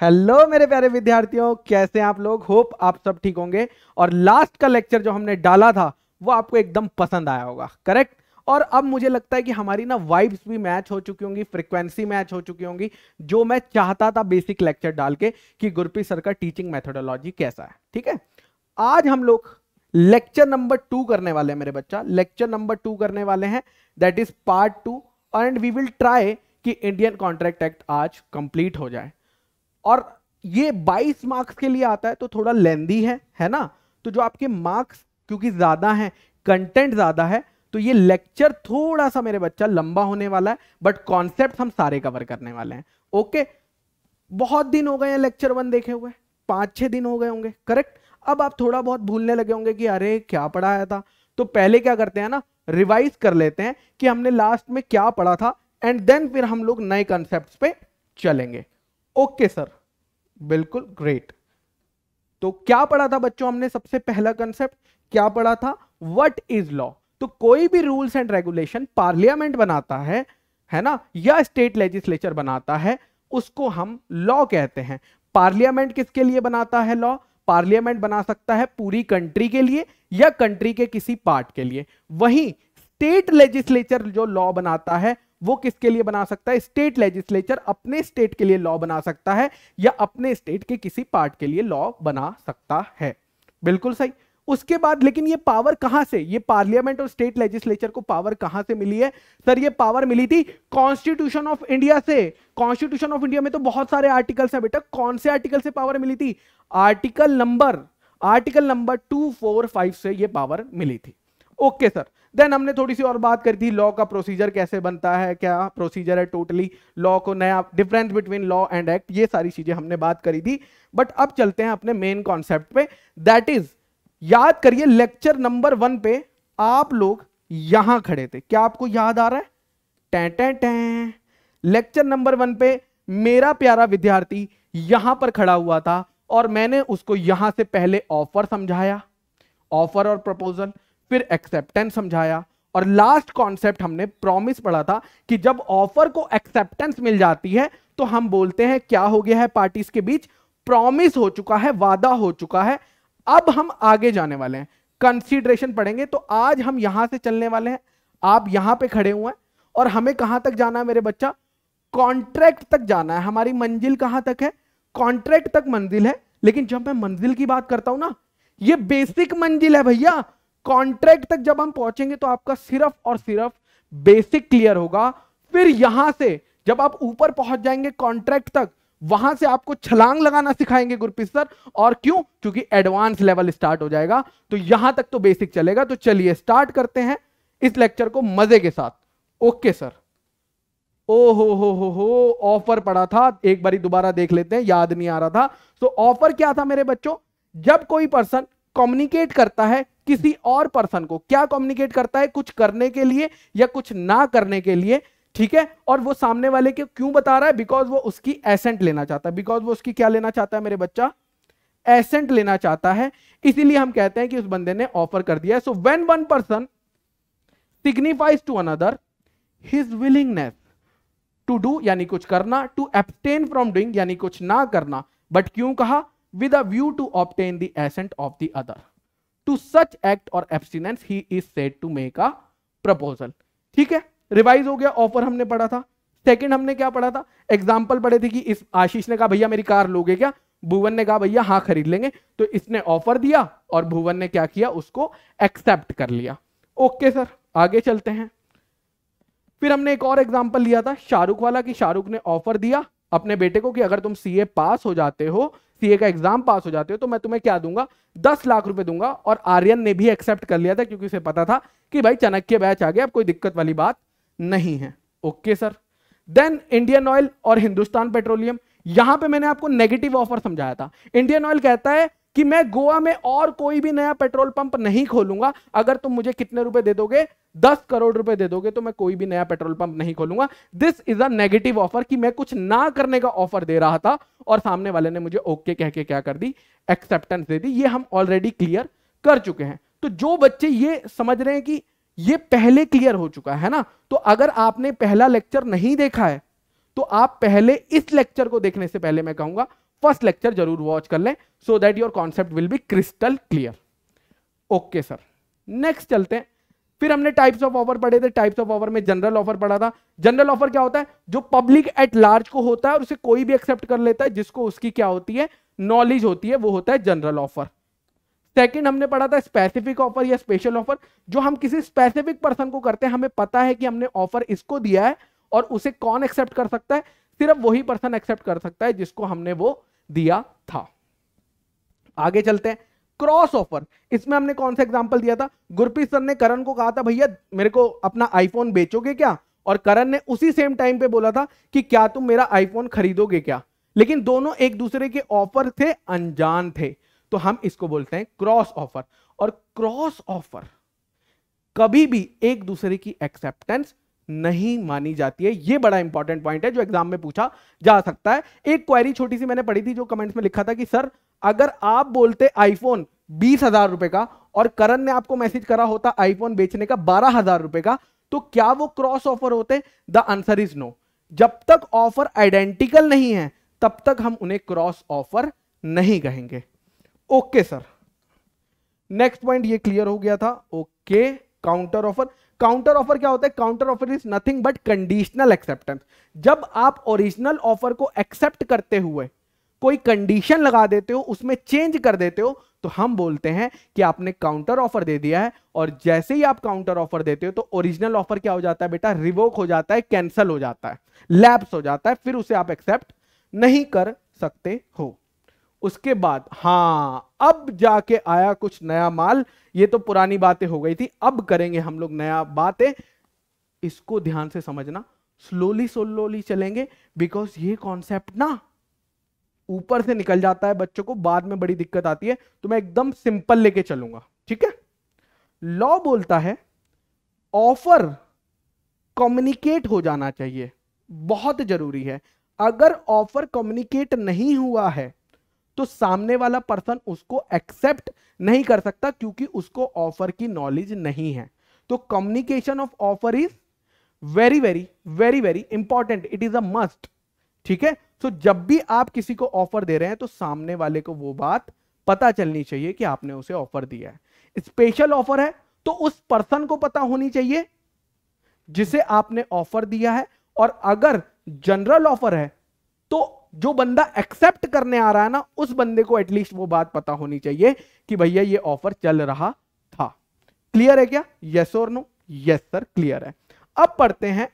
Hello मेरे प्यारे विद्यार्थियों कैसे आप लोग होप आप सब ठीक होंगे और लास्ट का लेक्चर जो हमने डाला था वो आपको एकदम पसंद आया होगा करेक्ट और अब मुझे लगता है कि हमारी ना वाइब्स भी मैच हो चुकी होंगी फ्रिक्वेंसी मैच हो चुकी होंगी जो मैं चाहता था बेसिक लेक्चर डाल के कि गुरप्रीत सर का टीचिंग मैथोडोलॉजी कैसा है ठीक है आज हम लोग लेक्चर नंबर टू करने वाले हैं मेरे बच्चा लेक्चर नंबर टू करने वाले हैं that is part two and we will try कि इंडियन कॉन्ट्रैक्ट एक्ट आज कंप्लीट हो जाए और ये 22 मार्क्स के लिए आता है तो थोड़ा लेंदी है है ना तो जो आपके मार्क्स क्योंकि ज़्यादा हैं कंटेंट ज़्यादा है तो ये लेक्चर थोड़ा सा मेरे बच्चा लंबा होने वाला है बट कॉन्सेप्ट हम सारे कवर करने वाले हैं ओके बहुत दिन हो गए हैं लेक्चर वन देखे हुए पांच छह दिन हो गए होंगे करेक्ट अब आप थोड़ा बहुत भूलने लगे होंगे कि अरे क्या पढ़ाया था तो पहले क्या करते हैं ना रिवाइज कर लेते हैं कि हमने लास्ट में क्या पढ़ा था एंड देन फिर हम लोग नए कॉन्सेप्ट पे चलेंगे ओके सर बिल्कुल ग्रेट तो क्या पढ़ा था बच्चों हमने सबसे पहला कंसेप्ट क्या पढ़ा था व्हाट इज लॉ तो कोई भी रूल्स एंड रेगुलेशन पार्लियामेंट बनाता है है ना या स्टेट लेजिस्लेचर बनाता है उसको हम लॉ कहते हैं पार्लियामेंट किसके लिए बनाता है लॉ पार्लियामेंट बना सकता है पूरी कंट्री के लिए या कंट्री के किसी पार्ट के लिए वहीं स्टेट लेजिस्लेचर जो लॉ बनाता है वो किसके लिए बना सकता है स्टेट लेजिस्लेचर अपने स्टेट के लिए लॉ बना सकता है या अपने स्टेट के किसी पार्ट के लिए लॉ बना सकता है बिल्कुल सही उसके बाद लेकिन ये पावर कहां से ये पार्लियामेंट और स्टेट लेजिस्लेचर को पावर कहां से मिली है सर ये पावर मिली थी कॉन्स्टिट्यूशन ऑफ इंडिया से कॉन्स्टिट्यूशन ऑफ इंडिया में तो बहुत सारे आर्टिकल्स हैं बेटा कौन से आर्टिकल से पावर मिली थी article number article number two four five से ये पावर मिली थी ओके सर देन हमने थोड़ी सी और बात करी थी लॉ का प्रोसीजर कैसे बनता है क्या प्रोसीजर है टोटली लॉ को नया difference between law and act ये सारी चीजें हमने बात करी थी बट अब चलते हैं अपने मेन कॉन्सेप्ट पे दैट इज याद करिए लेक्चर नंबर वन पे आप लोग यहां खड़े थे क्या आपको याद आ रहा है टै टै लेक्चर नंबर वन पे मेरा प्यारा विद्यार्थी यहां पर खड़ा हुआ था और मैंने उसको यहां से पहले ऑफर समझाया ऑफर और प्रपोजल फिर एक्सेप्टेंस समझाया और लास्ट कॉन्सेप्ट हमने प्रॉमिस पढ़ा था कि जब ऑफर को एक्सेप्टेंस मिल जाती है तो हम बोलते हैं क्या हो गया है पार्टीज के बीच प्रॉमिस हो चुका है वादा हो चुका है अब हम आगे जाने वाले हैं कंसीडरेशन पढ़ेंगे तो आज हम यहां से चलने वाले हैं आप यहां पे खड़े हुए हैं और हमें कहां तक जाना है मेरे बच्चा कॉन्ट्रैक्ट तक जाना है हमारी मंजिल कहां तक है कॉन्ट्रैक्ट तक मंजिल है लेकिन जब मैं मंजिल की बात करता हूं ना ये बेसिक मंजिल है भैया कॉन्ट्रैक्ट तक जब हम पहुंचेंगे तो आपका सिर्फ और सिर्फ बेसिक क्लियर होगा फिर यहां से जब आप ऊपर पहुंच जाएंगे कॉन्ट्रैक्ट तक वहां से आपको छलांग लगाना सिखाएंगे गुरप्रीत सर और क्यों क्योंकि एडवांस लेवल स्टार्ट हो जाएगा तो यहां तक तो बेसिक चलेगा तो चलिए स्टार्ट करते हैं इस लेक्चर को मजे के साथ ओके सर ओ हो हो हो हो ऑफर पड़ा था एक बारी दोबारा देख लेते हैं याद नहीं आ रहा था सो ऑफर क्या था मेरे बच्चों जब कोई पर्सन कम्युनिकेट करता है किसी और पर्सन को क्या कम्युनिकेट करता है कुछ करने के लिए या कुछ ना करने के लिए ठीक है और वो सामने वाले के क्यों बता रहा है बिकॉज वो उसकी एसेंट लेना चाहता है बिकॉज वो उसकी क्या लेना चाहता है मेरे बच्चा एसेंट लेना चाहता है इसीलिए हम कहते हैं कि उस बंदे ने ऑफर कर दिया so when one person signifies to another his willingness to do यानी कुछ करना टू एब्सटेन फ्रॉम डूइंग यानी कुछ ना करना बट क्यों कहा with a view to obtain the assent of the other to such act or abstinence he is said to make a proposal ठीक है रिवाइज हो गया ऑफर हमने पढ़ा था सेकंड हमने क्या पढ़ा था एग्जाम्पल पढ़े थे कि इस आशीष ने कहा भैया मेरी कार लोगे क्या भुवन ने कहा भैया हाँ खरीद लेंगे तो इसने ऑफर दिया और भुवन ने क्या किया उसको एक्सेप्ट कर लिया ओके सर आगे चलते हैं फिर हमने एक और एग्जाम्पल लिया था शाहरुख वाला कि शाहरुख ने ऑफर दिया अपने बेटे को कि अगर तुम सीए पास हो जाते हो सीए का एग्जाम पास हो जाते हो तो मैं तुम्हें क्या दूंगा दस लाख रुपए दूंगा और आर्यन ने भी एक्सेप्ट कर लिया था क्योंकि उसे पता था कि भाई चाणक्य बैच आ गया अब कोई दिक्कत वाली बात नहीं है okay sir then Indian Oil और हिंदुस्तान पेट्रोलियम यहां पे मैंने आपको नेगेटिव ऑफर समझाया था इंडियन ऑयल कहता है कि मैं गोवा में और कोई भी नया पेट्रोल पंप नहीं खोलूंगा अगर तुम मुझे कितने रुपए दे दोगे दस करोड़ रुपए दे दोगे तो मैं कोई भी नया पेट्रोल पंप नहीं खोलूंगा this is a negative offer कि मैं कुछ ना करने का ऑफर दे रहा था और सामने वाले ने मुझे ओके okay कह के क्या कर दी एक्सेप्टेंस दे दी ये हम ऑलरेडी क्लियर कर चुके हैं तो जो बच्चे ये समझ रहे हैं कि ये पहले क्लियर हो चुका है ना तो अगर आपने पहला लेक्चर नहीं देखा है तो आप पहले इस लेक्चर को देखने से पहले मैं कहूंगा फर्स्ट लेक्चर जरूर वॉच कर लें so that your concept will be crystal clear okay sir next चलते हैं फिर हमने टाइप्स ऑफ ऑफर पढ़े थे टाइप्स ऑफ ऑफर में जनरल ऑफर पढ़ा था जनरल ऑफर क्या होता है जो पब्लिक एट लार्ज को होता है और उसे कोई भी एक्सेप्ट कर लेता है जिसको उसकी क्या होती है नॉलेज होती है वो होता है जनरल ऑफर सेकंड हमने पढ़ा था स्पेसिफिक ऑफर या स्पेशल ऑफर जो हम किसी स्पेसिफिक पर्सन को करते हैं हमें पता है कि हमने ऑफर इसको दिया है और उसे कौन एक्सेप्ट कर सकता है सिर्फ वही पर्सन एक्सेप्ट कर सकता है जिसको हमने वो दिया था आगे चलते हैं क्रॉस ऑफर इसमें हमने कौन सा एग्जाम्पल दिया था गुरप्रीत सर ने करण को कहा था भैया मेरे को अपना आईफोन बेचोगे क्या और करण ने उसी सेम टाइम पे बोला था कि क्या तुम मेरा आईफोन खरीदोगे क्या लेकिन दोनों एक दूसरे के ऑफर थे अनजान थे तो हम इसको बोलते हैं क्रॉस ऑफर और क्रॉस ऑफर कभी भी एक दूसरे की एक्सेप्टेंस नहीं मानी जाती है ये बड़ा इंपॉर्टेंट पॉइंट है जो एग्जाम में पूछा जा सकता है एक क्वेरी छोटी सी मैंने पढ़ी थी जो कमेंट्स में लिखा था कि सर अगर आप बोलते आईफोन बीस हजार रुपए का और करण ने आपको मैसेज करा होता आईफोन बेचने का बारह हजार रुपए का तो क्या वो क्रॉस ऑफर होते द आंसर इज नो जब तक ऑफर आइडेंटिकल नहीं है तब तक हम उन्हें क्रॉस ऑफर नहीं कहेंगे ओके सर नेक्स्ट पॉइंट ये क्लियर हो गया था okay okay. Counter offer counter offer क्या होता है counter offer is nothing but conditional acceptance जब आप ओरिजिनल ऑफर को एक्सेप्ट करते हुए कोई कंडीशन लगा देते हो उसमें चेंज कर देते हो तो हम बोलते हैं कि आपने काउंटर ऑफर दे दिया है और जैसे ही आप काउंटर ऑफर देते हो तो ओरिजिनल ऑफर क्या हो जाता है बेटा रिवोक हो जाता है कैंसिल हो जाता है लैप्स हो जाता है फिर उसे आप एक्सेप्ट नहीं कर सकते हो उसके बाद हाँ अब जाके आया कुछ नया माल ये तो पुरानी बातें हो गई थी अब करेंगे हम लोग नया बातें इसको ध्यान से समझना स्लोली स्लोली चलेंगे बिकॉज ये कॉन्सेप्ट ना ऊपर से निकल जाता है बच्चों को बाद में बड़ी दिक्कत आती है तो मैं एकदम सिंपल लेके चलूंगा ठीक है लॉ बोलता है ऑफर कम्युनिकेट हो जाना चाहिए बहुत जरूरी है अगर ऑफर कम्युनिकेट नहीं हुआ है तो सामने वाला पर्सन उसको एक्सेप्ट नहीं कर सकता क्योंकि उसको ऑफर की नॉलेज नहीं है तो communication of offer is very very very very important it is a must ठीक है सो जब भी आप किसी को ऑफर दे रहे हैं तो सामने वाले को वो बात पता चलनी चाहिए कि आपने उसे ऑफर दिया है स्पेशल ऑफर है तो उस पर्सन को पता होनी चाहिए जिसे आपने ऑफर दिया है और अगर जनरल ऑफर है तो जो बंदा एक्सेप्ट करने आ रहा है ना उस बंदे को एटलीस्ट वो बात पता होनी चाहिए कि भैया ये ऑफर चल रहा था क्लियर है क्या यस और नो यस सर क्लियर है अब पढ़ते हैं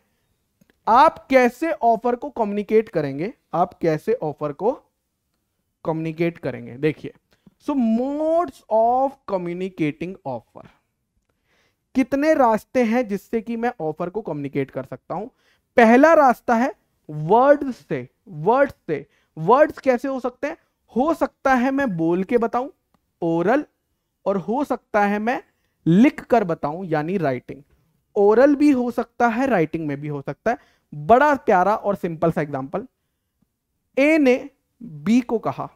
आप कैसे ऑफर को कम्युनिकेट करेंगे आप कैसे ऑफर को कम्युनिकेट करेंगे देखिए so modes of communicating offer कितने रास्ते हैं जिससे कि मैं ऑफर को कम्युनिकेट कर सकता हूं पहला रास्ता है वर्ड से वर्ड्स से वर्ड्स कैसे हो सकते हैं हो सकता है मैं बोल के बताऊं ओरल और हो सकता है मैं लिख कर बताऊं यानी राइटिंग ओरल भी हो सकता है राइटिंग में भी हो सकता है बड़ा प्यारा और सिंपल सा एग्जाम्पल ए ने बी को कहा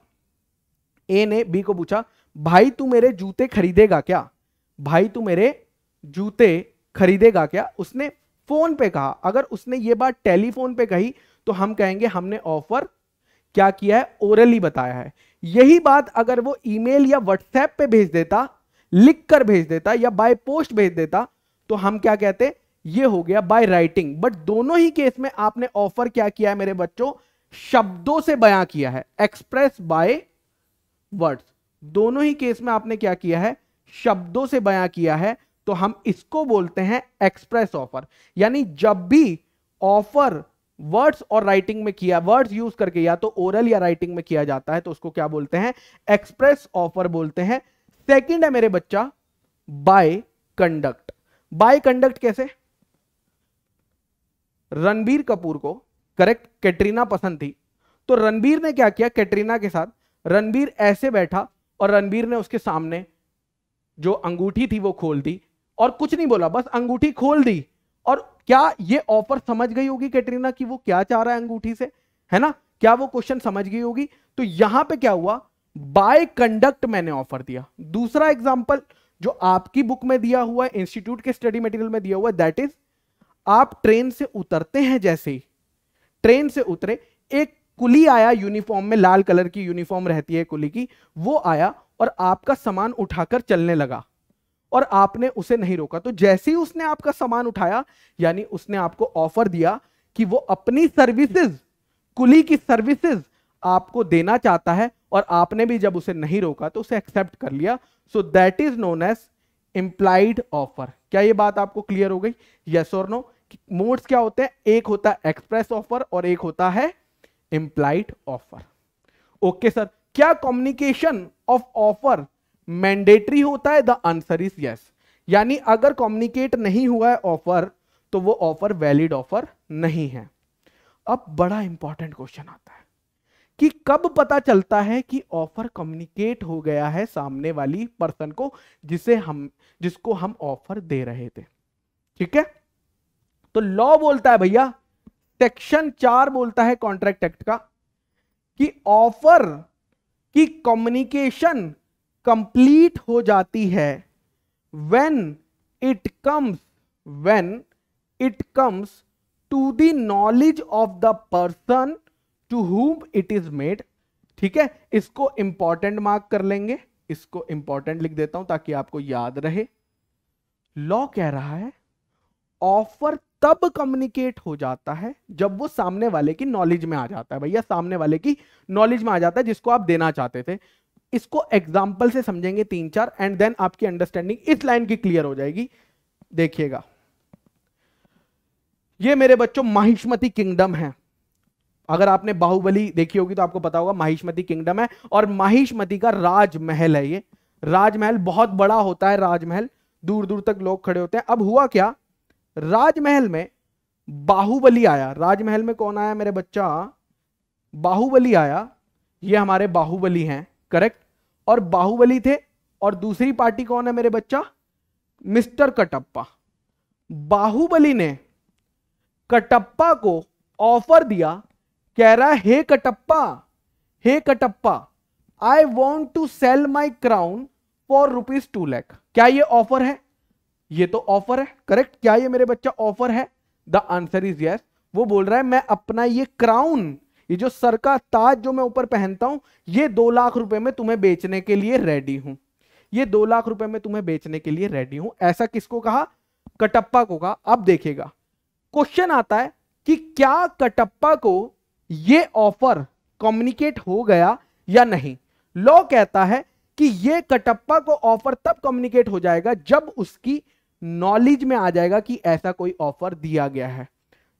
ए ने बी को पूछा भाई तू मेरे जूते खरीदेगा क्या भाई तू मेरे जूते खरीदेगा क्या उसने फोन पे कहा अगर उसने ये बात टेलीफोन पे कही तो हम कहेंगे हमने ऑफर क्या किया है ओरली बताया है यही बात अगर वो ईमेल या व्हाट्सएप पे भेज देता लिख कर भेज देता या बाय पोस्ट भेज देता तो हम क्या कहते ये हो गया बाय राइटिंग बट दोनों ही केस में आपने ऑफर क्या किया है मेरे बच्चों शब्दों से बयां किया है एक्सप्रेस बाय वर्ड्स दोनों ही केस में आपने क्या किया है शब्दों से बयां किया है तो हम इसको बोलते हैं एक्सप्रेस ऑफर यानी जब भी ऑफर वर्ड्स और राइटिंग में किया वर्ड्स यूज करके या तो ओरल या राइटिंग में किया जाता है तो उसको क्या बोलते हैं एक्सप्रेस ऑफर बोलते हैं सेकंड है मेरे बच्चा बाय कंडक्ट बाय कंडक्ट कैसे रणबीर कपूर को करेक्ट कैटरीना पसंद थी तो रणबीर ने क्या किया कैटरीना के साथ रणबीर ऐसे बैठा और रणबीर ने उसके सामने जो अंगूठी थी वो खोल दी और कुछ नहीं बोला बस अंगूठी खोल दी और क्या ये ऑफर समझ गई होगी कैटरीना की वो क्या चाह रहा है अंगूठी से है ना क्या वो क्वेश्चन समझ गई होगी तो यहां पे क्या हुआ बाय कंडक्ट मैंने ऑफर दिया दूसरा एग्जाम्पल जो आपकी बुक में दिया हुआ है इंस्टीट्यूट के स्टडी मटेरियल में दिया हुआ है दैट इज आप ट्रेन से उतरते हैं जैसे ही ट्रेन से उतरे एक कुली आया यूनिफॉर्म में लाल कलर की यूनिफॉर्म रहती है कुली की वो आया और आपका सामान उठाकर चलने लगा और आपने उसे नहीं रोका तो जैसे ही उसने आपका सामान उठाया यानी उसने आपको ऑफर दिया कि वो अपनी सर्विसेज कुली की सर्विसेज आपको देना चाहता है और आपने भी जब उसे नहीं रोका तो उसे एक्सेप्ट कर लिया so that is known as implied offer क्या ये बात आपको क्लियर हो गई यस और नो मोड्स क्या होते हैं एक होता है एक्सप्रेस ऑफर और एक होता है इंप्लाइड ऑफर ओके सर क्या कम्युनिकेशन ऑफ ऑफर मैंडेटरी होता है द आंसर इज यस यानी अगर कॉम्युनिकेट नहीं हुआ है ऑफर तो वो ऑफर वैलिड ऑफर नहीं है अब बड़ा इंपॉर्टेंट क्वेश्चन आता है कि कब पता चलता है कि ऑफर कम्युनिकेट हो गया है सामने वाली पर्सन को जिसे हम जिसको हम ऑफर दे रहे थे ठीक है तो लॉ बोलता है भैया सेक्शन चार बोलता है कॉन्ट्रैक्ट एक्ट का कि ऑफर की कम्युनिकेशन कंप्लीट हो जाती है when it comes when it comes to the knowledge of the person to whom it is made ठीक है इसको इंपॉर्टेंट मार्क कर लेंगे इसको इंपॉर्टेंट लिख देता हूं ताकि आपको याद रहे लॉ कह रहा है ऑफर तब कम्युनिकेट हो जाता है जब वो सामने वाले की नॉलेज में आ जाता है भैया सामने वाले की नॉलेज में आ जाता है जिसको आप देना चाहते थे इसको एग्जाम्पल से समझेंगे तीन चार एंड देन आपकी अंडरस्टैंडिंग इस लाइन की क्लियर हो जाएगी देखिएगा ये मेरे बच्चों माहिष्मती किंगडम है अगर आपने बाहुबली देखी होगी तो आपको पता होगा माहिष्मती किंगडम है और माहिष्मती का राजमहल है ये राजमहल बहुत बड़ा होता है राजमहल दूर दूर तक लोग खड़े होते हैं अब हुआ क्या राजमहल में बाहुबली आया राजमहल में कौन आया मेरे बच्चा बाहुबली आया ये हमारे बाहुबली हैं करेक्ट और बाहुबली थे और दूसरी पार्टी कौन है मेरे बच्चा मिस्टर कटप्पा बाहुबली ने कटप्पा को ऑफर दिया कह रहा है hey Kattappa hey Kattappa I want to sell my crown for rupees two lakh क्या ये ऑफर है ये तो ऑफर है करेक्ट क्या ये मेरे बच्चा ऑफर है द आंसर इज यस वो बोल रहा है मैं अपना ये क्राउन ये जो सर का ताज जो मैं ऊपर पहनता हूं ये दो लाख रुपए में तुम्हें बेचने के लिए रेडी हूं ये दो लाख रुपए में तुम्हें बेचने के लिए रेडी हूं ऐसा किसको कहा कटप्पा को कहा अब देखेगा क्वेश्चन आता है कि क्या कटप्पा को यह ऑफर कम्युनिकेट हो गया या नहीं लॉ कहता है कि ये कटप्पा को ऑफर तब कम्युनिकेट हो जाएगा जब उसकी नॉलेज में आ जाएगा कि ऐसा कोई ऑफर दिया गया है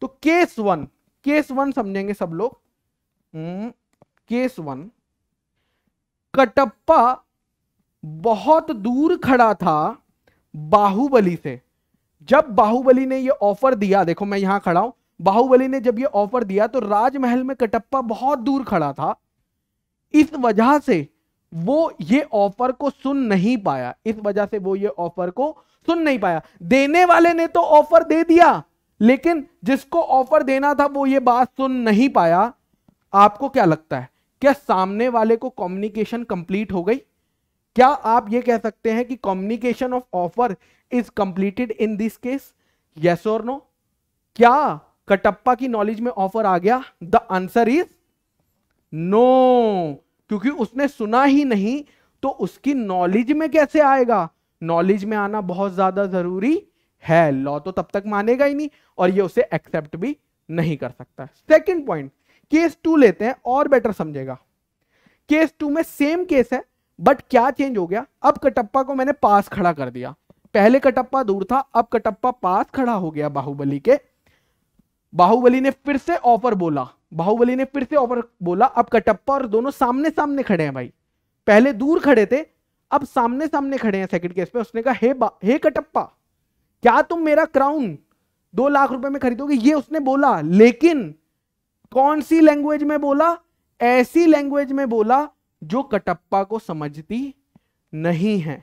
तो केस वन केस वन समझेंगे सब लोग हम्म, केस वन कटप्पा बहुत दूर खड़ा था बाहुबली से जब बाहुबली ने ये ऑफर दिया देखो मैं यहां खड़ा हूं बाहुबली ने जब ये ऑफर दिया तो राजमहल में कटप्पा बहुत दूर खड़ा था इस वजह से वो ये ऑफर को सुन नहीं पाया इस वजह से वो ये ऑफर को सुन नहीं पाया देने वाले ने तो ऑफर दे दिया लेकिन जिसको ऑफर देना था वो ये बात सुन नहीं पाया आपको क्या लगता है क्या सामने वाले को कम्युनिकेशन कंप्लीट हो गई क्या आप ये कह सकते हैं कि communication of offer is completed in this case yes और नो क्या कटप्पा की नॉलेज में ऑफर आ गया द आंसर इज नो क्योंकि उसने सुना ही नहीं तो उसकी नॉलेज में कैसे आएगा नॉलेज में आना बहुत ज्यादा जरूरी है लॉ तो तब तक मानेगा ही नहीं और ये उसे एक्सेप्ट भी नहीं कर सकता सेकेंड पॉइंट केस टू लेते हैं और बेटर समझेगा केस टू में सेम केस है बट क्या चेंज हो गया अब कटप्पा को मैंने पास खड़ा कर दिया पहले कटप्पा दूर था अब कटप्पा पास खड़ा हो गया बाहुबली के बाहुबली ने फिर से ऑफर बोला बाहुबली ने फिर से ऑफर बोला अब कटप्पा और दोनों सामने सामने खड़े हैं भाई पहले दूर खड़े थे अब सामने सामने खड़े हैं सेकंड केस पे उसने कहा हे हे कटप्पा क्या तुम मेरा क्राउन दो लाख रुपए में खरीदोगे ये उसने बोला लेकिन कौन सी लैंग्वेज में बोला ऐसी लैंग्वेज में बोला जो कटप्पा को समझती नहीं है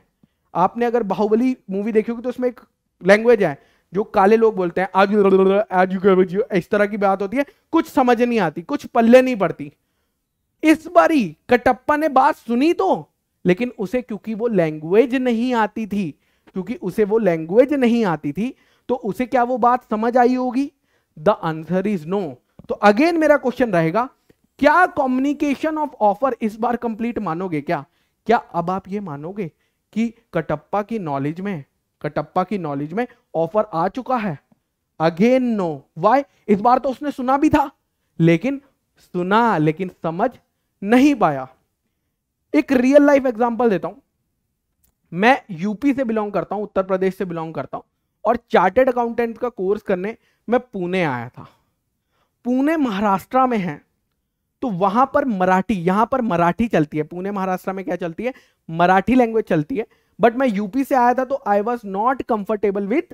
आपने अगर बाहुबली मूवी देखी होगी तो उसमें एक लैंग्वेज है जो काले लोग बोलते हैं आज आज इस तरह की बात होती है कुछ समझ नहीं आती कुछ पल्ले नहीं पड़ती इस बारी कटप्पा ने बात सुनी तो लेकिन उसे क्योंकि वो लैंग्वेज नहीं आती थी क्योंकि उसे वो लैंग्वेज नहीं आती थी तो उसे क्या वो बात समझ आई होगी द आंसर इज नो तो अगेन मेरा क्वेश्चन रहेगा क्या कम्युनिकेशन ऑफ ऑफर इस बार कंप्लीट मानोगे क्या क्या अब आप ये मानोगे कि कटप्पा की नॉलेज में कटप्पा की नॉलेज में ऑफर आ चुका है अगेन नो वाई इस बार तो उसने सुना भी था लेकिन सुना लेकिन समझ नहीं पाया एक रियल लाइफ एग्जाम्पल देता हूं मैं यूपी से बिलोंग करता हूं उत्तर प्रदेश से बिलोंग करता हूं और चार्टेड अकाउंटेंट का कोर्स करने मैं पुणे आया था पुणे महाराष्ट्र में है तो वहां पर मराठी यहां पर मराठी चलती है पुणे महाराष्ट्र में क्या चलती है मराठी लैंग्वेज चलती है बट मैं यूपी से आया था तो I was not comfortable with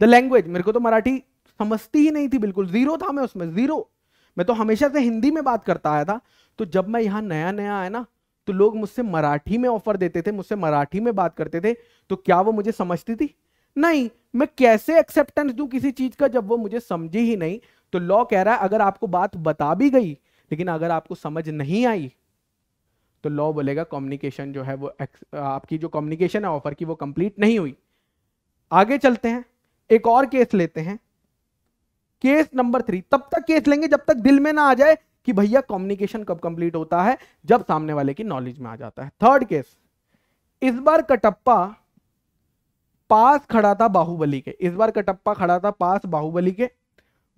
the language मेरे को तो मराठी समझती ही नहीं थी बिल्कुल जीरो था मैं उसमें जीरो मैं तो हमेशा से हिंदी में बात करता आया था तो जब मैं यहां नया नया आया ना तो लोग मुझसे मराठी में ऑफर देते थे मुझसे मराठी में बात करते थे तो क्या वो मुझे समझती थी नहीं मैं कैसे एक्सेप्टेंस दू किसी चीज का जब वो मुझे समझी ही नहीं तो लॉ कह रहा है अगर आपको बात बता भी गई लेकिन अगर आपको समझ नहीं आई तो लॉ बोलेगा कम्युनिकेशन जो है वो आपकी जो कम्युनिकेशन है ऑफर की वो कंप्लीट नहीं हुई आगे चलते हैं एक और केस लेते हैं केस नंबर थ्री तब तक केस लेंगे जब तक दिल में ना आ जाए कि भैया कम्युनिकेशन कब कंप्लीट होता है जब सामने वाले की नॉलेज में आ जाता है थर्ड केस इस बार कटप्पा पास खड़ा था बाहुबली के इस बार कटप्पा खड़ा था पास बाहुबली के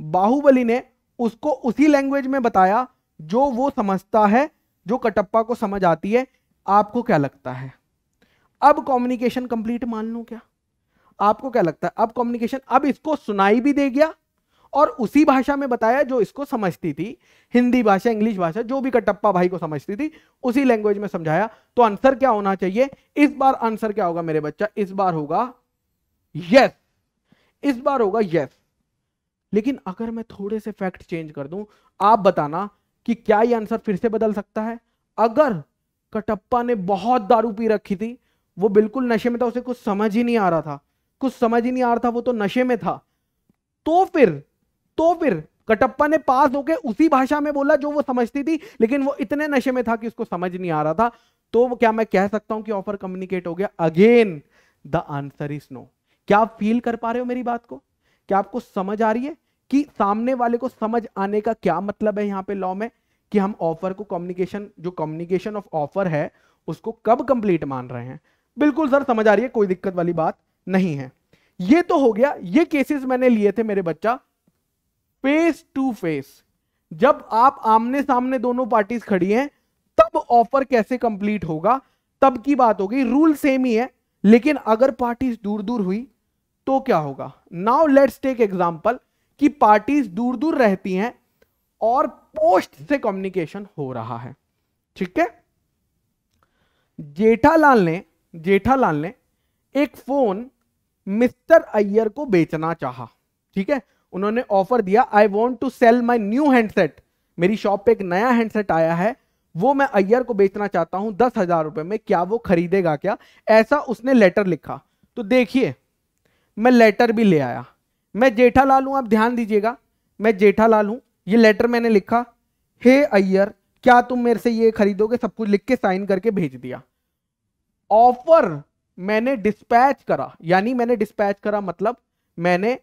बाहुबली ने उसको उसी लैंग्वेज में बताया जो वो समझता है जो कटप्पा को समझ आती है आपको क्या लगता है अब कम्युनिकेशन कंप्लीट मान लू क्या आपको क्या लगता है अब कम्युनिकेशन अब इसको सुनाई भी दे गया और उसी भाषा में बताया जो इसको समझती थी हिंदी भाषा इंग्लिश भाषा जो भी कटप्पा भाई को समझती थी उसी लैंग्वेज में समझाया तो आंसर क्या होना चाहिए इस बार आंसर क्या होगा मेरे बच्चा इस बार होगा यस इस बार होगा यस लेकिन अगर मैं थोड़े से फैक्ट चेंज कर दूं आप बताना कि क्या ये आंसर फिर से बदल सकता है अगर कटप्पा ने बहुत दारू पी रखी थी वो बिल्कुल नशे में था उसे कुछ समझ ही नहीं आ रहा था कुछ समझ ही नहीं आ रहा था वो तो नशे में था तो फिर तो फिर कटप्पा ने पास होके उसी भाषा में बोला जो वो समझती थी लेकिन वो इतने नशे में था कि उसको समझ नहीं आ रहा था तो क्या मैं कह सकता हूं कि ऑफर कम्युनिकेट हो गया again the answer is no क्या आप फील कर पा रहे हो मेरी बात को क्या आपको समझ आ रही है कि सामने वाले को समझ आने का क्या मतलब है यहाँ पे लॉ में कि हम ऑफर को कम्युनिकेशन जो कम्युनिकेशन ऑफ ऑफर है उसको कब कंप्लीट मान रहे हैं बिल्कुल सर समझ आ रही है कोई दिक्कत वाली बात नहीं है ये तो हो गया ये केसेस मैंने लिए थे मेरे बच्चा फेस टू फेस जब आप आमने सामने दोनों पार्टीज खड़ी हैं तब ऑफर कैसे कंप्लीट होगा तब की बात हो गई रूल सेम ही है लेकिन अगर पार्टीज दूर दूर हुई तो क्या होगा नाउ लेट्स टेक एग्जाम्पल कि पार्टीज दूर दूर रहती हैं और पोस्ट से कम्युनिकेशन हो रहा है ठीक है जेठालाल ने जेठालाल ने एक फोन मिस्टर अय्यर को बेचना चाहा ठीक है उन्होंने ऑफर दिया I want to sell my new handset मेरी शॉप पे एक नया हैंडसेट आया है वो मैं अय्यर को बेचना चाहता हूं दस हजार रुपए में क्या वो खरीदेगा क्या ऐसा उसने लेटर लिखा तो देखिए मैं लेटर भी ले आया मैं जेठा लाल हूं आप ध्यान दीजिएगा मैं जेठा लाल हूं ये लेटर मैंने लिखा हे अय्यर क्या तुम मेरे से ये खरीदोगे सब कुछ लिख के साइन करके भेज दिया ऑफर मैंने डिस्पैच करा यानी मैंने डिस्पैच करा मतलब मैंने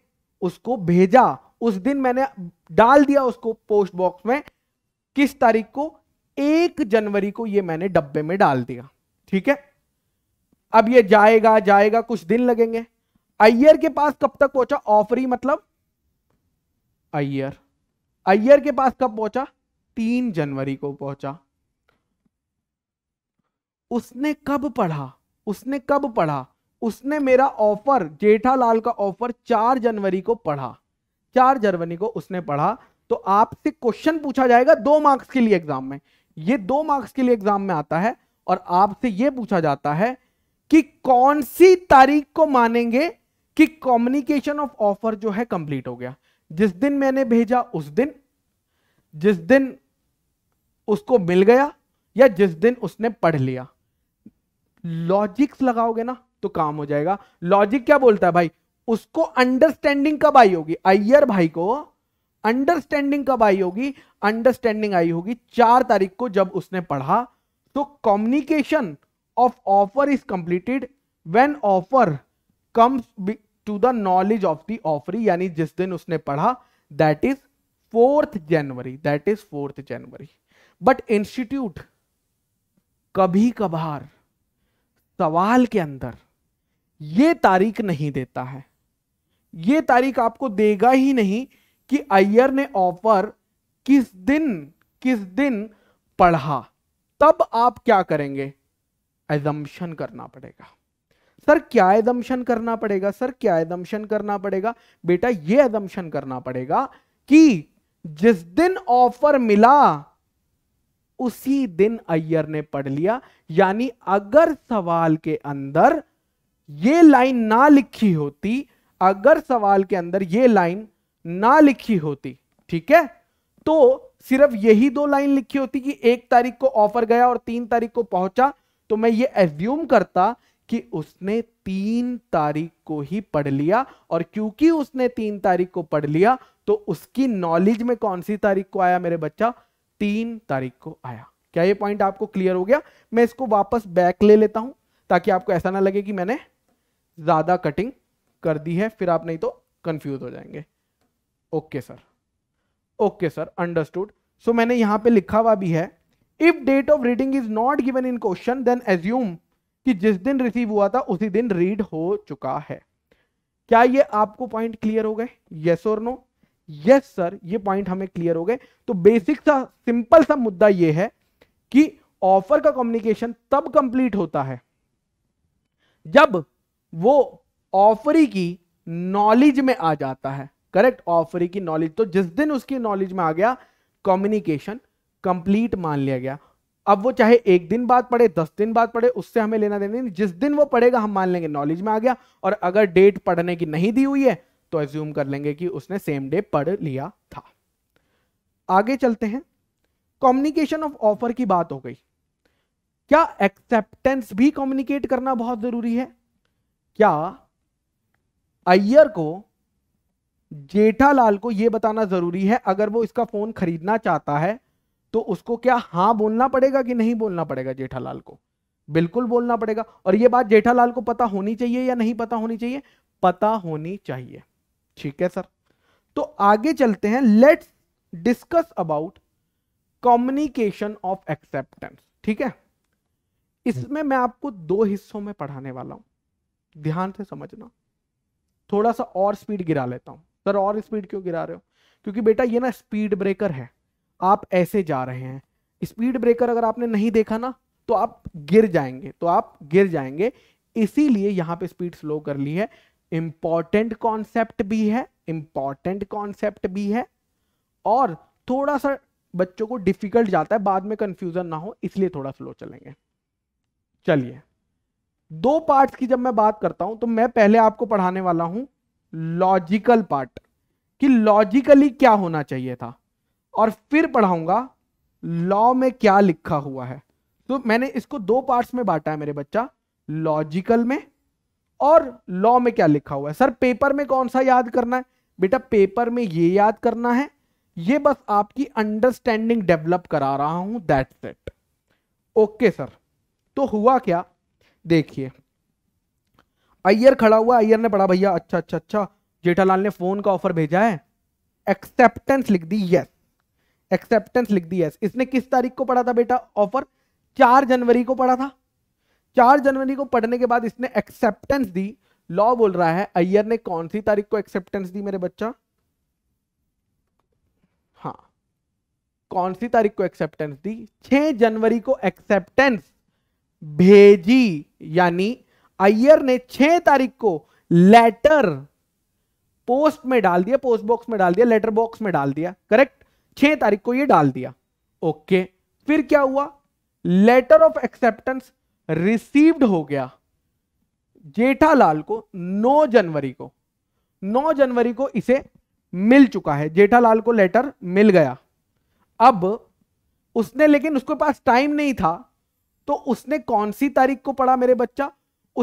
उसको भेजा उस दिन मैंने डाल दिया उसको पोस्ट बॉक्स में किस तारीख को एक जनवरी को ये मैंने डब्बे में डाल दिया ठीक है अब ये जाएगा जाएगा कुछ दिन लगेंगे अय्यर के पास कब तक पहुंचा ऑफरी मतलब अय्यर अय्यर के पास कब पहुंचा तीन जनवरी को पहुंचा उसने कब पढ़ा उसने कब पढ़ा उसने मेरा ऑफर जेठालाल का ऑफर चार जनवरी को पढ़ा चार जनवरी को उसने पढ़ा तो आपसे क्वेश्चन पूछा जाएगा दो मार्क्स के लिए एग्जाम में ये दो मार्क्स के लिए एग्जाम में आता है और आपसे ये पूछा जाता है कि कौन सी तारीख को मानेंगे कि कम्युनिकेशन ऑफ ऑफर जो है कंप्लीट हो गया जिस दिन मैंने भेजा उस दिन जिस दिन उसको मिल गया या जिस दिन उसने पढ़ लिया लॉजिक्स लगाओगे ना तो काम हो जाएगा लॉजिक क्या बोलता है भाई उसको अंडरस्टैंडिंग कब आई होगी अय्यर भाई को अंडरस्टैंडिंग कब आई होगी अंडरस्टैंडिंग आई होगी चार तारीख को जब उसने पढ़ा तो communication of offer is completed when offer comes to the knowledge of the offeree यानी जिस दिन उसने पढ़ा that is fourth January that is fourth January but institute कभी कभार सवाल के अंदर यह तारीख नहीं देता है ये तारीख आपको देगा ही नहीं कि अय्यर ने ऑफर किस दिन किस दिन पढ़ा तब आप क्या करेंगे एजम्पन करना पड़ेगा सर क्या एदम्शन करना पड़ेगा सर क्या एदम्शन करना पड़ेगा बेटा ये एदम्शन करना पड़ेगा कि जिस दिन ऑफर मिला उसी दिन अय्यर ने पढ़ लिया यानी अगर सवाल के अंदर ये लाइन ना लिखी होती अगर सवाल के अंदर ये लाइन ना लिखी होती ठीक है तो सिर्फ यही दो लाइन लिखी होती कि एक तारीख को ऑफर गया और तीन तारीख को पहुंचा तो मैं ये एज्यूम करता कि उसने तीन तारीख को ही पढ़ लिया और क्योंकि उसने तीन तारीख को पढ़ लिया तो उसकी नॉलेज में कौन सी तारीख को आया मेरे बच्चा तीन तारीख को आया क्या ये पॉइंट आपको क्लियर हो गया मैं इसको वापस बैक ले लेता हूं ताकि आपको ऐसा ना लगे कि मैंने ज्यादा कटिंग कर दी है फिर आप नहीं तो कंफ्यूज हो जाएंगे okay sir okay sir understood so मैंने यहां पे लिखा हुआ भी है if date of reading is not given in question then assume कि जिस दिन रिसीव हुआ था उसी दिन रीड हो चुका है क्या ये आपको पॉइंट क्लियर हो गए यस और नो यस सर ये पॉइंट हमें क्लियर हो गए तो बेसिक सा सिंपल सा मुद्दा ये है कि ऑफर का कम्युनिकेशन तब कंप्लीट होता है जब वो ऑफरी की नॉलेज में आ जाता है करेक्ट ऑफरी की नॉलेज तो जिस दिन उसकी नॉलेज में आ गया कम्युनिकेशन कंप्लीट मान लिया गया अब वो चाहे एक दिन बाद पढ़े दस दिन बाद पढ़े उससे हमें लेना देना नहीं जिस दिन वो पढ़ेगा हम मान लेंगे नॉलेज में आ गया और अगर डेट पढ़ने की नहीं दी हुई है तो एज्यूम कर लेंगे कि उसने सेम डे पढ़ लिया था आगे चलते हैं कम्युनिकेशन ऑफ ऑफर की बात हो गई क्या एक्सेप्टेंस भी कम्युनिकेट करना बहुत जरूरी है क्या अय्यर को जेठालाल को यह बताना जरूरी है अगर वो इसका फोन खरीदना चाहता है तो उसको क्या हां बोलना पड़ेगा कि नहीं बोलना पड़ेगा जेठालाल को बिल्कुल बोलना पड़ेगा और यह बात जेठालाल को पता होनी चाहिए या नहीं पता होनी चाहिए पता होनी चाहिए ठीक है सर तो आगे चलते हैं let's discuss about communication of acceptance ठीक है इसमें मैं आपको दो हिस्सों में पढ़ाने वाला हूं ध्यान से समझना थोड़ा सा और स्पीड गिरा लेता हूं सर और स्पीड क्यों गिरा रहे हो क्योंकि बेटा ये ना स्पीड ब्रेकर है आप ऐसे जा रहे हैं स्पीड ब्रेकर अगर आपने नहीं देखा ना तो आप गिर जाएंगे तो आप गिर जाएंगे इसीलिए यहां पे स्पीड स्लो कर ली है इंपॉर्टेंट कॉन्सेप्ट भी है इंपॉर्टेंट कॉन्सेप्ट भी है और थोड़ा सा बच्चों को डिफिकल्ट जाता है बाद में कंफ्यूजन ना हो इसलिए थोड़ा स्लो चलेंगे चलिए दो पार्ट की जब मैं बात करता हूं तो मैं पहले आपको पढ़ाने वाला हूं लॉजिकल पार्ट कि लॉजिकली क्या होना चाहिए था और फिर पढ़ाऊंगा लॉ में क्या लिखा हुआ है तो मैंने इसको दो पार्ट्स में बांटा है मेरे बच्चा लॉजिकल में और लॉ में क्या लिखा हुआ है सर पेपर में कौन सा याद करना है बेटा पेपर में ये याद करना है ये बस आपकी अंडरस्टैंडिंग डेवलप करा रहा हूं दैट सेट ओके सर तो हुआ क्या देखिए अय्यर खड़ा हुआ अय्यर ने पढ़ा भैया अच्छा अच्छा अच्छा जेठालाल ने फोन का ऑफर भेजा है एक्सेप्टेंस लिख दी यस एक्सेप्टेंस लिख दी है इसने किस तारीख को पढ़ा था बेटा ऑफर चार जनवरी को पढ़ा था चार जनवरी को पढ़ने के बाद इसने एक्सेप्टेंस दी लॉ बोल रहा है अय्यर ने कौन सी तारीख को एक्सेप्टेंस दी मेरे बच्चा हाँ कौन सी तारीख को एक्सेप्टेंस दी छह जनवरी को एक्सेप्टेंस भेजी यानी अय्यर ने छह तारीख को लेटर पोस्ट में डाल दिया पोस्ट बॉक्स में डाल दिया लेटर बॉक्स में डाल दिया करेक्ट छह तारीख को ये डाल दिया ओके okay. फिर क्या हुआ लेटर ऑफ एक्सेप्टेंस रिसीव्ड हो गया जेठालाल को 9 जनवरी को 9 जनवरी को इसे मिल चुका है जेठालाल को लेटर मिल गया अब उसने लेकिन उसके पास टाइम नहीं था तो उसने कौन सी तारीख को पढ़ा मेरे बच्चा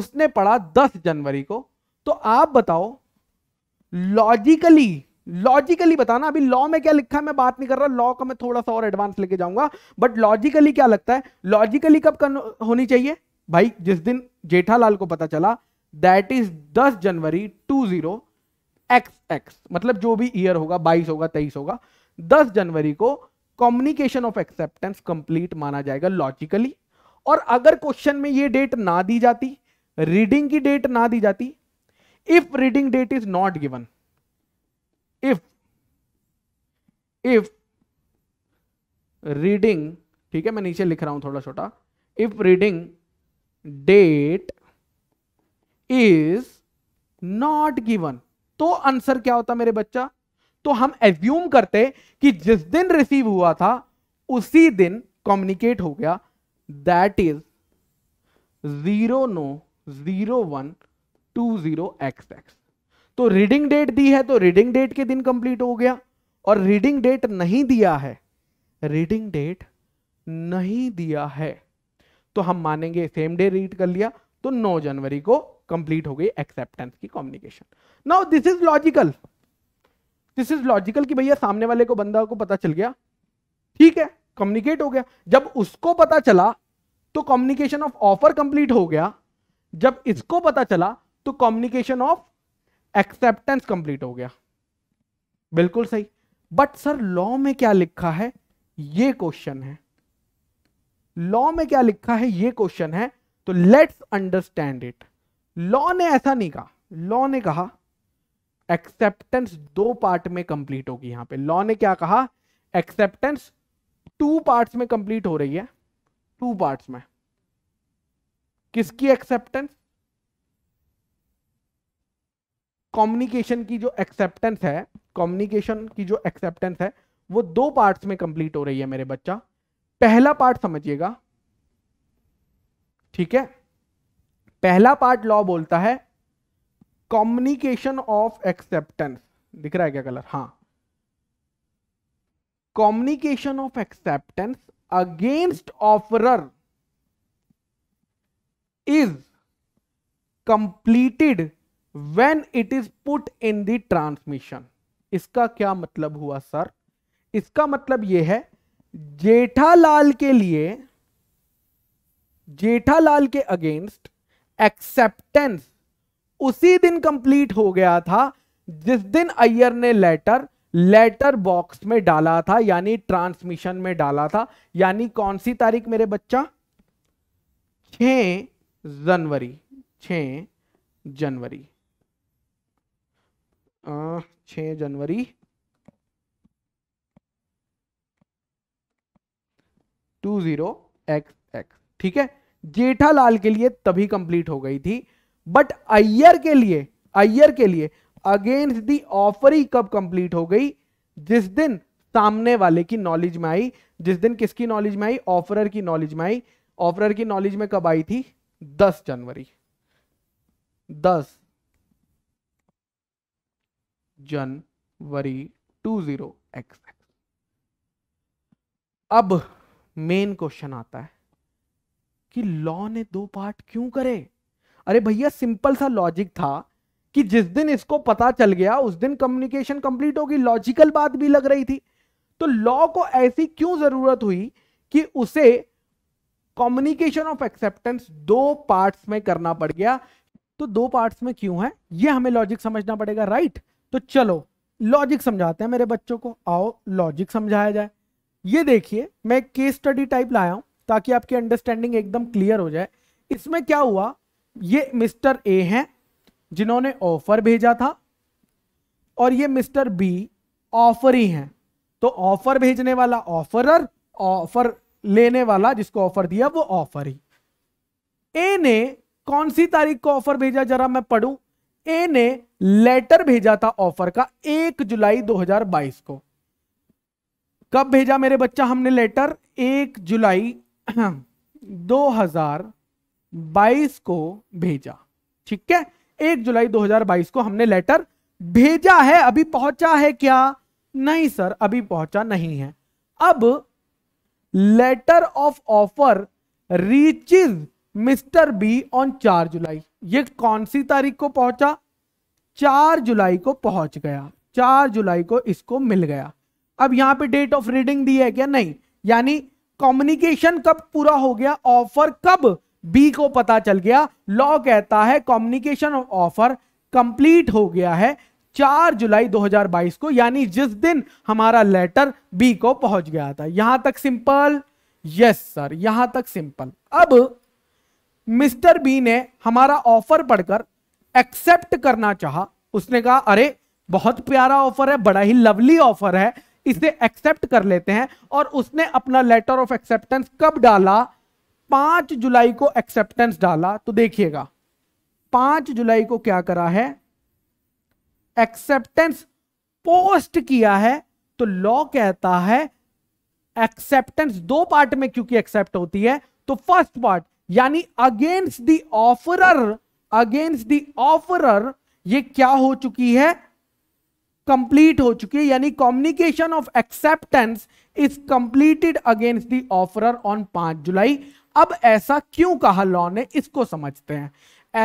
उसने पढ़ा 10 जनवरी को तो आप बताओ लॉजिकली लॉजिकली बताना अभी लॉ में क्या लिखा है मैं बात नहीं कर रहा लॉ का मैं थोड़ा सा और एडवांस लेके जाऊंगा बट लॉजिकली क्या लगता है लॉजिकली कब होनी चाहिए भाई जिस दिन जेठालाल को पता चला that is 10 January two zero X X मतलब जो भी ईयर होगा 22 होगा 23 होगा 10 जनवरी को कम्युनिकेशन ऑफ एक्सेप्टेंस कंप्लीट माना जाएगा लॉजिकली और अगर क्वेश्चन में ये डेट ना दी जाती रीडिंग की डेट ना दी जाती if reading date is not given if if reading ठीक है मैं नीचे लिख रहा हूं थोड़ा छोटा if reading date is not given तो आंसर क्या होता मेरे बच्चा तो हम एज्यूम करते कि जिस दिन रिसीव हुआ था उसी दिन कम्युनिकेट हो गया that is zero no zero one two zero X X तो रीडिंग डेट दी है तो रीडिंग डेट के दिन कंप्लीट हो गया और रीडिंग डेट नहीं दिया है रीडिंग डेट नहीं दिया है तो हम मानेंगे सेम डे रीड कर लिया तो 9 जनवरी को कंप्लीट हो गई एक्सेप्टेंस की communication now this is logical this is logical कि भैया सामने वाले को बंदा को पता चल गया ठीक है कम्युनिकेट हो गया जब उसको पता चला तो कम्युनिकेशन ऑफ ऑफर कंप्लीट हो गया जब इसको पता चला तो कम्युनिकेशन ऑफ एक्सेप्टेंस कंप्लीट हो गया बिल्कुल सही बट सर लॉ में क्या लिखा है ये क्वेश्चन है लॉ में क्या लिखा है ये क्वेश्चन है तो लेट्स अंडरस्टैंड इट लॉ ने ऐसा नहीं कहा लॉ ने कहा एक्सेप्टेंस दो पार्ट में कंप्लीट होगी यहां पे लॉ ने क्या कहा एक्सेप्टेंस टू पार्ट्स में कंप्लीट हो रही है टू पार्ट्स में किसकी एक्सेप्टेंस कम्युनिकेशन की जो एक्सेप्टेंस है कम्युनिकेशन की जो एक्सेप्टेंस है वो दो पार्ट्स में कंप्लीट हो रही है मेरे बच्चा पहला पार्ट समझिएगा ठीक है पहला पार्ट लॉ बोलता है कम्युनिकेशन ऑफ एक्सेप्टेंस दिख रहा है क्या कलर हां communication of acceptance against offeror is completed when it is put in the transmission इसका क्या मतलब हुआ सर इसका मतलब यह है जेठालाल के लिए जेठालाल के अगेंस्ट एक्सेप्टेंस उसी दिन कंप्लीट हो गया था जिस दिन अय्यर ने लेटर लेटर बॉक्स में डाला था यानी ट्रांसमिशन में डाला था यानी कौन सी तारीख मेरे बच्चा छ जनवरी छ जनवरी छ जनवरी 20 एक्स एक्स ठीक है जेठालाल के लिए तभी कंप्लीट हो गई थी बट अय्यर के लिए अय्यर के लिए अगेंस्ट दी ऑफर ही कब कंप्लीट हो गई जिस दिन सामने वाले की नॉलेज में आई जिस दिन किसकी नॉलेज में आई ऑफरर की नॉलेज में आई ऑफरर की नॉलेज में कब आई थी 10 January 10 January two zero X X अब मेन क्वेश्चन आता है कि लॉ ने दो पार्ट क्यों करे अरे भैया सिंपल सा लॉजिक था कि जिस दिन इसको पता चल गया उस दिन कम्युनिकेशन कंप्लीट होगी लॉजिकल बात भी लग रही थी तो लॉ को ऐसी क्यों जरूरत हुई कि उसे कम्युनिकेशन ऑफ एक्सेप्टेंस दो पार्ट्स में करना पड़ गया तो दो पार्ट्स में क्यों है ये हमें लॉजिक समझना पड़ेगा राइट right? तो चलो लॉजिक समझाते हैं मेरे बच्चों को आओ लॉजिक समझाया जाए ये देखिए मैं केस स्टडी टाइप लाया हूं ताकि आपकी अंडरस्टैंडिंग एकदम क्लियर हो जाए इसमें क्या हुआ ये मिस्टर ए हैं जिन्होंने ऑफर भेजा था और ये मिस्टर बी ऑफर ही है तो ऑफर भेजने वाला ऑफरर ऑफर लेने वाला जिसको ऑफर दिया वो ऑफर ही ए ने कौन सी तारीख को ऑफर भेजा जरा मैं पढ़ू ए ने लेटर भेजा था ऑफर का एक जुलाई 2022 को कब भेजा मेरे बच्चा हमने लेटर एक जुलाई 2022 को भेजा ठीक है एक जुलाई 2022 को हमने लेटर भेजा है अभी पहुंचा है क्या नहीं सर अभी पहुंचा नहीं है अब letter of offer reaches mister B on चार जुलाई ये कौन सी तारीख को पहुंचा चार जुलाई को पहुंच गया चार जुलाई को इसको मिल गया अब यहां पे डेट ऑफ रीडिंग दी है क्या नहीं यानी कम्युनिकेशन कब पूरा हो गया ऑफर कब बी को पता चल गया लॉ कहता है कम्युनिकेशन ऑफ ऑफर कंप्लीट हो गया है चार जुलाई 2022 को यानी जिस दिन हमारा लेटर बी को पहुंच गया था यहां तक सिंपल यस सर यहां तक सिंपल अब मिस्टर बी ने हमारा ऑफर पढ़कर एक्सेप्ट करना चाहा उसने कहा अरे बहुत प्यारा ऑफर है बड़ा ही लवली ऑफर है इसे एक्सेप्ट कर लेते हैं और उसने अपना लेटर ऑफ एक्सेप्टेंस कब डाला पांच जुलाई को एक्सेप्टेंस डाला तो देखिएगा पांच जुलाई को क्या करा है एक्सेप्टेंस पोस्ट किया है तो लॉ कहता है एक्सेप्टेंस दो पार्ट में क्योंकि एक्सेप्ट होती है तो फर्स्ट पार्ट यानी against the offeror against the offeror ये क्या हो चुकी है कंप्लीट हो चुकी है यानी communication of acceptance is completed against the offeror on पांच जुलाई अब ऐसा क्यों कहा लॉ ने इसको समझते हैं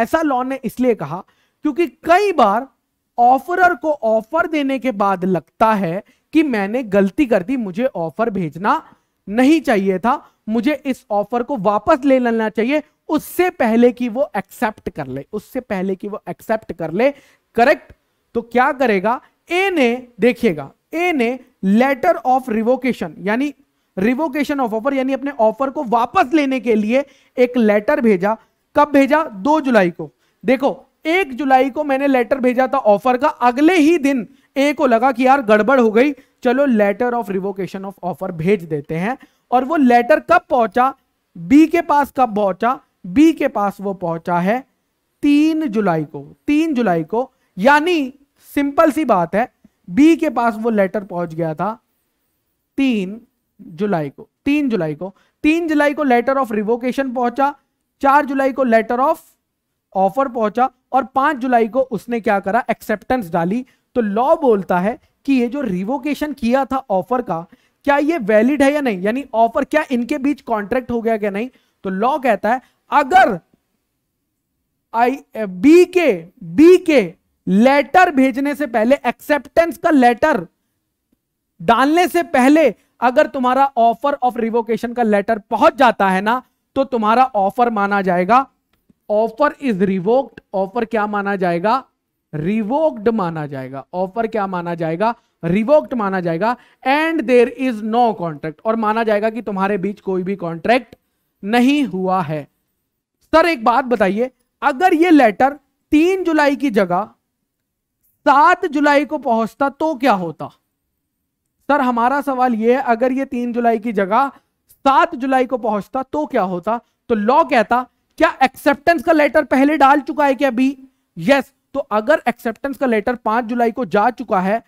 ऐसा लॉ ने इसलिए कहा क्योंकि कई बार ऑफरर को ऑफर देने के बाद लगता है कि मैंने गलती कर दी मुझे ऑफर भेजना नहीं चाहिए था मुझे इस ऑफर को वापस ले लेना चाहिए उससे पहले कि वो एक्सेप्ट कर ले उससे पहले कि वो एक्सेप्ट कर ले करेक्ट तो क्या करेगा ए ने देखिएगा ए ने लेटर ऑफ रिवोकेशन यानी रिवोकेशन ऑफ ऑफर यानी अपने ऑफर को वापस लेने के लिए एक लेटर भेजा कब भेजा दो जुलाई को देखो एक जुलाई को मैंने लेटर भेजा था ऑफर का अगले ही दिन ए को लगा कि यार गड़बड़ हो गई चलो letter of revocation of offer भेज देते हैं और वो लेटर कब पहुंचा बी के पास कब पहुंचा बी के पास वो पहुंचा है तीन जुलाई को तीन जुलाई को यानी सिंपल सी बात है बी के पास वो लेटर पहुंच गया था तीन जुलाई को तीन जुलाई को तीन जुलाई को लेटर ऑफ रिवोकेशन पहुंचा चार जुलाई को लेटर ऑफ ऑफर पहुंचा और पांच जुलाई को उसने क्या करा एक्सेप्टेंस डाली तो लॉ बोलता है कि ये जो रिवोकेशन किया था ऑफर का क्या ये वैलिड है या नहीं यानी ऑफर क्या इनके बीच कॉन्ट्रैक्ट हो गया क्या नहीं तो लॉ कहता है अगर आई बी के बी के लेटर भेजने से पहले एक्सेप्टेंस का लेटर डालने से पहले अगर तुम्हारा ऑफर ऑफ रिवोकेशन का लेटर पहुंच जाता है ना तो तुम्हारा ऑफर माना जाएगा ऑफर इज रिवोक्ड ऑफर क्या माना जाएगा रिवोक्ड माना जाएगा ऑफर क्या माना जाएगा रिवोक्ड माना जाएगा and there is no contract और माना जाएगा कि तुम्हारे बीच कोई भी कॉन्ट्रैक्ट नहीं हुआ है सर एक बात बताइए अगर ये लेटर तीन जुलाई की जगह सात जुलाई को पहुंचता तो क्या होता सर हमारा सवाल यह है अगर ये तीन जुलाई की जगह सात जुलाई को पहुंचता तो क्या होता तो लॉ कहता क्या एक्सेप्टेंस का लेटर पहले डाल चुका है क्या बी यस तो अगर एक्सेप्टेंस का लेटर पांच जुलाई को जा चुका है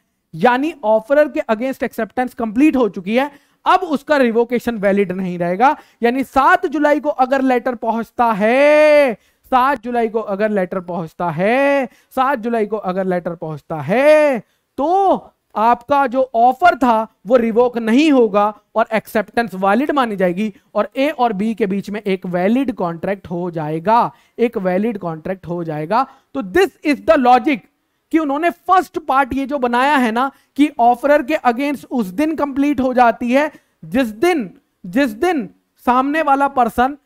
यानी ऑफरर के अगेंस्ट एक्सेप्टेंस कंप्लीट हो चुकी है अब उसका रिवोकेशन वैलिड नहीं रहेगा यानी सात जुलाई को अगर लेटर पहुंचता है सात जुलाई को अगर लेटर पहुंचता है सात जुलाई को अगर लेटर पहुंचता है तो आपका जो ऑफर था वो रिवोक नहीं होगा और एक्सेप्टेंस वैलिड मानी जाएगी और ए और बी के बीच में एक वैलिड कॉन्ट्रैक्ट हो जाएगा एक वैलिड कॉन्ट्रैक्ट हो जाएगा तो दिस इज द लॉजिक कि उन्होंने फर्स्ट पार्ट ये जो बनाया है ना कि ऑफरर के अगेंस्ट उस दिन कंप्लीट हो जाती है जिस दिन जिस दिन सामने वाला पर्सन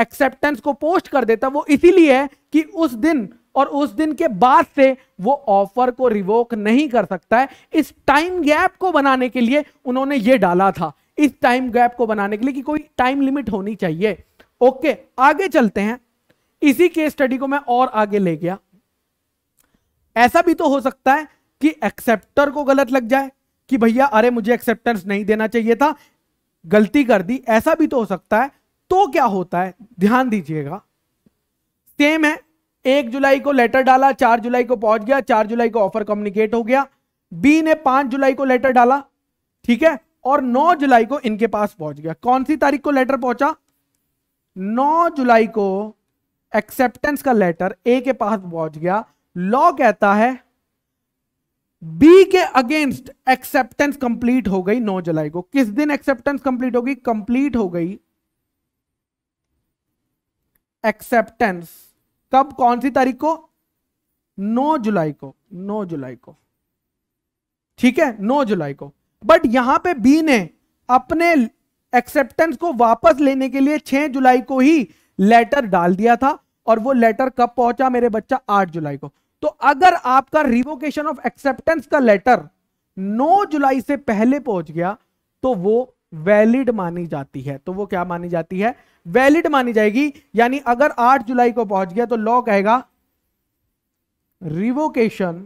एक्सेप्टेंस को पोस्ट कर देता वो इसीलिए है कि उस दिन और उस दिन के बाद से वो ऑफर को रिवोक नहीं कर सकता है इस टाइम गैप को बनाने के लिए उन्होंने ये डाला था इस टाइम गैप को बनाने के लिए कि कोई टाइम लिमिट होनी चाहिए ओके आगे चलते हैं इसी केस स्टडी को मैं और आगे ले गया ऐसा भी तो हो सकता है कि एक्सेप्टर को गलत लग जाए कि भैया अरे मुझे एक्सेप्टेंस नहीं देना चाहिए था गलती कर दी ऐसा भी तो हो सकता है तो क्या होता है ध्यान दीजिएगा सेम है एक जुलाई को लेटर डाला चार जुलाई को पहुंच गया चार जुलाई को ऑफर कम्युनिकेट हो गया बी ने पांच जुलाई को लेटर डाला ठीक है और नौ जुलाई को इनके पास पहुंच गया कौन सी तारीख को लेटर पहुंचा नौ जुलाई को एक्सेप्टेंस का लेटर ए के पास पहुंच गया लॉ कहता है बी के अगेंस्ट एक्सेप्टेंस कंप्लीट हो गई 9 जुलाई को किस दिन एक्सेप्टेंस कंप्लीट होगी कंप्लीट हो गई एक्सेप्टेंस कब कौन सी तारीख को 9 जुलाई को 9 जुलाई को ठीक है 9 जुलाई को बट यहां पे बी ने अपने एक्सेप्टेंस को वापस लेने के लिए 6 जुलाई को ही लेटर डाल दिया था और वो लेटर कब पहुंचा मेरे बच्चा 8 जुलाई को तो अगर आपका रिवोकेशन ऑफ एक्सेप्टेंस का लेटर 9 जुलाई से पहले पहुंच गया तो वो वैलिड मानी जाती है तो वो क्या मानी जाती है वैलिड मानी जाएगी यानी अगर 8 जुलाई को पहुंच गया तो लॉ कहेगा revocation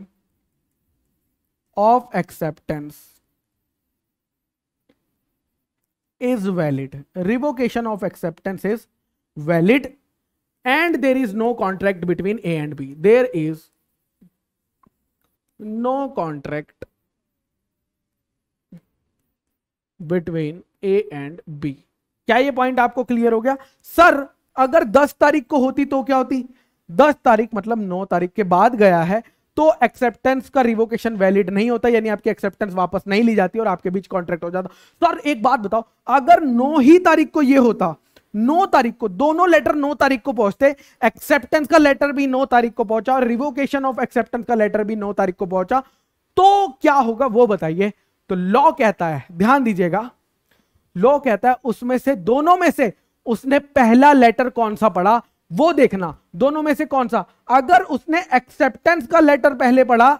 of acceptance is valid revocation of acceptance is valid and there is no contract between A and B there is no contract between A and B क्या ये पॉइंट आपको क्लियर हो गया सर अगर 10 तारीख को होती तो क्या होती 10 तारीख मतलब 9 तारीख के बाद गया है तो एक्सेप्टेंस का रिवोकेशन वैलिड नहीं होता यानी आपकी एक्सेप्टेंस वापस नहीं ली जाती और आपके बीच कॉन्ट्रैक्ट हो जाता सर एक बात बताओ अगर नौ ही तारीख को ये होता 9 तारीख को दोनों लेटर 9 तारीख को पहुंचते एक्सेप्टेंस का लेटर भी 9 तारीख को पहुंचा और रिवोकेशन ऑफ एक्सेप्टेंस का लेटर भी 9 तारीख को पहुंचा तो क्या होगा वो बताइए तो लॉ कहता है ध्यान दीजिएगा लॉ कहता है उसमें से दोनों में से उसने पहला लेटर कौन सा पढ़ा वो देखना दोनों में से कौन सा अगर उसने एक्सेप्टेंस का लेटर पहले पढ़ा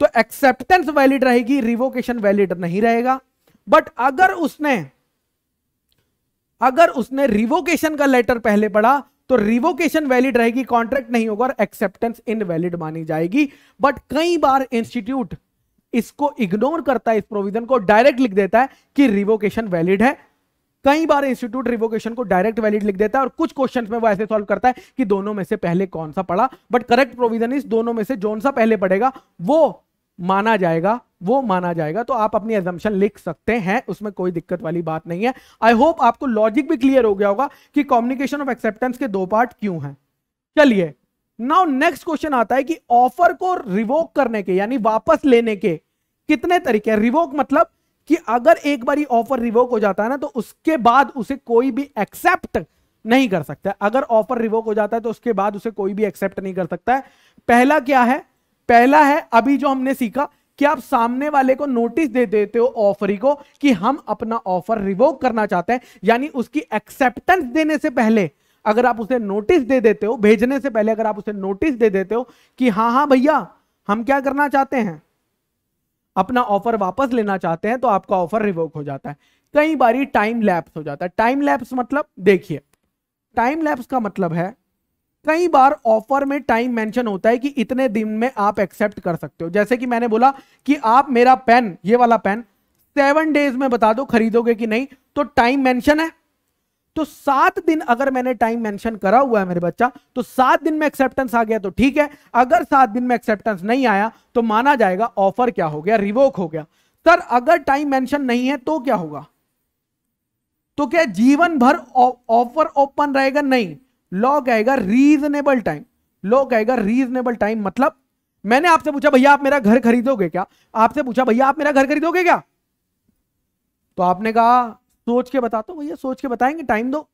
तो एक्सेप्टेंस वैलिड रहेगी रिवोकेशन वैलिड नहीं रहेगा बट अगर उसने अगर उसने रिवोकेशन का लेटर पहले पढ़ा तो रिवोकेशन वैलिड रहेगी कॉन्ट्रैक्ट नहीं होगा और एक्सेप्टेंस इनवैलिड मानी जाएगी बट कई बार इंस्टीट्यूट इसको इग्नोर करता है इस प्रोविजन को डायरेक्ट लिख देता है कि रिवोकेशन वैलिड है कई बार इंस्टीट्यूट रिवोकेशन को डायरेक्ट वैलिड लिख देता है और कुछ क्वेश्चन में वो ऐसे सॉल्व करता है कि दोनों में से पहले कौन सा पड़ा बट करेक्ट प्रोविजन इस दोनों में से जोन सा पहले पड़ेगा वो माना जाएगा वो माना जाएगा तो आप अपनी एजम्पन लिख सकते हैं उसमें कोई दिक्कत वाली बात नहीं है आई होप आपको लॉजिक भी क्लियर हो गया होगा कि कम्युनिकेशन ऑफ एक्सेप्टेंस के दो पार्ट क्यों हैं चलिए नाउ नेक्स्ट क्वेश्चन आता है कि ऑफर को रिवोक करने के यानी वापस लेने के कितने तरीके रिवोक मतलब कि अगर एक बार ऑफर रिवोक हो जाता है ना तो उसके बाद उसे कोई भी एक्सेप्ट नहीं कर सकता अगर ऑफर रिवोक हो जाता है तो उसके बाद उसे कोई भी एक्सेप्ट नहीं कर सकता है पहला क्या है पहला है अभी जो हमने सीखा कि आप सामने वाले को नोटिस दे देते हो ऑफरी को कि हम अपना ऑफर रिवोक करना चाहते हैं यानी उसकी एक्सेप्टेंस देने से पहले अगर आप उसे नोटिस दे देते हो भेजने से पहले अगर आप उसे नोटिस दे देते हो कि हाँ हाँ भैया हम क्या करना चाहते हैं अपना ऑफर वापस लेना चाहते हैं तो आपका ऑफर रिवोक हो जाता है कई बार टाइम लैप्स हो जाता है टाइम लैप्स मतलब देखिए टाइम लैप्स का मतलब है कई बार ऑफर में टाइम मेंशन होता है कि इतने दिन में आप एक्सेप्ट कर सकते हो जैसे कि मैंने बोला कि आप मेरा पेन ये वाला पेन सेवन डेज में बता दो खरीदोगे कि नहीं तो टाइम मेंशन है तो सात दिन अगर मैंने टाइम मेंशन करा हुआ है मेरे बच्चा तो सात दिन में एक्सेप्टेंस आ गया तो ठीक है अगर सात दिन में एक्सेप्टेंस नहीं आया तो माना जाएगा ऑफर क्या हो गया रिवोक हो गया सर अगर टाइम मेंशन नहीं है तो क्या होगा तो क्या जीवन भर ऑफर ओपन रहेगा नहीं लॉ कहेगा रीजनेबल टाइम लॉ कहेगा रीजनेबल टाइम मतलब मैंने आपसे पूछा भैया आप मेरा घर खरीदोगे क्या आपसे पूछा भैया आप मेरा घर खरीदोगे क्या तो आपने कहा सोच के बताता हूँ भैया सोच के बताएंगे टाइम दो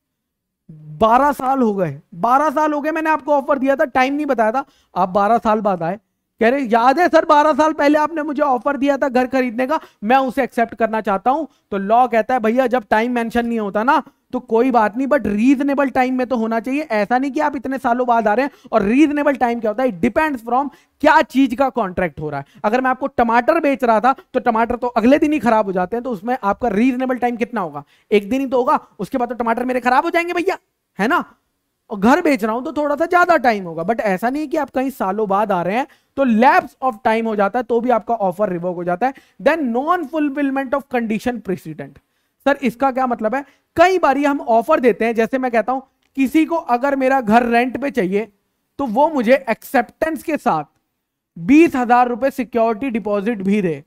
बारह साल हो गए बारह साल हो गए मैंने आपको ऑफर दिया था टाइम नहीं बताया था आप बारह साल बाद आए कह रहे याद है सर बारह साल पहले आपने मुझे ऑफर दिया था घर खरीदने का मैं उसे एक्सेप्ट करना चाहता हूं तो लॉ कहता है भैया जब टाइम मेंशन नहीं होता ना तो कोई बात नहीं बट रीजनेबल टाइम में तो होना चाहिए ऐसा नहीं कि आप इतने सालों बाद आ रहे हैं और रीजनेबल टाइम क्या होता है डिपेंड्स फ्रॉम क्या चीज का कॉन्ट्रैक्ट हो रहा है अगर मैं आपको टमाटर बेच रहा था तो टमाटर तो अगले दिन ही खराब हो जाते हैं तो उसमें आपका रीजनेबल टाइम कितना होगा एक दिन ही तो होगा उसके बाद तो टमाटर मेरे खराब हो जाएंगे भैया है ना और घर बेच रहा हूं तो थोड़ा सा ज्यादा टाइम होगा बट ऐसा नहीं कि आप कहीं सालों बाद आ रहे हैं तो लैब्स ऑफ टाइम हो जाता है तो भी आपका ऑफर रिवोक हो जाता है then non fulfilment of condition precedent sir इसका क्या मतलब है कई बार हम ऑफर देते हैं जैसे मैं कहता हूं किसी को अगर मेरा घर रेंट पे चाहिए तो वो मुझे एक्सेप्टेंस के साथ बीस हजार रुपए सिक्योरिटी डिपॉजिट भी दे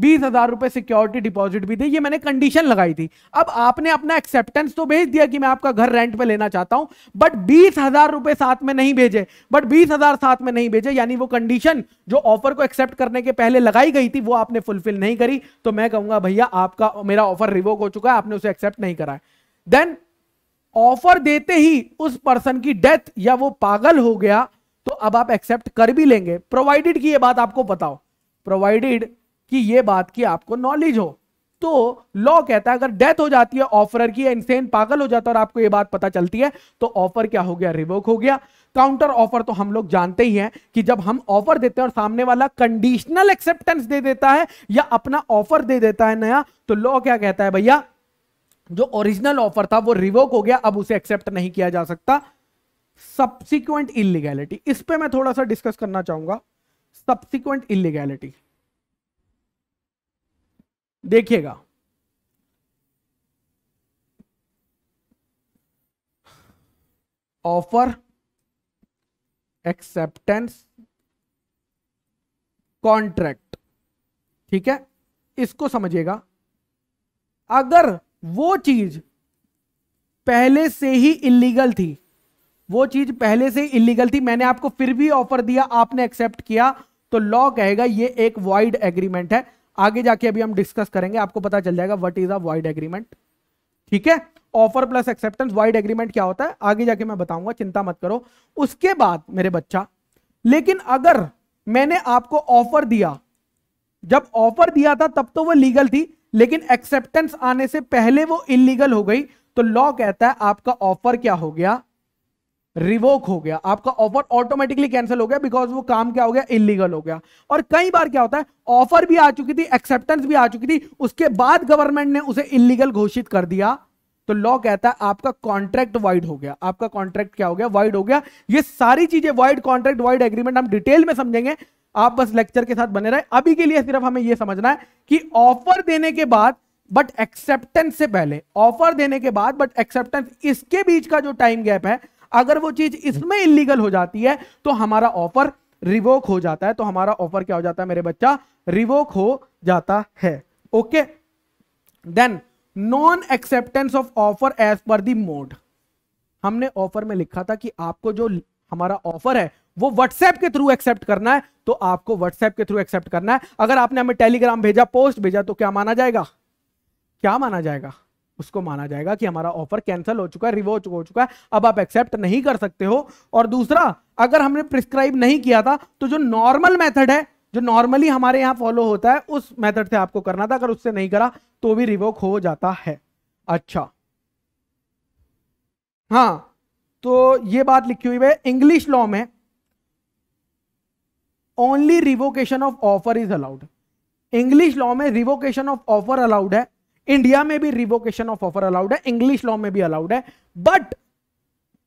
बीस हजार रुपए सिक्योरिटी डिपॉजिट भी दी ये मैंने कंडीशन लगाई थी अब आपने अपना एक्सेप्टेंस तो भेज दिया कि मैं आपका घर रेंट पे लेना चाहता हूं बट बीस हजार रुपए साथ में नहीं भेजे बट बीस हजार साथ में नहीं भेजे यानी वो कंडीशन जो ऑफर को एक्सेप्ट करने के पहले लगाई गई थी वो आपने फुलफिल नहीं करी तो मैं कहूंगा भैया आपका मेरा ऑफर रिवोक हो चुका है आपने उसे एक्सेप्ट नहीं करा देन ऑफर देते ही उस पर्सन की डेथ या वो पागल हो गया तो अब आप एक्सेप्ट कर भी लेंगे प्रोवाइडेड की ये बात आपको बताओ प्रोवाइडेड कि ये बात की आपको नॉलेज हो तो लॉ कहता है अगर डेथ हो जाती है ऑफरर की इंसेन पागल हो जाता है और आपको ये बात पता चलती है तो ऑफर क्या हो गया रिवोक हो गया काउंटर ऑफर तो हम लोग जानते ही हैं कि जब हम ऑफर देते हैं और सामने वाला कंडीशनल एक्सेप्टेंस दे देता है या अपना ऑफर दे देता है नया तो लॉ क्या कहता है भैया जो ओरिजिनल ऑफर था वो रिवोक हो गया अब उसे एक्सेप्ट नहीं किया जा सकता सब्सिक्वेंट इलीगैलिटी इस पर मैं थोड़ा सा डिस्कस करना चाहूंगा सब्सिक्वेंट इलीगैलिटी देखिएगा ऑफर एक्सेप्टेंस कॉन्ट्रैक्ट ठीक है इसको समझिएगा अगर वो चीज पहले से ही इलीगल थी वो चीज पहले से ही इलीगल थी मैंने आपको फिर भी ऑफर दिया आपने एक्सेप्ट किया तो लॉ कहेगा ये एक वाइड एग्रीमेंट है आगे जाके अभी हम डिस्कस करेंगे आपको पता चल जाएगा what is a void agreement ठीक है offer plus acceptance void agreement क्या होता है आगे जाके मैं बताऊंगा चिंता मत करो उसके बाद मेरे बच्चा लेकिन अगर मैंने आपको ऑफर दिया जब ऑफर दिया था तब तो वो लीगल थी लेकिन एक्सेप्टेंस आने से पहले वो इलीगल हो गई तो लॉ कहता है आपका ऑफर क्या हो गया रिवोक हो गया आपका ऑफर ऑटोमेटिकली कैंसिल हो गया बिकॉज वो काम क्या हो गया इलीगल हो गया और कई बार क्या होता है ऑफर भी आ चुकी थी एक्सेप्टेंस भी आ चुकी थी उसके बाद गवर्नमेंट ने उसे इलीगल घोषित कर दिया तो लॉ कहता है आपका कॉन्ट्रैक्ट वाइड हो गया आपका कॉन्ट्रैक्ट क्या हो गया वाइड हो गया ये सारी चीजें वाइड कॉन्ट्रैक्ट वाइड एग्रीमेंट हम डिटेल में समझेंगे आप बस लेक्चर के साथ बने रहे अभी के लिए सिर्फ हमें यह समझना है कि ऑफर देने के बाद बट एक्सेप्टेंस से पहले ऑफर देने के बाद बट एक्सेप्टेंस इसके बीच का जो टाइम गैप है अगर वो चीज इसमें इलीगल हो जाती है तो हमारा ऑफर रिवोक हो जाता है तो हमारा ऑफर क्या हो जाता है मेरे बच्चा रिवोक हो जाता है okay then non acceptance of offer as per the mode हमने ऑफर में लिखा था कि आपको जो हमारा ऑफर है वो व्हाट्सएप के थ्रू एक्सेप्ट करना है तो आपको व्हाट्सएप के थ्रू एक्सेप्ट करना है अगर आपने हमें टेलीग्राम भेजा पोस्ट भेजा तो क्या माना जाएगा क्या माना जाएगा उसको माना जाएगा कि हमारा ऑफर कैंसिल हो चुका है रिवोच हो चुका है अब आप एक्सेप्ट नहीं कर सकते हो और दूसरा अगर हमने प्रिस्क्राइब नहीं किया था तो जो नॉर्मल मेथड है जो नॉर्मली हमारे यहां फॉलो होता है उस मेथड से आपको करना था अगर उससे नहीं करा तो भी रिवोक हो जाता है अच्छा हाँ तो ये बात लिखी हुई है इंग्लिश लॉ में only revocation of offer is allowed English law में रिवोकेशन ऑफ ऑफर अलाउड है इंडिया में भी रिवोकेशन ऑफ ऑफर अलाउड है इंग्लिश लॉ में भी अलाउड है but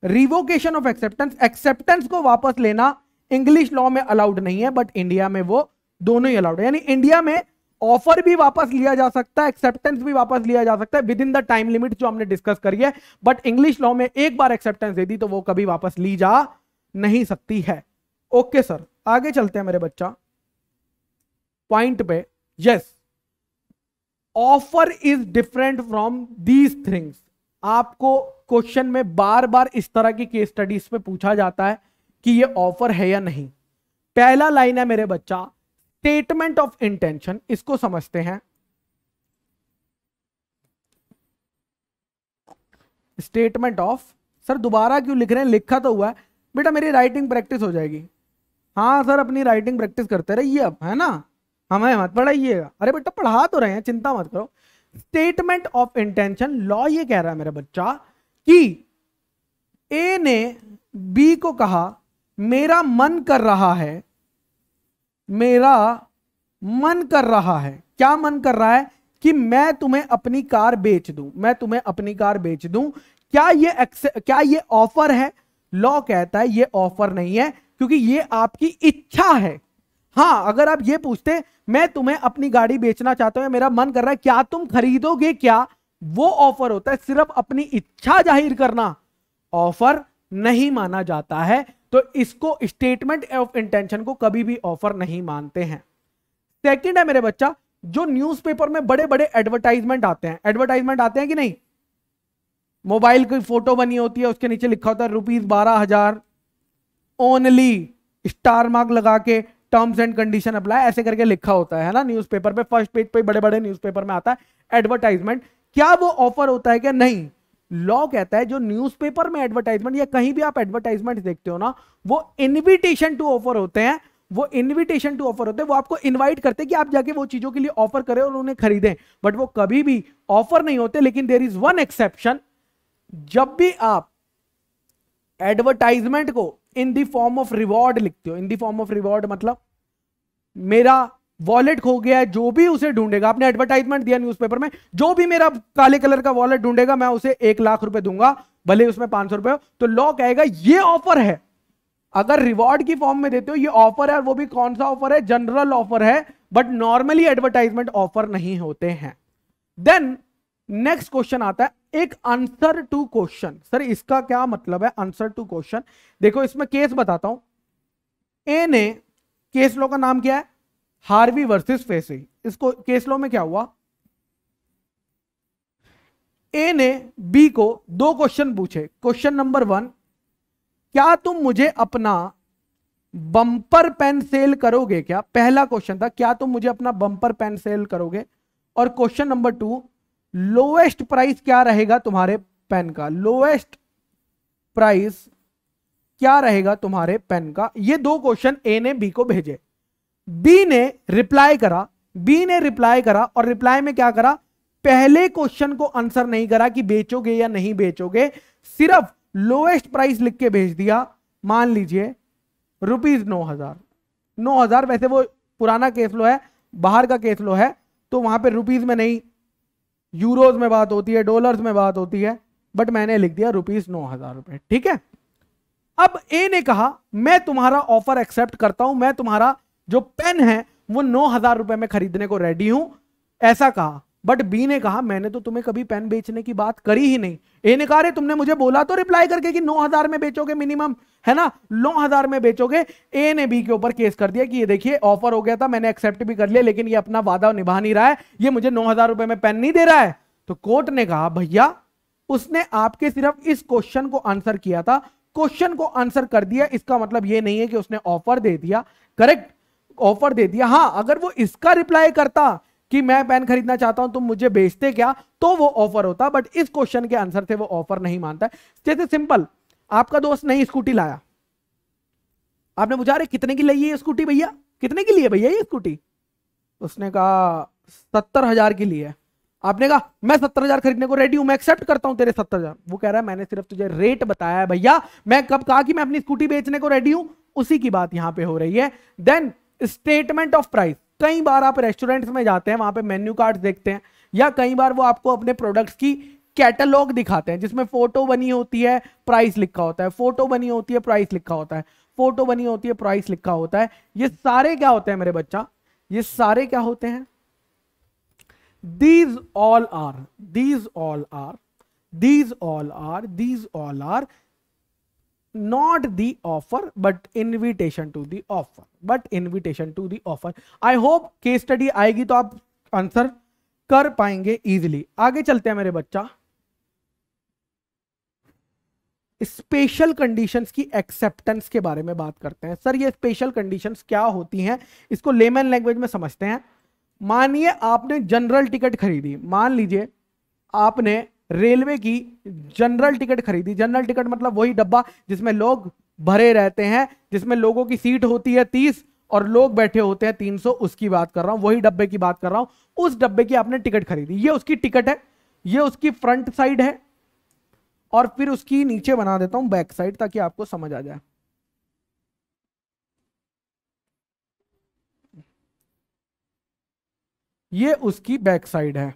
revocation of acceptance acceptance को वापस लेना इंग्लिश लॉ में अलाउड नहीं है बट इंडिया में वो दोनों ही अलाउड है यानी इंडिया में ऑफर भी वापस लिया जा सकता है एक्सेप्टेंस भी वापस लिया जा सकता है within the time limit जो हमने डिस्कस करी है बट इंग्लिश लॉ में एक बार एक्सेप्टेंस दे दी तो वो कभी वापस ली जा नहीं सकती है ओके सर आगे चलते हैं मेरे बच्चा पॉइंट पे yes offer is different from these things आपको क्वेश्चन में बार बार इस तरह की केस स्टडीज पे पूछा जाता है कि ये ऑफर है या नहीं पहला लाइन है मेरे बच्चा स्टेटमेंट ऑफ इंटेंशन इसको समझते हैं स्टेटमेंट ऑफ सर दोबारा क्यों लिख रहे हैं लिखा तो हुआ है बेटा मेरी राइटिंग प्रैक्टिस हो जाएगी हाँ सर अपनी राइटिंग प्रैक्टिस करते रहिए अब है ना हमें मत पढ़ाइएगा अरे बेटा पढ़ा तो रहे हैं चिंता मत करो स्टेटमेंट ऑफ इंटेंशन लॉ ये कह रहा है मेरा बच्चा कि ए ने बी को कहा मेरा मन कर रहा है मेरा मन कर रहा है क्या मन कर रहा है कि मैं तुम्हें अपनी कार बेच दूं मैं तुम्हें अपनी कार बेच दूं क्या ये क्या ये ऑफर है लॉ कहता है ये ऑफर नहीं है क्योंकि ये आपकी इच्छा है हाँ अगर आप ये पूछते मैं तुम्हें अपनी गाड़ी बेचना चाहता हूँ मेरा मन कर रहा है क्या तुम खरीदोगे क्या वो ऑफर होता है सिर्फ अपनी इच्छा जाहिर करना ऑफर नहीं माना जाता है तो इसको स्टेटमेंट ऑफ इंटेंशन को कभी भी ऑफर नहीं मानते हैं सेकंड है मेरे बच्चा जो न्यूज़पेपर में बड़े बड़े एडवर्टाइजमेंट आते हैं एडवर्टाइजमेंट आते हैं कि नहीं मोबाइल की फोटो बनी होती है उसके नीचे लिखा होता है रुपीज बारह हजार ओनली स्टार मार्क लगा के टर्म्स एंड कंडीशन अप्लाई ऐसे करके लिखा होता है ना न्यूज़पेपर पे फर्स्ट पेज पर बड़े बड़े न्यूज़पेपर में आता है एडवर्टाइजमेंट क्या वो ऑफर होता है क्या नहीं लॉ कहता है जो न्यूज़पेपर में एडवर्टाइजमेंट या कहीं भी आप एडवर्टाइजमेंट देखते हो ना वो इनविटेशन टू ऑफर होते हैं वो इनविटेशन टू ऑफर होते हैं वो आपको इनवाइट करते हैं कि आप जाके वो चीजों के लिए ऑफर करें और उन्हें खरीदें बट वो कभी भी ऑफर नहीं होते लेकिन देर इज वन एक्सेप्शन जब भी आप एडवर्टाइजमेंट को in the form of reward लिखते हो in the form of reward मतलब मेरा वॉलेट खो गया है जो भी उसे ढूंढेगा आपने एडवर्टाइजमेंट दिया न्यूज़पेपर में जो भी मेरा काले कलर का वॉलेट ढूंढेगा मैं उसे एक लाख रुपए दूंगा भले उसमें पांच सौ रुपए हो तो लॉ कहेगा ये ऑफर है अगर रिवॉर्ड की फॉर्म में देते हो ये ऑफर है वो भी कौन सा ऑफर है जनरल ऑफर है बट नॉर्मली एडवर्टाइजमेंट ऑफर नहीं होते हैं देन नेक्स्ट क्वेश्चन आता है एक आंसर टू क्वेश्चन सर इसका क्या मतलब है आंसर टू क्वेश्चन देखो इसमें केस बताता हूं ए ने केस लो का नाम क्या है हार्वी वर्सेस फेसे इसको केस लो में क्या हुआ ए ने बी को दो क्वेश्चन पूछे क्वेश्चन नंबर वन क्या तुम मुझे अपना बम्पर पेन सेल करोगे क्या पहला क्वेश्चन था क्या तुम मुझे अपना बम्पर पेन सेल करोगे और question number two lowest price क्या रहेगा तुम्हारे पेन का लोएस्ट प्राइस क्या रहेगा तुम्हारे पेन का ये दो क्वेश्चन ए ने बी को भेजे बी ने रिप्लाई करा बी ने रिप्लाई करा और रिप्लाई में क्या करा पहले क्वेश्चन को आंसर नहीं करा कि बेचोगे या नहीं बेचोगे सिर्फ लोएस्ट प्राइस लिख के भेज दिया मान लीजिए रुपीज नौ हजार नौ हजार वैसे वो पुराना केस लो है बाहर का केस लो है तो वहां पे रुपीज में नहीं यूरोज में बात होती है डॉलर्स में बात होती है बट मैंने लिख दिया रुपीज नौ हजार रुपए ठीक है अब ए ने कहा मैं तुम्हारा ऑफर एक्सेप्ट करता हूं मैं तुम्हारा जो पेन है वो नौ हजार रुपए में खरीदने को रेडी हूं ऐसा कहा बट बी ने कहा मैंने तो तुम्हें कभी पेन बेचने की बात करी ही नहीं ए ने कहा तुमने मुझे बोला तो रिप्लाई करके कि नौ हजार में बेचोगे मिनिमम है ना नौ हजार में बेचोगे ए ने बी के ऊपर केस कर दिया कि ये देखिए ऑफर हो गया था मैंने एक्सेप्ट भी कर लिया लेकिन ये अपना वादा निभा नहीं रहा है ये मुझे नौ हजार रुपए में पेन नहीं दे रहा है तो कोर्ट ने कहा भैया उसने आपके सिर्फ इस क्वेश्चन को आंसर किया था क्वेश्चन को आंसर कर दिया इसका मतलब ये नहीं है कि उसने ऑफर दे दिया करेक्ट ऑफर दे दिया हाँ अगर वो इसका रिप्लाई करता कि मैं पेन खरीदना चाहता हूं तुम मुझे बेचते क्या तो वो ऑफर होता बट इस क्वेश्चन के आंसर से वो ऑफर नहीं मानता जैसे सिंपल आपका दोस्त नई स्कूटी लाया आपने पूछा अरे कितने की लाई है स्कूटी भैया कितने की लिए भैया ये स्कूटी उसने कहा सत्तर हजार की लिए आपने कहा मैं सत्तर हजार खरीदने को रेडी हूं मैं एक्सेप्ट करता हूं तेरे सत्तर हजार वो कह रहा है मैंने सिर्फ तुझे रेट बताया है भैया मैं कब कहा कि मैं अपनी स्कूटी बेचने को रेडी हूं उसी की बात यहां पे हो रही है देन स्टेटमेंट ऑफ प्राइस कई बार आप रेस्टोरेंट्स में जाते हैं वहां पे मेन्यू कार्ड देखते हैं या कई बार वो आपको अपने प्रोडक्ट्स की कैटलॉग दिखाते हैं जिसमें फोटो बनी होती है प्राइस लिखा होता है फोटो बनी होती है प्राइस लिखा होता है फोटो बनी होती है प्राइस लिखा होता है ये सारे क्या होते हैं मेरे बच्चा ये सारे क्या होते हैं these all are these all are these all are these all are not the offer but invitation to the offer but invitation to the offer i hope case study aayegi to aap answer kar payenge easily aage chalte hain mere bachcha special conditions की acceptance के बारे में बात करते हैं sir ये special conditions क्या होती हैं इसको लेमन लैंग्वेज में समझते हैं मानिए आपने जनरल टिकट खरीदी मान लीजिए आपने रेलवे की जनरल टिकट खरीदी जनरल टिकट मतलब वही डब्बा जिसमें लोग भरे रहते हैं जिसमें लोगों की सीट होती है तीस और लोग बैठे होते हैं तीन सौ उसकी बात कर रहा हूं वही डब्बे की बात कर रहा हूं उस डब्बे की आपने टिकट खरीदी ये उसकी टिकट है ये उसकी फ्रंट साइड है और फिर उसकी नीचे बना देता हूं बैक साइड ताकि आपको समझ आ जाए ये उसकी बैक साइड है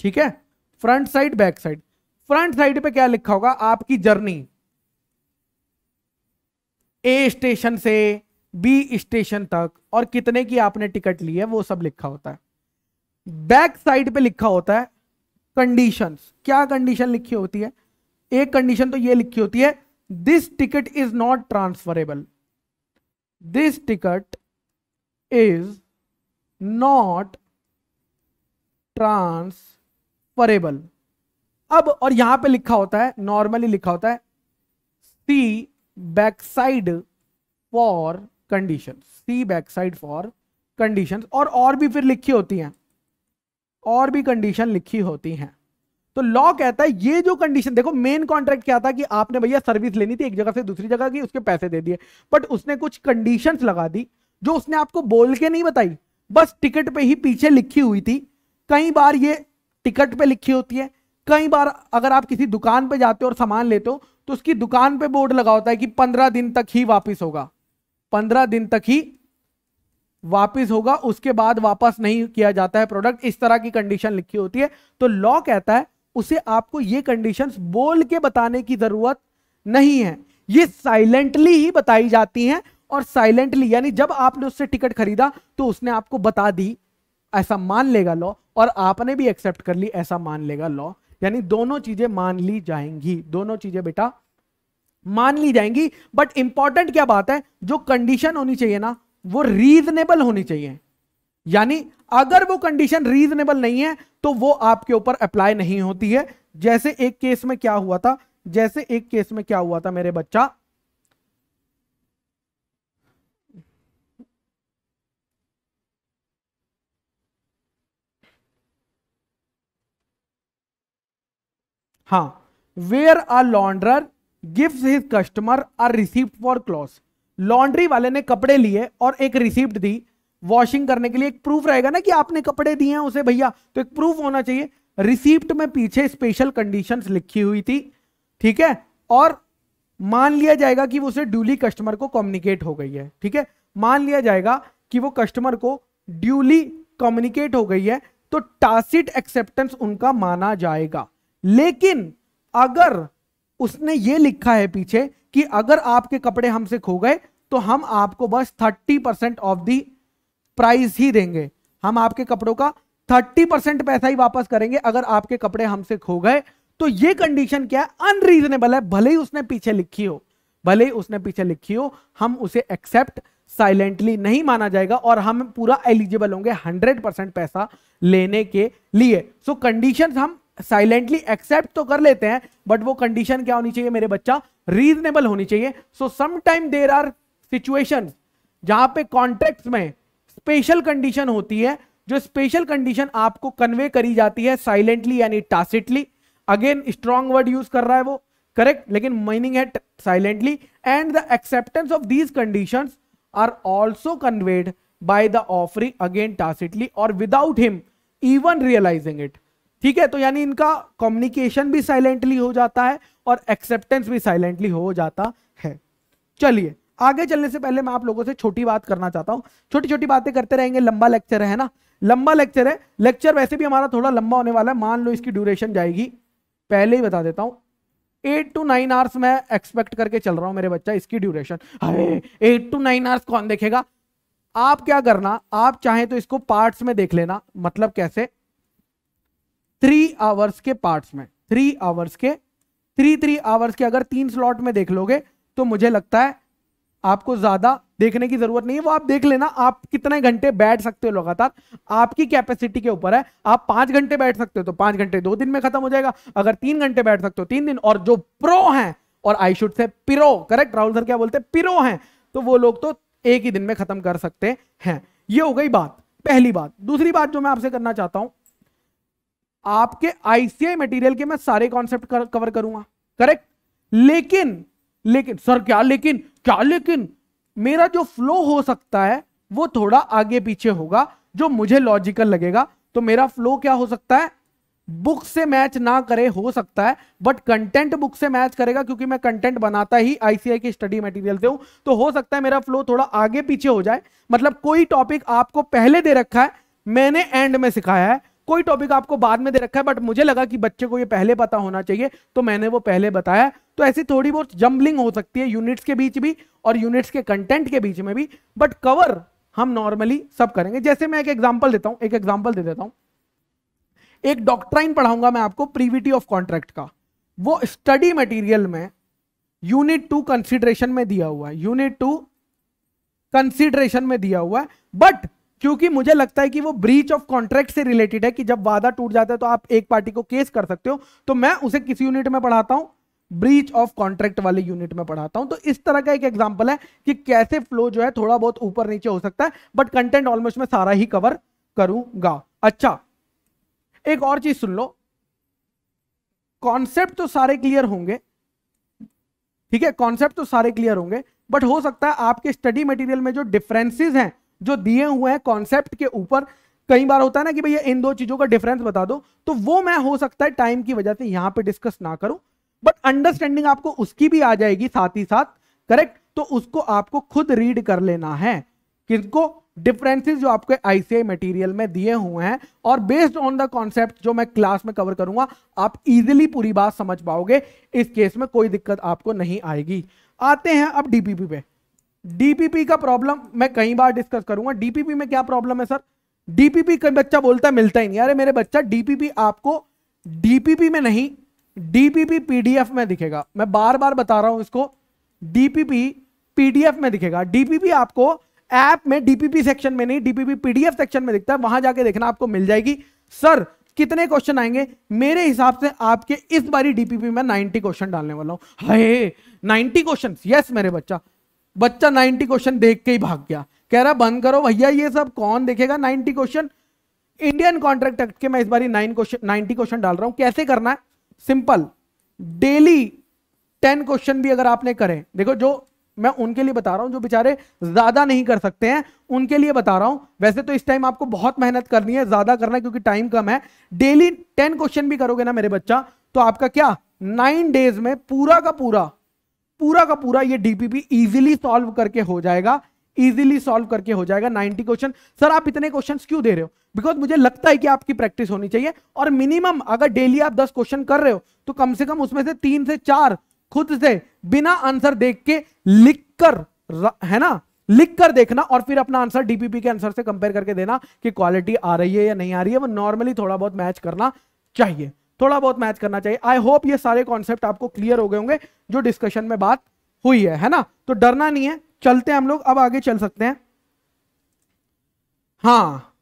ठीक है front side back side front side पे क्या लिखा होगा आपकी जर्नी ए स्टेशन से बी स्टेशन तक और कितने की आपने टिकट ली है वो सब लिखा होता है बैक साइड पे लिखा होता है कंडीशंस क्या कंडीशन लिखी होती है एक कंडीशन तो ये लिखी होती है this ticket is not transferable this ticket is not transferable अब और यहां पे लिखा होता है नॉर्मली लिखा होता है see back side for condition see back side for condition और और भी फिर लिखी होती हैं और भी कंडीशन लिखी होती हैं तो लॉ कहता है ये जो कंडीशन देखो मेन कॉन्ट्रैक्ट क्या था कि आपने भैया सर्विस लेनी थी एक जगह से दूसरी जगह की उसके पैसे दे दिए बट उसने कुछ कंडीशन लगा दी जो उसने आपको बोल के नहीं बताई बस टिकट पे ही पीछे लिखी हुई थी कई बार ये टिकट पे लिखी होती है कई बार अगर आप किसी दुकान पे जाते हो और सामान लेते हो तो उसकी दुकान पे बोर्ड लगा होता है कि पंद्रह दिन तक ही वापस होगा पंद्रह दिन तक ही वापस होगा उसके बाद वापस नहीं किया जाता है प्रोडक्ट इस तरह की कंडीशन लिखी होती है तो लॉ कहता है उसे आपको ये कंडीशन बोल के बताने की जरूरत नहीं है ये साइलेंटली ही बताई जाती हैं और साइलेंटली यानी जब आपने उससे टिकट खरीदा तो उसने आपको बता दी ऐसा मान लेगा लॉ और आपने भी एक्सेप्ट कर ली ऐसा मान लेगा लॉ यानी दोनों चीजें मान ली जाएंगी दोनों चीजें बेटा मान ली जाएंगी बट इंपॉर्टेंट क्या बात है जो कंडीशन होनी चाहिए ना वो रीजनेबल होनी चाहिए यानी अगर वो कंडीशन रीजनेबल नहीं है तो वो आपके ऊपर अप्लाई नहीं होती है जैसे एक केस में क्या हुआ था जैसे एक केस में क्या हुआ था मेरे बच्चा हाँ where a launderer gives his customer a receipt for cloth laundry वाले ने कपड़े लिए और एक रिसिप्ट दी वॉशिंग करने के लिए एक प्रूफ रहेगा ना कि आपने कपड़े दिए हैं उसे भैया तो एक प्रूफ होना चाहिए रिसिप्ट में पीछे स्पेशल कंडीशन लिखी हुई थी ठीक है और मान लिया जाएगा कि उसे ड्यूली कस्टमर को कम्युनिकेट हो गई है ठीक है मान लिया जाएगा कि वो कस्टमर को ड्यूली कम्युनिकेट हो गई है तो टासिट एक्सेप्टेंस उनका माना जाएगा लेकिन अगर उसने ये लिखा है पीछे कि अगर आपके कपड़े हमसे खो गए तो हम आपको बस thirty percent of the price ही देंगे हम आपके कपड़ों का थर्टी परसेंट पैसा ही वापस करेंगे अगर आपके कपड़े हमसे खो गए तो ये कंडीशन क्या है अनरीजनेबल है भले ही उसने पीछे लिखी हो भले ही उसने पीछे लिखी हो हम उसे एक्सेप्ट साइलेंटली नहीं माना जाएगा और हम पूरा एलिजिबल होंगे हंड्रेड परसेंट पैसा लेने के लिए सो so कंडीशंस हम साइलेंटली एक्सेप्ट तो कर लेते हैं बट वो कंडीशन क्या होनी चाहिए मेरे बच्चा रीजनेबल होनी चाहिए सो समाइम देर आर सिचुएशन जहां पे कॉन्ट्रैक्ट्स में स्पेशल कंडीशन होती है जो स्पेशल कंडीशन आपको कन्वे करी जाती है साइलेंटली यानी tacitly again strong word use कर रहा है वो करेक्ट लेकिन मीनिंग है silently and the acceptance of these condition are also conveyed by the offering again tacitly और without him even realising it ठीक है तो यानी इनका कम्युनिकेशन भी साइलेंटली हो जाता है और एक्सेप्टेंस भी साइलेंटली हो जाता है चलिए आगे चलने से पहले मैं आप लोगों से छोटी बात करना चाहता हूं छोटी छोटी बातें करते रहेंगे लंबा लेक्चर है ना लंबा लेक्चर है लेक्चर वैसे भी हमारा थोड़ा लंबा होने वाला है मान लो इसकी ड्यूरेशन जाएगी पहले ही बता देता हूं एट टू नाइन आवर्स मैं एक्सपेक्ट करके चल रहा हूं मेरे बच्चा इसकी ड्यूरेशन अरे एट टू नाइन आवर्स कौन देखेगा आप क्या करना आप चाहें तो इसको पार्ट्स में देख लेना मतलब कैसे थ्री आवर्स के पार्ट्स में थ्री आवर्स के थ्री थ्री आवर्स के अगर तीन स्लॉट में देख लोगे तो मुझे लगता है आपको ज्यादा देखने की जरूरत नहीं है वो आप देख लेना आप कितने घंटे बैठ सकते हो लगातार आपकी कैपेसिटी के ऊपर है आप पांच घंटे बैठ सकते हो तो पांच घंटे दो दिन में खत्म हो जाएगा अगर तीन घंटे बैठ सकते हो तीन दिन और जो प्रो हैं और आई शुड से पिरो करेक्ट राहुल सर क्या बोलते हैं पिरो हैं तो वो लोग तो एक ही दिन में खत्म कर सकते हैं ये हो गई बात पहली बात दूसरी बात जो मैं आपसे करना चाहता हूं आपके आईसीआई मटेरियल के मैं सारे कॉन्सेप्ट कर, कवर करूंगा करेक्ट लेकिन लेकिन सर क्या लेकिन क्या लेकिन मेरा जो फ्लो हो सकता है वो थोड़ा आगे पीछे होगा जो मुझे लॉजिकल लगेगा तो मेरा फ्लो क्या हो सकता है बुक से मैच ना करे हो सकता है बट कंटेंट बुक से मैच करेगा क्योंकि मैं कंटेंट बनाता ही आईसीआई की स्टडी मटेरियल से हूं तो हो सकता है मेरा फ्लो थोड़ा आगे पीछे हो जाए मतलब कोई टॉपिक आपको पहले दे रखा है मैंने एंड में सिखाया है कोई टॉपिक आपको बाद में दे रखा है बट मुझे लगा कि बच्चे को ये पहले पता होना चाहिए तो मैंने वो पहले बताया तो ऐसी थोड़ी बहुत जम्बलिंग हो सकती है यूनिट्स के बीच भी और यूनिट्स के कंटेंट के बीच में भी बट कवर हम नॉर्मली सब करेंगे जैसे मैं एक एग्जाम्पल देता हूं एक एग्जाम्पल दे देता हूं एक डॉक्ट्राइन पढ़ाऊंगा मैं आपको प्रीविटी ऑफ कॉन्ट्रैक्ट का वो स्टडी मटेरियल में यूनिट टू कंसिडरेशन में दिया हुआ है यूनिट टू कंसिडरेशन में दिया हुआ है बट क्योंकि मुझे लगता है कि वो ब्रीच ऑफ कॉन्ट्रैक्ट से रिलेटेड है कि जब वादा टूट जाता है तो आप एक पार्टी को केस कर सकते हो तो मैं उसे किस यूनिट में पढ़ाता हूं ब्रीच ऑफ कॉन्ट्रैक्ट वाले यूनिट में पढ़ाता हूं तो इस तरह का एक एग्जांपल है कि कैसे फ्लो जो है थोड़ा बहुत ऊपर नीचे हो सकता है बट कंटेंट ऑलमोस्ट में सारा ही कवर करूंगा अच्छा एक और चीज सुन लो कॉन्सेप्ट तो सारे क्लियर होंगे ठीक है कॉन्सेप्ट तो सारे क्लियर होंगे बट हो सकता है आपके स्टडी मटेरियल में जो डिफरेंसेस हैं जो दिए हुए हैं कॉन्सेप्ट के ऊपर कई बार होता है ना कि भैया इन दो चीजों का डिफरेंस बता दो तो वो मैं हो सकता है टाइम की वजह से यहां पे डिस्कस ना करूं बट अंडरस्टैंडिंग आपको उसकी भी आ जाएगी साथ ही साथ करेक्ट तो उसको आपको खुद रीड कर लेना है किसको डिफरेंसेस जो आपके आईसीआई मटेरियल में दिए हुए हैं और बेस्ड ऑन द कॉन्सेप्ट जो मैं क्लास में कवर करूंगा आप इजिली पूरी बात समझ पाओगे इस केस में कोई दिक्कत आपको नहीं आएगी आते हैं अब डीपीपी पे डीपीपी का प्रॉब्लम मैं कई बार डिस्कस करूंगा डीपीपी में क्या प्रॉब्लम है सर डीपीपी कई बच्चा बोलता है मिलता ही नहीं अरे मेरे बच्चा डीपीपी आपको डीपीपी में नहीं डीपीपी पीडीएफ में दिखेगा मैं बार बार बता रहा हूं इसको डीपीपी पीडीएफ में दिखेगा डीपीपी आपको ऐप में डीपीपी सेक्शन में नहीं डीपीपी पीडीएफ सेक्शन में दिखता है वहां जाके देखना आपको मिल जाएगी सर कितने क्वेश्चन आएंगे मेरे हिसाब से आपके इस बारी डीपीपी में 90 क्वेश्चन डालने वाला हूं हाय 90 क्वेश्चन यस मेरे बच्चा बच्चा 90 क्वेश्चन देख के ही भाग गया कह रहा बंद करो भैया ये सब कौन देखेगा 90 क्वेश्चन इंडियन कॉन्ट्रैक्ट एक्ट के मैं इस बार नाइन क्वेश्चन नाइनटी क्वेश्चन डाल रहा हूं कैसे करना है सिंपल डेली टेन क्वेश्चन भी अगर आपने करें देखो जो मैं उनके लिए बता रहा हूं जो बेचारे ज्यादा नहीं कर सकते हैं उनके लिए बता रहा हूं वैसे तो इस टाइम आपको बहुत मेहनत करनी है ज्यादा करना है क्योंकि टाइम कम है डेली टेन क्वेश्चन भी करोगे ना मेरे बच्चा तो आपका क्या नाइन डेज में पूरा का पूरा पूरा का पूरा ये डीपीपी इजीली सॉल्व करके हो जाएगा इजीली सॉल्व करके हो जाएगा 90 क्वेश्चन सर आप इतने क्वेश्चन क्यों दे रहे हो बिकॉज मुझे लगता है कि आपकी प्रैक्टिस होनी चाहिए और मिनिमम अगर डेली आप 10 क्वेश्चन कर रहे हो तो कम से कम उसमें से तीन से चार खुद से बिना आंसर देख के लिख कर है ना लिख कर देखना और फिर अपना आंसर डीपीपी के आंसर से कंपेयर करके देना कि क्वालिटी आ रही है या नहीं आ रही है वो नॉर्मली थोड़ा बहुत मैच करना चाहिए थोड़ा बहुत मैच करना चाहिए आई होप ये सारे कॉन्सेप्ट आपको क्लियर हो गए होंगे जो डिस्कशन में बात हुई है है ना तो डरना नहीं है चलते हैं हम लोग अब आगे चल सकते हैं हाँ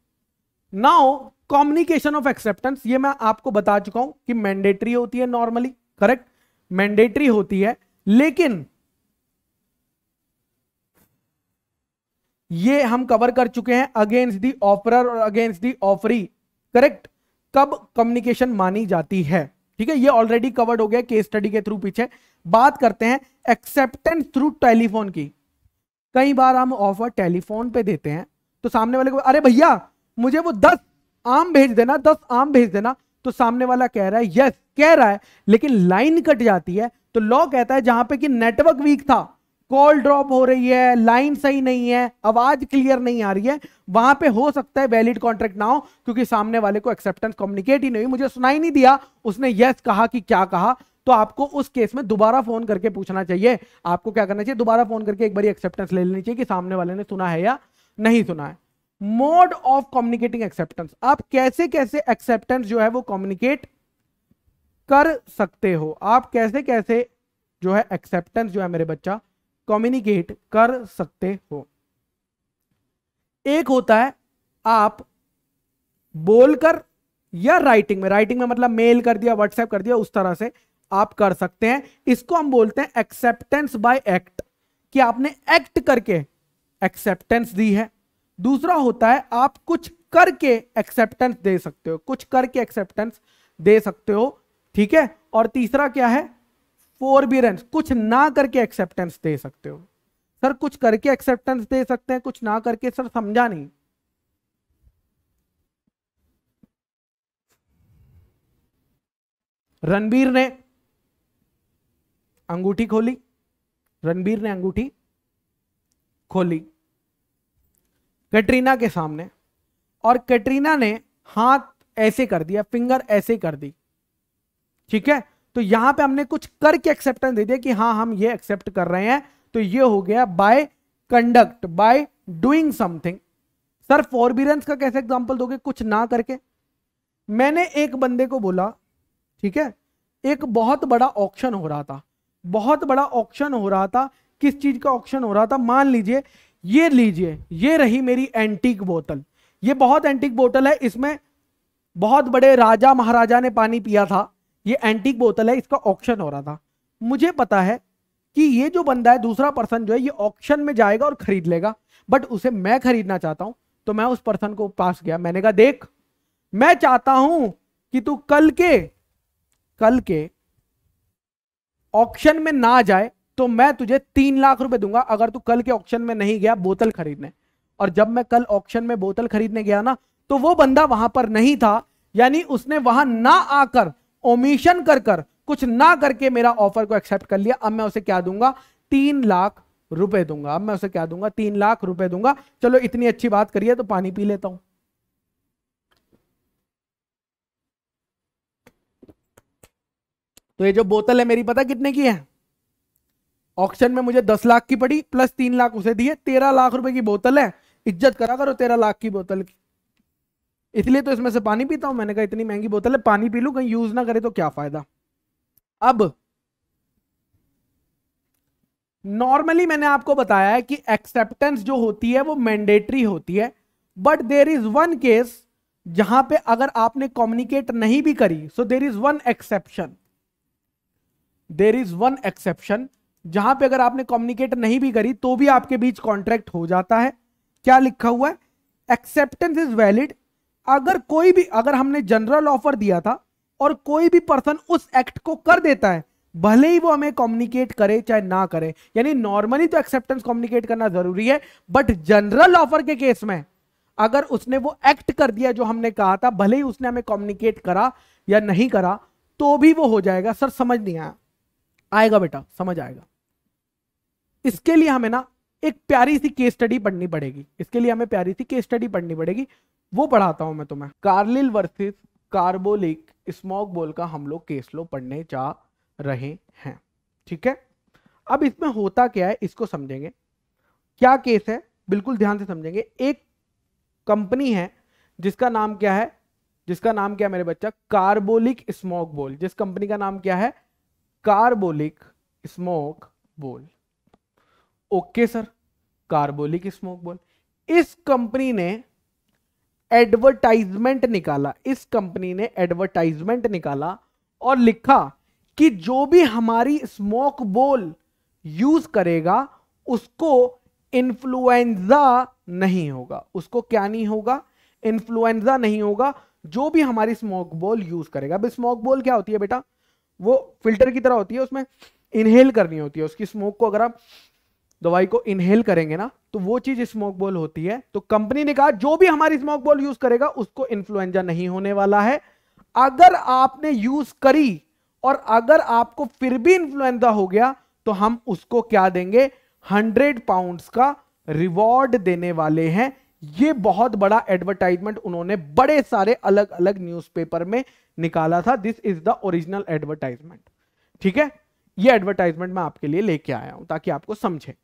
नाउ कॉम्युनिकेशन ऑफ एक्सेप्टेंस ये मैं आपको बता चुका हूं कि मैंडेटरी होती है नॉर्मली करेक्ट मैंडेटरी होती है लेकिन ये हम कवर कर चुके हैं अगेंस्ट दी ऑफरर और अगेंस्ट दी ऑफरी करेक्ट कब कम्युनिकेशन मानी जाती है ठीक है ये ऑलरेडी कवर्ड हो गया केस स्टडी के थ्रू पीछे बात करते हैं एक्सेप्टेंस थ्रू टेलीफोन की कई बार हम ऑफर टेलीफोन पे देते हैं तो सामने वाले को अरे भैया मुझे वो दस आम भेज देना दस आम भेज देना तो सामने वाला कह रहा है यस कह रहा है लेकिन लाइन कट जाती है तो लॉ कहता है जहां पे कि नेटवर्क वीक था कॉल ड्रॉप हो रही है लाइन सही नहीं है आवाज क्लियर नहीं आ रही है वहां पे हो सकता है वैलिड कॉन्ट्रैक्ट ना हो क्योंकि सामने वाले को एक्सेप्टेंस कम्युनिकेट ही नहीं मुझे सुनाई नहीं दिया उसने यस कहा कि क्या कहा तो आपको उस केस में दोबारा फोन करके पूछना चाहिए आपको क्या करना चाहिए दोबारा फोन करके एक बार एक्सेप्टेंस ले लेनी चाहिए कि सामने वाले ने सुना है या नहीं सुना है मोड ऑफ कम्युनिकेटिंग एक्सेप्टेंस आप कैसे कैसे एक्सेप्टेंस जो है वो कम्युनिकेट कर सकते हो आप कैसे कैसे जो है एक्सेप्टेंस जो है मेरे बच्चा कम्युनिकेट कर सकते हो एक होता है आप बोलकर या राइटिंग में राइटिंग में मतलब मेल कर दिया व्हाट्सएप कर दिया उस तरह से आप कर सकते हैं इसको हम बोलते हैं एक्सेप्टेंस बाय एक्ट कि आपने एक्ट करके एक्सेप्टेंस दी है दूसरा होता है आप कुछ करके एक्सेप्टेंस दे सकते हो कुछ करके एक्सेप्टेंस दे सकते हो ठीक है और तीसरा क्या है फोरबियरेंस कुछ ना करके एक्सेप्टेंस दे सकते हो सर कुछ करके एक्सेप्टेंस दे सकते हैं कुछ ना करके सर समझा नहीं रणबीर ने अंगूठी खोली रणबीर ने अंगूठी खोली कैटरीना के सामने और कैटरीना ने हाथ ऐसे कर दिया फिंगर ऐसे कर दी ठीक है तो यहां पे हमने कुछ करके एक्सेप्टेंस दे दिया कि हाँ हम ये एक्सेप्ट कर रहे हैं तो ये हो गया by conduct by doing something sir forbearance का कैसे एग्जांपल दोगे कुछ ना करके मैंने एक बंदे को बोला ठीक है एक बहुत बड़ा ऑप्शन हो रहा था बहुत बड़ा ऑप्शन हो रहा था किस चीज का ऑप्शन हो रहा था मान लीजिए ये लीजिए ये रही मेरी एंटीक बोतल ये बहुत एंटीक बोतल है इसमें बहुत बड़े राजा महाराजा ने पानी पिया था ये एंटीक बोतल है इसका ऑक्शन हो रहा था मुझे पता है कि ये जो बंदा है दूसरा पर्सन जो है ये ऑक्शन में जाएगा और खरीद लेगा बट उसे मैं खरीदना चाहता हूं तो मैं उस पर्सन को पास गया मैंने कहा देख मैं चाहता हूं कि तू कल के कल के ऑक्शन में ना जाए तो मैं तुझे तीन लाख रुपए दूंगा अगर तू कल के ऑक्शन में नहीं गया बोतल खरीदने और जब मैं कल ऑक्शन में बोतल खरीदने गया ना तो वो बंदा वहां पर नहीं था यानी उसने वहां ना आकर ओमिशन कर कर कुछ ना करके मेरा ऑफर को एक्सेप्ट कर लिया अब मैं उसे क्या दूंगा तीन लाख रुपए दूंगा अब मैं उसे क्या दूंगा तीन लाख रुपए दूंगा चलो इतनी अच्छी बात करिए तो पानी पी लेता हूं तो ये जो बोतल है मेरी पता कितने की है ऑक्शन में मुझे दस लाख की पड़ी प्लस तीन लाख उसे दिए तेरह लाख रुपए की बोतल है इज्जत करा करो तेरह लाख की बोतल की इसलिए तो इसमें से पानी पीता हूं मैंने कहा इतनी महंगी बोतल है पानी पी लू कहीं यूज ना करे तो क्या फायदा अब नॉर्मली मैंने आपको बताया है कि एक्सेप्टेंस जो होती है वो मैंडेटरी होती है but there is one case जहां पे अगर आपने कम्युनिकेट नहीं भी करी so there is one exception there is one exception जहां पे अगर आपने कम्युनिकेट नहीं भी करी तो भी आपके बीच कॉन्ट्रैक्ट हो जाता है क्या लिखा हुआ है एक्सेप्टेंस इज वैलिड अगर कोई भी अगर हमने जनरल ऑफर दिया था और कोई भी पर्सन उस एक्ट को कर देता है भले ही वो हमें कम्युनिकेट करे चाहे ना करे यानी नॉर्मली तो एक्सेप्टेंस कम्युनिकेट करना जरूरी है बट जनरल ऑफर के केस में अगर उसने वो एक्ट कर दिया जो हमने कहा था भले ही उसने हमें कम्युनिकेट करा या नहीं करा तो भी वो हो जाएगा सर समझ नहीं आया आएगा बेटा समझ आएगा इसके लिए हमें ना एक प्यारी सी केस स्टडी पढ़नी पड़ेगी इसके लिए हमें प्यारी सी केस स्टडी पढ़नी पड़ेगी वो पढ़ाता हूं मैं तुम्हें कार्लिल वर्सेस कार्बोलिक स्मोक बोल का हम लोग केस लो पढ़ने जा रहे हैं ठीक है अब इसमें होता क्या है इसको समझेंगे क्या केस है बिल्कुल ध्यान से समझेंगे एक कंपनी है जिसका नाम क्या है जिसका नाम क्या है मेरे बच्चा कार्बोलिक स्मोक बोल जिस कंपनी का नाम क्या है carbolic smoke ball okay sir carbolic smoke ball इस कंपनी ने एडवर्टाइजमेंट निकाला इस कंपनी ने एडवर्टाइजमेंट निकाला और लिखा कि जो भी हमारी स्मोक बोल यूज करेगा उसको इन्फ्लुएंजा नहीं होगा उसको क्या नहीं होगा इन्फ्लुएंजा नहीं होगा जो भी हमारी स्मोक बोल यूज करेगा अब स्मोक बोल क्या होती है बेटा वो फिल्टर की तरह होती है उसमें इनहेल करनी होती है उसकी स्मोक को अगर आप दवाई को इनहेल करेंगे ना तो वो चीज स्मोक बॉल होती है तो कंपनी ने कहा जो भी हमारी स्मोक बॉल यूज करेगा उसको इन्फ्लुएंजा नहीं होने वाला है अगर आपने यूज करी और अगर आपको फिर भी इन्फ्लुएंजा हो गया तो हम उसको क्या देंगे हंड्रेड पाउंड का रिवॉर्ड देने वाले हैं ये बहुत बड़ा एडवर्टाइजमेंट उन्होंने बड़े सारे अलग अलग न्यूज़पेपर में निकाला था this is the original advertisement ठीक है ये एडवर्टाइजमेंट मैं आपके लिए लेके आया हूं ताकि आपको समझे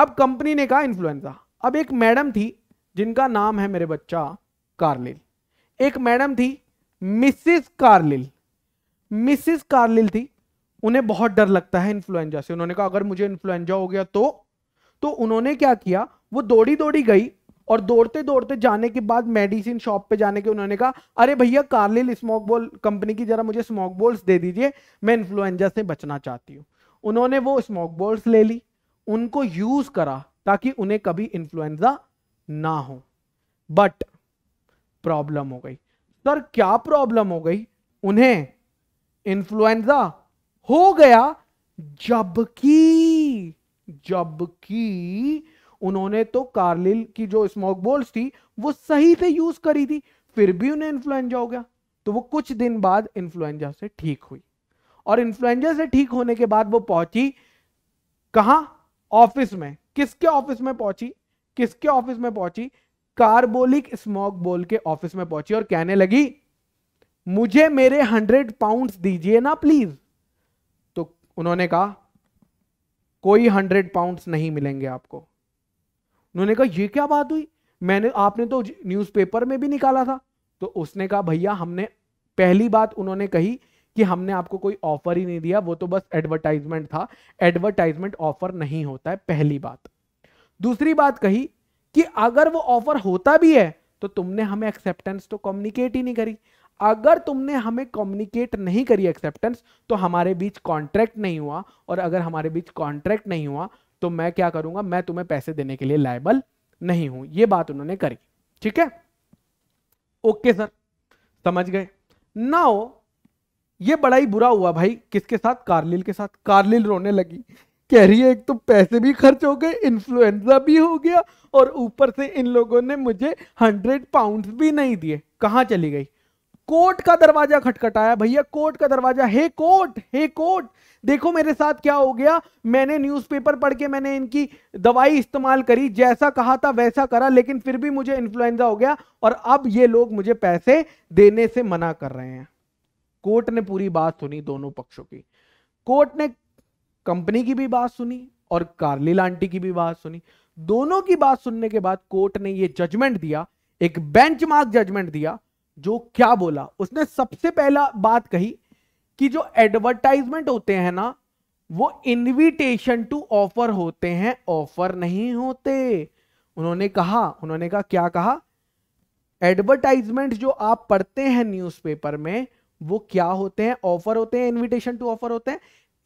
अब कंपनी ने कहा इन्फ्लुएंजा अब एक मैडम थी जिनका नाम है मेरे बच्चा कार्लिल एक मैडम थी मिसिस कार्लिल मिसिस कार्लिल थी उन्हें बहुत डर लगता है इन्फ्लुएंजा से उन्होंने कहा अगर मुझे इन्फ्लुएंजा हो गया तो तो उन्होंने क्या किया वो दौड़ी दौड़ी गई और दौड़ते दौड़ते जाने के बाद मेडिसिन शॉप पे जाने के उन्होंने कहा अरे भैया कार्लिल स्मोक बॉल कंपनी की जरा मुझे स्मोक बॉल्स दे दीजिए मैं इन्फ्लुएंजा से बचना चाहती हूँ उन्होंने वो स्मोक बॉल्स ले ली उनको यूज करा ताकि उन्हें कभी इंफ्लुएंजा ना हो बट प्रॉब्लम हो गई सर क्या प्रॉब्लम हो गई उन्हें इंफ्लुएंजा हो गया जबकि जबकि उन्होंने तो कार्लिल की जो स्मोक बोल्स थी वो सही से यूज करी थी फिर भी उन्हें इन्फ्लुएंजा हो गया तो वो कुछ दिन बाद इन्फ्लुएंजा से ठीक हुई और इन्फ्लुएंजा से ठीक होने के बाद वो पहुंची कहा ऑफिस में किसके ऑफिस में पहुंची किसके ऑफिस में पहुंची कार्बोलिक स्मोक बोल के ऑफिस में पहुंची और कहने लगी मुझे मेरे हंड्रेड पाउंड दीजिए ना प्लीज तो उन्होंने कहा कोई हंड्रेड पाउंड नहीं मिलेंगे आपको उन्होंने कहा यह क्या बात हुई मैंने आपने तो न्यूज़पेपर में भी निकाला था तो उसने कहा भैया हमने पहली बात उन्होंने कही कि हमने आपको कोई ऑफर ही नहीं दिया वो तो बस एडवर्टाइजमेंट था एडवर्टाइजमेंट ऑफर नहीं होता है पहली बात दूसरी बात कही कि अगर वो ऑफर होता भी है तो तुमने हमें एक्सेप्टेंस तो कम्युनिकेट ही नहीं करी अगर तुमने हमें कम्युनिकेट नहीं करी एक्सेप्टेंस तो हमारे बीच कॉन्ट्रैक्ट नहीं हुआ और अगर हमारे बीच कॉन्ट्रैक्ट नहीं हुआ तो मैं क्या करूंगा मैं तुम्हें पैसे देने के लिए लाइबल नहीं हूं ये बात उन्होंने करी ठीक है ओके सर समझ गए नाउ ये बड़ा ही बुरा हुआ भाई किसके साथ कार्लिल के साथ कार्लिल रोने लगी कह रही है एक तो पैसे भी खर्च हो गए इन्फ्लुएंजा भी हो गया और ऊपर से इन लोगों ने मुझे हंड्रेड पाउंड भी नहीं दिए कहाँ चली गई कोर्ट का दरवाजा खटखटाया भैया कोर्ट का दरवाजा हे कोर्ट हे कोर्ट देखो मेरे साथ क्या हो गया मैंने न्यूज़पेपर पढ़ के मैंने इनकी दवाई इस्तेमाल करी जैसा कहा था वैसा करा लेकिन फिर भी मुझे इन्फ्लुएंजा हो गया और अब ये लोग मुझे पैसे देने से मना कर रहे हैं कोर्ट ने पूरी बात सुनी दोनों पक्षों की कोर्ट ने कंपनी की भी बात सुनी और कार्लिल आंटी की भी बात सुनी दोनों की बात सुनने के बाद कोर्ट ने यह जजमेंट दिया एक बेंचमार्क जजमेंट दिया जो क्या बोला उसने सबसे पहला बात कही कि जो एडवर्टाइजमेंट होते हैं ना वो इनविटेशन टू ऑफर होते हैं ऑफर नहीं होते उन्होंने कहा उन्होंने कहा क्या कहा एडवर्टाइजमेंट जो आप पढ़ते हैं न्यूज़पेपर में वो क्या होते हैं ऑफर होते हैं इनविटेशन टू ऑफर होते हैं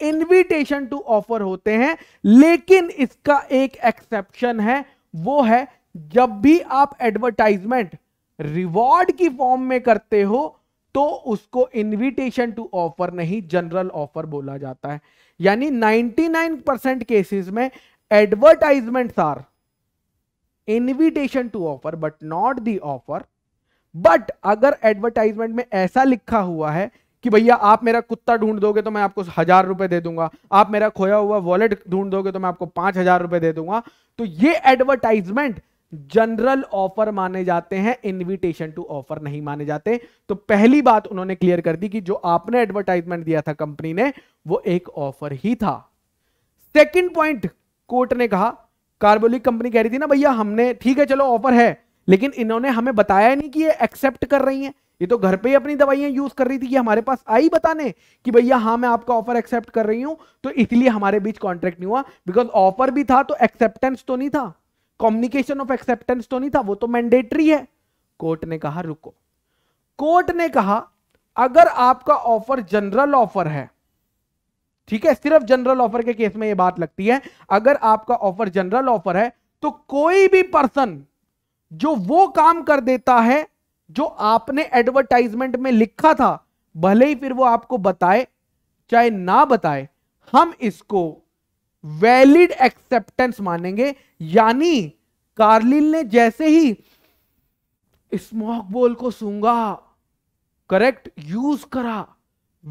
इनविटेशन टू ऑफर होते हैं लेकिन इसका एक एक्सेप्शन है वो है जब भी आप एडवर्टाइजमेंट रिवॉर्ड की फॉर्म में करते हो तो उसको इनविटेशन टू ऑफर नहीं जनरल ऑफर बोला जाता है यानी 99 परसेंट केसेस में advertisement are invitation to offer but not the offer but अगर एडवर्टाइजमेंट में ऐसा लिखा हुआ है कि भैया आप मेरा कुत्ता ढूंढ दोगे तो मैं आपको हजार रुपए दे दूंगा आप मेरा खोया हुआ वॉलेट ढूंढ दोगे तो मैं आपको पांच हजार रुपए दे दूंगा तो ये एडवर्टाइजमेंट जनरल ऑफर माने जाते हैं इनविटेशन टू ऑफर नहीं माने जाते तो पहली बात उन्होंने क्लियर कर दी कि जो आपने एडवर्टाइजमेंट दिया था कंपनी ने वो एक ऑफर ही था सेकेंड पॉइंट कोर्ट ने कहा कार्बोलिक कंपनी कह रही थी ना भैया हमने ठीक है चलो ऑफर है लेकिन इन्होंने हमें बताया नहीं कि ये एक्सेप्ट कर रही हैं ये तो घर पे ही अपनी दवाइयां यूज कर रही थी कि हमारे पास आई बताने कि भैया हाँ मैं आपका ऑफर एक्सेप्ट कर रही हूं तो इसलिए हमारे बीच कॉन्ट्रैक्ट नहीं हुआ बिकॉज ऑफर भी था तो एक्सेप्टेंस तो नहीं था कम्युनिकेशन ऑफ एक्सेप्टेंस तो नहीं था वो तो मैंडेटरी है कोर्ट ने कहा रुको कोर्ट ने कहा अगर आपका ऑफर जनरल ऑफर है ठीक है सिर्फ जनरल ऑफर के केस में यह बात लगती है अगर आपका ऑफर जनरल ऑफर है तो कोई भी पर्सन जो वो काम कर देता है जो आपने एडवर्टाइजमेंट में लिखा था भले ही फिर वो आपको बताए चाहे ना बताए हम इसको वैलिड एक्सेप्टेंस मानेंगे यानी कार्लिल ने जैसे ही स्मोक बोल को सूंगा करेक्ट यूज करा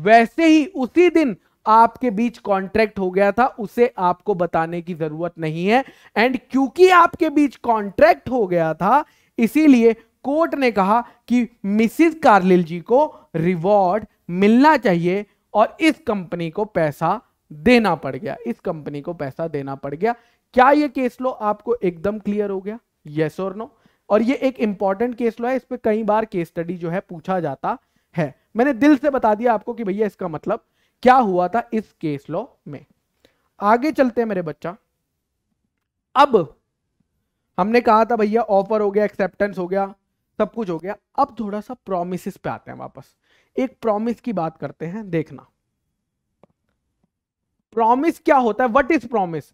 वैसे ही उसी दिन आपके बीच कॉन्ट्रैक्ट हो गया था उसे आपको बताने की जरूरत नहीं है एंड क्योंकि आपके बीच कॉन्ट्रैक्ट हो गया था इसीलिए कोर्ट ने कहा कि मिसिज कार्लिल जी को रिवॉर्ड मिलना चाहिए और इस कंपनी को पैसा देना पड़ गया इस कंपनी को पैसा देना पड़ गया क्या ये केस लो आपको एकदम क्लियर हो गया यस और नो और ये एक इंपॉर्टेंट केस लो है इस पर कई बार केस स्टडी जो है पूछा जाता है मैंने दिल से बता दिया आपको कि भैया इसका मतलब क्या हुआ था इस केस लॉ में आगे चलते हैं मेरे बच्चा अब हमने कहा था भैया ऑफर हो गया एक्सेप्टेंस हो गया सब कुछ हो गया अब थोड़ा सा प्रोमिस पे आते हैं वापस एक प्रोमिस की बात करते हैं देखना प्रॉमिस क्या होता है व्हाट इज प्रॉमिस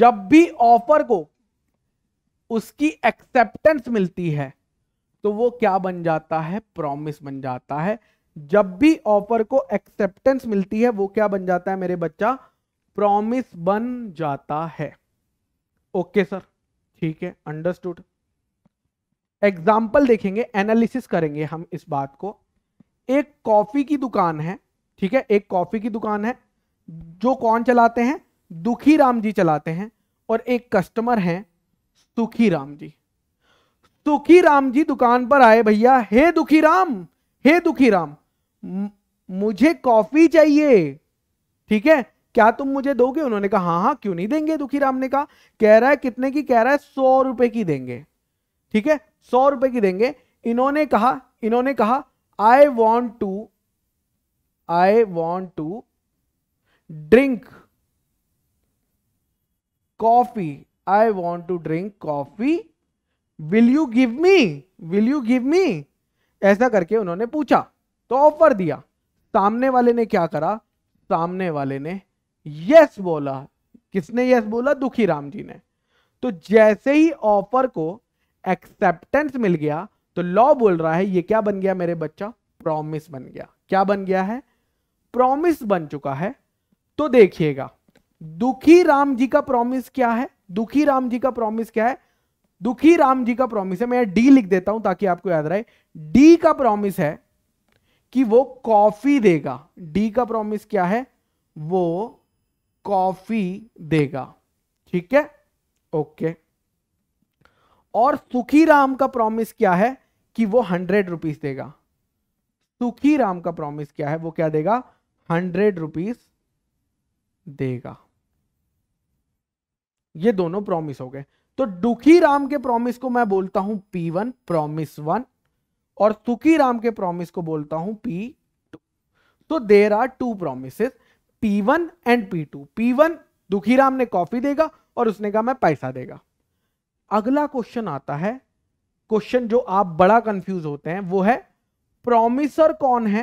जब भी ऑफर को उसकी एक्सेप्टेंस मिलती है तो वो क्या बन जाता है प्रॉमिस बन जाता है जब भी ऑफर को एक्सेप्टेंस मिलती है वो क्या बन जाता है मेरे बच्चा प्रॉमिस बन जाता है ओके सर ठीक है अंडरस्टूड एग्जाम्पल देखेंगे एनालिसिस करेंगे हम इस बात को एक कॉफी की दुकान है ठीक है एक कॉफी की दुकान है जो कौन चलाते हैं दुखी राम जी चलाते हैं और एक कस्टमर है सुखी राम जी सुखी राम जी दुकान पर आए भैया हे दुखी राम हे दुखी राम मुझे कॉफी चाहिए ठीक है क्या तुम मुझे दोगे उन्होंने कहा हाँ हाँ क्यों नहीं देंगे दुखी राम ने कहा कह रहा है कितने की कह रहा है सौ रुपए की देंगे ठीक है सौ रुपए की देंगे इन्होंने कहा इन्होंने कहा I want to I want to drink coffee I want to drink coffee will you give me will you give me ऐसा करके उन्होंने पूछा तो ऑफर दिया सामने वाले ने क्या करा सामने वाले ने यस बोला किसने यस बोला दुखी राम जी ने तो जैसे ही ऑफर को एक्सेप्टेंस मिल गया तो लॉ बोल रहा है ये क्या बन गया मेरे बच्चा प्रॉमिस बन गया क्या बन गया है प्रॉमिस बन चुका है तो देखिएगा दुखी राम जी का प्रॉमिस क्या है दुखी राम जी का प्रॉमिस क्या है दुखी राम जी का प्रॉमिस है मैं डी लिख देता हूं ताकि आपको याद रहे डी का प्रॉमिस है कि वो कॉफी देगा डी का प्रॉमिस क्या है वो कॉफी देगा ठीक है ओके और सुखी राम का प्रॉमिस क्या है कि वो हंड्रेड रुपीज देगा सुखी राम का प्रॉमिस क्या है वो क्या देगा हंड्रेड रुपीज देगा ये दोनों प्रॉमिस हो गए तो दुखी राम के प्रॉमिस को मैं बोलता हूं पी वन प्रॉमिस वन और तुकी राम के प्रॉमिस को बोलता हूं पी टू तो there are two promise P one and P two P one Dukhi Ram ने कॉफी देगा और उसने कहा मैं पैसा देगा अगला क्वेश्चन आता है क्वेश्चन जो आप बड़ा कंफ्यूज होते हैं वो है प्रोमिसर कौन है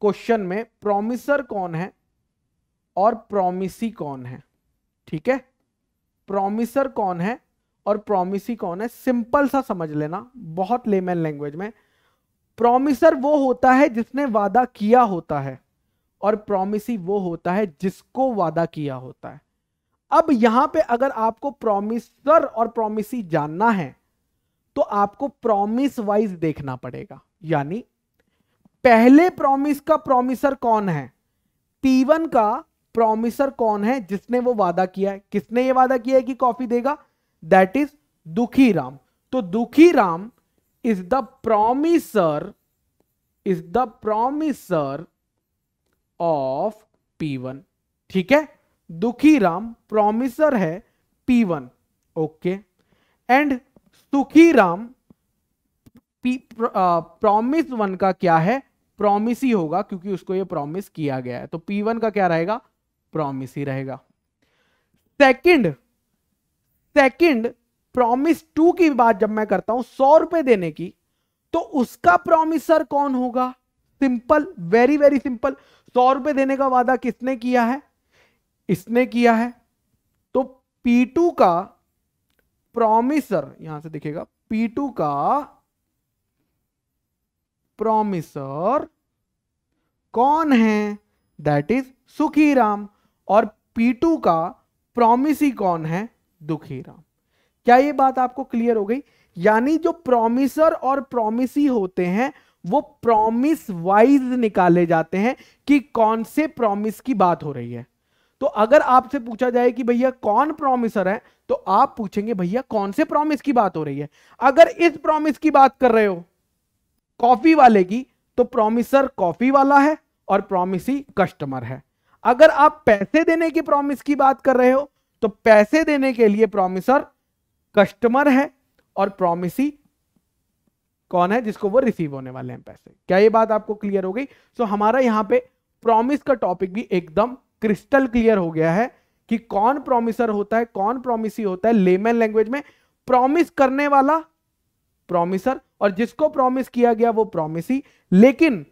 क्वेश्चन में प्रोमिसर कौन है और प्रोमिसी कौन है ठीक है प्रोमिसर कौन है और प्रोमिसी कौन है सिंपल सा समझ लेना बहुत लेमैन लैंग्वेज में प्रोमिसर वो होता है जिसने वादा किया होता है और प्रोमिसी वो होता है जिसको वादा किया होता है अब यहां पे अगर आपको प्रोमिसर और प्रोमिसी जानना है तो आपको प्रोमिस वाइज देखना पड़ेगा यानी पहले प्रोमिस का प्रोमिसर कौन है तीवन का प्रोमिसर कौन है जिसने वो वादा किया है किसने ये वादा किया है कि कॉफी देगा दैट इज दुखी राम तो Dukhi Ram is the promisor is the promisor of one ठीक है दुखी राम प्रोमिसर है one okay and Sukhi Ram promise one का क्या है प्रोमिस ही होगा क्योंकि उसको ये प्रोमिस किया गया है तो वन का क्या रहेगा प्रोमिस ही रहेगा सेकंड सेकंड प्रॉमिस टू की बात जब मैं करता हूं सौ रुपए देने की तो उसका प्रॉमिसर कौन होगा सिंपल वेरी वेरी सिंपल सौ रुपए देने का वादा किसने किया है इसने किया है तो P2 का प्रोमिसर यहां से दिखेगा P2 का प्रोमिसर कौन है दैट इज सुखी राम और P2 का ही कौन है दुखी राम क्या ये बात आपको क्लियर हो गई यानी जो प्रोमिसर और प्रोमिसी होते हैं वो प्रोमिस वाइज निकाले जाते हैं कि कौन से प्रोमिस की बात हो रही है तो अगर आपसे पूछा जाए कि भैया कौन प्रोमिसर है तो आप पूछेंगे भैया कौन से प्रोमिस की बात हो रही है अगर इस प्रोमिस की बात कर रहे हो कॉफी वाले की तो प्रोमिसर कॉफी वाला है और प्रोमिसी कस्टमर है अगर आप पैसे देने की प्रोमिस की बात कर रहे हो तो पैसे देने के लिए प्रोमिसर कस्टमर है और प्रोमिसी कौन है जिसको वो रिसीव होने वाले हैं पैसे क्या ये बात आपको क्लियर हो गई सो so, हमारा यहां पे प्रॉमिस का टॉपिक भी एकदम क्रिस्टल क्लियर हो गया है कि कौन प्रोमिसर होता है कौन प्रोमिसी होता है लेमन लैंग्वेज में प्रॉमिस करने वाला प्रोमिसर और जिसको प्रॉमिस किया गया वो प्रोमिसी लेकिन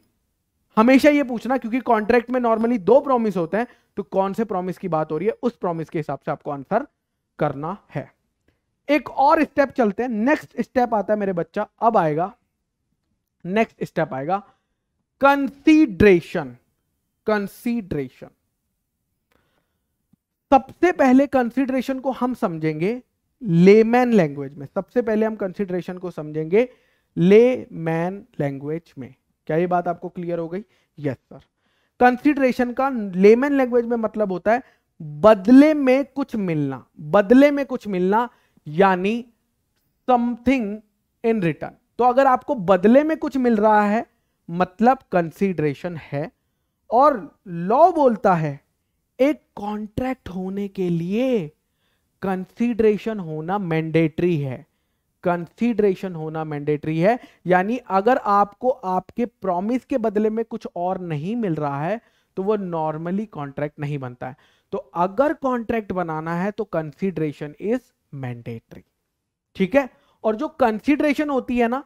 हमेशा ये पूछना क्योंकि कॉन्ट्रैक्ट में नॉर्मली दो प्रॉमिस होते हैं तो कौन से प्रॉमिस की बात हो रही है उस प्रॉमिस के हिसाब से आपको आंसर करना है एक और स्टेप चलते हैं नेक्स्ट स्टेप आता है मेरे बच्चा अब आएगा नेक्स्ट स्टेप आएगा कंसीड्रेशन कंसीड्रेशन सबसे पहले कंसीडरेशन को हम समझेंगे लेमैन लैंग्वेज में सबसे पहले हम कंसीडरेशन को समझेंगे लेमैन लैंग्वेज में क्या ये बात आपको क्लियर हो गई यस सर कंसिडरेशन का लेमन लैंग्वेज में मतलब होता है बदले में कुछ मिलना बदले में कुछ मिलना यानी समथिंग इन रिटर्न तो अगर आपको बदले में कुछ मिल रहा है मतलब कंसिडरेशन है और लॉ बोलता है एक कॉन्ट्रैक्ट होने के लिए कंसिडरेशन होना मैंडेटरी है कंसीडरेशन होना मैंडेटरी है यानी अगर आपको आपके प्रॉमिस के बदले में कुछ और नहीं मिल रहा है तो वो नॉर्मली कॉन्ट्रैक्ट नहीं बनता है तो अगर कॉन्ट्रैक्ट बनाना है तो कंसीडरेशन इज मैंडेटरी ठीक है और जो कंसीडरेशन होती है ना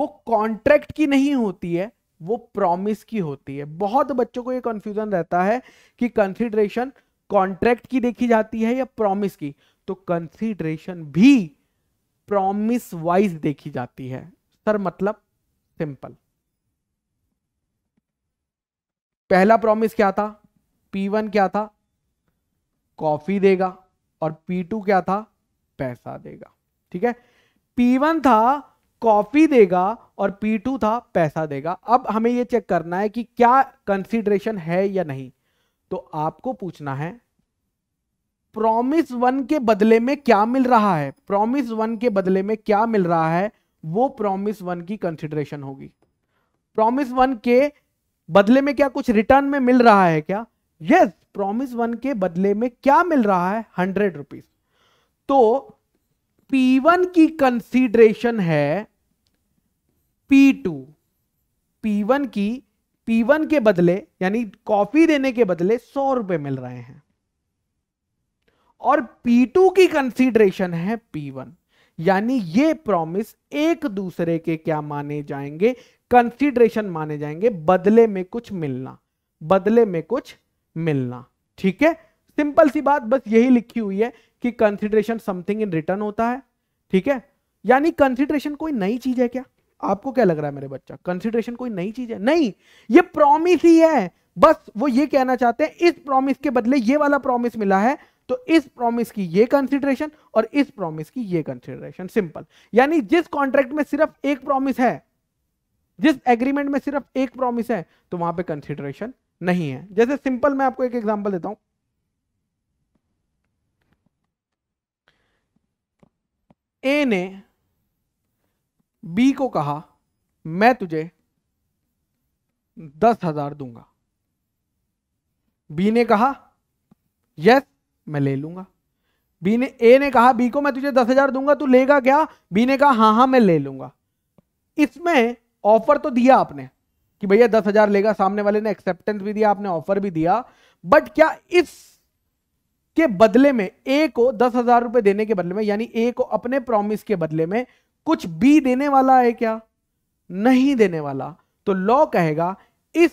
वो कॉन्ट्रैक्ट की नहीं होती है वो प्रॉमिस की होती है बहुत बच्चों को ये कंफ्यूजन रहता है कि कंसीडरेशन कॉन्ट्रैक्ट की देखी जाती है या प्रॉमिस की तो कंसीडरेशन भी प्रॉमिस वाइज देखी जाती है सर मतलब सिंपल पहला प्रॉमिस क्या था P1 क्या था कॉफी देगा और P2 क्या था पैसा देगा ठीक है P1 था कॉफी देगा और P2 था पैसा देगा अब हमें यह चेक करना है कि क्या कंसीडरेशन है या नहीं तो आपको पूछना है प्रॉमिस वन के बदले में क्या मिल रहा है प्रॉमिस वन के बदले में क्या मिल रहा है वो प्रॉमिस वन की कंसिडरेशन होगी प्रॉमिस वन के बदले में क्या कुछ रिटर्न में मिल रहा है क्या यस प्रॉमिस वन के बदले में क्या मिल रहा है हंड्रेड रुपीज तो पी वन की कंसिडरेशन है पी टू पी वन की पी वन के बदले यानी कॉफी देने के बदले सौ रुपए मिल रहे हैं और P2 की कंसीडरेशन है P1 यानी ये प्रॉमिस एक दूसरे के क्या माने जाएंगे कंसीडरेशन माने जाएंगे बदले में कुछ मिलना बदले में कुछ मिलना ठीक है सिंपल सी बात बस यही लिखी हुई है कि कंसिडरेशन समथिंग इन रिटर्न होता है ठीक है यानी कंसिडरेशन कोई नई चीज है क्या आपको क्या लग रहा है मेरे बच्चा कंसिडरेशन कोई नई चीज है नहीं ये प्रॉमिस ही है बस वो ये कहना चाहते हैं इस प्रॉमिस के बदले ये वाला प्रॉमिस मिला है तो इस प्रॉमिस की ये कंसिडरेशन और इस प्रॉमिस की ये कंसिडरेशन सिंपल यानी जिस कॉन्ट्रैक्ट में सिर्फ एक प्रॉमिस है जिस एग्रीमेंट में सिर्फ एक प्रॉमिस है तो वहां पे कंसिडरेशन नहीं है जैसे सिंपल मैं आपको एक एग्जांपल देता हूं ए ने बी को कहा मैं तुझे दस हजार दूंगा बी ने कहा यस मैं ले लूंगा बी ने ए ने कहा बी को मैं तुझे दस हजार दूंगा तू लेगा क्या बी ने कहा हाँ हाँ मैं ले लूंगा इसमें ऑफर तो दिया आपने कि भैया दस हजार लेगा सामने वाले ने एक्सेप्टेंस भी दिया आपने ऑफर भी दिया बट क्या इस के बदले में ए को दस हजार रुपए देने के बदले में यानी ए को अपने प्रॉमिस के बदले में कुछ बी देने वाला है क्या नहीं देने वाला तो लॉ कहेगा इस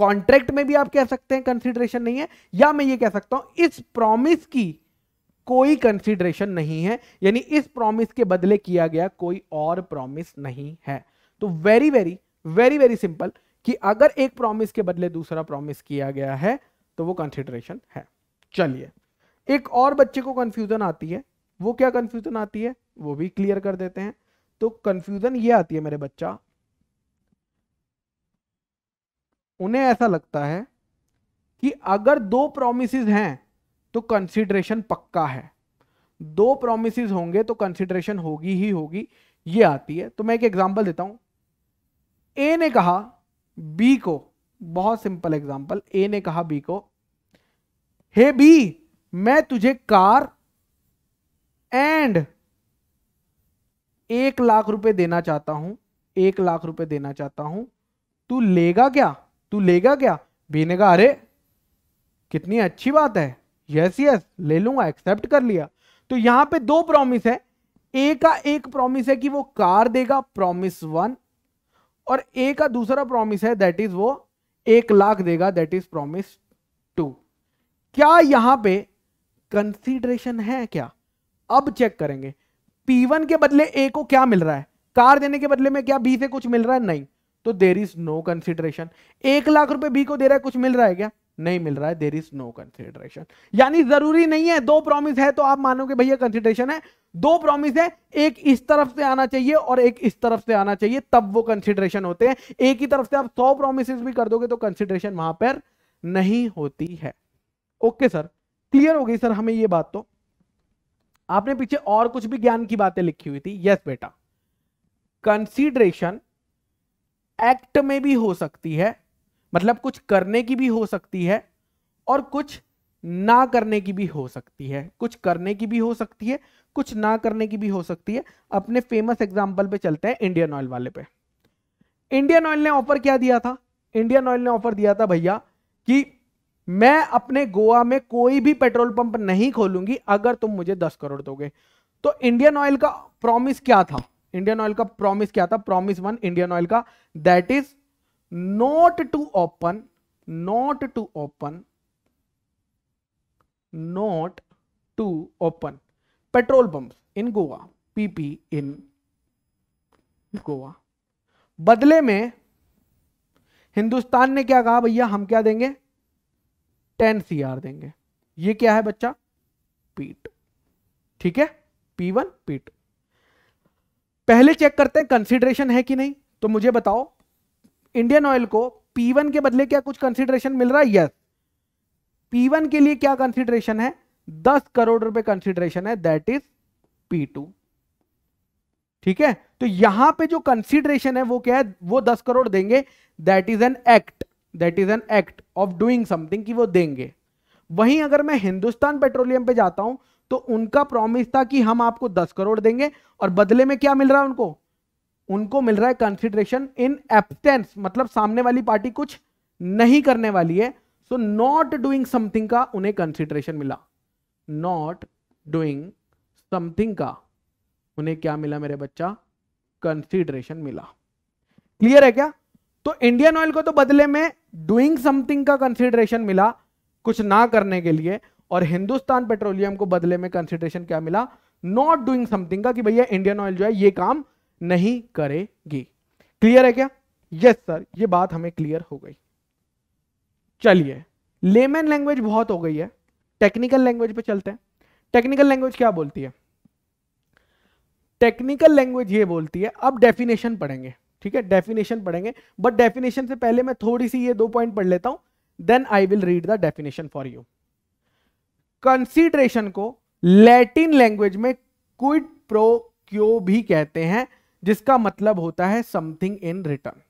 कॉन्ट्रैक्ट में भी आप कह सकते हैं कंसिडरेशन नहीं है या मैं ये कह सकता हूं इस प्रॉमिस की कोई कंसिडरेशन नहीं है यानी इस प्रॉमिस के बदले किया गया कोई और प्रॉमिस नहीं है तो very very very very simple कि अगर एक प्रॉमिस के बदले दूसरा प्रॉमिस किया गया है तो वो कंसिडरेशन है चलिए एक और बच्चे को कंफ्यूजन आती है वो क्या कंफ्यूजन आती है वो भी क्लियर कर देते हैं तो कंफ्यूजन ये आती है मेरे बच्चा उन्हें ऐसा लगता है कि अगर दो प्रोमिस हैं तो कंसिडरेशन पक्का है दो प्रोमिस होंगे तो कंसिडरेशन होगी ही होगी ये आती है तो मैं एक एग्जाम्पल देता हूं ए ने कहा बी को बहुत सिंपल एग्जाम्पल ए ने कहा बी को हे hey बी मैं तुझे कार एंड एक लाख रुपए देना चाहता हूं एक लाख रुपए देना चाहता हूं तू लेगा क्या तू लेगा क्या बी ने कहा अरे कितनी अच्छी बात है यस यस ले लूंगा एक्सेप्ट कर लिया तो यहां पे दो प्रॉमिस है ए का एक प्रॉमिस है कि वो कार देगा प्रॉमिस वन और ए का दूसरा प्रॉमिस है दैट इज वो एक लाख देगा दैट इज प्रॉमिस टू क्या यहां पे कंसीडरेशन है क्या अब चेक करेंगे पी वन के बदले ए को क्या मिल रहा है कार देने के बदले में क्या बी से कुछ मिल रहा है नहीं तो देर इज नो कंसिडरेशन एक लाख रुपए बी को दे रहा है कुछ मिल रहा है क्या नहीं मिल रहा है देर इज नो कंसिडरेशन यानी जरूरी नहीं है दो प्रॉमिस है तो आप मानोगे भैया कंसिडरेशन है दो प्रॉमिस है एक इस तरफ से आना चाहिए और एक इस तरफ से आना चाहिए तब वो कंसिडरेशन होते हैं एक ही तरफ से आप सौ प्रोमिस भी कर दोगे तो कंसिडरेशन वहां पर नहीं होती है ओके सर क्लियर हो गई सर हमें ये बात तो आपने पीछे और कुछ भी ज्ञान की बातें लिखी हुई थी यस बेटा कंसीडरेशन एक्ट में भी हो सकती है मतलब कुछ करने की भी हो सकती है और कुछ ना करने की भी हो सकती है कुछ करने की भी हो सकती है कुछ ना करने की भी हो सकती है अपने फेमस एग्जाम्पल पे चलते हैं इंडियन ऑयल वाले पे इंडियन ऑयल ने ऑफर क्या दिया था इंडियन ऑयल ने ऑफर दिया था भैया कि मैं अपने गोवा में कोई भी पेट्रोल पंप नहीं खोलूंगी अगर तुम मुझे दस करोड़ दोगे तो इंडियन ऑयल का प्रॉमिस क्या था इंडियन ऑयल का प्रॉमिस क्या था प्रॉमिस वन इंडियन ऑयल का that is not to open not to open not to open petrol pump in Goa PP in Goa बदले में हिंदुस्तान ने क्या कहा भैया हम क्या देंगे टेन सी आर देंगे ये क्या है बच्चा पीट ठीक है पी वन पीट पहले चेक करते हैं कंसिडरेशन है कि नहीं तो मुझे बताओ इंडियन ऑयल को P1 के बदले क्या कुछ कंसिडरेशन मिल रहा है यस P1 के लिए क्या कंसिडरेशन है 10 करोड़ रुपए कंसिडरेशन है दैट इज P2 ठीक है तो यहां पे जो कंसिडरेशन है वो क्या है वो 10 करोड़ देंगे that is an act that is an act of doing something कि वो देंगे वहीं अगर मैं हिंदुस्तान पेट्रोलियम पे जाता हूं तो उनका प्रॉमिस था कि हम आपको दस करोड़ देंगे और बदले में क्या मिल रहा है उनको उनको मिल रहा है कंसिडरेशन इन एप्टेंस मतलब सामने वाली पार्टी कुछ नहीं करने वाली है सो नॉट डूइंग समथिंग का उन्हें कंसिडरेशन मिला नॉट डूइंग समथिंग का उन्हें क्या मिला मेरे बच्चा कंसिडरेशन मिला क्लियर है क्या तो इंडियन ऑयल को तो बदले में डूइंग समथिंग का कंसिडरेशन मिला कुछ ना करने के लिए और हिंदुस्तान पेट्रोलियम को बदले में कंसिडरेशन क्या मिला नॉट डूइंग समथिंग का कि भैया इंडियन ऑयल जो है ये काम नहीं करेगी क्लियर है क्या यस yes, सर ये बात हमें क्लियर हो गई चलिए लेमन लैंग्वेज बहुत हो गई है टेक्निकल लैंग्वेज पे चलते हैं टेक्निकल लैंग्वेज क्या बोलती है टेक्निकल लैंग्वेज ये बोलती है अब डेफिनेशन पढ़ेंगे ठीक है डेफिनेशन पढ़ेंगे बट डेफिनेशन से पहले मैं थोड़ी सी ये दो पॉइंट पढ़ लेता हूं then I will read the definition for you consideration को लैटिन लैंग्वेज में क्विड प्रो क्यो भी कहते हैं जिसका मतलब होता है समथिंग इन रिटर्न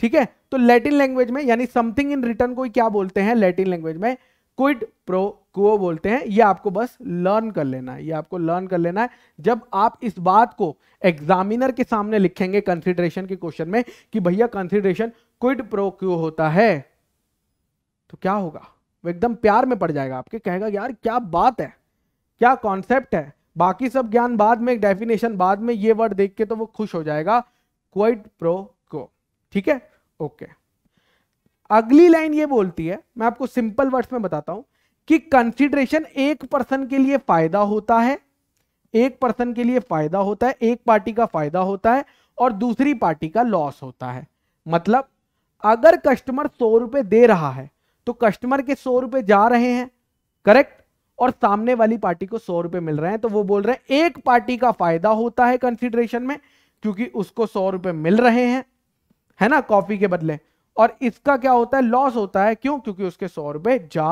ठीक है तो लैटिन लैंग्वेज में यानी समथिंग इन रिटर्न को क्या बोलते हैं लैटिन लैंग्वेज में क्विड प्रो क्यो बोलते हैं ये आपको बस लर्न कर लेना है ये आपको लर्न कर लेना है जब आप इस बात को एग्जामिनर के सामने लिखेंगे कंसिडरेशन के क्वेश्चन में कि भैया कंसिडरेशन क्विड प्रो क्यो होता है तो क्या होगा वो एकदम प्यार में पड़ जाएगा आपके कहेगा यार क्या बात है क्या कॉन्सेप्ट है बाकी सब ज्ञान बाद में डेफिनेशन बाद में ये वर्ड देख के तो वो खुश हो जाएगा क्वाइट प्रो को ठीक है ओके अगली लाइन ये बोलती है मैं आपको सिंपल वर्ड्स में बताता हूं कि कंसिडरेशन एक पर्सन के लिए फायदा होता है एक पर्सन के लिए फायदा होता है एक पार्टी का फायदा होता है और दूसरी पार्टी का लॉस होता है मतलब अगर कस्टमर सौ रुपए दे रहा है तो कस्टमर के सौ रुपए जा रहे हैं करेक्ट और सामने वाली पार्टी को सौ रुपए मिल रहे हैं तो वो बोल रहे हैं एक पार्टी का फायदा होता है कंसिडरेशन में क्योंकि उसको सौ रुपए मिल रहे हैं है ना कॉफी के बदले और इसका क्या होता है लॉस होता है क्यों क्योंकि उसके सौ रुपए जा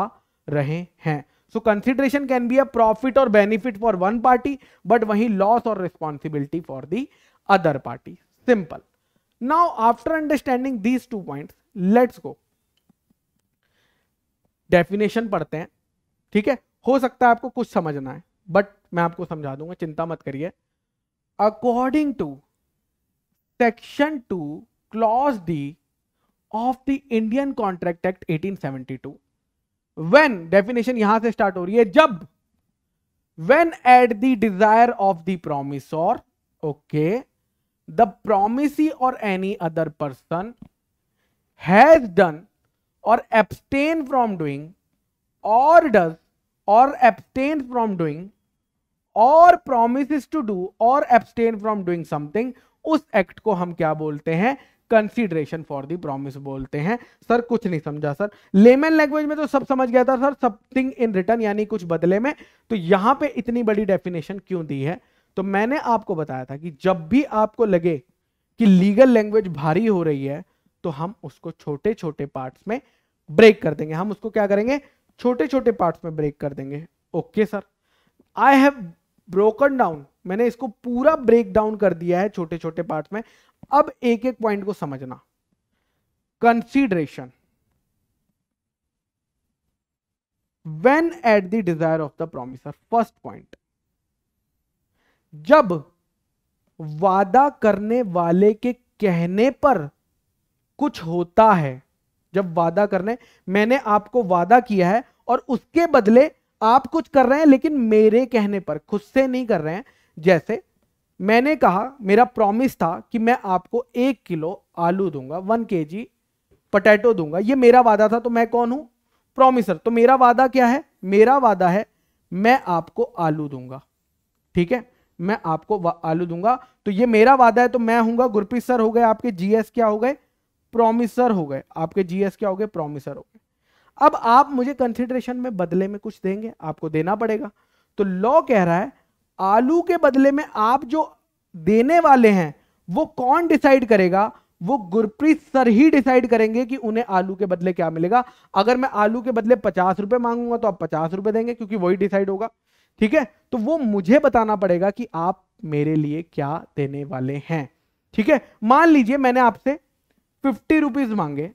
रहे हैं so consideration can be a profit और benefit for one party but वही लॉस और responsibility for the other party simple now after understanding these two point let's go definition पढ़ते हैं ठीक है हो सकता है आपको कुछ समझना है बट मैं आपको समझा दूंगा चिंता मत करिए according to section two clause D of the Indian contract act 1872 when definition यहां से स्टार्ट हो रही है जब when at the desire of the promise or okay the promise or any other person has done or abstain from doing or does or abstains from doing or promise to do or abstain from doing something उस act को हम क्या बोलते हैं consideration for the promise बोलते हैं sir कुछ नहीं समझा सर लेमन लैंग्वेज में तो सब समझ गया था सर समथिंग इन रिटर्न यानी कुछ बदले में तो यहां पे इतनी बड़ी डेफिनेशन क्यों दी है तो मैंने आपको बताया था कि जब भी आपको लगे कि लीगल लैंग्वेज भारी हो रही है तो हम उसको छोटे छोटे पार्ट्स में ब्रेक कर देंगे हम उसको क्या करेंगे छोटे छोटे पार्ट्स में ब्रेक कर देंगे okay sir I have broken down मैंने इसको पूरा ब्रेक डाउन कर दिया है छोटे छोटे पार्ट में अब एक एक पॉइंट को समझना consideration when at the desire of the promisor first point जब वादा करने वाले के कहने पर कुछ होता है जब वादा करने मैंने आपको वादा किया है और उसके बदले आप कुछ कर रहे हैं लेकिन मेरे कहने पर खुद से नहीं कर रहे हैं जैसे मैंने कहा मेरा प्रॉमिस था कि मैं आपको एक किलो आलू दूंगा वन के जी पटेटो दूंगा ये मेरा वादा था तो मैं कौन हूं प्रोमिसर तो मेरा वादा क्या है मेरा वादा है मैं आपको आलू दूंगा ठीक है मैं आपको आलू दूंगा तो ये मेरा वादा है तो मैं हूंगा गुरप्रीत सर हो गए आपके जीएस क्या हो गए प्रोमिसर हो गए आपके जीएस क्या हो गए प्रोमिसर हो गए अब आप मुझे कंसिडरेशन में बदले में कुछ देंगे आपको देना पड़ेगा तो लॉ कह रहा है आलू के बदले में आप जो देने वाले हैं वो कौन डिसाइड करेगा वो गुरप्रीत सर ही डिसाइड करेंगे कि उन्हें आलू के बदले क्या मिलेगा अगर मैं आलू के बदले पचास रुपए मांगूंगा तो आप पचास रुपए देंगे क्योंकि वही डिसाइड होगा ठीक है तो वो मुझे बताना पड़ेगा कि आप मेरे लिए क्या देने वाले हैं ठीक है मान लीजिए मैंने आपसे फिफ्टी रुपीज मांगे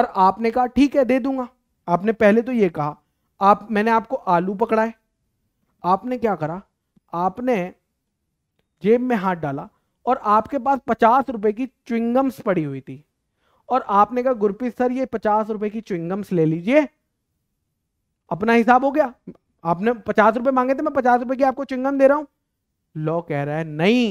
और आपने कहा ठीक है दे दूंगा आपने पहले तो ये कहा आप मैंने आपको आलू पकड़ाए आपने क्या करा आपने जेब में हाथ डाला और आपके पास पचास रुपए की च्विंगम्स पड़ी हुई थी और आपने कहा गुरप्रीत सर ये पचास रुपए की च्विंगम्स ले लीजिए अपना हिसाब हो गया आपने पचास रुपए मांगे थे मैं पचास रुपए की आपको च्विंगम दे रहा हूं लॉ कह रहा है नहीं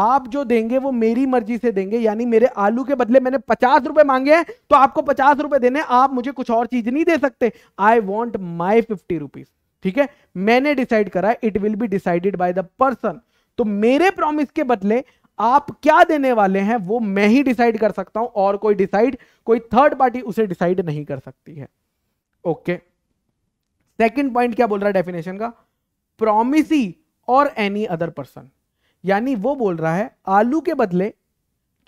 आप जो देंगे वो मेरी मर्जी से देंगे यानी मेरे आलू के बदले मैंने पचास रुपए मांगे हैं तो आपको पचास रुपए देने आप मुझे कुछ और चीज नहीं दे सकते I want my fifty rupees ठीक है मैंने डिसाइड करा it will be decided by the person तो मेरे प्रॉमिस के बदले आप क्या देने वाले हैं वो मैं ही डिसाइड कर सकता हूं और कोई डिसाइड कोई थर्ड पार्टी उसे डिसाइड नहीं कर सकती है ओके सेकंड पॉइंट क्या बोल रहा है डेफिनेशन का प्रोमिसी और एनी अदर पर्सन यानी वो बोल रहा है आलू के बदले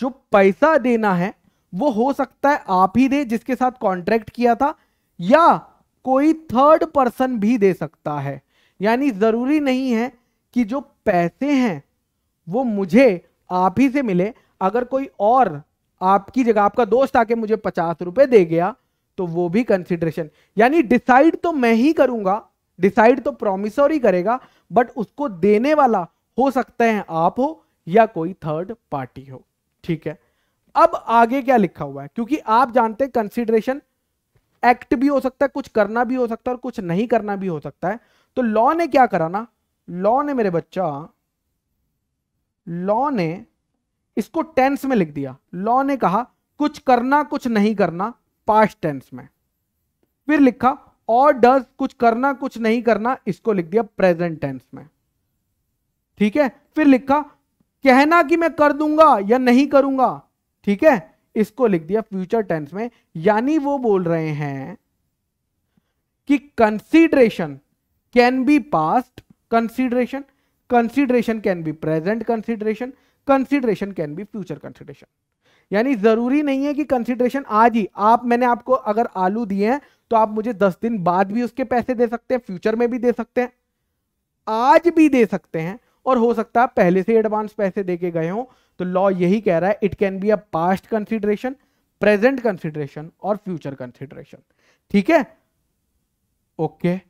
जो पैसा देना है वो हो सकता है आप ही दे जिसके साथ कॉन्ट्रैक्ट किया था या कोई थर्ड पर्सन भी दे सकता है यानी ज़रूरी नहीं है कि जो पैसे हैं वो मुझे आप ही से मिले अगर कोई और आपकी जगह आपका दोस्त आके मुझे पचास रुपए दे गया तो वो भी कंसिडरेशन यानी डिसाइड तो मैं ही करूंगा डिसाइड तो प्रोमिसर ही करेगा बट उसको देने वाला हो सकते हैं आप हो या कोई थर्ड पार्टी हो ठीक है अब आगे क्या लिखा हुआ है क्योंकि आप जानते हैं कंसिडरेशन एक्ट भी हो सकता है कुछ करना भी हो सकता है और कुछ नहीं करना भी हो सकता है तो लॉ ने क्या करा ना लॉ ने मेरे बच्चा लॉ ने इसको टेंस में लिख दिया लॉ ने कहा कुछ करना कुछ नहीं करना पास्ट टेंस में फिर लिखा और डज कुछ करना कुछ नहीं करना इसको लिख दिया प्रेजेंट टेंस में ठीक है फिर लिखा कहना कि मैं कर दूंगा या नहीं करूंगा ठीक है इसको लिख दिया फ्यूचर टेंस में यानी वो बोल रहे हैं कि consideration can be past consideration consideration can be present consideration consideration can be future consideration यानी जरूरी नहीं है कि कंसीडरेशन आज ही आप मैंने आपको अगर आलू दिए हैं तो आप मुझे दस दिन बाद भी उसके पैसे दे सकते हैं फ्यूचर में भी दे सकते हैं आज भी दे सकते हैं और हो सकता है पहले से एडवांस पैसे दे के गए हों तो लॉ यही कह रहा है it can be a past consideration present consideration और फ्यूचर कंसिडरेशन ठीक है ओके okay.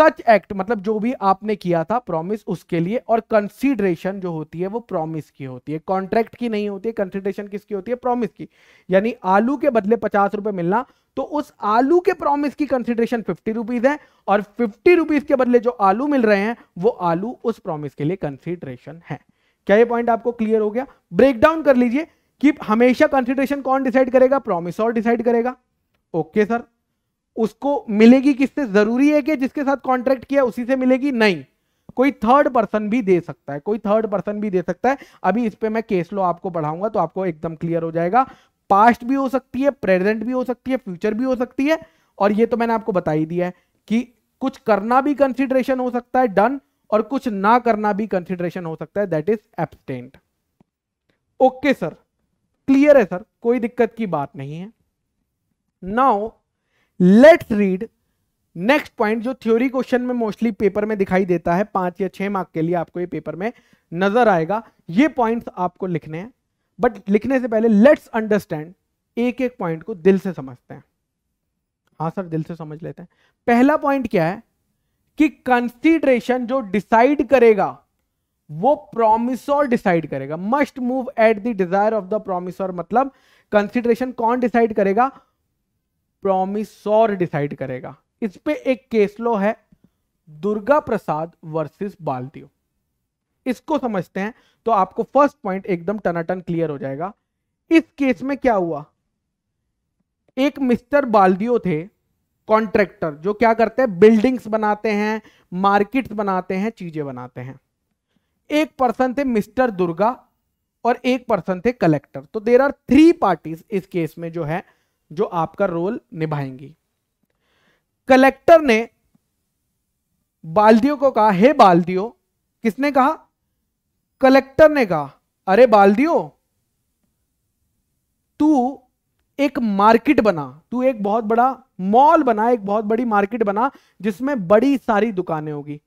सच एक्ट मतलब जो भी आपने किया था प्रॉमिस उसके लिए और कंसीडरेशन जो होती है वो प्रॉमिस की होती है कॉन्ट्रैक्ट की नहीं होती है कंसीडरेशन किसकी होती है प्रॉमिस की यानी आलू के बदले पचास रुपए मिलना तो उस आलू के प्रॉमिस की कंसीडरेशन फिफ्टी रुपीज है और फिफ्टी रुपीज के बदले जो आलू मिल रहे हैं वो आलू उस प्रोमिस के लिए कंसिडरेशन है क्या ये पॉइंट आपको क्लियर हो गया ब्रेक डाउन कर लीजिए कि हमेशा कंसिडरेशन कौन डिसाइड करेगा प्रोमिस और डिसाइड करेगा ओके सर उसको मिलेगी किससे जरूरी है कि जिसके साथ कॉन्ट्रैक्ट किया उसी से मिलेगी नहीं कोई थर्ड पर्सन भी दे सकता है कोई थर्ड पर्सन भी दे सकता है अभी इस पे मैं केस लो आपको पढ़ाऊंगा तो आपको एकदम क्लियर हो जाएगा पास्ट भी हो सकती है प्रेजेंट भी हो सकती है फ्यूचर भी हो सकती है और ये तो मैंने आपको बता ही दिया है कि कुछ करना भी कंसिडरेशन हो सकता है डन और कुछ ना करना भी कंसिडरेशन हो सकता है that is abstinent okay sir clear है सर कोई दिक्कत की बात नहीं है now let's read next point जो थ्योरी क्वेश्चन में मोस्टली पेपर में दिखाई देता है पांच या छह मार्क के लिए आपको ये पेपर में नजर आएगा ये पॉइंट आपको लिखने हैं बट लिखने से पहले लेट्स अंडरस्टैंड एक एक पॉइंट को दिल से समझते हैं हाँ सर दिल से समझ लेते हैं पहला पॉइंट क्या है कि कंसीडरेशन जो डिसाइड करेगा वो प्रोमिसोर डिसाइड करेगा must move at the desire of the promisor मतलब कंसीडरेशन कौन डिसाइड करेगा प्रोमिसोर डिसाइड करेगा इस पे एक केस लो है दुर्गा प्रसाद वर्सेस बालदेव इसको समझते हैं तो आपको फर्स्ट पॉइंट एकदम टनाटन क्लियर हो जाएगा इस केस में क्या हुआ एक मिस्टर बालदियो थे कॉन्ट्रैक्टर जो क्या करते हैं बिल्डिंग्स बनाते हैं मार्केट्स बनाते हैं चीजें बनाते हैं एक पर्सन थे मिस्टर दुर्गा और एक पर्सन थे कलेक्टर तो देर आर थ्री पार्टीज इस केस में जो है जो आपका रोल निभाएंगी कलेक्टर ने बाल्दियों को कहा हे बाल्दियों किसने कहा कलेक्टर ने कहा अरे बाल्दियों तू एक मार्केट बना तू एक बहुत बड़ा मॉल बना एक बहुत बड़ी मार्केट बना जिसमें बड़ी सारी दुकानें होगी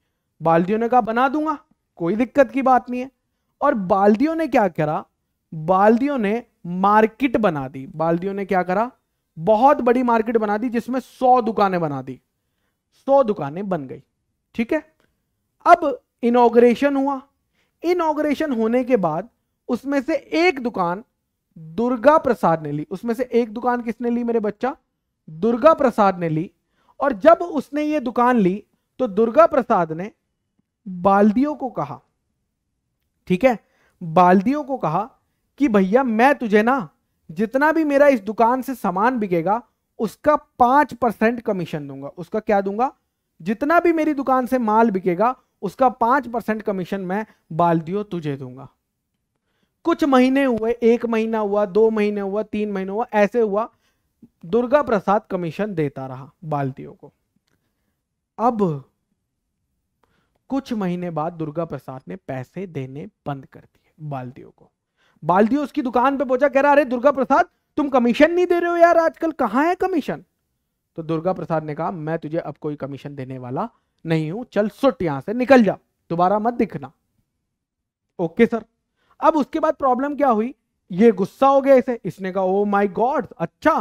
बाल्दियों ने कहा बना दूंगा कोई दिक्कत की बात नहीं है और बाल्दियों ने क्या करा बाल्दियों ने मार्केट बना दी बाल्दियों ने क्या करा बहुत बड़ी मार्केट बना दी जिसमें सौ दुकानें बना दी सौ दुकानें बन गई ठीक है अब इनोग्रेशन हुआ इनोग्रेशन होने के बाद उसमें से एक दुकान दुर्गा प्रसाद ने ली उसमें से एक दुकान किसने ली मेरे बच्चा दुर्गा प्रसाद ने ली और जब उसने ये दुकान ली तो दुर्गा प्रसाद ने बाल्दियों को कहा ठीक है बाल्दियों को कहा कि भैया मैं तुझे ना जितना भी मेरा इस दुकान से सामान बिकेगा उसका पांच परसेंट कमीशन दूंगा उसका क्या दूंगा जितना भी मेरी दुकान से माल बिकेगा उसका पांच परसेंट कमीशन मैं बाल्दियो तुझे दूंगा कुछ महीने हुए एक महीना हुआ दो महीने हुआ तीन महीने हुआ ऐसे हुआ दुर्गा प्रसाद कमीशन देता रहा बाल्दियों को अब कुछ महीने बाद दुर्गा प्रसाद ने पैसे देने बंद कर दिए बाल्दियों को बाल्दी उसकी दुकान पे पहुंचा कह रहा अरे दुर्गा प्रसाद तुम कमीशन नहीं दे रहे हो यार आजकल कहाँ है कमीशन तो दुर्गा प्रसाद ने कहा मैं तुझे अब कोई कमीशन देने वाला नहीं हूं चल सुट यहां से निकल जा दोबारा मत दिखना ओके सर अब उसके बाद प्रॉब्लम क्या हुई ये गुस्सा हो गया इसे इसने कहा ओ माय गॉड अच्छा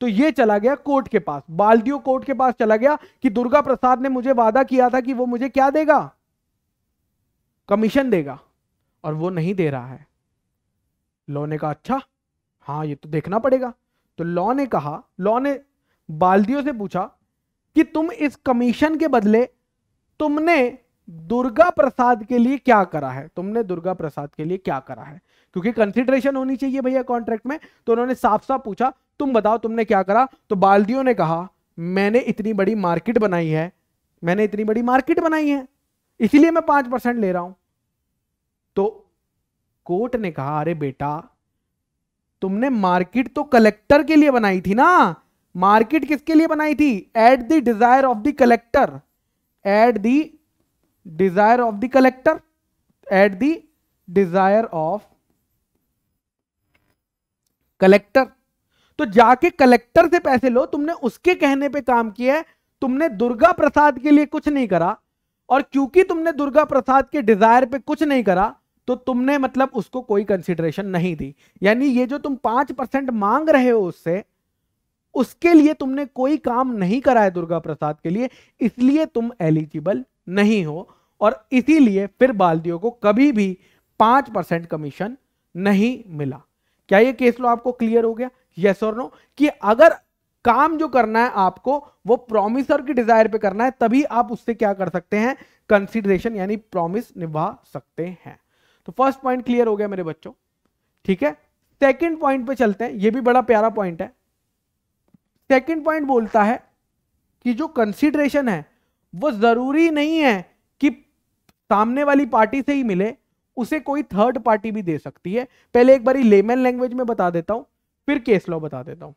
तो ये चला गया कोर्ट के पास बाल्टियो कोर्ट के पास चला गया कि दुर्गा प्रसाद ने मुझे वादा किया था कि वो मुझे क्या देगा कमीशन देगा और वो नहीं दे रहा है लॉ ने कहा अच्छा हाँ ये तो देखना पड़ेगा तो लॉ ने कहा लॉ ने बाल्दियो से पूछा कि तुम इस कमीशन के बदले तुमने दुर्गा प्रसाद के लिए क्या करा है तुमने दुर्गा प्रसाद के लिए क्या करा है क्योंकि कंसिडरेशन होनी चाहिए भैया कॉन्ट्रैक्ट में तो उन्होंने साफ साफ पूछा तुम बताओ तुमने क्या करा तो बाल्दियो ने कहा मैंने इतनी बड़ी मार्केट बनाई है मैंने इतनी बड़ी मार्केट बनाई है इसीलिए मैं पांच परसेंट ले रहा हूं तो कोर्ट ने कहा अरे बेटा तुमने मार्केट तो कलेक्टर के लिए बनाई थी ना मार्केट किसके लिए बनाई थी at the desire of the collector at the desire of the collector at the desire of collector तो जाके कलेक्टर से पैसे लो तुमने उसके कहने पे काम किया तुमने दुर्गा प्रसाद के लिए कुछ नहीं करा और क्योंकि तुमने दुर्गा प्रसाद के डिजायर पे कुछ नहीं करा तो तुमने मतलब उसको कोई कंसिडरेशन नहीं दी यानी ये जो तुम पांच परसेंट मांग रहे हो उससे उसके लिए तुमने कोई काम नहीं करा है दुर्गा प्रसाद के लिए इसलिए तुम एलिजिबल नहीं हो और इसीलिए फिर बालदियों को कभी भी पांच परसेंट कमीशन नहीं मिला क्या यह केस लो आपको क्लियर हो गया यस और नो कि अगर काम जो करना है आपको वो प्रोमिसर की डिजायर पे करना है तभी आप उससे क्या कर सकते हैं कंसिडरेशन यानी प्रॉमिस निभा सकते हैं तो फर्स्ट पॉइंट क्लियर हो गया मेरे बच्चों ठीक है सेकेंड पॉइंट पे चलते हैं ये भी बड़ा प्यारा पॉइंट है सेकेंड पॉइंट बोलता है कि जो कंसिडरेशन है वो ज़रूरी नहीं है कि सामने वाली पार्टी से ही मिले उसे कोई थर्ड पार्टी भी दे सकती है पहले एक बार लेमन लैंग्वेज में बता देता हूं फिर केस लॉ बता देता हूं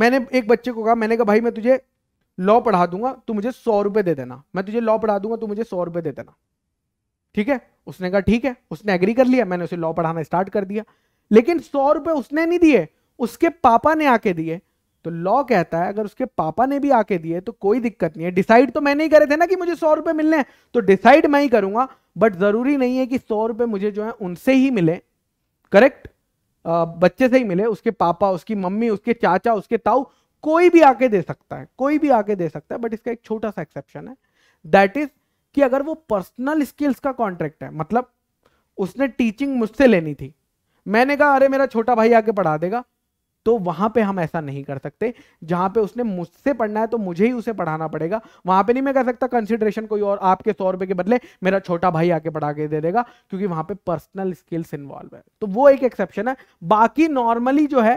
मैंने एक बच्चे को कहा मैंने कहा भाई मैं तुझे लॉ पढ़ा दूंगा तू मुझे सौ रुपए दे देना मैं तुझे लॉ पढ़ा दूंगा तू मुझे सौ रुपए दे देना ठीक है उसने कहा ठीक है उसने एग्री कर लिया मैंने उसे लॉ पढ़ाना स्टार्ट कर दिया लेकिन सौ रुपए उसने नहीं दिए उसके पापा ने आके दिए तो लॉ कहता है अगर उसके पापा ने भी आके दिए तो कोई दिक्कत नहीं है डिसाइड तो मैंने ही करे थे ना कि मुझे सौ रुपए मिलने हैं तो डिसाइड मैं ही करूंगा बट जरूरी नहीं है कि सौ रुपए मुझे जो है उनसे ही मिले करेक्ट बच्चे से ही मिले उसके पापा उसकी मम्मी उसके चाचा उसके ताऊ कोई भी आके दे सकता है कोई भी आके दे सकता है बट इसका एक छोटा सा एक्सेप्शन है दैट इज कि अगर वो पर्सनल स्किल्स का कॉन्ट्रैक्ट है मतलब उसने टीचिंग मुझसे लेनी थी मैंने कहा अरे मेरा छोटा भाई आके पढ़ा देगा तो वहां पे हम ऐसा नहीं कर सकते जहां पे उसने मुझसे पढ़ना है तो मुझे ही उसे पढ़ाना पड़ेगा वहां पे नहीं मैं कह सकता कंसिडरेशन कोई और आपके सौ रुपए के बदले मेरा छोटा भाई आके पढ़ा के दे देगा क्योंकि वहां पे पर्सनल स्किल्स इन्वॉल्व है तो वो एक एक्सेप्शन है बाकी नॉर्मली जो है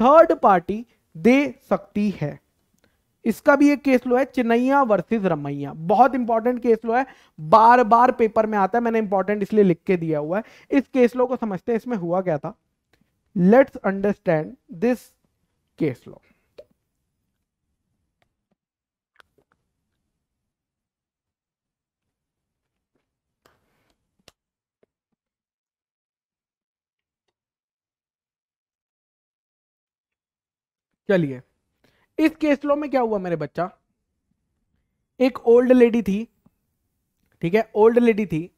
थर्ड पार्टी दे सकती है इसका भी एक केस लो है चिन्नैया वर्सेस रमैया बहुत इंपॉर्टेंट केस लो है बार बार पेपर में आता है मैंने इंपॉर्टेंट इसलिए लिख के दिया हुआ है इस केस लो को समझते हैं इसमें हुआ क्या था लेट्स अंडरस्टैंड दिस केस लो चलिए इस केस लो में क्या हुआ मेरे बच्चा एक ओल्ड लेडी थी ठीक है ओल्ड लेडी थी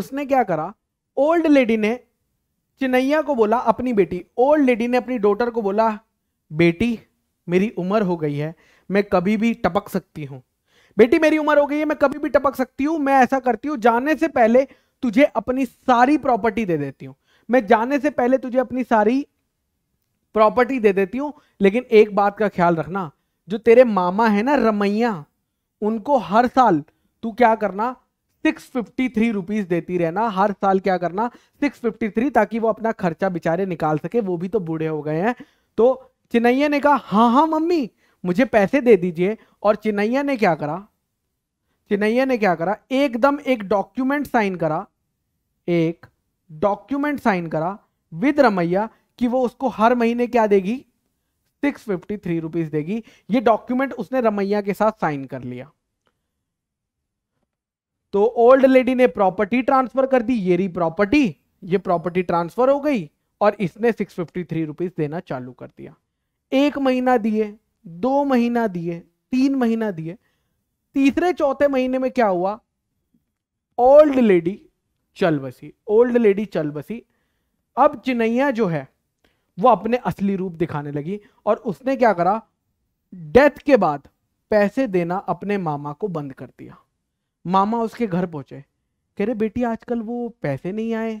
उसने क्या करा ओल्ड लेडी ने चिनैया को बोला अपनी बेटी ओल्ड लेडी ने अपनी डॉटर को बोला बेटी मेरी उम्र हो गई है मैं कभी भी टपक सकती हूं बेटी मेरी उम्र हो गई है मैं कभी भी टपक सकती हूं मैं ऐसा करती हूं जाने से पहले तुझे अपनी सारी प्रॉपर्टी दे देती हूं मैं जाने से पहले तुझे अपनी सारी प्रॉपर्टी दे देती हूँ लेकिन एक बात का ख्याल रखना जो तेरे मामा है ना रमैया उनको हर साल तू क्या करना सिक्स फिफ्टी थ्री रुपीज़ देती रहना हर साल क्या करना सिक्स फिफ्टी थ्री ताकि वो अपना खर्चा बेचारे निकाल सके वो भी तो बूढ़े हो गए हैं तो चिन्हैया ने कहा हाँ हाँ मम्मी मुझे पैसे दे दीजिए और चिन्हैया ने क्या करा चिन्हैया ने क्या करा एकदम एक डॉक्यूमेंट साइन करा एक डॉक्यूमेंट साइन करा विद रमैया कि वो उसको हर महीने क्या देगी सिक्स फिफ्टी थ्री रुपीज देगी ये डॉक्यूमेंट उसने रमैया के साथ साइन कर लिया तो ओल्ड लेडी ने प्रॉपर्टी ट्रांसफर कर दी ये प्रॉपर्टी ये प्रॉपर्टी ट्रांसफर हो गई और इसने सिक्स फिफ्टी थ्री रुपीज देना चालू कर दिया एक महीना दिए दो महीना दिए तीन महीना दिए तीसरे चौथे महीने में क्या हुआ ओल्ड लेडी चल बसी ओल्ड लेडी चल बसी अब चिनैया जो है वो अपने असली रूप दिखाने लगी और उसने क्या करा डेथ के बाद पैसे देना अपने मामा को बंद कर दिया मामा उसके घर पहुंचे कह रहे बेटी आजकल वो पैसे नहीं आए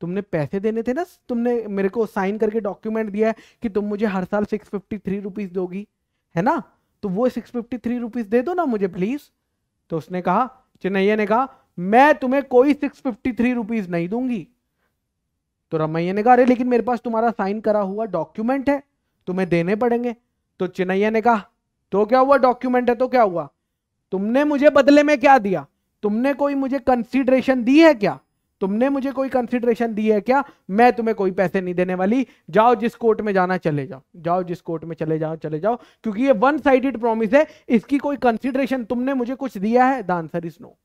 तुमने पैसे देने थे ना तुमने मेरे को साइन करके डॉक्यूमेंट दिया है कि तुम मुझे हर साल सिक्स फिफ्टी थ्री रुपीज़ दोगी है ना तो वो सिक्स फिफ्टी थ्री रुपीज़ दे दो ना मुझे प्लीज़ तो उसने कहा चेन्नैया ने कहा मैं तुम्हें कोई सिक्स फिफ्टी थ्री रुपीज़ नहीं दूंगी तो रमैया ने कहा अरे लेकिन मेरे पास तुम्हारा साइन करा हुआ डॉक्यूमेंट है तुम्हें देने पड़ेंगे तो चिन्हैया ने कहा तो क्या हुआ डॉक्यूमेंट है तो क्या हुआ तुमने मुझे बदले में क्या दिया तुमने कोई मुझे कंसिडरेशन दी है क्या तुमने मुझे कोई कंसिडरेशन दी है क्या मैं तुम्हें कोई पैसे नहीं देने वाली जाओ जिस कोर्ट में जाना चले जाओ जाओ जिस कोर्ट में चले जाओ चले जाओ क्योंकि ये वन साइडेड प्रॉमिस है इसकी कोई कंसिडरेशन तुमने मुझे कुछ दिया है द आंसर इज नो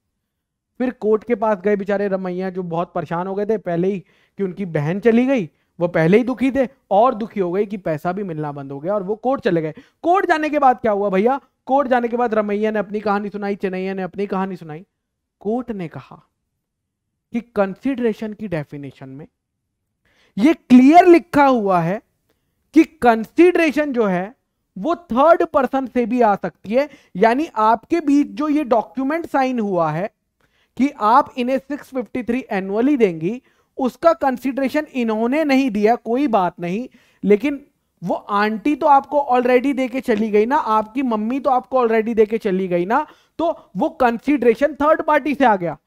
फिर कोर्ट के पास गए बेचारे रमैया जो बहुत परेशान हो गए थे पहले ही कि उनकी बहन चली गई वो पहले ही दुखी थे और दुखी हो गई कि पैसा भी मिलना बंद हो गया और वो कोर्ट चले गए कोर्ट जाने के बाद क्या हुआ भैया कोर्ट जाने के बाद रमैया ने अपनी कहानी सुनाई चेन्नैया ने अपनी कहानी सुनाई कोर्ट ने कहा कि कंसिडरेशन की डेफिनेशन में ये क्लियर लिखा हुआ है कि कंसिडरेशन जो है वो थर्ड पर्सन से भी आ सकती है यानी आपके बीच जो ये डॉक्यूमेंट साइन हुआ है कि आप इन्हें 653 एनुअली देंगी उसका कंसिडरेशन इन्होंने नहीं दिया कोई बात नहीं लेकिन वो आंटी तो आपको ऑलरेडी देके चली गई ना आपकी मम्मी तो आपको ऑलरेडी देके चली गई ना तो वो कंसिडरेशन थर्ड पार्टी से आ गया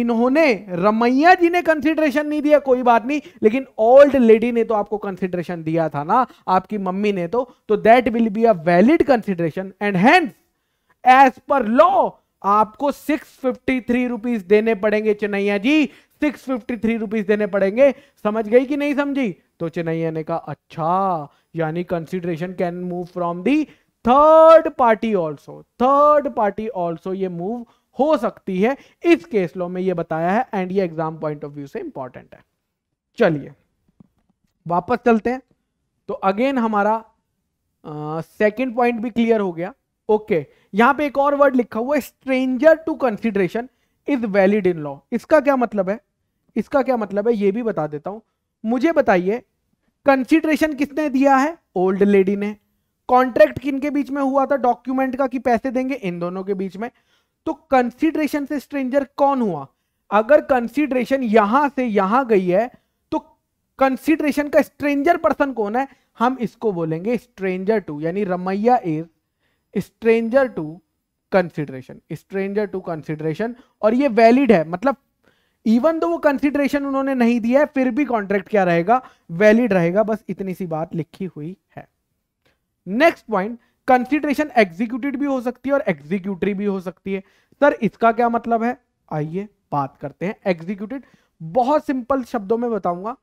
इन्होंने रमैया जी ने कंसिडरेशन नहीं दिया कोई बात नहीं लेकिन ओल्ड लेडी ने तो आपको कंसिडरेशन दिया था ना आपकी मम्मी ने तो तो that will be a valid consideration and hence as per law आपको सिक्स फिफ्टी थ्री रुपीज देने पड़ेंगे Chennaiah ji six fifty three rupees देने पड़ेंगे समझ गई कि नहीं समझी तो चेन्नैया ने कहा अच्छा यानी consideration can move from the third party also third party also ये मूव हो सकती है इस केस लो में ये बताया है एंड ये एग्जाम पॉइंट ऑफ व्यू से इंपॉर्टेंट है चलिए वापस चलते हैं तो अगेन हमारा सेकंड uh, पॉइंट भी क्लियर हो गया ओके okay. यहां पे एक और वर्ड लिखा हुआ है stranger to consideration is valid in law इसका क्या मतलब है इसका क्या मतलब है ये भी बता देता हूं मुझे बताइए कंसिडरेशन किसने दिया है ओल्ड लेडी ने कॉन्ट्रैक्ट किन के बीच में हुआ था डॉक्यूमेंट का कि पैसे देंगे इन दोनों के बीच में तो कंसिडरेशन से स्ट्रेंजर कौन हुआ अगर कंसिडरेशन यहां से यहां गई है तो कंसिडरेशन का स्ट्रेंजर पर्सन कौन है हम इसको बोलेंगे स्ट्रेंजर टू यानी Ramaiah is stranger to consideration stranger to consideration और ये वैलिड है मतलब इवन दो वो कंसिडरेशन उन्होंने नहीं दिया है फिर भी कॉन्ट्रैक्ट क्या रहेगा वैलिड रहेगा बस इतनी सी बात लिखी हुई है नेक्स्ट पॉइंट कंसिडरेशन एग्जीक्यूटिव भी हो सकती है और एग्जीक्यूटरी भी हो सकती है सर इसका क्या मतलब है आइए बात करते हैं एग्जीक्यूटिव बहुत सिंपल शब्दों में बताऊंगा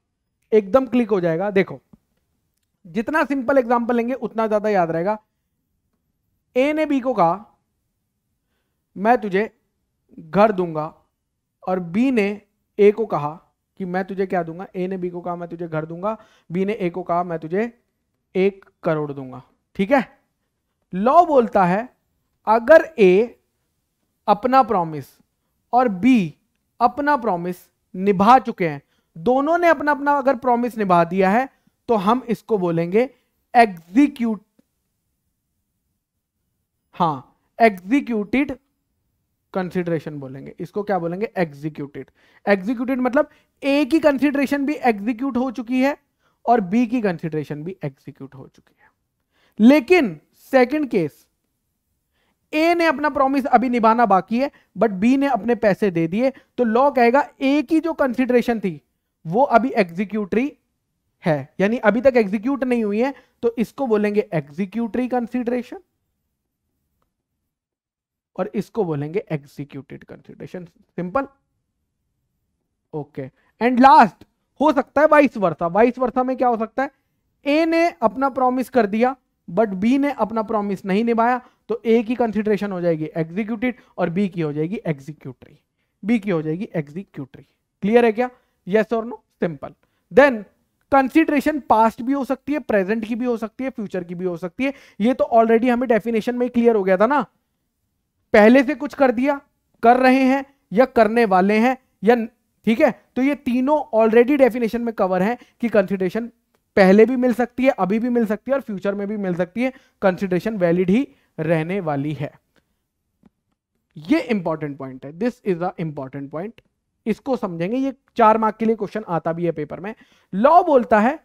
एकदम क्लिक हो जाएगा देखो जितना सिंपल एग्जाम्पल लेंगे उतना ज्यादा याद रहेगा ए ने बी को कहा मैं तुझे घर दूंगा और बी ने ए को कहा कि मैं तुझे क्या दूंगा ए ने बी को कहा मैं तुझे घर दूंगा बी ने ए को कहा मैं तुझे एक करोड़ दूंगा ठीक है लॉ बोलता है अगर ए अपना प्रॉमिस और बी अपना प्रॉमिस निभा चुके हैं दोनों ने अपना अपना अगर प्रॉमिस निभा दिया है तो हम इसको बोलेंगे एग्जीक्यूट हाँ एग्जीक्यूटेड कंसिडरेशन बोलेंगे इसको क्या बोलेंगे एग्जीक्यूटेड एग्जीक्यूटेड मतलब ए की कंसिडरेशन भी एग्जीक्यूट हो चुकी है और बी की कंसिडरेशन भी एग्जीक्यूट हो चुकी है लेकिन सेकेंड केस ए ने अपना प्रॉमिस अभी निभाना बाकी है बट बी ने अपने पैसे दे दिए तो लॉ कहेगा ए की जो कंसिडरेशन थी वो अभी एग्जीक्यूटरी है यानी अभी तक एग्जीक्यूट नहीं हुई है तो इसको बोलेंगे एग्जीक्यूटरी कंसिडरेशन और इसको बोलेंगे executed consideration simple okay and last हो सकता है वाइस वर्षा वाइस वर्षा में क्या हो सकता है ए ने अपना प्रॉमिस कर दिया बट बी ने अपना प्रॉमिस नहीं निभाया तो ए की कंसिडरेशन हो जाएगी एग्जीक्यूटेड और बी की हो जाएगी एग्जीक्यूटरी बी की हो जाएगी एग्जीक्यूटरी क्लियर है क्या यस और no simple then consideration past भी हो सकती है प्रेजेंट की भी हो सकती है फ्यूचर की भी हो सकती है ये तो ऑलरेडी हमें डेफिनेशन में क्लियर हो गया था ना पहले से कुछ कर दिया कर रहे हैं या करने वाले हैं या ठीक है तो ये तीनों ऑलरेडी डेफिनेशन में कवर हैं कि कंसिडरेशन पहले भी मिल सकती है अभी भी मिल सकती है और फ्यूचर में भी मिल सकती है कंसिडरेशन वैलिड ही रहने वाली है ये इंपॉर्टेंट पॉइंट है this is a important point इसको समझेंगे ये चार मार्क के लिए क्वेश्चन आता भी है पेपर में लॉ बोलता है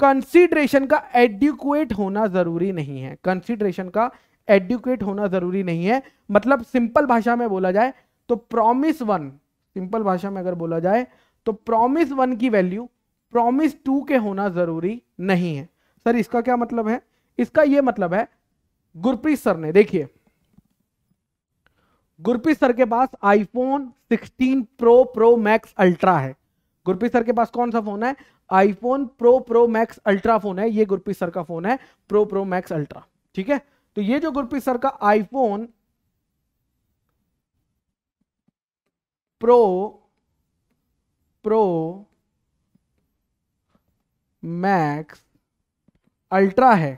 कंसिडरेशन का एड्यूकुएट होना जरूरी नहीं है कंसिडरेशन का एडुकेट होना ज़रूरी नहीं है मतलब सिंपल भाषा में बोला जाए तो प्रॉमिस वन सिंपल भाषा में अगर बोला जाए तो प्रॉमिस वन की वैल्यू प्रॉमिस टू के होना ज़रूरी नहीं है सर इसका क्या मतलब है इसका यह मतलब है गुरप्रीत सर ने देखिए गुरप्रीत सर के पास iPhone 16 pro pro max ultra है गुरप्रीत सर के पास कौन सा फोन है iPhone pro pro max ultra phone है यह गुरप्रीत सर का फोन है प्रो प्रो मैक्स अल्ट्रा ठीक है तो ये जो गुरप्रीत सर का iPhone pro pro max ultra है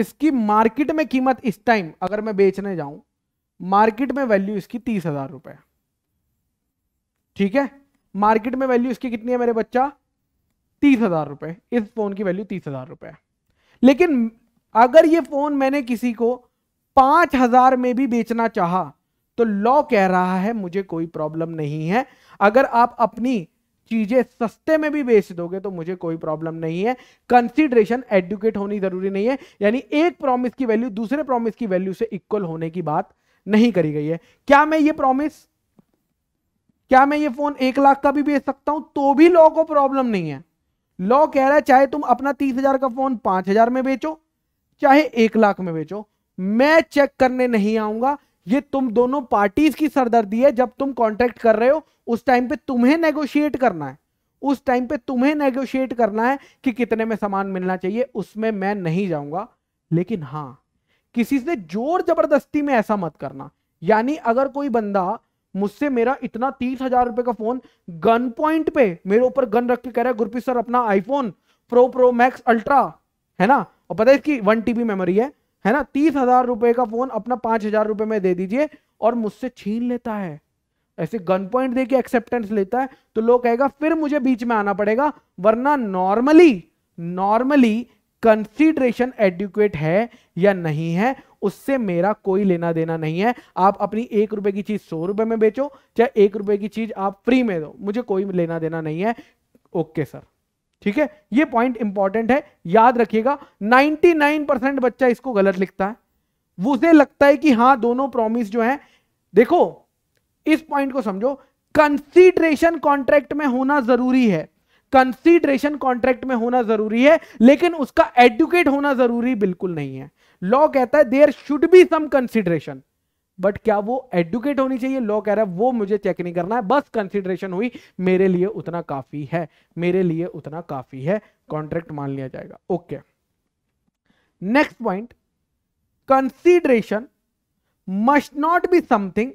इसकी मार्केट में कीमत इस टाइम अगर मैं बेचने जाऊं मार्केट में वैल्यू इसकी तीस हजार रुपए ठीक है मार्केट में वैल्यू इसकी कितनी है मेरे बच्चा तीस हजार रुपए इस फोन की वैल्यू तीस हजार रुपए लेकिन अगर ये फोन मैंने किसी को पांच हजार में भी बेचना चाहा तो लॉ कह रहा है मुझे कोई प्रॉब्लम नहीं है अगर आप अपनी चीजें सस्ते में भी बेच दोगे तो मुझे कोई प्रॉब्लम नहीं है कंसिडरेशन एडुकेट होनी जरूरी नहीं है यानी एक प्रॉमिस की वैल्यू दूसरे प्रॉमिस की वैल्यू से इक्वल होने की बात नहीं करी गई है क्या मैं ये प्रॉमिस क्या मैं ये फोन एक लाख का भी बेच सकता हूं तो भी लॉ को प्रॉब्लम नहीं है लॉ कह रहा है चाहे तुम अपना तीस हजार का फोन पांच हजार में बेचो चाहे एक लाख में बेचो मैं चेक करने नहीं आऊंगा ये तुम दोनों पार्टीज की सरदर्दी है जब तुम कॉन्ट्रैक्ट कर रहे हो उस टाइम पे तुम्हें नेगोशिएट करना है उस टाइम पे तुम्हें नेगोशिएट करना है कि कितने में सामान मिलना चाहिए उसमें मैं नहीं जाऊंगा लेकिन हाँ किसी से जोर जबरदस्ती में ऐसा मत करना यानी अगर कोई बंदा मुझसे मेरा इतना तीस हजार रुपए का फोन गन पॉइंट पे मेरे ऊपर गन रख के कह रहा है गुरप्रीत सर अपना iPhone pro pro max ultra है ना और पता है इसकी वन टीबी मेमोरी है है ना तीस हजार रुपए का फोन अपना पांच हजार रुपए में दे दीजिए और मुझसे छीन लेता है ऐसे गन पॉइंट देके एक्सेप्टेंस लेता है तो लोग कहेगा फिर मुझे बीच में आना पड़ेगा वरना नॉर्मली नॉर्मली कंसीडरेशन एडुकेट है या नहीं है उससे मेरा कोई लेना देना नहीं है आप अपनी एक रुपए की चीज सौ रुपए में बेचो चाहे एक रुपए की चीज आप फ्री में दो मुझे कोई लेना देना नहीं है ओके सर ठीक है ये पॉइंट इंपॉर्टेंट है याद रखिएगा 99 परसेंट बच्चा इसको गलत लिखता है वो उसे लगता है कि हाँ दोनों प्रॉमिस जो है देखो इस पॉइंट को समझो कंसीडरेशन कॉन्ट्रैक्ट में होना जरूरी है कंसीडरेशन कॉन्ट्रैक्ट में होना जरूरी है लेकिन उसका एडुकेट होना जरूरी बिल्कुल नहीं है लॉ कहता है there should be some consideration but क्या वो एडुकेट होनी चाहिए लॉ कह रहा है वो मुझे चेक नहीं करना है बस कंसिडरेशन हुई मेरे लिए उतना काफी है मेरे लिए उतना काफी है कॉन्ट्रैक्ट मान लिया जाएगा okay next point consideration must not be something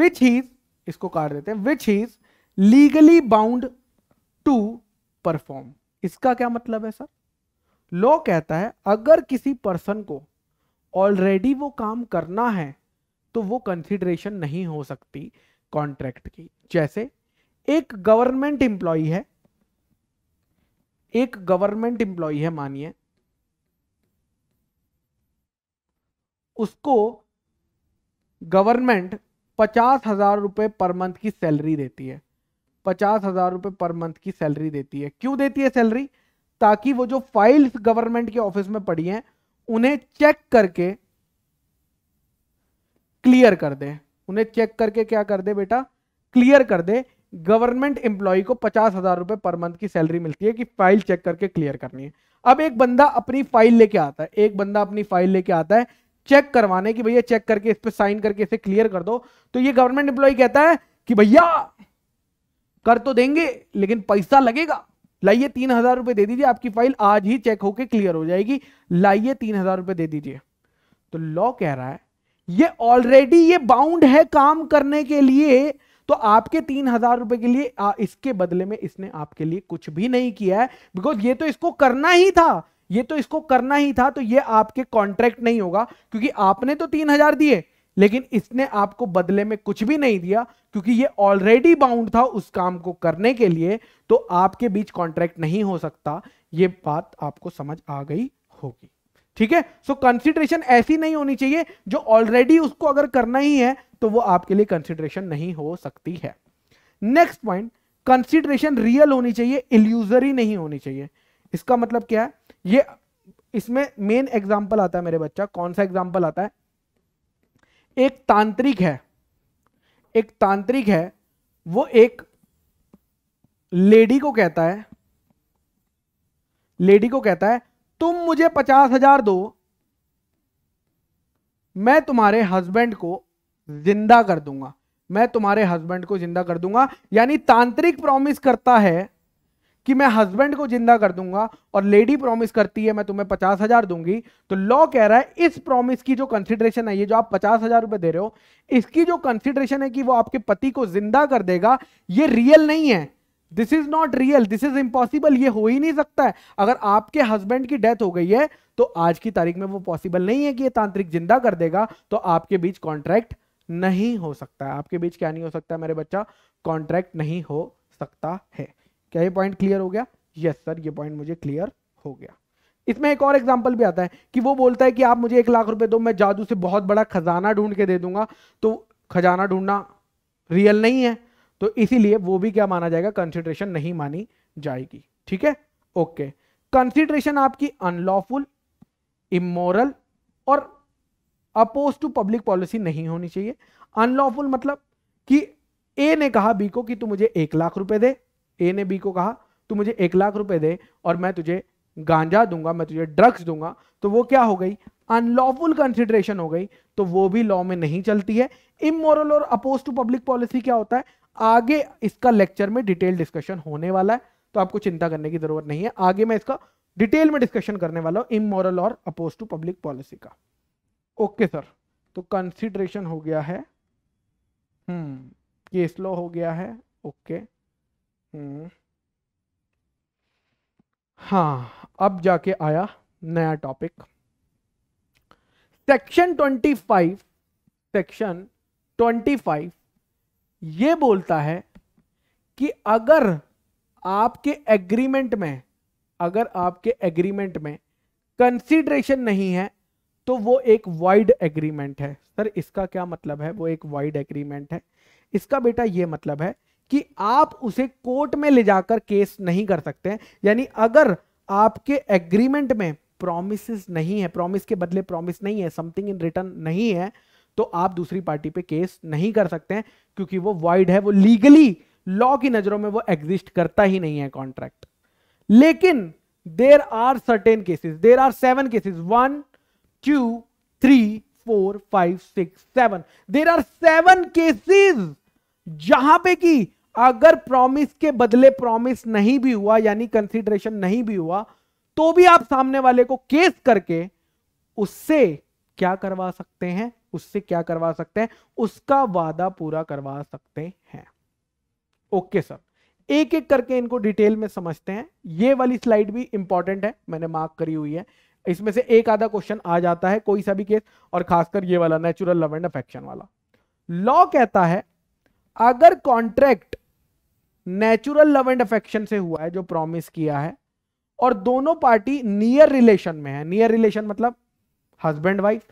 which he's इसको काट देते हैं which he's legally bound to perform इसका क्या मतलब है सर लॉ कहता है अगर किसी पर्सन को ऑलरेडी वो काम करना है तो वो कंसिडरेशन नहीं हो सकती कॉन्ट्रैक्ट की जैसे एक गवर्नमेंट एम्प्लॉय है एक गवर्नमेंट एम्प्लॉय है मानिए उसको गवर्नमेंट पचास हजार रुपए पर मंथ की सैलरी देती है पचास हजार रुपए पर मंथ की सैलरी देती है क्यों देती है सैलरी ताकि वो जो फाइल्स गवर्नमेंट के ऑफिस में पड़ी हैं उन्हें चेक करके क्लियर कर दे उन्हें चेक करके क्या कर दे बेटा क्लियर कर दे गवर्नमेंट एम्प्लॉय को पचास हजार रुपए पर मंथ की सैलरी मिलती है कि फाइल चेक करके क्लियर करनी है अब एक बंदा अपनी फाइल लेके आता है एक बंदा अपनी फाइल लेके आता है चेक करवाने की भैया चेक करके इस पर साइन करके इसे क्लियर कर दो तो ये गवर्नमेंट एम्प्लॉय कहता है कि भैया कर तो देंगे लेकिन पैसा लगेगा लाइए तीन हजार रुपये दे दीजिए आपकी फाइल आज ही चेक होके क्लियर हो जाएगी लाइए तीन हजार रुपए दे दीजिए तो लॉ कह रहा है ये ऑलरेडी ये बाउंड है काम करने के लिए तो आपके तीन हजार रुपए के लिए आ, इसके बदले में इसने आपके लिए कुछ भी नहीं किया है बिकॉज ये तो इसको करना ही था ये तो इसको करना ही था तो ये आपके कॉन्ट्रैक्ट नहीं होगा क्योंकि आपने तो तीन हजार दिए लेकिन इसने आपको बदले में कुछ भी नहीं दिया क्योंकि ये ऑलरेडी बाउंड था उस काम को करने के लिए तो आपके बीच कॉन्ट्रैक्ट नहीं हो सकता ये बात आपको समझ आ गई होगी ठीक है सो कंसिडरेशन ऐसी नहीं होनी चाहिए जो ऑलरेडी उसको अगर करना ही है तो वो आपके लिए कंसिडरेशन नहीं हो सकती है नेक्स्ट पॉइंट कंसिडरेशन रियल होनी चाहिए इल्यूजरी नहीं होनी चाहिए इसका मतलब क्या है ये इसमें मेन एग्जाम्पल आता है मेरे बच्चा कौन सा एग्जाम्पल आता है एक तांत्रिक है एक तांत्रिक है वो एक लेडी को कहता है लेडी को कहता है तुम मुझे पचास हजार दो मैं तुम्हारे हस्बैंड को जिंदा कर दूंगा मैं तुम्हारे हस्बैंड को जिंदा कर दूंगा यानी तांत्रिक प्रॉमिस करता है कि मैं हस्बैंड को जिंदा कर दूंगा और लेडी प्रॉमिस करती है मैं तुम्हें पचास हजार दूंगी तो लॉ कह रहा है इस प्रॉमिस की जो कंसिडरेशन है ये जो आप पचास हजार रुपए दे रहे हो इसकी जो कंसिडरेशन है कि वो आपके पति को जिंदा कर देगा ये रियल नहीं है this is not real this is impossible ये हो ही नहीं सकता है अगर आपके हस्बैंड की डेथ हो गई है तो आज की तारीख में वो पॉसिबल नहीं है कि ये तांत्रिक जिंदा कर देगा तो आपके बीच कॉन्ट्रैक्ट नहीं हो सकता है आपके बीच क्या नहीं हो सकता है मेरे बच्चा कॉन्ट्रैक्ट नहीं हो सकता है क्या ये पॉइंट क्लियर हो गया यस yes, सर ये पॉइंट मुझे क्लियर हो गया इसमें एक और एग्जाम्पल भी आता है कि वो बोलता है कि आप मुझे एक लाख रुपए दो मैं जादू से बहुत बड़ा खजाना ढूंढ के दे दूंगा तो खजाना ढूंढना रियल नहीं है तो इसीलिए वो भी क्या माना जाएगा कंसिडरेशन नहीं मानी जाएगी ठीक है ओके कंसिडरेशन आपकी अनलॉफुल इमोरल और अपोज टू पब्लिक पॉलिसी नहीं होनी चाहिए अनलॉफुल मतलब कि ए ने कहा बी को कि तू मुझे एक लाख रुपए दे ए ने बी को कहा तू मुझे एक लाख रुपए दे और मैं तुझे गांजा दूंगा मैं तुझे ड्रग्स दूंगा तो वो क्या हो गई अनलॉफुल कंसिडरेशन हो गई तो वो भी लॉ में नहीं चलती है इमोरल और अपोज टू पब्लिक पॉलिसी क्या होता है आगे इसका लेक्चर में डिटेल डिस्कशन होने वाला है तो आपको चिंता करने की जरूरत नहीं है आगे मैं इसका डिटेल में डिस्कशन करने वाला हूं इमोरल और अपोज टू पब्लिक पॉलिसी का ओके सर तो कंसिडरेशन हो गया है हम्म केस लॉ हो गया है ओके हम्म हाँ अब जाके आया नया टॉपिक सेक्शन 25 सेक्शन 25 ये बोलता है कि अगर आपके एग्रीमेंट में अगर आपके एग्रीमेंट में कंसीडरेशन नहीं है तो वो एक वाइड एग्रीमेंट है सर इसका क्या मतलब है वो एक वाइड एग्रीमेंट है इसका बेटा ये मतलब है कि आप उसे कोर्ट में ले जाकर केस नहीं कर सकते यानी अगर आपके एग्रीमेंट में प्रोमिस नहीं है प्रोमिस के बदले प्रोमिस नहीं है समथिंग इन रिटर्न नहीं है तो आप दूसरी पार्टी पे केस नहीं कर सकते हैं क्योंकि वो वाइड है वो लीगली लॉ की नजरों में वो एग्जिस्ट करता ही नहीं है कॉन्ट्रैक्ट लेकिन there are certain cases there are seven cases one two three four five six seven there are seven cases जहां पे कि अगर प्रॉमिस के बदले प्रॉमिस नहीं भी हुआ यानी कंसिडरेशन नहीं भी हुआ तो भी आप सामने वाले को केस करके उससे क्या करवा सकते हैं उससे क्या करवा सकते हैं उसका वादा पूरा करवा सकते हैं ओके सर एक एक करके इनको डिटेल में समझते हैं ये वाली स्लाइड भी इंपॉर्टेंट है मैंने मार्क करी हुई है इसमें से एक आधा क्वेश्चन आ जाता है कोई सा भी केस और खासकर ये वाला नेचुरल लव एंड अफेक्शन वाला लॉ कहता है अगर contract natural love and affection से हुआ है जो प्रॉमिस किया है और दोनों पार्टी नियर रिलेशन में है नियर रिलेशन मतलब husband wife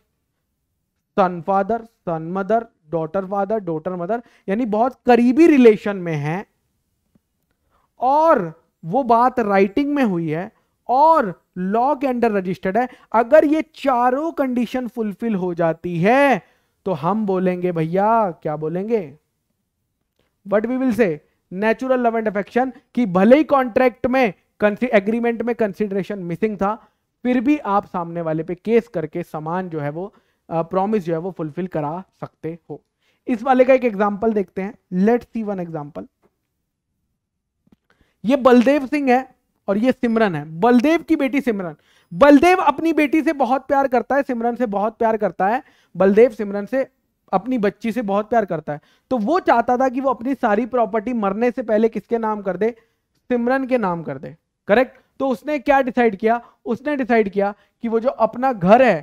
son father son mother daughter father daughter mother यानी बहुत करीबी रिलेशन में है और वो बात राइटिंग में हुई है और लॉ के अंडर रजिस्टर्ड है अगर ये चारों कंडीशन फुलफिल हो जाती है तो हम बोलेंगे भैया क्या बोलेंगे but we will say natural love and affection कि भले ही कॉन्ट्रैक्ट में एग्रीमेंट में कंसिडरेशन मिसिंग था फिर भी आप सामने वाले पे केस करके सामान जो है वो प्रॉमिस जो है वो फुलफिल करा सकते हो इस वाले का एक एग्जाम्पल देखते हैं लेट सी वन एग्जाम्पल ये बलदेव सिंह है और ये सिमरन है बलदेव की बेटी सिमरन बलदेव अपनी बेटी से बहुत प्यार करता है सिमरन से बहुत प्यार करता है बलदेव सिमरन से अपनी बच्ची से बहुत प्यार करता है तो वो चाहता था कि वो अपनी सारी प्रॉपर्टी मरने से पहले किसके नाम कर दे सिमरन के नाम कर दे करेक्ट तो उसने क्या डिसाइड किया उसने डिसाइड किया कि वो जो अपना घर है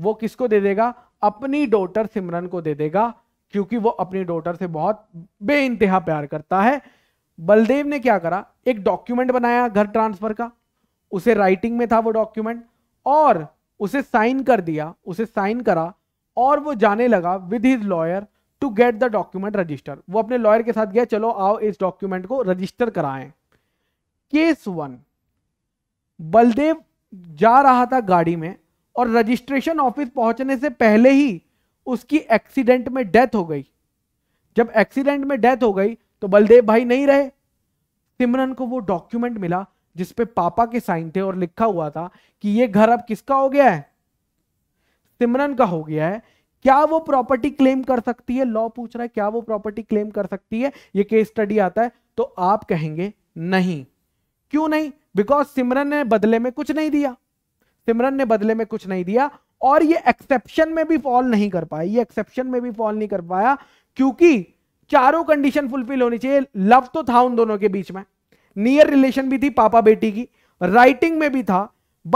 वो किसको दे देगा अपनी डोटर सिमरन को दे देगा क्योंकि वो अपनी डोटर से बहुत बे इंतहा प्यार करता है बलदेव ने क्या करा एक डॉक्यूमेंट बनाया घर ट्रांसफर का उसे राइटिंग में था वो डॉक्यूमेंट और उसे साइन कर दिया उसे साइन करा और वो जाने लगा with his lawyer to get the document register वो अपने लॉयर के साथ गया चलो आओ इस डॉक्यूमेंट को रजिस्टर कराएं केस वन बलदेव जा रहा था गाड़ी में और रजिस्ट्रेशन ऑफिस पहुंचने से पहले ही उसकी एक्सीडेंट में डेथ हो गई जब एक्सीडेंट में डेथ हो गई तो बलदेव भाई नहीं रहे सिमरन को वो डॉक्यूमेंट मिला जिसपे पापा के साइन थे और लिखा हुआ था कि ये घर अब किसका हो गया है सिमरन का हो गया है क्या वो प्रॉपर्टी क्लेम कर सकती है लॉ पूछ रहा है क्या वो प्रॉपर्टी क्लेम कर सकती है ये केस स्टडी आता है तो आप कहेंगे नहीं क्यों नहीं बिकॉज सिमरन ने बदले में कुछ नहीं दिया सिमरन ने बदले में कुछ नहीं दिया और ये एक्सेप्शन में भी फॉल नहीं कर पाया ये एक्सेप्शन में भी फॉल नहीं कर पाया क्योंकि चारों कंडीशन फुलफिल होनी चाहिए लव तो था उन दोनों के बीच में नियर रिलेशन भी थी पापा बेटी की राइटिंग में भी था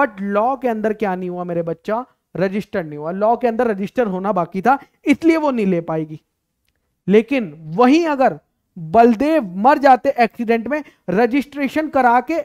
बट लॉ के अंदर क्या नहीं हुआ मेरे बच्चा रजिस्टर नहीं हुआ लॉ के अंदर रजिस्टर होना बाकी था इसलिए वो नहीं ले पाएगी लेकिन वहीं अगर बलदेव मर जाते एक्सीडेंट में रजिस्ट्रेशन करा के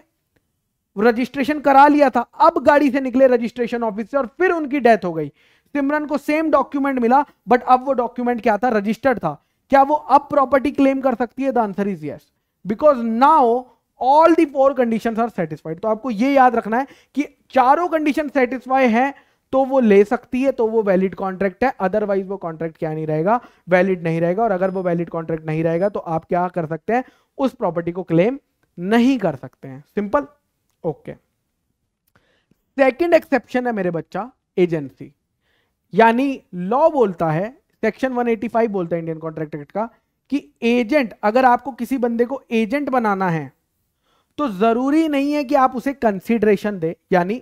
रजिस्ट्रेशन करा लिया था अब गाड़ी से निकले रजिस्ट्रेशन ऑफिस से और फिर उनकी डेथ हो गई सिमरन को सेम डॉक्यूमेंट मिला बट अब वो डॉक्यूमेंट क्या था रजिस्टर्ड था क्या वो अब प्रॉपर्टी क्लेम कर सकती है the answer is yes because now all the four condition are satisfied तो आपको ये याद रखना है कि चारों कंडीशन सेटिस्फाई है तो वो ले सकती है तो वो वैलिड कॉन्ट्रैक्ट है अदरवाइज वो कॉन्ट्रैक्ट क्या नहीं रहेगा वैलिड नहीं रहेगा और अगर वो वैलिड कॉन्ट्रैक्ट नहीं रहेगा तो आप क्या कर सकते हैं उस प्रॉपर्टी को क्लेम नहीं कर सकते हैं सिंपल ओके सेकंड एक्सेप्शन है मेरे बच्चा एजेंसी यानी लॉ बोलता है सेक्शन 185 बोलता है इंडियन कॉन्ट्रैक्ट एक्ट का कि एजेंट अगर आपको किसी बंदे को एजेंट बनाना है तो जरूरी नहीं है कि आप उसे कंसिडरेशन दे यानी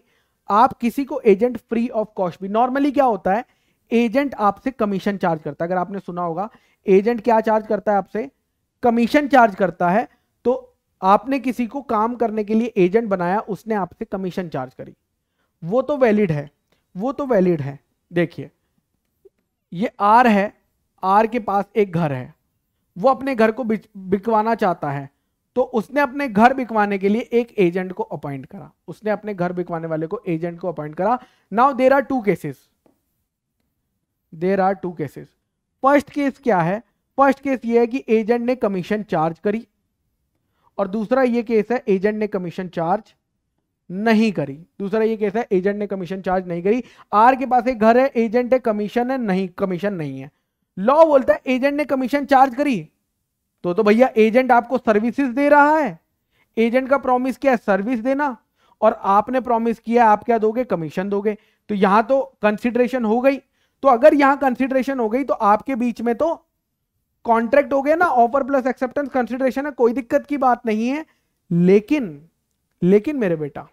आप किसी को एजेंट फ्री ऑफ कॉस्ट भी नॉर्मली क्या होता है एजेंट आपसे कमीशन चार्ज करता है अगर आपने सुना होगा एजेंट क्या चार्ज करता है आपसे कमीशन चार्ज करता है आपने किसी को काम करने के लिए एजेंट बनाया उसने आपसे कमीशन चार्ज करी वो तो वैलिड है वो तो वैलिड है देखिए ये आर है आर के पास एक घर है वो अपने घर को बिकवाना चाहता है तो उसने अपने घर बिकवाने के लिए एक एजेंट को अपॉइंट करा उसने अपने घर बिकवाने वाले को एजेंट को अपॉइंट करा now there are two cases there are two cases first case क्या है फर्स्ट केस ये है कि एजेंट ने कमीशन चार्ज करी और दूसरा ये केस है एजेंट ने कमीशन चार्ज नहीं करी दूसरा ये केस है एजेंट ने कमीशन चार्ज नहीं करी आर के पास एक घर है एजेंट है कमीशन है नहीं कमीशन नहीं है लॉ बोलता है एजेंट ने कमीशन चार्ज करी तो तो भैया एजेंट आपको सर्विसेज दे रहा है एजेंट का प्रॉमिस क्या है सर्विस देना और आपने प्रॉमिस किया आप क्या दोगे कमीशन दोगे तो यहां तो कंसिडरेशन हो गई तो अगर यहां कंसिडरेशन हो गई तो आपके बीच में तो कॉन्ट्रैक्ट हो गया ना ऑफर प्लस एक्सेप्टेंस कंसिडरेशन है कोई दिक्कत की बात नहीं है लेकिन लेकिन मेरे बेटा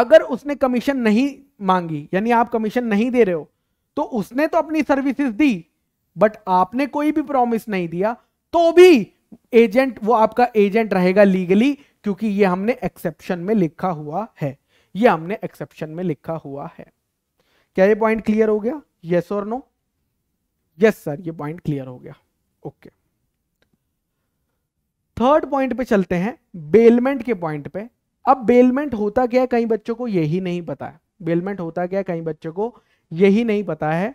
अगर उसने कमीशन नहीं मांगी यानी आप कमीशन नहीं दे रहे हो तो उसने तो अपनी सर्विसेज दी बट आपने कोई भी प्रॉमिस नहीं दिया तो भी एजेंट वो आपका एजेंट रहेगा लीगली क्योंकि ये हमने एक्सेप्शन में लिखा हुआ है ये हमने एक्सेप्शन में लिखा हुआ है क्या ये पॉइंट क्लियर हो गया यस और नो यस सर ये पॉइंट क्लियर हो गया ओके थर्ड पॉइंट पे चलते हैं बेलमेंट के पॉइंट पे अब बेलमेंट होता क्या है कई बच्चों को यही नहीं पता है बेलमेंट होता क्या है कई बच्चों को यही नहीं पता है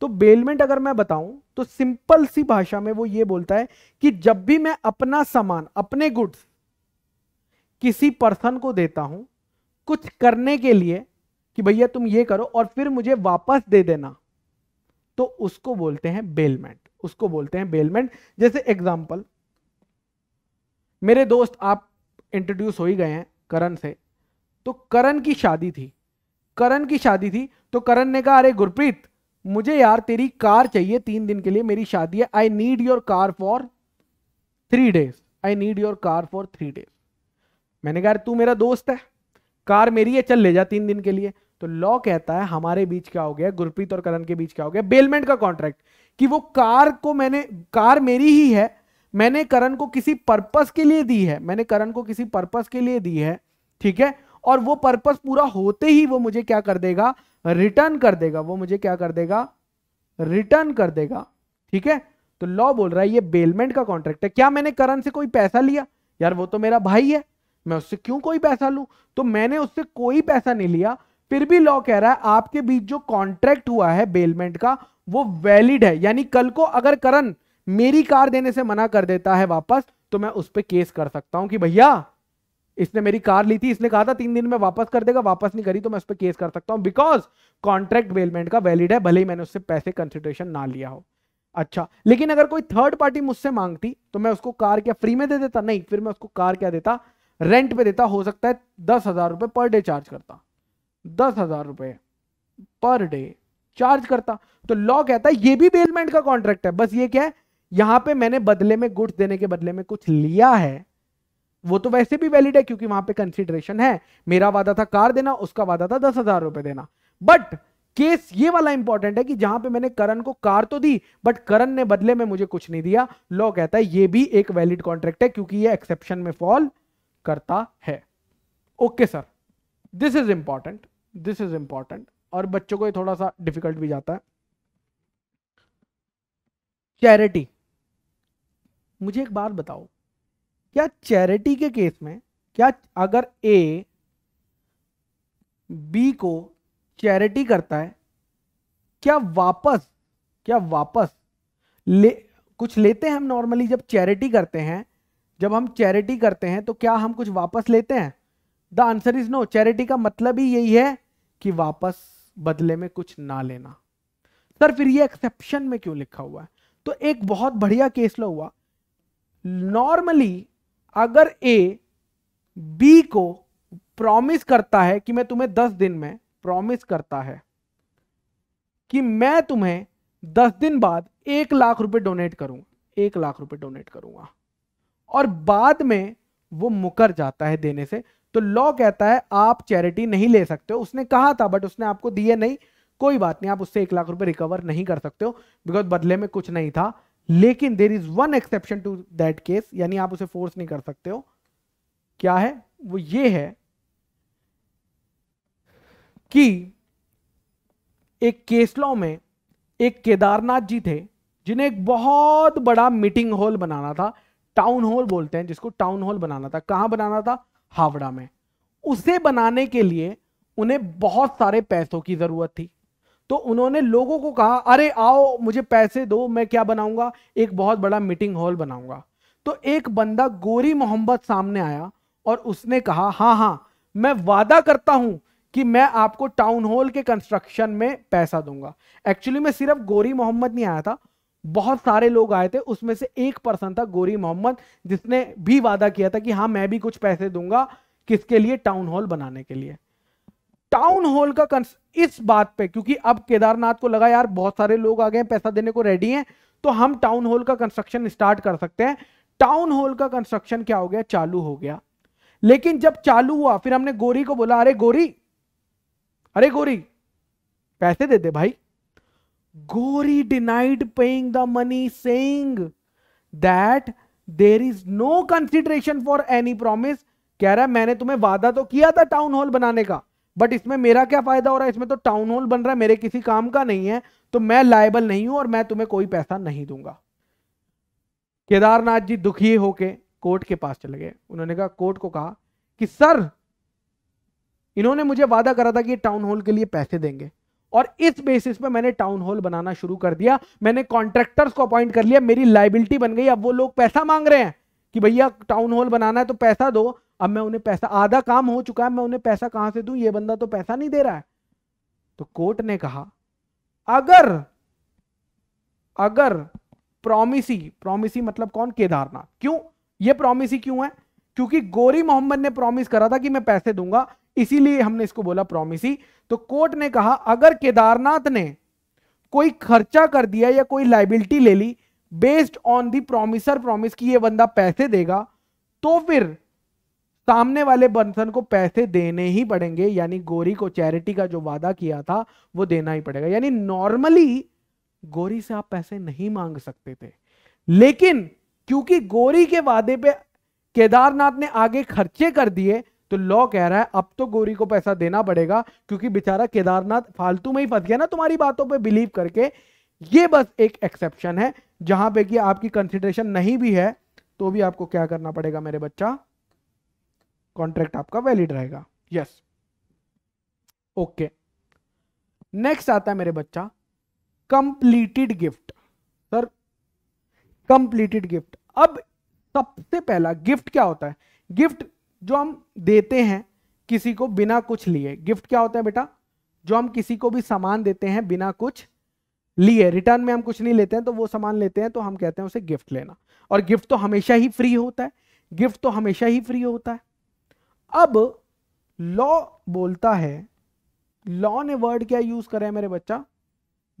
तो बेलमेंट अगर मैं बताऊं तो सिंपल सी भाषा में वो ये बोलता है कि जब भी मैं अपना सामान अपने गुड्स किसी पर्सन को देता हूं कुछ करने के लिए कि भैया तुम ये करो और फिर मुझे वापस दे देना तो उसको बोलते हैं बेलमेंट उसको बोलते हैं बेलमेंट जैसे एग्जाम्पल मेरे दोस्त आप इंट्रोड्यूस हो ही गए हैं करण से तो करण की शादी थी करण की शादी थी तो करण ने कहा अरे गुरप्रीत मुझे यार तेरी कार चाहिए तीन दिन के लिए मेरी शादी है I need your car for three days I need your car for three days मैंने कहा तू मेरा दोस्त है कार मेरी है चल ले जा तीन दिन के लिए तो लॉ कहता है हमारे बीच क्या हो गया गुरप्रीत और करण के बीच क्या हो गया बेलमेंट का कॉन्ट्रैक्ट कि वो कार को मैंने कार मेरी ही है मैंने करण को किसी पर्पस के लिए दी है मैंने करण को किसी पर्पस के लिए दी है ठीक है और वो पर्पस पूरा होते ही वो मुझे क्या कर देगा रिटर्न कर देगा वो मुझे क्या कर देगा रिटर्न कर देगा ठीक है तो लॉ बोल रहा है ये बेलमेंट का कॉन्ट्रैक्ट है क्या मैंने करण से कोई पैसा लिया यार वो तो मेरा भाई है मैं उससे क्यों कोई पैसा लू तो मैंने उससे कोई पैसा नहीं लिया फिर भी लॉ कह रहा है आपके बीच जो कॉन्ट्रैक्ट हुआ है बेलमेंट का वो वैलिड है यानी कल को अगर करण मेरी कार देने से मना कर देता है वापस तो मैं उस पर केस कर सकता हूं कि भैया इसने मेरी कार ली थी इसने कहा था तीन दिन में वापस कर देगा वापस नहीं करी तो मैं उस पर केस कर सकता हूं बिकॉज कॉन्ट्रैक्ट बेलमेंट का वैलिड है भले ही मैंने उससे पैसे कंसिडरेशन ना लिया हो अच्छा लेकिन अगर कोई थर्ड पार्टी मुझसे मांगती तो मैं उसको कार क्या फ्री में दे देता नहीं फिर मैं उसको कार क्या देता रेंट पे देता हो सकता है दस हजार रुपए पर डे चार्ज करता दस हजार रुपए पर डे चार्ज करता तो लॉ कहता है ये भी बेलमेंट का कॉन्ट्रैक्ट है बस ये क्या है यहां पे मैंने बदले में गुड्स देने के बदले में कुछ लिया है वो तो वैसे भी वैलिड है क्योंकि वहां पे कंसिडरेशन है मेरा वादा था कार देना उसका वादा था दस हजार रुपए देना बट केस ये वाला इंपॉर्टेंट है कि जहां पे मैंने करण को कार तो दी बट करण ने बदले में मुझे कुछ नहीं दिया लॉ कहता है ये भी एक वैलिड कॉन्ट्रैक्ट है क्योंकि ये एक्सेप्शन में फॉल करता है okay sir this is important this is important और बच्चों को ये थोड़ा सा डिफिकल्ट भी जाता है चैरिटी मुझे एक बात बताओ क्या चैरिटी के केस में क्या अगर ए बी को चैरिटी करता है क्या वापस क्या वापस ले कुछ लेते हैं हम नॉर्मली जब चैरिटी करते हैं जब हम चैरिटी करते हैं तो क्या हम कुछ वापस लेते हैं the answer is no charity का मतलब ही यही है कि वापस बदले में कुछ ना लेना सर फिर ये एक्सेप्शन में क्यों लिखा हुआ है तो एक बहुत बढ़िया केस लो हुआ नॉर्मली अगर ए बी को प्रॉमिस करता है कि मैं तुम्हें दस दिन में प्रॉमिस करता है कि मैं तुम्हें दस दिन बाद एक लाख रुपए डोनेट करूंगा एक लाख रुपए डोनेट करूंगा और बाद में वो मुकर जाता है देने से तो लॉ कहता है आप चैरिटी नहीं ले सकते हो उसने कहा था बट उसने आपको दिए नहीं कोई बात नहीं आप उससे एक लाख रुपए रिकवर नहीं कर सकते हो बिकॉज बदले में कुछ नहीं था लेकिन there is one exception to that case यानी आप उसे फोर्स नहीं कर सकते हो क्या है वो ये है कि एक लॉ में एक केदारनाथ जी थे जिन्हें एक बहुत बड़ा मीटिंग हॉल बनाना था टाउन हॉल बोलते हैं जिसको टाउन हॉल बनाना था कहां बनाना था हावड़ा में उसे बनाने के लिए उन्हें बहुत सारे पैसों की ज़रूरत थी तो उन्होंने लोगों को कहा अरे आओ मुझे पैसे दो मैं क्या बनाऊंगा एक बहुत बड़ा मीटिंग हॉल बनाऊंगा तो एक बंदा गोरी मोहम्मद सामने आया और उसने कहा हाँ हाँ मैं वादा करता हूं कि मैं आपको टाउन हॉल के कंस्ट्रक्शन में पैसा दूंगा एक्चुअली में सिर्फ गोरी मोहम्मद नहीं आया था बहुत सारे लोग आए थे उसमें से एक पर्सन था गोरी मोहम्मद जिसने भी वादा किया था कि हाँ मैं भी कुछ पैसे दूंगा किसके लिए टाउन हॉल बनाने के लिए टाउन हॉल का कंस इस बात पे क्योंकि अब केदारनाथ को लगा यार बहुत सारे लोग आ गए पैसा देने को रेडी हैं तो हम टाउन हॉल का कंस्ट्रक्शन स्टार्ट कर सकते हैं टाउन हॉल का कंस्ट्रक्शन क्या हो गया चालू हो गया लेकिन जब चालू हुआ फिर हमने गोरी को बोला अरे गोरी अरे गोरी पैसे दे दे भाई Gori denied paying the money, saying that there is no consideration for any promise. कह रहा है मैंने तुम्हें वादा तो किया था टाउन हॉल बनाने का बट इसमें मेरा क्या फायदा हो रहा है इसमें तो टाउन हॉल बन रहा है मेरे किसी काम का नहीं है तो मैं लायबल नहीं हूं और मैं तुम्हें कोई पैसा नहीं दूंगा केदारनाथ जी दुखी होके कोर्ट के पास चले गए उन्होंने कहा कोर्ट को कहा कि सर इन्होंने मुझे वादा करा था कि टाउन हॉल के लिए पैसे देंगे और इस बेसिस पे मैंने टाउन हॉल बनाना शुरू कर दिया मैंने कॉन्ट्रेक्टर्स को अपॉइंट कर लिया मेरी लाइबिलिटी बन गई अब वो लोग पैसा मांग रहे हैं कि भैया टाउन हॉल बनाना है तो पैसा दो अब मैं उन्हें पैसा आधा काम हो चुका है मैं उन्हें पैसा कहां से दू ये बंदा तो पैसा नहीं दे रहा है तो कोर्ट ने कहा अगर अगर प्रोमिसी प्रोमिसी मतलब कौन केदारनाथ क्यों ये प्रोमिसी क्यों है क्योंकि गोरी मोहम्मद ने प्रॉमिस करा था कि मैं पैसे दूंगा इसीलिए हमने इसको बोला प्रोमिसी तो कोर्ट ने कहा अगर केदारनाथ ने कोई खर्चा कर दिया या कोई लाइबिलिटी ले ली based on the promisor promise कि ये बंदा पैसे देगा तो फिर सामने वाले बंसन को पैसे देने ही पड़ेंगे यानी गोरी को चैरिटी का जो वादा किया था वो देना ही पड़ेगा यानी नॉर्मली गोरी से आप पैसे नहीं मांग सकते थे लेकिन क्योंकि गोरी के वादे पे केदारनाथ ने आगे खर्चे कर दिए तो लॉ कह रहा है अब तो गोरी को पैसा देना पड़ेगा क्योंकि बेचारा केदारनाथ फालतू में ही फंस गया ना तुम्हारी बातों पे बिलीव करके ये बस एक एक्सेप्शन है जहां पे कि आपकी कंसिडरेशन नहीं भी है तो भी आपको क्या करना पड़ेगा मेरे बच्चा कॉन्ट्रैक्ट आपका वैलिड रहेगा यस ओके नेक्स्ट आता है मेरे बच्चा completed gift sir completed gift अब सबसे पहला गिफ्ट क्या होता है गिफ्ट जो हम देते हैं किसी को बिना कुछ लिए गिफ्ट क्या होता है बेटा जो हम किसी को भी सामान देते हैं बिना कुछ लिए रिटर्न में हम कुछ नहीं लेते हैं तो वो सामान लेते हैं तो हम कहते हैं उसे गिफ्ट लेना और गिफ्ट तो हमेशा ही फ्री होता है गिफ्ट तो हमेशा ही फ्री होता है अब लॉ बोलता है लॉ ने वर्ड क्या यूज करा है मेरे बच्चा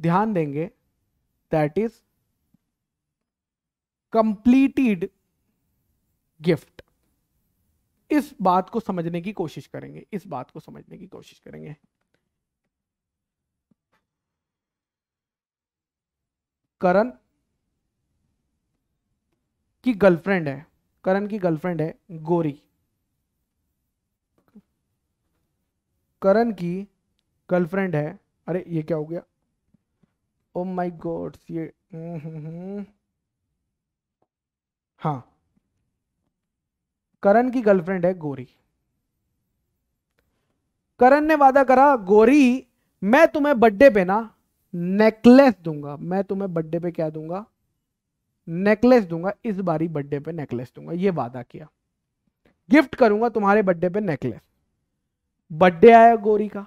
ध्यान देंगे दैट इज कंप्लीटेड गिफ्ट इस बात को समझने की कोशिश करेंगे इस बात को समझने की कोशिश करेंगे करण की गर्लफ्रेंड है करण की गर्लफ्रेंड है गोरी करण की गर्लफ्रेंड है अरे ये क्या हो गया ओ माई गॉड्स ये हम्म, हम्म, हम्म। हाँ करण की गर्लफ्रेंड है गोरी करण ने वादा करा गोरी मैं तुम्हें बर्थडे पे ना नेकलेस दूंगा मैं तुम्हें बर्थडे पे क्या दूंगा नेकलेस दूंगा इस बारी बर्थडे पे नेकलेस दूंगा ये वादा किया गिफ्ट करूंगा तुम्हारे बर्थडे पे नेकलेस बर्थडे आया गोरी का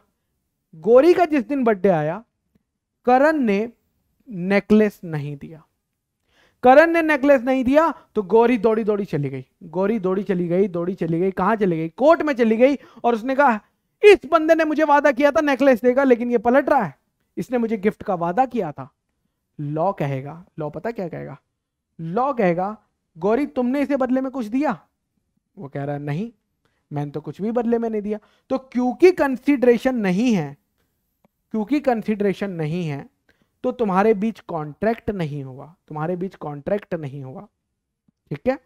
गोरी का जिस दिन बर्थडे आया करण ने नेकलेस नहीं दिया करण ने नेकलेस नहीं दिया तो गौरी दौड़ी दौड़ी चली गई गौरी दौड़ी चली गई दौड़ी चली गई कहां चली गई कोर्ट में चली गई और उसने कहा इस बंदे ने मुझे वादा किया था नेकलेस देगा लेकिन ये पलट रहा है इसने मुझे गिफ्ट का वादा किया था लॉ कहेगा लॉ पता क्या कहेगा लॉ कहेगा गौरी तुमने इसे बदले में कुछ दिया वो कह रहा है नहीं मैंने तो कुछ भी बदले में नहीं दिया तो क्योंकि कंसिडरेशन नहीं है क्योंकि कंसिडरेशन नहीं है तो तुम्हारे बीच कॉन्ट्रैक्ट नहीं हुआ तुम्हारे बीच कॉन्ट्रैक्ट नहीं हुआ ठीक है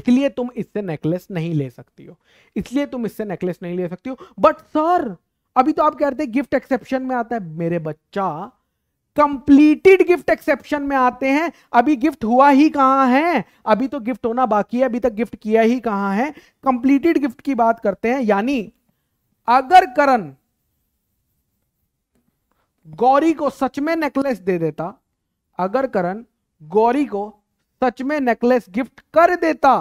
इसलिए तुम इससे नेकलेस नहीं ले सकती हो इसलिए तुम इससे नेकलेस नहीं ले सकती हो बट सर अभी तो आप कह रहे थे गिफ्ट एक्सेप्शन में आता है मेरे बच्चा कंप्लीटेड गिफ्ट एक्सेप्शन में आते हैं अभी गिफ्ट हुआ ही कहां है अभी तो गिफ्ट होना बाकी है अभी तक गिफ्ट किया ही कहां है कंप्लीटेड गिफ्ट की बात करते हैं यानी अगर करण गौरी को सच में नेकलेस दे देता अगर करण गौरी को सच में नेकलेस गिफ्ट कर देता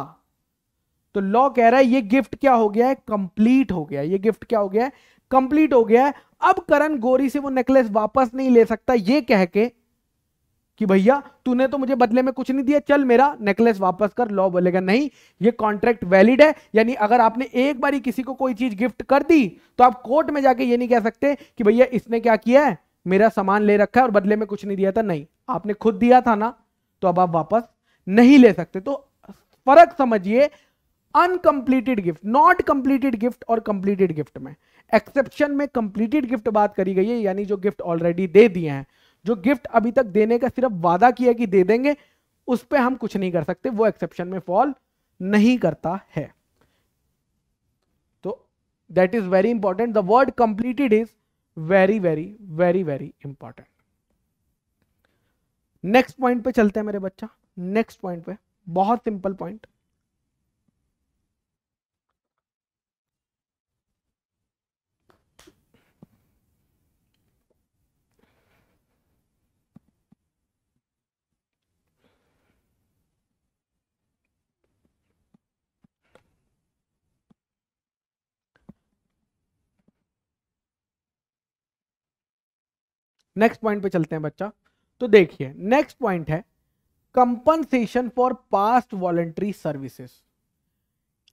तो लॉ कह रहा है ये गिफ्ट क्या हो गया है कंप्लीट हो गया ये गिफ्ट क्या हो गया है कंप्लीट हो गया है अब करण गौरी से वो नेकलेस वापस नहीं ले सकता ये कह के कि भैया तूने तो मुझे बदले में कुछ नहीं दिया चल मेरा नेकलेस वापस कर लॉ बोलेगा नहीं ये कॉन्ट्रैक्ट वैलिड है यानी अगर आपने एक बारी किसी को कोई चीज गिफ्ट कर दी तो आप कोर्ट में जाके ये नहीं कह सकते कि भैया इसने क्या किया है मेरा सामान ले रखा है और बदले में कुछ नहीं दिया था नहीं आपने खुद दिया था ना तो अब आप वापस नहीं ले सकते तो फर्क समझिए uncompleted gift not completed gift और कंप्लीटेड गिफ्ट में एक्सेप्शन में कंप्लीटेड गिफ्ट बात करी गई है यानी जो गिफ्ट ऑलरेडी दे दिए हैं जो गिफ्ट अभी तक देने का सिर्फ वादा किया कि दे देंगे उस पर हम कुछ नहीं कर सकते वो एक्सेप्शन में फॉल नहीं करता है तो that is very important the word completed is very very very very important next point पे चलते हैं मेरे बच्चा नेक्स्ट पॉइंट पे बहुत सिंपल पॉइंट नेक्स्ट पॉइंट पे चलते हैं बच्चा तो देखिए नेक्स्ट पॉइंट है compensation for past voluntary services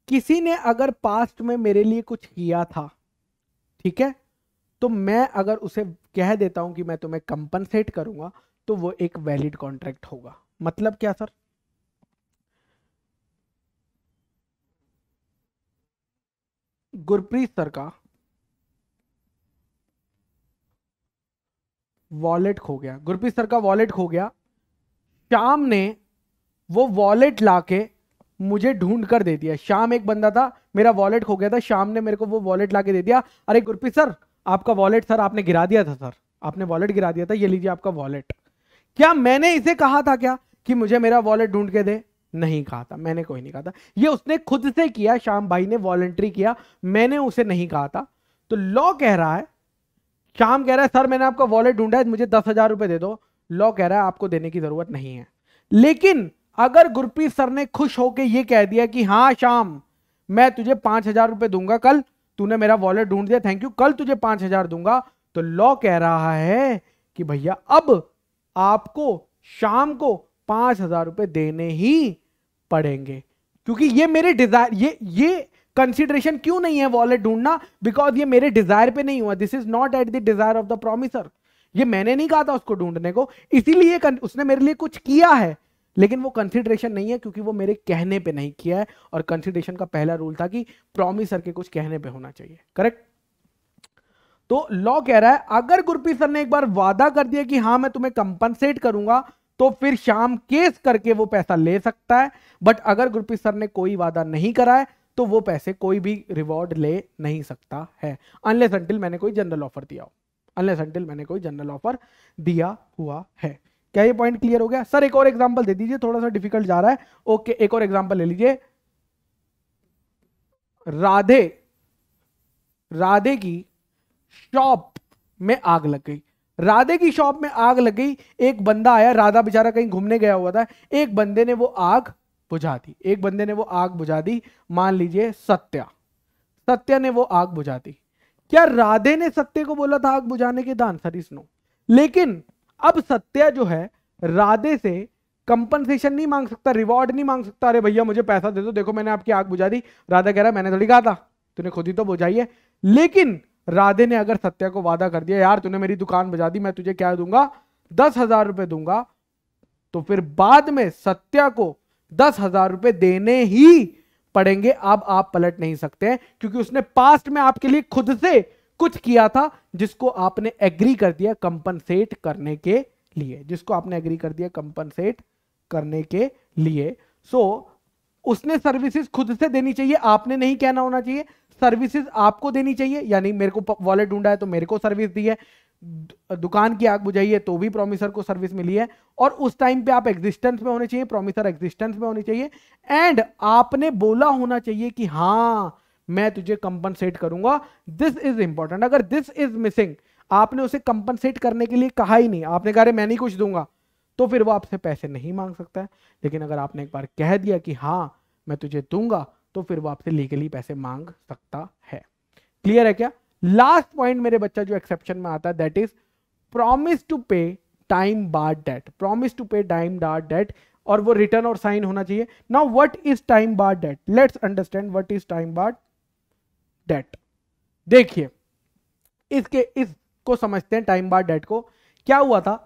किसी ने अगर पास्ट में मेरे लिए कुछ किया था ठीक है तो मैं अगर उसे कह देता हूं कि मैं तुम्हें कंपनसेट करूंगा तो वो एक वैलिड कॉन्ट्रैक्ट होगा मतलब क्या सर गुरप्रीत सर का वॉलेट खो गया गुरप्रीत सर का वॉलेट खो गया शाम ने वो वॉलेट लाके मुझे ढूंढ कर दे दिया शाम एक बंदा था मेरा वॉलेट खो गया था शाम ने मेरे को वो वॉलेट ला के दे दिया अरे गुरप्रीत सर आपका वॉलेट सर आपने गिरा दिया था सर आपने वॉलेट गिरा दिया था ये लीजिए आपका वॉलेट क्या मैंने इसे कहा था क्या कि मुझे मेरा वॉलेट ढूंढ के दे नहीं कहा था मैंने कोई नहीं कहा था ये उसने खुद से किया शाम भाई ने वॉलेंट्री किया मैंने उसे नहीं कहा था तो लॉ कह रहा है श्याम कह रहा है सर मैंने आपका वॉलेट ढूंढा है मुझे दस हजार रुपए दे दो लॉ कह रहा है आपको देने की जरूरत नहीं है लेकिन अगर गुरप्रीत सर ने खुश होकर यह कह दिया कि हाँ श्याम मैं तुझे पांच हजार रुपए दूंगा कल तूने मेरा वॉलेट ढूंढ दिया थैंक यू कल तुझे पांच हजार दूंगा तो लॉ कह रहा है कि भैया अब आपको शाम को पांच हजार रुपये देने ही पड़ेंगे क्योंकि ये मेरे डिजायर ये ये कंसिडरेशन क्यों नहीं है वॉलेट ढूंढना बिकॉज ये मेरे डिजायर पे नहीं हुआ this is not at the desire of the promisor ये मैंने नहीं कहा था उसको ढूंढने को इसीलिए उसने मेरे लिए कुछ किया है लेकिन वो कंसिडरेशन नहीं है क्योंकि वो मेरे कहने पे नहीं किया है और कंसिडरेशन का पहला रूल था कि प्रोमिसर के कुछ कहने पे होना चाहिए करेक्ट तो लॉ कह रहा है अगर गुरप्रीत सर ने एक बार वादा कर दिया कि हाँ मैं तुम्हें कंपनसेट करूंगा तो फिर शाम केस करके वो पैसा ले सकता है बट अगर गुरप्रीत सर ने कोई वादा नहीं करा है तो वो पैसे कोई भी रिवॉर्ड ले नहीं सकता है अनलेस अंटिल मैंने कोई जनरल ऑफर दिया हो अनलेस अंटिल मैंने कोई जनरल ऑफर दिया हुआ है क्या ये पॉइंट क्लियर हो गया सर एक और एग्जांपल दे दीजिए थोड़ा सा डिफिकल्ट जा रहा है ओके एक और एग्जांपल ले लीजिए राधे राधे की शॉप में आग लग गई राधे की शॉप में आग लग गई एक बंदा आया राधा बेचारा कहीं घूमने गया हुआ था एक बंदे ने वो आग बुझा दी एक बंदे ने वो आग बुझा दी मान लीजिए सत्या सत्या ने वो आग बुझा दी क्या राधे ने सत्य को बोला था आग बुझाने के दान सर इस लेकिन अब सत्या जो है राधे से कंपनसेशन नहीं मांग सकता रिवॉर्ड नहीं मांग सकता अरे भैया मुझे पैसा दे दो देखो मैंने आपकी आग बुझा दी राधा कह रहा मैंने थोड़ी कहा था तूने खुद ही तो बुझाई है लेकिन राधे ने अगर सत्या को वादा कर दिया यार तूने मेरी दुकान बुझा दी मैं तुझे क्या दूंगा दस हजार रुपए दूंगा तो फिर बाद में सत्या को दस हजार रुपए देने ही पड़ेंगे अब आप पलट नहीं सकते क्योंकि उसने पास्ट में आपके लिए खुद से कुछ किया था जिसको आपने एग्री कर दिया कंपनसेट करने के लिए जिसको आपने एग्री कर दिया कंपनसेट करने के लिए सो so, उसने सर्विसेज खुद से देनी चाहिए आपने नहीं कहना होना चाहिए सर्विसेज आपको देनी चाहिए यानी मेरे को वॉलेट ढूंढा है तो मेरे को सर्विस दी है दुकान की आग बुझाई है तो भी प्रोमिसर को सर्विस मिली है और उस टाइम पे आप एग्जिस्टेंस में होने चाहिए प्रोमिसर एग्जिस्टेंस में होने चाहिए एंड आपने बोला होना चाहिए कि हाँ मैं तुझे कंपनसेट करूंगा दिस इज इंपॉर्टेंट अगर दिस इज मिसिंग आपने उसे कंपनसेट करने के लिए कहा ही नहीं आपने कहा मैं नहीं कुछ दूंगा तो फिर वो आपसे पैसे नहीं मांग सकता है लेकिन अगर आपने एक बार कह दिया कि हाँ मैं तुझे दूंगा तो फिर वो आपसे लीगली पैसे मांग सकता है क्लियर है क्या लास्ट पॉइंट मेरे बच्चा जो एक्सेप्शन में आता है that is promise to pay time barred debt promise to pay time डार डेट और वो रिटर्न और साइन होना चाहिए now what is time barred debt let's understand what is time barred debt देखिए इसके इसको समझते हैं टाइम बार डेट को क्या हुआ था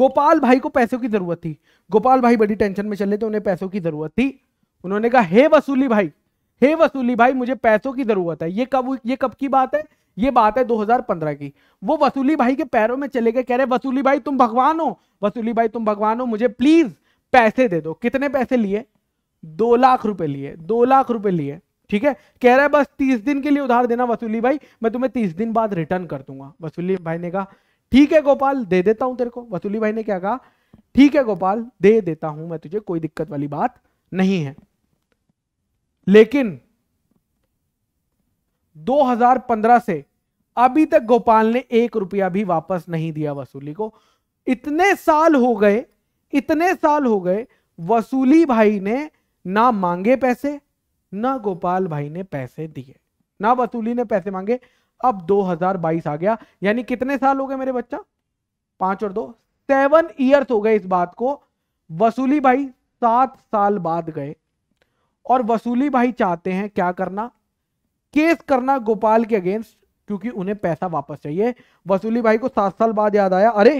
गोपाल भाई को पैसों की जरूरत थी गोपाल भाई बड़ी टेंशन में चले थे तो उन्हें पैसों की जरूरत थी उन्होंने कहा हे वसूली भाई हे वसूली भाई मुझे पैसों की जरूरत है ये कब ये कब की बात है ये बात है 2015 की वो वसूली भाई के पैरों में चले गए कह रहे वसूली भाई तुम भगवान हो वसूली भाई तुम भगवान हो मुझे प्लीज पैसे दे दो कितने पैसे लिए दो लाख रुपए लिए दो लाख रुपए लिए ठीक है कह रहा है बस तीस दिन के लिए उधार देना वसूली भाई मैं तुम्हें तीस दिन बाद रिटर्न कर दूंगा वसूली भाई ने कहा ठीक है गोपाल दे देता हूं तेरे को वसूली भाई ने क्या कहा ठीक है गोपाल दे देता हूं मैं तुझे कोई दिक्कत वाली बात नहीं है लेकिन 2015 से अभी तक गोपाल ने एक रुपया भी वापस नहीं दिया वसूली को इतने साल हो गए इतने साल हो गए वसूली भाई ने ना मांगे पैसे ना गोपाल भाई ने पैसे दिए ना वसूली ने पैसे मांगे अब 2022 आ गया यानी कितने साल हो गए मेरे बच्चा पांच और दो सेवन ईयर्स हो गए इस बात को वसूली भाई सात साल बाद गए और वसूली भाई चाहते हैं क्या करना केस करना गोपाल के अगेंस्ट क्योंकि उन्हें पैसा वापस चाहिए वसूली भाई को सात साल बाद याद आया अरे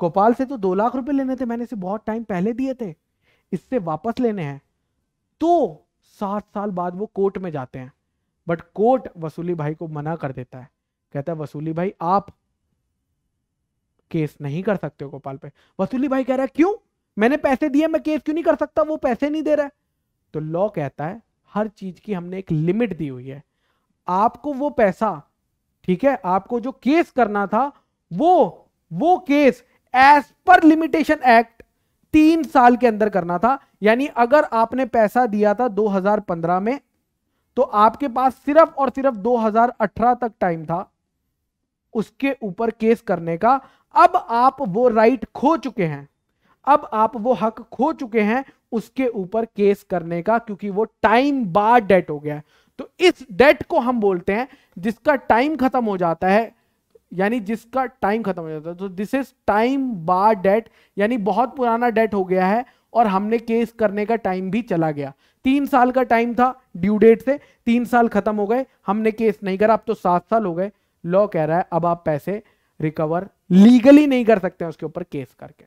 गोपाल से तो दो लाख रुपए लेने थे मैंने इसे बहुत टाइम पहले दिए थे इससे वापस लेने हैं तो सात साल बाद वो कोर्ट में जाते हैं बट कोर्ट वसूली भाई को मना कर देता है कहता है वसूली भाई आप केस नहीं कर सकते हो गोपाल पे वसूली भाई कह रहा है क्यों मैंने पैसे दिए मैं केस क्यों नहीं कर सकता वो पैसे नहीं दे रहा है तो लॉ कहता है हर चीज की हमने एक लिमिट दी हुई है आपको वो पैसा ठीक है आपको जो केस करना था वो वो केस एज पर लिमिटेशन एक्ट तीन साल के अंदर करना था यानी अगर आपने पैसा दिया था 2015 में तो आपके पास सिर्फ और सिर्फ 2018 तक टाइम था उसके ऊपर केस करने का अब आप वो राइट खो चुके हैं अब आप वो हक खो चुके हैं उसके ऊपर केस करने का क्योंकि वो टाइम बार डेट हो गया है तो इस डेट को हम बोलते हैं जिसका टाइम खत्म हो जाता है यानी जिसका टाइम खत्म हो जाता है तो this is time barred debt यानी बहुत पुराना डेट हो गया है और हमने केस करने का टाइम भी चला गया तीन साल का टाइम था ड्यू डेट से तीन साल खत्म हो गए हमने केस नहीं करा अब तो सात साल हो गए लॉ कह रहा है अब आप पैसे रिकवर लीगली नहीं कर सकते उसके ऊपर केस करके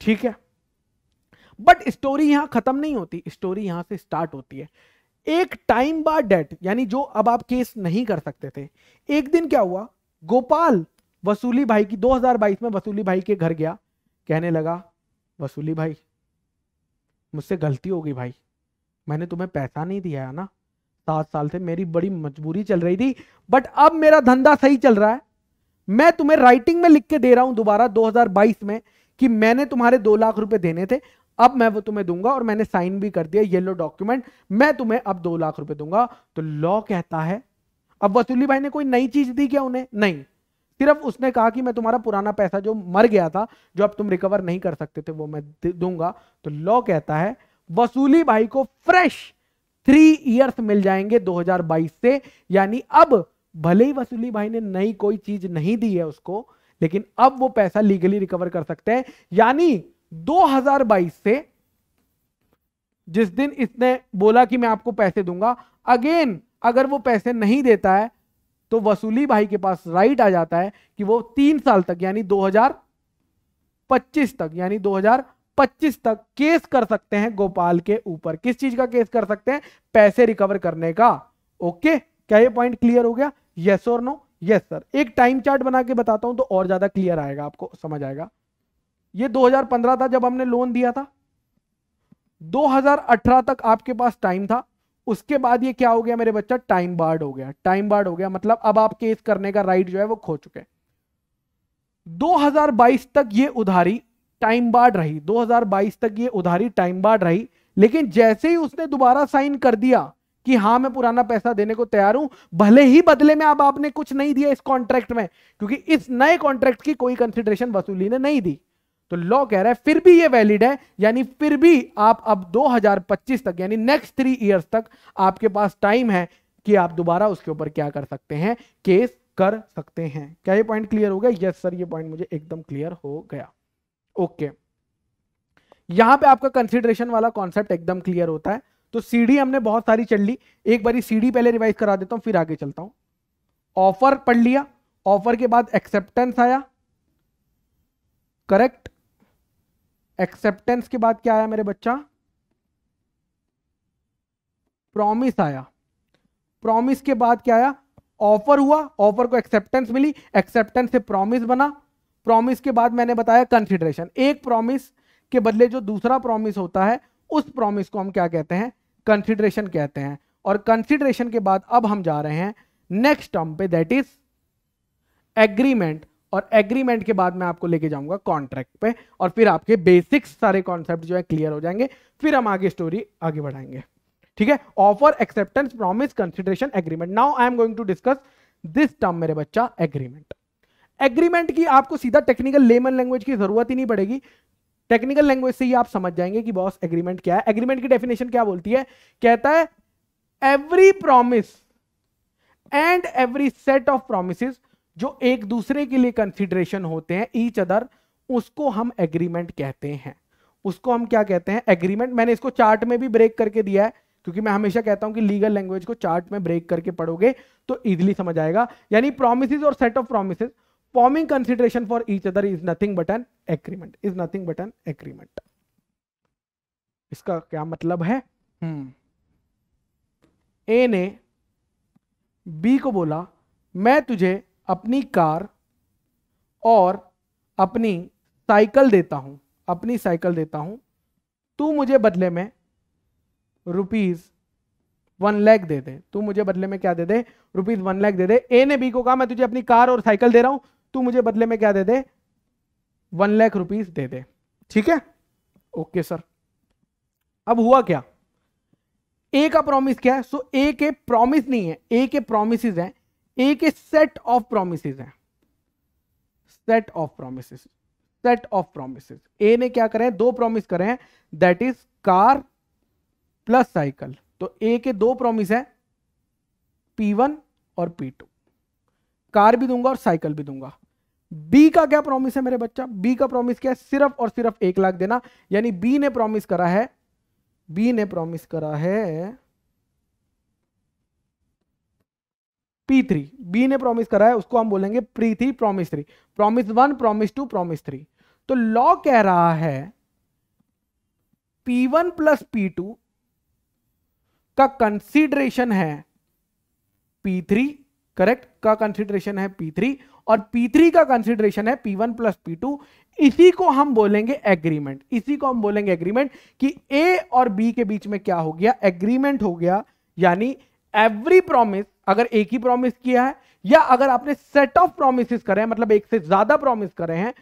ठीक है बट स्टोरी यहां खत्म नहीं होती स्टोरी यहां से स्टार्ट होती है एक टाइम बार डेट यानी जो अब आप केस नहीं कर सकते थे एक दिन क्या हुआ गोपाल वसूली भाई की 2022 में वसूली भाई के घर गया कहने लगा वसूली भाई मुझसे गलती हो गई भाई मैंने तुम्हें पैसा नहीं दिया है ना सात साल से मेरी बड़ी मजबूरी चल रही थी बट अब मेरा धंधा सही चल रहा है मैं तुम्हें राइटिंग में लिख के दे रहा हूं दोबारा 2022 में कि मैंने तुम्हारे दो लाख रुपए देने थे अब मैं वो तुम्हें दूंगा और मैंने साइन भी कर दिया येलो डॉक्यूमेंट मैं तुम्हें अब दो लाख रुपए दूंगा तो लॉ कहता है अब वसूली भाई ने कोई नई चीज दी क्या उन्हें नहीं सिर्फ उसने कहा कि मैं तुम्हारा पुराना पैसा जो मर गया था जो अब तुम रिकवर नहीं कर सकते थे वो मैं दूंगा तो लॉ कहता है वसूली भाई को फ्रेश थ्री ईयर्स मिल जाएंगे 2022 से यानी अब भले ही वसूली भाई ने नई कोई चीज नहीं दी है उसको लेकिन अब वो पैसा लीगली रिकवर कर सकते हैं यानी 2022 से जिस दिन इसने बोला कि मैं आपको पैसे दूंगा अगेन अगर वो पैसे नहीं देता है तो वसूली भाई के पास राइट आ जाता है कि वो तीन साल तक यानी 2025 तक यानी 2025 तक केस कर सकते हैं गोपाल के ऊपर किस चीज का केस कर सकते हैं पैसे रिकवर करने का ओके क्या ये पॉइंट क्लियर हो गया यस और नो यस सर एक टाइम चार्ट बना के बताता हूं तो और ज्यादा क्लियर आएगा आपको समझ आएगा ये 2015 था जब हमने लोन दिया था 2018 तक आपके पास टाइम था उसके बाद ये क्या हो गया मेरे बच्चा टाइम बार्ड हो गया टाइम बार्ड हो गया मतलब अब आप केस करने का राइट जो है वो खो चुके हैं 2022 तक ये उधारी टाइम बार्ड रही 2022 तक ये उधारी टाइम बार्ड रही लेकिन जैसे ही उसने दोबारा साइन कर दिया कि हाँ मैं पुराना पैसा देने को तैयार हूं भले ही बदले में अब आपने कुछ नहीं दिया इस कॉन्ट्रैक्ट में क्योंकि इस नए कॉन्ट्रैक्ट की कोई कंसिडरेशन वसूली ने नहीं दी तो लॉ कह रहा है फिर भी ये वैलिड है यानी फिर भी आप अब 2025 तक यानी नेक्स्ट थ्री इयर्स तक आपके पास टाइम है कि आप दोबारा उसके ऊपर क्या कर सकते हैं केस कर सकते हैं क्या ये पॉइंट क्लियर हो गया यस सर ये पॉइंट मुझे एकदम क्लियर हो गया ओके okay. यहां पे आपका कंसिडरेशन वाला कॉन्सेप्ट एकदम क्लियर होता है तो सीडी हमने बहुत सारी चल ली एक बारी सीडी पहले रिवाइज करा देता हूं फिर आगे चलता हूं ऑफर पढ़ लिया ऑफर के बाद एक्सेप्टेंस आया करेक्ट एक्सेप्टेंस के बाद क्या आया मेरे बच्चा प्रॉमिस आया प्रॉमिस के बाद क्या आया ऑफर हुआ ऑफर को एक्सेप्टेंस मिली एक्सेप्टेंस से प्रॉमिस बना प्रॉमिस के बाद मैंने बताया कंसिडरेशन एक प्रॉमिस के बदले जो दूसरा प्रॉमिस होता है उस प्रॉमिस को हम क्या कहते हैं कंसिडरेशन कहते हैं और कंसिडरेशन के बाद अब हम जा रहे हैं नेक्स्ट टर्म पे दैट इज एग्रीमेंट और एग्रीमेंट के बाद मैं आपको लेके जाऊंगा कॉन्ट्रैक्ट पे और फिर आपके बेसिक्स सारे कॉन्सेप्ट जो है क्लियर हो जाएंगे फिर हम आगे स्टोरी आगे बढ़ाएंगे ठीक है offer acceptance promise consideration agreement now I am going to discuss this term मेरे बच्चा एग्रीमेंट एग्रीमेंट की आपको सीधा टेक्निकल लेमन लैंग्वेज की जरूरत ही नहीं पड़ेगी टेक्निकल लैंग्वेज से ही आप समझ जाएंगे कि बॉस एग्रीमेंट क्या है एग्रीमेंट की डेफिनेशन क्या बोलती है कहता है every promise and every set of promise जो एक दूसरे के लिए कंसिडरेशन होते हैं ईच अदर उसको हम एग्रीमेंट कहते हैं उसको हम क्या कहते हैं एग्रीमेंट मैंने इसको चार्ट में भी ब्रेक करके दिया है क्योंकि मैं हमेशा कहता हूं कि लीगल लैंग्वेज को चार्ट में ब्रेक करके पढ़ोगे तो इजिली समझ आएगा यानी प्रोमिस और set of promise forming consideration for each other is nothing but an agreement is nothing but an agreement इसका क्या मतलब है ए हम्म। ने बी को बोला मैं तुझे अपनी कार और अपनी साइकिल देता हूँ अपनी साइकिल देता हूँ तू मुझे बदले में रुपीज़ वन लैख दे दे तू मुझे बदले में क्या दे दे रुपीज़ वन लैख दे दे ए ने बी को कहा मैं तुझे अपनी कार और साइकिल दे रहा हूँ तू मुझे बदले में क्या दे दे वन लैख रुपीज़ दे दे ठीक है ओके सर अब हुआ क्या ए का प्रॉमिस क्या है सो ए के प्रॉमिस नहीं है ए के प्रोमिस हैं एक सेट ऑफ प्रोमिस है set of promise set of promise A ने क्या करें दो प्रोमिस करें that is car plus cycle तो ए के दो प्रोमिस हैं वन और पी टू कार भी दूंगा और साइकिल भी दूंगा बी का क्या प्रॉमिस है मेरे बच्चा बी का प्रॉमिस क्या है सिर्फ और सिर्फ एक लाख देना यानी बी ने प्रॉमिस करा है बी ने प्रॉमिस करा है पी थ्री बी ने प्रॉमिस करा है उसको हम बोलेंगे P three promise three promise one promise two promise three तो लॉ कह रहा है P one plus P two का कंसीडरेशन है पी थ्री करेक्ट का कंसीडरेशन है पी थ्री और पी थ्री का कंसीडरेशन है P one plus P two इसी को हम बोलेंगे एग्रीमेंट इसी को हम बोलेंगे एग्रीमेंट कि ए और बी के बीच में क्या हो गया एग्रीमेंट हो गया यानी एवरी प्रॉमिस अगर एक ही प्रॉमिस किया है या अगर आपने सेट ऑफ प्रोमिस करे हैं मतलब एक से ज्यादा प्रोमिस करे हैं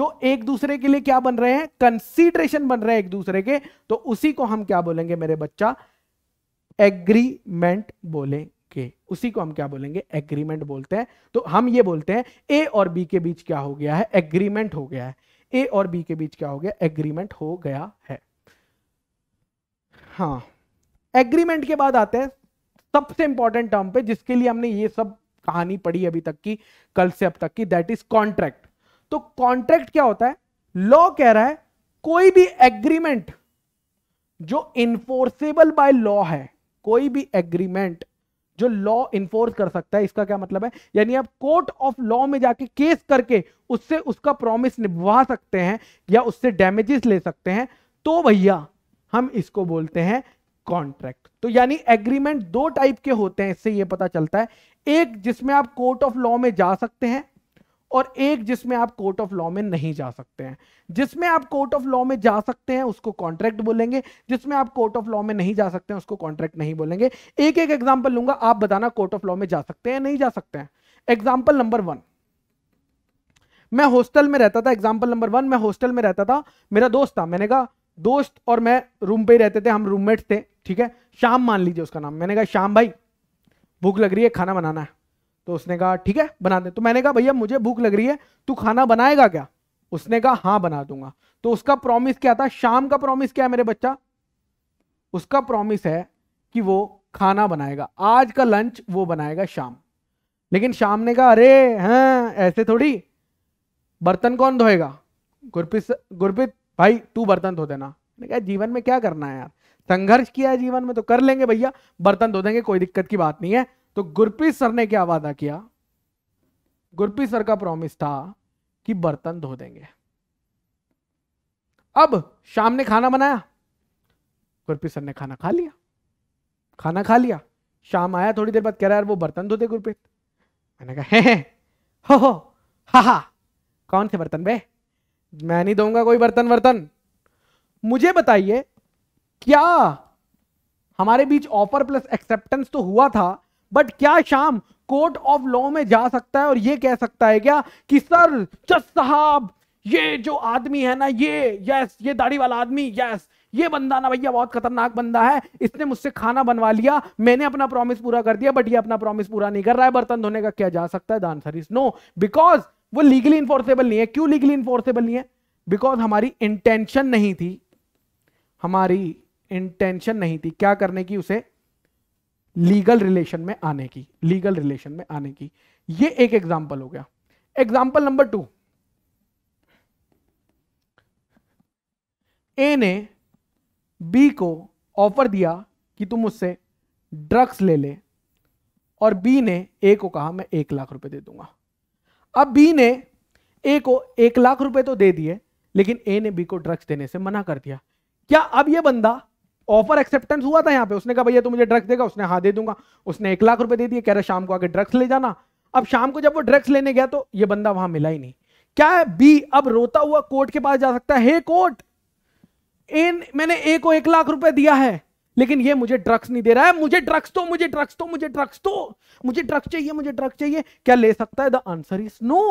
जो एक दूसरे के लिए क्या बन रहे हैं कंसीडरेशन बन रहे हैं एक दूसरे के तो उसी को हम क्या बोलेंगे मेरे बच्चा एग्रीमेंट बोलेंगे उसी को हम क्या बोलेंगे एग्रीमेंट बोलते हैं तो हम ये बोलते हैं ए और बी के बीच क्या हो गया है एग्रीमेंट हो गया है ए और बी के बीच क्या हो गया एग्रीमेंट हो गया है हाँ एग्रीमेंट के बाद आते हैं सबसे इंपॉर्टेंट टर्म पे जिसके लिए हमने ये सब कहानी पढ़ी अभी तक की कल से अब तक की दैट इज कॉन्ट्रैक्ट तो कॉन्ट्रैक्ट क्या होता है लॉ कह रहा है कोई भी एग्रीमेंट जो इन्फोर्सेबल बाय लॉ है कोई भी एग्रीमेंट जो लॉ इन्फोर्स कर सकता है इसका क्या मतलब है यानी आप कोर्ट ऑफ लॉ में जाके केस करके उससे उसका प्रॉमिस निभवा सकते हैं या उससे डैमेजेस ले सकते हैं तो भैया हम इसको बोलते हैं कॉन्ट्रैक्ट तो यानी एग्रीमेंट दो टाइप के होते हैं इससे यह पता चलता है एक जिसमें आप कोर्ट ऑफ लॉ में जा सकते हैं और एक जिसमें आप कोर्ट ऑफ लॉ में नहीं जा सकते हैं जिसमें आप कोर्ट ऑफ लॉ में जा सकते हैं उसको कॉन्ट्रैक्ट बोलेंगे जिसमें आप कोर्ट ऑफ लॉ में नहीं जा सकते हैं उसको कॉन्ट्रैक्ट नहीं बोलेंगे एक एक एग्जाम्पल लूंगा आप बताना कोर्ट ऑफ लॉ में जा सकते हैं नहीं जा सकते हैं एग्जाम्पल नंबर वन मैं हॉस्टल में रहता था एग्जाम्पल नंबर वन मैं हॉस्टल में रहता था मेरा दोस्त था मैंने कहा दोस्त और मैं रूम पे ही रहते थे हम रूममेट थे ठीक है शाम मान लीजिए उसका नाम मैंने कहा शाम भाई भूख लग रही है खाना बनाना है तो उसने कहा ठीक है बना दे तो मैंने कहा भैया मुझे भूख लग रही है तू खाना बनाएगा क्या उसने कहा हाँ बना दूंगा तो उसका प्रॉमिस क्या था शाम का प्रॉमिस क्या है मेरे बच्चा उसका प्रॉमिस है कि वो खाना बनाएगा आज का लंच वो बनाएगा शाम लेकिन शाम ने कहा अरे हाँ ऐसे थोड़ी बर्तन कौन धोएगा गुरप्रीत गुरप्रीत भाई तू बर्तन धो देना मैंने कहा जीवन में क्या करना है यार संघर्ष किया है जीवन में तो कर लेंगे भैया बर्तन धो देंगे कोई दिक्कत की बात नहीं है तो गुरप्रीत सर ने क्या वादा किया गुरप्रीत सर का प्रॉमिस था कि बर्तन धो देंगे अब शाम ने खाना बनाया गुरप्रीत सर ने खाना खा लिया खाना खा लिया शाम आया थोड़ी देर बाद कह रहा यार वो बर्तन धोते गुरप्रीत मैंने कहा हे हो हो हा हा कौन से बर्तन बे मैं नहीं दूंगा कोई बर्तन वर्तन मुझे बताइए क्या हमारे बीच ऑफर प्लस एक्सेप्टेंस तो हुआ था बट क्या शाम कोर्ट ऑफ लॉ में जा सकता है और ये कह सकता है क्या कि सर जज साहब ये जो आदमी है ना ये यस ये दाढ़ी वाला आदमी यस ये बंदा ना भैया बहुत खतरनाक बंदा है इसने मुझसे खाना बनवा लिया मैंने अपना प्रॉमिस पूरा कर दिया बट ये अपना प्रॉमिस पूरा नहीं कर रहा है बर्तन धोने का क्या जा सकता है आंसर इज नो बिकॉज वो लीगली इन्फोर्सेबल नहीं है क्यों लीगली इन्फोर्सेबल नहीं है बिकॉज हमारी इंटेंशन नहीं थी हमारी इंटेंशन नहीं थी क्या करने की उसे लीगल रिलेशन में आने की लीगल रिलेशन में आने की ये एक एग्जाम्पल हो गया एग्जाम्पल नंबर टू ए ने बी को ऑफर दिया कि तुम उससे ड्रग्स ले ले और बी ने ए को कहा मैं एक लाख रुपए दे दूंगा अब बी ने ए को एक लाख रुपए तो दे दिए लेकिन ए ने बी को ड्रग्स देने से मना कर दिया क्या अब ये बंदा ऑफर एक्सेप्टेंस हुआ था यहाँ पे उसने कहा भैया तू मुझे ड्रग्स देगा उसने हाँ दे दूंगा उसने एक लाख रुपए दे दिए कह रहा शाम को आगे ड्रग्स ले जाना अब शाम को जब वो ड्रग्स लेने गया तो ये बंदा वहां मिला ही नहीं क्या है बी अब रोता हुआ कोर्ट के पास जा सकता है हे कोर्ट इन मैंने ए को एक लाख रुपए दिया है लेकिन ये मुझे ड्रग्स नहीं दे रहा है मुझे ड्रग्स तो मुझे ड्रग्स तो मुझे ड्रग्स तो मुझे ड्रग्स चाहिए मुझे ड्रग्स चाहिए क्या ले सकता है the answer is no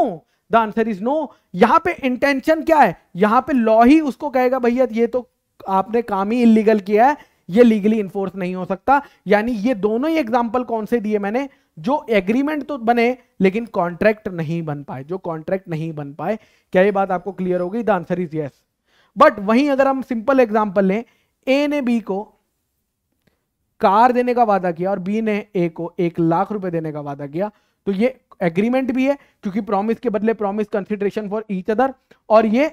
the answer is no यहां पे इंटेंशन क्या है यहां पे लॉ ही उसको कहेगा भैया ये तो आपने काम ही इलीगल किया है ये लीगली इन्फोर्स नहीं हो सकता यानी ये दोनों ही एग्जाम्पल कौन से दिए मैंने जो एग्रीमेंट तो बने लेकिन कॉन्ट्रैक्ट नहीं बन पाए जो कॉन्ट्रैक्ट नहीं बन पाए क्या ये बात आपको क्लियर होगी the answer is yes but वहीं अगर हम सिंपल एग्जाम्पल लें ए ने बी को कार देने का वादा किया और बी ने ए को एक लाख रुपए देने का वादा किया तो ये एग्रीमेंट भी है क्योंकि प्रॉमिस के बदले promise consideration for each other और ये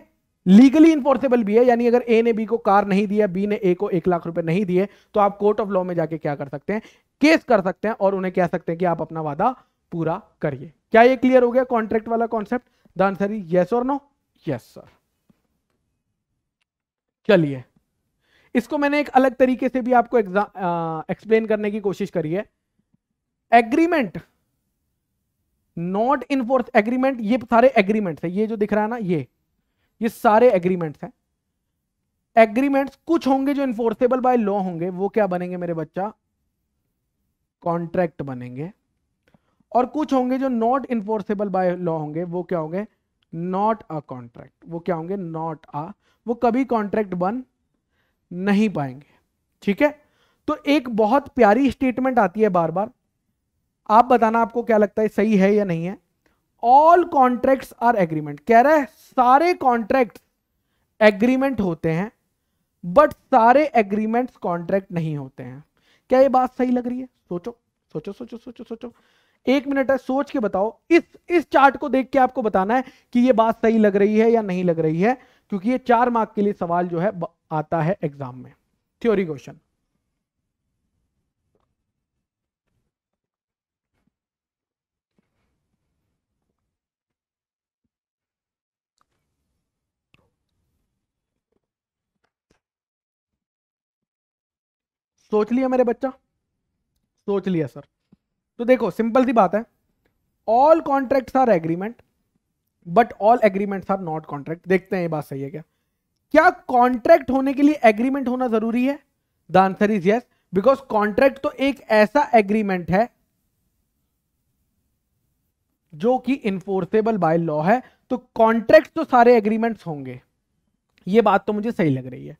लीगली इन्फोर्सेबल भी है यानी अगर ए ने बी को कार नहीं दिया बी ने ए को एक लाख रुपए नहीं दिए तो आप कोर्ट ऑफ लॉ में जाके क्या कर सकते हैं केस कर सकते हैं और उन्हें कह सकते हैं कि आप अपना वादा पूरा करिए क्या ये क्लियर हो गया कॉन्ट्रैक्ट वाला concept the answer is yes और नो यस सर चलिए इसको मैंने एक अलग तरीके से भी आपको एक्सप्लेन करने की कोशिश करी है एग्रीमेंट नॉट इनफोर्स एग्रीमेंट ये सारे एग्रीमेंट है ये जो दिख रहा है ना ये ये सारे एग्रीमेंट्स हैं एग्रीमेंट्स कुछ होंगे जो इन्फोर्सेबल बाय लॉ होंगे वो क्या बनेंगे मेरे बच्चा कॉन्ट्रैक्ट बनेंगे और कुछ होंगे जो नॉट इन्फोर्सेबल बाय लॉ होंगे वो क्या होंगे नॉट अ कॉन्ट्रैक्ट वो क्या होंगे नॉट अ वो कभी कॉन्ट्रैक्ट बन नहीं पाएंगे ठीक है तो एक बहुत प्यारी स्टेटमेंट आती है बार बार आप बताना आपको क्या लगता है सही है या नहीं है ऑल कॉन्ट्रैक्ट्स आर एग्रीमेंट कह रहा है सारे कॉन्ट्रैक्ट एग्रीमेंट होते हैं बट सारे एग्रीमेंट्स कॉन्ट्रैक्ट नहीं होते हैं क्या ये बात सही लग रही है सोचो सोचो सोचो सोचो सोचो एक मिनट है सोच के बताओ इस इस चार्ट को देख के आपको बताना है कि ये बात सही लग रही है या नहीं लग रही है क्योंकि ये चार मार्क के लिए सवाल जो है आता है एग्जाम में थ्योरी क्वेश्चन सोच लिया मेरे बच्चा सोच लिया सर तो देखो सिंपल सी बात है all contract are agreement but all agreements are not contract देखते हैं ये बात सही है क्या क्या कॉन्ट्रैक्ट होने के लिए एग्रीमेंट होना जरूरी है the answer is yes because contract तो एक ऐसा एग्रीमेंट है जो कि इन्फोर्सेबल बाय लॉ है तो कॉन्ट्रैक्ट तो सारे एग्रीमेंट्स होंगे ये बात तो मुझे सही लग रही है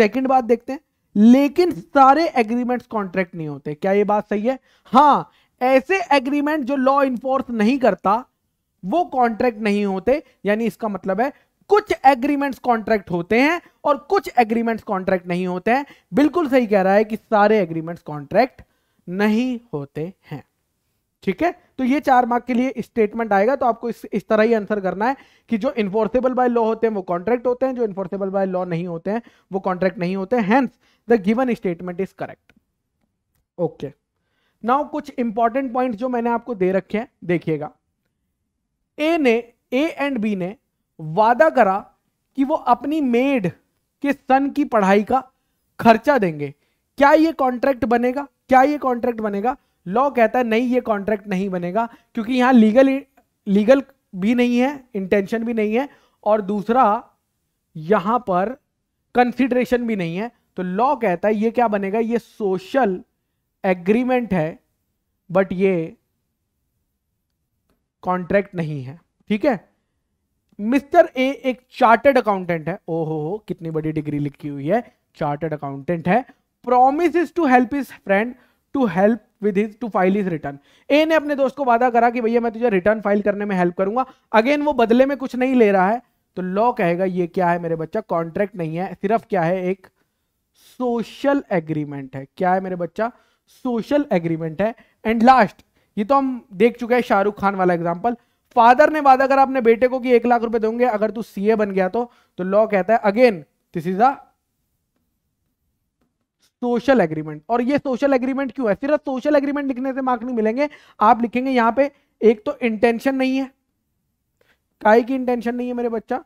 सेकंड बात देखते हैं लेकिन सारे एग्रीमेंट्स कॉन्ट्रैक्ट नहीं होते क्या ये बात सही है हां ऐसे एग्रीमेंट जो लॉ इन्फोर्स नहीं करता वो कॉन्ट्रैक्ट नहीं होते यानी इसका मतलब है कुछ एग्रीमेंट्स कॉन्ट्रैक्ट होते हैं और कुछ एग्रीमेंट्स कॉन्ट्रैक्ट नहीं होते हैं बिल्कुल सही कह रहा है कि सारे एग्रीमेंट्स कॉन्ट्रैक्ट नहीं होते हैं ठीक है तो ये चार मार्क के लिए स्टेटमेंट आएगा तो आपको इस, इस तरह ही आंसर करना है कि जो इन्फोर्सेबल बाय लॉ होते हैं वो कॉन्ट्रैक्ट होते हैं जो इन्फोर्सेबल बाय लॉ नहीं होते हैं वो कॉन्ट्रैक्ट नहीं होते हैंस the given statement is correct okay now कुछ इंपॉर्टेंट पॉइंट जो मैंने आपको दे रखे हैं देखिएगा ए ने ए एंड बी ने वादा करा कि वो अपनी मेड के सन की पढ़ाई का खर्चा देंगे क्या ये कॉन्ट्रैक्ट बनेगा क्या ये कॉन्ट्रैक्ट बनेगा लॉ कहता है नहीं ये कॉन्ट्रैक्ट नहीं बनेगा क्योंकि यहां लीगल लीगल भी नहीं है इंटेंशन भी नहीं है और दूसरा यहां पर कंसिडरेशन भी नहीं है तो लॉ कहता है ये क्या बनेगा ये सोशल एग्रीमेंट है बट ये कॉन्ट्रैक्ट नहीं है ठीक है मिस्टर ए एक चार्टर्ड अकाउंटेंट है ओ हो कितनी बड़ी डिग्री लिखी हुई है चार्टर्ड अकाउंटेंट है promise to help is friend to help with his to file his return A ने अपने दोस्त को वादा करा कि भैया मैं तुझे रिटर्न फाइल करने में हेल्प करूंगा अगेन वो बदले में कुछ नहीं ले रहा है तो लॉ कहेगा ये क्या है मेरे बच्चा कॉन्ट्रैक्ट नहीं है सिर्फ क्या है एक सोशल एग्रीमेंट है क्या है मेरे बच्चा सोशल एग्रीमेंट है एंड लास्ट ये तो हम देख चुके हैं शाहरुख खान वाला एग्जाम्पल फादर ने वादा करा अपने बेटे को कि एक लाख रुपए दोगे अगर तू सीए बन गया तो तो लॉ कहता है again this is a social agreement और ये सोशल एग्रीमेंट क्यों है सिर्फ सोशल एग्रीमेंट लिखने से मार्क नहीं मिलेंगे आप लिखेंगे यहां पे एक तो इंटेंशन नहीं है काय की इंटेंशन नहीं है मेरे बच्चा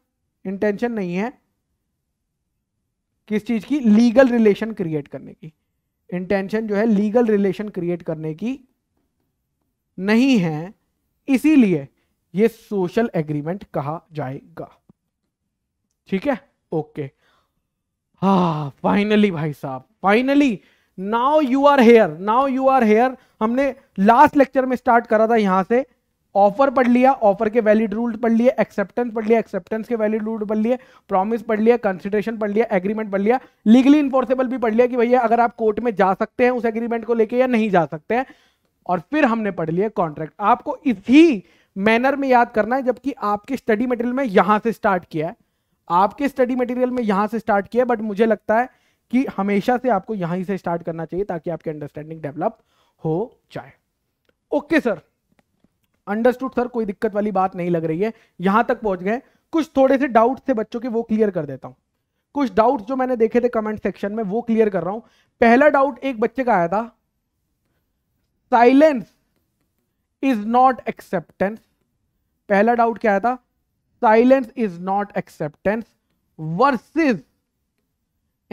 इंटेंशन नहीं है किस चीज़ की लीगल रिलेशन क्रिएट करने की इंटेंशन जो है लीगल रिलेशन क्रिएट करने की नहीं है इसीलिए ये सोशल एग्रीमेंट कहा जाएगा ठीक है ओके हा फाइनली भाई साहब finally now you are here now you are here हमने लास्ट लेक्चर में स्टार्ट करा था यहां से ऑफर पढ़ लिया ऑफर के वैलिड रूल पढ़ लिए एक्सेप्टेंस पढ़ लिया एक्सेप्टेंस के वैलिड रूल पढ़ लिए प्रॉमिस पढ़ लिया कंसिडरेशन पढ़ लिया एग्रीमेंट पढ़ लिया लीगली इन्फोर्सेबल भी पढ़ लिया कि भैया अगर आप कोर्ट में जा सकते हैं उस एग्रीमेंट को लेकर या नहीं जा सकते हैं और फिर हमने पढ़ लिया कॉन्ट्रैक्ट आपको इसी मैनर में याद करना है जबकि आपके स्टडी मटेरियल में यहां से स्टार्ट किया है आपके स्टडी मटेरियल में यहां से स्टार्ट किया बट मुझे लगता है कि हमेशा से आपको यहां से स्टार्ट करना चाहिए ताकि आपकी अंडरस्टैंडिंग डेवलप हो जाए ओके सर अंडरस्टूड सर कोई दिक्कत वाली बात नहीं लग रही है यहां तक पहुंच गए कुछ थोड़े से डाउट थे बच्चों के वो क्लियर कर देता हूं कुछ डाउट जो मैंने देखे थे कमेंट सेक्शन में वो क्लियर कर रहा हूं पहला डाउट एक बच्चे का आया था साइलेंस इज नॉट एक्सेप्टेंस पहला डाउट क्या आया था silence is not acceptance versus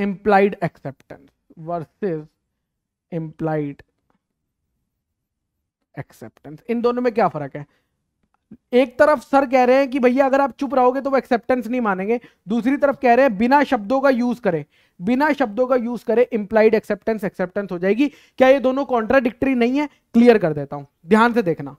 implied acceptance versus implied acceptance इन दोनों में क्या फर्क है एक तरफ सर कह रहे हैं कि भैया अगर आप चुप रहोगे तो वो एक्सेप्टेंस नहीं मानेंगे दूसरी तरफ कह रहे हैं बिना शब्दों का यूज करें बिना शब्दों का यूज करें इंप्लाइड एक्सेप्टेंस एक्सेप्टेंस हो जाएगी क्या ये दोनों कॉन्ट्राडिक्टरी नहीं है क्लियर कर देता हूं ध्यान से देखना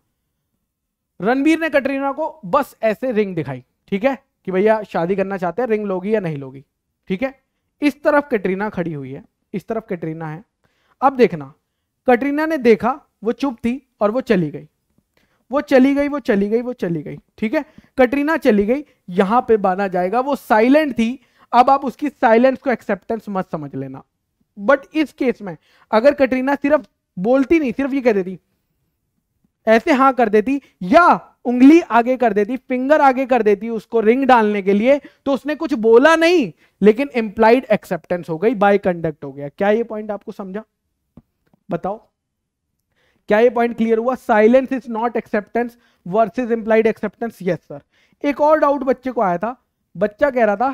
रणबीर ने कटरीना को बस ऐसे रिंग दिखाई ठीक है कि भैया शादी करना चाहते हैं रिंग लोगी या नहीं लोगी ठीक है इस तरफ कटरीना खड़ी हुई है इस तरफ कटरीना है अब देखना कटरीना ने देखा वो चुप थी और वो चली गई वो चली गई वो चली गई वो चली गई ठीक है कटरीना चली गई यहां पे बाना जाएगा वो साइलेंट थी अब आप उसकी साइलेंस को एक्सेप्टेंस मत समझ लेना बट इस केस में अगर कटरीना सिर्फ बोलती नहीं सिर्फ ये कह देती ऐसे हां कर देती या उंगली आगे कर देती फिंगर आगे कर देती उसको रिंग डालने के लिए तो उसने कुछ बोला नहीं लेकिन एम्प्लाइड एक्सेप्टेंस हो गई बाय कंडक्ट हो गया क्या ये पॉइंट आपको समझा बताओ क्या ये पॉइंट क्लियर हुआ silence is not acceptance versus implied acceptance yes sir एक और डाउट बच्चे को आया था बच्चा कह रहा था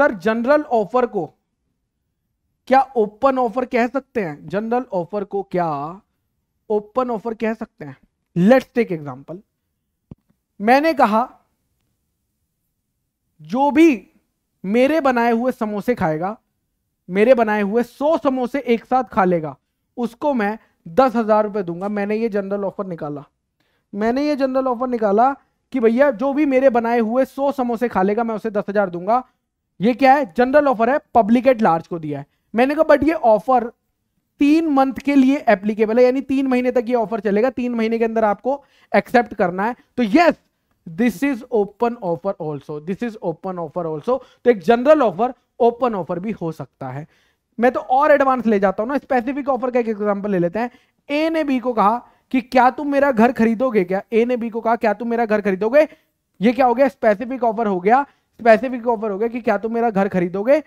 सर जनरल ऑफर को क्या ओपन ऑफर कह सकते हैं जनरल ऑफर को क्या ओपन ऑफर कह सकते हैं लेट्स टेक एग्जांपल मैंने कहा जो भी मेरे बनाए हुए समोसे खाएगा मेरे बनाए हुए सौ समोसे एक साथ खा लेगा उसको मैं दस हज़ार रुपये दूंगा मैंने ये जनरल ऑफ़र निकाला मैंने ये जनरल ऑफ़र निकाला कि भैया जो भी मेरे बनाए हुए सौ समोसे खा लेगा मैं उसे दस हज़ार दूंगा ये क्या है जनरल ऑफ़र है पब्लिक एट लार्ज को दिया है मैंने कहा बट ये ऑफ़र तीन मंथ के लिए एप्लीकेबल है यानी तीन महीने तक ये ऑफर चलेगा तीन महीने के अंदर आपको एक्सेप्ट करना है तो yes this is open offer also this is open offer also तो एक जनरल ऑफर ओपन ऑफर भी हो सकता है मैं तो और एडवांस ले जाता हूं ना स्पेसिफिक ऑफर का एक एग्जाम्पल ले लेते हैं ए ने बी को कहा कि क्या तुम मेरा घर खरीदोगे क्या ए ने बी को कहा क्या तुम मेरा घर खरीदोगे ये क्या हो गया स्पेसिफिक ऑफर हो गया स्पेसिफिक ऑफर हो गया कि क्या तुम मेरा घर खरीदोगे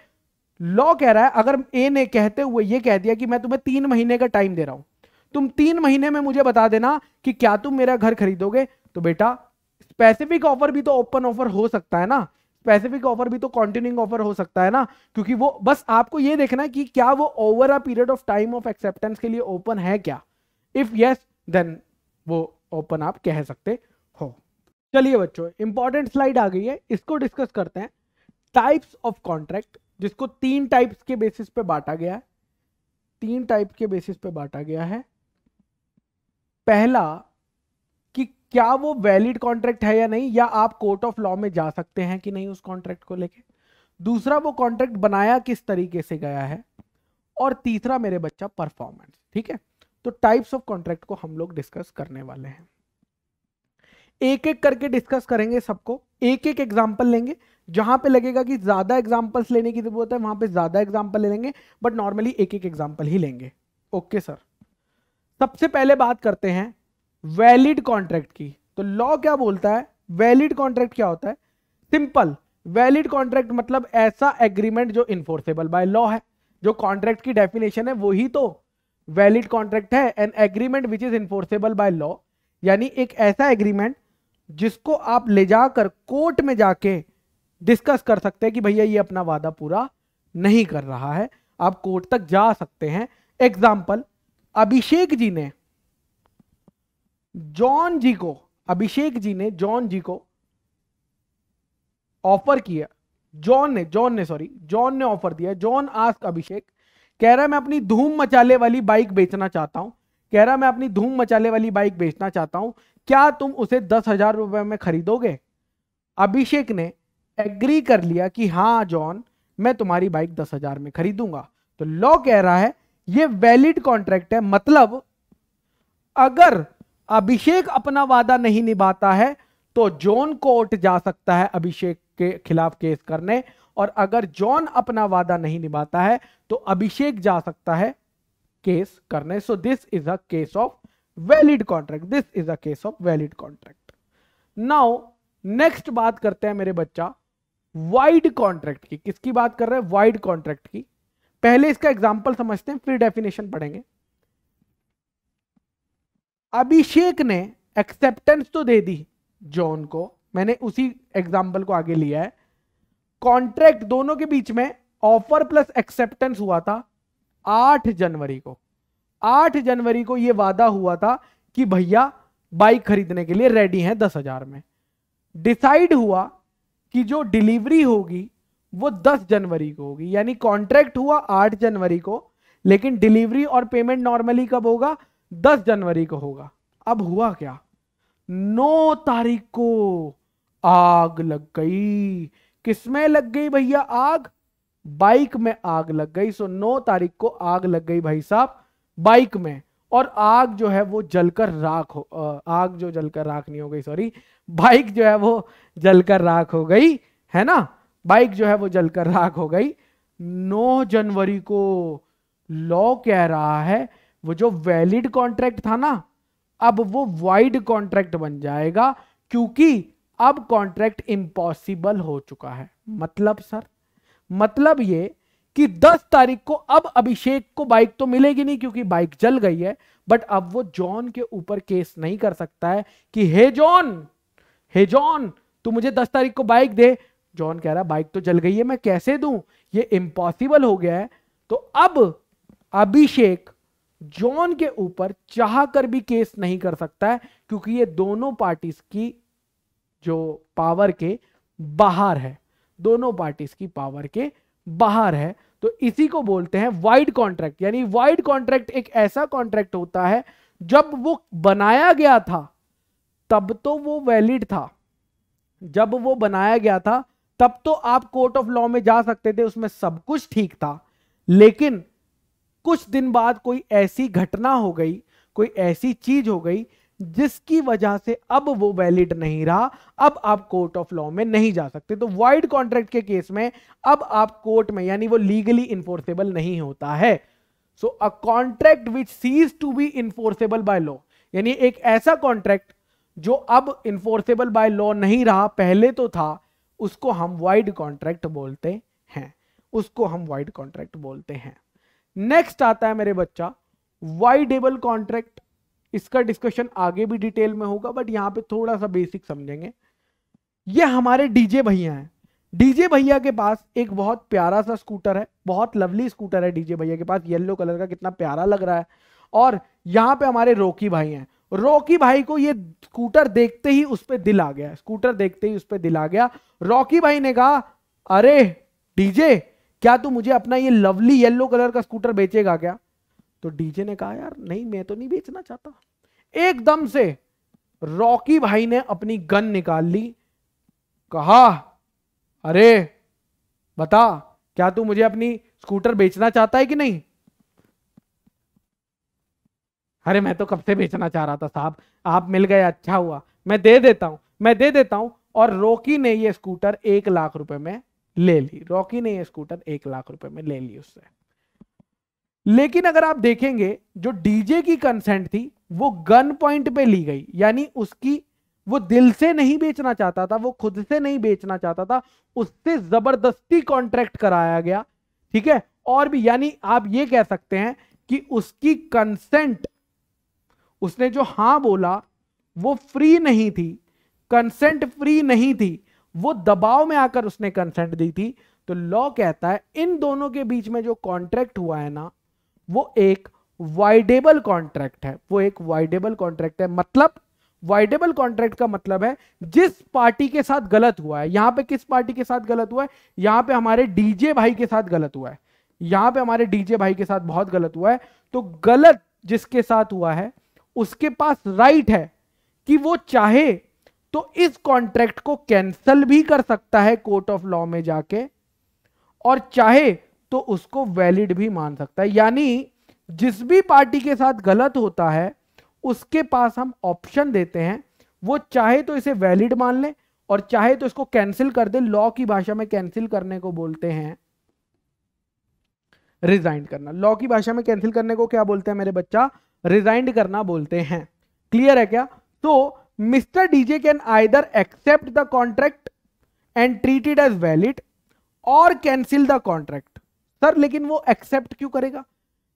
लॉ कह रहा है अगर ए ने कहते हुए ये कह दिया कि मैं तुम्हें तीन महीने का टाइम दे रहा हूं तुम तीन महीने में मुझे बता देना कि क्या तुम मेरा घर खरीदोगे तो बेटा स्पेसिफिक ऑफर भी तो ओपन ऑफर हो सकता है ना स्पेसिफिक ऑफर भी तो कॉन्टिन्यूंग ऑफर हो सकता है ना क्योंकि वो बस आपको ये देखना है कि क्या वो over a period of time of acceptance के लिए ओपन है क्या इफ यस देन वो ओपन आप कह सकते हो चलिए बच्चों इंपॉर्टेंट स्लाइड आ गई है इसको डिस्कस करते हैं टाइप्स ऑफ कॉन्ट्रैक्ट जिसको तीन टाइप्स के बेसिस पे बांटा गया है तीन टाइप के बेसिस पे बांटा गया है पहला क्या वो वैलिड कॉन्ट्रैक्ट है या नहीं या आप कोर्ट ऑफ लॉ में जा सकते हैं कि नहीं उस कॉन्ट्रैक्ट को लेके दूसरा वो कॉन्ट्रैक्ट बनाया किस तरीके से गया है और तीसरा मेरे बच्चा परफॉर्मेंस ठीक है तो टाइप्स ऑफ कॉन्ट्रैक्ट को हम लोग डिस्कस करने वाले हैं एक एक करके डिस्कस करेंगे सबको एक एक एग्जाम्पल लेंगे जहां पे लगेगा कि ज्यादा एग्जाम्पल्स लेने की जरूरत है वहां पे ज्यादा एग्जाम्पल ले लेंगे बट नॉर्मली एक एक एग्जाम्पल ही लेंगे ओके सर सबसे पहले बात करते हैं वैलिड कॉन्ट्रैक्ट की तो लॉ क्या बोलता है वैलिड कॉन्ट्रैक्ट क्या होता है सिंपल वैलिड कॉन्ट्रैक्ट मतलब ऐसा एग्रीमेंट जो इन्फोर्सेबल बाय लॉ है जो कॉन्ट्रैक्ट की डेफिनेशन है वही तो वैलिड कॉन्ट्रैक्ट है an agreement which is enforceable by law यानी एक ऐसा एग्रीमेंट जिसको आप ले जाकर कोर्ट में जाके डिस्कस कर सकते हैं कि भैया ये अपना वादा पूरा नहीं कर रहा है आप कोर्ट तक जा सकते हैं एग्जाम्पल अभिषेक जी ने जॉन जी को अभिषेक जी ने जॉन जी को ऑफर किया जॉन ने जॉन ने सॉरी जॉन ने ऑफर दिया जॉन आस्क अभिषेक कह रहा है मैं अपनी धूम मचाले वाली बाइक बेचना चाहता हूं कह रहा मैं अपनी धूम मचाले वाली बाइक बेचना चाहता हूं क्या तुम उसे दस हजार रुपए में खरीदोगे अभिषेक ने एग्री कर लिया कि हाँ जॉन मैं तुम्हारी बाइक दस हजार में खरीदूंगा तो लॉ कह रहा है ये वैलिड कॉन्ट्रैक्ट है मतलब अगर अभिषेक अपना वादा नहीं निभाता है तो जॉन कोर्ट जा सकता है अभिषेक के खिलाफ केस करने और अगर जॉन अपना वादा नहीं निभाता है तो अभिषेक जा सकता है केस करने so this is a case of valid contract this is a case of valid contract now next बात करते हैं मेरे बच्चा वाइड कॉन्ट्रैक्ट की किसकी बात कर रहे हैं वाइड कॉन्ट्रैक्ट की पहले इसका एग्जाम्पल समझते हैं फिर डेफिनेशन पढ़ेंगे अभिषेक ने एक्सेप्टेंस तो दे दी जॉन को मैंने उसी एग्जाम्पल को आगे लिया है कॉन्ट्रैक्ट दोनों के बीच में ऑफर प्लस एक्सेप्टेंस हुआ था आठ जनवरी को आठ जनवरी को यह वादा हुआ था कि भैया बाइक खरीदने के लिए रेडी हैं दस हजार में डिसाइड हुआ कि जो डिलीवरी होगी वो दस जनवरी को होगी यानी कॉन्ट्रैक्ट हुआ आठ जनवरी को लेकिन डिलीवरी और पेमेंट नॉर्मली कब होगा दस जनवरी को होगा अब हुआ क्या नौ तारीख को आग लग गई किसमें लग गई भैया आग बाइक में आग लग गई सो नौ तारीख को आग लग गई भाई साहब बाइक में और आग जो है वो जलकर राख हो आग जो जलकर राख नहीं हो गई सॉरी बाइक जो है वो जलकर राख हो गई है ना बाइक जो है वो जलकर राख हो गई नौ जनवरी को लॉ कह रहा है वो जो वैलिड कॉन्ट्रैक्ट था ना अब वो वाइड कॉन्ट्रैक्ट बन जाएगा क्योंकि अब कॉन्ट्रैक्ट इम्पॉसिबल हो चुका है मतलब सर मतलब ये कि 10 तारीख को अब अभिषेक को बाइक तो मिलेगी नहीं क्योंकि बाइक जल गई है बट अब वो जॉन के ऊपर केस नहीं कर सकता है कि हे जॉन हे जॉन तू मुझे 10 तारीख को बाइक दे जॉन कह रहा बाइक तो जल गई है मैं कैसे दू ये इम्पॉसिबल हो गया है तो अब अभिषेक जॉन के ऊपर चाह कर भी केस नहीं कर सकता है क्योंकि ये दोनों पार्टीज की जो पावर के बाहर है दोनों पार्टीज की पावर के बाहर है तो इसी को बोलते हैं वाइड कॉन्ट्रैक्ट यानी वाइड कॉन्ट्रैक्ट एक ऐसा कॉन्ट्रैक्ट होता है जब वो बनाया गया था तब तो वो वैलिड था जब वो बनाया गया था तब तो आप कोर्ट ऑफ लॉ में जा सकते थे उसमें सब कुछ ठीक था लेकिन कुछ दिन बाद कोई ऐसी घटना हो गई कोई ऐसी चीज हो गई जिसकी वजह से अब वो वैलिड नहीं रहा अब आप कोर्ट ऑफ लॉ में नहीं जा सकते तो वाइड कॉन्ट्रैक्ट के केस में अब आप कोर्ट में यानी वो लीगली इन्फोर्सेबल नहीं होता है so a contract which ceases to be enforceable by law यानी एक ऐसा कॉन्ट्रैक्ट जो अब इन्फोर्सेबल बाय लॉ नहीं रहा पहले तो था उसको हम वाइड कॉन्ट्रैक्ट बोलते हैं उसको हम वाइड कॉन्ट्रैक्ट बोलते हैं नेक्स्ट आता है मेरे बच्चा वाई डेबल कॉन्ट्रैक्ट इसका डिस्कशन आगे भी डिटेल में होगा बट यहाँ पे थोड़ा सा बेसिक समझेंगे ये हमारे डीजे भैया हैं डीजे भैया के पास एक बहुत प्यारा सा स्कूटर है बहुत लवली स्कूटर है डीजे भैया के पास येलो कलर का कितना प्यारा लग रहा है और यहां पे हमारे रोकी भाई हैं रॉकी भाई को ये स्कूटर देखते ही उस पर दिल आ गया स्कूटर देखते ही उस पर दिल आ गया रॉकी भाई ने कहा अरे डीजे क्या तू मुझे अपना ये लवली येलो कलर का स्कूटर बेचेगा क्या तो डीजे ने कहा यार नहीं मैं तो नहीं बेचना चाहता एकदम से रॉकी भाई ने अपनी गन निकाल ली कहा अरे बता क्या तू मुझे अपनी स्कूटर बेचना चाहता है कि नहीं अरे मैं तो कब से बेचना चाह रहा था साहब आप मिल गए अच्छा हुआ मैं दे देता हूं मैं दे देता हूं और रोकी ने ये स्कूटर एक लाख रुपए में ले ली रॉकी ने ये स्कूटर एक लाख रुपए में ले ली उससे लेकिन अगर आप देखेंगे जो डीजे की कंसेंट थी वो गन पॉइंट पे ली गई यानी उसकी वो दिल से नहीं बेचना चाहता था वो खुद से नहीं बेचना चाहता था उससे जबरदस्ती कॉन्ट्रैक्ट कराया गया ठीक है और भी यानी आप ये कह सकते हैं कि उसकी कंसेंट उसने जो हां बोला वो फ्री नहीं थी कंसेंट फ्री नहीं थी वो दबाव में आकर उसने कंसेंट दी थी तो लॉ कहता है इन दोनों के बीच में जो कॉन्ट्रैक्ट हुआ है ना वो एक वाइडेबल कॉन्ट्रैक्ट है वो एक वाइडेबल कॉन्ट्रैक्ट है मतलब वाइडेबल कॉन्ट्रैक्ट का मतलब है जिस पार्टी के साथ गलत हुआ है यहां पे किस पार्टी के साथ गलत हुआ है यहां पे हमारे डीजे भाई के साथ गलत हुआ है यहां पे हमारे डीजे भाई के साथ बहुत गलत हुआ है तो गलत जिसके साथ हुआ है उसके पास राइट है कि वो चाहे तो इस कॉन्ट्रैक्ट को कैंसल भी कर सकता है कोर्ट ऑफ लॉ में जाके और चाहे तो उसको वैलिड भी मान सकता है यानी जिस भी पार्टी के साथ गलत होता है उसके पास हम ऑप्शन देते हैं वो चाहे तो इसे वैलिड मान ले और चाहे तो इसको कैंसिल कर दे लॉ की भाषा में कैंसिल करने को बोलते हैं रिजाइन करना लॉ की भाषा में कैंसिल करने को क्या बोलते हैं मेरे बच्चा रिजाइन करना बोलते हैं क्लियर है क्या तो mister DJ can either accept the contract and treated as valid और कैंसिल द कॉन्ट्रैक्ट सर लेकिन वो एक्सेप्ट क्यों करेगा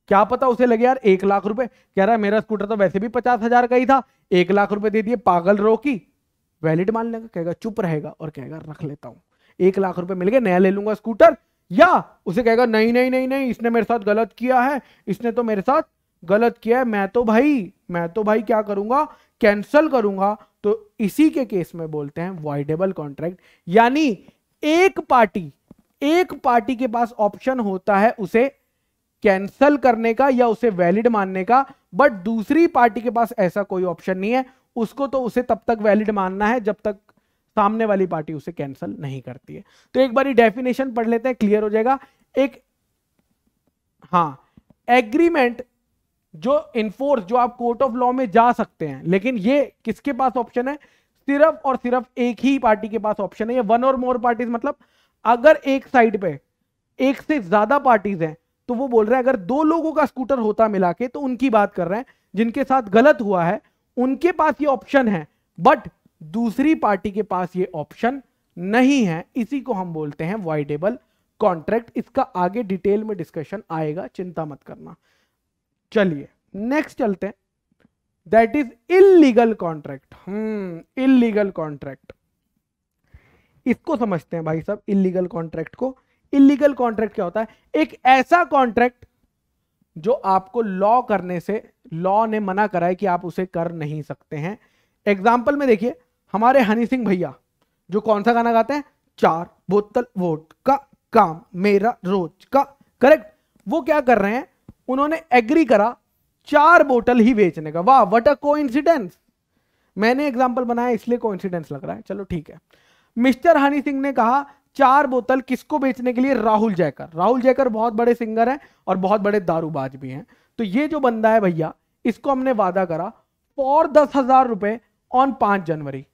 क्या पता उसे लगे यार एक लाख रुपए कह रहा है मेरा स्कूटर तो वैसे भी पचास हजार का ही था एक लाख रुपए दे दिए पागल रो की वैलिड मान लेगा कहेगा चुप रहेगा और कहेगा रख लेता हूं एक लाख रुपए मिल गए नया ले लूंगा स्कूटर या उसे कहेगा नहीं नहीं नहीं नहीं इसने मेरे साथ गलत किया है इसने तो मेरे साथ गलत किया है मैं तो भाई मैं तो भाई क्या करूंगा कैंसल करूंगा तो इसी के केस में बोलते हैं वॉइडेबल कॉन्ट्रैक्ट यानी एक पार्टी एक पार्टी के पास ऑप्शन होता है उसे कैंसल करने का या उसे वैलिड मानने का बट दूसरी पार्टी के पास ऐसा कोई ऑप्शन नहीं है उसको तो उसे तब तक वैलिड मानना है जब तक सामने वाली पार्टी उसे कैंसल नहीं करती है तो एक बार डेफिनेशन पढ़ लेते हैं क्लियर हो जाएगा एक हाँ एग्रीमेंट जो इनफोर्स जो आप कोर्ट ऑफ लॉ में जा सकते हैं लेकिन ये किसके पास ऑप्शन है सिर्फ और सिर्फ एक ही पार्टी के पास ऑप्शन है ये वन और मोर पार्टीज मतलब अगर एक साइड पे एक से ज्यादा पार्टीज हैं तो वो बोल रहे हैं अगर दो लोगों का स्कूटर होता मिला के तो उनकी बात कर रहे हैं जिनके साथ गलत हुआ है उनके पास ये ऑप्शन है बट दूसरी पार्टी के पास ये ऑप्शन नहीं है इसी को हम बोलते हैं वाइडेबल कॉन्ट्रैक्ट इसका आगे डिटेल में डिस्कशन आएगा चिंता मत करना चलिए नेक्स्ट चलते हैं that is illegal contract hmm illegal contract इसको समझते हैं भाई साहब इलीगल कॉन्ट्रैक्ट को इलीगल कॉन्ट्रैक्ट क्या होता है एक ऐसा कॉन्ट्रैक्ट जो आपको लॉ करने से लॉ ने मना करा है कि आप उसे कर नहीं सकते हैं एग्जाम्पल में देखिए हमारे हनी सिंह भैया जो कौन सा गाना गाते हैं चार बोतल वोट का काम मेरा रोज का करेक्ट वो क्या कर रहे हैं उन्होंने एग्री करा चार बोतल ही बेचने का वाह वट अ कोइंसिडेंस मैंने एग्जाम्पल बनाया इसलिए कोइंसिडेंस लग रहा है चलो ठीक है मिस्टर हनी सिंह ने कहा चार बोतल किसको बेचने के लिए राहुल जयकर राहुल जयकर बहुत बड़े सिंगर हैं और बहुत बड़े दारूबाज भी हैं तो ये जो बंदा है भैया इसको हमने वादा करा फॉर दस हजार रुपए ऑन पांच जनवरी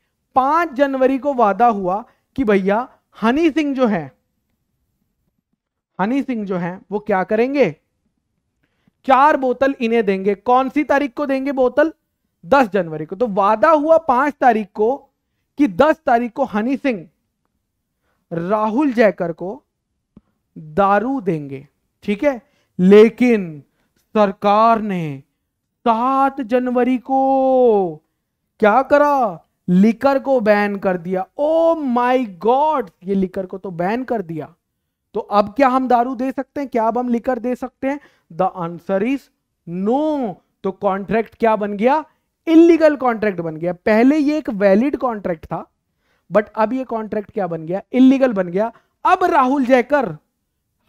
पांच जनवरी को वादा हुआ कि भैया हनी सिंह जो है हनी सिंह जो है वो क्या करेंगे चार बोतल इन्हें देंगे कौन सी तारीख को देंगे बोतल दस जनवरी को तो वादा हुआ पांच तारीख को कि दस तारीख को हनी सिंह राहुल जयकर को दारू देंगे ठीक है लेकिन सरकार ने सात जनवरी को क्या करा लिकर को बैन कर दिया ओ माय गॉड ये लिकर को तो बैन कर दिया तो अब क्या हम दारू दे सकते हैं क्या अब हम लिकर दे सकते हैं द आंसर इज नो तो कॉन्ट्रैक्ट क्या बन गया इलीगल कॉन्ट्रैक्ट बन गया पहले ये एक वैलिड कॉन्ट्रैक्ट था बट अब ये कॉन्ट्रैक्ट क्या बन गया इलीगल बन गया अब राहुल जयकर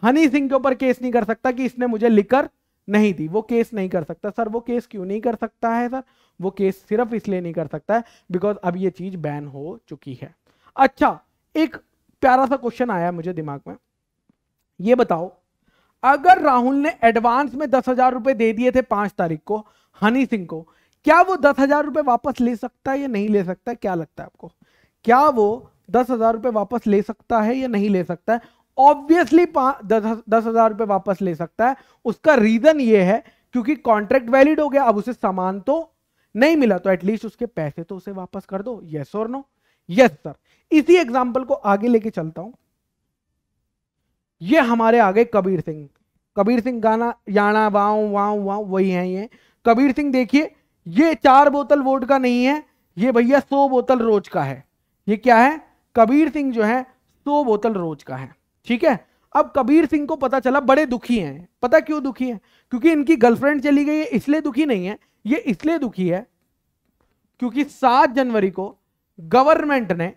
हनी सिंह के ऊपर केस नहीं कर सकता कि इसने मुझे लिखकर नहीं दी वो केस नहीं कर सकता सर वो केस क्यों नहीं कर सकता है सर वो केस सिर्फ इसलिए नहीं कर सकता है बिकॉज अब ये चीज बैन हो चुकी है अच्छा एक प्यारा सा क्वेश्चन आया मुझे दिमाग में ये बताओ अगर राहुल ने एडवांस में दस हजार रुपए दे दिए थे पांच तारीख को हनी सिंह को क्या वो दस हजार रुपए वापस ले सकता है या नहीं ले सकता है क्या लगता है आपको क्या वो दस हजार रुपए वापस ले सकता है या नहीं ले सकता है ऑब्वियसली दस, हजार रुपए वापस ले सकता है उसका रीजन ये है क्योंकि कॉन्ट्रैक्ट वैलिड हो गया अब उसे सामान तो नहीं मिला तो एटलीस्ट उसके पैसे तो उसे वापस कर दो यस और नो यस सर इसी एग्जाम्पल को आगे लेके चलता हूं ये हमारे आगे कबीर सिंह कबीर सिंह गाना याना वाओ वाओ वाओ वही है ये कबीर सिंह देखिए ये चार बोतल वोट का नहीं है ये भैया सौ बोतल रोज का है ये क्या है कबीर सिंह जो है सौ बोतल रोज का है ठीक है अब कबीर सिंह को पता चला बड़े दुखी हैं पता क्यों दुखी है क्योंकि इनकी गर्लफ्रेंड चली गई है इसलिए दुखी नहीं है ये इसलिए दुखी है क्योंकि सात जनवरी को गवर्नमेंट ने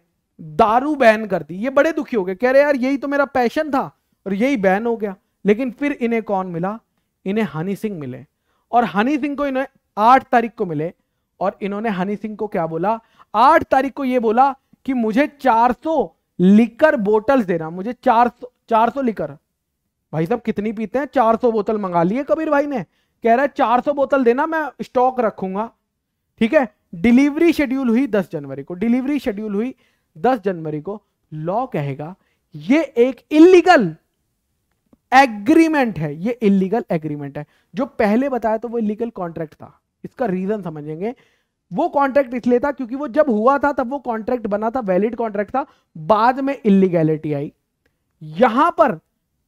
दारू बैन कर दी ये बड़े दुखी हो गए कह रहे यार यही तो मेरा पैशन था और यही बैन हो गया लेकिन फिर इन्हें कौन मिला इन्हें हनी सिंह मिले और हनी सिंह को इन्हें आठ तारीख को मिले और इन्होंने हनी सिंह को क्या बोला आठ तारीख को यह बोला कि मुझे चार सौ लिकर बोतल देना मुझे चार सौ लिकर भाई साहब कितनी पीते हैं चार सौ बोतल मंगा लिए कबीर भाई ने कह रहा है चार सौ बोतल देना मैं स्टॉक रखूंगा ठीक है डिलीवरी शेड्यूल हुई दस जनवरी को डिलीवरी शेड्यूल हुई दस जनवरी को लॉ कहेगा ये एक इलीगल एग्रीमेंट है ये इलीगल एग्रीमेंट है जो पहले बताया तो वो इलीगल कॉन्ट्रैक्ट था इसका रीजन समझेंगे वो कॉन्ट्रैक्ट इसलिए था क्योंकि वो जब हुआ था तब वो कॉन्ट्रैक्ट बना था वैलिड कॉन्ट्रैक्ट था बाद में इलीगैलिटी आई यहां पर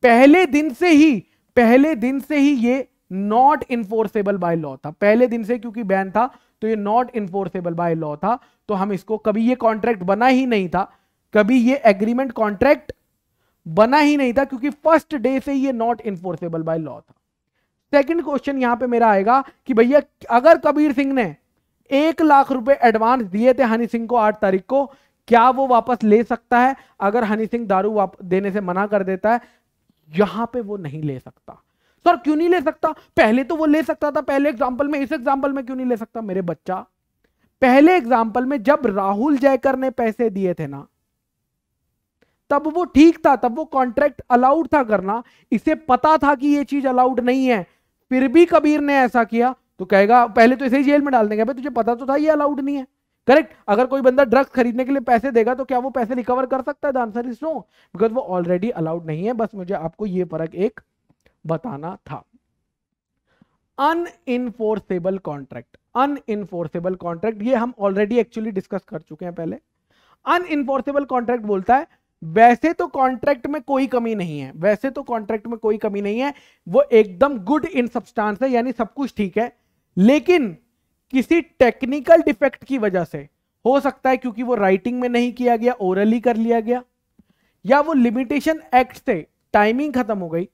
पहले दिन से ही पहले दिन से ही ये नॉट इन्फोर्सेबल बाय लॉ था पहले दिन से क्योंकि बैन था तो ये नॉट इन्फोर्सेबल बाय लॉ था तो हम इसको कभी ये कॉन्ट्रैक्ट बना ही नहीं था कभी ये एग्रीमेंट कॉन्ट्रैक्ट बना ही नहीं था क्योंकि फर्स्ट डे से ये नॉट इन्फोर्सेबल बाय लॉ था सेकंड क्वेश्चन यहां पे मेरा आएगा कि भैया अगर कबीर सिंह ने एक लाख रुपए एडवांस दिए थे हनी सिंह को आठ तारीख को क्या वो वापस ले सकता है अगर हनी सिंह दारू देने से मना कर देता है यहां पे वो नहीं ले सकता सर क्यों नहीं ले सकता पहले तो वो ले सकता था पहले एग्जाम्पल में इस एग्जाम्पल में क्यों नहीं ले सकता मेरे बच्चा पहले एग्जाम्पल में जब राहुल जयकर ने पैसे दिए थे ना तब वो ठीक था तब वो कॉन्ट्रैक्ट अलाउड था करना इसे पता था कि ये चीज अलाउड नहीं है फिर भी कबीर ने ऐसा किया तो कहेगा पहले तो इसे ही जेल में डाल देंगे तुझे पता तो था ये अलाउड नहीं है करेक्ट अगर कोई बंदा ड्रग्स खरीदने के लिए पैसे देगा तो क्या वो पैसे रिकवर कर सकता है आंसर इज नो बिकॉज वो ऑलरेडी अलाउड नहीं है बस मुझे आपको ये फर्क एक बताना था अनइनफोर्सेबल कॉन्ट्रैक्ट अनइनफोर्सेबल कॉन्ट्रैक्ट ये हम ऑलरेडी एक्चुअली डिस्कस कर चुके हैं पहले अनइनफोर्सेबल कॉन्ट्रैक्ट बोलता है वैसे तो कॉन्ट्रैक्ट में कोई कमी नहीं है वैसे तो कॉन्ट्रैक्ट में कोई कमी नहीं है वो एकदम गुड इन सब्सटेंस है यानी सब कुछ ठीक है लेकिन किसी टेक्निकल डिफेक्ट की वजह से हो सकता है क्योंकि वो राइटिंग में नहीं किया गया ओरली कर लिया गया या वो लिमिटेशन एक्ट से टाइमिंग खत्म हो गई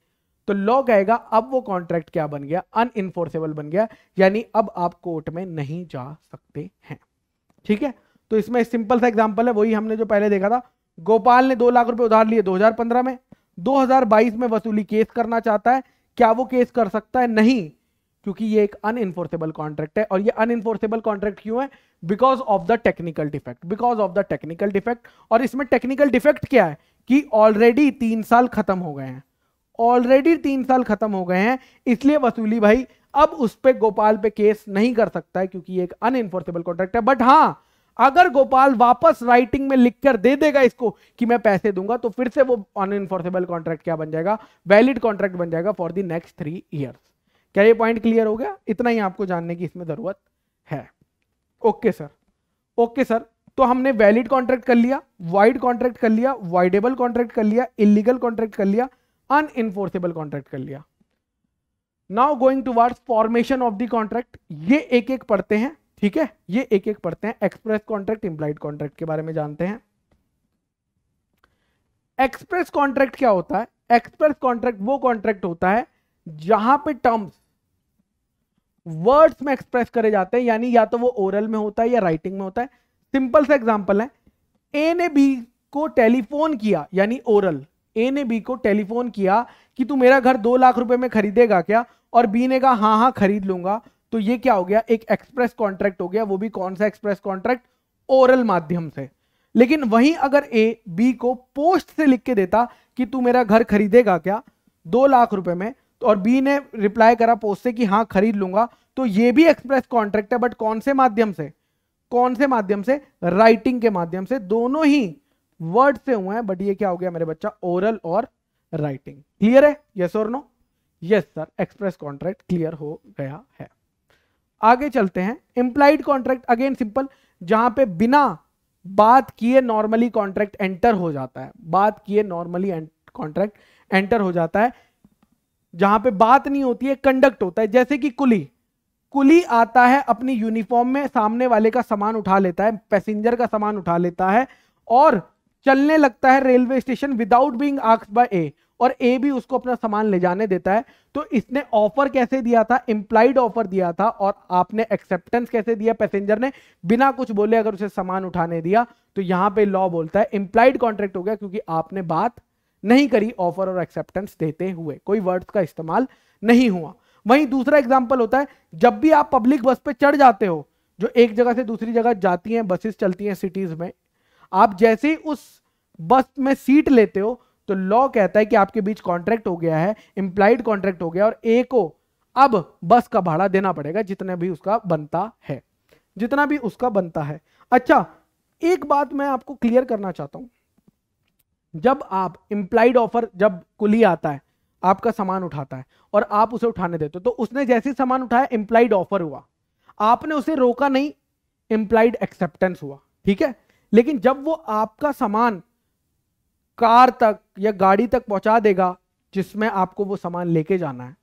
तो लॉ कहेगा अब वो कॉन्ट्रैक्ट क्या बन गया अनइनफोर्सेबल बन गया यानी अब आप कोर्ट में नहीं जा सकते हैं ठीक है तो इसमें सिंपल सा एग्जांपल है वही हमने जो पहले देखा था गोपाल ने दो लाख रुपए उधार लिए 2015 में 2022 में वसूली केस करना चाहता है क्या वो केस कर सकता है नहीं क्योंकि ये एक अनइनफोर्सेबल कॉन्ट्रैक्ट है और ये अनइनफोर्सेबल कॉन्ट्रैक्ट क्यों है because of the technical defect because of the technical defect और इसमें टेक्निकल डिफेक्ट क्या है कि ऑलरेडी तीन साल खत्म हो गए हैं ऑलरेडी तीन साल खत्म हो गए हैं इसलिए वसूली भाई अब उस पर गोपाल पे केस नहीं कर सकता है क्योंकि ये एक अनइनफोर्सेबल कॉन्ट्रैक्ट है बट हाँ अगर गोपाल वापस राइटिंग में लिखकर दे देगा इसको कि मैं पैसे दूंगा तो फिर से वो अन इन्फोर्सेबल कॉन्ट्रैक्ट क्या बन जाएगा वैलिड कॉन्ट्रैक्ट बन जाएगा for the next three years क्या ये पॉइंट क्लियर हो गया इतना ही आपको जानने की इसमें ज़रूरत है ओके सर ओके सर तो हमने वैलिड कॉन्ट्रैक्ट कर लिया वाइड कॉन्ट्रैक्ट कर लिया वाइडेबल कॉन्ट्रैक्ट कर लिया इलीगल कॉन्ट्रैक्ट कर लिया अन इन्फोर्सेबल कॉन्ट्रैक्ट कर लिया now going to word formation of the contract ये एक एक पढ़ते हैं ठीक है ये एक एक पढ़ते हैं एक्सप्रेस कॉन्ट्रैक्ट इंप्लाइड कॉन्ट्रैक्ट के बारे में जानते हैं एक्सप्रेस कॉन्ट्रैक्ट क्या होता है एक्सप्रेस कॉन्ट्रैक्ट वो कॉन्ट्रैक्ट होता है जहां पे टर्म्स वर्ड्स में एक्सप्रेस करे जाते हैं यानी या तो वो ओरल में होता है या राइटिंग में होता है सिंपल सा एग्जाम्पल है ए ने बी को टेलीफोन किया यानी ओरल ए ने बी को टेलीफोन किया कि तू मेरा घर दो लाख रुपए में खरीदेगा क्या और बी ने कहा हाँ हाँ खरीद लूंगा तो ये क्या हो गया एक एक्सप्रेस कॉन्ट्रैक्ट हो गया वो भी कौन सा एक्सप्रेस कॉन्ट्रैक्ट ओरल माध्यम से लेकिन वहीं अगर ए बी को पोस्ट से लिख के देता कि तू मेरा घर खरीदेगा क्या दो लाख रुपए में तो और बी ने रिप्लाई करा पोस्ट से कि हाँ खरीद लूंगा तो ये भी एक्सप्रेस कॉन्ट्रैक्ट है बट कौन से माध्यम से कौन से माध्यम से राइटिंग के माध्यम से दोनों ही वर्ड से हुए हैं बट ये क्या हो गया मेरे बच्चा ओरल और राइटिंग क्लियर है यस और no yes sir express contract clear हो गया है आगे चलते हैं इंप्लाइड कॉन्ट्रैक्ट अगेन सिंपल जहां पे बिना बात किए नॉर्मली कॉन्ट्रैक्ट एंटर हो जाता है बात किए नॉर्मली कॉन्ट्रैक्ट एंटर हो जाता है जहां पे बात नहीं होती है कंडक्ट होता है जैसे कि कुली कुली आता है अपनी यूनिफॉर्म में सामने वाले का सामान उठा लेता है पैसेंजर का सामान उठा लेता है और चलने लगता है रेलवे स्टेशन विदाउट बींग आक्स बाय ए और ए भी उसको अपना सामान ले जाने देता है तो इसने ऑफर कैसे दिया था इम्प्लाइड ऑफर दिया था और आपने एक्सेप्टेंस कैसे दिया पैसेंजर ने बिना कुछ बोले अगर उसे सामान उठाने दिया तो यहां पे लॉ बोलता है इम्प्लाइड कॉन्ट्रैक्ट हो गया क्योंकि आपने बात नहीं करी ऑफर और एक्सेप्टेंस देते हुए कोई वर्ड्स का इस्तेमाल नहीं हुआ वहीं दूसरा एग्जाम्पल होता है जब भी आप पब्लिक बस पे चढ़ जाते हो जो एक जगह से दूसरी जगह जाती हैं बसेस चलती हैं सिटीज में आप जैसे ही उस बस में सीट लेते हो तो लॉ कहता है कि आपके बीच कॉन्ट्रैक्ट हो गया है इंप्लाइड कॉन्ट्रैक्ट हो गया और ए को अब बस का भाड़ा देना पड़ेगा जितना भी उसका बनता है जितना भी उसका बनता है अच्छा एक बात मैं आपको क्लियर करना चाहता हूं जब आप इंप्लाइड ऑफर जब कुली आता है आपका सामान उठाता है और आप उसे उठाने देते हो तो उसने जैसे सामान उठाया इंप्लाइड ऑफर हुआ आपने उसे रोका नहीं इंप्लाइड एक्सेप्टेंस हुआ ठीक है लेकिन जब वो आपका सामान कार तक या गाड़ी तक पहुंचा देगा जिसमें आपको वो सामान लेके जाना है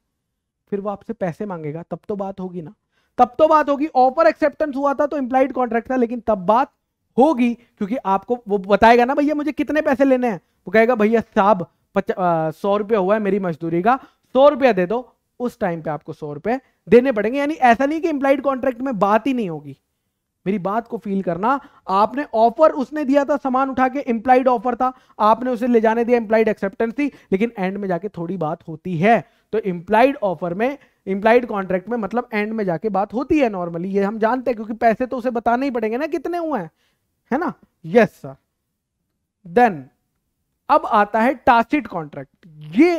फिर वो आपसे पैसे मांगेगा तब तो बात होगी ना तब तो बात होगी ऑफर एक्सेप्टेंस हुआ था तो इंप्लाइड कॉन्ट्रैक्ट था लेकिन तब बात होगी क्योंकि आपको वो बताएगा ना भैया मुझे कितने पैसे लेने हैं वो कहेगा भैया साहब सौ रुपया हुआ है मेरी मजदूरी का सौ रुपया दे दो उस टाइम पे आपको सौ रुपए देने पड़ेंगे यानी ऐसा नहीं कि इंप्लाइड कॉन्ट्रैक्ट में बात ही नहीं होगी मेरी बात को फील करना आपने ऑफर उसने दिया था सामान उठा के इंप्लाइड ऑफर था आपने उसे ले जाने दिया इंप्लाइड एक्सेप्टेंस थी लेकिन एंड में जाके थोड़ी बात होती है तो इंप्लाइड ऑफर में इंप्लाइड कॉन्ट्रैक्ट में मतलब एंड में जाके बात होती है नॉर्मली ये हम जानते हैं क्योंकि पैसे तो उसे बताने ही पड़ेंगे ना कितने हुए हैं है ना यस सर देन अब आता है टासिट कॉन्ट्रैक्ट ये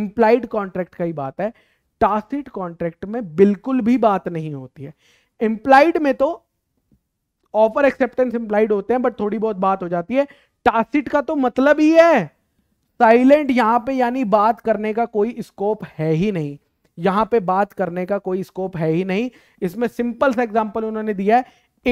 इंप्लाइड कॉन्ट्रैक्ट का ही बात है टासिट कॉन्ट्रैक्ट में बिल्कुल भी बात नहीं होती है इंप्लाइड में तो ऑफर एक्सेप्टेंस इंप्लाइड होते हैं बट थोड़ी बहुत बात हो जाती है टासिट का तो मतलब ही है साइलेंट यहां पे यानी बात करने का कोई स्कोप है ही नहीं यहां पे बात करने का कोई स्कोप है ही नहीं इसमें सिंपल सा एग्जांपल उन्होंने दिया है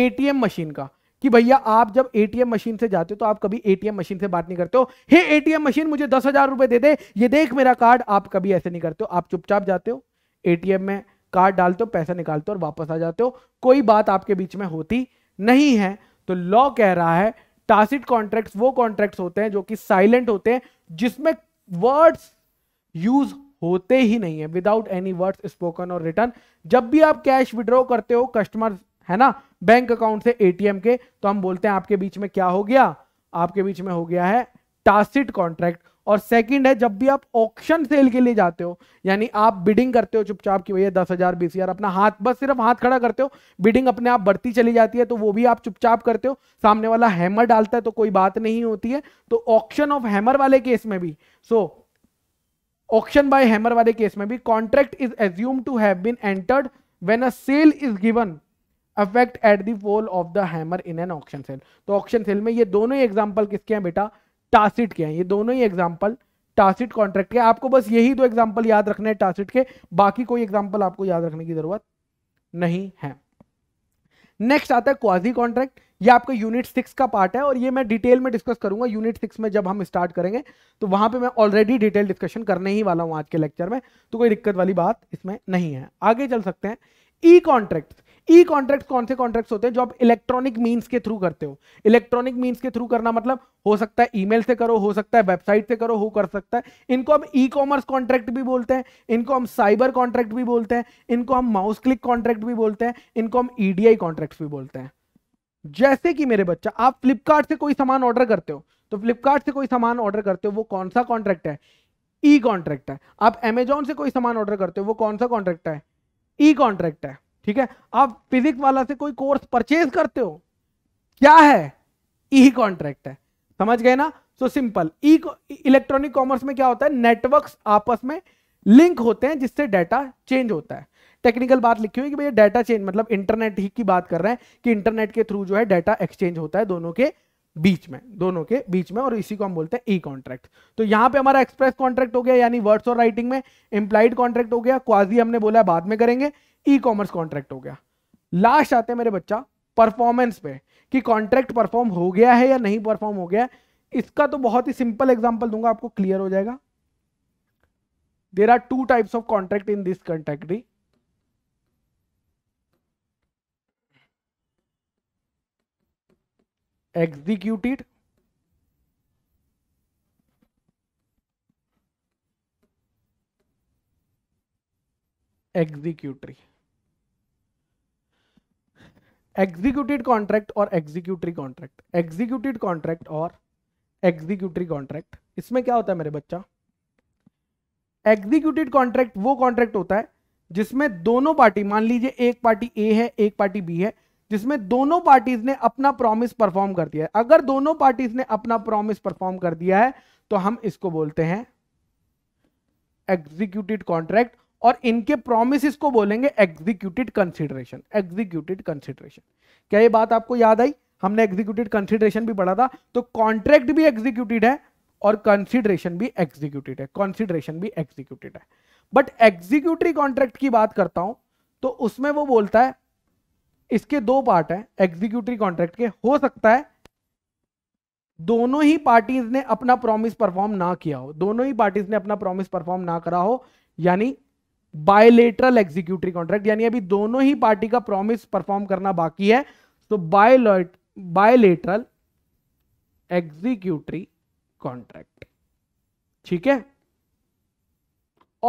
एटीएम मशीन का कि भैया आप जब एटीएम मशीन से जाते हो तो आप कभी एटीएम मशीन से बात नहीं करते हो हे एटीएम मशीन मुझे दस हजार रुपए दे दे ये देख मेरा कार्ड आप कभी ऐसे नहीं करते हो आप चुपचाप जाते हो एटीएम में कार्ड डालते हो पैसा निकालते हो और वापस आ जाते हो कोई बात आपके बीच में होती नहीं है तो लॉ कह रहा है टासिट कॉन्ट्रैक्ट वो कॉन्ट्रैक्ट होते हैं जो कि साइलेंट होते हैं जिसमें वर्ड्स यूज होते ही नहीं है विदाउट एनी वर्ड्स स्पोकन और रिटर्न जब भी आप कैश विड्रॉ करते हो कस्टमर है ना बैंक अकाउंट से एटीएम के तो हम बोलते हैं आपके बीच में क्या हो गया आपके बीच में हो गया है टासिड कॉन्ट्रैक्ट और सेकंड है जब भी आप ऑक्शन सेल के लिए जाते हो यानी आप बिडिंग करते हो चुपचाप की भैया दस हजार बीस हजार अपना हाथ बस सिर्फ हाथ खड़ा करते हो बिडिंग अपने आप बढ़ती चली जाती है तो वो भी आप चुपचाप करते हो सामने वाला हैमर डालता है तो कोई बात नहीं होती है तो ऑप्शन ऑफ हैमर वाले केस में भी सो ऑप्शन बाय हैमर वाले केस में भी contract is assumed to have been entered when a sale is given effect at the fall of the hammer in an auction sale तो auction sale में ये दोनों ही एग्जाम्पल किसके हैं बेटा टासिट के हैं ये दोनों ही एग्जाम्पल टासिट कॉन्ट्रैक्ट के आपको बस यही दो एग्जाम्पल याद रखने टासिट के बाकी कोई एग्जाम्पल आपको याद रखने की जरूरत नहीं है नेक्स्ट आता है क्वाजी कॉन्ट्रैक्ट ये आपका यूनिट सिक्स का पार्ट है और ये मैं डिटेल में डिस्कस करूंगा यूनिट सिक्स में जब हम स्टार्ट करेंगे तो वहां पे मैं ऑलरेडी डिटेल डिस्कशन करने ही वाला हूं आज के लेक्चर में तो कोई दिक्कत वाली बात इसमें नहीं है आगे चल सकते हैं e contracts e e contract कौन से कॉन्ट्रैक्ट होते हैं जो आप इलेक्ट्रॉनिक मीन के थ्रू करते हो इलेक्ट्रॉनिक मीन्स के थ्रू करना मतलब हो सकता है ईमेल से करो हो सकता है वेबसाइट से करो हो कर सकता है इनको हम ई कॉमर्स कॉन्ट्रैक्ट भी बोलते हैं इनको हम साइबर कॉन्ट्रैक्ट भी बोलते हैं इनको हम माउस क्लिक कॉन्ट्रैक्ट भी बोलते हैं इनको हम ईडीआई e कॉन्ट्रैक्ट भी बोलते हैं जैसे कि मेरे बच्चा आप फ्लिपकार्ट से कोई सामान ऑर्डर करते हो तो फ्लिपकार्ट से कोई सामान ऑर्डर करते हो वो कौन सा कॉन्ट्रैक्ट है ई e कॉन्ट्रैक्ट है आप अमेजोन से कोई सामान ऑर्डर करते हो वो कौन सा कॉन्ट्रैक्ट है ई कॉन्ट्रैक्ट है ठीक है आप फिजिक्स वाला से कोई कोर्स परचेज करते हो क्या है ई e कॉन्ट्रैक्ट है समझ गए ना so simple e electronic commerce में क्या होता है नेटवर्क्स आपस में लिंक होते हैं जिससे डाटा चेंज होता है टेक्निकल बात लिखी हुई कि भैया डाटा चेंज मतलब इंटरनेट ही की बात कर रहे हैं कि इंटरनेट के थ्रू जो है डाटा एक्सचेंज होता है दोनों के बीच में दोनों के बीच में और इसी को हम बोलते हैं ई e कॉन्ट्रैक्ट तो यहां पे हमारा एक्सप्रेस कॉन्ट्रैक्ट हो गया यानी वर्ड्स और राइटिंग में इंप्लाइड कॉन्ट्रैक्ट हो गया क्वाजी हमने बोला बाद में करेंगे ई कॉमर्स कॉन्ट्रैक्ट हो गया लास्ट आते हैं मेरे बच्चा परफॉर्मेंस पे कि कॉन्ट्रैक्ट परफॉर्म हो गया है या नहीं परफॉर्म हो गया इसका तो बहुत ही सिंपल एग्जाम्पल दूंगा आपको क्लियर हो जाएगा there are two types of contract in this कंट्रैक्टरी एग्जीक्यूटिड एग्जीक्यूटरी एग्जीक्यूटिड कॉन्ट्रैक्ट और एग्जीक्यूटरी कॉन्ट्रैक्ट एग्जीक्यूटिड कॉन्ट्रैक्ट और एग्जीक्यूटरी कॉन्ट्रैक्ट इसमें क्या होता है मेरे बच्चा एग्जीक्यूटिड कॉन्ट्रैक्ट वो कॉन्ट्रैक्ट होता है जिसमें दोनों पार्टी मान लीजिए एक पार्टी ए है एक पार्टी बी है जिसमें दोनों पार्टीज ने अपना प्रॉमिस परफॉर्म कर दिया है अगर दोनों पार्टीज ने अपना प्रॉमिस परफॉर्म कर दिया है तो हम इसको बोलते हैं एग्जीक्यूटिड कॉन्ट्रैक्ट और इनके प्रोमिस को बोलेंगे एग्जीक्यूटेड कंसिडरेशन एग्जीक्यूटेड कंसिडरेशन क्या ये बात आपको याद आई हमने एग्जीक्यूटेड कंसिडरेशन भी पढ़ा था तो कॉन्ट्रैक्ट भी एग्जीक्यूटेड है और कंसिडरेशन भी एग्जीक्यूटेड है कॉन्सिडरेशन भी एग्जीक्यूटेड है बट एग्जीक्यूटरी कॉन्ट्रैक्ट की बात करता हूं तो उसमें वो बोलता है इसके दो पार्ट हैं एग्जीक्यूटरी कॉन्ट्रैक्ट के हो सकता है दोनों ही पार्टीज ने अपना प्रॉमिस परफॉर्म ना किया हो दोनों ही पार्टीज ने अपना प्रॉमिस परफॉर्म ना करा हो यानी बायोलेटरल एग्जीक्यूटरी कॉन्ट्रैक्ट यानी अभी दोनों ही पार्टी का प्रॉमिस परफॉर्म करना बाकी है तो बायोलॉट बायोलेटरल एग्जीक्यूटरी कॉन्ट्रैक्ट ठीक है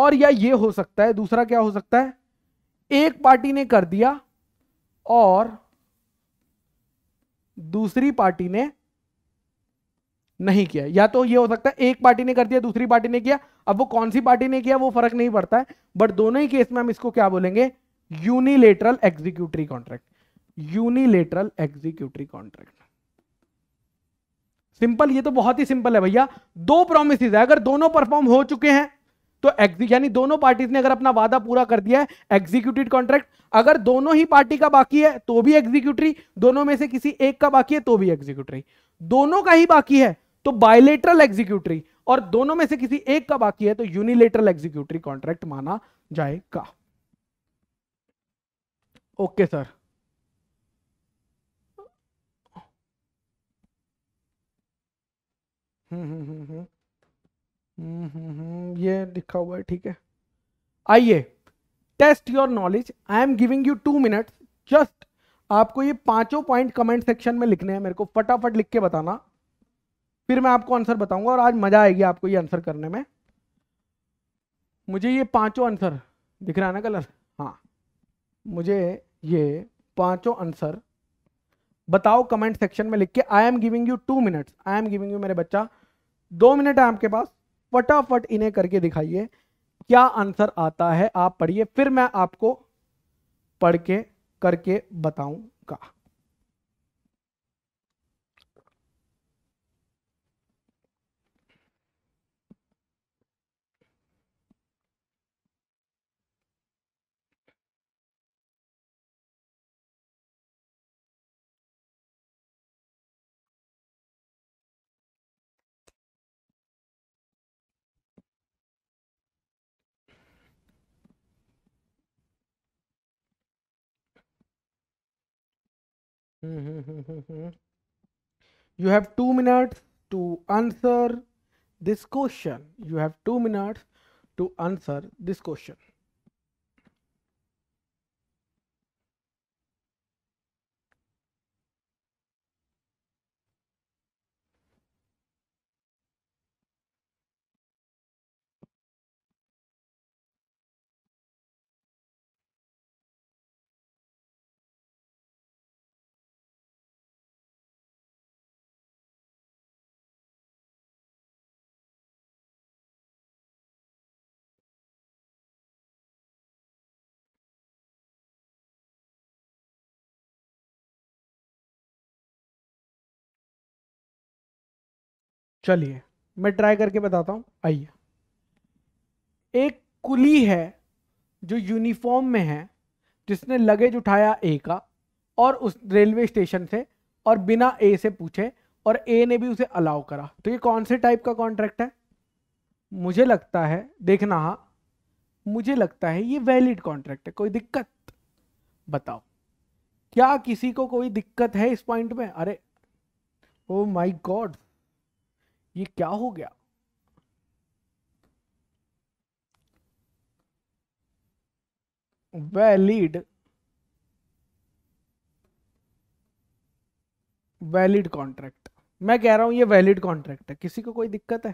और या ये हो सकता है दूसरा क्या हो सकता है एक पार्टी ने कर दिया और दूसरी पार्टी ने नहीं किया या तो ये हो सकता है एक पार्टी ने कर दिया दूसरी पार्टी ने किया अब वो कौन सी पार्टी ने किया वो फर्क नहीं पड़ता है बट दोनों ही केस में हम इसको क्या बोलेंगे unilateral executory contract unilateral executory contract simple ये तो बहुत ही सिंपल है भैया दो प्रोमिस है अगर दोनों परफॉर्म हो चुके हैं तो यानी दोनों पार्टीज ने अगर अपना वादा पूरा कर दिया है एग्जीक्यूटिव कॉन्ट्रैक्ट अगर दोनों ही पार्टी का बाकी है तो भी एग्जीक्यूटरी दोनों में से किसी एक का बाकी है तो भी एग्जीक्यूटरी दोनों का ही बाकी है तो बायलेटरल एग्जीक्यूटरी और दोनों में से किसी एक का बाकी है तो यूनिलेटरल एग्जीक्यूटरी कॉन्ट्रैक्ट माना जाएगा ओके सर हम्म हम्म हम्म, हम्म हम्म हम्म ये लिखा हुआ है ठीक है आइए test your knowledge I am giving you two minutes just आपको ये पांचों पॉइंट कमेंट सेक्शन में लिखने हैं मेरे को फटाफट लिख के बताना फिर मैं आपको आंसर बताऊंगा और आज मजा आएगी आपको ये आंसर करने में मुझे ये पांचों आंसर दिख रहा है ना कलर हाँ मुझे ये पांचों आंसर बताओ कमेंट सेक्शन में लिख के I am giving you two minutes I am giving you मेरे बच्चा दो मिनट है आपके पास फटाफट इन्हें करके दिखाइए क्या आंसर आता है आप पढ़िए फिर मैं आपको पढ़ के करके बताऊंगा you have two minutes to answer this question. You have two minutes to answer this question. चलिए मैं ट्राई करके बताता हूँ आइए एक कुली है जो यूनिफॉर्म में है जिसने लगेज उठाया ए का और उस रेलवे स्टेशन से और बिना ए से पूछे और ए ने भी उसे अलाउ करा तो ये कौन से टाइप का कॉन्ट्रैक्ट है मुझे लगता है देखना हाँ मुझे लगता है ये वैलिड कॉन्ट्रैक्ट है कोई दिक्कत बताओ क्या किसी को कोई दिक्कत है इस पॉइंट में अरे ओ माई गॉड ये क्या हो गया वैलिड वैलिड कॉन्ट्रैक्ट मैं कह रहा हूं ये वैलिड कॉन्ट्रैक्ट है किसी को कोई दिक्कत है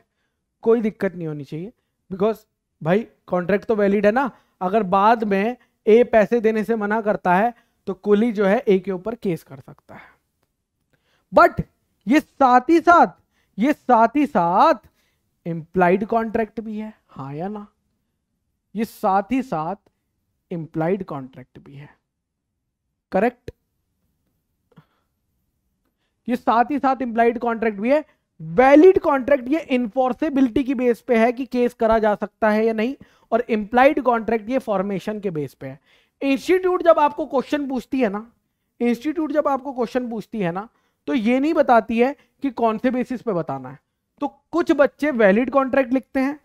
कोई दिक्कत नहीं होनी चाहिए बिकॉज भाई कॉन्ट्रैक्ट तो वैलिड है ना अगर बाद में ए पैसे देने से मना करता है तो कुली जो है ए के ऊपर केस कर सकता है बट ये साथ ही साथ ये साथ ही साथ इंप्लाइड कॉन्ट्रैक्ट भी है हाँ या ना ये साथ ही साथ इंप्लाइड कॉन्ट्रैक्ट भी है करेक्ट ये साथ ही साथ इंप्लाइड कॉन्ट्रैक्ट भी है वैलिड कॉन्ट्रैक्ट ये इन्फोर्सेबिलिटी की बेस पे है कि केस करा जा सकता है या नहीं और इंप्लाइड कॉन्ट्रैक्ट ये फॉर्मेशन के बेस पे है इंस्टीट्यूट जब आपको क्वेश्चन पूछती है ना इंस्टीट्यूट जब आपको क्वेश्चन पूछती है ना तो ये नहीं बताती है कि कौन से बेसिस पे बताना है तो कुछ बच्चे वैलिड कॉन्ट्रैक्ट लिखते हैं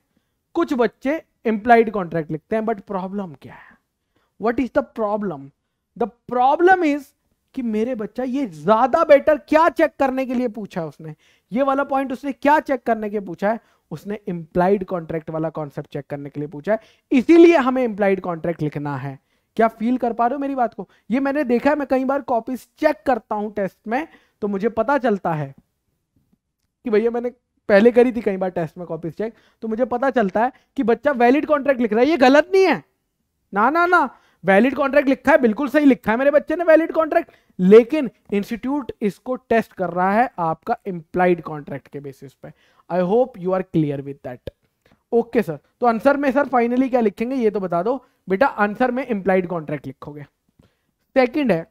कुछ बच्चे इंप्लाइड कॉन्ट्रैक्ट लिखते हैं बट प्रॉब्लम क्या है what is the problem the problem is कि मेरे बच्चा ये ज्यादा बेटर क्या चेक करने के लिए पूछा है उसने ये वाला पॉइंट उसने क्या चेक करने के पूछा है उसने इंप्लाइड कॉन्ट्रैक्ट वाला कॉन्सेप्ट चेक करने के लिए पूछा है इसीलिए हमें इंप्लाइड कॉन्ट्रैक्ट लिखना है क्या फील कर पा रहे हो मेरी बात को ये मैंने देखा है मैं कई बार कॉपीज चेक करता हूँ टेस्ट में तो मुझे पता चलता है कि भैया मैंने पहले करी थी कई बार टेस्ट में कॉपीज चेक तो मुझे पता चलता है कि बच्चा वैलिड कॉन्ट्रैक्ट लिख रहा है ये गलत नहीं है ना ना ना वैलिड कॉन्ट्रैक्ट लिखा है बिल्कुल सही लिखा है मेरे बच्चे ने वैलिड कॉन्ट्रैक्ट लेकिन इंस्टीट्यूट इसको टेस्ट कर रहा है आपका इंप्लाइड कॉन्ट्रैक्ट के बेसिस पे I hope you are clear with that okay sir तो आंसर में सर फाइनली क्या लिखेंगे ये तो बता दो बेटा आंसर में इंप्लाइड कॉन्ट्रैक्ट लिखोगे सेकंड है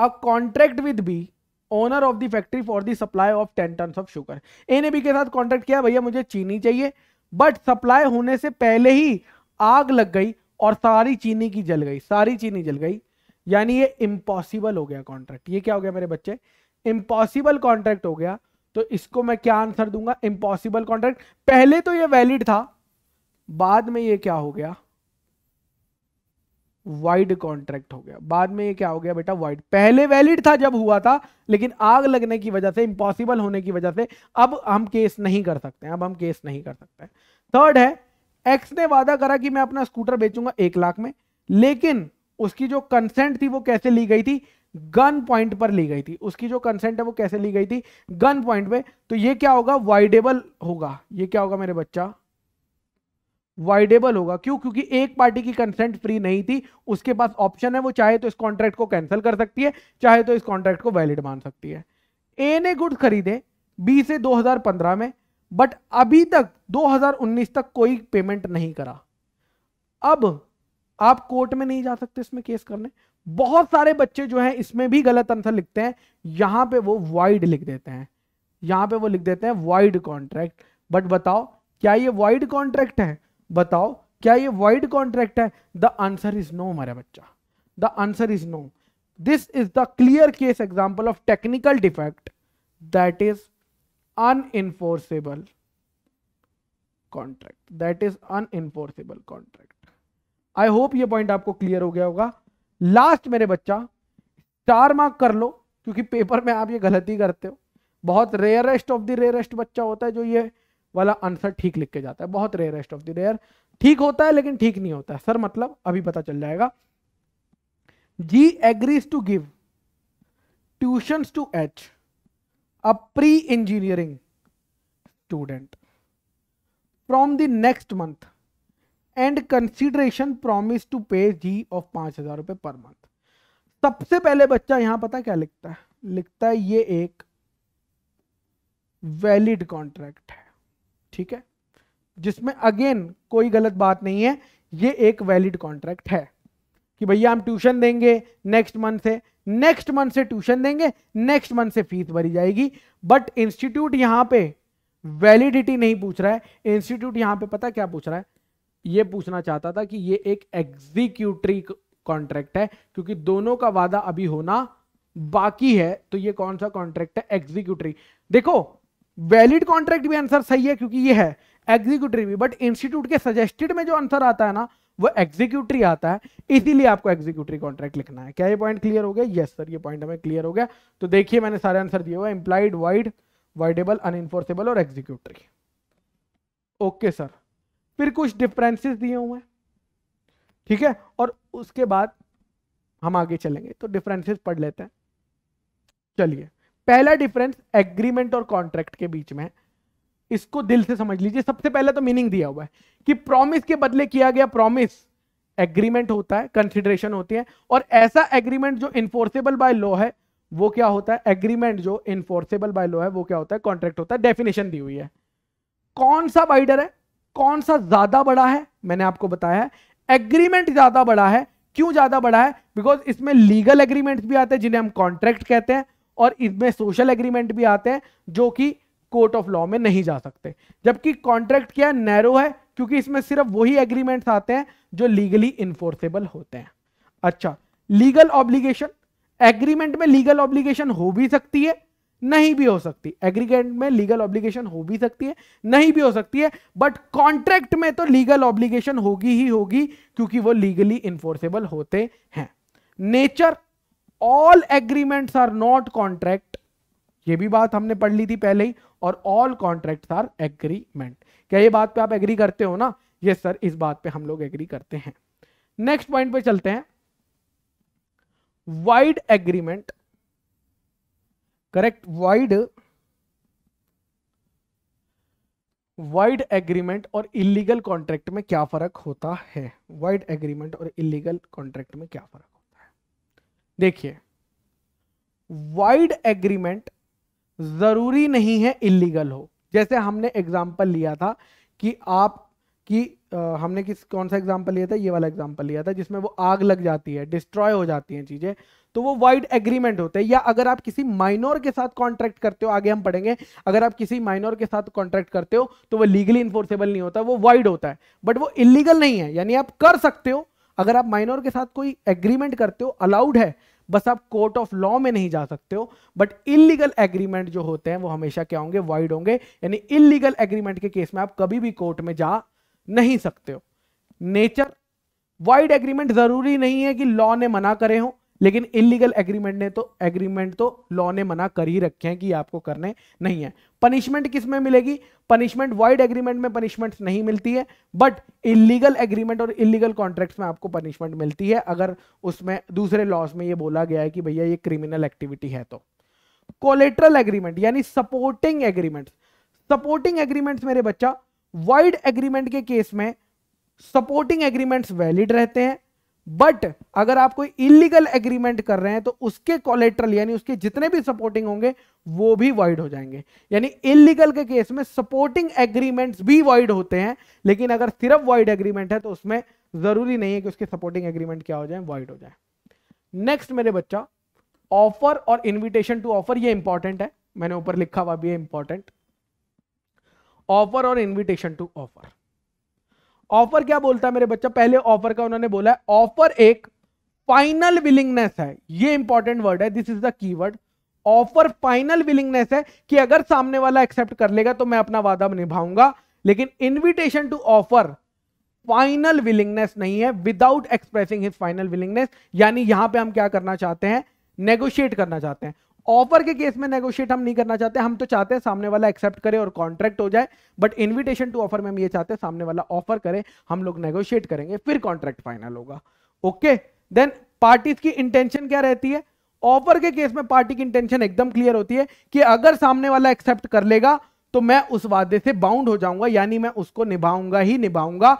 अ contract with B owner of the factory for the supply of ten ton of sugar B के साथ कॉन्ट्रैक्ट किया भैया मुझे चीनी चाहिए बट सप्लाई होने से पहले ही आग लग गई और सारी चीनी की जल गई सारी चीनी जल गई यानी ये इम्पॉसिबल हो गया कॉन्ट्रैक्ट ये क्या हो गया मेरे बच्चे इम्पॉसिबल कॉन्ट्रैक्ट हो गया तो इसको मैं क्या आंसर दूंगा इम्पॉसिबल कॉन्ट्रैक्ट पहले तो ये वैलिड था बाद में ये क्या हो गया वाइड कॉन्ट्रैक्ट हो गया बाद में ये क्या हो गया बेटा वाइड पहले वैलिड था जब हुआ था लेकिन आग लगने की वजह से इंपॉसिबल होने की वजह से अब हम केस नहीं कर सकते हैं अब हम केस नहीं कर सकते थर्ड है एक्स ने वादा करा कि मैं अपना स्कूटर बेचूंगा एक लाख में लेकिन उसकी जो कंसेंट थी वो कैसे ली गई थी गन पॉइंट पर ली गई थी उसकी जो कंसेंट है वो कैसे ली गई थी गन पॉइंट पे तो ये क्या होगा वाइडेबल होगा ये क्या होगा मेरे बच्चा वाइडेबल होगा क्यों क्योंकि एक पार्टी की कंसेंट फ्री नहीं थी उसके पास ऑप्शन है वो चाहे तो इस कॉन्ट्रैक्ट को कैंसिल कर सकती है चाहे तो इस कॉन्ट्रैक्ट को वैलिड मान सकती है ए ने गुड्स खरीदे बी से 2015 में बट अभी तक 2019 तक कोई पेमेंट नहीं करा अब आप कोर्ट में नहीं जा सकते इसमें केस करने बहुत सारे बच्चे जो है इसमें भी गलत आंसर लिखते हैं यहां पर वो वाइड लिख देते हैं यहां पर वो लिख देते हैं वाइड कॉन्ट्रैक्ट बट बताओ क्या ये वाइड कॉन्ट्रैक्ट है बताओ क्या ये वाइड कॉन्ट्रैक्ट है द आंसर इज नो हमारा बच्चा the answer is no this is the clear case example of technical defect that is unenforceable contract that is unenforceable contract I hope ये point आपको clear हो गया होगा last मेरे बच्चा स्टार मार्क कर लो क्योंकि पेपर में आप ये गलती करते हो बहुत रेयरेस्ट ऑफ द रेयरेस्ट बच्चा होता है जो ये वाला आंसर ठीक लिख के जाता है बहुत रेयरेस्ट ऑफ द रेयर ठीक होता है लेकिन ठीक नहीं होता है सर मतलब अभी पता चल जाएगा G agrees to give tuition to H a pre engineering student from the next month and consideration promise to pay G of पांच हजार रुपए पर मंथ सबसे पहले बच्चा यहां पता क्या लिखता है लिखता है ये एक वैलिड कॉन्ट्रैक्ट है ठीक है जिसमें अगेन कोई गलत बात नहीं है ये एक वैलिड कॉन्ट्रैक्ट है कि भैया हम ट्यूशन देंगे नेक्स्ट मंथ से नेक्स्ट मंथ से ट्यूशन देंगे नेक्स्ट मंथ से फीस भरी जाएगी बट इंस्टीट्यूट यहां पे वैलिडिटी नहीं पूछ रहा है इंस्टीट्यूट यहां पे पता क्या पूछ रहा है ये पूछना चाहता था कि ये एक एग्जीक्यूटरी कॉन्ट्रैक्ट है क्योंकि दोनों का वादा अभी होना बाकी है तो ये कौन सा कॉन्ट्रैक्ट है एग्जीक्यूटरी देखो वैलिड कॉन्ट्रैक्ट भी आंसर सही है क्योंकि ये है एग्जीक्यूटरी भी बट इंस्टीट्यूट के सजेस्टेड में जो आंसर आता है ना वो एग्जीक्यूटरी आता है इसीलिए आपको एग्जीक्यूटरी कॉन्ट्रैक्ट लिखना है क्या ये पॉइंट क्लियर हो गया यस सर ये पॉइंट हमें क्लियर हो गया तो देखिए मैंने सारे आंसर दिए हुए इंप्लाइड वाइड वाइडेबल अनइनफोर्सेबल और एग्जीक्यूटरी ओके सर फिर कुछ डिफरेंसेस दिए हुए हैं ठीक है और उसके बाद हम आगे चलेंगे तो डिफरेंसेस पढ़ लेते हैं चलिए पहला डिफरेंस एग्रीमेंट और कॉन्ट्रैक्ट के बीच में इसको दिल से समझ लीजिए सबसे पहले तो मीनिंग दिया हुआ है कि प्रॉमिस के बदले किया गया प्रॉमिस एग्रीमेंट होता है कंसिडरेशन होती है और ऐसा एग्रीमेंट जो इन्फोर्सेबल बाय लॉ है वो क्या होता है एग्रीमेंट जो इन्फोर्सेबल बाय लॉ है वो क्या होता है कॉन्ट्रैक्ट होता है डेफिनेशन दी हुई है कौन सा बाइडर है कौन सा ज्यादा बड़ा है मैंने आपको बताया है एग्रीमेंट ज्यादा बड़ा है क्यों ज्यादा बड़ा है बिकॉज इसमें लीगल एग्रीमेंट्स भी आते हैं जिन्हें हम कॉन्ट्रैक्ट कहते हैं और इसमें सोशल एग्रीमेंट भी आते हैं जो कि कोर्ट ऑफ लॉ में नहीं जा सकते जबकि कॉन्ट्रैक्ट क्या है नैरो है क्योंकि इसमें सिर्फ वही एग्रीमेंट्स आते हैं जो लीगली इन्फोर्सेबल होते हैं अच्छा लीगल ऑब्लिगेशन एग्रीमेंट में लीगल ऑब्लिगेशन हो भी सकती है नहीं भी हो सकती एग्रीमेंट में लीगल ऑब्लिगेशन हो भी सकती है नहीं भी हो सकती है बट कॉन्ट्रैक्ट में तो लीगल ऑब्लिगेशन होगी ही होगी क्योंकि वो लीगली इन्फोर्सेबल होते हैं nature all agreements are not contract ये भी बात हमने पढ़ ली थी पहले ही और ऑल कॉन्ट्रैक्ट आर एग्रीमेंट क्या ये बात पे आप एग्री करते हो ना ये सर इस बात पे हम लोग एग्री करते हैं नेक्स्ट पॉइंट पे चलते हैं void agreement correct void void agreement और इलीगल कॉन्ट्रैक्ट में क्या फर्क होता है वाइड एग्रीमेंट और इलीगल कॉन्ट्रैक्ट में क्या फर्क देखिए वाइड एग्रीमेंट जरूरी नहीं है इलीगल हो जैसे हमने एग्जाम्पल लिया था कि आप कि हमने किस कौन सा एग्जाम्पल लिया था ये वाला एग्जाम्पल लिया था जिसमें वो आग लग जाती है डिस्ट्रॉय हो जाती हैं चीज़ें तो वो वाइड एग्रीमेंट होते हैं या अगर आप किसी माइनर के साथ कॉन्ट्रैक्ट करते हो आगे हम पढ़ेंगे अगर आप किसी माइनर के साथ कॉन्ट्रैक्ट करते हो तो वो लीगली इन्फोर्सेबल नहीं होता वो वाइड होता है बट वो इलीगल नहीं है यानी आप कर सकते हो अगर आप माइनर के साथ कोई एग्रीमेंट करते हो अलाउड है बस आप कोर्ट ऑफ लॉ में नहीं जा सकते हो बट इलीगल एग्रीमेंट जो होते हैं वो हमेशा क्या होंगे वाइड होंगे यानी इलीगल एग्रीमेंट के केस में आप कभी भी कोर्ट में जा नहीं सकते हो नेचर वाइड एग्रीमेंट जरूरी नहीं है कि लॉ ने मना करे हो लेकिन इलीगल एग्रीमेंट ने तो एग्रीमेंट तो लॉ ने मना कर ही रखे हैं कि आपको करने नहीं है पनिशमेंट किस में मिलेगी पनिशमेंट वाइड एग्रीमेंट में पनिशमेंट नहीं मिलती है बट इलीगल एग्रीमेंट और इलीगल कॉन्ट्रैक्ट में आपको पनिशमेंट मिलती है अगर उसमें दूसरे लॉस में ये बोला गया है कि भैया ये क्रिमिनल एक्टिविटी है तो कोलेट्रल एग्रीमेंट यानी सपोर्टिंग एग्रीमेंट सपोर्टिंग एग्रीमेंट्स मेरे बच्चा वाइड एग्रीमेंट के केस में सपोर्टिंग एग्रीमेंट्स वैलिड रहते हैं बट अगर आप कोई इलीगल एग्रीमेंट कर रहे हैं तो उसके कॉलेट्रल यानी उसके जितने भी सपोर्टिंग होंगे वो भी वाइड हो जाएंगे यानी इलीगल के केस में सपोर्टिंग एग्रीमेंट्स भी वाइड होते हैं लेकिन अगर सिर्फ वाइड एग्रीमेंट है तो उसमें जरूरी नहीं है कि उसके सपोर्टिंग एग्रीमेंट क्या हो जाए वाइड हो जाए नेक्स्ट मेरे बच्चा ऑफर और इन्विटेशन टू ऑफर ये इंपॉर्टेंट है मैंने ऊपर लिखा हुआ भी है इंपॉर्टेंट ऑफर और इन्विटेशन टू ऑफर ऑफर क्या बोलता है मेरे बच्चा पहले ऑफर का उन्होंने बोला है ऑफर एक फाइनल विलिंगनेस है ये इंपॉर्टेंट वर्ड है this is the key offer final willingness है कि अगर सामने वाला एक्सेप्ट कर लेगा तो मैं अपना वादा निभाऊंगा लेकिन invitation to offer final willingness नहीं है without expressing his final willingness यानी यहां पे हम क्या करना चाहते हैं नेगोशिएट करना चाहते हैं ऑफर के केस में नेगोशिएट हम नहीं करना चाहते हम तो चाहते हैं सामने वाला एक्सेप्ट करे और कॉन्ट्रैक्ट हो जाए बट इनविटेशन टू ऑफर में हम ये चाहते हैं सामने वाला ऑफर करे हम लोग नेगोशिएट करेंगे फिर कॉन्ट्रैक्ट फाइनल होगा ओके देन पार्टीज की इंटेंशन क्या रहती है ऑफर के केस में पार्टी की इंटेंशन एकदम क्लियर होती है कि अगर सामने वाला एक्सेप्ट कर लेगा तो मैं उस वादे से बाउंड हो जाऊंगा यानी मैं उसको निभाऊंगा ही निभाऊंगा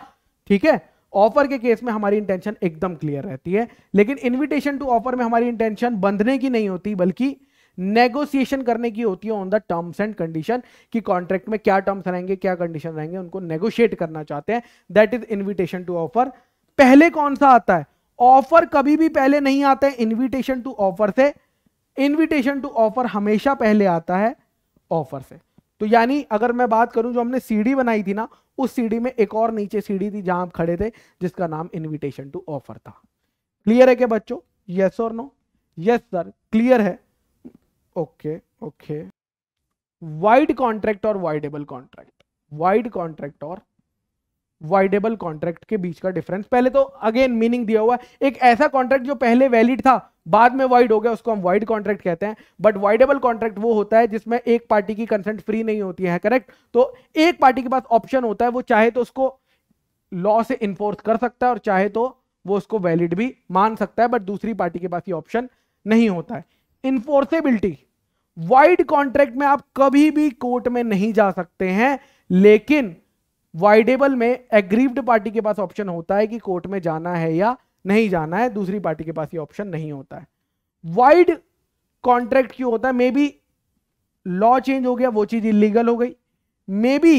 ठीक है ऑफर के केस में हमारी इंटेंशन एकदम क्लियर रहती है लेकिन इनविटेशन टू ऑफर में हमारी इंटेंशन बंधने की नहीं होती बल्कि नेगोशिएशन करने की होती है on the terms and condition कि कॉन्ट्रैक्ट में क्या टर्म्स रहेंगे क्या कंडीशन रहेंगे उनको नेगोशिएट करना चाहते हैं that is invitation to offer पहले कौन सा आता है ऑफर कभी भी पहले नहीं आता है इन्विटेशन टू ऑफर से इन्विटेशन टू ऑफर हमेशा पहले आता है ऑफर से तो यानी अगर मैं बात करूं जो हमने सीढ़ी बनाई थी ना उस सीढ़ी में एक और नीचे सीढ़ी थी जहां खड़े थे जिसका नाम इनविटेशन टू ऑफर था क्लियर है क्या बच्चों यस और नो यस सर क्लियर है ओके ओके वाइड कॉन्ट्रैक्ट और वाइडेबल कॉन्ट्रैक्ट वाइड कॉन्ट्रैक्ट और वाइडेबल कॉन्ट्रैक्ट के बीच का डिफरेंस पहले तो अगेन मीनिंग दिया हुआ है एक ऐसा कॉन्ट्रैक्ट जो पहले वैलिड था बाद में वाइड हो गया उसको हम वाइड कॉन्ट्रैक्ट कहते हैं बट वाइडेबल कॉन्ट्रैक्ट वो होता है जिसमें एक पार्टी की कंसेंट फ्री नहीं होती है करेक्ट तो एक पार्टी के पास ऑप्शन होता है वो चाहे तो उसको लॉ से इन्फोर्स कर सकता है और चाहे तो वो उसको वैलिड भी मान सकता है बट दूसरी पार्टी के पास ये ऑप्शन नहीं होता है इन्फोर्सेबिलिटी वाइड कॉन्ट्रैक्ट में आप कभी भी कोर्ट में नहीं जा सकते हैं लेकिन वाइडेबल में एग्रीव्ड पार्टी के पास ऑप्शन होता है कि कोर्ट में जाना है या नहीं जाना है दूसरी पार्टी के पास ये ऑप्शन नहीं होता है वाइड कॉन्ट्रैक्ट क्यों होता है मे बी लॉ चेंज हो गया वो चीज़ इलीगल हो गई मे बी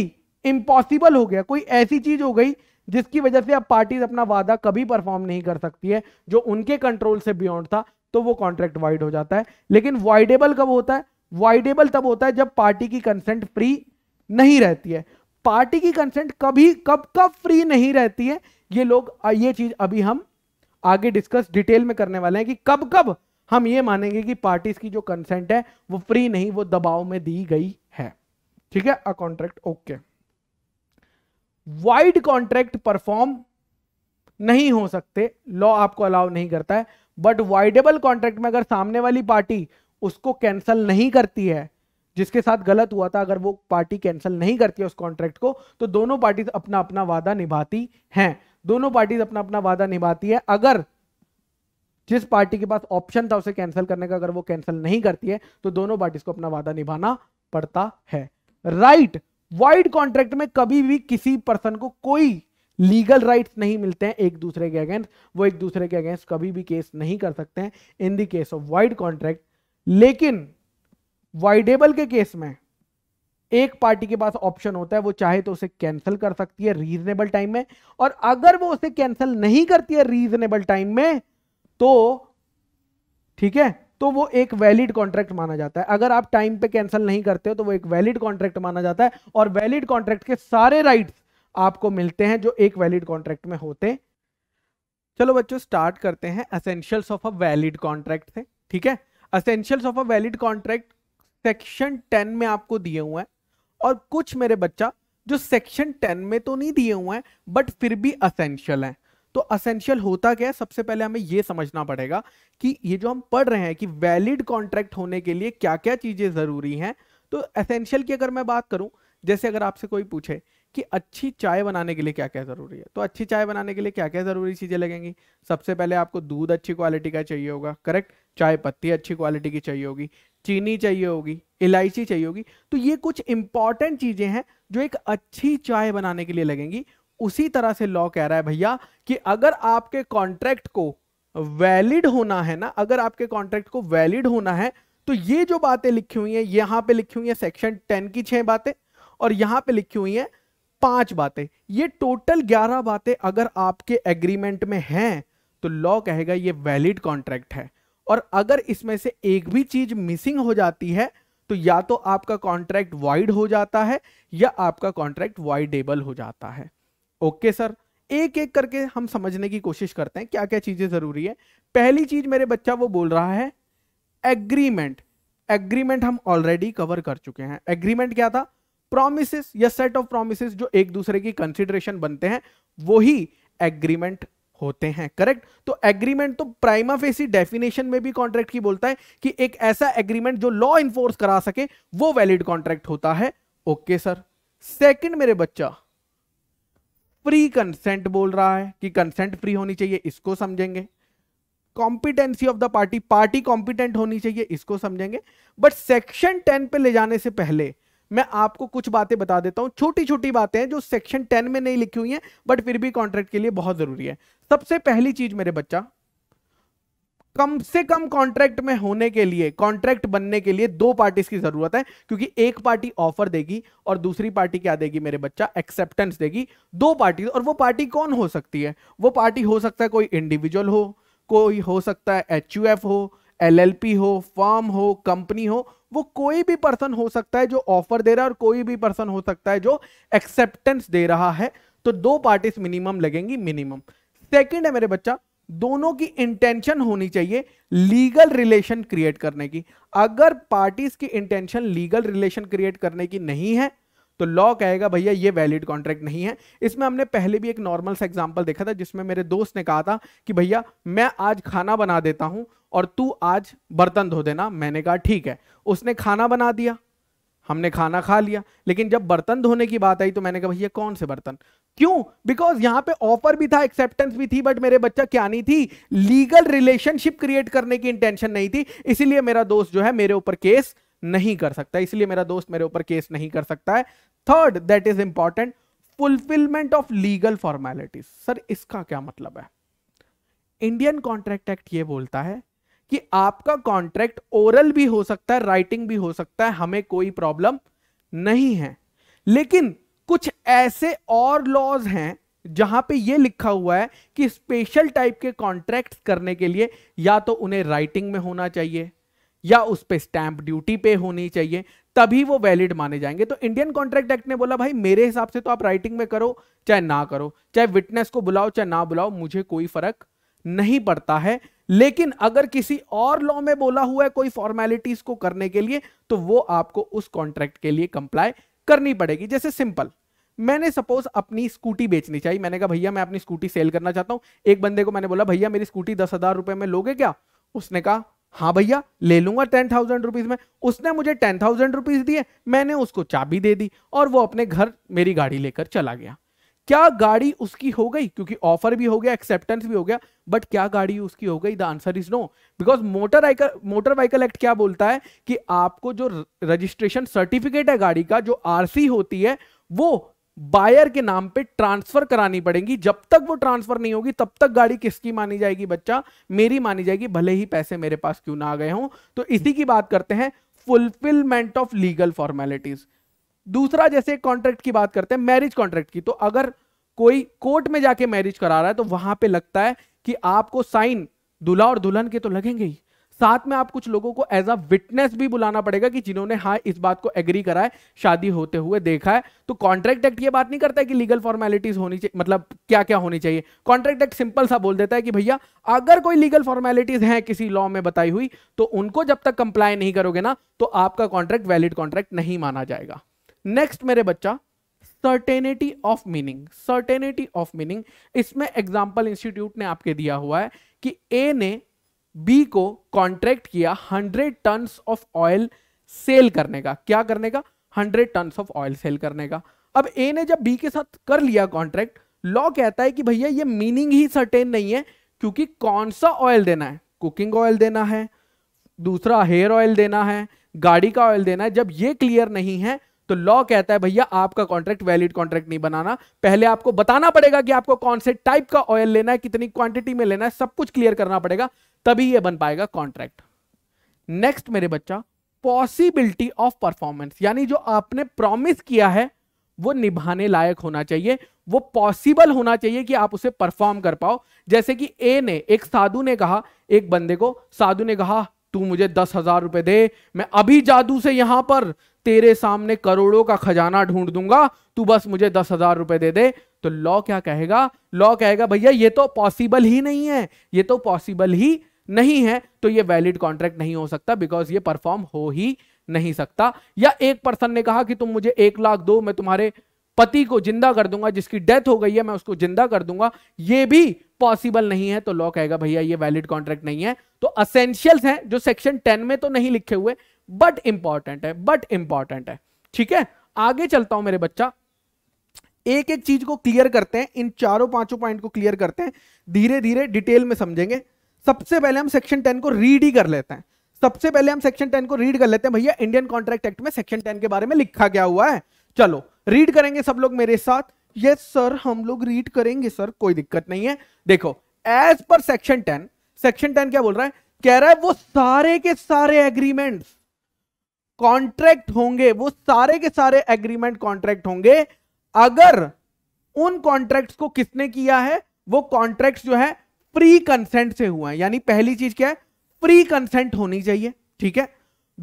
इम्पॉसिबल हो गया कोई ऐसी चीज़ हो गई जिसकी वजह से अब पार्टीज अपना वादा कभी परफॉर्म नहीं कर सकती है जो उनके कंट्रोल से बियॉन्ड था तो वो कॉन्ट्रैक्ट वाइड हो जाता है लेकिन वाइडेबल कब होता है वाइडेबल तब होता है जब पार्टी की कंसेंट फ्री नहीं रहती है पार्टी की कंसेंट कभी कब कब फ्री नहीं रहती है ये लोग ये चीज अभी हम आगे डिस्कस डिटेल में करने वाले हैं कि कब कब हम ये मानेंगे कि पार्टीज की जो कंसेंट है वो फ्री नहीं वो दबाव में दी गई है ठीक है अ contract okay void contract perform नहीं हो सकते लॉ आपको अलाउ नहीं करता है बट वाइडेबल कॉन्ट्रैक्ट में अगर सामने वाली पार्टी उसको कैंसिल नहीं करती है जिसके साथ गलत हुआ था अगर वो पार्टी कैंसिल नहीं करती है उस कॉन्ट्रैक्ट को तो दोनों पार्टीज अपना अपना वादा निभाती हैं दोनों पार्टीज अपना अपना वादा निभाती है अगर जिस पार्टी के पास ऑप्शन था उसे कैंसिल करने का अगर वो कैंसिल नहीं करती है तो दोनों पार्टीज को अपना वादा निभाना पड़ता है राइट वाइड कॉन्ट्रैक्ट में कभी भी किसी पर्सन को कोई लीगल राइट्स नहीं मिलते हैं एक दूसरे के अगेंस्ट वो एक दूसरे के अगेंस्ट कभी भी केस नहीं कर सकते हैं in the case of void contract लेकिन वाइडेबल के केस में एक पार्टी के पास ऑप्शन होता है वो चाहे तो उसे कैंसिल कर सकती है रीजनेबल टाइम में और अगर वो उसे कैंसिल नहीं करती है रीजनेबल टाइम में तो ठीक है तो वो एक वैलिड कॉन्ट्रैक्ट माना जाता है अगर आप टाइम पे कैंसिल नहीं करते हो तो वो एक वैलिड कॉन्ट्रैक्ट माना जाता है और वैलिड कॉन्ट्रैक्ट के सारे राइट्स आपको मिलते हैं जो एक वैलिड कॉन्ट्रैक्ट में होते चलो बच्चों स्टार्ट करते हैं essentials of a valid contract से ठीक है essentials of a valid contract section ten में आपको दिए हुए हैं और कुछ मेरे बच्चा जो सेक्शन टेन में तो नहीं दिए हुए हैं बट फिर भी असेंशियल हैं तो असेंशियल होता क्या है सबसे पहले हमें यह समझना पड़ेगा कि ये जो हम पढ़ रहे हैं कि वैलिड कॉन्ट्रैक्ट होने के लिए क्या क्या चीज़ें ज़रूरी हैं तो असेंशियल की अगर मैं बात करूं जैसे अगर आपसे कोई पूछे कि अच्छी चाय बनाने के लिए क्या क्या ज़रूरी है तो अच्छी चाय बनाने के लिए क्या क्या ज़रूरी चीज़ें लगेंगी सबसे पहले आपको दूध अच्छी क्वालिटी का चाहिए होगा करेक्ट चाय पत्ती अच्छी क्वालिटी की चाहिए होगी चीनी चाहिए होगी इलायची चाहिए होगी तो ये कुछ इंपॉर्टेंट चीज़ें हैं जो एक अच्छी चाय बनाने के लिए लगेंगी उसी तरह से लॉ कह रहा है भैया कि अगर आपके कॉन्ट्रैक्ट को वैलिड होना है ना अगर आपके कॉन्ट्रैक्ट को वैलिड होना है तो ये जो बातें लिखी हुई हैं यहाँ पे लिखी हुई है सेक्शन टेन की छह बातें और यहाँ पे लिखी हुई है पांच बातें ये टोटल ग्यारह बातें अगर आपके एग्रीमेंट में हैं तो लॉ कहेगा ये वैलिड कॉन्ट्रैक्ट है और अगर इसमें से एक भी चीज मिसिंग हो जाती है तो या तो आपका कॉन्ट्रैक्ट वाइड हो जाता है या आपका कॉन्ट्रैक्ट वाइडेबल हो जाता है ओके सर एक एक करके हम समझने की कोशिश करते हैं क्या क्या चीजें जरूरी है पहली चीज मेरे बच्चा वो बोल रहा है एग्रीमेंट एग्रीमेंट हम ऑलरेडी कवर कर चुके हैं एग्रीमेंट क्या था प्रोमिस या सेट ऑफ प्रोमिस जो एक दूसरे की कंसिडरेशन बनते हैं वो ही एग्रीमेंट होते हैं करेक्ट तो एग्रीमेंट तो प्राइमा फेसी डेफिनेशन में भी कॉन्ट्रैक्ट की बोलता है कि एक ऐसा एग्रीमेंट जो लॉ इन्फोर्स करा सके वो वैलिड कॉन्ट्रैक्ट होता है ओके सर सेकंड मेरे बच्चा फ्री कंसेंट बोल रहा है कि कंसेंट फ्री होनी चाहिए इसको समझेंगे competency of the party party competent होनी चाहिए इसको समझेंगे बट सेक्शन टेन पे ले जाने से पहले मैं आपको कुछ बातें बता देता हूं छोटी छोटी बातें हैं जो सेक्शन टेन में नहीं लिखी हुई हैं बट फिर भी कॉन्ट्रैक्ट के लिए बहुत ज़रूरी है सबसे पहली चीज़ मेरे बच्चा कम से कम कॉन्ट्रैक्ट में होने के लिए कॉन्ट्रैक्ट बनने के लिए दो पार्टीज की जरूरत है क्योंकि एक पार्टी ऑफर देगी और दूसरी पार्टी क्या देगी मेरे बच्चा एक्सेप्टेंस देगी दो पार्टी और वो पार्टी कौन हो सकती है वो पार्टी हो सकता है कोई इंडिविजुअल हो कोई हो सकता है एच हो एलएलपी हो फॉर्म हो कंपनी हो वो कोई भी पर्सन हो सकता है जो ऑफर दे रहा है और कोई भी पर्सन हो सकता है जो एक्सेप्टेंस दे रहा है तो दो पार्टीज मिनिमम लगेंगी मिनिमम सेकंड है मेरे बच्चा दोनों की इंटेंशन होनी चाहिए लीगल रिलेशन क्रिएट करने की अगर पार्टीज की इंटेंशन लीगल रिलेशन क्रिएट करने की नहीं है तो लॉ कहेगा भैया ये वैलिड कॉन्ट्रैक्ट नहीं है इसमें हमने पहले भी एक नॉर्मल सा एग्जाम्पल देखा था जिसमें मेरे दोस्त ने कहा था कि भैया मैं आज खाना बना देता हूं और तू आज बर्तन धो देना मैंने कहा ठीक है उसने खाना बना दिया हमने खाना खा लिया लेकिन जब बर्तन धोने की बात आई तो मैंने कहा भैया कौन से बर्तन क्यों बिकॉज यहां पे ऑफर भी था एक्सेप्टेंस भी थी बट मेरे बच्चा क्या नहीं थी लीगल रिलेशनशिप क्रिएट करने की इंटेंशन नहीं थी इसीलिए मेरा दोस्त जो है मेरे ऊपर केस नहीं कर सकता इसलिए मेरा दोस्त मेरे ऊपर केस नहीं कर सकता है third that is important fulfilment of legal formalities sir इसका क्या मतलब है इंडियन कॉन्ट्रैक्ट एक्ट ये बोलता है कि आपका कॉन्ट्रैक्ट ओरल भी हो सकता है राइटिंग भी हो सकता है हमें कोई प्रॉब्लम नहीं है लेकिन कुछ ऐसे और लॉज हैं जहां पे ये लिखा हुआ है कि स्पेशल टाइप के कॉन्ट्रैक्ट करने के लिए या तो उन्हें राइटिंग में होना चाहिए या उस पर स्टैंप ड्यूटी पे होनी चाहिए तभी वो वैलिड माने जाएंगे तो इंडियन कॉन्ट्रैक्ट एक्ट ने बोला भाई मेरे हिसाब से तो आप राइटिंग में करो चाहे ना करो चाहे विटनेस को बुलाओ चाहे ना बुलाओ मुझे कोई फर्क नहीं पड़ता है लेकिन अगर किसी और लॉ में बोला हुआ है कोई फॉर्मेलिटीज को करने के लिए तो वो आपको उस कॉन्ट्रैक्ट के लिए कंप्लाई करनी पड़ेगी जैसे सिंपल मैंने सपोज अपनी स्कूटी बेचनी चाहिए मैंने कहा भैया मैं अपनी स्कूटी सेल करना चाहता हूं एक बंदे को मैंने बोला भैया मेरी स्कूटी दस हजार रुपए में लोगे क्या उसने कहा हाँ भैया ले लूंगा टेन थाउजेंड रुपीज में उसने मुझे टेन थाउजेंड रुपीज दिए मैंने उसको चाबी दे दी और वो अपने घर मेरी गाड़ी लेकर चला गया क्या गाड़ी उसकी हो गई क्योंकि ऑफर भी हो गया एक्सेप्टेंस भी हो गया बट क्या गाड़ी उसकी हो गई the answer is no because motor motor vehicle act क्या बोलता है कि आपको जो रजिस्ट्रेशन सर्टिफिकेट है गाड़ी का जो आरसी होती है वो बायर के नाम पे ट्रांसफर करानी पड़ेगी जब तक वो ट्रांसफर नहीं होगी तब तक गाड़ी किसकी मानी जाएगी बच्चा मेरी मानी जाएगी भले ही पैसे मेरे पास क्यों ना आ गए हों तो इसी की बात करते हैं फुलफिलमेंट ऑफ लीगल फॉर्मेलिटीज दूसरा जैसे कॉन्ट्रैक्ट की बात करते हैं मैरिज कॉन्ट्रैक्ट की तो अगर कोई कोर्ट में जाके मैरिज करा रहा है तो वहां पे लगता है कि आपको साइन दुल्हा और दुल्हन के तो लगेंगे ही साथ में आप कुछ लोगों को एज अ विटनेस भी बुलाना पड़ेगा कि जिन्होंने हाँ इस बात को एग्री करा है शादी होते हुए देखा है तो कॉन्ट्रैक्ट एक्ट ये बात नहीं करता है कि लीगल फॉर्मेलिटीज होनी चाहिए मतलब क्या क्या होनी चाहिए कॉन्ट्रैक्ट एक्ट सिंपल सा बोल देता है कि भैया अगर कोई लीगल फॉर्मेलिटीज हैं किसी लॉ में बताई हुई तो उनको जब तक कंप्लाई नहीं करोगे ना तो आपका कॉन्ट्रैक्ट वैलिड कॉन्ट्रैक्ट नहीं माना जाएगा नेक्स्ट मेरे बच्चा certainty of meaning certainty of meaning इसमें एग्जाम्पल इंस्टीट्यूट ने आपके दिया हुआ है कि ए ने बी को कॉन्ट्रैक्ट किया hundred ton of oil sale करने का क्या करने का hundred ton of oil sale करने का अब ए ने जब बी के साथ कर लिया कॉन्ट्रैक्ट लॉ कहता है कि भैया ये मीनिंग ही सर्टेन नहीं है क्योंकि कौन सा ऑयल देना है कुकिंग ऑयल देना है दूसरा हेयर ऑयल देना है गाड़ी का ऑयल देना है जब ये क्लियर नहीं है तो लॉ कहता है भैया आपका कॉन्ट्रैक्ट वैलिड कॉन्ट्रैक्ट नहीं बनाना पहले आपको बताना पड़ेगा कि आपको कौन से टाइप का ऑयल लेना है कितनी क्वांटिटी में लेना है सब कुछ क्लियर करना पड़ेगा तभी ये बन पाएगा कॉन्ट्रैक्ट नेक्स्ट मेरे बच्चा पॉसिबिलिटी ऑफ परफॉर्मेंस यानी जो आपने प्रॉमिस किया है वो निभाने लायक होना चाहिए वो पॉसिबल होना चाहिए कि आप उसे परफॉर्म कर पाओ जैसे कि ए ने एक साधु ने कहा एक बंदे को साधु ने कहा तू मुझे दस हजार रुपए दे मैं अभी जादू से यहां पर तेरे सामने करोड़ों का खजाना ढूंढ दूंगा तू बस मुझे दस हजार रुपए दे दे तो लॉ क्या कहेगा लॉ कहेगा भैया ये तो पॉसिबल ही नहीं है ये तो पॉसिबल ही नहीं है तो ये वैलिड कॉन्ट्रैक्ट नहीं हो सकता बिकॉज ये परफॉर्म हो ही नहीं सकता या एक पर्सन ने कहा कि तुम मुझे एक लाख दो मैं तुम्हारे पति को जिंदा कर दूंगा जिसकी डेथ हो गई है मैं उसको जिंदा कर दूंगा ये भी पॉसिबल नहीं है तो लॉ कहेगा भैया ये वैलिड कॉन्ट्रैक्ट नहीं है तो असेंशियल्स हैं जो सेक्शन टेन में तो नहीं लिखे हुए बट इंपॉर्टेंट है बट इंपॉर्टेंट है ठीक है आगे चलता हूं मेरे बच्चा एक एक चीज को क्लियर करते हैं इन चारों पांचों पॉइंट को क्लियर करते हैं धीरे धीरे डिटेल में समझेंगे सबसे पहले हम सेक्शन टेन को रीड ही कर लेते हैं सबसे पहले हम सेक्शन टेन को रीड कर लेते हैं भैया इंडियन कॉन्ट्रैक्ट एक्ट में सेक्शन टेन के बारे में लिखा क्या हुआ है चलो रीड करेंगे सब लोग मेरे साथ यस yes, सर हम लोग रीड करेंगे सर कोई दिक्कत नहीं है देखो as per section ten section ten क्या बोल रहा है कह रहा है वो सारे के सारे एग्रीमेंट कॉन्ट्रैक्ट होंगे वो सारे के सारे एग्रीमेंट कॉन्ट्रैक्ट होंगे अगर उन कॉन्ट्रैक्ट को किसने किया है वो कॉन्ट्रैक्ट जो है प्री कंसेंट से हुआ है यानी पहली चीज क्या है प्री कंसेंट होनी चाहिए ठीक है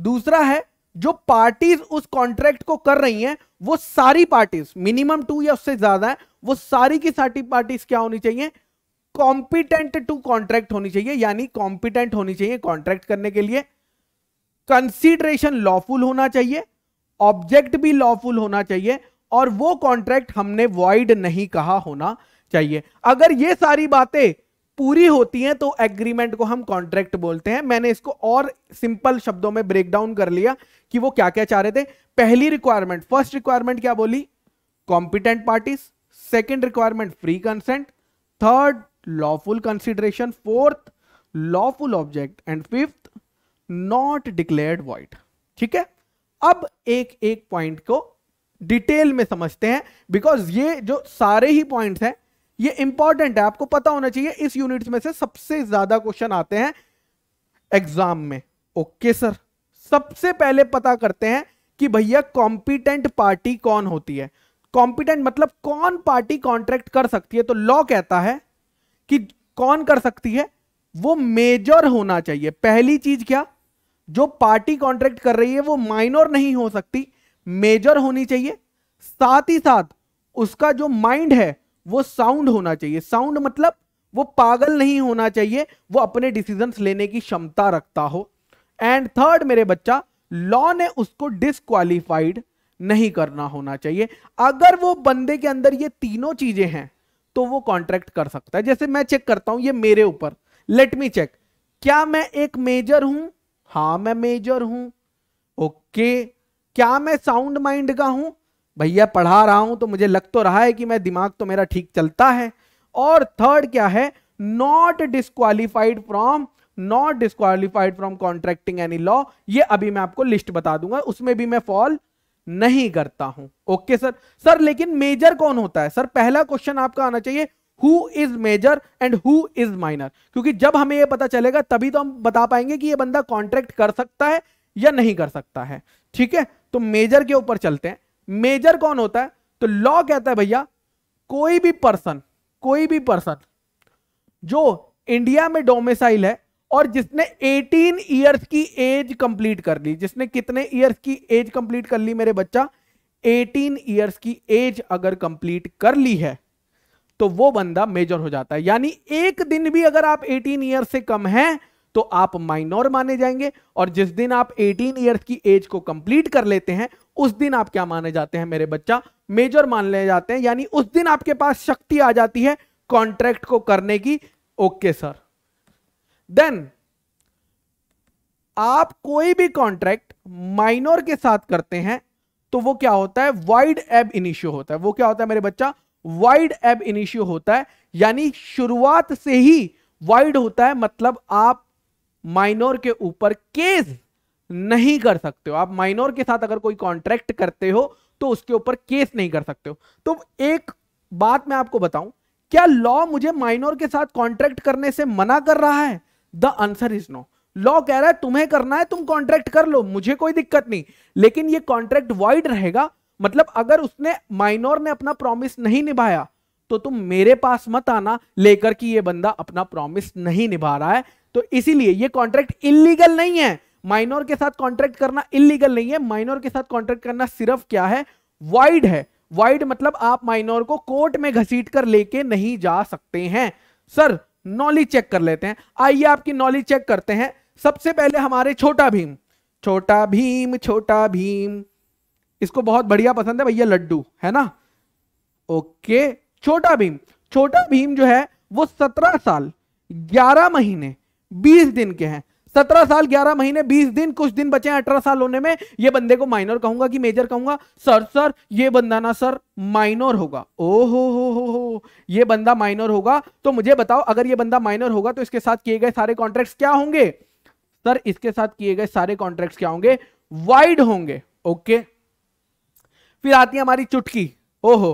दूसरा है जो पार्टीज उस कॉन्ट्रैक्ट को कर रही हैं वो सारी पार्टीज मिनिमम टू या उससे ज्यादा है वो सारी की सारी पार्टीज क्या होनी चाहिए कॉम्पिटेंट टू कॉन्ट्रैक्ट होनी चाहिए यानी कॉम्पिटेंट होनी चाहिए कॉन्ट्रैक्ट करने के लिए कंसिडरेशन लॉफुल होना चाहिए ऑब्जेक्ट भी लॉफुल होना चाहिए और वो कॉन्ट्रैक्ट हमने वॉइड नहीं कहा होना चाहिए अगर ये सारी बातें पूरी होती हैं तो एग्रीमेंट को हम कॉन्ट्रैक्ट बोलते हैं मैंने इसको और सिंपल शब्दों में ब्रेक डाउन कर लिया कि वो क्या क्या चाह रहे थे पहली रिक्वायरमेंट फर्स्ट रिक्वायरमेंट क्या बोली competent parties second requirement free consent third lawful consideration fourth lawful object and fifth not declared void ठीक है अब एक एक पॉइंट को डिटेल में समझते हैं बिकॉज ये जो सारे ही पॉइंट्स हैं ये इंपॉर्टेंट है आपको पता होना चाहिए इस यूनिट में से सबसे ज्यादा क्वेश्चन आते हैं एग्जाम में ओके सर सबसे पहले पता करते हैं कि भैया कॉम्पिटेंट पार्टी कौन होती है कॉम्पिटेंट मतलब कौन पार्टी कॉन्ट्रैक्ट कर सकती है तो लॉ कहता है कि कौन कर सकती है वो मेजर होना चाहिए पहली चीज क्या जो पार्टी कॉन्ट्रैक्ट कर रही है वो माइनर नहीं हो सकती मेजर होनी चाहिए साथ ही साथ उसका जो माइंड है वो साउंड होना चाहिए साउंड मतलब वो पागल नहीं होना चाहिए वो अपने डिसीजंस लेने की क्षमता रखता हो एंड थर्ड मेरे बच्चा लॉ ने उसको डिसक्वालीफाइड नहीं करना होना चाहिए अगर वो बंदे के अंदर ये तीनों चीजें हैं तो वो कॉन्ट्रैक्ट कर सकता है जैसे मैं चेक करता हूं ये मेरे ऊपर लेट मी चेक क्या मैं एक मेजर हूं हाँ मैं मेजर हूं ओके okay. क्या मैं साउंड माइंड का हूं भैया पढ़ा रहा हूं तो मुझे लग तो रहा है कि मैं दिमाग तो मेरा ठीक चलता है और थर्ड क्या है not disqualified from not disqualified from contracting any law ये अभी मैं आपको लिस्ट बता दूंगा उसमें भी मैं फॉल नहीं करता हूं ओके सर सर लेकिन मेजर कौन होता है सर पहला क्वेश्चन आपका आना चाहिए who is major and who is minor क्योंकि जब हमें यह पता चलेगा तभी तो हम बता पाएंगे कि यह बंदा कॉन्ट्रैक्ट कर सकता है या नहीं कर सकता है ठीक है तो मेजर के ऊपर चलते हैं मेजर कौन होता है तो लॉ कहता है भैया कोई भी पर्सन कोई भी पर्सन जो इंडिया में डोमिसाइल है और जिसने 18 इयर्स की एज कंप्लीट कर ली जिसने कितने इयर्स की एज कंप्लीट कर ली मेरे बच्चा 18 इयर्स की एज अगर कंप्लीट कर ली है तो वो बंदा मेजर हो जाता है यानी एक दिन भी अगर आप 18 इयर्स से कम हैं तो आप माइनॉर माने जाएंगे और जिस दिन आप 18 ईयर्स की एज को कंप्लीट कर लेते हैं उस दिन आप क्या माने जाते हैं मेरे बच्चा मेजर मान ले जाते हैं यानी उस दिन आपके पास शक्ति आ जाती है कॉन्ट्रैक्ट को करने की ओके सर देन आप कोई भी कॉन्ट्रैक्ट माइनर के साथ करते हैं तो वो क्या होता है वाइड एब इनिशियो होता है वो क्या होता है मेरे बच्चा वाइड एब इनिशियो होता है यानी शुरुआत से ही वाइड होता है मतलब आप माइनर के ऊपर केस नहीं कर सकते हो आप माइनोर के साथ अगर कोई कॉन्ट्रैक्ट करते हो तो उसके ऊपर केस नहीं कर सकते हो तो एक बात मैं आपको बताऊं क्या लॉ मुझे माइनोर के साथ कॉन्ट्रैक्ट करने से मना कर रहा है the answer is no law कह रहा है तुम्हें करना है तुम कॉन्ट्रैक्ट कर लो मुझे कोई दिक्कत नहीं लेकिन ये कॉन्ट्रैक्ट वॉइड रहेगा मतलब अगर उसने माइनोर ने अपना प्रॉमिस नहीं निभाया तो तुम मेरे पास मत आना लेकर कि ये बंदा अपना प्रॉमिस नहीं निभा रहा है तो इसीलिए ये कॉन्ट्रैक्ट इलीगल नहीं है माइनर के साथ कॉन्ट्रैक्ट करना इलीगल नहीं है माइनर के साथ कॉन्ट्रैक्ट करना सिर्फ क्या है वाइड है वाइड मतलब आप माइनर को कोर्ट में घसीट कर लेके नहीं जा सकते हैं सर नॉलेज चेक कर लेते हैं आइए आपकी नॉलेज चेक करते हैं सबसे पहले हमारे छोटा भीम छोटा भीम छोटा भीम इसको बहुत बढ़िया पसंद है भैया लड्डू है ना ओके छोटा भीम छोटा भीम जो है वो सत्रह साल ग्यारह महीने बीस दिन के हैं सत्रह साल ग्यारह महीने बीस दिन कुछ दिन बचे अठारह साल होने में ये बंदे को माइनर कहूंगा कि मेजर कहूंगा सर सर ये बंदा ना सर माइनर होगा ओ हो हो हो हो ये बंदा माइनर होगा तो मुझे बताओ अगर ये बंदा माइनर होगा तो इसके साथ किए गए सारे कॉन्ट्रैक्ट क्या होंगे सर इसके साथ किए गए सारे कॉन्ट्रैक्ट क्या होंगे वाइड होंगे ओके फिर आती है हमारी चुटकी ओहो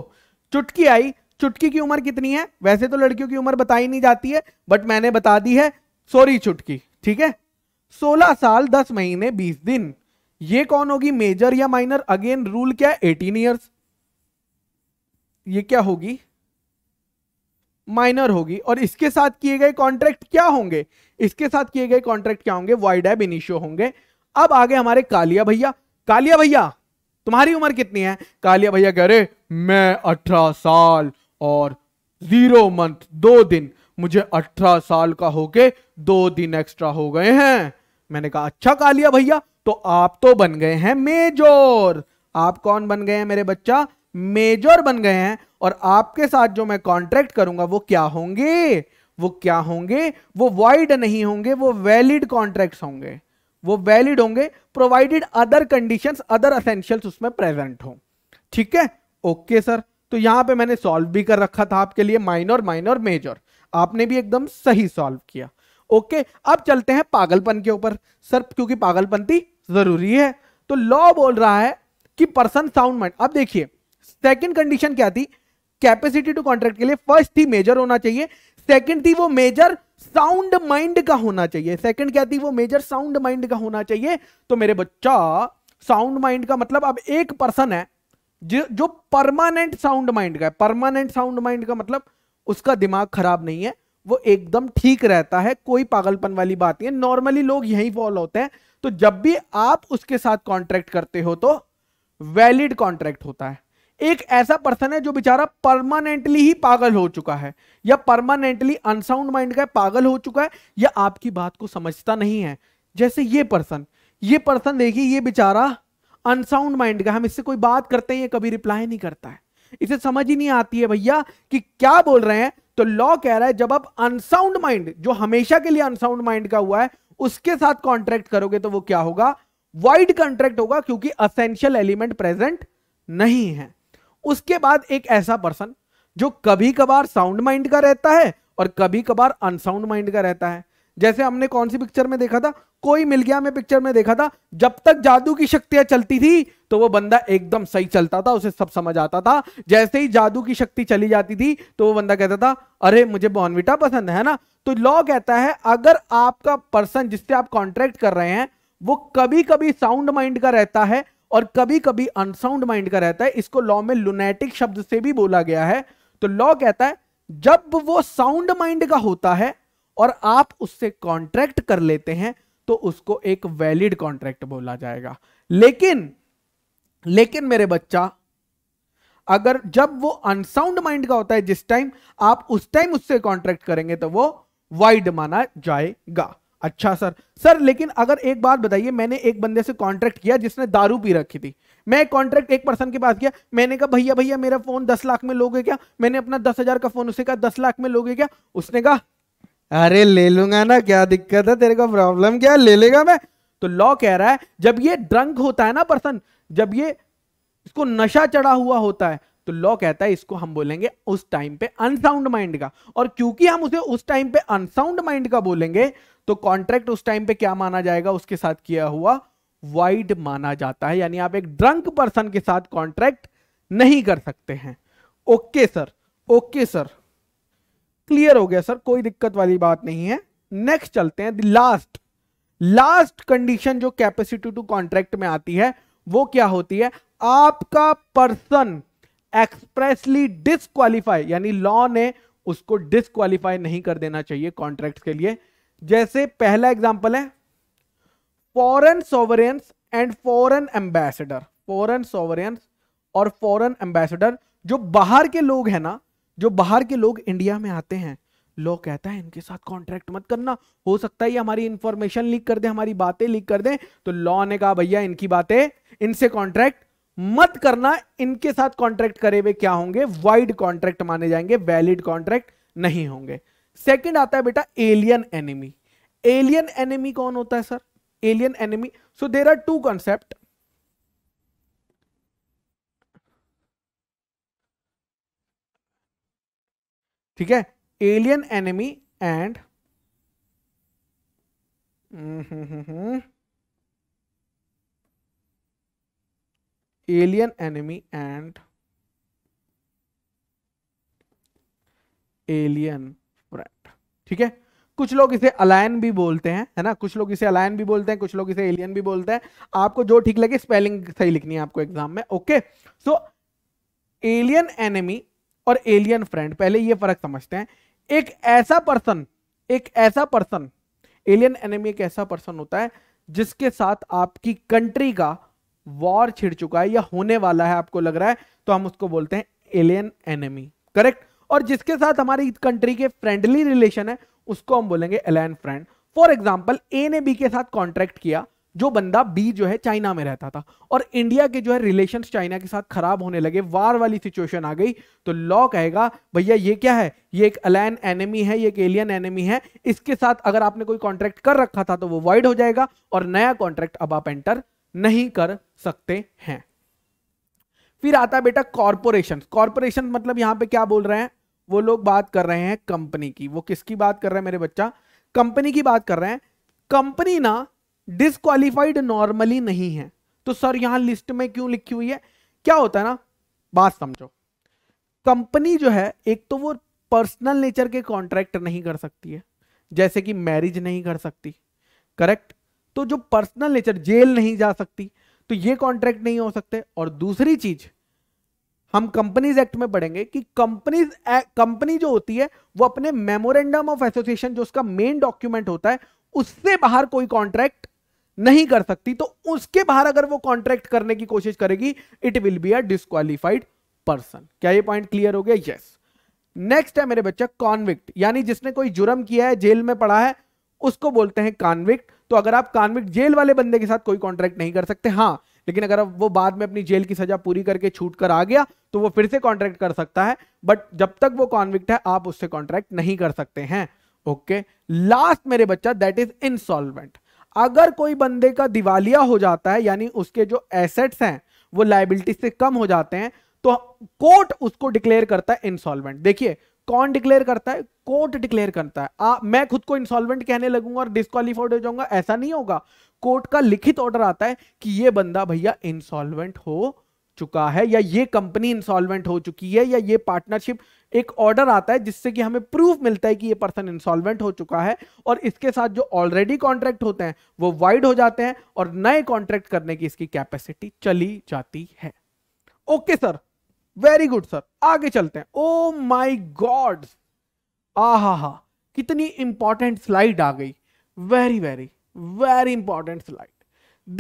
चुटकी आई चुटकी की उम्र कितनी है वैसे तो लड़कियों की उम्र बताई नहीं जाती है बट मैंने बता दी है सॉरी चुटकी ठीक है सोलह साल दस महीने बीस दिन ये कौन होगी मेजर या माइनर अगेन रूल क्या है एटीन ईयर्स ये क्या होगी माइनर होगी और इसके साथ किए गए कॉन्ट्रैक्ट क्या होंगे इसके साथ किए गए कॉन्ट्रैक्ट क्या होंगे वाइड एब इनिशियो होंगे अब आगे हमारे कालिया भैया कालिया भैया तुम्हारी उम्र कितनी है कालिया भैया कह रहे मैं अठारह साल और जीरो मंथ दो दिन मुझे अठारह साल का होके दो दिन एक्स्ट्रा हो गए हैं मैंने कहा अच्छा लिया भैया तो आप तो बन गए हैं मेजोर आप कौन बन गए हैं मेरे बच्चा मेजर बन गए हैं और आपके साथ जो मैं कॉन्ट्रैक्ट करूंगा वो क्या होंगे वो क्या होंगे वो वाइड नहीं होंगे वो वैलिड कॉन्ट्रैक्ट होंगे वो वैलिड होंगे provided other conditions other essentials उसमें प्रेजेंट हो ठीक है ओके सर तो यहां पे मैंने सॉल्व भी कर रखा था आपके लिए माइनर माइनर मेजर आपने भी एकदम सही सॉल्व किया ओके अब चलते हैं पागलपन के ऊपर सर क्योंकि पागलपंथी जरूरी है तो लॉ बोल रहा है कि पर्सन साउंड माइंड अब देखिए सेकंड कंडीशन क्या थी कैपेसिटी टू कॉन्ट्रैक्ट के लिए फर्स्ट थी मेजर होना चाहिए सेकंड थी वो मेजर साउंड माइंड का होना चाहिए सेकंड क्या थी वो मेजर साउंड माइंड का होना चाहिए तो मेरे बच्चा साउंड माइंड का मतलब अब एक पर्सन है जो जो परमानेंट साउंड माइंड का है परमानेंट साउंड माइंड का मतलब उसका दिमाग खराब नहीं है वो एकदम ठीक रहता है कोई पागलपन वाली बात नहीं है नॉर्मली लोग यही फॉलो होते हैं तो जब भी आप उसके साथ कॉन्ट्रैक्ट करते हो तो वैलिड कॉन्ट्रैक्ट होता है एक ऐसा पर्सन है जो बेचारा परमानेंटली ही पागल हो चुका है या परमानेंटली अनसाउंड माइंड का पागल हो चुका है या आपकी बात को समझता नहीं है जैसे ये पर्सन ये पर्सन देखिए ये बेचारा अनसाउंड माइंड का हम इससे कोई बात करते हैं ये कभी रिप्लाई नहीं करता है इसे समझ ही नहीं आती है भैया कि क्या बोल रहे हैं तो लॉ कह रहा है जब आप अनसाउंड माइंड जो हमेशा के लिए अनसाउंड माइंड का हुआ है उसके साथ कॉन्ट्रैक्ट करोगे तो वो क्या होगा वाइड कॉन्ट्रैक्ट होगा क्योंकि असेंशियल एलिमेंट प्रेजेंट नहीं है उसके बाद एक ऐसा पर्सन जो कभी कभार साउंड माइंड का रहता है और कभी कभार अनसाउंड माइंड का रहता है जैसे हमने कौन सी पिक्चर में देखा था कोई मिल गया मैं पिक्चर में देखा था जब तक जादू की शक्तियां चलती थी तो वो बंदा एकदम सही चलता था उसे सब समझ आता था जैसे ही जादू की शक्ति चली जाती थी तो वो बंदा कहता था अरे मुझे बॉनविटा पसंद है ना तो लॉ कहता है अगर आपका पर्सन जिससे आप कॉन्ट्रैक्ट कर रहे हैं वो कभी कभी साउंड माइंड का रहता है और कभी कभी अनसाउंड माइंड का रहता है इसको लॉ में लुनेटिक शब्द से भी बोला गया है तो लॉ कहता है जब वो साउंड माइंड का होता है और आप उससे कॉन्ट्रैक्ट कर लेते हैं तो उसको एक वैलिड कॉन्ट्रैक्ट बोला जाएगा लेकिन लेकिन मेरे बच्चा अगर जब वो अनसाउंड माइंड का होता है जिस टाइम आप उस टाइम उससे कॉन्ट्रैक्ट करेंगे तो वो वाइड माना जाएगा अच्छा सर सर लेकिन अगर एक बात बताइए मैंने एक बंदे से कॉन्ट्रैक्ट किया जिसने दारू पी रखी थी मैं कॉन्ट्रैक्ट एक पर्सन के पास किया मैंने कहा भैया भैया मेरा फोन दस लाख में लोगे क्या मैंने अपना दस हजार का फोन उसे कहा दस लाख में लोगे क्या उसने कहा अरे ले लूंगा ना क्या दिक्कत है तेरे को प्रॉब्लम क्या ले लेगा मैं तो लॉ कह रहा है जब ये ड्रंक होता है ना पर्सन जब ये इसको नशा चढ़ा हुआ होता है तो लॉ कहता है इसको हम बोलेंगे उस टाइम पे अनसाउंड माइंड का और क्योंकि हम उसे उस टाइम पे अनसाउंड माइंड का बोलेंगे तो कॉन्ट्रैक्ट उस टाइम पे क्या माना जाएगा उसके साथ किया हुआ वाइड माना जाता है यानी आप एक ड्रंक पर्सन के साथ कॉन्ट्रैक्ट नहीं कर सकते हैं okay sir okay sir clear हो गया सर कोई दिक्कत वाली बात नहीं है नेक्स्ट चलते हैं लास्ट लास्ट कंडीशन जो कैपेसिटी टू कॉन्ट्रैक्ट में आती है वो क्या होती है आपका पर्सन एक्सप्रेसली डिसक्वालीफाई यानी लॉ ने उसको डिसक्वालीफाई नहीं कर देना चाहिए कॉन्ट्रैक्ट के लिए जैसे पहला एग्जाम्पल है फॉरन सोवरेंस एंड फॉरन एम्बेसडर फॉरन सोवरेंस और फॉरन एम्बेसडर जो बाहर के लोग हैं ना जो बाहर के लोग इंडिया में आते हैं लॉ कहता है इनके साथ कॉन्ट्रैक्ट मत करना हो सकता है हमारी इंफॉर्मेशन लीक कर दे हमारी बातें लीक कर दे तो लॉ ने कहा भैया इनकी बातें इनसे कॉन्ट्रैक्ट मत करना इनके साथ कॉन्ट्रैक्ट करे हुए क्या होंगे वाइड कॉन्ट्रैक्ट माने जाएंगे वैलिड कॉन्ट्रैक्ट नहीं होंगे सेकंड आता है बेटा एलियन एनिमी एलियन एनिमी कौन होता है sir alien enemy so there are two concept ठीक है alien enemy and alien enemy and alien friend ठीक है कुछ लोग इसे अलायन भी बोलते हैं है ना कुछ लोग इसे अलायन भी बोलते हैं कुछ लोग इसे एलियन भी बोलते हैं आपको जो ठीक लगे स्पेलिंग सही लिखनी है आपको एग्जाम में ओके सो एलियन एनिमी और एलियन फ्रेंड पहले ये फर्क समझते हैं एक ऐसा पर्सन एक ऐसा पर्सन एलियन एनिमी एक ऐसा पर्सन होता है जिसके साथ आपकी कंट्री का वॉर छिड़ चुका है या होने वाला है आपको लग रहा है तो हम उसको बोलते हैं एलियन एनिमी करेक्ट और जिसके साथ हमारी कंट्री के फ्रेंडली रिलेशन है उसको हम बोलेंगे alien friend for example A ने बी के साथ कॉन्ट्रैक्ट किया जो बंदा बी जो है चाइना में रहता था और इंडिया के जो है रिलेशन चाइना के साथ खराब होने लगे वार वाली सिचुएशन आ गई तो लॉ कहेगा भैया ये क्या है ये एक अलैन एनिमी है ये एक एलियन एनिमी है इसके साथ अगर आपने कोई कॉन्ट्रैक्ट कर रखा था तो वो वाइड हो जाएगा और नया कॉन्ट्रैक्ट अब आप एंटर नहीं कर सकते हैं फिर आता है बेटा कॉरपोरेशन कॉरपोरेशन मतलब यहां पर क्या बोल रहे हैं वो लोग बात कर रहे हैं कंपनी की वो किसकी बात कर रहे हैं मेरे बच्चा कंपनी की बात कर रहे हैं कंपनी ना डिसक्वालिफाइड नॉर्मली नहीं है तो सर यहां लिस्ट में क्यों लिखी हुई है क्या होता है ना बात समझो कंपनी जो है एक तो वो पर्सनल नेचर के कॉन्ट्रैक्ट नहीं कर सकती है जैसे कि मैरिज नहीं कर सकती करेक्ट तो जो पर्सनल नेचर जेल नहीं जा सकती तो ये कॉन्ट्रैक्ट नहीं हो सकते और दूसरी चीज हम कंपनीज एक्ट में पढ़ेंगे कि कंपनीज कंपनी जो होती है वो अपने मेमोरेंडम ऑफ एसोसिएशन जो उसका मेन डॉक्यूमेंट होता है उससे बाहर कोई कॉन्ट्रैक्ट नहीं कर सकती तो उसके बाहर अगर वो कॉन्ट्रैक्ट करने की कोशिश करेगी it will be a disqualified person क्या ये पॉइंट क्लियर हो गया यस yes. नेक्स्ट है मेरे बच्चा कॉन्विक्ट यानी जिसने कोई जुर्म किया है जेल में पड़ा है उसको बोलते हैं कॉन्विक्ट तो अगर आप कॉन्विक्ट जेल वाले बंदे के साथ कोई कॉन्ट्रैक्ट नहीं कर सकते हाँ लेकिन अगर वो बाद में अपनी जेल की सजा पूरी करके छूट कर आ गया तो वो फिर से कॉन्ट्रैक्ट कर सकता है बट जब तक वो कॉन्विक्ट है आप उससे कॉन्ट्रैक्ट नहीं कर सकते हैं ओके लास्ट मेरे बच्चा दैट इज इंसॉल्वेंट अगर कोई बंदे का दिवालिया हो जाता है यानी उसके जो एसेट्स हैं वो लाइबिलिटी से कम हो जाते हैं तो कोर्ट उसको डिक्लेयर करता है इंसॉल्वेंट देखिए कौन डिक्लेयर करता है कोर्ट डिक्लेयर करता है आ, मैं खुद को इंसॉल्वेंट कहने लगूंगा और डिस्कालीफाइड हो जाऊंगा ऐसा नहीं होगा कोर्ट का लिखित ऑर्डर आता है कि ये बंदा भैया इंसॉल्वेंट हो चुका है या ये कंपनी इंसॉल्वेंट हो चुकी है या ये पार्टनरशिप एक ऑर्डर आता है जिससे कि हमें प्रूफ मिलता है कि ये पर्सन इंसॉल्वेंट हो चुका है और इसके साथ जो ऑलरेडी कॉन्ट्रैक्ट होते हैं वो वाइड हो जाते हैं और नए कॉन्ट्रैक्ट करने की इसकी कैपेसिटी चली जाती है okay sir very good sir आगे चलते हैं ओ माई गॉड आ कितनी इंपॉर्टेंट स्लाइड आ गई very very very important slide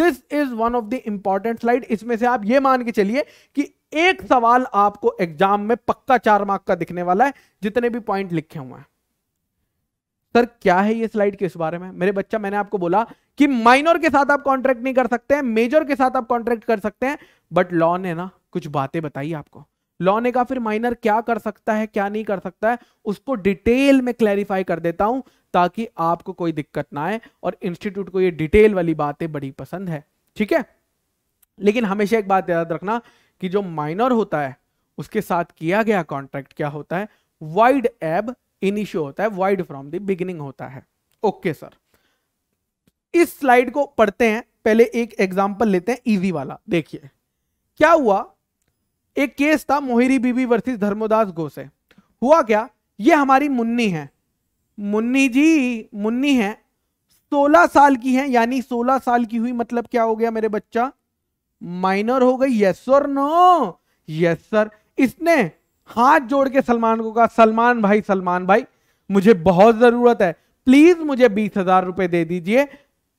this is one of the important slide इसमें से आप ये मान के चलिए कि एक सवाल आपको एग्जाम में पक्का चार मार्क का दिखने वाला है जितने भी पॉइंट लिखे हुए हैं सर क्या है ये स्लाइड किस बारे में मेरे बच्चा मैंने आपको बोला कि माइनर के साथ आप कॉन्ट्रैक्ट नहीं कर सकते हैं मेजर के साथ आप कॉन्ट्रैक्ट कर सकते हैं बट लॉ ने ना कुछ बातें बताई आपको लॉ ने कहा फिर माइनर क्या कर सकता है क्या नहीं कर सकता है उसको डिटेल में क्लैरिफाई कर देता हूं ताकि आपको कोई दिक्कत ना आए और इंस्टीट्यूट को ये डिटेल वाली बातें बड़ी पसंद है ठीक है लेकिन हमेशा एक बात याद रखना कि जो माइनर होता है उसके साथ किया गया कॉन्ट्रैक्ट क्या होता है वाइड एब इनिशियो होता है वाइड फ्रॉम द बिगिनिंग होता है ओके okay, सर इस स्लाइड को पढ़ते हैं पहले एक एग्जाम्पल लेते हैं इजी वाला देखिए क्या हुआ एक केस था मोहिरी बीबी वर्सेस धर्मोदास गोसे हुआ क्या ये हमारी मुन्नी है मुन्नी जी मुन्नी है 16 साल की है यानी 16 साल की हुई मतलब क्या हो गया मेरे बच्चा माइनर हो गई यस और नो यस सर इसने हाथ जोड़ के सलमान को कहा सलमान भाई सलमान भाई मुझे बहुत जरूरत है प्लीज मुझे बीस हजार रुपए दे दीजिए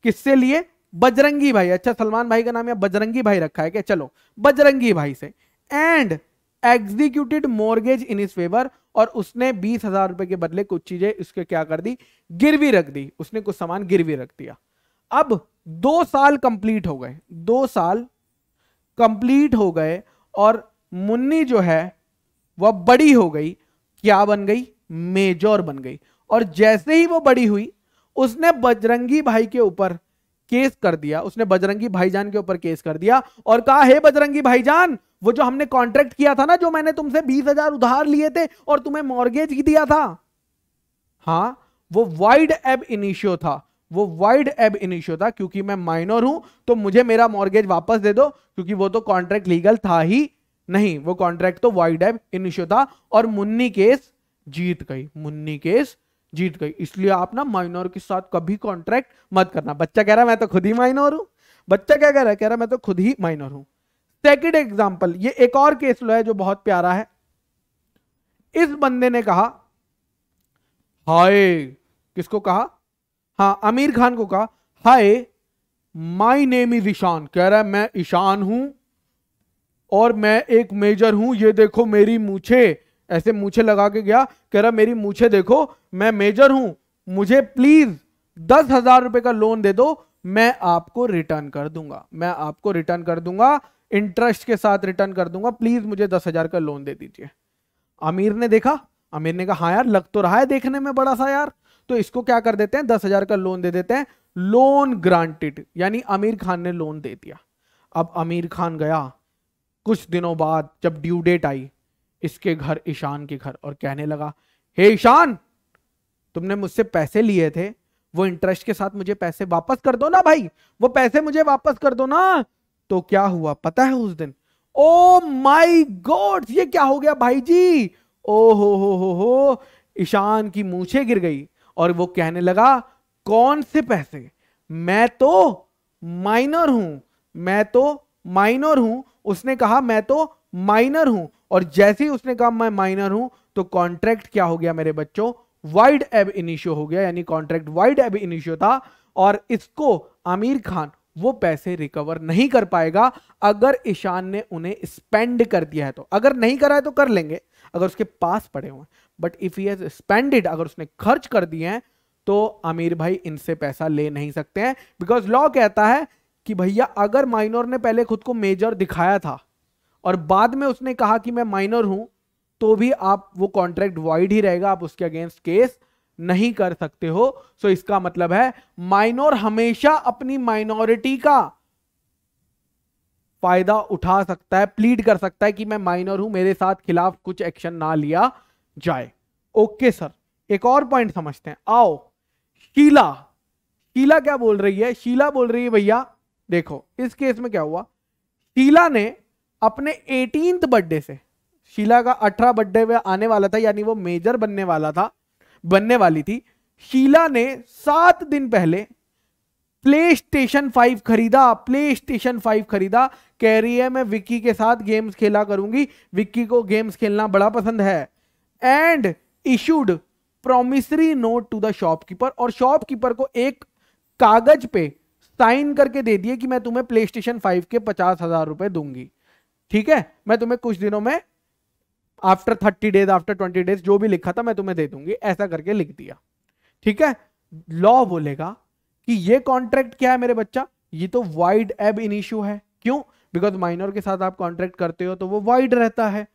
किससे लिए बजरंगी भाई अच्छा सलमान भाई का नाम यहाँ बजरंगी भाई रखा है क्या चलो बजरंगी भाई से एंड एग्जीक्यूटेड मोर्गेज इन इस फेवर और उसने बीस हजार रुपए के बदले कुछ चीजें उसके क्या कर दी गिरवी रख दी उसने कुछ सामान गिरवी रख दिया अब दो साल कंप्लीट हो गए दो साल कंप्लीट हो गए और मुन्नी जो है वह बड़ी हो गई क्या बन गई मेजर बन गई और जैसे ही वो बड़ी हुई उसने बजरंगी भाई के ऊपर केस कर दिया उसने बजरंगी भाईजान के ऊपर केस कर दिया और कहा हे बजरंगी भाईजान वो जो हमने कॉन्ट्रैक्ट किया था ना जो मैंने तुमसे बीस हजार उधार लिए थे और तुम्हें मॉर्गेज दिया था हाँ वो वाइड एब इनिशियो था वो वाइड एब इनिशियो था क्योंकि मैं माइनर हूं तो मुझे मेरा मॉर्गेज वापस दे दो क्योंकि वो तो कॉन्ट्रैक्ट लीगल था ही नहीं वो कॉन्ट्रैक्ट तो वाइड एब इनिशियो था और मुन्नी केस जीत गई मुन्नी केस जीत गई इसलिए आप ना माइनर के साथ कभी कॉन्ट्रैक्ट मत करना बच्चा कह रहा है मैं तो खुद ही माइनर हूं बच्चा क्या कह रहा है कह रहा मैं तो खुद ही माइनर हूं सेकेंड एग्जाम्पल ये एक और केस लो है जो बहुत प्यारा है इस बंदे ने कहा हाय किसको कहा हाँ आमिर खान को कहा hi my name is Ishaan कह रहा है मैं ईशान हूं और मैं एक मेजर हूं ये देखो मेरी मूछे ऐसे मूछे लगा के गया कह रहा मेरी मूछे देखो मैं मेजर हूं मुझे प्लीज दस हजार रुपए का लोन दे दो मैं आपको रिटर्न कर दूंगा मैं आपको रिटर्न कर दूंगा इंटरेस्ट के साथ रिटर्न कर दूंगा प्लीज मुझे दस हजार का लोन दे दीजिए आमिर ने देखा आमिर ने कहा हाँ यार लग तो रहा है देखने में बड़ा सा यार तो इसको क्या कर देते हैं दस हजार का लोन दे देते हैं लोन ग्रांटेड यानी आमिर खान ने लोन दे दिया अब आमिर खान गया कुछ दिनों बाद जब ड्यू डेट आई इसके घर ईशान के घर और कहने लगा हे hey ईशान तुमने मुझसे पैसे लिए थे वो इंटरेस्ट के साथ मुझे पैसे वापस कर दो ना भाई वो पैसे मुझे वापस कर दो ना तो क्या हुआ पता है उस दिन ओ माई गॉड ये क्या हो गया भाई जी ओ हो हो हो हो ईशान की मूछे गिर गई और वो कहने लगा कौन से पैसे मैं तो माइनर हूं मैं तो माइनर हूं उसने कहा मैं तो माइनर हूं और जैसे ही उसने कहा मैं माइनर हूं तो कॉन्ट्रैक्ट क्या हो गया मेरे बच्चों वाइड एब इनिशियो हो गया यानी कॉन्ट्रैक्ट वाइड एब इनिशियो था और इसको आमिर खान वो पैसे रिकवर नहीं कर पाएगा अगर ईशान ने उन्हें स्पेंड कर दिया है तो अगर नहीं करा है तो कर लेंगे अगर उसके पास पड़े हुए बट इफ ही स्पेंडेड अगर उसने खर्च कर दिए हैं तो आमिर भाई इनसे पैसा ले नहीं सकते हैं बिकॉज लॉ कहता है कि भैया अगर माइनर ने पहले खुद को मेजर दिखाया था और बाद में उसने कहा कि मैं माइनर हूं तो भी आप वो कॉन्ट्रैक्ट वाइड ही रहेगा आप उसके अगेंस्ट केस नहीं कर सकते हो सो so इसका मतलब है माइनर हमेशा अपनी माइनॉरिटी का फायदा उठा सकता है प्लीड कर सकता है कि मैं माइनर हूं मेरे साथ खिलाफ कुछ एक्शन ना लिया जाए ओके सर एक और पॉइंट समझते हैं आओ शीला शीला क्या बोल रही है शीला बोल रही है भैया देखो इस केस में क्या हुआ शीला ने अपने एटीन बर्थडे से शीला का अठारह बर्थडे में आने वाला था यानी वो मेजर बनने वाला था बनने वाली थी शीला ने सात दिन पहले प्ले स्टेशन फाइव खरीदा प्ले स्टेशन फाइव खरीदा कह रही है मैं विक्की के साथ गेम्स खेला करूंगी विक्की को गेम्स खेलना बड़ा पसंद है and issued promissory note to the shopkeeper और शॉपकीपर को एक कागज पे साइन करके दे दिए कि मैं तुम्हें प्ले स्टेशन फाइव के पचास हजार रुपए दूंगी ठीक है मैं तुम्हें कुछ दिनों में after thirty days after twenty days जो भी लिखा था मैं तुम्हें दे दूंगी ऐसा करके लिख दिया ठीक है लॉ बोलेगा कि ये कॉन्ट्रैक्ट क्या है मेरे बच्चा ये तो वाइड एब इन इशू है क्यों बिकॉज माइनर के साथ आप कॉन्ट्रैक्ट करते हो तो वो वाइड रहता है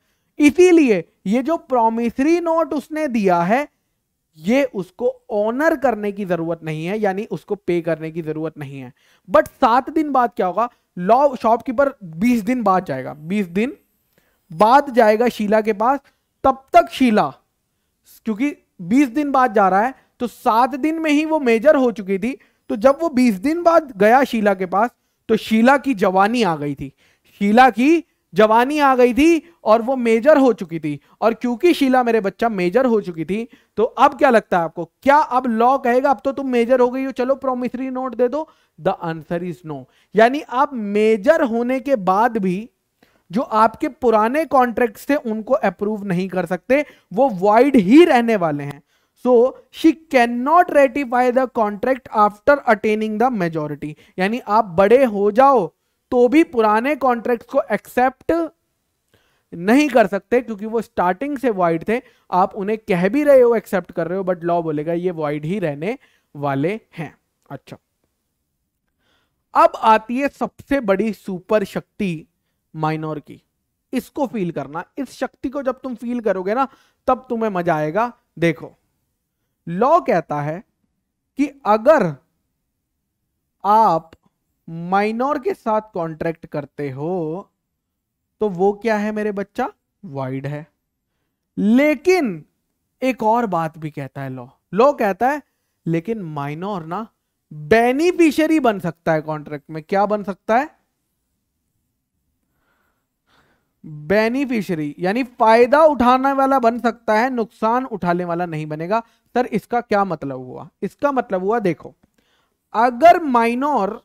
इसीलिए ये जो प्रोमिसरी नोट उसने दिया है ये उसको ऑनर करने की जरूरत नहीं है यानी उसको पे करने की जरूरत नहीं है बट सात दिन बाद क्या होगा लॉ शॉपकीपर बीस दिन बाद जाएगा बीस दिन बाद जाएगा शीला के पास तब तक शीला क्योंकि बीस दिन बाद जा रहा है तो सात दिन में ही वो मेजर हो चुकी थी तो जब वो बीस दिन बाद गया शीला के पास तो शीला की जवानी आ गई थी शीला की जवानी आ गई थी और वो मेजर हो चुकी थी और क्योंकि शीला मेरे बच्चा मेजर हो चुकी थी तो अब क्या लगता है आपको क्या अब लॉ कहेगा अब तो तुम मेजर हो गई हो चलो प्रोमिसरी नोट दे दो द आंसर इज नो यानी आप मेजर होने के बाद भी जो आपके पुराने कॉन्ट्रैक्ट्स थे उनको अप्रूव नहीं कर सकते वो वाइड ही रहने वाले हैं so she can not ratify the contract after attaining the majority यानी आप बड़े हो जाओ तो भी पुराने कॉन्ट्रैक्ट को एक्सेप्ट नहीं कर सकते क्योंकि वो स्टार्टिंग से वाइड थे आप उन्हें कह भी रहे हो एक्सेप्ट कर रहे हो बट लॉ बोलेगा ये वाइड ही रहने वाले हैं अच्छा अब आती है सबसे बड़ी सुपर शक्ति माइनॉर की इसको फील करना इस शक्ति को जब तुम फील करोगे ना तब तुम्हें मजा आएगा देखो लॉ कहता है कि अगर आप माइनॉर के साथ कॉन्ट्रैक्ट करते हो तो वो क्या है मेरे बच्चा वाइड है लेकिन एक और बात भी कहता है लॉ लॉ कहता है लेकिन माइनॉर ना बेनिफिशियरी बन सकता है कॉन्ट्रैक्ट में क्या बन सकता है बेनिफिशियरी यानी फायदा उठाने वाला बन सकता है नुकसान उठाने वाला नहीं बनेगा सर इसका क्या मतलब हुआ इसका मतलब हुआ देखो अगर माइनॉर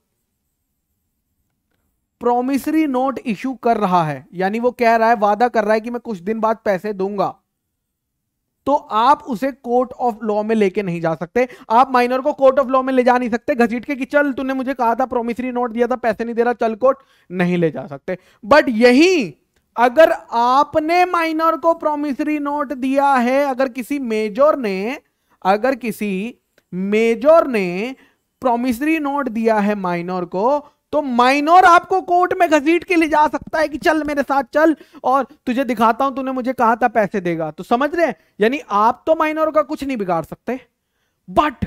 प्रोमिसरी नोट इश्यू कर रहा है यानी वो कह रहा है वादा कर रहा है कि मैं कुछ दिन बाद पैसे दूंगा तो आप उसे कोर्ट ऑफ लॉ में लेके नहीं जा सकते आप माइनर को कोर्ट ऑफ लॉ में ले जा नहीं सकते घसीट के कि चल तूने मुझे कहा था प्रोमिसरी नोट दिया था पैसे नहीं दे रहा चल कोर्ट नहीं ले जा सकते बट यही अगर आपने माइनर को प्रोमिसरी नोट दिया है अगर किसी मेजर ने अगर किसी मेजर ने प्रोमिसरी नोट दिया है माइनर को तो माइनोर आपको कोर्ट में घसीट के ले जा सकता है कि चल मेरे साथ चल और तुझे दिखाता हूं तूने मुझे कहा था पैसे देगा तो समझ रहे हैं यानी आप तो माइनोर का कुछ नहीं बिगाड़ सकते बट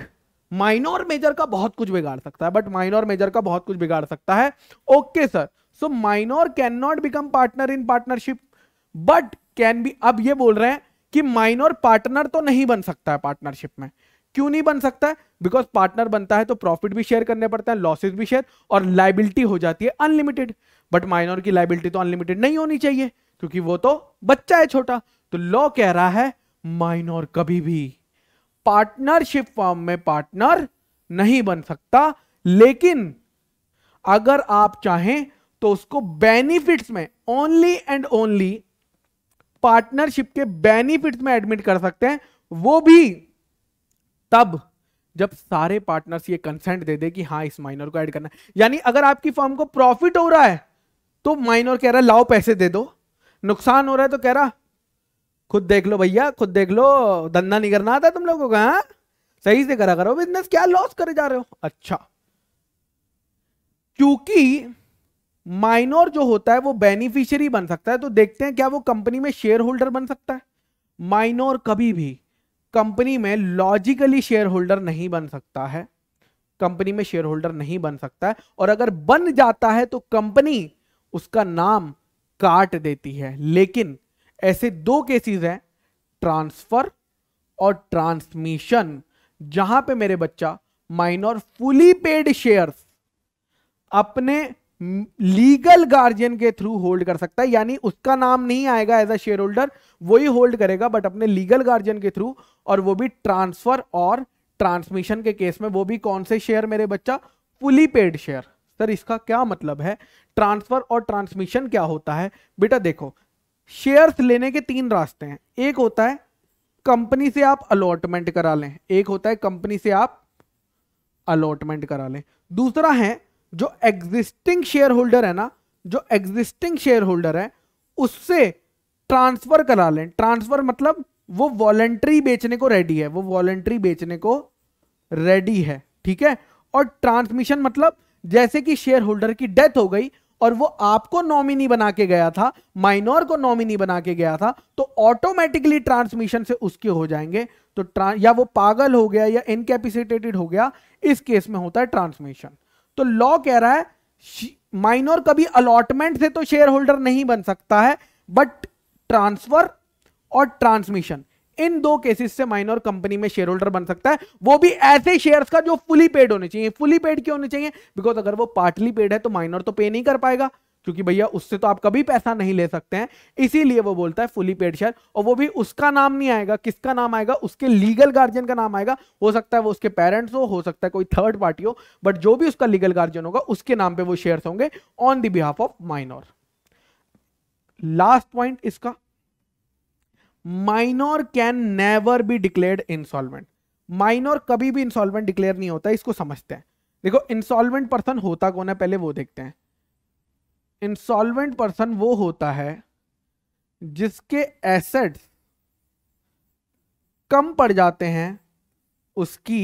माइनोर मेजर का बहुत कुछ बिगाड़ सकता है बट माइनोर मेजर का बहुत कुछ बिगाड़ सकता है okay sir so minor can not become partner in partnership but can be अब ये बोल रहे हैं कि माइनोर पार्टनर तो नहीं बन सकता है पार्टनरशिप में क्यों नहीं बन सकता है बिकॉज पार्टनर बनता है तो प्रॉफिट भी शेयर करने पड़ता है लॉसेज भी शेयर और लाइबिलिटी हो जाती है अनलिमिटेड बट माइनर की लाइबिलिटी तो अनलिमिटेड नहीं होनी चाहिए क्योंकि वो तो बच्चा है छोटा तो लॉ कह रहा है माइनर कभी भी पार्टनरशिप फॉर्म में पार्टनर नहीं बन सकता लेकिन अगर आप चाहें तो उसको बेनिफिट्स में ओनली एंड ओनली पार्टनरशिप के बेनिफिट्स में एडमिट कर सकते हैं वो भी तब जब सारे पार्टनर्स ये कंसेंट दे दे कि हाँ इस माइनर को ऐड करना यानी अगर आपकी फर्म को प्रॉफिट हो रहा है तो माइनर कह रहा है लाओ पैसे दे दो नुकसान हो रहा है तो कह रहा खुद देख लो भैया खुद देख लो धंधा नहीं करना आता तुम लोगों का हा? सही से करा करो बिजनेस क्या लॉस करे जा रहे हो अच्छा क्योंकि माइनर जो होता है वो बेनिफिशियरी बन सकता है तो देखते हैं क्या वो कंपनी में शेयर होल्डर बन सकता है माइनर कभी भी कंपनी में लॉजिकली शेयर होल्डर नहीं बन सकता है कंपनी में शेयर होल्डर नहीं बन सकता है और अगर बन जाता है तो कंपनी उसका नाम काट देती है लेकिन ऐसे दो केसेस हैं ट्रांसफर और ट्रांसमिशन जहां पे मेरे बच्चा माइनर फुली पेड शेयर्स अपने लीगल गार्जियन के थ्रू होल्ड कर सकता है यानी उसका नाम नहीं आएगा एज अ शेयर होल्डर वही होल्ड करेगा बट अपने लीगल गार्जियन के थ्रू और वो भी ट्रांसफर और ट्रांसमिशन के केस में वो भी कौन से शेयर मेरे बच्चा फुली पेड शेयर सर इसका क्या मतलब है ट्रांसफर और ट्रांसमिशन क्या होता है बेटा देखो शेयर्स लेने के तीन रास्ते हैं एक होता है कंपनी से आप अलॉटमेंट करा लें एक होता है कंपनी से आप अलॉटमेंट करा लें दूसरा है जो एग्जिस्टिंग शेयर होल्डर है ना जो एग्जिस्टिंग शेयर होल्डर है उससे ट्रांसफर करा लें ट्रांसफर मतलब वो वॉलेंट्री बेचने को रेडी है वो वॉलेंट्री बेचने को रेडी है ठीक है और ट्रांसमिशन मतलब जैसे कि शेयर होल्डर की डेथ हो गई और वो आपको नॉमिनी बना के गया था माइनॉर को नॉमिनी बना के गया था तो ऑटोमेटिकली ट्रांसमिशन से उसके हो जाएंगे तो या वो पागल हो गया या इनकेपिसिटेटेड हो गया इस केस में होता है ट्रांसमिशन तो लॉ कह रहा है माइनर कभी अलॉटमेंट से तो शेयर होल्डर नहीं बन सकता है बट ट्रांसफर और ट्रांसमिशन इन दो केसेस से माइनर कंपनी में शेयर होल्डर बन सकता है वो भी ऐसे शेयर्स का जो फुली पेड होने चाहिए फुली पेड क्यों होने चाहिए बिकॉज अगर वो पार्टली पेड है तो माइनर तो पे नहीं कर पाएगा क्योंकि भैया उससे तो आप कभी पैसा नहीं ले सकते हैं इसीलिए वो बोलता है फुली पेड शेयर और वो भी उसका नाम नहीं आएगा किसका नाम आएगा उसके लीगल गार्जियन का नाम आएगा हो सकता है वो उसके पेरेंट्स हो हो सकता है कोई थर्ड पार्टी हो बट जो भी उसका लीगल गार्जियन होगा उसके नाम पे वो शेयर्स होंगे on the behalf of minor last point इसका minor can never be declare insolvent minor कभी भी इंसॉल्वेंट डिक्लेयर नहीं होता इसको समझते हैं देखो इंसॉलमेंट पर्सन होता कौन है पहले वो देखते हैं इंसॉल्वेंट पर्सन वो होता है जिसके एसेट्स कम पड़ जाते हैं उसकी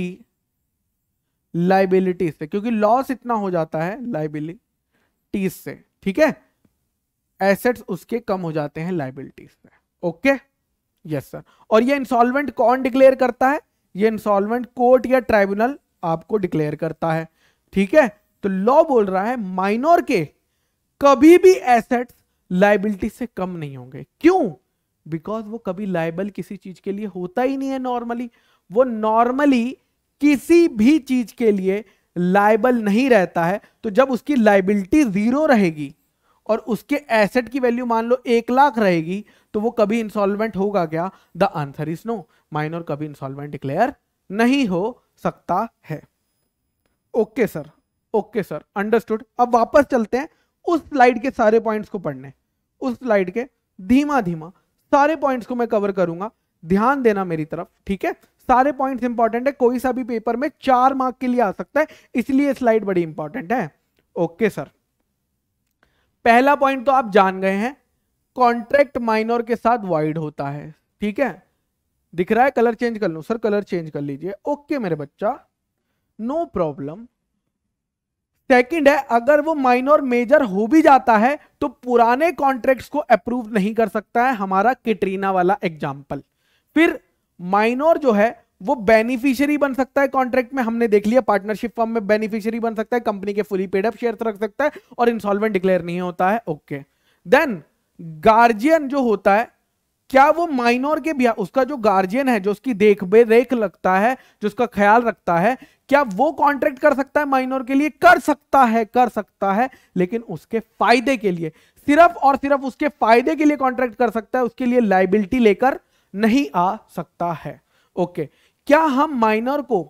लाइबिलिटी से क्योंकि लॉस इतना हो जाता है लाइबिलिटी से ठीक है एसेट्स उसके कम हो जाते हैं लाइबिलिटी से ओके यस सर और ये इंसॉल्वेंट कौन डिक्लेयर करता है ये इंसॉल्वेंट कोर्ट या ट्राइब्यूनल आपको डिक्लेयर करता है ठीक है तो लॉ बोल रहा है माइनोर के कभी भी एसेट्स लाइबिलिटी से कम नहीं होंगे क्यों बिकॉज वो कभी लाइबल किसी चीज के लिए होता ही नहीं है नॉर्मली वो नॉर्मली किसी भी चीज के लिए लाइबल नहीं रहता है तो जब उसकी लाइबिलिटी जीरो रहेगी और उसके एसेट की वैल्यू मान लो एक लाख रहेगी तो वो कभी इंसॉल्वेंट होगा क्या the answer is no minor कभी इंसॉल्वेंट डिक्लेयर नहीं हो सकता है okay sir okay sir understood अब वापस चलते हैं उस स्लाइड के सारे पॉइंट्स को पढ़ने उस स्लाइड के धीमा धीमा सारे पॉइंट्स को मैं कवर करूंगा ध्यान देना मेरी तरफ ठीक है सारे पॉइंट्स इंपॉर्टेंट है कोई सा भी पेपर में चार मार्क के लिए आ सकता है इसलिए स्लाइड बड़ी इंपॉर्टेंट है ओके सर पहला पॉइंट तो आप जान गए हैं कॉन्ट्रैक्ट माइनर के साथ वाइड होता है ठीक है दिख रहा है कलर चेंज कर लू सर कलर चेंज कर लीजिए ओके मेरे बच्चा नो प्रॉब्लम सेकंड है अगर वो माइनर मेजर हो भी जाता है तो पुराने कॉन्ट्रैक्ट्स को अप्रूव नहीं कर सकता है हमारा केटरीना वाला एग्जाम्पल फिर माइनर जो है वो बेनिफिशियरी बन सकता है कॉन्ट्रैक्ट में हमने देख लिया पार्टनरशिप फॉर्म में बेनिफिशियरी बन सकता है कंपनी के फुली पेड अप शेयर रख सकता है और इंसॉल्वेंट डिक्लेयर नहीं होता है ओके देन गार्जियन जो होता है क्या वो माइनोर के भी उसका जो गार्जियन है जो उसकी देख रेख लगता है जो उसका ख्याल रखता है क्या वो कॉन्ट्रैक्ट कर सकता है माइनोर के लिए कर सकता है कर सकता है लेकिन उसके फायदे के लिए सिर्फ और सिर्फ उसके फायदे के लिए कॉन्ट्रैक्ट कर सकता है उसके लिए लाइबिलिटी लेकर नहीं आ सकता है ओके क्या हम माइनर को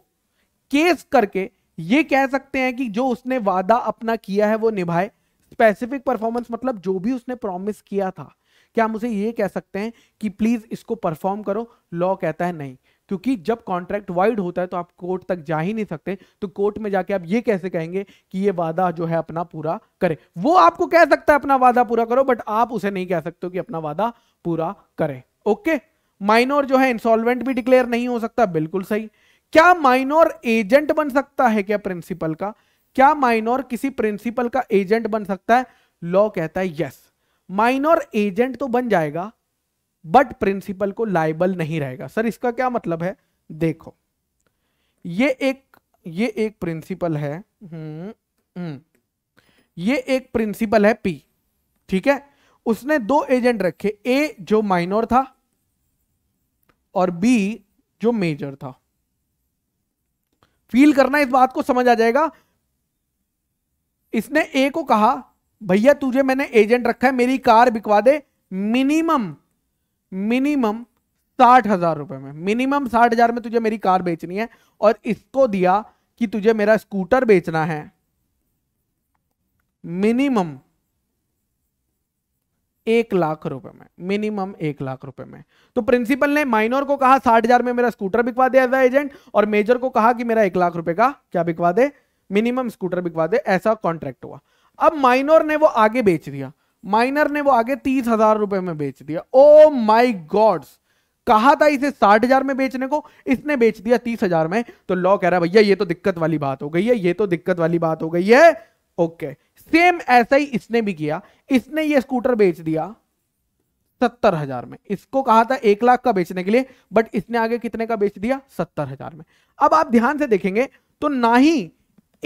केस करके ये कह सकते हैं कि जो उसने वादा अपना किया है वो निभाए स्पेसिफिक परफॉर्मेंस मतलब जो भी उसने प्रॉमिस किया था क्या हम उसे ये कह सकते हैं कि प्लीज़ इसको परफॉर्म करो लॉ कहता है नहीं क्योंकि जब कॉन्ट्रैक्ट वाइड होता है तो आप कोर्ट तक जा ही नहीं सकते तो कोर्ट में जाके आप ये कैसे कहेंगे कि ये वादा जो है अपना पूरा करे वो आपको कह सकता है अपना वादा पूरा करो बट आप उसे नहीं कह सकते कि अपना वादा पूरा करें ओके माइनोर जो है इंसॉल्वेंट भी डिक्लेयर नहीं हो सकता बिल्कुल सही क्या माइनोर एजेंट बन सकता है क्या प्रिंसिपल का क्या माइनोर किसी प्रिंसिपल का एजेंट बन सकता है लॉ कहता है यस माइनर एजेंट तो बन जाएगा बट प्रिंसिपल को लाइबल नहीं रहेगा सर इसका क्या मतलब है देखो ये एक ये एक प्रिंसिपल है हम्म, हम्म, ये एक प्रिंसिपल है पी ठीक है उसने दो एजेंट रखे ए जो माइनर था और बी जो मेजर था फील करना इस बात को समझ आ जाएगा इसने ए को कहा भैया तुझे मैंने एजेंट रखा है मेरी कार बिकवा दे मिनिमम मिनिमम साठ हजार रुपये में मिनिमम साठ हजार में तुझे मेरी कार बेचनी है और इसको दिया कि तुझे मेरा स्कूटर बेचना है मिनिमम एक लाख रुपए में मिनिमम एक लाख रुपए में तो प्रिंसिपल ने माइनर को कहा साठ हजार में मेरा स्कूटर बिकवा दे एज एजेंट और मेजर को कहा कि मेरा एक लाख रुपए का क्या बिकवा दे मिनिमम स्कूटर बिकवा दे ऐसा कॉन्ट्रैक्ट हुआ अब माइनर ने वो आगे बेच दिया माइनर ने वो आगे तीस हजार रुपए में बेच दिया ओ माई गॉड्स कहा था इसे साठ हजार में बेचने को इसने बेच दिया तीस हजार में तो लॉ कह रहा है भैया ये तो दिक्कत वाली बात हो गई है ये तो दिक्कत वाली बात हो गई है ओके सेम ऐसा ही इसने भी किया इसने ये स्कूटर बेच दिया सत्तर हजार में इसको कहा था एक लाख का बेचने के लिए बट इसने आगे कितने का बेच दिया सत्तर हजार में अब आप ध्यान से देखेंगे तो ना ही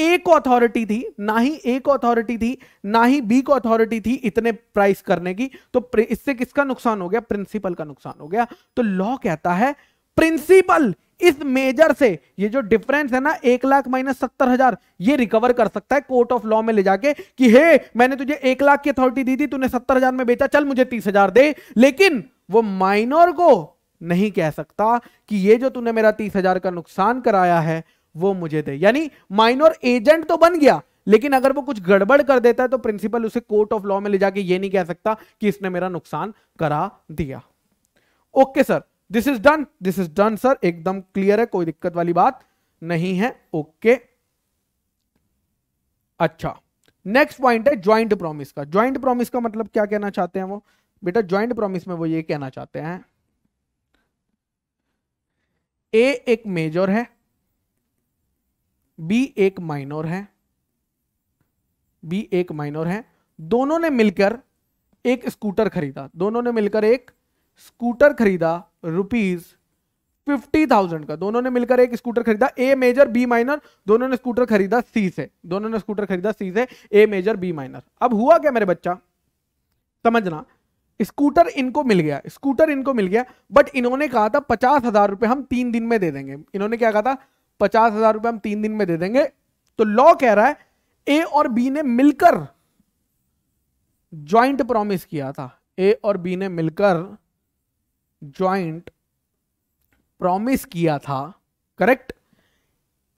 ए को अथॉरिटी थी ना ही ए को अथॉरिटी थी ना ही बी को अथॉरिटी थी इतने प्राइस करने की तो इससे किसका नुकसान हो गया प्रिंसिपल का नुकसान हो गया तो लॉ कहता है प्रिंसिपल इस मेजर से ये जो डिफरेंस है ना एक लाख माइनस सत्तर हजार ये रिकवर कर सकता है कोर्ट ऑफ लॉ में ले जाके कि हे मैंने तुझे एक लाख की अथॉरिटी दी थी तूने सत्तर हजार में बेचा चल मुझे तीस हजार दे लेकिन वो माइनर को नहीं कह सकता कि ये जो तूने मेरा तीस हजार का नुकसान कराया है वो मुझे दे यानी माइनर एजेंट तो बन गया लेकिन अगर वो कुछ गड़बड़ कर देता है तो प्रिंसिपल उसे कोर्ट ऑफ लॉ में ले जाके ये नहीं कह सकता कि इसने मेरा नुकसान करा दिया okay sir this is done this is done sir एकदम क्लियर है कोई दिक्कत वाली बात नहीं है ओके okay. अच्छा नेक्स्ट पॉइंट है ज्वाइंट प्रॉमिस का ज्वाइंट प्रॉमिस का मतलब क्या कहना चाहते हैं वो बेटा ज्वाइंट प्रॉमिस में वो ये कहना चाहते हैं ए एक मेजर है बी एक माइनर है बी एक माइनर है दोनों ने मिलकर एक स्कूटर खरीदा दोनों ने मिलकर एक स्कूटर खरीदा रुपीज फिफ्टी थाउजेंड का दोनों ने मिलकर एक स्कूटर खरीदा ए मेजर बी माइनर दोनों ने स्कूटर खरीदा सी से दोनों ने स्कूटर खरीदा सी से ए मेजर बी माइनर अब हुआ क्या मेरे बच्चा समझना स्कूटर इनको मिल गया स्कूटर इनको मिल गया बट इन्होंने कहा था पचास हजार रुपए हम तीन दिन में दे देंगे इन्होंने क्या कहा था पचास हजार रुपए हम तीन दिन में दे देंगे तो लॉ कह रहा है ए और बी ने मिलकर ज्वाइंट प्रॉमिस किया था ए और बी ने मिलकर ज्वाइंट प्रॉमिस किया था करेक्ट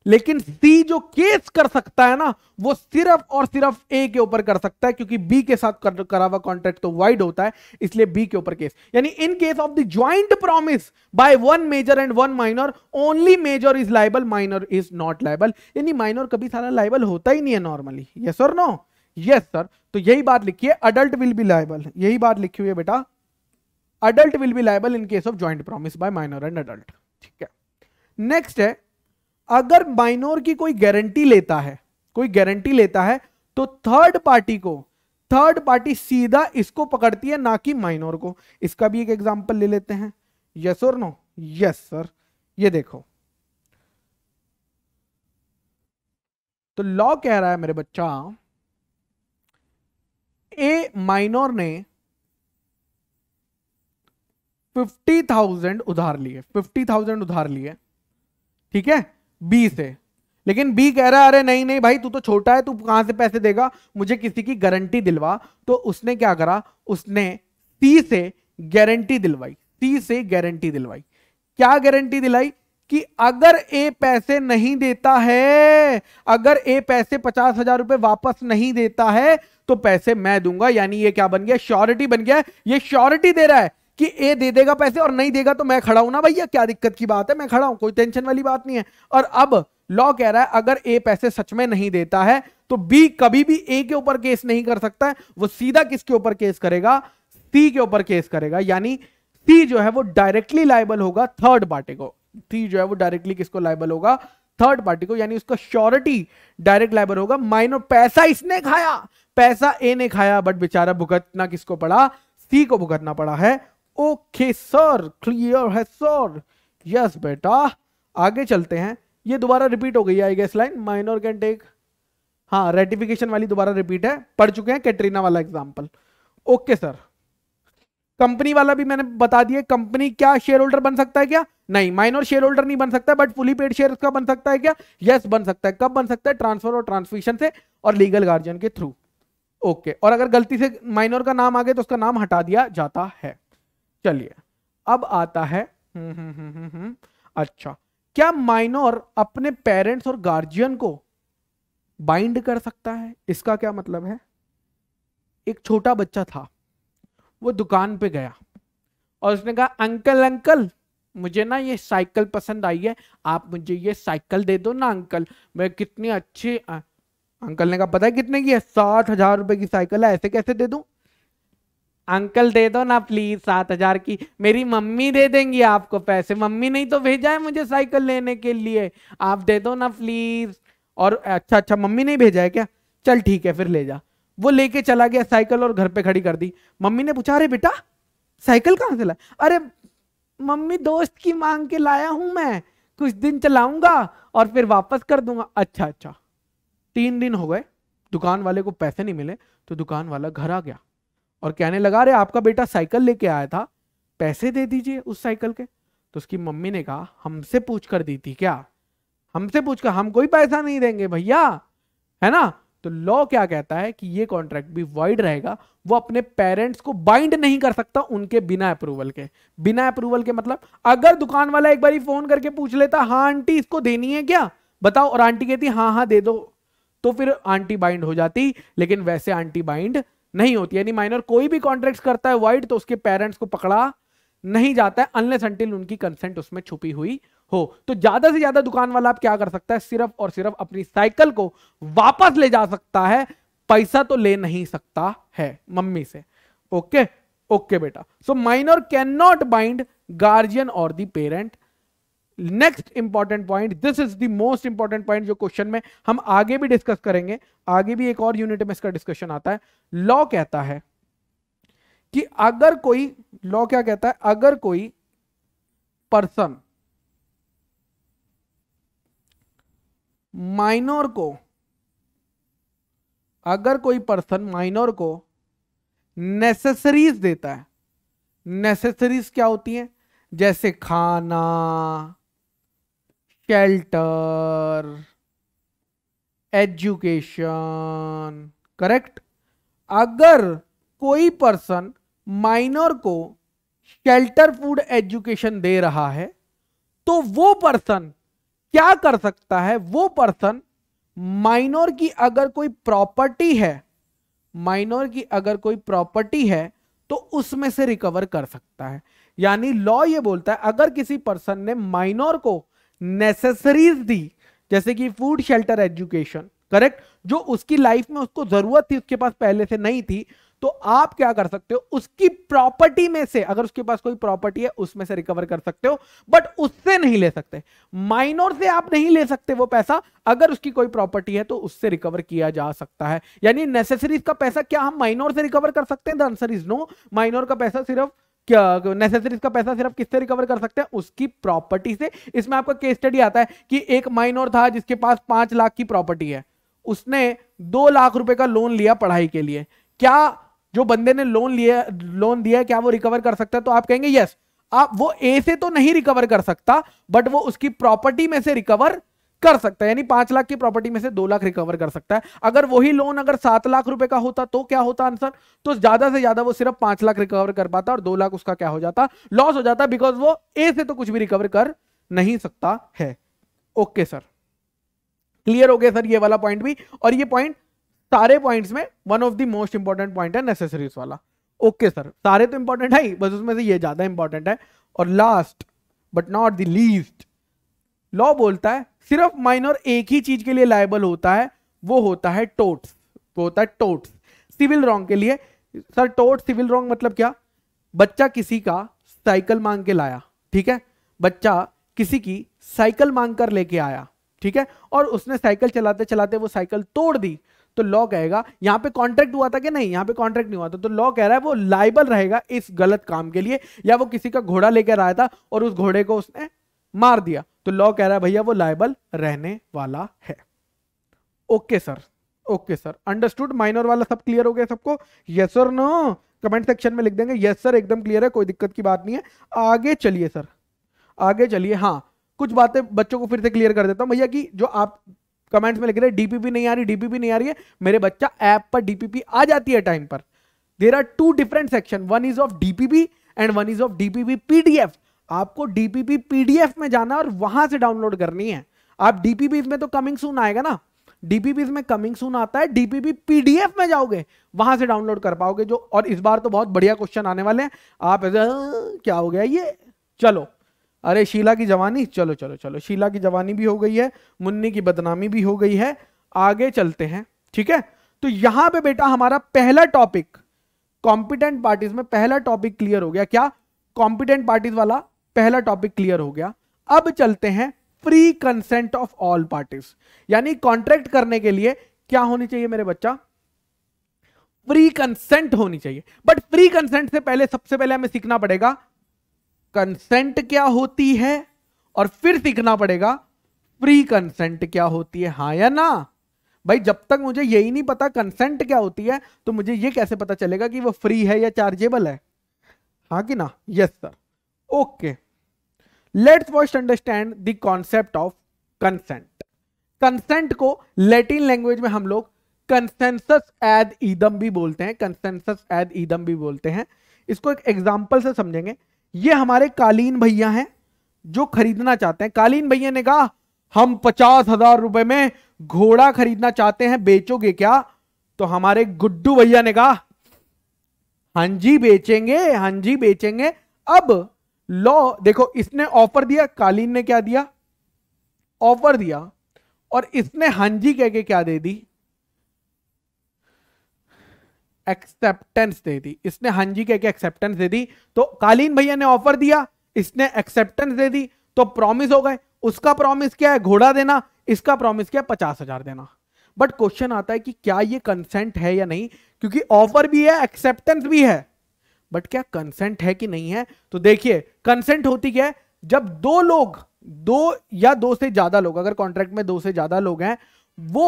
लेकिन सी जो केस कर सकता है ना वो सिर्फ और सिर्फ ए के ऊपर कर सकता है क्योंकि बी के साथ कर, करा हुआ कॉन्ट्रैक्ट तो वाइड होता है इसलिए बी के ऊपर केस यानी in case of the joint promise by one major and one minor only major is liable minor is not liable यानी माइनर कभी सारा लाइबल होता ही नहीं है नॉर्मली ये सर नो यस सर तो यही बात लिखी है अडल्ट विल बी लाइबल यही बात लिखी हुई है बेटा adult will be liable in case of joint promise by minor and adult ठीक है नेक्स्ट है अगर माइनोर की कोई गारंटी लेता है कोई गारंटी लेता है तो थर्ड पार्टी को थर्ड पार्टी सीधा इसको पकड़ती है ना कि माइनोर को इसका भी एक एग्जांपल ले लेते हैं यस और नो यस सर ये देखो तो लॉ कह रहा है मेरे बच्चा ए माइनोर ने फिफ्टी थाउजेंड उधार लिए फिफ्टी थाउजेंड उधार लिए ठीक है बी से लेकिन बी कह रहा है अरे नहीं नहीं भाई तू तो छोटा है तू कहां से पैसे देगा मुझे किसी की गारंटी दिलवा तो उसने क्या करा उसने सी से गारंटी दिलवाई सी से गारंटी दिलवाई क्या गारंटी दिलाई कि अगर ए पैसे नहीं देता है अगर ए पैसे पचास हजार रुपए वापस नहीं देता है तो पैसे मैं दूंगा यानी ये क्या बन गया श्योरिटी बन गया ये श्योरिटी दे रहा है कि ए दे देगा पैसे और नहीं देगा तो मैं खड़ा हूं ना भैया क्या दिक्कत की बात है मैं खड़ा हूं कोई टेंशन वाली बात नहीं है और अब लॉ कह रहा है अगर ए पैसे सच में नहीं देता है तो बी कभी भी ए के ऊपर केस नहीं कर सकता है वो सीधा किसके ऊपर केस करेगा सी के ऊपर केस करेगा यानी सी जो है वो डायरेक्टली लाइबल होगा थर्ड पार्टी को सी जो है वो डायरेक्टली किसको लाइबल होगा थर्ड पार्टी को यानी उसका श्योरिटी डायरेक्ट लाइबल होगा माइनर पैसा इसने खाया पैसा ए ने खाया बट बेचारा भुगतना किसको पड़ा सी को भुगतना पड़ा है ओके सर क्लियर है सर यस बेटा आगे चलते हैं ये दोबारा रिपीट हो गई I guess line minor can take हाँ रेटिफिकेशन वाली दोबारा रिपीट है पढ़ चुके हैं कैटरीना वाला एग्जाम्पल ओके सर कंपनी वाला भी मैंने बता दिया कंपनी क्या शेयर होल्डर बन सकता है क्या नहीं माइनर शेयर होल्डर नहीं बन सकता बट फुली पेड शेयर का बन सकता है क्या यस बन सकता है कब बन सकता है ट्रांसफर और ट्रांसमिशन से और लीगल गार्जियन के थ्रू ओके और अगर गलती से माइनर का नाम आ गया तो उसका नाम हटा दिया जाता है चलिए अब आता है हम्म, हम्म, हम्म, अच्छा क्या माइनोर अपने पेरेंट्स और गार्जियन को बाइंड कर सकता है इसका क्या मतलब है एक छोटा बच्चा था वो दुकान पे गया और उसने कहा अंकल अंकल मुझे ना ये साइकिल पसंद आई है आप मुझे ये साइकिल दे दो ना अंकल मैं कितनी अच्छी अंकल ने कहा पता है कितने की है साठ हजार रुपए की साइकिल है ऐसे कैसे दे दू अंकल दे दो ना प्लीज सात हजार की मेरी मम्मी दे देंगी आपको पैसे मम्मी नहीं तो भेजा है मुझे साइकिल लेने के लिए आप दे दो ना प्लीज और अच्छा अच्छा मम्मी नहीं भेजा है क्या चल ठीक है फिर ले जा वो लेके चला गया साइकिल और घर पे खड़ी कर दी मम्मी ने पूछा अरे बेटा साइकिल कहाँ से लाया अरे मम्मी दोस्त की मांग के लाया हूं मैं कुछ दिन चलाऊंगा और फिर वापस कर दूंगा अच्छा अच्छा तीन दिन हो गए दुकान वाले को पैसे नहीं मिले तो दुकान वाला घर आ गया और कहने लगा अरे आपका बेटा साइकिल लेके आया था पैसे दे दीजिए उस साइकिल के तो उसकी मम्मी ने कहा हमसे पूछ कर दी थी क्या हमसे पूछ कर हम कोई पैसा नहीं देंगे भैया है ना तो लॉ क्या कहता है कि ये कॉन्ट्रैक्ट भी वॉइड रहेगा वो अपने पेरेंट्स को बाइंड नहीं कर सकता उनके बिना अप्रूवल के बिना अप्रूवल के मतलब अगर दुकान वाला एक बार फोन करके पूछ लेता हाँ आंटी इसको देनी है क्या बताओ और आंटी कहती हाँ हाँ दे दो तो फिर आंटी बाइंड हो जाती लेकिन वैसे आंटी बाइंड नहीं होती यानी माइनर कोई भी कॉन्ट्रैक्ट करता है वाइड तो उसके पेरेंट्स को पकड़ा नहीं जाता है अनलेस अंटिल उनकी कंसेंट उसमें छुपी हुई हो तो ज्यादा से ज्यादा दुकान वाला आप क्या कर सकता है सिर्फ और सिर्फ अपनी साइकिल को वापस ले जा सकता है पैसा तो ले नहीं सकता है मम्मी से ओके ओके बेटा so minor can not bind guardian और the parent next important point this is the most important point जो क्वेश्चन में हम आगे भी डिस्कस करेंगे आगे भी एक और यूनिट में इसका डिस्कशन आता है लॉ कहता है कि अगर कोई लॉ क्या कहता है अगर कोई पर्सन माइनर को अगर कोई पर्सन माइनर को नेसेसरीज देता है नेसेसरीज क्या होती हैं जैसे खाना shelter एजुकेशन करेक्ट अगर कोई पर्सन माइनर को शेल्टर फूड एजुकेशन दे रहा है तो वो पर्सन क्या कर सकता है वो पर्सन माइनर की अगर कोई प्रॉपर्टी है माइनर की अगर कोई प्रॉपर्टी है तो उसमें से रिकवर कर सकता है यानी लॉ ये बोलता है अगर किसी पर्सन ने माइनर को नेसेसरीज दी जैसे कि फूड शेल्टर एजुकेशन करेक्ट जो उसकी लाइफ में उसको जरूरत थी उसके पास पहले से नहीं थी तो आप क्या कर सकते हो उसकी प्रॉपर्टी में से अगर उसके पास कोई प्रॉपर्टी है उसमें से रिकवर कर सकते हो बट उससे नहीं ले सकते माइनर से आप नहीं ले सकते वो पैसा अगर उसकी कोई प्रॉपर्टी है तो उससे रिकवर किया जा सकता है यानी नेसेसरीज का पैसा क्या हम माइनर से रिकवर कर सकते हैं the answer is no minor का पैसा सिर्फ क्या पैसा सिर्फ किससे रिकवर कर सकते हैं उसकी प्रॉपर्टी से इसमें आपका केस स्टडी आता है कि एक माइनर था जिसके पास पांच लाख की प्रॉपर्टी है उसने दो लाख रुपए का लोन लिया पढ़ाई के लिए क्या जो बंदे ने लोन लिया लोन दिया क्या वो रिकवर कर सकता है तो आप कहेंगे यस आप वो ए से तो नहीं रिकवर कर सकता बट वो उसकी प्रॉपर्टी में से रिकवर कर सकता है यानी पांच लाख की प्रॉपर्टी में से दो लाख रिकवर कर सकता है अगर वही लोन अगर सात लाख रुपए का होता तो क्या होता आंसर तो ज्यादा से ज्यादा वो सिर्फ पांच लाख रिकवर कर पाता और दो लाख उसका क्या हो जाता लॉस हो जाता बिकॉज वो ए से तो कुछ भी रिकवर कर नहीं सकता है ओके सर क्लियर हो गया सर ये वाला पॉइंट भी और ये पॉइंट सारे पॉइंट्स में one of the most important point है नेसेसरीज वाला ओके सर सारे तो इंपॉर्टेंट है ही बस उसमें से ये ज्यादा इंपॉर्टेंट है और last but not the least law बोलता है सिर्फ माइनर एक ही चीज के लिए लाइबल होता है वो होता है टोट्स वो होता है टोट्स सिविल रॉन्ग के लिए सर टोट सिविल रॉन्ग मतलब क्या बच्चा किसी का साइकिल मांग के लाया ठीक है बच्चा किसी की साइकिल मांग कर लेके आया ठीक है और उसने साइकिल चलाते चलाते वो साइकिल तोड़ दी तो लॉ कहेगा यहां पे कॉन्ट्रैक्ट हुआ था कि नहीं यहां पे कॉन्ट्रैक्ट नहीं हुआ था तो लॉ कह रहा है वो लाइबल रहेगा इस गलत काम के लिए या वो किसी का घोड़ा लेकर आया था और उस घोड़े को उसने मार दिया तो लॉ कह रहा है भैया वो लाइबल रहने वाला है okay sir okay sir understood minor वाला सब क्लियर हो गया सबको yes sir no comment section में लिख देंगे यस सर एकदम क्लियर है कोई दिक्कत की बात नहीं है आगे चलिए सर आगे चलिए हाँ कुछ बातें बच्चों को फिर से क्लियर कर देता हूं भैया कि जो आप कमेंट्स में लिख रहे हैं डीपीपी नहीं आ रही डीपीपी नहीं आ रही है मेरे बच्चा ऐप पर डीपीपी आ जाती है टाइम पर there are two different section one is of DPP and one is of DPP PDF आपको डीपीपी पीडीएफ में जाना और वहां से डाउनलोड करनी है आप डीपीपी में तो कमिंग सून आएगा ना डीपीपी में कमिंग सून आता है डीपीपी पीडीएफ में जाओगे वहां से डाउनलोड कर पाओगे जो और इस बार तो बहुत बढ़िया क्वेश्चन आने वाले हैं आप ऐसे क्या हो गया ये चलो अरे शीला की जवानी चलो चलो चलो शीला की जवानी भी हो गई है मुन्नी की बदनामी भी हो गई है आगे चलते हैं ठीक है तो यहां पे बेटा हमारा पहला टॉपिक कॉम्पिटेंट पार्टीज में पहला टॉपिक क्लियर हो गया क्या कॉम्पिटेंट पार्टीज वाला पहला टॉपिक क्लियर हो गया अब चलते हैं free consent of all parties यानी कॉन्ट्रैक्ट करने के लिए क्या होनी चाहिए मेरे बच्चा प्री कंसेंट होनी चाहिए बट प्री कंसेंट से पहले सबसे पहले हमें सीखना पड़ेगा कंसेंट क्या होती है और फिर सीखना पड़ेगा प्री कंसेंट क्या होती है हाँ या ना भाई जब तक मुझे यही नहीं पता कंसेंट क्या होती है तो मुझे यह कैसे पता चलेगा कि वो फ्री है या चार्जेबल है हाँ कि ना yes sir okay let's first understand the concept of consent consent को लैटिन लैंग्वेज में हम लोग कंसेंसस एड ईदम भी बोलते हैं कंसेंसस एड ईदम भी बोलते हैं इसको एक एग्जाम्पल से समझेंगे ये हमारे कालीन भैया हैं जो खरीदना चाहते हैं कालीन भैया ने कहा हम पचास हजार रुपए में घोड़ा खरीदना चाहते हैं बेचोगे क्या तो हमारे गुड्डू भैया ने कहा हांजी बेचेंगे हांजी बेचेंगे अब लॉ देखो इसने ऑफर दिया कालीन ने क्या दिया ऑफर दिया और इसने हांजी कह के क्या दे दी एक्सेप्टेंस दे दी इसने हांजी कह के एक्सेप्टेंस दे दी तो कालीन भैया ने ऑफर दिया इसने एक्सेप्टेंस दे दी तो प्रॉमिस हो गए उसका प्रॉमिस क्या है घोड़ा देना इसका प्रॉमिस क्या है पचास हजार देना बट क्वेश्चन आता है कि क्या ये कंसेंट है या नहीं क्योंकि ऑफर भी है एक्सेप्टेंस भी है बट क्या कंसेंट है कि नहीं है तो देखिए कंसेंट होती क्या है जब दो लोग दो या दो से ज्यादा लोग अगर कॉन्ट्रैक्ट में दो से ज्यादा लोग हैं वो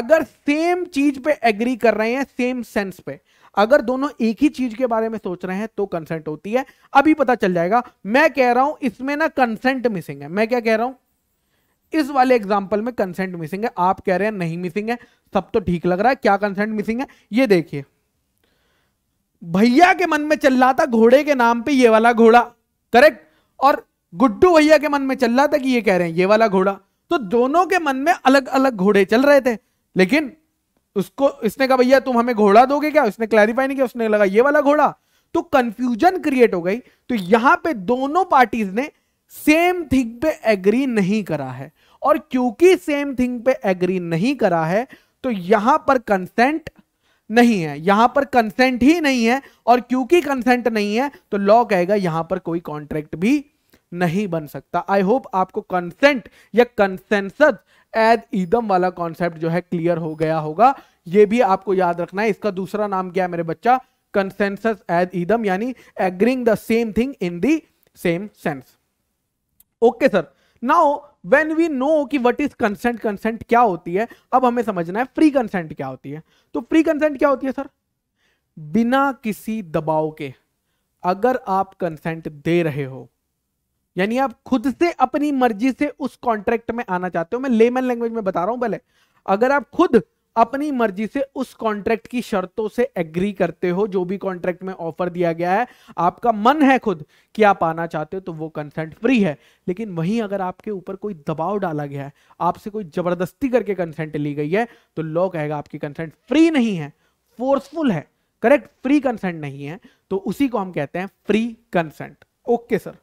अगर सेम चीज पे एग्री कर रहे हैं सेम सेंस पे अगर दोनों एक ही चीज के बारे में सोच रहे हैं तो कंसेंट होती है अभी पता चल जाएगा मैं कह रहा हूं इसमें ना कंसेंट मिसिंग है मैं क्या कह रहा हूं इस वाले एग्जाम्पल में कंसेंट मिसिंग है आप कह रहे हैं नहीं मिसिंग है सब तो ठीक लग रहा है क्या कंसेंट मिसिंग है ये देखिए भैया के मन में चल रहा था घोड़े के नाम पे ये वाला घोड़ा करेक्ट और गुड्डू भैया के मन में चल रहा था कि ये कह रहे हैं ये वाला घोड़ा तो दोनों के मन में अलग अलग घोड़े चल रहे थे लेकिन उसको इसने कहा भैया तुम हमें घोड़ा दोगे क्या उसने क्लैरिफाई नहीं किया उसने लगा ये वाला घोड़ा तो कंफ्यूजन क्रिएट हो गई तो यहां पे दोनों पार्टीज ने सेम थिंग पे एग्री नहीं करा है और क्योंकि सेम थिंग पे एग्री नहीं करा है तो यहां पर कंसेंट नहीं है यहां पर कंसेंट ही नहीं है और क्योंकि कंसेंट नहीं है तो लॉ कहेगा यहां पर कोई कॉन्ट्रैक्ट भी नहीं बन सकता आई होप आपको कंसेंट या कंसेंस एज ईदम वाला कॉन्सेप्ट जो है क्लियर हो गया होगा ये भी आपको याद रखना है इसका दूसरा नाम क्या है मेरे बच्चा कंसेंस एज ईदम यानी agreeing the same thing in the same sense okay sir now when we know कि वट इज कंसेंट कंसेंट क्या होती है अब हमें समझना है फ्री कंसेंट क्या होती है तो फ्री कंसेंट क्या होती है सर बिना किसी दबाव के अगर आप कंसेंट दे रहे हो यानी आप खुद से अपनी मर्जी से उस कॉन्ट्रैक्ट में आना चाहते हो मैं लेमन लैंग्वेज में बता रहा हूं पहले अगर आप खुद अपनी मर्जी से उस कॉन्ट्रैक्ट की शर्तों से एग्री करते हो जो भी कॉन्ट्रैक्ट में ऑफर दिया गया है आपका मन है खुद कि आप आना चाहते हो तो वो कंसेंट फ्री है लेकिन वहीं अगर आपके ऊपर कोई दबाव डाला गया है आपसे कोई जबरदस्ती करके कंसेंट ली गई है तो लॉ कहेगा आपकी कंसेंट फ्री नहीं है फोर्सफुल है करेक्ट फ्री कंसेंट नहीं है तो उसी को हम कहते हैं free consent okay sir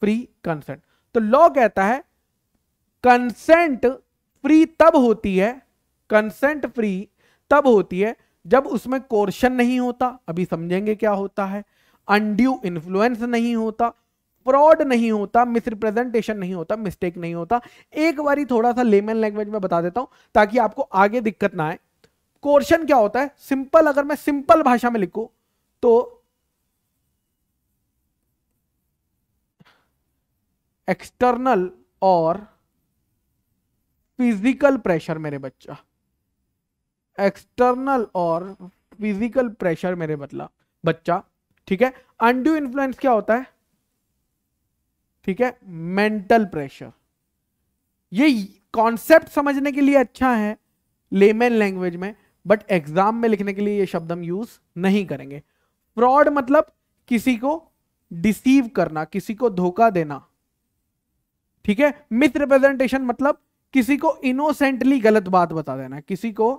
free consent तो लॉ कहता है कंसेंट फ्री तब होती है कंसेंट फ्री तब होती है जब उसमें कोर्शन नहीं होता अभी समझेंगे क्या होता है अनड्यू इन्फ्लुएंस नहीं होता फ्रॉड नहीं होता मिसरिप्रेजेंटेशन नहीं होता मिस्टेक नहीं होता एक बारी थोड़ा सा लेमन लैंग्वेज में बता देता हूं ताकि आपको आगे दिक्कत ना आए कोर्शन क्या होता है सिंपल अगर मैं सिंपल भाषा में लिखू तो एक्सटर्नल और फिजिकल प्रेशर मेरे बच्चा एक्सटर्नल और फिजिकल प्रेशर मेरे बतला मतलब, बच्चा ठीक है अनड्यू इन्फ्लुएंस क्या होता है ठीक है मेंटल प्रेशर ये कॉन्सेप्ट समझने के लिए अच्छा है लेमेन लैंग्वेज में बट एग्जाम में लिखने के लिए ये शब्द हम यूज नहीं करेंगे फ्रॉड मतलब किसी को डिसीव करना किसी को धोखा देना ठीक है मिसरिप्रेजेंटेशन रिप्रेजेंटेशन मतलब किसी को इनोसेंटली गलत बात बता देना किसी को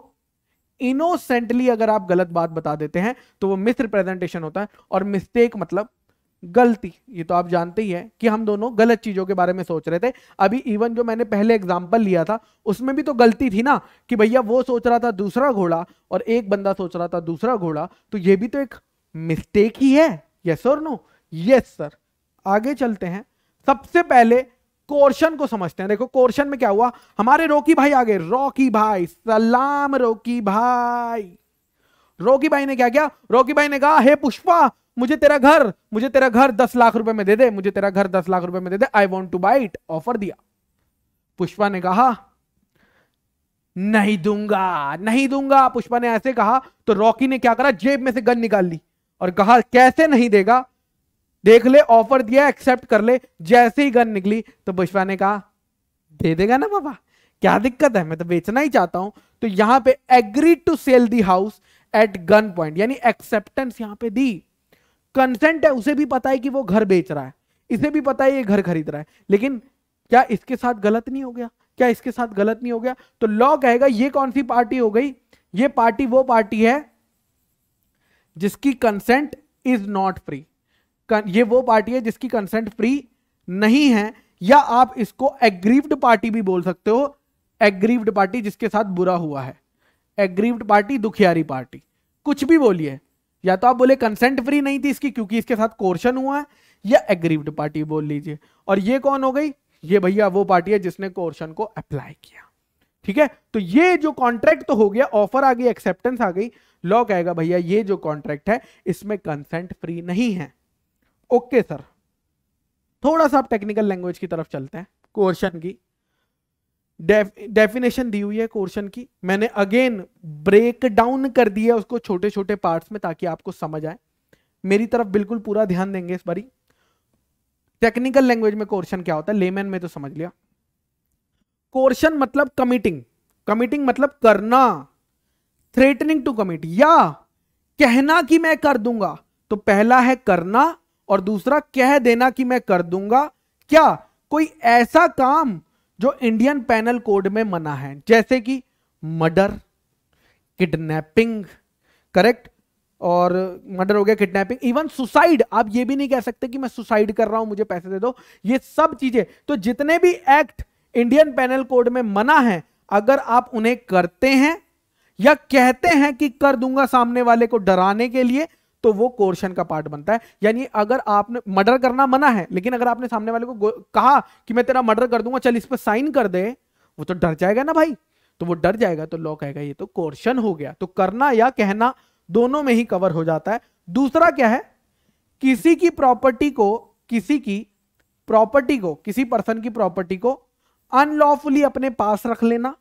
इनोसेंटली अगर आप गलत बात बता देते हैं तो वो मिस रिप्रेजेंटेशन होता है और मिस्टेक मतलब गलती ये तो आप जानते ही हैं कि हम दोनों गलत चीजों के बारे में सोच रहे थे अभी इवन जो मैंने पहले एग्जांपल लिया था उसमें भी तो गलती थी ना कि भैया वो सोच रहा था दूसरा घोड़ा और एक बंदा सोच रहा था दूसरा घोड़ा तो ये भी तो एक मिस्टेक ही है यस और नो यस सर आगे चलते हैं सबसे पहले कोर्शन को समझते हैं देखो कोर्शन में क्या हुआ हमारे रोकी भाई आ गए रोकी भाई सलाम रोकी भाई रोकी भाई ने क्या किया रोकी भाई ने कहा हे पुष्पा मुझे तेरा घर मुझे तेरा घर दस लाख रुपए में दे दे मुझे तेरा घर दस लाख रुपए में दे दे I want to buy it offer दिया पुष्पा ने कहा नहीं दूंगा नहीं दूंगा पुष्पा ने ऐसे कहा तो रॉकी ने क्या करा जेब में से गन निकाल ली और कहा कैसे नहीं देगा देख ले ऑफर दिया एक्सेप्ट कर ले जैसे ही गन निकली तो पुष्पा ने कहा दे देगा ना पापा क्या दिक्कत है मैं तो बेचना ही चाहता हूं तो यहां पे agree to sell the house at gun point यानी एक्सेप्टेंस यहां पे दी कंसेंट है उसे भी पता है कि वो घर बेच रहा है इसे भी पता है ये घर खरीद रहा है लेकिन क्या इसके साथ गलत नहीं हो गया क्या इसके साथ गलत नहीं हो गया तो लॉ कहेगा ये कौन सी पार्टी हो गई ये पार्टी वो पार्टी है जिसकी कंसेंट इज नॉट फ्री ये वो पार्टी है जिसकी कंसेंट फ्री नहीं है या आप इसको एग्रीव्ड पार्टी भी बोल सकते हो एग्रीव्ड पार्टी जिसके साथ बुरा हुआ है एग्रीव्ड पार्टी दुखियारी पार्टी कुछ भी बोलिए या तो आप बोले कंसेंट फ्री नहीं थी इसकी क्योंकि इसके साथ कोर्शन हुआ है या एग्रीव्ड पार्टी बोल लीजिए और ये कौन हो गई ये भैया वो पार्टी है जिसने कोर्शन को अप्लाई किया ठीक है तो ये जो कॉन्ट्रैक्ट तो हो गया ऑफर आ गई एक्सेप्टेंस आ गई लॉ कहेगा भैया ये जो कॉन्ट्रैक्ट है इसमें कंसेंट फ्री नहीं है ओके सर थोड़ा सा आप टेक्निकल लैंग्वेज की तरफ चलते हैं क्वेश्चन की डेफिनेशन दी हुई है क्वेश्चन की मैंने अगेन ब्रेक डाउन कर दिया उसको छोटे छोटे पार्ट्स में ताकि आपको समझ आए मेरी तरफ बिल्कुल पूरा ध्यान देंगे इस बारी टेक्निकल लैंग्वेज में क्वेश्चन क्या होता है लेमैन में तो समझ लिया क्वेश्चन मतलब कमिटिंग कमिटिंग मतलब करना थ्रेटनिंग टू कमिट या कहना कि मैं कर दूंगा तो पहला है करना और दूसरा कह देना कि मैं कर दूंगा क्या कोई ऐसा काम जो इंडियन पैनल कोड में मना है जैसे कि मर्डर किडनैपिंग करेक्ट और मर्डर हो गया किडनैपिंग इवन सुसाइड आप ये भी नहीं कह सकते कि मैं सुसाइड कर रहा हूं मुझे पैसे दे दो ये सब चीजें तो जितने भी एक्ट इंडियन पैनल कोड में मना है अगर आप उन्हें करते हैं या कहते हैं कि कर दूंगा सामने वाले को डराने के लिए तो वो कोर्शन का पार्ट बनता है यानी अगर आपने मर्डर करना मना है लेकिन अगर आपने सामने वाले को कहा कि मैं तेरा मर्डर कर दूंगा चल इस पर साइन कर दे वो तो डर जाएगा ना भाई तो वो डर जाएगा तो लॉ कहेगा ये तो कोर्शन हो गया तो करना या कहना दोनों में ही कवर हो जाता है दूसरा क्या है किसी की प्रॉपर्टी को किसी की प्रॉपर्टी को किसी पर्सन की प्रॉपर्टी को अनलॉफुली अपने पास रख लेना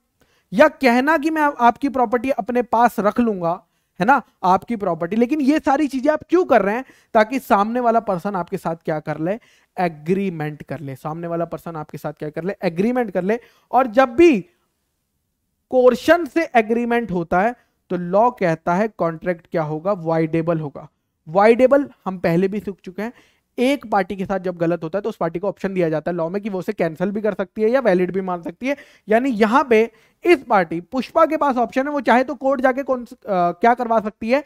या कहना कि मैं आपकी प्रॉपर्टी अपने पास रख लूंगा है ना आपकी प्रॉपर्टी लेकिन ये सारी चीजें आप क्यों कर रहे हैं ताकि सामने वाला पर्सन आपके साथ क्या कर ले एग्रीमेंट कर ले सामने वाला पर्सन आपके साथ क्या कर ले एग्रीमेंट कर ले और जब भी कोर्शन से एग्रीमेंट होता है तो लॉ कहता है कॉन्ट्रैक्ट क्या होगा वाइडेबल होगा वाइडेबल हम पहले भी सीख चुके हैं एक पार्टी के साथ जब गलत होता है तो उस पार्टी को ऑप्शन दिया जाता है लॉ में कि वो उसे कैंसिल भी कर सकती है या वैलिड भी मान सकती है यानी यहां पे इस पार्टी पुष्पा के पास ऑप्शन है वो चाहे तो कोर्ट जाके कौन क्या करवा सकती है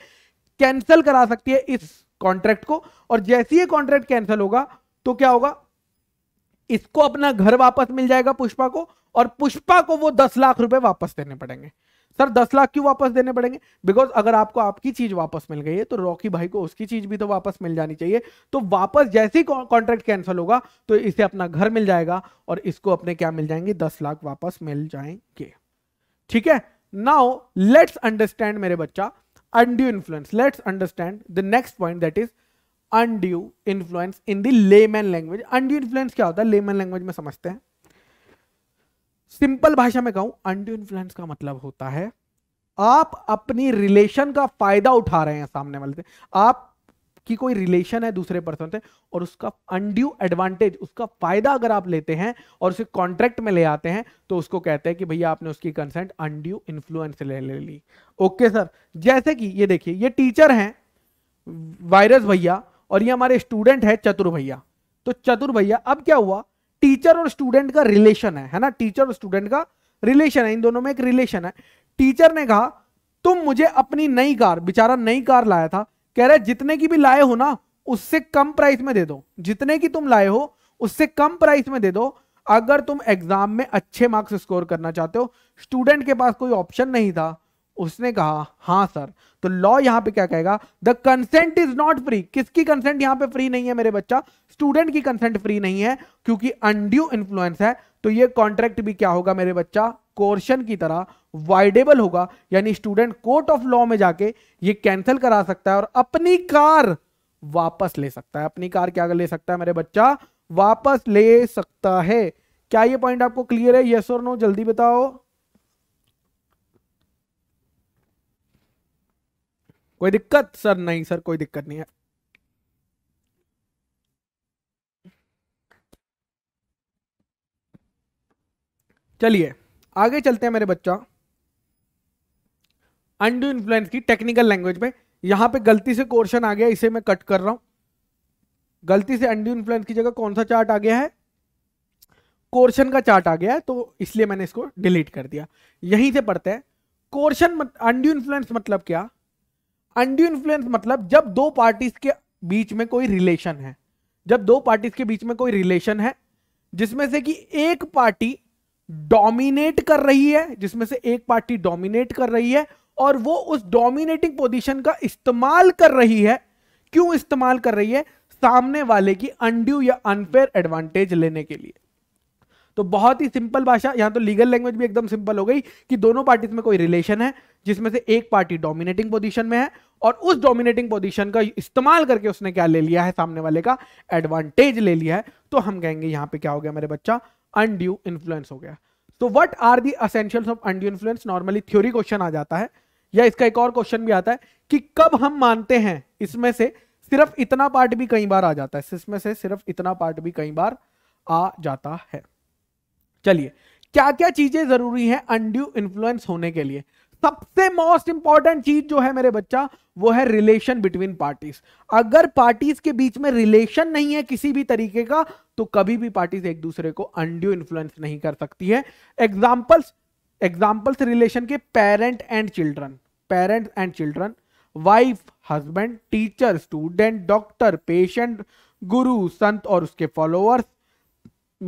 कैंसिल करा सकती है इस कॉन्ट्रैक्ट को और जैसे ही कॉन्ट्रैक्ट कैंसिल होगा तो क्या होगा इसको अपना घर वापस मिल जाएगा पुष्पा को और पुष्पा को वो दस लाख रुपए वापस देने पड़ेंगे सर दस लाख क्यों वापस देने पड़ेंगे बिकॉज अगर आपको आपकी चीज वापस मिल गई है तो रॉकी भाई को उसकी चीज भी तो वापस मिल जानी चाहिए तो वापस जैसे ही कॉन्ट्रैक्ट कैंसिल होगा तो इसे अपना घर मिल जाएगा और इसको अपने क्या मिल जाएंगे दस लाख वापस मिल जाएंगे ठीक है नाउ लेट्स अंडरस्टैंड मेरे बच्चा undue influence let's understand the next point that is undue influence in the layman language undue influence क्या होता है लेमैन लैंग्वेज में समझते हैं सिंपल भाषा में कहूं अंड्यू इन्फ्लुएंस का मतलब होता है आप अपनी रिलेशन का फायदा उठा रहे हैं सामने वाले से आप कि कोई रिलेशन है दूसरे पर्सन से और उसका अनड्यू एडवांटेज उसका फायदा अगर आप लेते हैं और उसे कॉन्ट्रैक्ट में ले आते हैं तो उसको कहते हैं कि भैया आपने उसकी कंसेंट अनड्यू इन्फ्लुएंस ले ले ली ओके सर जैसे कि ये देखिए ये टीचर हैं वायरस भैया और ये हमारे स्टूडेंट है चतुर भैया तो चतुर भैया अब क्या हुआ टीचर और स्टूडेंट का रिलेशन है है ना टीचर और स्टूडेंट का रिलेशन है इन दोनों में एक रिलेशन है टीचर ने कहा तुम मुझे अपनी नई कार बेचारा नई कार लाया था कह रहे जितने की भी लाए हो ना उससे कम प्राइस में दे दो जितने की तुम लाए हो उससे कम प्राइस में दे दो अगर तुम एग्जाम में अच्छे मार्क्स स्कोर करना चाहते हो स्टूडेंट के पास कोई ऑप्शन नहीं था उसने कहा हाँ सर तो लॉ यहां पे क्या कहेगा the consent is not free किसकी कंसेंट यहां पे फ्री नहीं है मेरे बच्चा स्टूडेंट की कंसेंट फ्री नहीं है क्योंकि अनड्यू इंफ्लुएंस है तो ये कॉन्ट्रैक्ट भी क्या होगा मेरे बच्चा कोर्शन की तरह वाइडेबल होगा यानी स्टूडेंट कोर्ट ऑफ लॉ में जाके ये कैंसिल करा सकता है और अपनी कार वापस ले सकता है अपनी कार क्या ले सकता है मेरे बच्चा वापस ले सकता है क्या ये पॉइंट आपको क्लियर है यस और नो जल्दी बताओ कोई दिक्कत सर नहीं सर कोई दिक्कत नहीं है चलिए आगे चलते हैं मेरे बच्चा अंडू इन्फ्लुएंस की टेक्निकल लैंग्वेज में यहां पे गलती से क्वेश्चन आ गया इसे मैं कट कर रहा हूं गलती से अंडू इन्फ्लुएंस की जगह कौन सा चार्ट आ गया है क्वेश्चन का चार्ट आ गया है तो इसलिए मैंने इसको डिलीट कर दिया यहीं से पढ़ते हैं क्वेश्चन अंडू इन्फ्लुएंस मतलब क्या अंडू इन्फ्लुएंस मतलब जब दो पार्टीज के बीच में कोई रिलेशन है जब दो पार्टीज के बीच में कोई रिलेशन है जिसमें से कि एक पार्टी डोमिनेट कर रही है जिसमें से एक पार्टी डोमिनेट कर रही है और वो उस डोमिनेटिंग पोजीशन का इस्तेमाल कर रही है क्यों इस्तेमाल कर रही है सामने वाले की अनड्यू या अनफेयर एडवांटेज लेने के लिए तो बहुत ही सिंपल भाषा यहां तो लीगल लैंग्वेज भी एकदम सिंपल हो गई कि दोनों पार्टीज में कोई रिलेशन है जिसमें से एक पार्टी डोमिनेटिंग पोजीशन में है और उस डोमिनेटिंग पोजीशन का इस्तेमाल करके उसने क्या ले लिया है सामने वाले का एडवांटेज ले लिया है तो हम कहेंगे यहां पे क्या हो गया मेरे बच्चा अनड्यू इन्फ्लुएंस हो गया तो what are the essentials of undue influence normally theory question आ जाता है या इसका एक और क्वेश्चन भी आता है कि कब हम मानते हैं इसमें से सिर्फ इतना पार्ट भी कई बार आ जाता है इसमें से सिर्फ इतना पार्ट भी कई बार आ जाता है चलिए क्या क्या चीजें जरूरी हैं अनड्यू इन्फ्लुएंस होने के लिए सबसे मोस्ट इंपॉर्टेंट चीज जो है मेरे बच्चा वो है रिलेशन बिटवीन पार्टीज अगर पार्टीज के बीच में रिलेशन नहीं है किसी भी तरीके का तो कभी भी पार्टीज एक दूसरे को अनड्यू इन्फ्लुएंस नहीं कर सकती है एग्जाम्पल्स एग्जाम्पल्स रिलेशन के parent and children parent and children wife husband teacher student doctor patient guru संत और उसके followers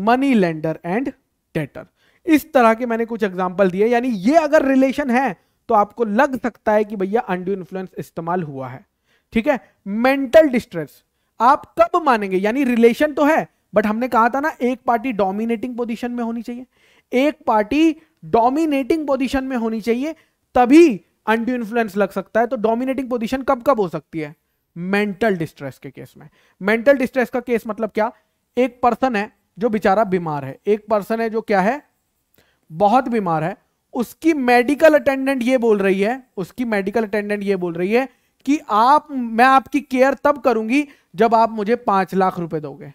money lender and debtor इस तरह के मैंने कुछ एग्जाम्पल दिए यानी ये अगर रिलेशन है तो आपको लग सकता है कि भैया अंडू इन्फ्लुएंस इस्तेमाल हुआ है ठीक है मेंटल डिस्ट्रेस आप कब मानेंगे यानी रिलेशन तो है बट हमने कहा था ना एक पार्टी डोमिनेटिंग पोजीशन में होनी चाहिए एक पार्टी डोमिनेटिंग पोजीशन में होनी चाहिए तभी अनड्यू इन्फ्लुएंस लग सकता है तो डोमिनेटिंग पोजीशन कब कब हो सकती है मेंटल डिस्ट्रेस के केस में मेंटल डिस्ट्रेस का केस मतलब क्या एक पर्सन है जो बेचारा बीमार है एक पर्सन है जो क्या है बहुत बीमार है उसकी मेडिकल अटेंडेंट ये बोल रही है उसकी मेडिकल अटेंडेंट ये बोल रही है कि आप मैं आपकी केयर तब करूंगी जब आप मुझे पांच लाख रुपए दोगे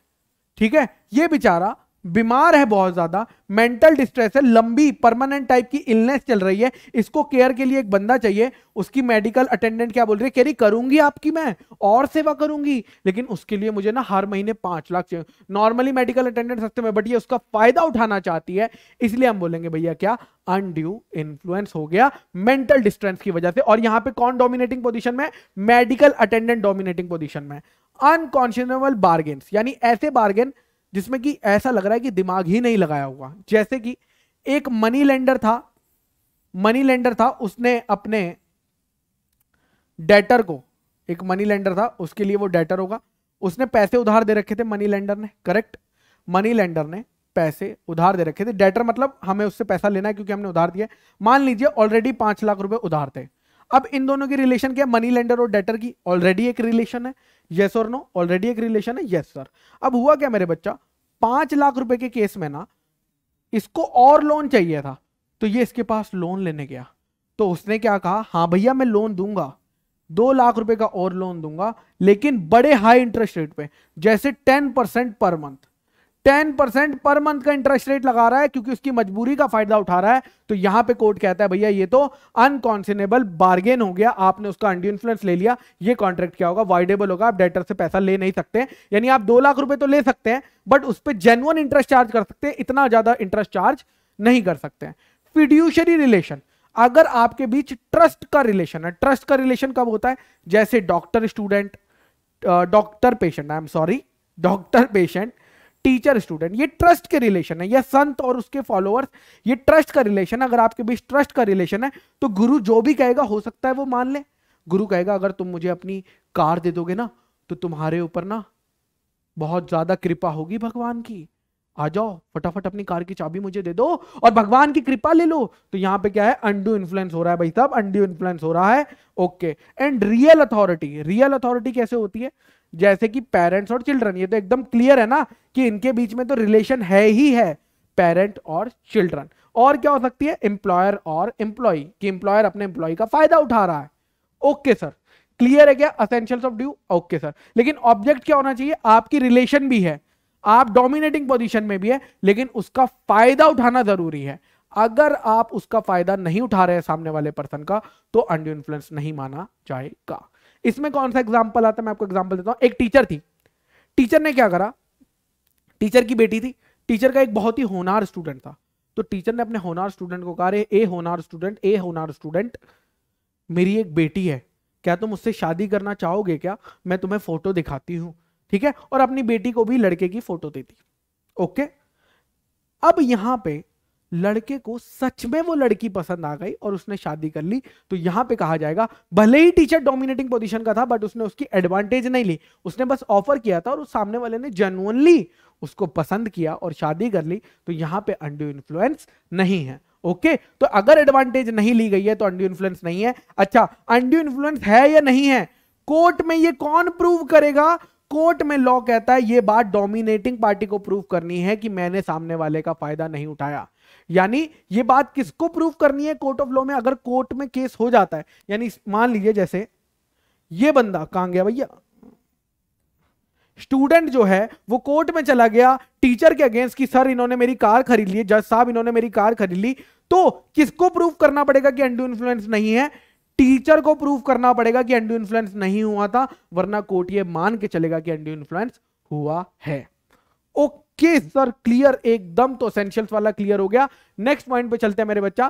ठीक है ये बेचारा बीमार है बहुत ज्यादा मेंटल डिस्ट्रेस है लंबी परमानेंट टाइप की इलनेस चल रही है इसको केयर के लिए एक बंदा चाहिए उसकी मेडिकल अटेंडेंट क्या बोल रही है कैरी करूंगी आपकी मैं और सेवा करूंगी लेकिन उसके लिए मुझे ना हर महीने पांच लाख चाहिए नॉर्मली मेडिकल अटेंडेंट सस्ते में बट ये उसका फायदा उठाना चाहती है इसलिए हम बोलेंगे भैया क्या अनड्यू इन्फ्लुएंस हो गया मेंटल डिस्ट्रेंस की वजह से और यहां पर कौन डोमिनेटिंग पोजिशन में मेडिकल अटेंडेंट डोमिनेटिंग पोजिशन में अनकॉन्शनेबल बार्गेन्स यानी ऐसे बार्गेन जिसमें कि ऐसा लग रहा है कि दिमाग ही नहीं लगाया हुआ जैसे कि एक मनी लेंडर था मनी लेंडर था उसने अपने डेटर को एक मनी लेंडर था उसके लिए वो डेटर होगा उसने पैसे उधार दे रखे थे मनी लेंडर ने करेक्ट मनी लेंडर ने पैसे उधार दे रखे थे डेटर मतलब हमें उससे पैसा लेना है क्योंकि हमने उधार दिया मान लीजिए ऑलरेडी पांच लाख रुपए उधार थे अब इन दोनों की रिलेशन क्या मनी लेंडर और डेटर की ऑलरेडी एक रिलेशन है यस और नो ऑलरेडी एक रिलेशन है यस सर अब हुआ क्या मेरे बच्चा पांच लाख रुपए के केस में ना इसको और लोन चाहिए था तो ये इसके पास लोन लेने गया तो उसने क्या कहा हाँ भैया मैं लोन दूंगा दो लाख रुपए का और लोन दूंगा लेकिन बड़े हाई इंटरेस्ट रेट पे जैसे ten percent per month ten percent per month का इंटरेस्ट रेट लगा रहा है क्योंकि उसकी मजबूरी का फायदा उठा रहा है तो यहां पे कोर्ट कहता है भैया ये तो अनकॉन्सिनेबल बार्गेन हो गया आपने उसका अंडी इन्फ्लुएंस ले लिया ये कॉन्ट्रैक्ट क्या होगा वाइडेबल होगा आप डेटर से पैसा ले नहीं सकते यानी आप दो लाख रुपए तो ले सकते हैं बट उस पर जेनुअन इंटरेस्ट चार्ज कर सकते हैं इतना ज्यादा इंटरेस्ट चार्ज नहीं कर सकते हैं फिड्यूशरी रिलेशन अगर आपके बीच ट्रस्ट का रिलेशन है ट्रस्ट का रिलेशन कब होता है जैसे doctor student doctor patient I am sorry doctor patient teacher student ये ट्रस्ट के रिलेशन है या संत और उसके फॉलोअर्स ये ट्रस्ट का रिलेशन है अगर आपके बीच ट्रस्ट का रिलेशन है तो गुरु जो भी कहेगा हो सकता है वो मान ले गुरु कहेगा अगर तुम मुझे अपनी कार दे दोगे ना तो तुम्हारे ऊपर ना बहुत ज्यादा कृपा होगी भगवान की आ जाओ फटाफट अपनी कार की चाबी मुझे दे दो और भगवान की कृपा ले लो तो यहाँ पे क्या है अंडू इन्फ्लुएंस हो रहा है भाई साहब अंडू इन्फ्लुएंस हो रहा है okay and real authority real authority कैसे होती है जैसे कि पेरेंट्स और चिल्ड्रन ये तो एकदम क्लियर है ना कि इनके बीच में तो रिलेशन है ही है पेरेंट और चिल्ड्रन और क्या हो सकती है एम्प्लॉयर और एम्प्लॉय कि एम्प्लॉयर अपने एम्प्लॉय का फायदा उठा रहा है ओके okay, सर क्लियर है क्या essentials of due okay sir लेकिन ऑब्जेक्ट क्या होना चाहिए आपकी रिलेशन भी है आप डोमिनेटिंग पोजिशन में भी है लेकिन उसका फायदा उठाना जरूरी है अगर आप उसका फायदा नहीं उठा रहे हैं सामने वाले पर्सन का तो अंडू इन्फ्लुएंस नहीं माना जाएगा इसमें कौन सा एग्जाम्पल आता है मैं आपको एग्जाम्पल देता हूँ एक टीचर थी टीचर ने क्या करा टीचर की बेटी थी टीचर का एक बहुत ही होनार स्टूडेंट था तो टीचर ने अपने होनार स्टूडेंट को कहा ए होनार स्टूडेंट ए होनार स्टूडेंट मेरी एक बेटी है क्या तुम उससे शादी करना चाहोगे क्या मैं तुम्हें फोटो दिखाती हूँ ठीक है और अपनी बेटी को भी लड़के की फोटो देती ओके अब यहाँ पे लड़के को सच में वो लड़की पसंद आ गई और उसने शादी कर ली तो यहां पे कहा जाएगा भले ही टीचर डोमिनेटिंग पोजीशन का था बट उसने उसकी एडवांटेज नहीं ली उसने बस ऑफर किया था और उस सामने वाले ने जेनुअनली उसको पसंद किया और शादी कर ली तो यहां पे अंडू इन्फ्लुएंस नहीं है ओके okay? तो अगर एडवांटेज नहीं ली गई है तो अंडू इन्फ्लुएंस नहीं है अच्छा अंडू इन्फ्लुएंस है या नहीं है कोर्ट में ये कौन प्रूव करेगा कोर्ट में लॉ कहता है ये बात डोमिनेटिंग पार्टी को प्रूव करनी है कि मैंने सामने वाले का फायदा नहीं उठाया यानी ये बात किसको प्रूव करनी है कोर्ट ऑफ लॉ में अगर कोर्ट में केस हो जाता है यानी मान लीजिए जैसे ये बंदा कहाँ गया भैया स्टूडेंट जो है वो कोर्ट में चला गया टीचर के अगेंस्ट कि सर इन्होंने मेरी कार खरीद ली जज साहब इन्होंने मेरी कार खरीद ली तो किसको प्रूफ करना पड़ेगा कि अंडू इन्फ्लुएंस नहीं है टीचर को प्रूफ करना पड़ेगा कि अंडू इन्फ्लुएंस नहीं हुआ था वरना कोर्ट ये मान के चलेगा कि अंडू इन्फ्लुएंस हुआ है ओके ओके सर क्लियर एकदम तो असेंशियल वाला क्लियर हो गया नेक्स्ट पॉइंट पे चलते हैं मेरे बच्चा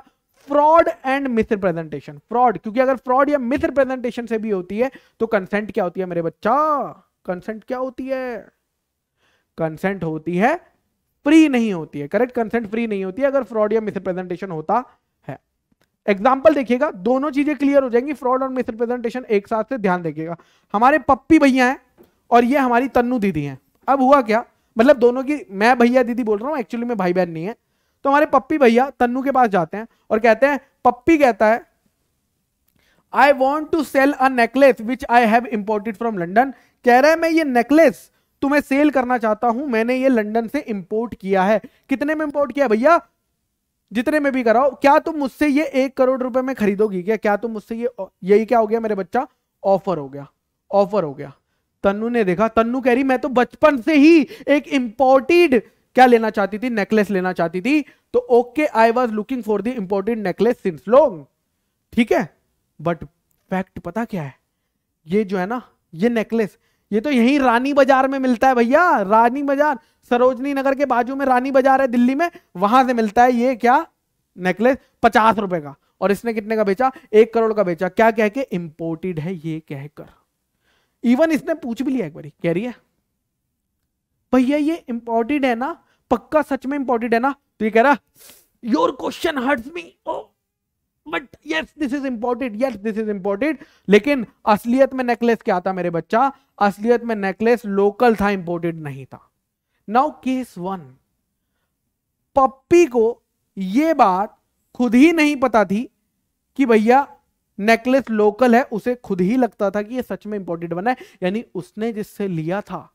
fraud and misrepresentation fraud क्योंकि अगर फ्रॉड या मिस रिप्रेजेंटेशन से भी होती है तो कंसेंट क्या होती है मेरे बच्चा कंसेंट क्या होती है कंसेंट होती है फ्री नहीं होती है करेक्ट कंसेंट फ्री नहीं होती है अगर फ्रॉड या मिस रिप्रेजेंटेशन होता है एग्जाम्पल देखिएगा दोनों चीजें क्लियर हो जाएंगी फ्रॉड और मिस रिप्रेजेंटेशन एक साथ से ध्यान देखिएगा हमारे पप्पी भैया हैं और ये हमारी तन्नू दीदी हैं अब हुआ क्या मतलब दोनों की मैं भैया दीदी बोल रहा हूँ एक्चुअली में भाई बहन नहीं है तो हमारे पप्पी भैया तन्नू के पास जाते हैं और कहते हैं पप्पी कहता है I want to sell a necklace which I have imported from London कह रहा है मैं ये नेकलेस तुम्हें सेल करना चाहता हूं मैंने ये लंडन से इंपोर्ट किया है कितने में इंपोर्ट किया भैया जितने में भी कराओ क्या तुम मुझसे ये एक करोड़ रुपए में खरीदोगी क्या क्या तुम मुझसे ये यही क्या हो गया मेरे बच्चा ऑफर हो गया ऑफर हो गया तन्नू ने देखा तन्नू कह रही मैं तो बचपन से ही एक इंपोर्टेड क्या लेना चाहती थी नेकलेस लेना चाहती थी तो okay I was looking for the imported necklace since long ठीक है बट फैक्ट पता क्या है ये जो है ना ये नेकलेस ये तो यही रानी बाजार में मिलता है भैया रानी बाजार सरोजनी नगर के बाजू में रानी बाजार है दिल्ली में वहां से मिलता है ये क्या नेकलेस पचास रुपए का और इसने कितने का बेचा एक करोड़ का बेचा क्या कह के इंपोर्टेड है ये कहकर इवन इसने पूछ भी लिया एक बार कह रही है भैया ये इंपॉर्टेंट है ना पक्का सच में इंपॉर्टेंट है ना तो ये कह रहा your question hurts me oh but yes this is important yes this is important लेकिन असलियत में नेकलेस क्या था मेरे बच्चा असलियत में नेकलेस लोकल था इंपोर्टेंट नहीं था नाउ केस वन पप्पी को यह बात खुद ही नहीं पता थी कि भैया नेकलेस लोकल है उसे खुद ही लगता था कि ये सच में इंपोर्टेड बना है यानी उसने जिससे लिया था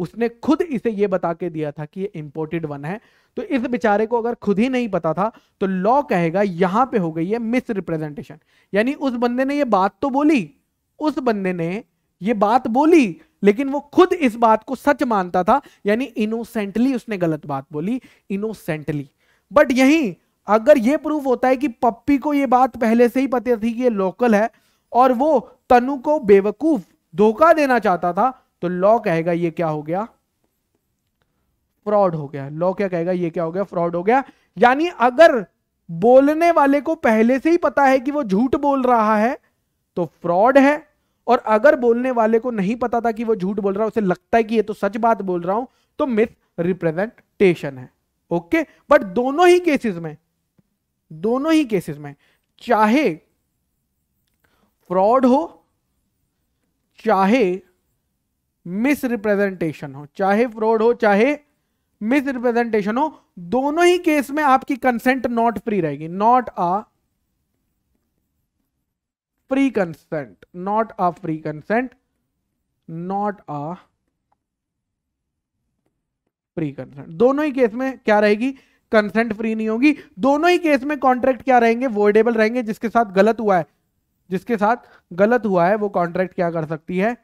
उसने खुद इसे ये बता के दिया था कि ये इंपोर्टेड वन है तो इस बेचारे को अगर खुद ही नहीं पता था तो लॉ कहेगा यहां पे हो गई है मिस रिप्रेजेंटेशन यानी उस बंदे ने ये बात तो बोली उस बंदे ने ये बात बोली लेकिन वो खुद इस बात को सच मानता था यानी इनोसेंटली उसने गलत बात बोली इनोसेंटली बट यही अगर ये प्रूफ होता है कि पप्पी को ये बात पहले से ही पता थी कि ये लोकल है और वो तनु को बेवकूफ धोखा देना चाहता था तो लॉ कहेगा ये क्या हो गया फ्रॉड हो गया लॉ क्या कहेगा ये क्या हो गया फ्रॉड हो गया यानी अगर बोलने वाले को पहले से ही पता है कि वो झूठ बोल रहा है तो फ्रॉड है और अगर बोलने वाले को नहीं पता था कि वो झूठ बोल रहा है उसे लगता है कि ये तो सच बात बोल रहा हूं तो मिस रिप्रेजेंटेशन है ओके बट दोनों ही केसेस में दोनों ही केसेस में चाहे फ्रॉड हो चाहे मिसरिप्रेजेंटेशन हो चाहे फ्रॉड हो चाहे मिसरिप्रेजेंटेशन हो दोनों ही केस में आपकी कंसेंट नॉट फ्री रहेगी not a free consent not a free consent not a free consent दोनों ही केस में क्या रहेगी कंसेंट फ्री नहीं होगी दोनों ही केस में कॉन्ट्रैक्ट क्या रहेंगे वोडेबल रहेंगे जिसके साथ गलत हुआ है जिसके साथ गलत हुआ है वो कॉन्ट्रैक्ट क्या कर सकती है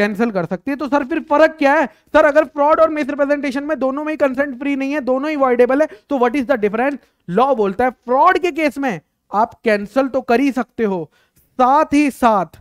कैंसिल कर सकती है तो सर फिर फर्क क्या है सर अगर फ्रॉड और मिसरिप्रेजेंटेशन में दोनों में ही कंसेंट फ्री नहीं है दोनों ही वॉइडेबल है तो what is the difference law बोलता है फ्रॉड के केस में आप कैंसिल तो कर ही सकते हो साथ ही साथ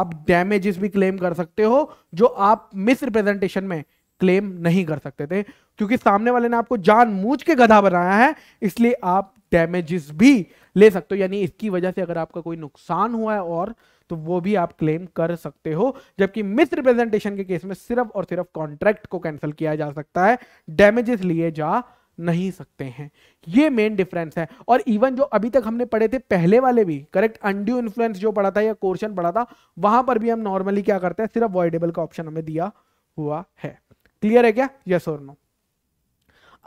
आप डैमेजेस भी क्लेम कर सकते हो जो आप मिसरिप्रेजेंटेशन में क्लेम नहीं कर सकते थे क्योंकि सामने वाले ने आपको जान के गधा बनाया है इसलिए आप डैमेजेस भी ले सकते हो यानी इसकी वजह से अगर आपका कोई नुकसान हुआ है और तो वो भी आप क्लेम कर सकते हो जबकि मिस रिप्रेजेंटेशन के केस में सिर्फ और सिर्फ कॉन्ट्रैक्ट को कैंसिल किया जा सकता है डैमेजेस लिए जा नहीं सकते हैं ये मेन डिफरेंस है और इवन जो अभी तक हमने पढ़े थे पहले वाले भी करेक्ट अंड्यू इन्फ्लुएंस जो पढ़ा था या कोर्शन पढ़ा था वहां पर भी हम नॉर्मली क्या करते हैं सिर्फ वॉइडेबल का ऑप्शन हमें दिया हुआ है क्लियर है क्या यस और नो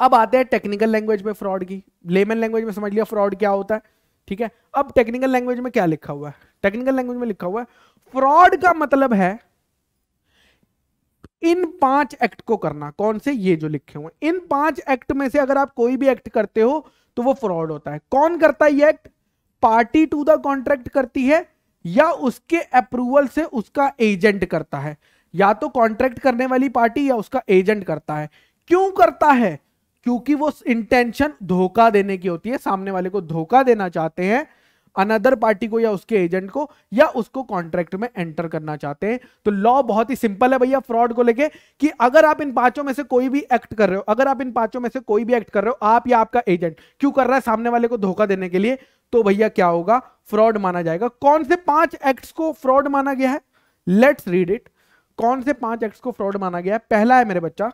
अब आते हैं टेक्निकल लैंग्वेज में फ्रॉड की लेमन लैंग्वेज में समझ लिया फ्रॉड क्या होता है ठीक है अब टेक्निकल लैंग्वेज में क्या लिखा हुआ है टेक्निकल लैंग्वेज में लिखा हुआ है फ्रॉड का मतलब है इन पांच एक्ट को करना कौन से ये जो लिखे हुए इन पांच एक्ट में से अगर आप कोई भी एक्ट करते हो तो वो फ्रॉड होता है कौन करता है ये act party to the contract करती है या उसके अप्रूवल से उसका एजेंट करता है या तो कॉन्ट्रैक्ट करने वाली पार्टी या उसका एजेंट करता है क्यों करता है क्योंकि वो इंटेंशन धोखा देने की होती है सामने वाले को धोखा देना चाहते हैं अनदर पार्टी को या उसके एजेंट को या उसको कॉन्ट्रैक्ट में एंटर करना चाहते हैं तो लॉ बहुत ही सिंपल है भैया फ्रॉड को लेके कि अगर आप इन पांचों में से कोई भी एक्ट कर रहे हो अगर आप इन पांचों में से कोई भी एक्ट कर रहे हो आप या आपका एजेंट क्यों कर रहा है सामने वाले को धोखा देने के लिए तो भैया क्या होगा फ्रॉड माना जाएगा कौन से पांच एक्ट को फ्रॉड माना गया है लेट्स रीड इट कौन से पांच एक्ट को फ्रॉड माना गया है पहला है मेरे बच्चा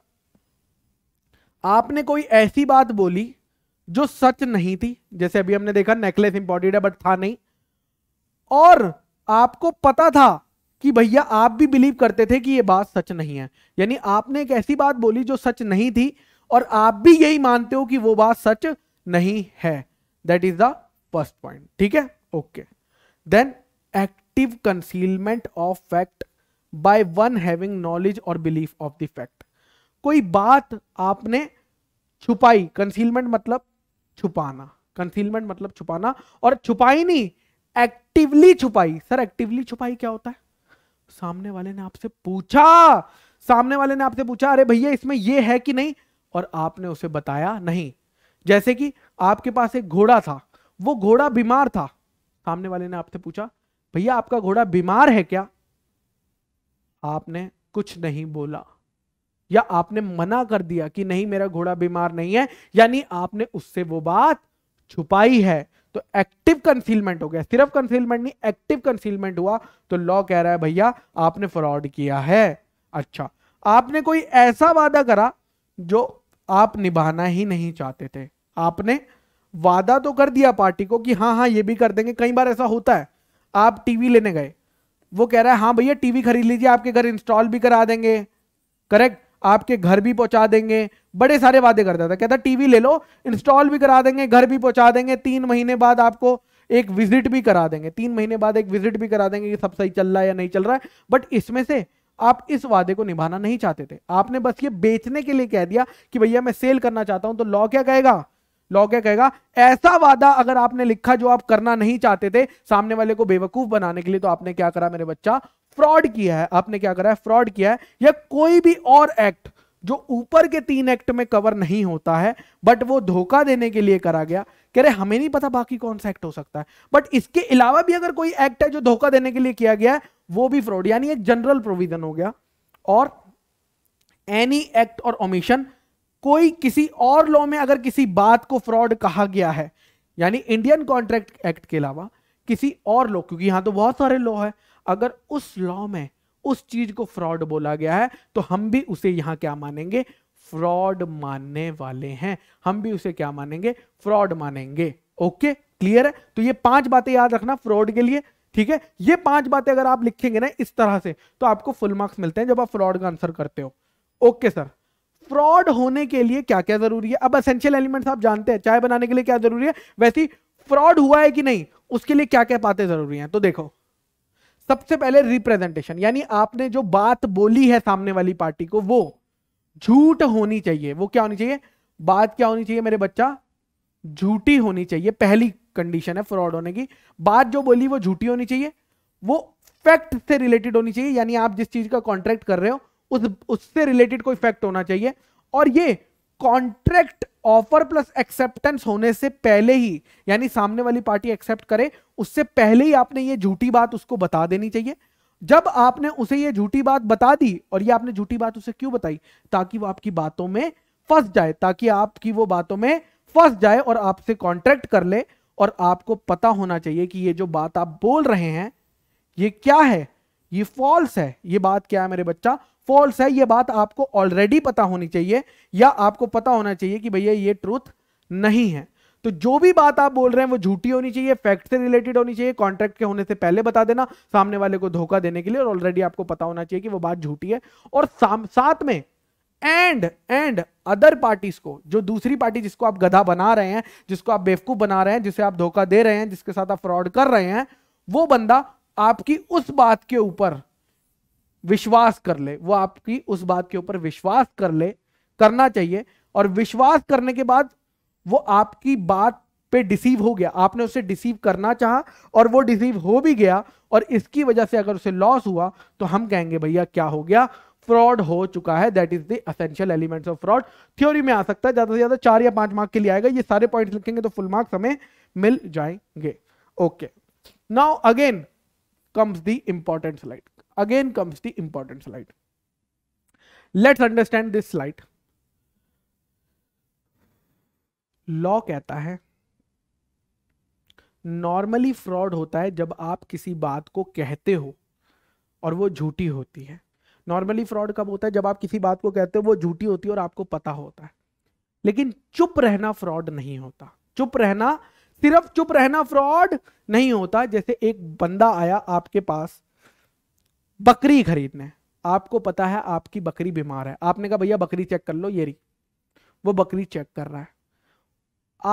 आपने कोई ऐसी बात बोली जो सच नहीं थी जैसे अभी हमने देखा नेकलेस इंपॉर्टेंट है बट था नहीं और आपको पता था कि भैया आप भी बिलीव करते थे कि ये बात सच नहीं है यानी आपने एक ऐसी बात बोली जो सच नहीं थी और आप भी यही मानते हो कि वो बात सच नहीं है that is the first point ठीक है okay then active concealment of fact by one having knowledge और बिलीफ ऑफ द फैक्ट कोई बात आपने छुपाई कंसीलमेंट मतलब छुपाना कंसीलमेंट मतलब छुपाना और छुपाई नहीं एक्टिवली छुपाई सर एक्टिवली छुपाई क्या होता है सामने वाले ने आपसे पूछा सामने वाले ने आपसे पूछा अरे भैया इसमें यह है कि नहीं और आपने उसे बताया नहीं जैसे कि आपके पास एक घोड़ा था वो घोड़ा बीमार था सामने वाले ने आपसे पूछा भैया आपका घोड़ा बीमार है क्या आपने कुछ नहीं बोला या आपने मना कर दिया कि नहीं मेरा घोड़ा बीमार नहीं है यानी आपने उससे वो बात छुपाई है तो एक्टिव कंसीलमेंट हो गया सिर्फ कंसीलमेंट नहीं एक्टिव कंसीलमेंट हुआ तो लॉ कह रहा है भैया आपने फ्रॉड किया है अच्छा आपने कोई ऐसा वादा करा जो आप निभाना ही नहीं चाहते थे आपने वादा तो कर दिया पार्टी को कि हाँ हाँ ये भी कर देंगे कई बार ऐसा होता है आप टीवी लेने गए वो कह रहा है हाँ भैया टीवी खरीद लीजिए आपके घर इंस्टॉल भी करा देंगे करेक्ट आपके घर भी पहुंचा देंगे बड़े सारे वादे करता था कहता टीवी ले लो इंस्टॉल भी करा देंगे घर भी पहुंचा देंगे तीन महीने बाद आपको एक विजिट भी करा देंगे तीन महीने बाद एक विजिट भी करा देंगे कि सब सही चल रहा है या नहीं चल रहा है बट इसमें से आप इस वादे को निभाना नहीं चाहते थे आपने बस ये बेचने के लिए कह दिया कि भैया मैं सेल करना चाहता हूं तो लॉ क्या कहेगा लॉ क्या कहेगा ऐसा वादा अगर आपने लिखा जो आप करना नहीं चाहते थे सामने वाले को बेवकूफ बनाने के लिए तो आपने क्या करा मेरे बच्चा फ्रॉड किया है आपने क्या करा है फ्रॉड किया है या कोई भी और एक्ट जो ऊपर के तीन एक्ट में कवर नहीं होता है बट वो धोखा देने के लिए करा गया कह रहे हमें नहीं पता बाकी कौन सा एक्ट हो सकता है बट इसके अलावा भी अगर कोई एक्ट है जो धोखा देने के लिए किया गया है वो भी फ्रॉड यानी एक जनरल प्रोविजन हो गया और एनी एक्ट और ओमिशन कोई किसी और लॉ में अगर किसी बात को फ्रॉड कहा गया है यानी इंडियन कॉन्ट्रैक्ट एक्ट के अलावा किसी और लॉ क्योंकि यहां तो बहुत सारे लॉ है अगर उस लॉ में उस चीज को फ्रॉड बोला गया है तो हम भी उसे यहां क्या मानेंगे फ्रॉड मानने वाले हैं हम भी उसे क्या मानेंगे फ्रॉड मानेंगे ओके क्लियर है तो ये पांच बातें याद रखना फ्रॉड के लिए ठीक है ये पांच बातें अगर आप लिखेंगे ना इस तरह से तो आपको फुल मार्क्स मिलते हैं जब आप फ्रॉड का आंसर करते हो ओके सर फ्रॉड होने के लिए क्या क्या जरूरी है अब असेंशियल एलिमेंट्स आप जानते हैं चाय बनाने के लिए क्या जरूरी है वैसे फ्रॉड हुआ है कि नहीं उसके लिए क्या क्या बातें जरूरी हैं तो देखो सबसे पहले रिप्रेजेंटेशन यानी आपने जो बात बोली है सामने वाली पार्टी को वो झूठ होनी चाहिए वो क्या होनी चाहिए बात क्या होनी चाहिए मेरे बच्चा झूठी होनी चाहिए पहली कंडीशन है फ्रॉड होने की बात जो बोली वो झूठी होनी चाहिए वो फैक्ट से रिलेटेड होनी चाहिए यानी आप जिस चीज का कॉन्ट्रैक्ट कर रहे हो उस उससे रिलेटेड कोई फैक्ट होना चाहिए और ये कॉन्ट्रैक्ट ऑफर प्लस एक्सेप्टेंस होने से पहले ही यानी सामने वाली पार्टी एक्सेप्ट करे उससे पहले ही आपने ये झूठी बात उसको बता देनी चाहिए जब आपने उसे ये झूठी बात बता दी और ये आपने झूठी बात उसे क्यों बताई ताकि वो आपकी बातों में फंस जाए ताकि आपकी वो बातों में फंस जाए और आपसे कॉन्ट्रैक्ट कर ले और आपको पता होना चाहिए कि ये जो बात आप बोल रहे हैं ये क्या है ये फॉल्स है ये बात क्या है मेरे बच्चा फॉल्स है ये बात आपको ऑलरेडी पता होनी चाहिए या आपको पता होना चाहिए कि भैया ये ट्रूथ नहीं है तो जो भी बात आप बोल रहे हैं वो झूठी होनी चाहिए फैक्ट से रिलेटेड होनी चाहिए कॉन्ट्रैक्ट के होने से पहले बता देना सामने वाले को धोखा देने के लिए और ऑलरेडी आपको पता होना चाहिए कि वो बात झूठी है और साथ में एंड एंड अदर पार्टीज को जो दूसरी पार्टी जिसको आप गधा बना रहे हैं जिसको आप बेवकूफ बना रहे हैं जिसे आप धोखा दे रहे हैं जिसके साथ आप फ्रॉड कर रहे हैं वो बंदा आपकी उस बात के ऊपर विश्वास कर ले वो आपकी उस बात के ऊपर विश्वास कर ले करना चाहिए और विश्वास करने के बाद वो आपकी बात पे डिसीव हो गया आपने उसे डिसीव करना चाहा और वो डिसीव हो भी गया और इसकी वजह से अगर उसे लॉस हुआ तो हम कहेंगे भैया क्या हो गया फ्रॉड हो चुका है that is the element elements of fraud theory में आ सकता है ज्यादा से ज्यादा चार या पांच मार्क के लिए आएगा ये सारे पॉइंट लिखेंगे तो फुल मार्क्स हमें मिल जाएंगे okay now again comes the important slide again comes the important slide let's understand this slide law कहता है नॉर्मली फ्रॉड होता है जब आप किसी बात को कहते हो और वो झूठी होती है नॉर्मली फ्रॉड कब होता है जब आप किसी बात को कहते हो वो झूठी होती है और आपको पता होता है लेकिन चुप रहना फ्रॉड नहीं होता चुप रहना सिर्फ चुप रहना फ्रॉड नहीं होता जैसे एक बंदा आया आपके पास बकरी खरीदने आपको पता है आपकी बकरी बीमार है आपने कहा भैया बकरी चेक कर लो ये री। वो बकरी चेक कर रहा है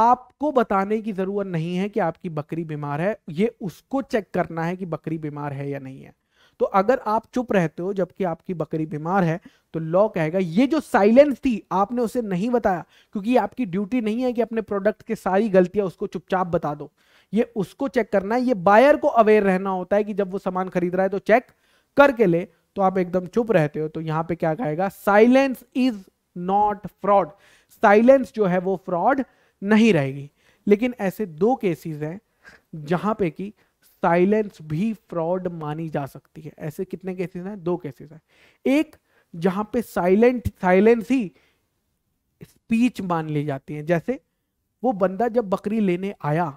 आपको बताने की ज़रूरत नहीं है कि आपकी बकरी बीमार है ये उसको चेक करना है कि बकरी बीमार है या नहीं है तो अगर आप चुप रहते हो जबकि आपकी बकरी बीमार है तो लॉ कहेगा ये जो साइलेंस थी आपने उसे नहीं बताया क्योंकि आपकी ड्यूटी नहीं है कि अपने प्रोडक्ट की सारी गलतियां उसको चुपचाप बता दो ये उसको चेक करना है ये बायर को अवेयर रहना होता है कि जब वो सामान खरीद रहा है तो चेक करके ले तो आप एकदम चुप रहते हो तो यहाँ पे क्या कहेगा silence is not fraud silence जो है वो फ्रॉड नहीं रहेगी लेकिन ऐसे दो केसेस हैं जहां पे कि साइलेंस भी फ्रॉड मानी जा सकती है ऐसे कितने केसेस हैं दो केसेस हैं एक जहां पे साइलेंट साइलेंस ही स्पीच मान ली जाती है जैसे वो बंदा जब बकरी लेने आया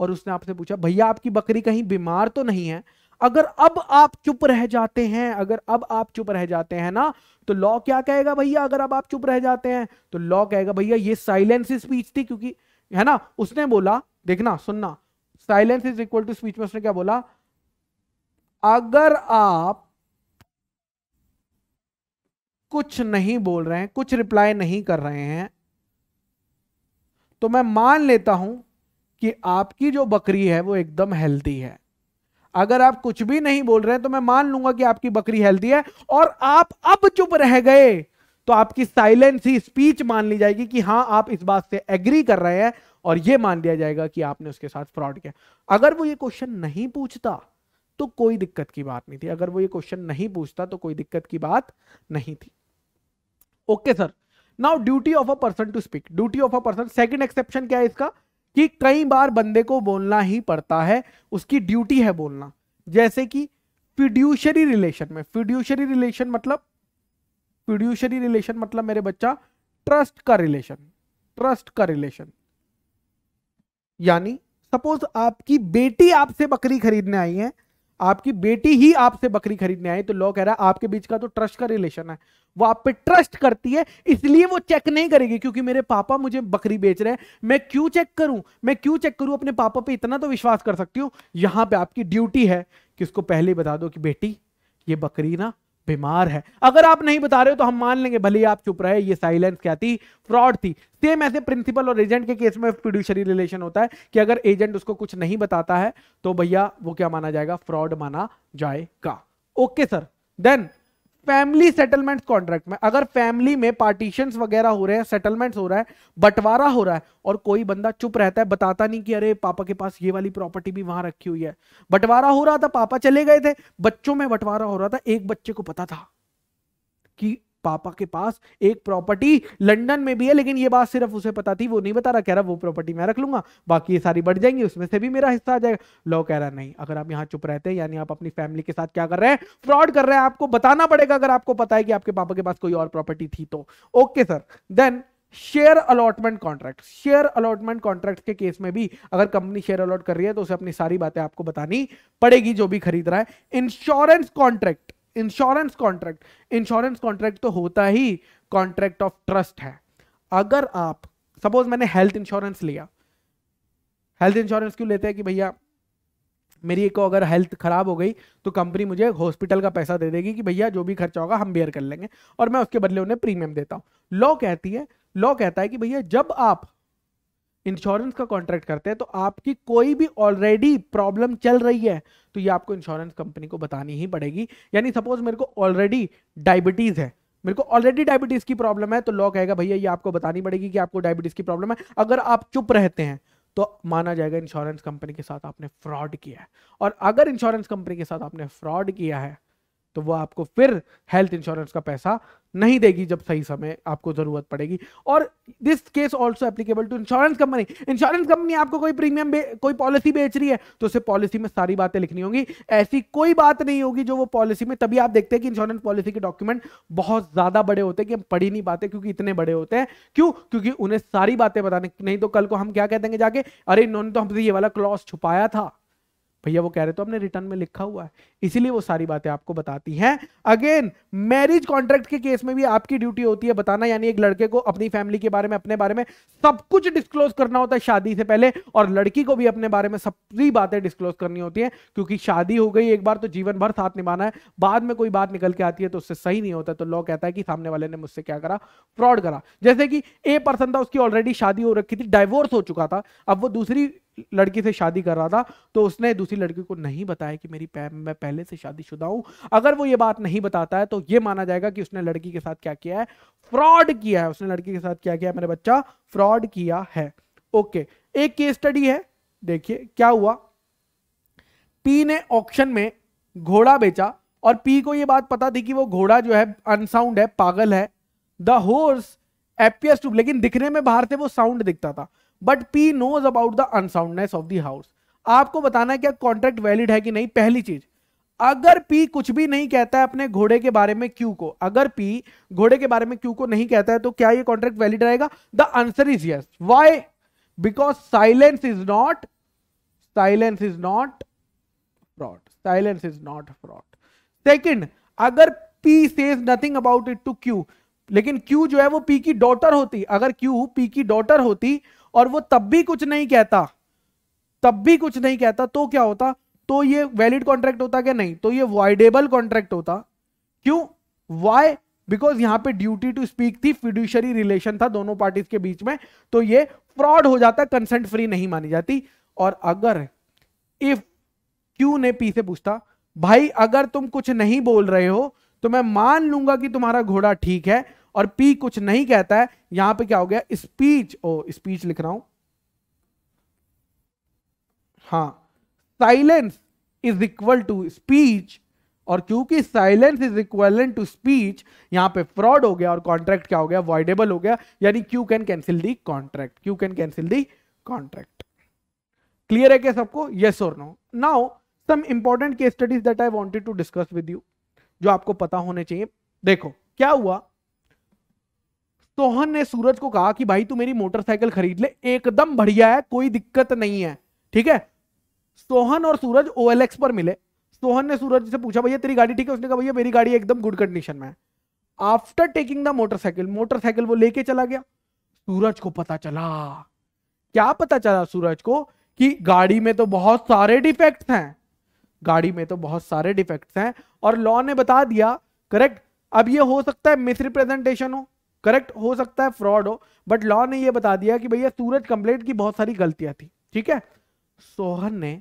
और उसने आपसे पूछा भैया आपकी बकरी कहीं बीमार तो नहीं है अगर अब आप चुप रह जाते हैं अगर अब आप चुप रह जाते हैं ना तो लॉ क्या कहेगा भैया अगर अब आप चुप रह जाते हैं तो लॉ कहेगा भैया ये साइलेंस स्पीच थी क्योंकि है ना उसने बोला देखना सुनना silence is equal to speech में उसने क्या बोला अगर आप कुछ नहीं बोल रहे हैं कुछ रिप्लाई नहीं कर रहे हैं तो मैं मान लेता हूं कि आपकी जो बकरी है वो एकदम हेल्दी है अगर आप कुछ भी नहीं बोल रहे हैं तो मैं मान लूंगा कि आपकी बकरी हेल्दी है और आप अब चुप रह गए तो आपकी साइलेंस ही स्पीच मान ली जाएगी कि हाँ आप इस बात से एग्री कर रहे हैं और यह मान लिया जाएगा कि आपने उसके साथ फ्रॉड किया अगर वो ये क्वेश्चन नहीं पूछता तो कोई दिक्कत की बात नहीं थी अगर वो ये क्वेश्चन नहीं पूछता तो कोई दिक्कत की बात नहीं थी okay sir now duty of a person to speak duty of a person second exception क्या है इसका कि कई बार बंदे को बोलना ही पड़ता है उसकी ड्यूटी है बोलना जैसे कि फिड्यूशरी रिलेशन में फिड्यूशरी रिलेशन मतलब फिड्यूशरी रिलेशन मतलब मेरे बच्चा ट्रस्ट का रिलेशन ट्रस्ट का रिलेशन यानी सपोज आपकी बेटी आपसे बकरी खरीदने आई है आपकी बेटी ही आपसे बकरी खरीदने आई तो लॉ कह रहा है आपके बीच का तो ट्रस्ट का रिलेशन है वो आप पे ट्रस्ट करती है इसलिए वो चेक नहीं करेगी क्योंकि मेरे पापा मुझे बकरी बेच रहे हैं मैं क्यों चेक करूं मैं क्यों चेक करूं अपने पापा पे इतना तो विश्वास कर सकती हूं यहां पे आपकी ड्यूटी है कि उसको पहले बता दो कि बेटी ये बकरी ना बीमार है अगर आप नहीं बता रहे हो तो हम मान लेंगे भले ही आप चुप रहे ये साइलेंस क्या थी फ्रॉड थी सेम ऐसे प्रिंसिपल और एजेंट के केस में प्रोड्यूशरी रिलेशन होता है कि अगर एजेंट उसको कुछ नहीं बताता है तो भैया वो क्या माना जाएगा फ्रॉड माना जाएगा okay sir then family settlement contract में अगर फैमिली में पार्टीशन वगैरह हो रहे हैं सेटलमेंट हो रहा है बंटवारा हो रहा है और कोई बंदा चुप रहता है बताता नहीं कि अरे पापा के पास ये वाली प्रॉपर्टी भी वहां रखी हुई है बंटवारा हो रहा था पापा चले गए थे बच्चों में बंटवारा हो रहा था एक बच्चे को पता था कि पापा के पास एक प्रॉपर्टी लंदन में भी है लेकिन ये बात सिर्फ उसे पता थी वो नहीं बता रहा कह रहा वो प्रॉपर्टी मैं रख लूंगा बाकी ये सारी बढ़ जाएंगी उसमें से भी मेरा हिस्सा आ जाएगा लॉ कह रहा नहीं अगर आप यहाँ चुप रहते हैं यानी आप अपनी फैमिली के साथ क्या कर रहे हैं फ्रॉड कर रहे हैं आपको बताना पड़ेगा अगर आपको पता है कि आपके पापा के पास कोई और प्रॉपर्टी थी तो okay sir then share allotment contract share allotment contract के केस में भी अगर कंपनी शेयर अलॉट कर रही है तो उसे अपनी सारी बातें आपको बतानी पड़ेगी जो भी खरीद रहा है insurance contract insurance contract insurance contract तो होता ही कॉन्ट्रैक्ट ऑफ ट्रस्ट है अगर आप सपोज मैंने हेल्थ इंश्योरेंस लिया हेल्थ इंश्योरेंस क्यों लेते हैं कि भैया मेरी को अगर हेल्थ खराब हो गई तो कंपनी मुझे हॉस्पिटल का पैसा दे देगी कि भैया जो भी खर्चा होगा हम बेयर कर लेंगे और मैं उसके बदले उन्हें प्रीमियम देता हूँ लॉ कहती है लॉ कहता है कि भैया जब आप इंश्योरेंस का कॉन्ट्रैक्ट करते हैं तो आपकी कोई भी ऑलरेडी प्रॉब्लम चल रही है तो ये आपको इंश्योरेंस कंपनी को बतानी ही पड़ेगी यानी सपोज मेरे को ऑलरेडी डायबिटीज़ है मेरे को ऑलरेडी डायबिटीज़ की प्रॉब्लम है तो लॉ कहेगा भैया ये आपको बतानी पड़ेगी कि आपको डायबिटीज़ की प्रॉब्लम है अगर आप चुप रहते हैं तो माना जाएगा इंश्योरेंस कंपनी के साथ आपने फ्रॉड किया है और अगर इंश्योरेंस कंपनी के साथ आपने फ्रॉड किया है तो वो आपको फिर हेल्थ इंश्योरेंस का पैसा नहीं देगी जब सही समय आपको जरूरत पड़ेगी और this case also applicable to insurance company insurance company आपको कोई प्रीमियम कोई पॉलिसी बेच रही है तो उसे पॉलिसी में सारी बातें लिखनी होंगी ऐसी कोई बात नहीं होगी जो वो पॉलिसी में तभी आप देखते हैं कि इंश्योरेंस पॉलिसी के डॉक्यूमेंट बहुत ज्यादा बड़े होते हैं कि हम पढ़ी नहीं पाते क्योंकि इतने बड़े होते हैं क्यों क्योंकि उन्हें सारी बातें बताने नहीं तो कल को हम क्या कहते हैं जाके अरे इन्होंने तो हमसे ये वाला क्लॉस छुपाया था भैया वो कह रहे तो अपने रिटर्न में लिखा हुआ है इसीलिए वो सारी बातें आपको बताती हैं अगेन मैरिज कॉन्ट्रैक्ट के केस में भी आपकी ड्यूटी होती है बताना यानी एक लड़के को अपनी फैमिली के बारे में अपने बारे में सब कुछ डिस्क्लोज करना होता है शादी से पहले और लड़की को भी अपने बारे में सारी बातें डिस्क्लोज करनी होती है क्योंकि शादी हो गई एक बार तो जीवन भर साथ निभाना है बाद में कोई बात निकल के आती है तो उससे सही नहीं होता तो लॉ कहता है कि सामने वाले ने मुझसे क्या करा फ्रॉड करा जैसे कि ए पर्सन था उसकी ऑलरेडी शादी हो रखी थी डाइवोर्स हो चुका था अब वो दूसरी लड़की से शादी कर रहा था तो उसने दूसरी लड़की को नहीं बताया कि मेरी मैं पहले से शादीशुदा हूं अगर वो ये बात नहीं बताता है तो ये माना जाएगा कि उसने लड़की के साथ क्या किया है फ्रॉड किया है उसने लड़की के साथ क्या किया मेरा बच्चा फ्रॉड किया है ओके एक केस स्टडी है देखिए क्या हुआ पी ने ऑप्शन में घोड़ा बेचा और पी को यह बात पता थी कि वो घोड़ा जो है अनसाउंड है पागल है द होर्स एपियस टू लेकिन दिखने में बाहर से वो साउंड दिखता था but P knows about the unsoundness of the house आपको बताना है क्या कॉन्ट्रैक्ट वैलिड है कि नहीं पहली चीज अगर पी कुछ भी नहीं कहता है अपने घोड़े के बारे में क्यू को अगर पी घोड़े के बारे में क्यू को नहीं कहता है तो क्या ये कॉन्ट्रैक्ट वैलिड रहेगा the answer is yes why because silence is not silence is not fraud silence is not fraud second अगर P says nothing about it to Q लेकिन क्यू जो है वो पी की डॉटर होती अगर क्यू पी की डॉटर होती और वो तब भी कुछ नहीं कहता तब भी कुछ नहीं कहता तो क्या होता तो ये वैलिड कॉन्ट्रैक्ट होता क्या नहीं तो ये वॉइडेबल कॉन्ट्रैक्ट होता क्यों वाई बिकॉज यहां पे ड्यूटी टू स्पीक थी फिड्यूशरी रिलेशन था दोनों पार्टीज के बीच में तो ये फ्रॉड हो जाता कंसेंट फ्री नहीं मानी जाती और अगर इफ क्यू ने पी से पूछता भाई अगर तुम कुछ नहीं बोल रहे हो तो मैं मान लूंगा कि तुम्हारा घोड़ा ठीक है और पी कुछ नहीं कहता है यहां पे क्या हो गया स्पीच ओ स्पीच लिख रहा हूं हां silence is equal to speech और क्योंकि silence is equal to speech यहां पे फ्रॉड हो गया और कॉन्ट्रैक्ट क्या हो गया वॉइडेबल हो गया यानी Q can cancel the contract Q can cancel the contract clear है क्या सबको येस और no now some important case studies that I wanted to discuss with you जो आपको पता होने चाहिए देखो क्या हुआ सोहन ने सूरज को कहा कि भाई तू मेरी मोटरसाइकिल खरीद ले एकदम बढ़िया है कोई दिक्कत नहीं है ठीक है सोहन और सूरज ओ पर मिले सोहन ने सूरज से पूछा भैया तेरी गाड़ी ठीक है उसने कहा भैया मेरी गाड़ी एकदम गुड कंडीशन में है after taking the motorcycle motorcycle वो लेके चला गया सूरज को पता चला क्या पता चला सूरज को कि गाड़ी में तो बहुत सारे डिफेक्ट हैं गाड़ी में तो बहुत सारे डिफेक्ट हैं और लॉ ने बता दिया करेक्ट अब ये हो सकता है मिसरिप्रेजेंटेशन हो करेक्ट हो सकता है फ्रॉड हो बट लॉ ने यह बता दिया कि भैया सूरज कंप्लेंट की बहुत सारी गलतियां थी ठीक है सोहन ने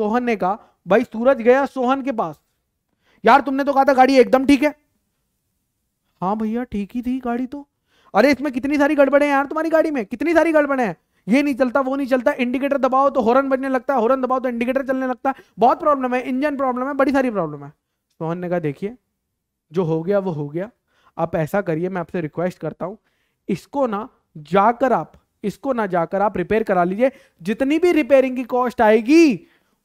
सोहन ने कहा भाई सूरज गया सोहन के पास यार तुमने तो कहा था गाड़ी एकदम ठीक है हाँ भैया ठीक ही थी गाड़ी तो अरे इसमें कितनी सारी गड़बड़े हैं यार तुम्हारी गाड़ी में कितनी सारी गड़बड़े हैं ये नहीं चलता वो नहीं चलता इंडिकेटर दबाओ तो हॉर्न बजने लगता है हॉर्न दबाओ तो इंडिकेटर चलने लगता है बहुत प्रॉब्लम है इंजन प्रॉब्लम है बड़ी सारी प्रॉब्लम है सोहन ने कहा देखिए जो हो गया वो हो गया आप ऐसा करिए मैं आपसे रिक्वेस्ट करता हूँ इसको ना जाकर आप इसको ना जाकर आप रिपेयर करा लीजिए जितनी भी रिपेयरिंग की कॉस्ट आएगी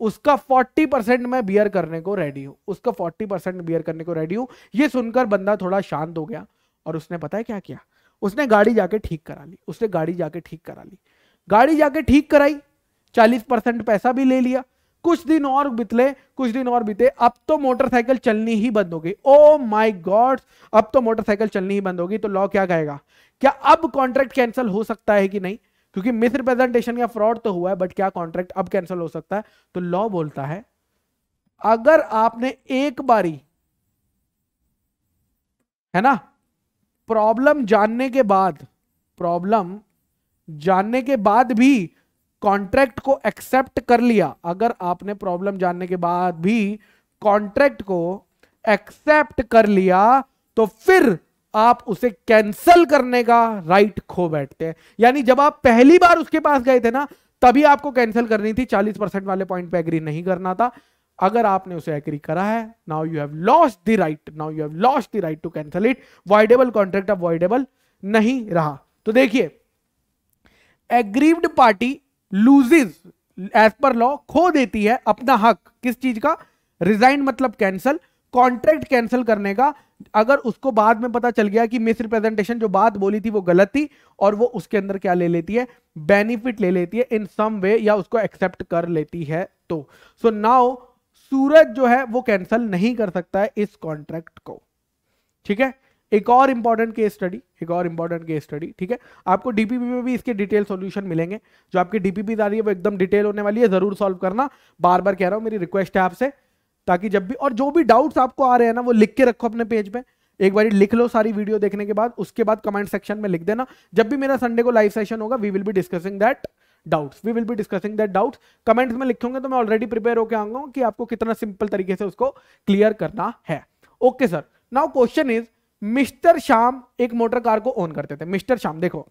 उसका 40 परसेंट मैं बियर करने को रेडी हूँ उसका 40 परसेंट बियर करने को रेडी हूँ ये सुनकर बंदा थोड़ा शांत हो गया और उसने पता है क्या किया उसने गाड़ी जाके ठीक करा ली उसने गाड़ी जाके ठीक करा ली गाड़ी जाके ठीक कराई चालीस परसेंट पैसा भी ले लिया कुछ दिन और बितले कुछ दिन और बीते अब तो मोटरसाइकिल चलनी ही बंद हो गई ओ माय गॉड अब तो मोटरसाइकिल चलनी ही बंद होगी तो लॉ क्या कहेगा क्या अब कॉन्ट्रैक्ट कैंसिल हो सकता है कि नहीं क्योंकि मिसरिप्रेजेंटेशन या फ्रॉड तो हुआ है बट क्या कॉन्ट्रैक्ट अब कैंसिल हो सकता है तो लॉ बोलता है अगर आपने एक बारी है ना प्रॉब्लम जानने के बाद प्रॉब्लम जानने के बाद भी कॉन्ट्रैक्ट को एक्सेप्ट कर लिया अगर आपने प्रॉब्लम जानने के बाद भी कॉन्ट्रैक्ट को एक्सेप्ट कर लिया तो फिर आप उसे कैंसल करने का राइट खो बैठते हैं यानी जब आप पहली बार उसके पास गए थे ना तभी आपको कैंसिल करनी थी 40 परसेंट वाले पॉइंट पे एग्री नहीं करना था अगर आपने उसे एग्री करा है now you have lost the right now you have lost the right to cancel it voidable contract अब नहीं रहा तो देखिए aggrieved party loses as per law खो देती है अपना हक किस चीज का रिजाइन मतलब कैंसल कॉन्ट्रैक्ट कैंसिल करने का अगर उसको बाद में पता चल गया कि मिस रिप्रेजेंटेशन जो बात बोली थी वो गलत थी और वो उसके अंदर क्या ले लेती है बेनिफिट ले लेती है इन सम वे या उसको एक्सेप्ट कर लेती है तो सो नाउ सूरज जो है वो कैंसिल नहीं कर सकता है इस कॉन्ट्रैक्ट को ठीक है एक और इंपॉर्टेंट केस स्टडी एक और इंपॉर्टेंट केस स्टडी ठीक है आपको डीपीपी में भी इसके डिटेल सॉल्यूशन मिलेंगे जो आपकी डीपीपी आ रही है वो एकदम डिटेल होने वाली है जरूर सॉल्व करना बार बार कह रहा हूं मेरी रिक्वेस्ट है आपसे ताकि जब भी और जो भी डाउट्स आपको आ रहे हैं ना वो लिख के रखो अपने पेज पे एक बार लिख लो सारी वीडियो देखने के बाद उसके बाद कमेंट सेक्शन में लिख देना जब भी मेरा संडे को लाइव सेशन होगा we will be discussing that doubts we will be discussing that doubts comments में लिखोगे तो मैं ऑलरेडी प्रिपेयर होकर आऊंगा कि आपको कितना सिंपल तरीके से उसको क्लियर करना है okay sir now question is mister Sham एक मोटर कार को ओन करते थे मिस्टर शाम देखो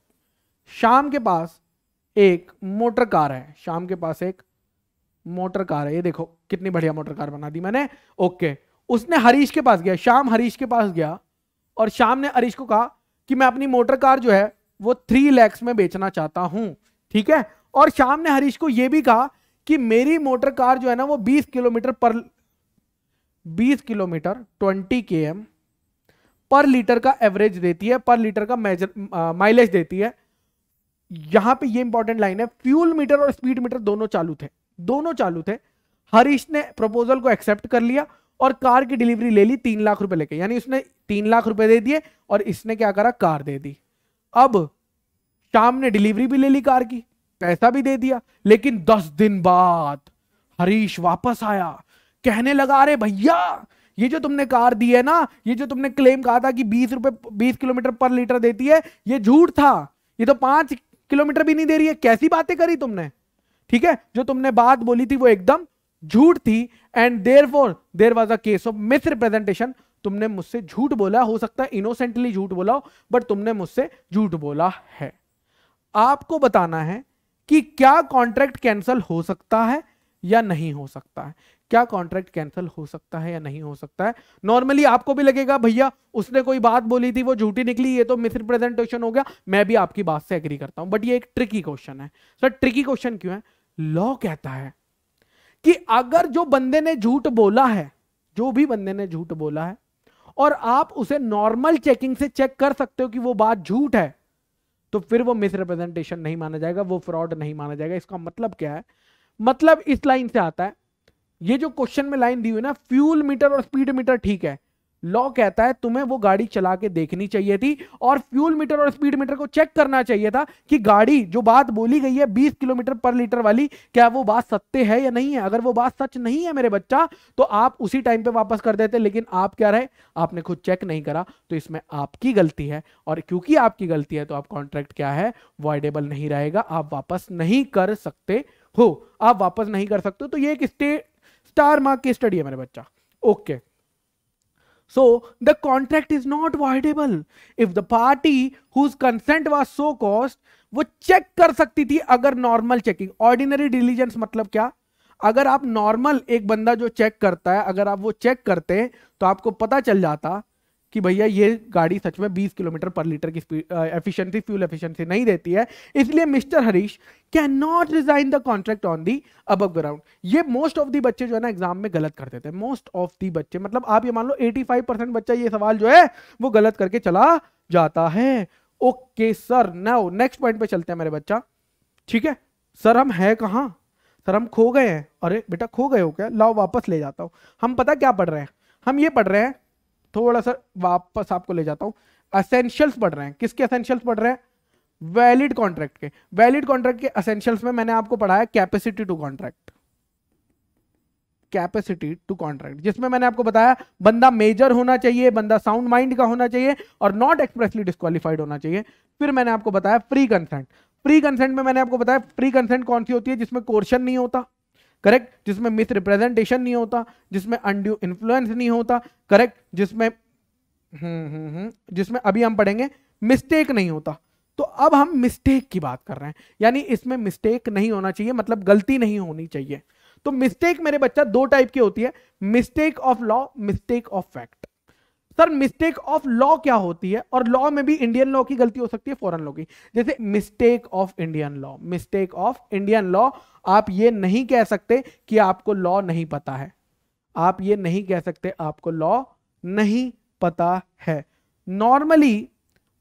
शाम के पास एक मोटर कार है शाम के पास एक मोटर कार है ये देखो कितनी बढ़िया मोटर कार बना दी मैंने ओके उसने हरीश के पास गया शाम हरीश के पास गया और शाम ने हरीश को कहा कि मैं अपनी मोटर कार जो है वो थ्री लैक्स में बेचना चाहता हूं ठीक है और शाम ने हरीश को यह भी कहा कि मेरी मोटर कार जो है ना वो बीस किलोमीटर पर बीस kilometre twenty K M per litre का एवरेज देती है पर लीटर का मेजर माइलेज देती है यहां पे ये इंपॉर्टेंट लाइन है फ्यूल मीटर और स्पीड मीटर दोनों चालू थे दोनों चालू थे हरीश ने प्रपोजल को एक्सेप्ट कर लिया और कार की डिलीवरी ले ली तीन लाख रुपए लेके यानी उसने तीन लाख रुपए दे दिए और इसने क्या करा कार दे दी अब शाम ने डिलीवरी भी ले ली कार की पैसा भी दे दिया लेकिन दस दिन बाद हरीश वापस आया कहने लगा अरे भैया ये जो तुमने कार दी है ना ये जो तुमने क्लेम कहा था कि बीस रुपए बीस किलोमीटर पर लीटर देती है ये झूठ था ये तो पांच किलोमीटर भी नहीं दे रही है कैसी बातें करी तुमने ठीक है जो तुमने बात बोली थी वो एकदम झूठ थी and therefore there was a case of misrepresentation तुमने मुझसे झूठ बोला हो सकता है इनोसेंटली झूठ बोला हो बट तुमने मुझसे झूठ बोला है आपको बताना है कि क्या कॉन्ट्रैक्ट कैंसल हो सकता है या नहीं हो सकता है क्या कॉन्ट्रैक्ट कैंसिल हो सकता है या नहीं हो सकता है नॉर्मली आपको भी लगेगा भैया उसने कोई बात बोली थी वो झूठी निकली ये तो मिसरिप्रेजेंटेशन हो गया मैं भी आपकी बात से एग्री करता हूं बट ये एक ट्रिकी क्वेश्चन है सर ट्रिकी क्वेश्चन क्यों है लॉ कहता है कि अगर जो बंदे ने झूठ बोला है जो भी बंदे ने झूठ बोला है और आप उसे नॉर्मल चेकिंग से चेक कर सकते हो कि वो बात झूठ है तो फिर वो मिसरिप्रेजेंटेशन नहीं माना जाएगा वो फ्रॉड नहीं माना जाएगा इसका मतलब क्या है मतलब इस लाइन से आता है ये जो क्वेश्चन में लाइन दी हुई ना फ्यूल मीटर और स्पीड मीटर ठीक है लॉ कहता है तुम्हें वो गाड़ी चला के देखनी चाहिए थी और फ्यूल मीटर और स्पीड मीटर को चेक करना चाहिए था कि गाड़ी जो बात बोली गई है 20 किलोमीटर पर लीटर वाली क्या वो बात सत्य है या नहीं है अगर वो बात सच नहीं है मेरे बच्चा तो आप उसी टाइम पे वापस कर देते लेकिन आप क्या रहे आपने खुद चेक नहीं करा तो इसमें आपकी गलती है और क्योंकि आपकी गलती है तो आप कॉन्ट्रैक्ट क्या है वॉइडेबल नहीं रहेगा आप वापस नहीं कर सकते हो आप वापस नहीं कर सकते तो ये एक स्टेट चार मार्क की स्टडी है मेरे बच्चा okay so the contract is not voidable if the party whose consent was so caused वो चेक कर सकती थी अगर नॉर्मल चेकिंग ऑर्डिनरी डिलीजेंस मतलब क्या अगर आप नॉर्मल एक बंदा जो चेक करता है अगर आप वो चेक करते हैं तो आपको पता चल जाता कि भैया ये गाड़ी सच में 20 किलोमीटर पर लीटर की एफिशिएंसी फ्यूल एफिशिएंसी नहीं देती है इसलिए mister Harish can not rescind the contract on the अब ग्राउंड ये मोस्ट ऑफ दी बच्चे जो है ना एग्जाम में गलत कर देते हैं मोस्ट ऑफ दी बच्चे मतलब आप ये मान लो 85 परसेंट बच्चा ये सवाल जो है वो गलत करके चला जाता है okay sir now next point पे चलते हैं मेरे बच्चा ठीक है सर हम है कहाँ सर हम खो गए हैं अरे बेटा खो गए हो क्या लाओ वापस ले जाता हूँ हम पता क्या पढ़ रहे हैं हम ये पढ़ रहे हैं थोड़ा सा वापस आपको ले जाता हूं असेंशियल्स बढ़ रहे हैं किसके असेंशियल्स बढ़ रहे हैं वैलिड कॉन्ट्रैक्ट के वैलिड कॉन्ट्रैक्ट के असेंशियल्स में मैंने आपको पढ़ाया capacity to contract capacity to contract जिसमें मैंने आपको बताया बंदा मेजर होना चाहिए बंदा साउंड माइंड का होना चाहिए और नॉट एक्सप्रेसली डिस्कालीफाइड होना चाहिए फिर मैंने आपको बताया फ्री कंसेंट फ्री कंसेंट में मैंने आपको बताया फ्री कंसेंट कौन सी होती है जिसमें कोर्शन नहीं होता करेक्ट जिसमें मिसरिप्रेजेंटेशन रिप्रेजेंटेशन नहीं होता जिसमें अनड्यू इन्फ्लुएंस नहीं होता करेक्ट जिसमें हम्म, हम्म, हम्म, जिसमें अभी हम पढ़ेंगे मिस्टेक नहीं होता तो अब हम मिस्टेक की बात कर रहे हैं यानी इसमें मिस्टेक नहीं होना चाहिए मतलब गलती नहीं होनी चाहिए तो मिस्टेक मेरे बच्चा दो टाइप की होती है mistake of law mistake of fact sir mistake of law क्या होती है और लॉ में भी इंडियन लॉ की गलती हो सकती है फॉरन लॉ की जैसे mistake of Indian law mistake of Indian law आप ये नहीं कह सकते कि आपको लॉ नहीं पता है आप ये नहीं कह सकते आपको लॉ नहीं पता है नॉर्मली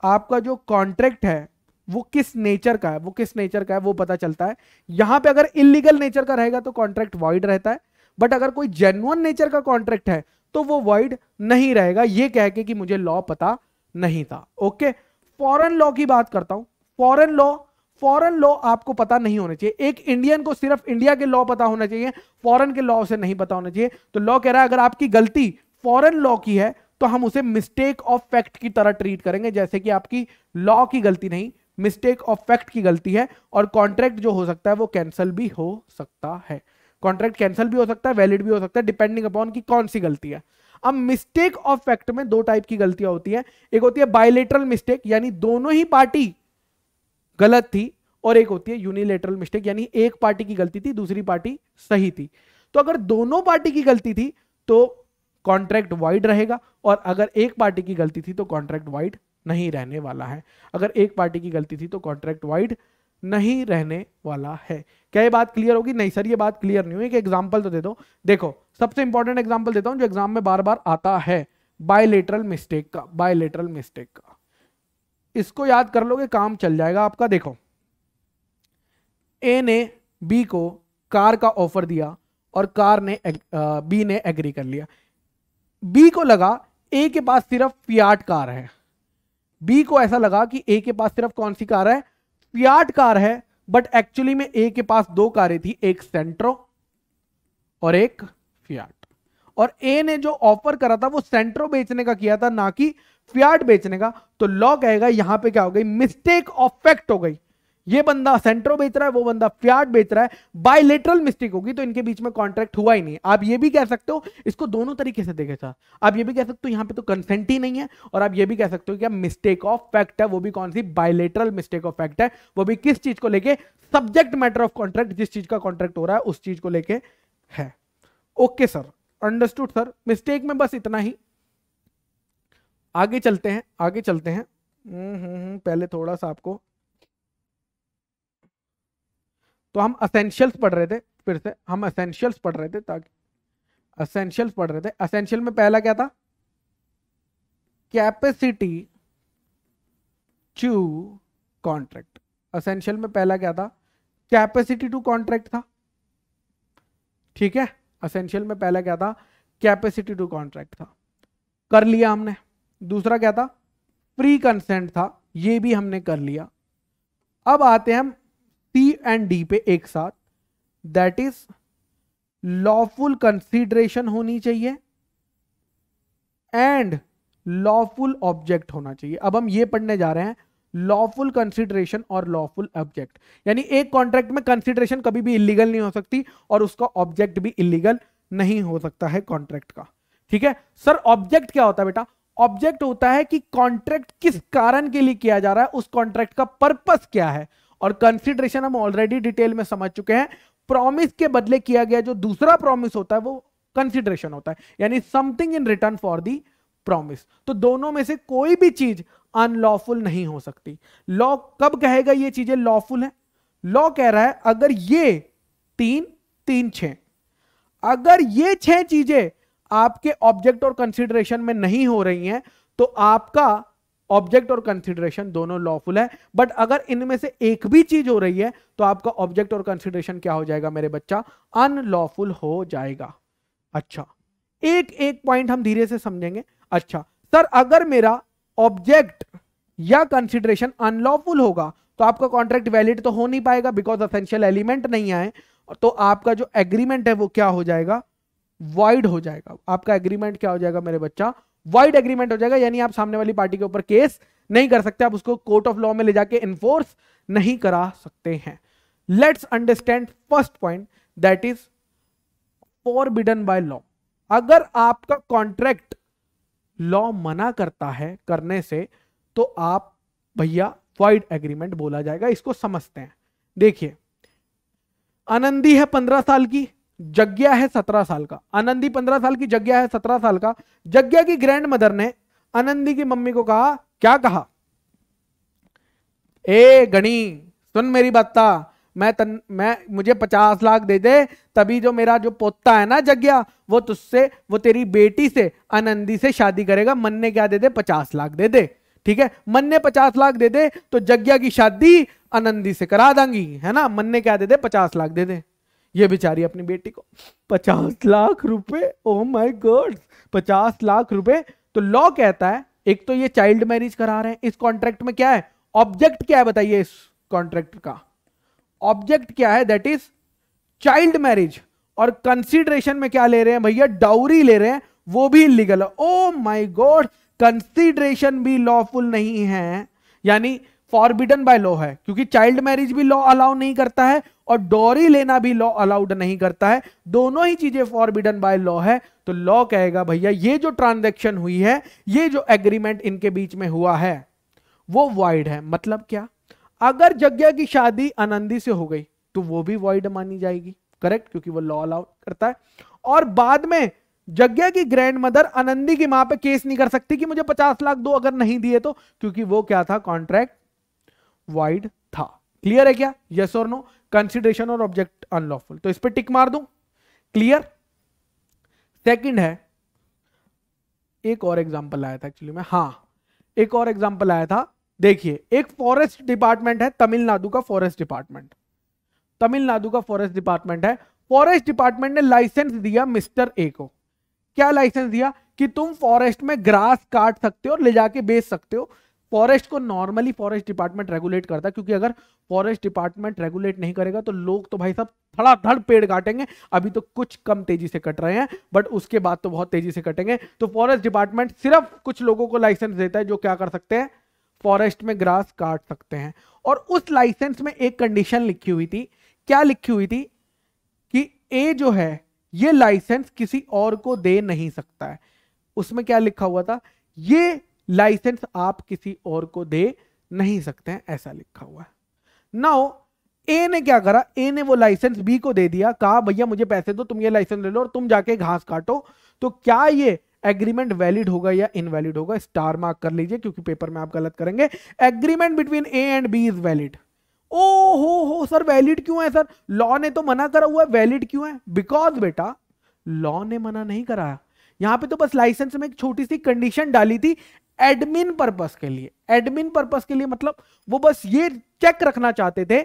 आपका जो कॉन्ट्रैक्ट है वो किस नेचर का है वो किस नेचर का है वो पता चलता है यहां पे अगर इलीगल नेचर का रहेगा तो कॉन्ट्रैक्ट वॉइड रहता है बट अगर कोई जेनुअन नेचर का कॉन्ट्रैक्ट है तो वो वॉइड नहीं रहेगा ये कह के कि मुझे लॉ पता नहीं था ओके फॉरन लॉ की बात करता हूं फॉरन लॉ फॉरन लॉ आपको पता नहीं होना चाहिए एक इंडियन को सिर्फ इंडिया के लॉ पता होना चाहिए फॉरन के लॉ से नहीं पता होना चाहिए तो लॉ कह रहा है अगर आपकी गलती फॉरन लॉ की है तो हम उसे मिस्टेक ऑफ फैक्ट की तरह ट्रीट करेंगे जैसे कि आपकी लॉ की गलती नहीं मिस्टेक ऑफ फैक्ट की गलती है और कॉन्ट्रैक्ट जो हो सकता है वो कैंसिल भी हो सकता है कॉन्ट्रैक्ट कैंसिल भी हो सकता है वैलिड भी हो सकता है डिपेंडिंग अपॉन की कौन सी गलती है अब मिस्टेक ऑफ फैक्ट में दो टाइप की गलतियां होती है एक होती है बायोलेटरल मिस्टेक यानी दोनों ही पार्टी गलत थी और एक होती है यूनिलेटरल मिस्टेक यानी एक पार्टी की गलती थी दूसरी पार्टी सही थी तो अगर दोनों पार्टी की गलती थी तो कॉन्ट्रैक्ट वाइड रहेगा और अगर एक पार्टी की गलती थी तो कॉन्ट्रैक्ट वाइड नहीं रहने वाला है अगर एक पार्टी की गलती थी तो कॉन्ट्रैक्ट वाइड नहीं रहने वाला है क्या ये बात क्लियर होगी नहीं सर ये बात क्लियर नहीं हुई एक एग्जाम्पल तो दे दो देखो सबसे इंपॉर्टेंट एग्जाम्पल देता हूं जो एग्जाम में बार बार आता है बायलेटरल मिस्टेक का बायलेटरल मिस्टेक का इसको याद कर लोगे काम चल जाएगा आपका देखो ए ने बी को कार का ऑफर दिया और कार ने बी ने एग्री कर लिया बी को लगा ए के पास सिर्फ फियाट कार है बी को ऐसा लगा कि ए के पास सिर्फ कौन सी कार है फियाट कार है बट एक्चुअली में ए के पास दो कारें थी एक सेंट्रो और एक फियाट और ए ने जो ऑफर करा था वो सेंट्रो बेचने का किया था ना कि फियाट बेचने का तो लॉ कहेगा यहां पे क्या हो गई मिस्टेक ऑफ फैक्ट हो गई ये बंदा सेंट्रो बेच रहा है वो बंदा फ्याट बेच रहा है बायलेटरल मिस्टेक होगी तो इनके बीच में कॉन्ट्रैक्ट हुआ ही नहीं आप ये भी कह सकते हो इसको दोनों तरीके से देखे था आप ये भी कह सकते हो यहाँ पे तो कंसेंट ही नहीं है और आप ये भी कह सकते हो कि मिस्टेक ऑफ फैक्ट है वो भी कौन सी बायलेटरल मिस्टेक ऑफ फैक्ट है वो भी किस चीज को लेके सब्जेक्ट मैटर ऑफ कॉन्ट्रैक्ट जिस चीज का कॉन्ट्रैक्ट हो रहा है उस चीज को लेके है okay sir understood sir mistake में बस इतना ही आगे चलते हैं आगे चलते हैं हम्म हम्म, हम्म पहले थोड़ा सा आपको तो हम असेंशियल्स पढ़ रहे थे फिर से हम असेंशियल्स पढ़ रहे थे ताकि असेंशियल्स पढ़ रहे थे असेंशियल में पहला क्या था कैपेसिटी टू कॉन्ट्रैक्ट असेंशियल में पहला क्या था कैपेसिटी टू कॉन्ट्रैक्ट था ठीक है असेंशियल में पहला क्या था कैपेसिटी टू कॉन्ट्रैक्ट था कर लिया हमने दूसरा क्या था प्री कंसेंट था ये भी हमने कर लिया अब आते हैं हम सी एंड डी पे एक साथ दैट इज लॉफुल कंसीडरेशन होनी चाहिए एंड लॉफुल ऑब्जेक्ट होना चाहिए अब हम ये पढ़ने जा रहे हैं लॉफुल कंसिडरेशन और लॉफुल ऑब्जेक्ट यानी एक कॉन्ट्रैक्ट में कंसिडरेशन कभी भी इलीगल नहीं हो सकती और उसका ऑब्जेक्ट भी इलीगल नहीं हो सकता है कॉन्ट्रैक्ट का ठीक है सर ऑब्जेक्ट क्या होता है बेटा ऑब्जेक्ट होता है कि कॉन्ट्रैक्ट किस कारण के लिए किया जा रहा है उस कॉन्ट्रैक्ट का पर्पस क्या है और कंसिडरेशन हम ऑलरेडी डिटेल में समझ चुके हैं प्रॉमिस के बदले किया गया जो दूसरा प्रॉमिस होता है वो कंसिडरेशन होता है यानी something in return for the promise तो दोनों में से कोई भी चीज अनलॉफुल नहीं हो सकती लॉ कब कहेगा ये चीजें लॉफुल है लॉ कह रहा है अगर ये तीन तीन छ अगर ये छह चीजें आपके ऑब्जेक्ट और कंसिडरेशन में नहीं हो रही हैं तो आपका ऑब्जेक्ट और कंसिडरेशन दोनों लॉफुल है बट अगर इनमें से एक भी चीज हो रही है तो आपका ऑब्जेक्ट और कंसिडरेशन क्या हो जाएगा मेरे बच्चा अनलॉफुल हो जाएगा अच्छा एक एक पॉइंट हम धीरे से समझेंगे अच्छा सर अगर मेरा ऑब्जेक्ट या कंसिडरेशन अनलॉफुल होगा तो आपका कॉन्ट्रैक्ट वैलिड तो हो नहीं पाएगा बिकॉज असेंशियल एलिमेंट नहीं आए तो आपका जो एग्रीमेंट है वो क्या हो जाएगा वॉइड हो जाएगा आपका एग्रीमेंट क्या हो जाएगा मेरे बच्चा वाइड एग्रीमेंट हो जाएगा यानी आप सामने वाली पार्टी के ऊपर केस नहीं कर सकते आप उसको कोर्ट ऑफ लॉ में ले जाके इन्फोर्स नहीं करा सकते हैं let's understand first point that is forbidden by law अगर आपका कॉन्ट्रैक्ट लॉ मना करता है करने से तो आप भैया वाइड एग्रीमेंट बोला जाएगा इसको समझते हैं देखिए आनंदी है पंद्रह साल की जग्ञा है सत्रह साल का आनंदी पंद्रह साल की जग्ञा है सत्रह साल का जग्ञा की ग्रैंड मदर ने आनंदी की मम्मी को कहा क्या कहा ए गणी सुन मेरी बत्ता मैं तन मैं मुझे पचास लाख दे दे तभी जो मेरा जो पोता है ना जग्ञा वो तुझसे वो तेरी बेटी से आनंदी से शादी करेगा मन ने क्या दे दे पचास लाख दे दे ठीक है मन ने पचास लाख दे दे तो जग्ञा की शादी आनंदी से करा दांगी है ना मन ने क्या दे दे पचास लाख दे दे ये बेचारी अपनी बेटी को पचास लाख रुपए ओ माय गॉड पचास लाख रुपए तो लॉ कहता है एक तो ये चाइल्ड मैरिज करा रहे हैं इस कॉन्ट्रैक्ट में क्या है ऑब्जेक्ट क्या है बताइए इस कॉन्ट्रैक्ट का ऑब्जेक्ट क्या है दैट इज चाइल्ड मैरिज और कंसीडरेशन में क्या ले रहे हैं भैया डाउरी ले रहे हैं वो भी इलीगल है ओ माई गॉड कंसीडरेशन भी लॉफुल नहीं है यानी फॉरबिडन बाय लॉ है क्योंकि चाइल्ड मैरिज भी लॉ अलाउ नहीं करता है और डोरी लेना भी लॉ अलाउड नहीं करता है दोनों ही चीजें फॉरबिडन बाय लॉ है तो लॉ कहेगा भैया ये जो ट्रांजेक्शन हुई है ये जो एग्रीमेंट इनके बीच में हुआ है वो वाइड है मतलब क्या अगर जग्ञा की शादी आनंदी से हो गई तो वो भी वाइड मानी जाएगी करेक्ट क्योंकि वो लॉ अलाउड करता है और बाद में जग्ञा की ग्रैंड मदर आनंदी की मां पे केस नहीं कर सकती कि मुझे पचास लाख दो अगर नहीं दिए तो क्योंकि वो क्या था कॉन्ट्रैक्ट वाइड था क्लियर है क्या यस और नो कंसिडरेशन और ऑब्जेक्ट अनलॉफुल तो इस पर टिक मार दू क्लियर सेकेंड है एक और एग्जाम्पल आया था एक्चुअली में हाँ एक और एग्जाम्पल आया था देखिए एक फॉरेस्ट डिपार्टमेंट है तमिलनाडु का फॉरेस्ट डिपार्टमेंट तमिलनाडु का फॉरेस्ट डिपार्टमेंट है फॉरेस्ट डिपार्टमेंट ने लाइसेंस दिया मिस्टर ए को क्या लाइसेंस दिया कि तुम फॉरेस्ट में ग्रास काट सकते हो और ले जाके बेच सकते हो फॉरेस्ट को नॉर्मली फॉरेस्ट डिपार्टमेंट रेगुलेट करता है क्योंकि अगर फॉरेस्ट डिपार्टमेंट रेगुलेट नहीं करेगा तो लोग तो भाई साहब धड़ाधड़ पेड़ काटेंगे अभी तो कुछ कम तेजी से कट रहे हैं बट उसके बाद तो बहुत तेजी से कटेंगे तो फॉरेस्ट डिपार्टमेंट सिर्फ कुछ लोगों को लाइसेंस देता है जो क्या कर सकते हैं फॉरेस्ट में ग्रास काट सकते हैं और उस लाइसेंस में एक कंडीशन लिखी हुई थी क्या लिखी हुई थी कि ए जो है ये लाइसेंस किसी और को दे नहीं सकता है उसमें क्या लिखा हुआ था ये लाइसेंस आप किसी और को दे नहीं सकते हैं ऐसा लिखा हुआ है नाउ ए ने क्या करा ए ने वो लाइसेंस बी को दे दिया कहा भैया मुझे पैसे दो तुम ये लाइसेंस ले लो और तुम जाके घास काटो तो क्या ये एग्रीमेंट वैलिड होगा या इनवैलिड होगा स्टार मार्क कर लीजिए क्योंकि पेपर में आप गलत करेंगे agreement between A and B is valid ओ हो हो सर वैलिड क्यों है सर लॉ ने तो मना करा हुआ है वैलिड क्यों है बिकॉज बेटा लॉ ने मना नहीं कराया यहां पे तो बस लाइसेंस में एक छोटी सी कंडीशन डाली थी एडमिन पर्पस के लिए एडमिन पर्पस के लिए मतलब वो बस ये चेक रखना चाहते थे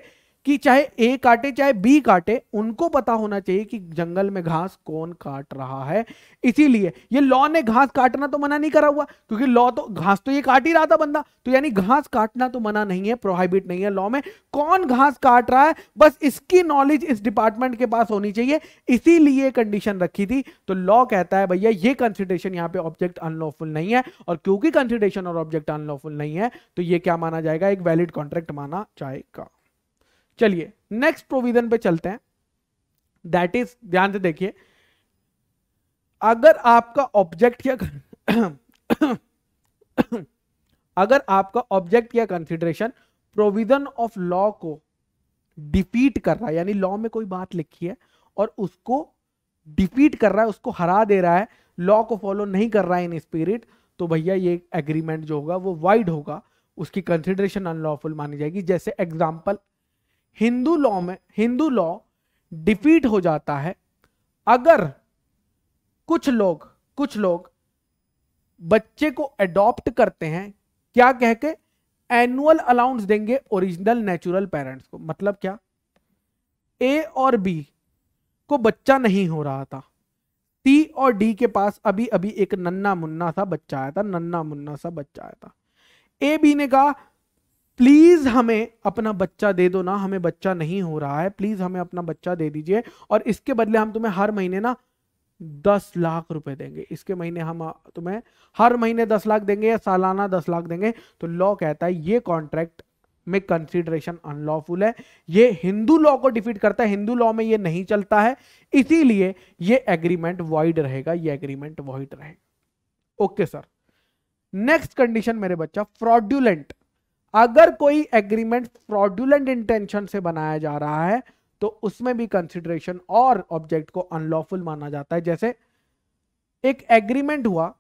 कि चाहे ए काटे चाहे बी काटे उनको पता होना चाहिए कि जंगल में घास कौन काट रहा है इसीलिए ये लॉ ने घास काटना तो मना नहीं करा हुआ क्योंकि लॉ तो घास तो ये काट ही रहा था बंदा तो यानी घास काटना तो मना नहीं है प्रोहाइबिट नहीं है लॉ में कौन घास काट रहा है बस इसकी नॉलेज इस डिपार्टमेंट के पास होनी चाहिए इसीलिए कंडीशन रखी थी तो लॉ कहता है भैया ये कंसिडरेशन यहाँ पे ऑब्जेक्ट अनलॉफुल नहीं है और क्योंकि कंसिडरेशन और ऑब्जेक्ट अनलॉफुल नहीं है तो ये क्या माना जाएगा एक वैलिड कॉन्ट्रैक्ट माना जाएगा चलिए नेक्स्ट प्रोविजन पे चलते हैं दैट इज ध्यान से देखिए अगर आपका ऑब्जेक्ट या अगर आपका ऑब्जेक्ट या कंसिडरेशन प्रोविजन ऑफ लॉ को डिफीट कर रहा है यानी लॉ में कोई बात लिखी है और उसको डिफीट कर रहा है उसको हरा दे रहा है लॉ को फॉलो नहीं कर रहा है इन स्पिरिट तो भैया ये एग्रीमेंट जो होगा वो वाइड होगा उसकी कंसिडरेशन अनलॉफुल मानी जाएगी जैसे एग्जाम्पल हिंदू लॉ में हिंदू लॉ डिफीट हो जाता है अगर कुछ लोग कुछ लोग बच्चे को एडॉप्ट करते हैं क्या कह के एनुअल अलाउंस देंगे ओरिजिनल नेचुरल पेरेंट्स को मतलब क्या ए और बी को बच्चा नहीं हो रहा था सी और डी के पास अभी अभी एक नन्ना मुन्ना सा बच्चा आया था नन्ना मुन्ना सा बच्चा आया था ए बी ने कहा प्लीज हमें अपना बच्चा दे दो ना हमें बच्चा नहीं हो रहा है प्लीज हमें अपना बच्चा दे दीजिए और इसके बदले हम तुम्हें हर महीने ना दस लाख रुपए देंगे इसके महीने हम तुम्हें हर महीने दस लाख देंगे या सालाना दस लाख देंगे तो लॉ कहता है ये कॉन्ट्रैक्ट में कंसिडरेशन अनलॉफुल है ये हिंदू लॉ को डिफीट करता है हिंदू लॉ में ये नहीं चलता है इसीलिए ये एग्रीमेंट वॉइड रहेगा ये एग्रीमेंट वॉइड रहेगा ओके सर नेक्स्ट कंडीशन मेरे बच्चा फ्रॉड्यूलेंट अगर कोई एग्रीमेंट फ्रॉडुलेंट इंटेंशन से बनाया जा रहा है तो उसमें भी कंसिडरेशन और ऑब्जेक्ट को अनलॉफुल माना जाता है जैसे एक एग्रीमेंट हुआ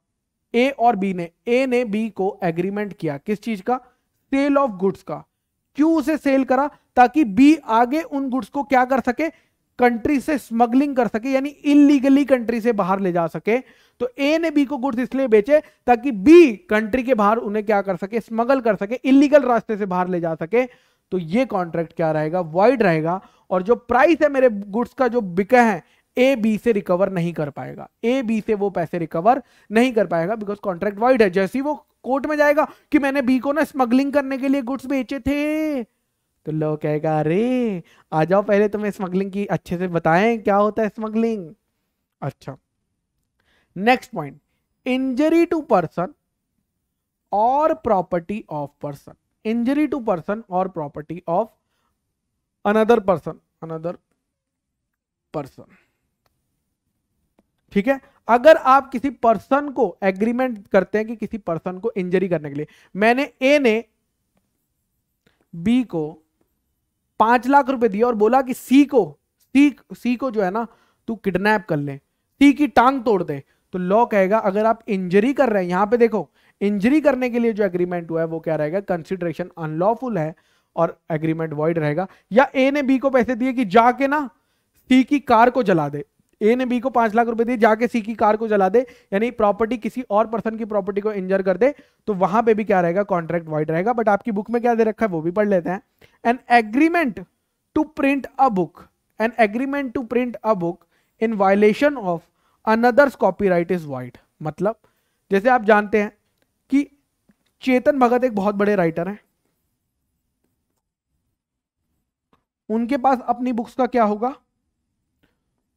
ए और बी ने ए ने बी को एग्रीमेंट किया किस चीज का सेल ऑफ गुड्स का क्यों उसे सेल करा ताकि बी आगे उन गुड्स को क्या कर सके कंट्री से स्मगलिंग कर सके यानी इलीगली कंट्री से बाहर ले जा सके तो ए ने बी को गुड्स इसलिए बेचे ताकि बी कंट्री के बाहर उन्हें क्या कर सके स्मगल कर सके इलीगल रास्ते से बाहर ले जा सके तो ये कॉन्ट्रैक्ट क्या रहेगा वाइड रहेगा और जो प्राइस है मेरे गुड्स का जो बिका है ए बी से रिकवर नहीं कर पाएगा ए बी से वो पैसे रिकवर नहीं कर पाएगा बिकॉज कॉन्ट्रैक्ट वाइड है जैसे वो कोर्ट में जाएगा कि मैंने बी को ना स्मगलिंग करने के लिए गुड्स बेचे थे तो लो कहेगा अरे आ जाओ पहले तुम्हें स्मगलिंग की अच्छे से बताएं क्या होता है स्मगलिंग अच्छा next point injury to person और property of person injury to person और property of another person another person ठीक है अगर आप किसी पर्सन को एग्रीमेंट करते हैं कि किसी पर्सन को इंजरी करने के लिए मैंने ए ने बी को पांच लाख रुपए दिए और बोला कि सी को सी सी को जो है ना तू किडनैप कर ले सी की टांग तोड़ दे तो लॉ कहेगा अगर आप इंजरी कर रहे हैं यहां पे देखो इंजरी करने के लिए जो एग्रीमेंट हुआ है वो क्या रहेगा कंसिडरेशन अनलॉफुल है और एग्रीमेंट वॉइड रहेगा या ए ने बी को पैसे दिए कि जाके ना सी की कार को जला दे ए ने बी को पांच लाख रुपए दिए जाके सी की कार को जला दे यानी प्रॉपर्टी किसी और पर्सन की प्रॉपर्टी को इंजर कर दे तो वहां पे भी क्या रहेगा कॉन्ट्रैक्ट वाइड रहेगा बट आपकी बुक में क्या दे रखा है वो भी पढ़ लेते हैं an agreement to print a book an agreement to print a book in violation of another's copyright is void मतलब जैसे आप जानते हैं कि चेतन भगत एक बहुत बड़े राइटर हैं उनके पास अपनी बुक्स का क्या होगा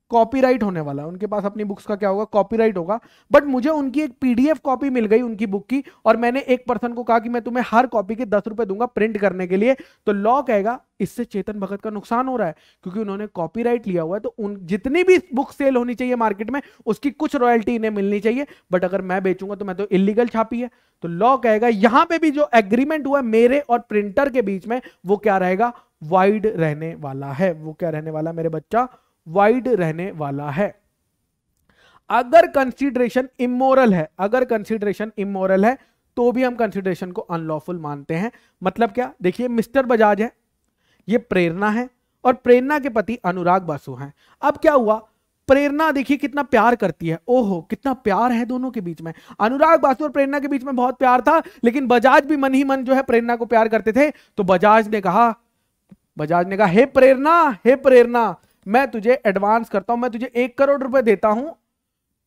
कॉपीराइट होने वाला है उनके पास अपनी बुक्स का क्या होगा कॉपीराइट होगा बट मुझे उनकी एक पीडीएफ कॉपी मिल गई उनकी बुक की और मैंने एक पर्सन को कहा कि मैं तुम्हें हर कॉपी के दस रुपए दूंगा प्रिंट करने के लिए तो लॉ कहेगा इससे चेतन भगत का नुकसान हो रहा है क्योंकि उन्होंने कॉपीराइट लिया हुआ है तो उन जितनी भी बुक सेल होनी चाहिए मार्केट में उसकी कुछ रॉयल्टी इन्हें मिलनी चाहिए बट अगर मैं बेचूंगा तो मैं तो इलीगल छापी है तो लॉ कहेगा यहां पर भी जो एग्रीमेंट हुआ है मेरे और प्रिंटर के बीच में वो क्या रहेगा वाइड रहने वाला है वो क्या रहने वाला मेरे बच्चा वाइड रहने वाला है अगर कंसिडरेशन इमोरल है अगर कंसिडरेशन इमोरल है तो भी हम कंसिडरेशन को अनलॉफुल मानते हैं मतलब क्या देखिए मिस्टर बजाज है ये प्रेरणा है और प्रेरणा के पति अनुराग बासु हैं अब क्या हुआ प्रेरणा देखिए कितना प्यार करती है ओहो कितना प्यार है दोनों के बीच में अनुराग बासु और प्रेरणा के बीच में बहुत प्यार था लेकिन बजाज भी मन ही मन जो है प्रेरणा को प्यार करते थे तो बजाज ने कहा बजाज ने कहा हे प्रेरणा हे प्रेरणा मैं तुझे एडवांस करता हूं मैं तुझे एक करोड़ रुपए देता हूं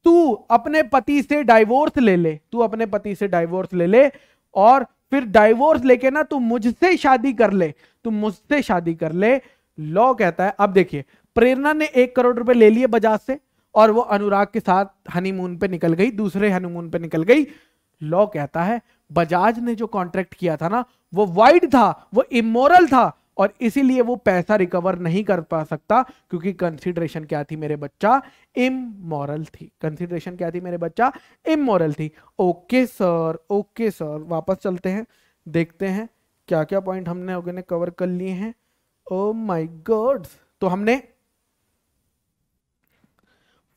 तू अपने पति से डाइवोर्स ले ले तू अपने पति से डाइवोर्स ले ले और फिर डाइवोर्स लेके ना तू मुझसे शादी कर ले तू मुझसे शादी कर ले लॉ कहता है अब देखिए प्रेरणा ने एक करोड़ रुपए ले लिए बजाज से और वो अनुराग के साथ हनीमून पे निकल गई दूसरे हनीमून पे निकल गई लॉ कहता है बजाज ने जो कॉन्ट्रैक्ट किया था ना वो वाइड था वो इमोरल था और इसीलिए वो पैसा रिकवर नहीं कर पा सकता क्योंकि कंसिडरेशन क्या थी मेरे बच्चा इमोरल थी कंसिडरेशन क्या थी मेरे बच्चा इमोरल थी ओके सर ओके सर वापस चलते हैं देखते हैं क्या क्या पॉइंट हमने लोगों ने कवर कर लिए हैं ओ माय गॉड तो हमने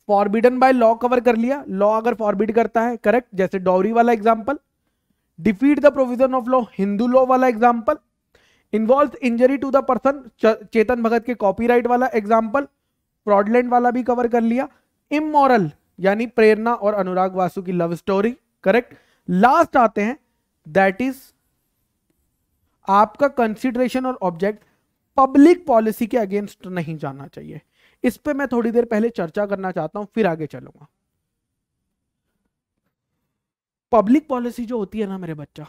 फॉरबिडन बाय लॉ कवर कर लिया लॉ अगर फॉरबिड करता है करेक्ट जैसे डॉरी वाला example defeat the provision of law Hindu law वाला example involve injury to the person Chetan Bhagat के कॉपीराइट वाला एग्जाम्पल फ्रॉडलैंड वाला भी कवर कर लिया इमोरल यानी प्रेरणा और अनुराग वासु की लव स्टोरी करेक्ट लास्ट आते हैं दैट इज आपका कंसिडरेशन और ऑब्जेक्ट पब्लिक पॉलिसी के अगेंस्ट नहीं जाना चाहिए इस पे मैं थोड़ी देर पहले चर्चा करना चाहता हूं फिर आगे चलूंगा पब्लिक पॉलिसी जो होती है ना मेरे बच्चा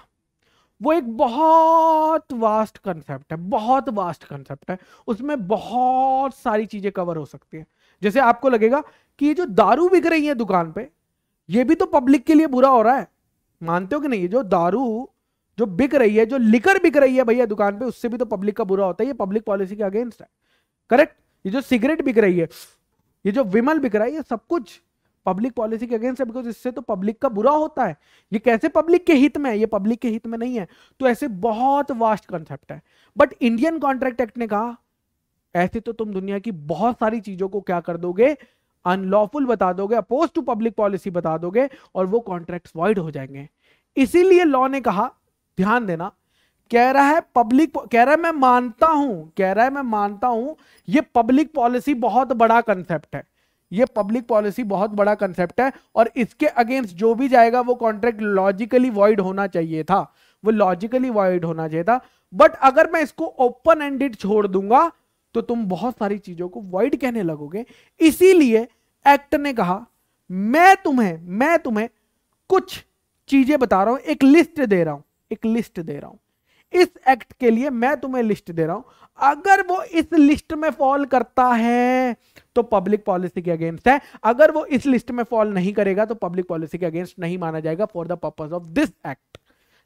वो एक बहुत वास्ट कंसेप्ट है बहुत वास्ट कंसेप्ट है उसमें बहुत सारी चीजें कवर हो सकती हैं जैसे आपको लगेगा कि ये जो दारू बिक रही है दुकान पे ये भी तो पब्लिक के लिए बुरा हो रहा है मानते हो कि नहीं जो दारू जो बिक रही है जो लिकर बिक रही है भैया दुकान पे उससे भी तो पब्लिक का बुरा होता है ये पब्लिक पॉलिसी के अगेंस्ट है करेक्ट ये जो सिगरेट बिक रही है ये जो विमल बिक रहा है ये सब कुछ पब्लिक पॉलिसी के अगेंस्ट है बिकॉज इससे तो पब्लिक का बुरा होता है ये कैसे पब्लिक के हित में है ये पब्लिक के हित में नहीं है तो ऐसे बहुत वास्ट कॉन्सेप्ट है बट इंडियन कॉन्ट्रैक्ट एक्ट ने कहा ऐसे तो तुम दुनिया की बहुत सारी चीजों को क्या कर दोगे अनलॉफुल बता दोगे अपोज टू पब्लिक पॉलिसी बता दोगे और वो कॉन्ट्रैक्ट वॉइड हो जाएंगे इसीलिए लॉ ने कहा ध्यान देना कह रहा है पब्लिक कह रहा है मैं मानता हूं कह रहा है मैं मानता हूं ये पब्लिक पॉलिसी बहुत बड़ा कंसेप्ट है ये पब्लिक पॉलिसी बहुत बड़ा कंसेप्ट है और इसके अगेंस्ट जो भी जाएगा वो कॉन्ट्रैक्ट लॉजिकली वॉइड होना चाहिए था वो लॉजिकली वॉइड होना चाहिए था बट अगर मैं इसको ओपन एंडेड छोड़ दूंगा तो तुम बहुत सारी चीजों को वॉइड कहने लगोगे इसीलिए एक्ट ने कहा मैं तुम्हें मैं तुम्हें कुछ चीजें बता रहा हूं एक लिस्ट दे रहा हूं एक लिस्ट दे रहा हूं इस एक्ट के लिए मैं तुम्हें लिस्ट दे रहा हूं अगर वो इस लिस्ट में फॉल करता है तो पब्लिक पॉलिसी के अगेंस्ट है अगर वो इस लिस्ट में फॉल नहीं करेगा तो पब्लिक पॉलिसी के अगेंस्ट नहीं माना जाएगा for the purpose of this act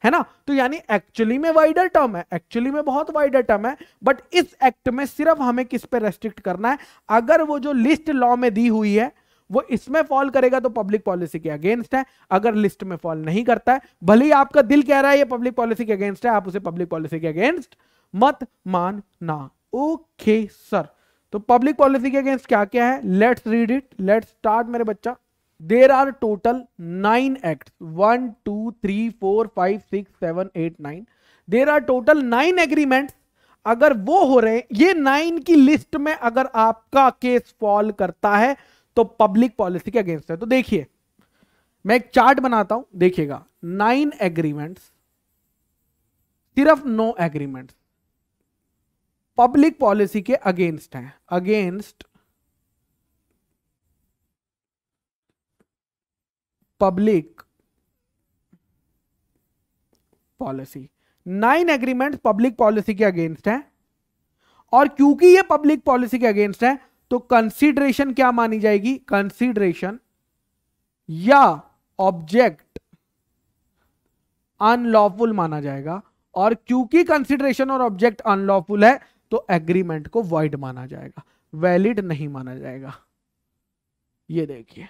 है ना तो यानी एक्चुअली में वाइडर टर्म है एक्चुअली में बहुत वाइडर टर्म है बट इस एक्ट में सिर्फ हमें किस पे रेस्ट्रिक्ट करना है अगर वो जो लिस्ट लॉ में दी हुई है वो इसमें फॉल करेगा तो पब्लिक पॉलिसी के अगेंस्ट है अगर लिस्ट में फॉल नहीं करता है भले ही आपका दिल कह रहा है ये पब्लिक पॉलिसी के अगेंस्ट है आप उसे पब्लिक पॉलिसी के अगेंस्ट मत मानना ओके सर तो पब्लिक पॉलिसी के अगेंस्ट क्या क्या है let's read it let's start मेरे बच्चा there are total nine act one two three four five six seven eight nine there are total nine agreement अगर वो हो रहे हैं ये नाइन की लिस्ट में अगर आपका केस फॉल करता है तो पब्लिक पॉलिसी के अगेंस्ट है तो देखिए मैं एक चार्ट बनाता हूं देखिएगा नाइन एग्रीमेंट्स सिर्फ नो एग्रीमेंट्स पब्लिक पॉलिसी के अगेंस्ट हैं against public policy nine agreement public policy के अगेंस्ट हैं और क्योंकि ये पब्लिक पॉलिसी के अगेंस्ट है तो कंसीडरेशन क्या मानी जाएगी कंसीडरेशन या ऑब्जेक्ट अनलॉफुल माना जाएगा और क्योंकि कंसीडरेशन और ऑब्जेक्ट अनलॉफुल है तो एग्रीमेंट को वॉइड माना जाएगा वैलिड नहीं माना जाएगा ये देखिए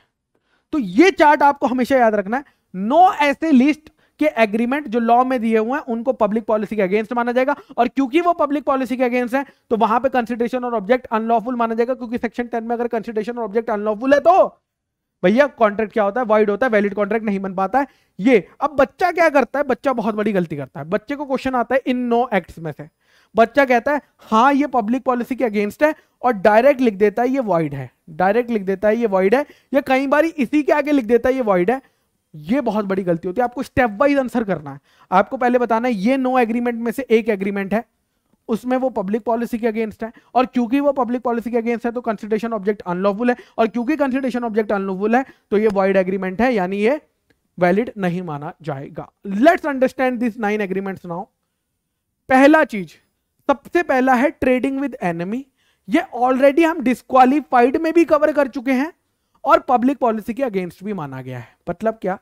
तो ये चार्ट आपको हमेशा याद रखना है नो ऐसे लिस्ट के एग्रीमेंट जो लॉ में दिए हुए हैं उनको पब्लिक पॉलिसी के अगेंस्ट माना जाएगा और क्योंकि वो पब्लिक पॉलिसी के अगेंस्ट है तो वहां पर कंसिडरेशन और ऑब्जेक्ट अनलॉफुल माना जाएगा क्योंकि सेक्शन टेन में अगर कंसिडरेशन और ऑब्जेक्ट अनलॉफुल है तो भैया कॉन्ट्रैक्ट क्या होता है वाइड होता है वैलिड कॉन्ट्रैक्ट नहीं बन पाता है ये अब बच्चा क्या करता है बच्चा बहुत बड़ी गलती करता है बच्चे को क्वेश्चन आता है इन नो एक्ट्स में से बच्चा कहता है हाँ ये पब्लिक पॉलिसी के अगेंस्ट है और डायरेक्ट लिख देता है ये वाइड है डायरेक्ट लिख देता है ये वाइड है या कई बार इसी के आगे लिख देता है ये वाइड है ये बहुत बड़ी गलती होती है आपको स्टेप वाइज आंसर करना है आपको पहले बताना है ये नो एग्रीमेंट में से एक एग्रीमेंट है उसमें वो पब्लिक पॉलिसी के अगेंस्ट है और क्योंकि वो पब्लिक पॉलिसी के अगेंस्ट है तो कंसिडरेशन ऑब्जेक्ट अनलॉफुल है और क्योंकि कंसिडरेशन ऑब्जेक्ट अनलॉफुल है तो ये वाइड एग्रीमेंट है यानी ये वैलिड नहीं माना जाएगा let's understand this nine agreement now पहला चीज सबसे पहला है ट्रेडिंग विद एनमी ये ऑलरेडी हम डिस्कालीफाइड में भी कवर कर चुके हैं और पब्लिक पॉलिसी के अगेंस्ट भी माना गया है मतलब क्या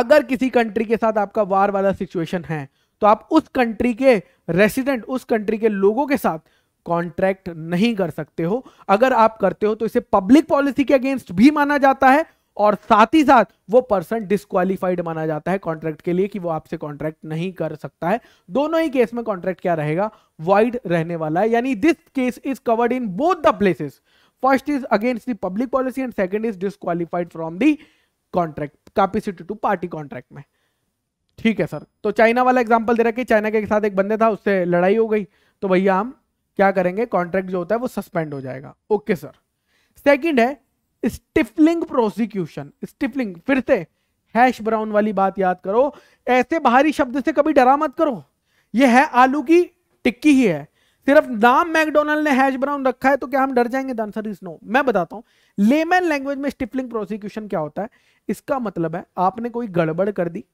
अगर किसी कंट्री के साथ आपका वार वाला सिचुएशन है तो आप उस कंट्री के रेसिडेंट उस कंट्री के लोगों के साथ कॉन्ट्रैक्ट नहीं कर सकते हो अगर आप करते हो तो इसे पब्लिक पॉलिसी के अगेंस्ट भी माना जाता है और साथ ही साथ वो पर्सन डिस्कालीफाइड माना जाता है कॉन्ट्रैक्ट के लिए कि वो आपसे कॉन्ट्रैक्ट नहीं कर सकता है दोनों ही केस में कॉन्ट्रैक्ट क्या रहेगा वाइड रहने वाला है यानी this case is covered in both the places first is against the public policy and second is disqualified from the contract capacity to party contract में ठीक है सर तो चाइना वाला एग्जाम्पल दे रहा है कि चाइना के साथ एक बंदे था उससे लड़ाई हो गई तो भैया हम क्या करेंगे कॉन्ट्रैक्ट जो होता है वो सस्पेंड हो जाएगा ओके सर सेकेंड है स्टिफलिंग प्रोसिक्यूशन स्टिफलिंग फिर से हैश ब्राउन वाली बात याद करो ऐसे बाहरी शब्द से कभी डरा मत करो ये है आलू की टिक्की ही है सिर्फ नाम मैकडोनल्ड ने हैश ब्राउन रखा है तो क्या हम डर जाएंगे आंसर इज नो मैं बताता हूं लेमैन लैंग्वेज में स्टिफलिंग प्रोसिक्यूशन क्या होता है इसका मतलब है आपने कोई गड़बड़ कर दी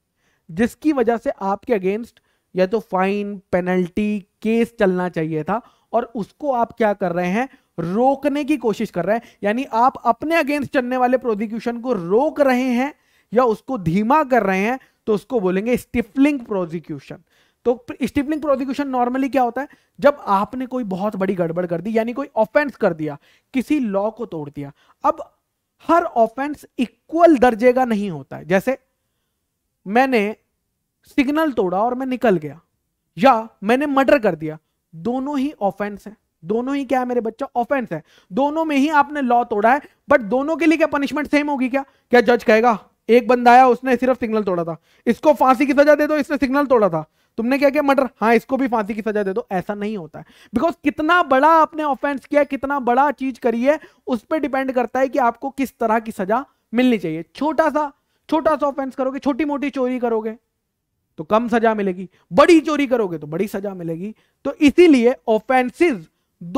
जिसकी वजह से आपके अगेंस्ट या तो फाइन पेनल्टी केस चलना चाहिए था और उसको आप क्या कर रहे हैं रोकने की कोशिश कर रहे हैं यानी आप अपने अगेंस्ट चलने वाले प्रोसिक्यूशन को रोक रहे हैं या उसको धीमा कर रहे हैं तो उसको बोलेंगे स्टिफलिंग प्रोसिक्यूशन तो स्टिपलिंग प्रोसिक्यूशन नॉर्मली क्या होता है जब आपने कोई बहुत बड़ी गड़बड़ कर दी यानी कोई ऑफेंस कर दिया किसी लॉ को तोड़ दिया अब हर ऑफेंस इक्वल दर्जे का नहीं होता है जैसे मैंने सिग्नल तोड़ा और मैं निकल गया या मैंने मर्डर कर दिया दोनों ही ऑफेंस है दोनों ही क्या है मेरे बच्चा ऑफेंस है दोनों में ही आपने लॉ तोड़ा है बट दोनों के लिए क्या पनिशमेंट सेम होगी क्या क्या जज कहेगा एक बंदा आया उसने सिर्फ सिग्नल तोड़ा था इसको फांसी की सजा दे दो इसने सिग्नल तोड़ा था तुमने क्या किया मर्डर हाँ इसको भी फांसी की सजा दे दो ऐसा नहीं होता है बिकॉज कितना बड़ा आपने ऑफेंस किया कितना बड़ा चीज करी है उस पर डिपेंड करता है कि आपको किस तरह की सजा मिलनी चाहिए छोटा सा छोटा सा ऑफेंस करोगे छोटी मोटी चोरी करोगे तो कम सजा मिलेगी बड़ी चोरी करोगे तो बड़ी सजा मिलेगी तो इसीलिए ऑफेंसिस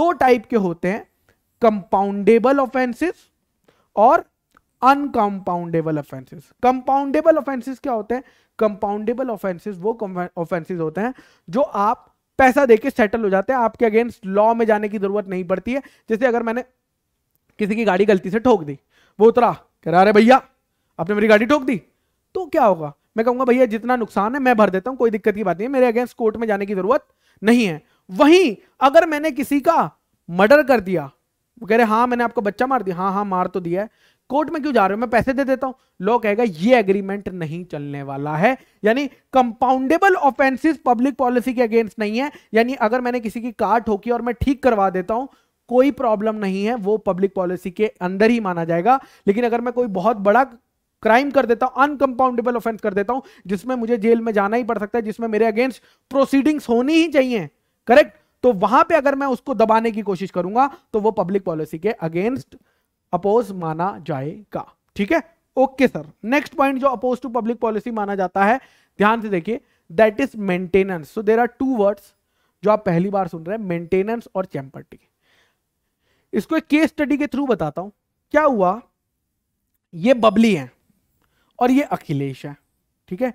दो टाइप के होते हैं कंपाउंडेबल ऑफेंसिस और अनकंपाउंडेबल ऑफेंसेस कंपाउंडेबल ऑफेंसेस क्या होते हैं कंपाउंडेबल ऑफेंसेस वो ऑफेंसेस होते हैं जो आप पैसा देके सेटल हो जाते हैं आपके अगेंस्ट लॉ में जाने की जरूरत नहीं पड़ती है जैसे अगर मैंने किसी की गाड़ी गलती से ठोक दी वो उतरा कह रहा अरे भैया आपने मेरी गाड़ी ठोक दी तो क्या होगा मैं कहूंगा भैया जितना नुकसान है मैं भर देता हूं कोई दिक्कत की बात नहीं है मेरे अगेंस्ट कोर्ट में जाने की जरूरत नहीं है वहीं अगर मैंने किसी का मर्डर कर दिया वो कह रहे हाँ मैंने आपको बच्चा मार दिया हाँ हाँ मार तो दिया है कोर्ट में क्यों जा रहे हो मैं पैसे दे देता हूं लॉ कहेगा ये एग्रीमेंट नहीं चलने वाला है यानी कंपाउंडेबल ऑफेंसिस पब्लिक पॉलिसी के अगेंस्ट नहीं है यानी अगर मैंने किसी की कार ठोकी और मैं ठीक करवा देता हूं कोई प्रॉब्लम नहीं है वो पब्लिक पॉलिसी के अंदर ही माना जाएगा लेकिन अगर मैं कोई बहुत बड़ा क्राइम कर देता हूं अनकंपाउंडेबल ऑफेंस कर देता हूं जिसमें मुझे जेल में जाना ही पड़ सकता है जिसमें मेरे अगेंस्ट प्रोसीडिंग्स होनी ही चाहिए करेक्ट तो वहां पे अगर मैं उसको दबाने की कोशिश करूंगा तो वो पब्लिक पॉलिसी के अगेंस्ट अपोज माना जाएगा ठीक है ओके सर नेक्स्ट पॉइंट जो अपोज टू पब्लिक पॉलिसी माना जाता है ध्यान से देखिए that is maintenance so there are two words जो आप पहली बार सुन रहे हैं मेंटेनेंस और चैम्पर्टी इसको एक केस स्टडी के थ्रू बताता हूं क्या हुआ ये बबली है और ये अखिलेश है ठीक है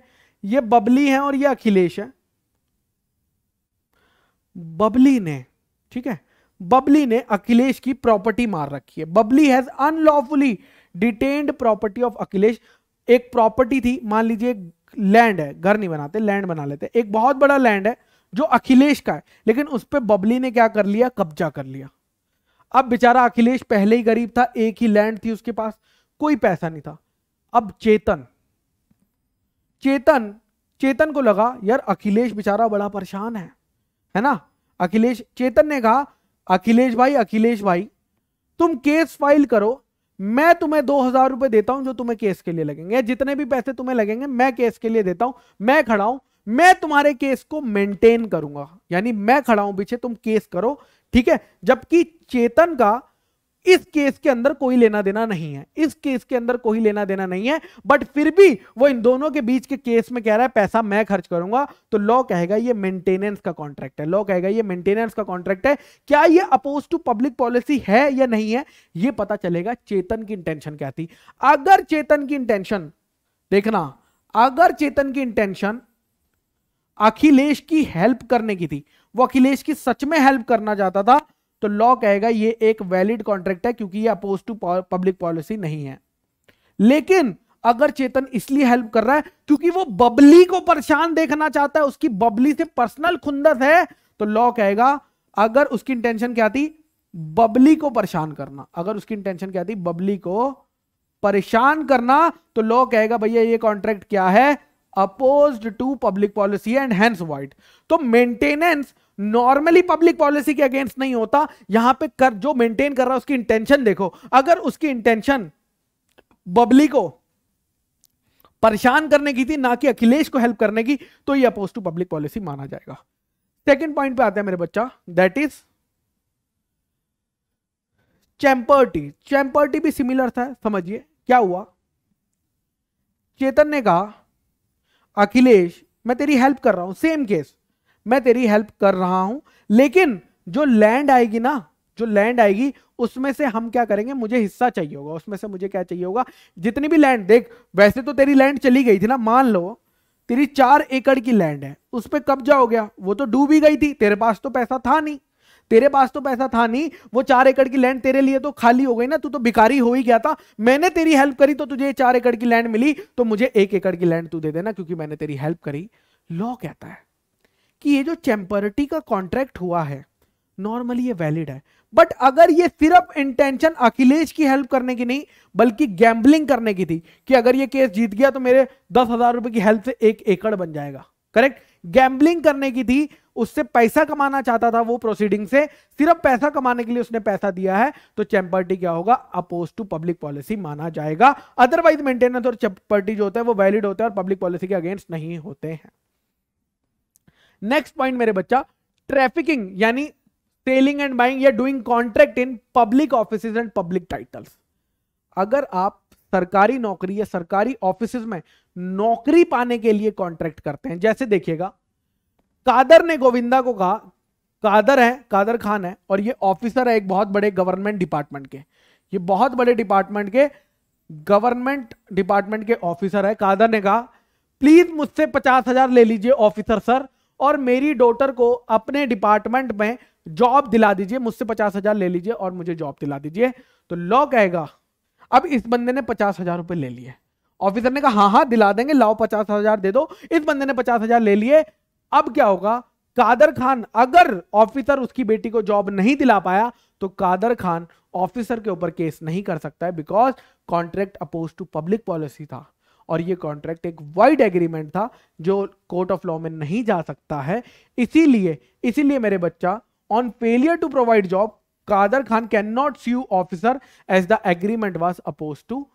ये बबली है और ये अखिलेश है बबली ने ठीक है बबली ने अखिलेश की प्रॉपर्टी मार रखी है Babli has unlawfully detained property of Akhilesh एक प्रॉपर्टी थी मान लीजिए लैंड है घर नहीं बनाते लैंड बना लेते एक बहुत बड़ा लैंड है जो अखिलेश का है लेकिन उस पर बबली ने क्या कर लिया कब्जा कर लिया अब बेचारा अखिलेश पहले ही गरीब था एक ही लैंड थी उसके पास कोई पैसा नहीं था अब चेतन चेतन चेतन को लगा यार अखिलेश बेचारा बड़ा परेशान है है ना अखिलेश चेतन ने कहा अखिलेश भाई अखिलेश भाई तुम केस फाइल करो मैं तुम्हें दो हजार रुपए देता हूं जो तुम्हें केस के लिए लगेंगे जितने भी पैसे तुम्हें लगेंगे मैं केस के लिए देता हूं मैं खड़ा हूं मैं तुम्हारे केस को मेंटेन करूंगा यानी मैं खड़ा हूं पीछे तुम केस करो ठीक है जबकि चेतन का इस केस के अंदर कोई लेना देना नहीं है इस केस के अंदर कोई लेना देना नहीं है बट फिर भी वो इन दोनों के बीच के केस में कह रहा है पैसा मैं खर्च करूंगा तो लॉ कहेगा ये मेंटेनेंस का कॉन्ट्रैक्ट है लॉ कहेगा ये मेंटेनेंस का कॉन्ट्रैक्ट है क्या ये अपोज टू पब्लिक पॉलिसी है या नहीं है ये पता चलेगा चेतन की इंटेंशन क्या थी अगर चेतन की इंटेंशन देखना अगर चेतन की इंटेंशन अखिलेश की हेल्प करने की थी वो अखिलेश की सच में हेल्प करना चाहता था तो लॉ कहेगा ये एक वैलिड कॉन्ट्रैक्ट है क्योंकि ये अपोज टू पब्लिक पॉलिसी नहीं है लेकिन अगर चेतन इसलिए हेल्प कर रहा है क्योंकि वो बबली को परेशान देखना चाहता है उसकी बबली से पर्सनल खुंदस है तो लॉ कहेगा अगर उसकी इंटेंशन क्या थी बबली को परेशान करना अगर उसकी इंटेंशन क्या थी बबली को परेशान करना तो लॉ कहेगा भैया ये कॉन्ट्रैक्ट क्या है opposed to public policy and hence void तो मेंटेनेंस नॉर्मली पब्लिक पॉलिसी के अगेंस्ट नहीं होता यहां पे कर जो मेंटेन कर रहा है उसकी इंटेंशन देखो अगर उसकी इंटेंशन बबली को परेशान करने की थी ना कि अखिलेश को हेल्प करने की तो ये अपोज टू पब्लिक पॉलिसी माना जाएगा सेकेंड पॉइंट पे आते हैं मेरे बच्चा दैट इज चैम्पर्टी चैम्पर्टी भी सिमिलर था समझिए क्या हुआ चेतन ने कहा अखिलेश मैं तेरी हेल्प कर रहा हूं सेम केस मैं तेरी हेल्प कर रहा हूं लेकिन जो लैंड आएगी ना जो लैंड आएगी उसमें से हम क्या करेंगे मुझे हिस्सा चाहिए होगा उसमें से मुझे क्या चाहिए होगा जितनी भी लैंड देख वैसे तो तेरी लैंड चली गई थी ना मान लो तेरी चार एकड़ की लैंड है उस पर कब्जा हो गया वो तो डूब ही गई थी तेरे पास तो पैसा था नहीं तेरे पास तो पैसा था नहीं वो चार एकड़ की लैंड तेरे लिए तो खाली हो गई ना तू तो भिकारी हो ही गया था मैंने तेरी हेल्प करी तो तुझे चार एकड़ की लैंड मिली तो मुझे एक एकड़ की लैंड तू दे देना क्योंकि मैंने तेरी हेल्प करी लॉ कहता है कि ये जो चैम्पर्टी का कॉन्ट्रैक्ट हुआ है नॉर्मली ये वैलिड है बट अगर ये सिर्फ इंटेंशन अखिलेश की हेल्प करने की नहीं बल्कि गैम्बलिंग करने की थी कि अगर ये केस जीत गया तो मेरे दस हजार रुपए की हेल्प से एक एकड़ बन जाएगा करेक्ट गैम्बलिंग करने की थी उससे पैसा कमाना चाहता था वो प्रोसीडिंग से सिर्फ पैसा कमाने के लिए उसने पैसा दिया है तो चैम्पर्टी क्या होगा अपोज टू पब्लिक पॉलिसी माना जाएगा अदरवाइज मेंटेनेंस और चैम्पर्टी जो होता है वो वैलिड होता है और पब्लिक पॉलिसी के अगेंस्ट नहीं होते हैं नेक्स्ट पॉइंट मेरे बच्चा ट्रैफिकिंग यानी सेलिंग एंड बाइंग या doing contract in public office and public titles अगर आप सरकारी नौकरी या सरकारी ऑफिस में नौकरी पाने के लिए कॉन्ट्रैक्ट करते हैं जैसे देखिएगा कादर ने गोविंदा को कहा कादर है कादर खान है और ये ऑफिसर है एक बहुत बड़े गवर्नमेंट डिपार्टमेंट के ये बहुत बड़े डिपार्टमेंट के गवर्नमेंट डिपार्टमेंट के ऑफिसर है कादर ने कहा प्लीज मुझसे पचास हजार ले लीजिए ऑफिसर सर और मेरी डॉटर को अपने डिपार्टमेंट में जॉब दिला दीजिए मुझसे पचास हजार ले लीजिए और मुझे जॉब दिला दीजिए तो लॉ कहेगा अब इस बंदे ने पचास हजार रुपए ले लिए ऑफिसर ने कहा हाँ हाँ दिला देंगे लाओ पचास हजार दे दो इस बंदे ने पचास हजार ले लिए अब क्या होगा कादर खान अगर ऑफिसर उसकी बेटी को जॉब नहीं दिला पाया तो कादर खान ऑफिसर के ऊपर केस नहीं कर सकता है because contract opposed to public policy था और ये कॉन्ट्रैक्ट एक वाइड एग्रीमेंट था जो कोर्ट ऑफ लॉ में नहीं जा सकता है इसीलिए इसीलिए मेरे बच्चा on failure to provide job Kadar Khan can not sue officer as the agreement was opposed to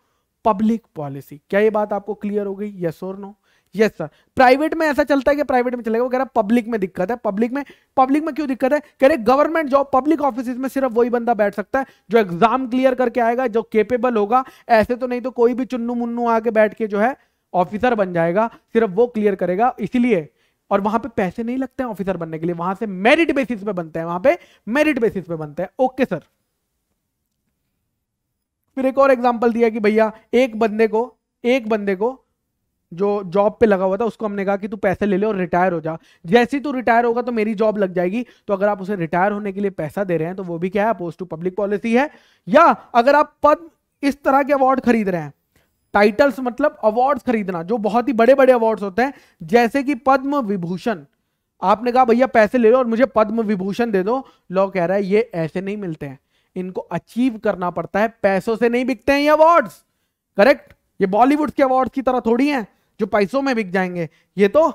public policy क्या ये बात आपको क्लियर हो गई यस और नो यस सर प्राइवेट में ऐसा चलता है कि प्राइवेट में चलेगा वो कह रहा है पब्लिक में दिक्कत है पब्लिक में पब्लिक में क्यों दिक्कत है कह रहे गवर्नमेंट जॉब पब्लिक ऑफिस में सिर्फ वही बंदा बैठ सकता है जो एग्जाम क्लियर करके आएगा जो केपेबल होगा ऐसे तो नहीं तो कोई भी चुन्नू मुन्नू आके बैठ के जो है ऑफिसर बन जाएगा सिर्फ वो क्लियर करेगा इसलिए और वहां पे पैसे नहीं लगते हैं ऑफिसर बनने के लिए वहां से मेरिट बेसिस पे बनते हैं वहां पे मेरिट बेसिस पे बनते हैं ओके सर फिर एक और एग्जांपल दिया कि भैया एक बंदे को एक बंदे को जो जॉब पे लगा हुआ था उसको हमने कहा कि तू पैसे ले ले और रिटायर हो जा जैसे ही तू रिटायर होगा तो मेरी जॉब लग जाएगी तो अगर आप उसे रिटायर होने के लिए पैसा दे रहे हैं तो वो भी क्या है अपोज टू पब्लिक पॉलिसी है या अगर आप पद इस तरह के अवार्ड खरीद रहे हैं टाइटल्स मतलब अवार्ड्स खरीदना जो बहुत ही बड़े बड़े अवार्ड्स होते हैं जैसे कि पद्म विभूषण आपने कहा भैया पैसे ले लो और मुझे पद्म विभूषण दे दो लॉ कह रहा है ये ऐसे नहीं मिलते हैं इनको अचीव करना पड़ता है पैसों से नहीं बिकते हैं ये अवार्ड्स करेक्ट ये बॉलीवुड के अवार्ड्स की तरह थोड़ी हैं जो पैसों में बिक जाएंगे ये तो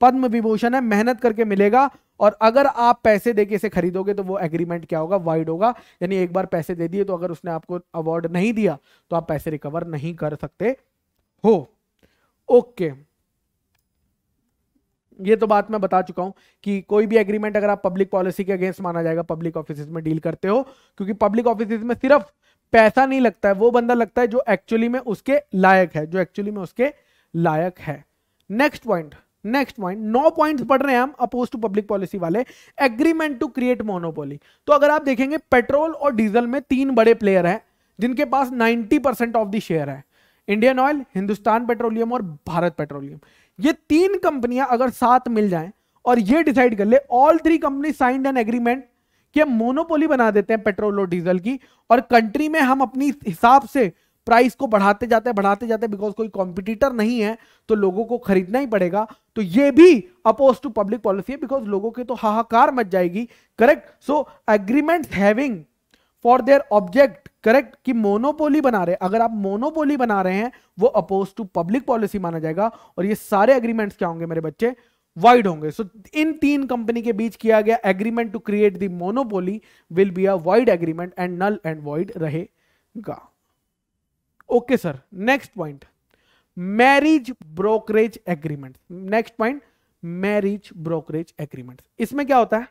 पद्म विभूषण है मेहनत करके मिलेगा और अगर आप पैसे दे के इसे खरीदोगे तो वो एग्रीमेंट क्या होगा वाइड होगा यानी एक बार पैसे दे दिए तो अगर उसने आपको अवार्ड नहीं दिया तो आप पैसे रिकवर नहीं कर सकते हो ओके ये तो बात मैं बता चुका हूं कि कोई भी एग्रीमेंट अगर आप पब्लिक पॉलिसी के अगेंस्ट माना जाएगा पब्लिक ऑफिस में डील करते हो क्योंकि पब्लिक ऑफिस में सिर्फ पैसा नहीं लगता है वो बंदा लगता है जो एक्चुअली में उसके लायक है जो एक्चुअली में उसके लायक है नेक्स्ट पॉइंट नेक्स्ट पॉइंट नौ पॉइंट्स पढ़ रहे हैं हम अपोज टू पब्लिक पॉलिसी वाले एग्रीमेंट टू क्रिएट मोनोपोली तो अगर आप देखेंगे पेट्रोल और डीजल में तीन बड़े प्लेयर हैं जिनके पास 90 परसेंट ऑफ द शेयर है इंडियन ऑयल हिंदुस्तान पेट्रोलियम और भारत पेट्रोलियम ये तीन कंपनियां अगर साथ मिल जाएं और ये डिसाइड कर ले all three company signed an agreement कि हम मोनोपोली बना देते हैं पेट्रोल और डीजल की और कंट्री में हम अपनी हिसाब से प्राइस को बढ़ाते जाते हैं बढ़ाते जाते हैं बिकॉज कोई कॉम्पिटिटर नहीं है तो लोगों को खरीदना ही पड़ेगा तो ये भी अपोज टू पब्लिक पॉलिसी है बिकॉज लोगों के तो हाहाकार मच जाएगी correct so agreement having for their object correct कि मोनोपोली बना रहे अगर आप मोनोपोली बना रहे हैं वो अपोज टू पब्लिक पॉलिसी माना जाएगा और ये सारे एग्रीमेंट्स क्या होंगे मेरे बच्चे वाइड होंगे सो so, इन तीन कंपनी के बीच किया गया agreement to create the monopoly will be a void agreement and null and void रहेगा okay sir next point marriage brokerage agreement next point marriage brokerage agreement इसमें क्या होता है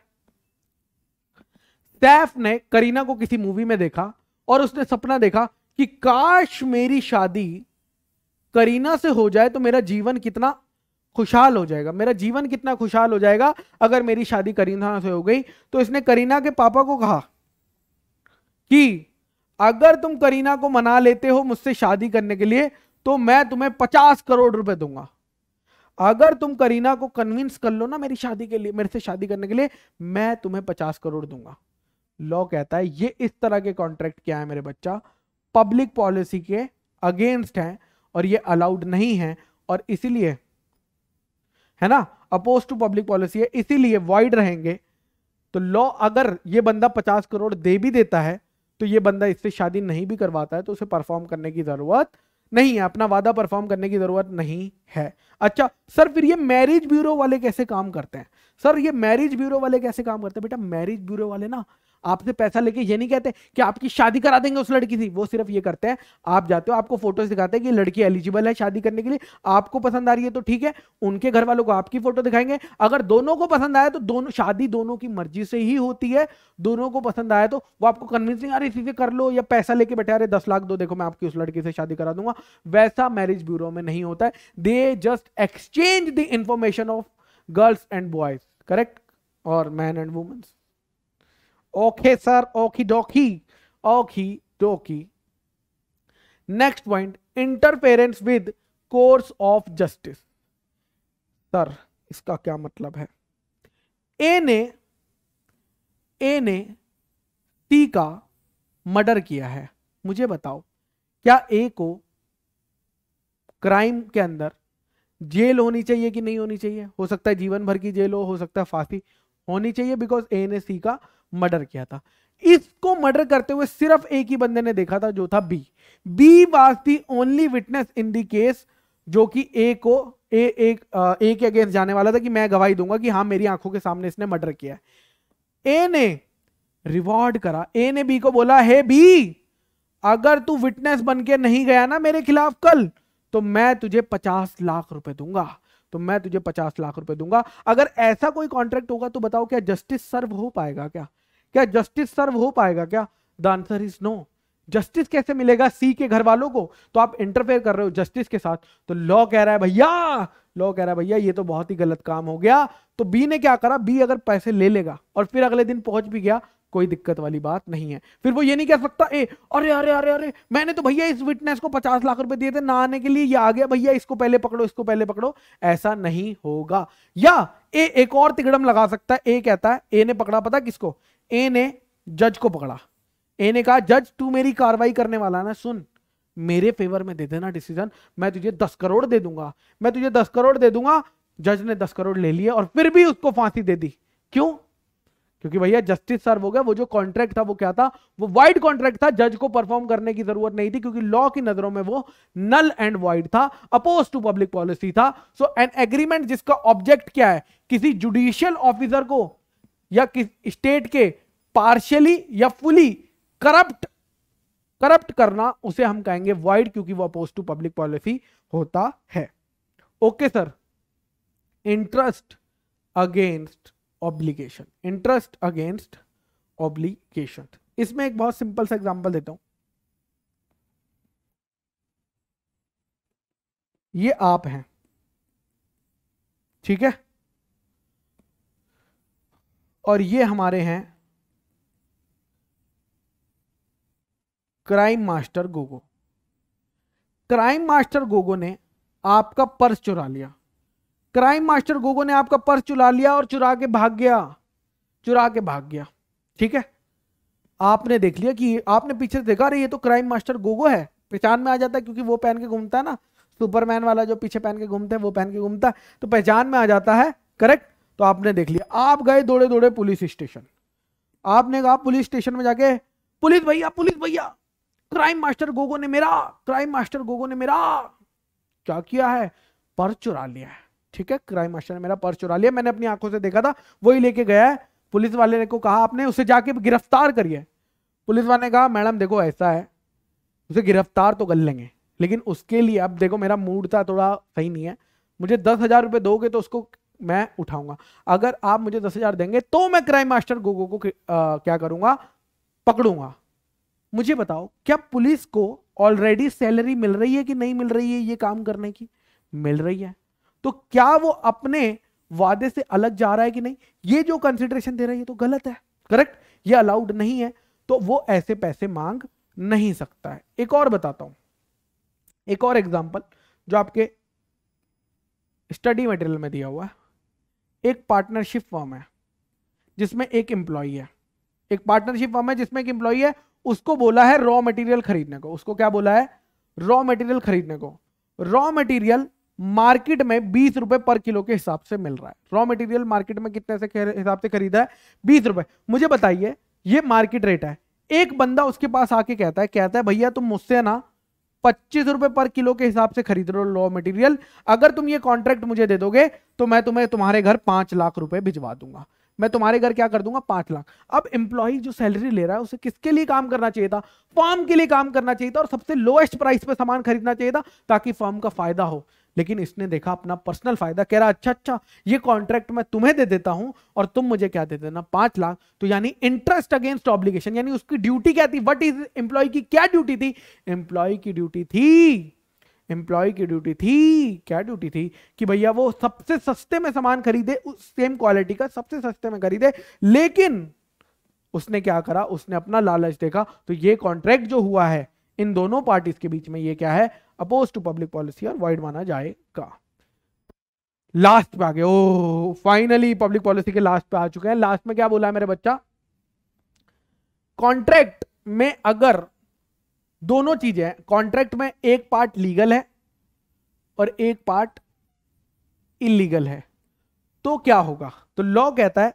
सैफ ने करीना को किसी मूवी में देखा और उसने सपना देखा कि काश मेरी शादी करीना से हो जाए तो मेरा जीवन कितना खुशहाल हो जाएगा मेरा जीवन कितना खुशहाल हो जाएगा अगर मेरी शादी करीना से हो गई तो इसने करीना के पापा को कहा कि अगर तुम करीना को मना लेते हो मुझसे शादी करने के लिए तो मैं तुम्हें पचास करोड़ रुपए दूंगा अगर तुम करीना को कन्विंस कर लो ना मेरी शादी के लिए मेरे से शादी करने के लिए मैं तुम्हें पचास करोड़ दूंगा लॉ कहता है ये इस तरह के कॉन्ट्रैक्ट क्या है मेरे बच्चा पब्लिक पॉलिसी के अगेंस्ट है और ये अलाउड नहीं है और इसीलिए है ना अपोज टू पब्लिक पॉलिसी है इसीलिए वाइड रहेंगे तो लॉ अगर ये बंदा पचास करोड़ दे भी देता है तो ये बंदा इससे शादी नहीं भी करवाता है तो उसे परफॉर्म करने की ज़रूरत नहीं है अपना वादा परफॉर्म करने की ज़रूरत नहीं है अच्छा सर फिर ये मैरिज ब्यूरो वाले कैसे काम करते हैं सर ये मैरिज ब्यूरो वाले कैसे काम करते हैं बेटा मैरिज ब्यूरो वाले ना आपसे पैसा लेके ये नहीं कहते कि आपकी शादी करा देंगे उस लड़की से वो सिर्फ ये करते हैं आप जाते हो आपको फोटोज दिखाते हैं कि लड़की एलिजिबल है शादी करने के लिए आपको पसंद आ रही है तो ठीक है उनके घर वालों को आपकी फोटो दिखाएंगे अगर दोनों को पसंद आया तो दोनों शादी दोनों की मर्जी से ही होती है दोनों को पसंद आया तो वो आपको कन्विंसिंग अरे इसी से कर लो या पैसा लेके बैठे अरे दस लाख दो देखो मैं आपकी उस लड़की से शादी करा दूंगा वैसा मैरिज ब्यूरो में नहीं होता है they just exchange the information of girls and boys correct और man and womens okay sir okie dokie. Okie dokie next point interference with course of justice sir इसका क्या मतलब है ए ने ए ने सी का मर्डर किया है मुझे बताओ क्या ए को क्राइम के अंदर जेल होनी चाहिए कि नहीं होनी चाहिए हो सकता है जीवन भर की जेल हो हो सकता है फांसी होनी चाहिए बिकॉज ए ने सी का मर्डर किया था इसको मर्डर करते हुए सिर्फ एक ही बंदे ने देखा था जो था B B was the only witness in the case जो कि ए को ए एक ए के अगेंस्ट जाने वाला था कि मैं गवाही दूंगा कि हाँ मेरी आंखों के सामने इसने मर्डर किया है ए ने रिवॉर्ड करा ए ने बी को बोला हे hey, बी अगर तू विटनेस बन के नहीं गया ना मेरे खिलाफ कल तो मैं तुझे पचास लाख रुपए दूंगा तो मैं तुझे पचास लाख रुपए दूंगा अगर ऐसा कोई कॉन्ट्रैक्ट होगा तो बताओ क्या जस्टिस सर्व हो पाएगा क्या क्या जस्टिस सर्व हो पाएगा क्या the answer is no justice कैसे मिलेगा सी के घर वालों को तो आप इंटरफेयर कर रहे हो जस्टिस के साथ तो लॉ कह रहा है भैया लॉ कह रहा है भैया ये तो बहुत ही गलत काम हो गया तो बी ने क्या करा बी अगर पैसे ले लेगा और फिर अगले दिन पहुंच भी गया कोई दिक्कत वाली बात नहीं है फिर वो ये नहीं कह सकता ए अरे अरे अरे अरे मैंने तो भैया इस विटनेस को पचास लाख रुपए दिए थे ना आने के लिए ये आ गया भैया इसको पहले पकड़ो इसको पहले पकड़ो ऐसा नहीं होगा या ए एक और तिगड़म लगा सकता है ए कहता है ए ने पकड़ा पता किसको ए ने जज को पकड़ा ए ने कहा जज तू मेरी कार्रवाई करने वाला ना सुन मेरे फेवर में दे देना डिसीजन मैं तुझे दस करोड़ दे दूंगा मैं तुझे दस करोड़ दे दूंगा जज ने दस करोड़ ले लिए और फिर भी उसको फांसी दे दी क्यों क्योंकि भैया जस्टिस सर्व हो गया वो जो कॉन्ट्रैक्ट था वो क्या था वो वाइड कॉन्ट्रैक्ट था जज को परफॉर्म करने की जरूरत नहीं थी क्योंकि लॉ की नजरों में वो नल एंड वाइड था अपोज टू पब्लिक पॉलिसी था सो एन एग्रीमेंट जिसका ऑब्जेक्ट क्या है किसी जुडिशियल ऑफिसर को या किस स्टेट के पार्शियली या फुली करप्ट करप्ट करना उसे हम कहेंगे वाइड क्योंकि वो अपोज टू पब्लिक पॉलिसी होता है okay sir interest against obligation interest against obligation इसमें एक बहुत सिंपल सा एग्जांपल देता हूं ये आप हैं ठीक है और ये हमारे हैं crime master Gogo crime master Gogo ने आपका पर्स चुरा लिया क्राइम मास्टर गोगो ने आपका पर्स चुरा लिया और चुरा के भाग गया चुरा के भाग गया ठीक है आपने देख लिया कि आपने पीछे देखा रही ये तो क्राइम मास्टर गोगो है पहचान में आ जाता है क्योंकि वो पहन के घूमता है ना सुपरमैन वाला जो पीछे पहन के घूमते हैं वो पहन के घूमता है तो पहचान में आ जाता है करेक्ट तो आपने देख लिया आप गए दौड़े दौड़े पुलिस स्टेशन आपने कहा पुलिस स्टेशन में जाके पुलिस भैया पुलिस भैया क्राइम मास्टर गोगो ने मेरा क्राइम मास्टर गोगो ने मेरा क्या किया है पर चुरा लिया है ठीक है क्राइम मास्टर ने मेरा पर्स चुरा लिया मैंने अपनी आंखों से देखा था वही लेके गया है पुलिस वाले ने को कहा आपने उसे जाके गिरफ्तार करिए पुलिस वाले ने कहा मैडम देखो ऐसा है उसे गिरफ्तार तो कर लेंगे लेकिन उसके लिए अब देखो मेरा मूड था थोड़ा सही नहीं है मुझे दस हजार रुपये दोगे तो उसको मैं उठाऊंगा अगर आप मुझे दस हजार देंगे तो मैं क्राइम मास्टर गोगो को आ, क्या करूंगा पकड़ूंगा मुझे बताओ क्या पुलिस को ऑलरेडी सैलरी मिल रही है कि नहीं मिल रही है ये काम करने की मिल रही है तो क्या वो अपने वादे से अलग जा रहा है कि नहीं ये जो कंसिडरेशन दे रहा है तो गलत है करेक्ट ये अलाउड नहीं है तो वो ऐसे पैसे मांग नहीं सकता है एक और बताता हूं एक और एग्जाम्पल जो आपके स्टडी मटेरियल में दिया हुआ है एक पार्टनरशिप फॉर्म है जिसमें एक एम्प्लॉई है एक पार्टनरशिप फॉर्म है जिसमें एक एम्प्लॉई है उसको बोला है रॉ मटेरियल खरीदने को उसको क्या बोला है रॉ मटेरियल खरीदने को रॉ मटेरियल मार्केट में बीस रुपए पर किलो के हिसाब से मिल रहा है रॉ मटेरियल मार्केट में कितने से हिसाब से खरीदा है बीस रुपए मुझे बताइए ये मार्केट रेट है एक बंदा उसके पास आके कहता है कहता है भैया तुम मुझसे ना पच्चीस रुपए पर किलो के हिसाब से खरीद रहे हो रॉ मटेरियल अगर तुम ये कॉन्ट्रैक्ट मुझे दे दोगे तो मैं तुम्हें तुम्हारे घर पांच लाख रुपए भिजवा दूंगा मैं तुम्हारे घर क्या कर दूंगा पांच लाख अब इंप्लॉई जो सैलरी ले रहा है उसे किसके लिए काम करना चाहिए था फॉर्म के लिए काम करना चाहिए था और सबसे लोएस्ट प्राइस पे सामान खरीदना चाहिए था ताकि फॉर्म का फायदा हो लेकिन इसने देखा अपना पर्सनल फायदा कह रहा अच्छा अच्छा ये कॉन्ट्रैक्ट मैं तुम्हें दे देता हूं और तुम मुझे क्या दे देना पांच लाख तो यानी इंटरेस्ट अगेंस्ट ऑब्लिगेशन यानी उसकी ड्यूटी क्या थी वट इज एम्प्लॉय की क्या ड्यूटी थी एम्प्लॉय की ड्यूटी थी एम्प्लॉय की ड्यूटी थी क्या ड्यूटी थी कि भैया वो सबसे सस्ते में सामान खरीदे उस सेम क्वालिटी का सबसे सस्ते में खरीदे लेकिन उसने क्या करा उसने अपना लालच देखा तो ये कॉन्ट्रैक्ट जो हुआ है इन दोनों पार्टीज के बीच में ये क्या है अपोज टू पब्लिक पॉलिसी और वाइड माना जाएगा लास्ट पे आ गए ओ फाइनली पब्लिक पॉलिसी के लास्ट पे आ चुके हैं लास्ट में क्या बोला है मेरे बच्चा कॉन्ट्रैक्ट में अगर दोनों चीजें कॉन्ट्रैक्ट में एक पार्ट लीगल है और एक पार्ट इलीगल है तो क्या होगा तो लॉ कहता है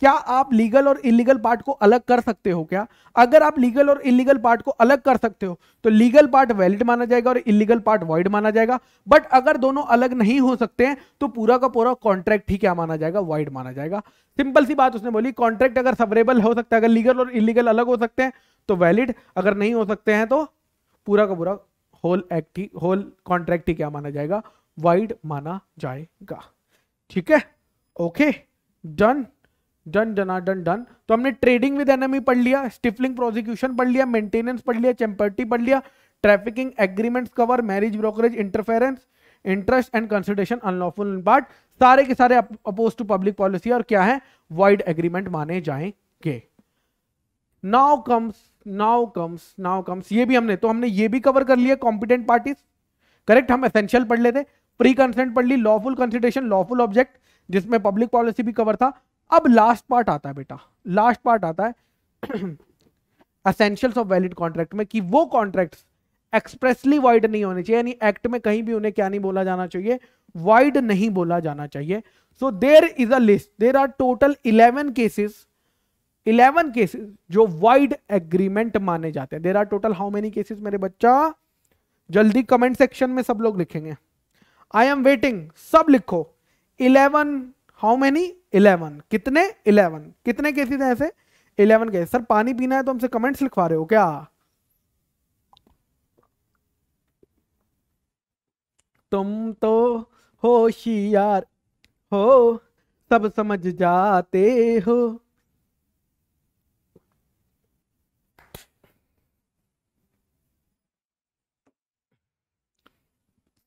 क्या आप लीगल और इलीगल पार्ट को अलग कर सकते हो क्या अगर आप लीगल और इलीगल पार्ट को अलग कर सकते हो तो लीगल पार्ट वैलिड माना जाएगा और इलीगल पार्ट वॉइड माना जाएगा बट अगर दोनों अलग नहीं हो सकते हैं तो पूरा का पूरा कॉन्ट्रैक्ट ही क्या माना जाएगा वाइड माना जाएगा सिंपल सी बात उसने बोली कॉन्ट्रैक्ट अगर सबरेबल हो सकता है अगर लीगल और इलीगल अलग हो सकते हैं तो वैलिड अगर नहीं हो सकते हैं तो पूरा का पूरा होल एक्ट ही होल कॉन्ट्रैक्ट ही क्या माना जाएगा वाइड माना जाएगा ठीक है ओके डन डन डना डन डन तो हमने ट्रेडिंग विद एनमी पढ़ लिया स्टिफलिंग प्रोसिक्यूशन पढ़ लिया मेंटेनेंस पढ़ लिया चैम्पर्टी पढ़ लिया trafficking agreements cover marriage brokerage interference interest and consideration unlawful in part सारे के सारे अपोज टू पब्लिक पॉलिसी और क्या है वाइड एग्रीमेंट माने जाएंगे now comes now comes now comes ये भी हमने तो हमने ये भी कवर कर लिया कॉम्पिटेंट पार्टीज करेक्ट हम एसेंशियल पढ़ लेते प्री कंसेंट पढ़ ली लॉफुल कंसिडरेशन लॉफुल ऑब्जेक्ट जिसमें पब्लिक पॉलिसी भी कवर था अब लास्ट पार्ट आता है बेटा लास्ट पार्ट आता है असेंशियल्स ऑफ वैलिड कॉन्ट्रैक्ट में कि वो कॉन्ट्रैक्ट्स एक्सप्रेसली वाइड नहीं होने चाहिए यानी एक्ट में कहीं भी उन्हें क्या नहीं बोला जाना चाहिए वाइड नहीं बोला जाना चाहिए so there is a list there are total eleven cases eleven cases जो वाइड एग्रीमेंट माने जाते हैं there are total how many cases मेरे बच्चा जल्दी कमेंट सेक्शन में सब लोग लिखेंगे आई एम वेटिंग सब लिखो इलेवन हाउ मेनी इलेवन कितने इलेवन कितने केसेस हैं ऐसे इलेवन केस सर पानी पीना है तो हमसे कमेंट्स लिखवा रहे हो क्या तुम तो होशियार हो सब समझ जाते हो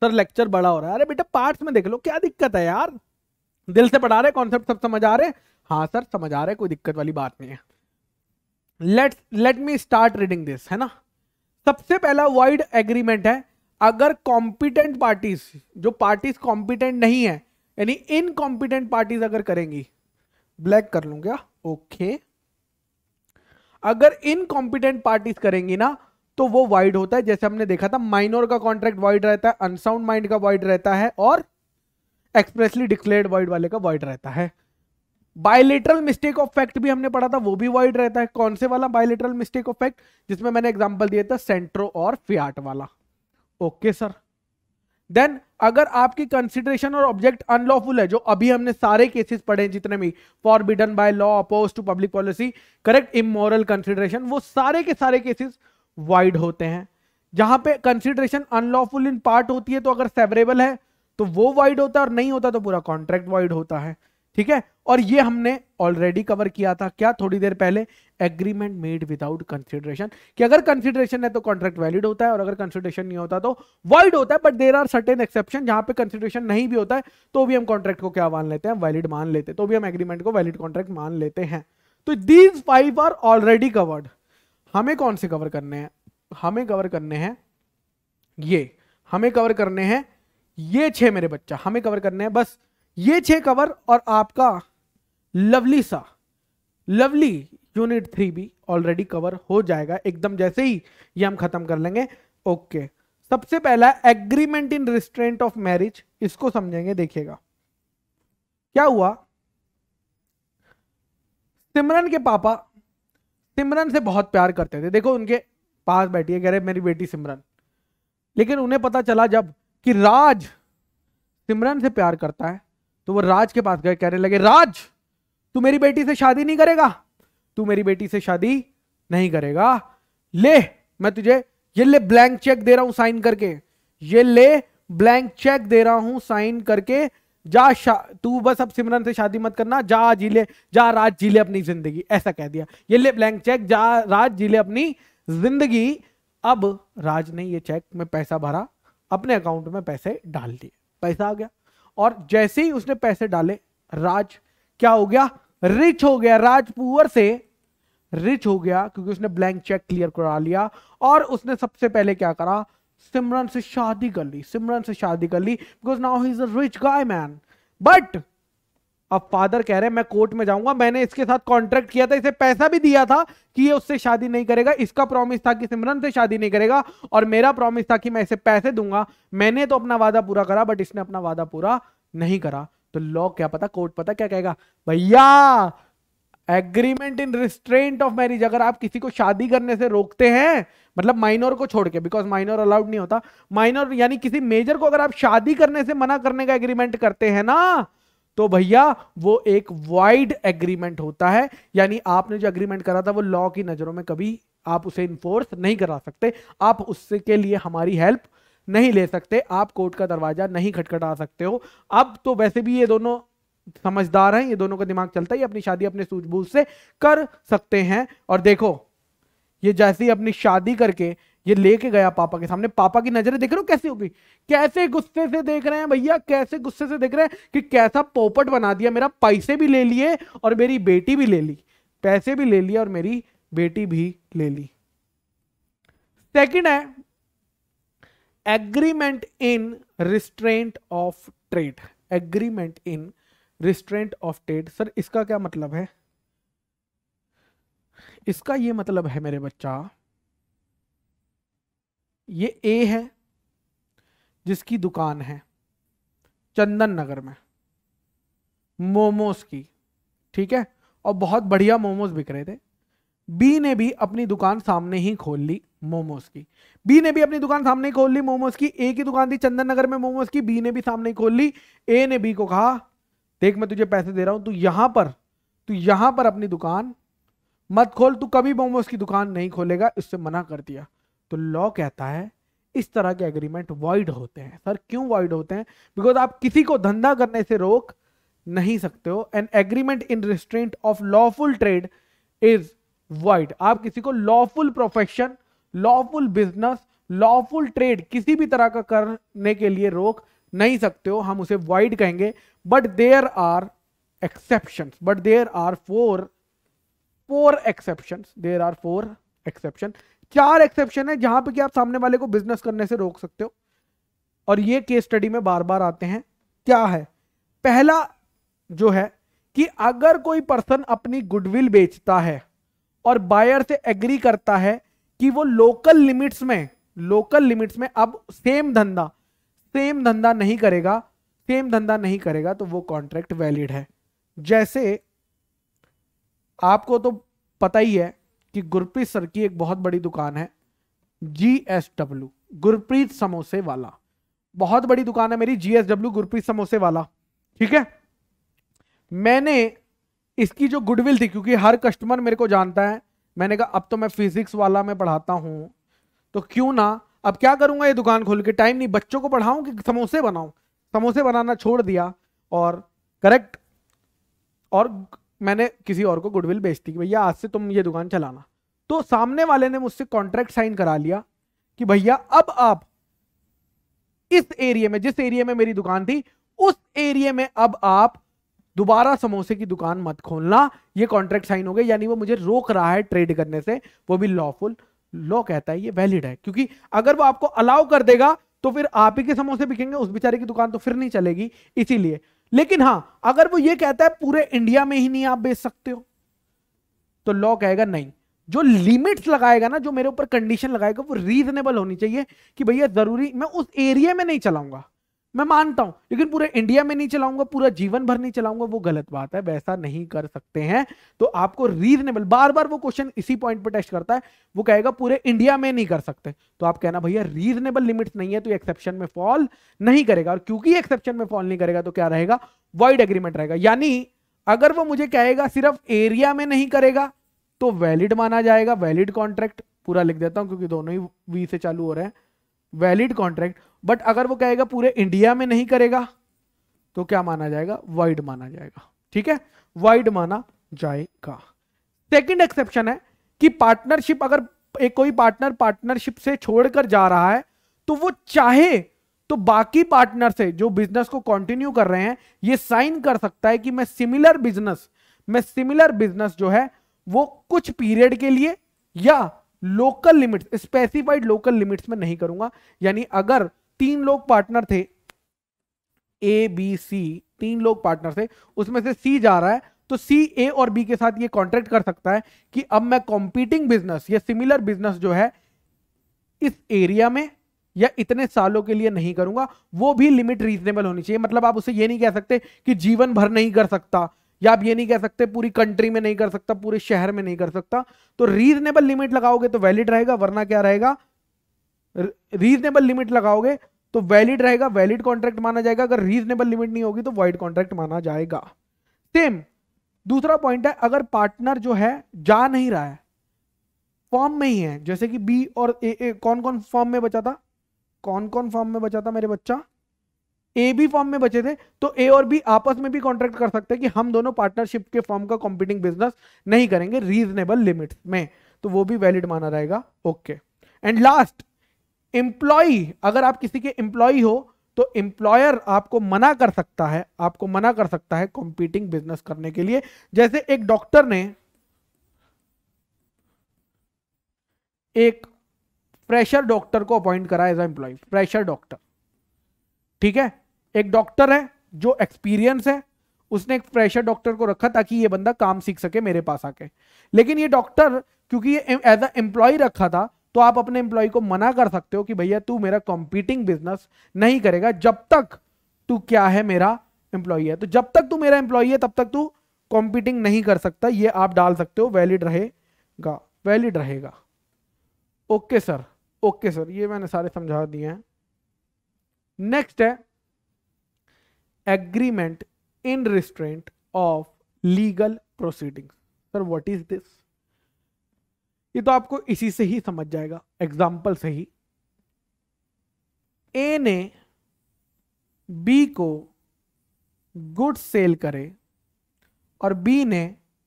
सर लेक्चर बड़ा हो रहा है अरे बेटा पार्ट्स में देख लो क्या दिक्कत है यार दिल से पढ़ा रहे कॉन्सेप्ट सब समझ आ रहे हाँ सर समझ आ रहे कोई दिक्कत वाली बात नहीं है let let me start reading this है ना सबसे पहला वाइड एग्रीमेंट है अगर कॉम्पिटेंट पार्टीज जो पार्टीज कॉम्पिटेंट नहीं है यानी इनकॉम्पिटेंट पार्टीज अगर करेंगी ब्लैक कर लू क्या ओके okay. अगर इनकॉम्पिटेंट पार्टीज करेंगी ना तो वो वाइड होता है जैसे हमने देखा था माइनोर का कॉन्ट्रैक्ट वाइड रहता है अनसाउंड माइंड का वाइड रहता है और एक्सप्रेसली डिक्लेयर वॉइड वाले का वॉइड रहता है बायोलिटरल मिस्टेक ऑफ फैक्ट भी हमने पढ़ा था वो भी वॉइड रहता है कौन से वाला बायोलिटरल मिस्टेक ऑफ फैक्ट जिसमें मैंने एग्जाम्पल दिया था सेंट्रो और फियाट वाला ओके okay, सर देन अगर आपकी कंसिडरेशन और ऑब्जेक्ट अनलॉफुल है जो अभी हमने सारे केसेस पढ़े हैं जितने भी forbidden by law opposed to public policy correct immoral consideration वो सारे के सारे केसेस वाइड होते हैं जहां पे कंसिडरेशन अनलॉफुल इन पार्ट होती है तो अगर सेवरेबल है तो वो वाइड होता है और नहीं होता तो पूरा कॉन्ट्रैक्ट वाइड होता है ठीक है और ये हमने ऑलरेडी कवर किया था क्या थोड़ी देर पहले एग्रीमेंट मेड विदाउट कंसिडरेशन कि अगर कंसिडरेशन है तो कॉन्ट्रैक्ट वैलिड होता है और अगर कंसिडरेशन नहीं होता तो वाइड होता है but there are certain exception जहां पे कंसिडरेशन नहीं भी होता है तो भी हम कॉन्ट्रैक्ट को क्या मान लेते हैं वैलिड मान लेते हैं तो भी हम एग्रीमेंट को वैलिड कॉन्ट्रैक्ट मान लेते हैं तो these five are already covered हमें कौन से कवर करने हैं हमें कवर करने हैं ये हमें कवर करने हैं ये छह मेरे बच्चा हमें कवर करने हैं बस ये छह कवर और आपका लवली सा लवली यूनिट थ्री भी ऑलरेडी कवर हो जाएगा एकदम जैसे ही ये हम खत्म कर लेंगे ओके सबसे पहला agreement in restraint of marriage इसको समझेंगे देखिएगा क्या हुआ सिमरन के पापा सिमरन से बहुत प्यार करते थे देखो उनके पास बैठी है कह रहे मेरी बेटी सिमरन लेकिन उन्हें पता चला जब कि राज सिमरन से प्यार करता है तो वो राज के पास गए कहने लगे राज तू मेरी बेटी से शादी नहीं करेगा तू मेरी बेटी से शादी नहीं करेगा ले मैं तुझे ये ले ब्लैंक चेक दे रहा हूं साइन करके ये ले ब्लैंक चेक दे रहा हूं साइन करके जा तू बस अब सिमरन से शादी मत करना जा जिले जा राज जिले अपनी जिंदगी ऐसा कह दिया ये ले ब्लैंक चेक जा राज जी ले अपनी जिंदगी अब राज ने ये चेक में पैसा भरा अपने अकाउंट में पैसे डाल दिए पैसा आ गया और जैसे ही उसने पैसे डाले राज क्या हो गया रिच हो गया राज पुअर से रिच हो गया क्योंकि उसने ब्लैंक चेक क्लियर करा लिया और उसने सबसे पहले क्या करा सिमरन से शादी कर ली सिमरन से शादी कर ली because now he is a rich guy man but अब फादर कह रहे हैं मैं कोर्ट में जाऊंगा मैंने इसके साथ कॉन्ट्रैक्ट किया था इसे पैसा भी दिया था कि ये उससे शादी नहीं करेगा इसका प्रॉमिस था कि सिमरन से शादी नहीं करेगा और मेरा प्रॉमिस था कि मैं इसे पैसे दूंगा मैंने तो अपना वादा पूरा करा बट इसने अपना वादा पूरा नहीं करा तो लॉ क्या पता कोर्ट पता क्या कहेगा भैया agreement in restraint of marriage अगर आप किसी को शादी करने से रोकते हैं मतलब माइनर को छोड़ के बिकॉज माइनर अलाउड नहीं होता माइनर यानी किसी मेजर को अगर आप शादी करने से मना करने का एग्रीमेंट करते हैं ना तो भैया वो एक वाइड एग्रीमेंट होता है यानी आपने जो एग्रीमेंट करा था वो लॉ की नज़रों में कभी आप उसे इन्फोर्स नहीं करा सकते आप उससे के लिए हमारी हेल्प नहीं ले सकते आप कोर्ट का दरवाजा नहीं खटखटा सकते हो अब तो वैसे भी ये दोनों समझदार हैं ये दोनों का दिमाग चलता है ये अपनी शादी अपने सूझबूझ से कर सकते हैं और देखो ये जैसे ही अपनी शादी करके ये लेके गया पापा के सामने पापा की नजरें देख रहे हो कैसी होगी कैसे गुस्से से देख रहे हैं भैया कैसे गुस्से से देख रहे हैं कि कैसा पोपट बना दिया मेरा पैसे भी ले लिए और मेरी बेटी भी ले ली पैसे भी ले लिए और मेरी बेटी भी ले ली सेकंड है agreement in restraint of trade agreement in restraint of trade sir इसका क्या मतलब है इसका ये मतलब है मेरे बच्चा ये ए है जिसकी दुकान है चंदन नगर में मोमोज की ठीक है और बहुत बढ़िया मोमोज बिक रहे थे बी ने भी अपनी दुकान सामने ही खोल ली मोमोज की बी ने भी अपनी दुकान सामने ही खोल ली मोमोज की ए की दुकान थी चंदन नगर में मोमोज की बी ने भी सामने ही खोल ली ए ने बी को कहा देख मैं तुझे पैसे दे रहा हूं तू यहां पर तू यहां पर अपनी दुकान मत खोल तू कभी मोमोज की दुकान नहीं खोलेगा इससे मना कर दिया तो लॉ कहता है इस तरह के एग्रीमेंट वॉइड होते हैं सर क्यों वॉइड होते हैं बिकॉज आप किसी को धंधा करने से रोक नहीं सकते हो an agreement in restraint of lawful trade is void आप किसी को lawful profession lawful business lawful trade किसी भी तरह का करने के लिए रोक नहीं सकते हो हम उसे वाइड कहेंगे but there are exception but there are four four exception there are four exception चार एक्सेप्शन है जहां पे कि आप सामने वाले को बिजनेस करने से रोक सकते हो और ये केस स्टडी में बार बार आते हैं क्या है पहला जो है कि अगर कोई पर्सन अपनी गुडविल बेचता है और बायर से एग्री करता है कि वो लोकल लिमिट्स में लोकल लिमिट्स में अब सेम धंधा सेम धंधा नहीं करेगा सेम धंधा नहीं करेगा तो वो कॉन्ट्रैक्ट वैलिड है जैसे आपको तो पता ही है कि गुरप्रीत सर की एक बहुत बड़ी दुकान है जी एस डब्ल्यू गुरप्रीत समोसे वाला बहुत बड़ी दुकान है मेरी जी एस डब्ल्यू गुरप्रीत समोसे वाला ठीक है मैंने इसकी जो गुडविल थी क्योंकि हर कस्टमर मेरे को जानता है मैंने कहा अब तो मैं फिजिक्स वाला में पढ़ाता हूं तो क्यों ना अब क्या करूंगा ये दुकान खोल के टाइम नहीं बच्चों को पढ़ाऊं कि समोसे बनाऊं समोसे बनाना छोड़ दिया और करेक्ट और मैंने किसी और को गुडविल बेच दी कि भैया आज से तुम ये दुकान चलाना तो सामने वाले ने मुझसे कॉन्ट्रैक्ट साइन करा लिया कि भैया अब आप इस एरिया में जिस एरिया में मेरी दुकान थी उस एरिया में अब आप दोबारा समोसे की दुकान मत खोलना ये कॉन्ट्रैक्ट साइन हो गया यानी वो मुझे रोक रहा है ट्रेड करने से वो भी लॉफुल लॉ कहता है ये वैलिड है क्योंकि अगर वो आपको अलाउ कर देगा तो फिर आप ही के समोसे बिकेंगे उस बेचारे की दुकान तो फिर नहीं चलेगी इसीलिए लेकिन हां अगर वो ये कहता है पूरे इंडिया में ही नहीं आप बेच सकते हो तो लॉ कहेगा नहीं जो लिमिट्स लगाएगा ना जो मेरे ऊपर कंडीशन लगाएगा वो रीजनेबल होनी चाहिए कि भैया जरूरी मैं उस एरिया में नहीं चलाऊंगा मैं मानता हूं लेकिन पूरे इंडिया में नहीं चलाऊंगा पूरा जीवन भर नहीं चलाऊंगा वो गलत बात है वैसा नहीं कर सकते हैं तो आपको रीजनेबल बार बार वो क्वेश्चन इसी पॉइंट पर टेस्ट करता है वो कहेगा पूरे इंडिया में नहीं कर सकते तो आप कहना भैया रीजनेबल लिमिट्स नहीं है तो एक्सेप्शन में फॉल नहीं करेगा और क्योंकि एक्सेप्शन में फॉल नहीं करेगा तो क्या रहेगा वाइड एग्रीमेंट रहेगा यानी अगर वो मुझे कहेगा सिर्फ एरिया में नहीं करेगा तो वैलिड माना जाएगा वैलिड कॉन्ट्रैक्ट पूरा लिख देता हूं क्योंकि दोनों ही वी से चालू हो रहे हैं वैलिड कॉन्ट्रैक्ट बट अगर वो कहेगा पूरे इंडिया में नहीं करेगा तो क्या माना जाएगा वाइड माना जाएगा ठीक है वाइड माना जाएगा सेकंड एक्सेप्शन है कि पार्टनरशिप अगर एक कोई पार्टनर पार्टनरशिप से छोड़कर जा रहा है तो वो चाहे तो बाकी पार्टनर से जो बिजनेस को कंटिन्यू कर रहे हैं ये साइन कर सकता है कि मैं सिमिलर बिजनेस मैं सिमिलर बिजनेस जो है वो कुछ पीरियड के लिए या local limits specified local limits में नहीं करूंगा यानी अगर तीन लोग पार्टनर थे ए बी सी तीन लोग पार्टनर थे उसमें से सी जा रहा है तो सी ए और बी के साथ ये कॉन्ट्रैक्ट कर सकता है कि अब मैं कॉम्पीटिंग बिजनेस या सिमिलर बिजनेस जो है इस एरिया में या इतने सालों के लिए नहीं करूंगा वो भी लिमिट रीजनेबल होनी चाहिए मतलब आप उसे ये नहीं कह सकते कि जीवन भर नहीं कर सकता या आप ये नहीं कह सकते पूरी कंट्री में नहीं कर सकता पूरे शहर में नहीं कर सकता तो रीजनेबल लिमिट लगाओगे तो वैलिड रहेगा वरना क्या रहेगा रीजनेबल लिमिट लगाओगे तो वैलिड रहेगा वैलिड कॉन्ट्रैक्ट माना जाएगा अगर रीजनेबल लिमिट नहीं होगी तो वाइड कॉन्ट्रैक्ट माना जाएगा सेम दूसरा पॉइंट है अगर पार्टनर जो है जा नहीं रहा है फॉर्म में ही है जैसे कि बी और ए, ए कौन कौन फॉर्म में बचा था कौन कौन फॉर्म में बचा था मेरे बच्चा ए बी फॉर्म में बचे थे तो ए और बी आपस में भी कॉन्ट्रैक्ट कर सकते हैं कि हम दोनों पार्टनरशिप के फॉर्म का कॉम्पिटिंग बिजनेस नहीं करेंगे रीजनेबल लिमिट्स में तो वो भी वैलिड माना रहेगा ओके एंड लास्ट एम्प्लॉय अगर आप किसी के एम्प्लॉय हो तो एम्प्लॉयर आपको मना कर सकता है आपको मना कर सकता है कॉम्पीटिंग बिजनेस करने के लिए जैसे एक डॉक्टर ने एक प्रेशर डॉक्टर को अपॉइंट करा एज एम्प्लॉय प्रेशर डॉक्टर ठीक है एक डॉक्टर है जो एक्सपीरियंस है उसने एक प्रेशर डॉक्टर को रखा ताकि ये बंदा काम सीख सके मेरे पास आके लेकिन ये डॉक्टर क्योंकि ये एज अ एम्प्लॉय रखा था तो आप अपने एम्प्लॉय को मना कर सकते हो कि भैया तू मेरा कॉम्पीटिंग बिजनेस नहीं करेगा जब तक तू क्या है मेरा एम्प्लॉय है तो जब तक तू मेरा एम्प्लॉय है तब तक तू कॉम्पीटिंग नहीं कर सकता ये आप डाल सकते हो वैलिड रहेगा वैलिड रहेगा ओके सर ओके सर ये मैंने सारे समझा दिए हैं नेक्स्ट है agreement in restraint of legal proceeding sir what is this ये तो आपको इसी से ही समझ जाएगा एग्जाम्पल से ही ए ने बी को गुड्स सेल करे और बी ने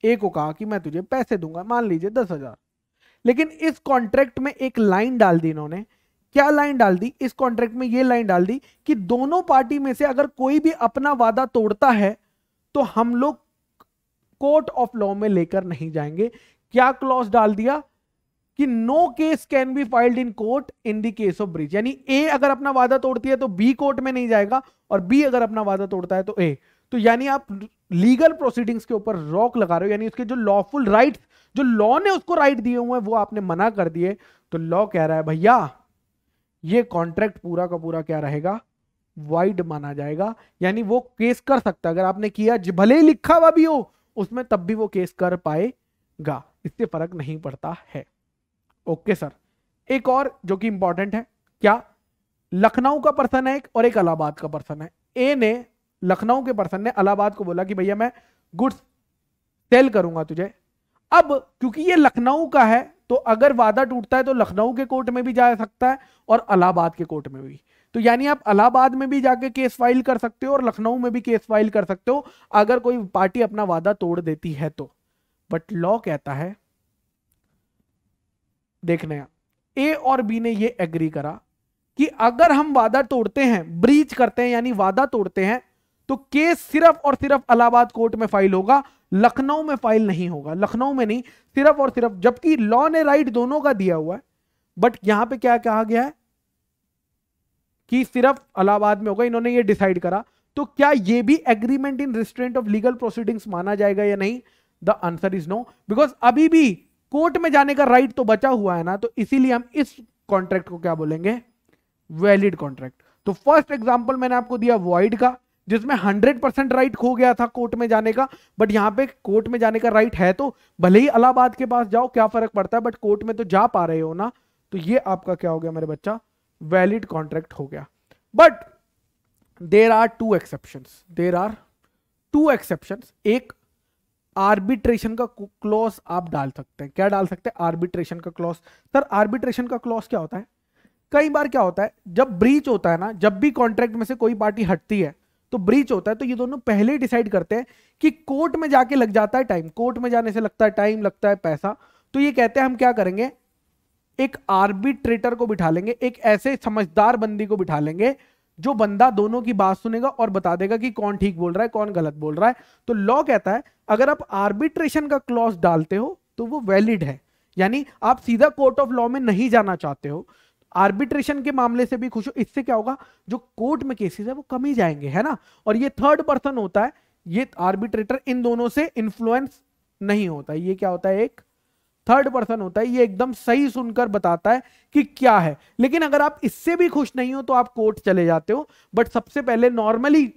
ए को कहा कि मैं तुझे पैसे दूंगा मान लीजिए दस हजार लेकिन इस कॉन्ट्रैक्ट में एक लाइन डाल दी इन्होंने क्या लाइन डाल दी इस कॉन्ट्रैक्ट में ये लाइन डाल दी कि दोनों पार्टी में से अगर कोई भी अपना वादा तोड़ता है तो हम लोग कोर्ट ऑफ लॉ में लेकर नहीं जाएंगे क्या क्लॉज डाल दिया कि no case can be filed in court in the case of breach यानी ए अगर अपना वादा तोड़ती है तो बी कोर्ट में नहीं जाएगा और बी अगर अपना वादा तोड़ता है तो ए तो यानी आप लीगल प्रोसीडिंग्स के ऊपर रोक लगा रहे हो यानी उसके जो लॉफुल राइट जो लॉ ने उसको राइट दिए हुए हैं वो आपने मना कर दिए तो लॉ कह रहा है भैया ये कॉन्ट्रैक्ट पूरा का पूरा क्या रहेगा वाइड माना जाएगा यानी वो केस कर सकता है अगर आपने किया भले ही लिखा हुआ भी हो उसमें तब भी वो केस कर पाएगा इससे फर्क नहीं पड़ता है ओके सर एक और जो कि इंपॉर्टेंट है क्या लखनऊ का पर्सन है एक और एक अलाहाबाद का पर्सन है ए ने लखनऊ के पर्सन ने अलाहाबाद को बोला कि भैया मैं गुड्स सेल करूंगा तुझे अब क्योंकि ये लखनऊ का है तो अगर वादा टूटता है तो लखनऊ के कोर्ट में भी जा सकता है और अलाहाबाद के कोर्ट में भी तो यानी आप अलाहाबाद में भी जाके केस फाइल कर सकते हो और लखनऊ में भी केस फाइल कर सकते हो अगर कोई पार्टी अपना वादा तोड़ देती है तो बट लॉ कहता है देखने ए और बी ने ये एग्री करा कि अगर हम वादा तोड़ते हैं ब्रीच करते हैं यानी वादा तोड़ते हैं तो केस सिर्फ और सिर्फ अलाहाबाद कोर्ट में फाइल होगा लखनऊ में फाइल नहीं होगा लखनऊ में नहीं सिर्फ और सिर्फ जबकि लॉ ने राइट दोनों का दिया हुआ है बट यहां पे क्या कहा गया है कि सिर्फ अलाहाबाद में होगा इन्होंने ये डिसाइड करा तो क्या ये भी agreement in restraint of legal proceedings माना जाएगा या नहीं the answer is no because अभी भी कोर्ट में जाने का राइट तो बचा हुआ है ना तो इसीलिए हम इस कॉन्ट्रैक्ट को क्या बोलेंगे वैलिड कॉन्ट्रैक्ट तो फर्स्ट एग्जाम्पल मैंने आपको दिया वॉइड का जिसमें हंड्रेड परसेंट राइट खो गया था कोर्ट में जाने का बट यहाँ पे कोर्ट में जाने का राइट है तो भले ही अलाहाबाद के पास जाओ क्या फर्क पड़ता है बट कोर्ट में तो जा पा रहे हो ना तो ये आपका क्या हो गया मेरे बच्चा वैलिड कॉन्ट्रैक्ट हो गया but there are two exception there are two exception एक आर्बिट्रेशन का क्लॉज आप डाल सकते हैं क्या डाल सकते हैं आर्बिट्रेशन का क्लॉज सर आर्बिट्रेशन का क्लॉज क्या होता है कई बार क्या होता है जब ब्रीच होता है ना जब भी कॉन्ट्रैक्ट में से कोई पार्टी हटती है तो ब्रीच होता है तो ये दोनों पहले ही डिसाइड करते हैं कि कोर्ट में जाके लग जाता है टाइम कोर्ट में जाने से लगता है टाइम लगता है पैसा तो ये कहते हैं हम क्या करेंगे एक आर्बिट्रेटर को बिठा लेंगे एक ऐसे समझदार बंदी को बिठा लेंगे जो बंदा दोनों की बात सुनेगा और बता देगा कि कौन ठीक बोल रहा है कौन गलत बोल रहा है तो लॉ कहता है अगर आप आर्बिट्रेशन का क्लॉज डालते हो तो वो वैलिड है यानी आप सीधा कोर्ट ऑफ लॉ में नहीं जाना चाहते हो आर्बिट्रेशन के मामले से भी खुश हो इससे क्या होगा जो कोर्ट में केसेस है वो कम ही जाएंगे है ना और ये थर्ड पर्सन होता है ये आर्बिट्रेटर इन दोनों से इन्फ्लुएंस नहीं होता ये क्या होता है एक थर्ड पर्सन होता है ये एकदम सही सुनकर बताता है कि क्या है लेकिन अगर आप इससे भी खुश नहीं हो तो आप कोर्ट चले जाते हो बट सबसे पहले नॉर्मली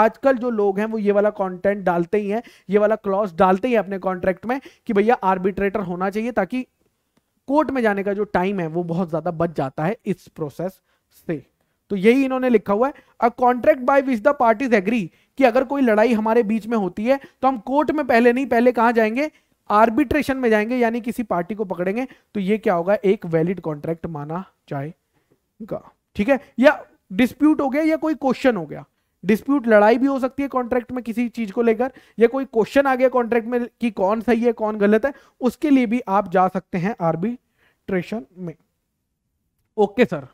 आजकल जो लोग हैं वो ये वाला कंटेंट डालते ही हैं ये वाला क्लॉज डालते ही अपने कॉन्ट्रैक्ट में कि भैया आर्बिट्रेटर होना चाहिए ताकि कोर्ट में जाने का जो टाइम है वो बहुत ज्यादा बच जाता है इस प्रोसेस से तो यही इन्होंने लिखा हुआ है अ contract by which the parties agree कि अगर कोई लड़ाई हमारे बीच में होती है तो हम कोर्ट में पहले नहीं पहले कहां जाएंगे आर्बिट्रेशन में जाएंगे यानी किसी पार्टी को पकड़ेंगे तो ये क्या होगा एक वैलिड कॉन्ट्रैक्ट माना जाएगा ठीक है या डिस्प्यूट हो गया या कोई क्वेश्चन हो गया डिस्प्यूट लड़ाई भी हो सकती है कॉन्ट्रैक्ट में किसी चीज को लेकर या कोई क्वेश्चन आ गया कॉन्ट्रैक्ट में कि कौन सही है कौन गलत है उसके लिए भी आप जा सकते हैं आर्बिट्रेशन में ओके सर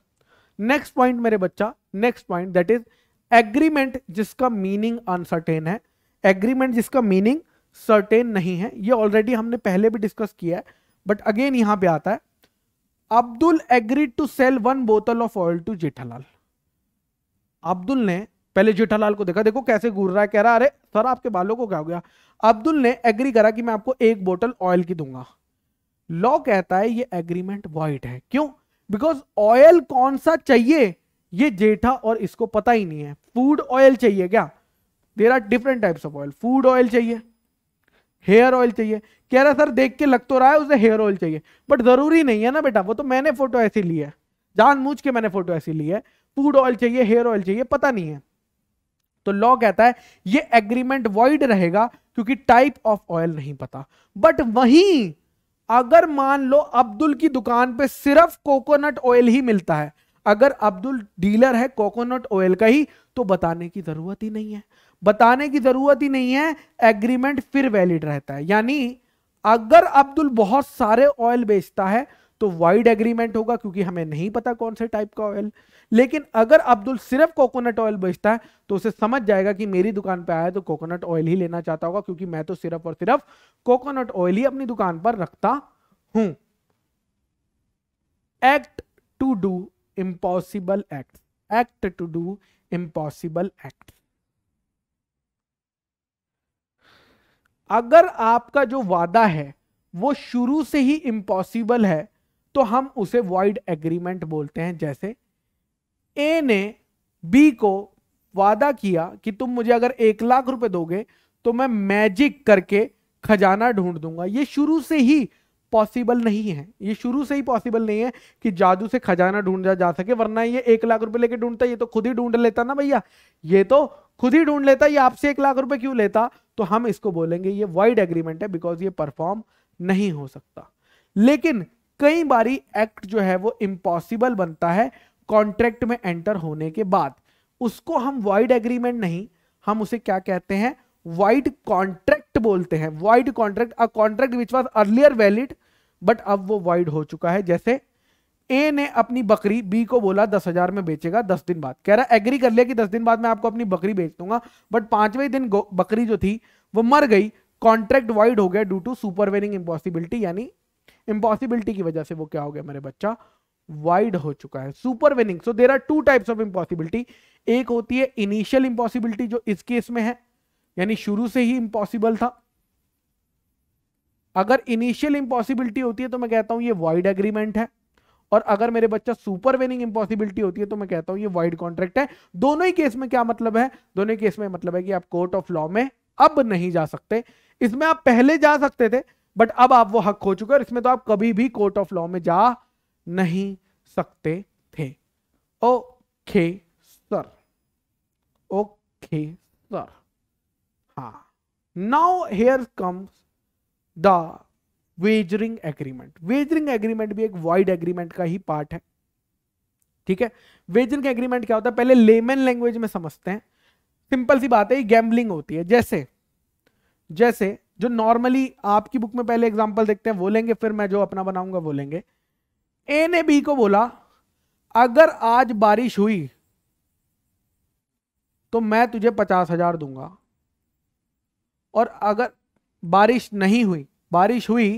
नेक्स्ट पॉइंट मेरे बच्चा next point that is agreement जिसका मीनिंग अनसर्टेन है एग्रीमेंट जिसका मीनिंग सर्टेन नहीं है ये ऑलरेडी हमने पहले भी डिस्कस किया है बट अगेन यहां पे आता है Abdul agreed to sell one bottle of oil to Jethalal Abdul ने पहले जेठालाल को देखा देखो कैसे घूर रहा है कह रहा अरे सर आपके बालों को क्या हो गया अब्दुल ने एग्री करा कि मैं आपको एक बोतल ऑयल की दूंगा लॉ कहता है ये एग्रीमेंट वाइट है क्यों बिकॉज ऑयल कौन सा चाहिए ये जेठा और इसको पता ही नहीं है फूड ऑयल चाहिए क्या there are different types of oil food oil चाहिए हेयर ऑयल चाहिए कह रहा सर देख के लग तो रहा है उसे हेयर ऑयल चाहिए बट ज़रूरी नहीं है ना बेटा वो तो मैंने फोटो ऐसी ली है जानबूझ के मैंने फोटो ऐसी ली है फूड ऑयल चाहिए हेयर ऑयल चाहिए पता नहीं है तो लॉ कहता है ये एग्रीमेंट वॉइड रहेगा क्योंकि टाइप ऑफ ऑयल नहीं पता बट वहीं अगर मान लो अब्दुल की दुकान पे सिर्फ कोकोनट ऑयल ही मिलता है अगर अब्दुल डीलर है कोकोनट ऑयल का ही तो बताने की जरूरत ही नहीं है बताने की जरूरत ही नहीं है एग्रीमेंट फिर वैलिड रहता है यानी अगर अब्दुल बहुत सारे ऑयल बेचता है तो वाइड एग्रीमेंट होगा क्योंकि हमें नहीं पता कौन से टाइप का ऑयल लेकिन अगर अब्दुल सिर्फ कोकोनट ऑयल बेचता है तो उसे समझ जाएगा कि मेरी दुकान पर आया तो कोकोनट ऑयल ही लेना चाहता होगा क्योंकि मैं तो सिर्फ और सिर्फ कोकोनट ऑयल ही अपनी दुकान पर रखता हूं act to do impossible act act to do impossible act अगर आपका जो वादा है वो शुरू से ही इम्पॉसिबल है तो हम उसे वाइड एग्रीमेंट बोलते हैं जैसे ए ने बी को वादा किया कि तुम मुझे अगर एक लाख रुपए दोगे तो मैं मैजिक करके खजाना ढूंढ दूंगा ये शुरू से ही पॉसिबल नहीं है ये शुरू से ही पॉसिबल नहीं है कि जादू से खजाना ढूंढा जा सके वरना ये एक लाख रुपए लेके ढूंढता ये तो खुद ही ढूंढ लेता ना भैया ये तो खुद ही ढूंढ लेता ये आपसे एक लाख रुपए क्यों लेता तो हम इसको बोलेंगे ये वाइड एग्रीमेंट है बिकॉज ये परफॉर्म नहीं हो सकता लेकिन कई बारी एक्ट जो है वो इम्पॉसिबल बनता है कॉन्ट्रैक्ट में एंटर होने के बाद उसको हम वाइड एग्रीमेंट नहीं हम उसे क्या कहते हैं वाइड कॉन्ट्रैक्ट बोलते हैं void contract a contract which was earlier valid but अब वो वाइड हो चुका है जैसे ए ने अपनी बकरी बी को बोला दस हजार में बेचेगा दस दिन बाद कह रहा एग्री कर लिया कि दस दिन बाद मैं आपको अपनी बकरी बेच दूंगा बट पांचवें दिन बकरी जो थी वो मर गई कॉन्ट्रैक्ट वाइड हो गया ड्यू टू सुपरवेनिंग इम्पॉसिबिलिटी यानी इम्पॉसिबिलिटी की वजह से वो क्या हो गया मेरे बच्चा वाइड हो चुका है supervening so there are two types of impossibility एक होती है इनिशियल इम्पॉसिबिलिटी जो इस केस में है यानी शुरू से ही इम्पॉसिबल था अगर इनिशियल इम्पॉसिबिलिटी होती है तो मैं कहता हूं ये वाइड एग्रीमेंट है और अगर मेरे बच्चा सुपर विनिंग इम्पॉसिबिलिटी होती है तो मैं कहता हूं ये वाइड कॉन्ट्रैक्ट है दोनों ही केस में क्या मतलब है दोनों ही केस में मतलब है कि आप कोर्ट ऑफ लॉ में अब नहीं जा सकते इसमें आप पहले जा सकते थे बट अब आप वो हक हो चुके और इसमें तो आप कभी भी कोर्ट ऑफ लॉ में जा नहीं सकते थे ओके सर ओके सर हा now here comes the wagering agreement wagering agreement भी एक वाइड एग्रीमेंट का ही पार्ट है ठीक है वेजरिंग एग्रीमेंट क्या होता है पहले लेमन लैंग्वेज में समझते हैं सिंपल सी बात है गैम्बलिंग होती है जैसे जैसे जो नॉर्मली आपकी बुक में पहले एग्जाम्पल देखते हैं वो लेंगे फिर मैं जो अपना बनाऊंगा वो लेंगे ए ने बी को बोला अगर आज बारिश हुई तो मैं तुझे पचास हजार दूंगा और अगर बारिश नहीं हुई बारिश हुई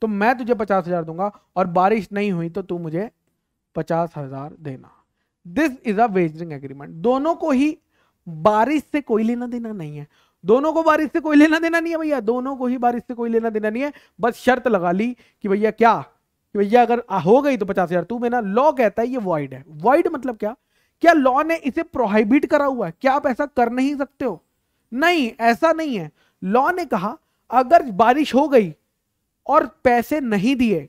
तो मैं तुझे पचास हजार दूंगा और बारिश नहीं हुई तो तू मुझे पचास हजार देना this is a wagering agreement दोनों को ही बारिश से कोई लेना देना नहीं है दोनों को बारिश से कोई लेना देना नहीं है भैया दोनों को ही बारिश से कोई लेना देना नहीं है बस शर्त लगा ली कि भैया क्या कि भैया अगर हो गई तो पचास हजार तू मेरा लॉ कहता है ये वाइड है वाइड मतलब क्या क्या लॉ ने इसे प्रोहिबिट करा हुआ है क्या आप ऐसा कर नहीं सकते हो नहीं ऐसा नहीं है लॉ ने कहा अगर बारिश हो गई और पैसे नहीं दिए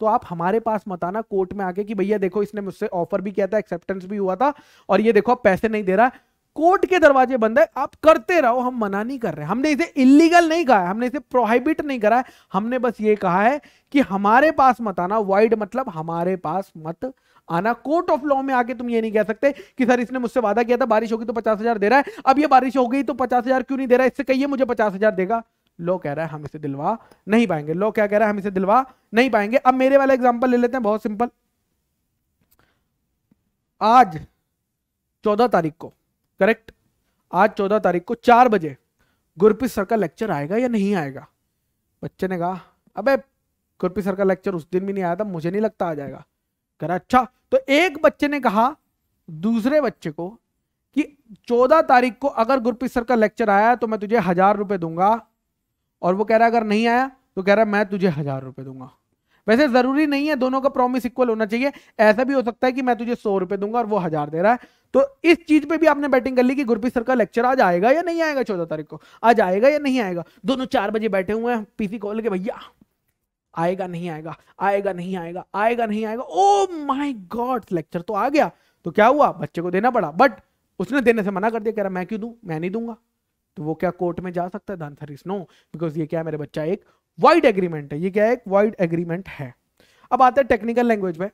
तो आप हमारे पास मत आना कोर्ट में आके कि भैया देखो इसने मुझसे ऑफर भी किया था एक्सेप्टेंस भी हुआ था और ये देखो आप पैसे नहीं दे रहा कोर्ट के दरवाजे बंद है आप करते रहो हम मना नहीं कर रहे हमने इसे इलीगल नहीं कहा हमने इसे प्रोहिबिट नहीं करा हमने बस ये कहा है कि हमारे पास मत आना वाइड मतलब हमारे पास मत आना कोर्ट ऑफ लॉ में आके तुम ये नहीं कह सकते कि सर इसने मुझसे वादा किया था बारिश होगी तो पचास हजार दे रहा है अब ये बारिश हो गई तो पचास हजार क्यों नहीं दे रहा है इससे कहिए मुझे पचास हजार देगा लो कह रहा है हम इसे दिलवा नहीं पाएंगे लो क्या कह रहा है हम इसे दिलवा नहीं पाएंगे अब मेरे वाला एग्जाम्पल ले लेते हैं बहुत सिंपल आज चौदह तारीख को करेक्ट आज चौदह तारीख को चार बजे गुरप्रीत सर का लेक्चर आएगा या नहीं आएगा बच्चे ने कहा अबे गुरप्रीत सर का लेक्चर उस दिन भी नहीं आया था मुझे नहीं लगता आ जाएगा कह रहा अच्छा तो एक बच्चे ने कहा दूसरे बच्चे को कि चौदह तारीख को अगर गुरप्रीत सर का लेक्चर आया तो मैं तुझे हजार रुपए दूंगा और वो कह रहा है अगर नहीं आया तो कह रहा है मैं तुझे हजार रुपए दूंगा वैसे जरूरी नहीं है दोनों का प्रॉमिस इक्वल होना चाहिए ऐसा भी हो सकता है कि मैं तुझे सौ रुपए दूंगा और वो हजार दे रहा है तो इस चीज पे भी आपने बैटिंग कर ली कि गुरप्रीत सर का लेक्चर आज आएगा या नहीं आएगा चौदह तारीख को आज आएगा या नहीं आएगा दोनों चार बजे बैठे हुए हैं पीसी कॉल के भैया आएगा नहीं आएगा आएगा नहीं आएगा आएगा नहीं आएगा ओ माई गॉड लेक्चर तो आ गया तो क्या हुआ बच्चे को देना पड़ा बट उसने देने से मना कर दिया कह रहा मैं क्यों दूं मैं नहीं दूंगा तो वो क्या कोर्ट में जा सकता है धनथर इज नो बिकॉज ये क्या है मेरे बच्चा एक वाइड एग्रीमेंट है ये क्या है एक वाइड एग्रीमेंट है अब आता है टेक्निकल लैंग्वेज में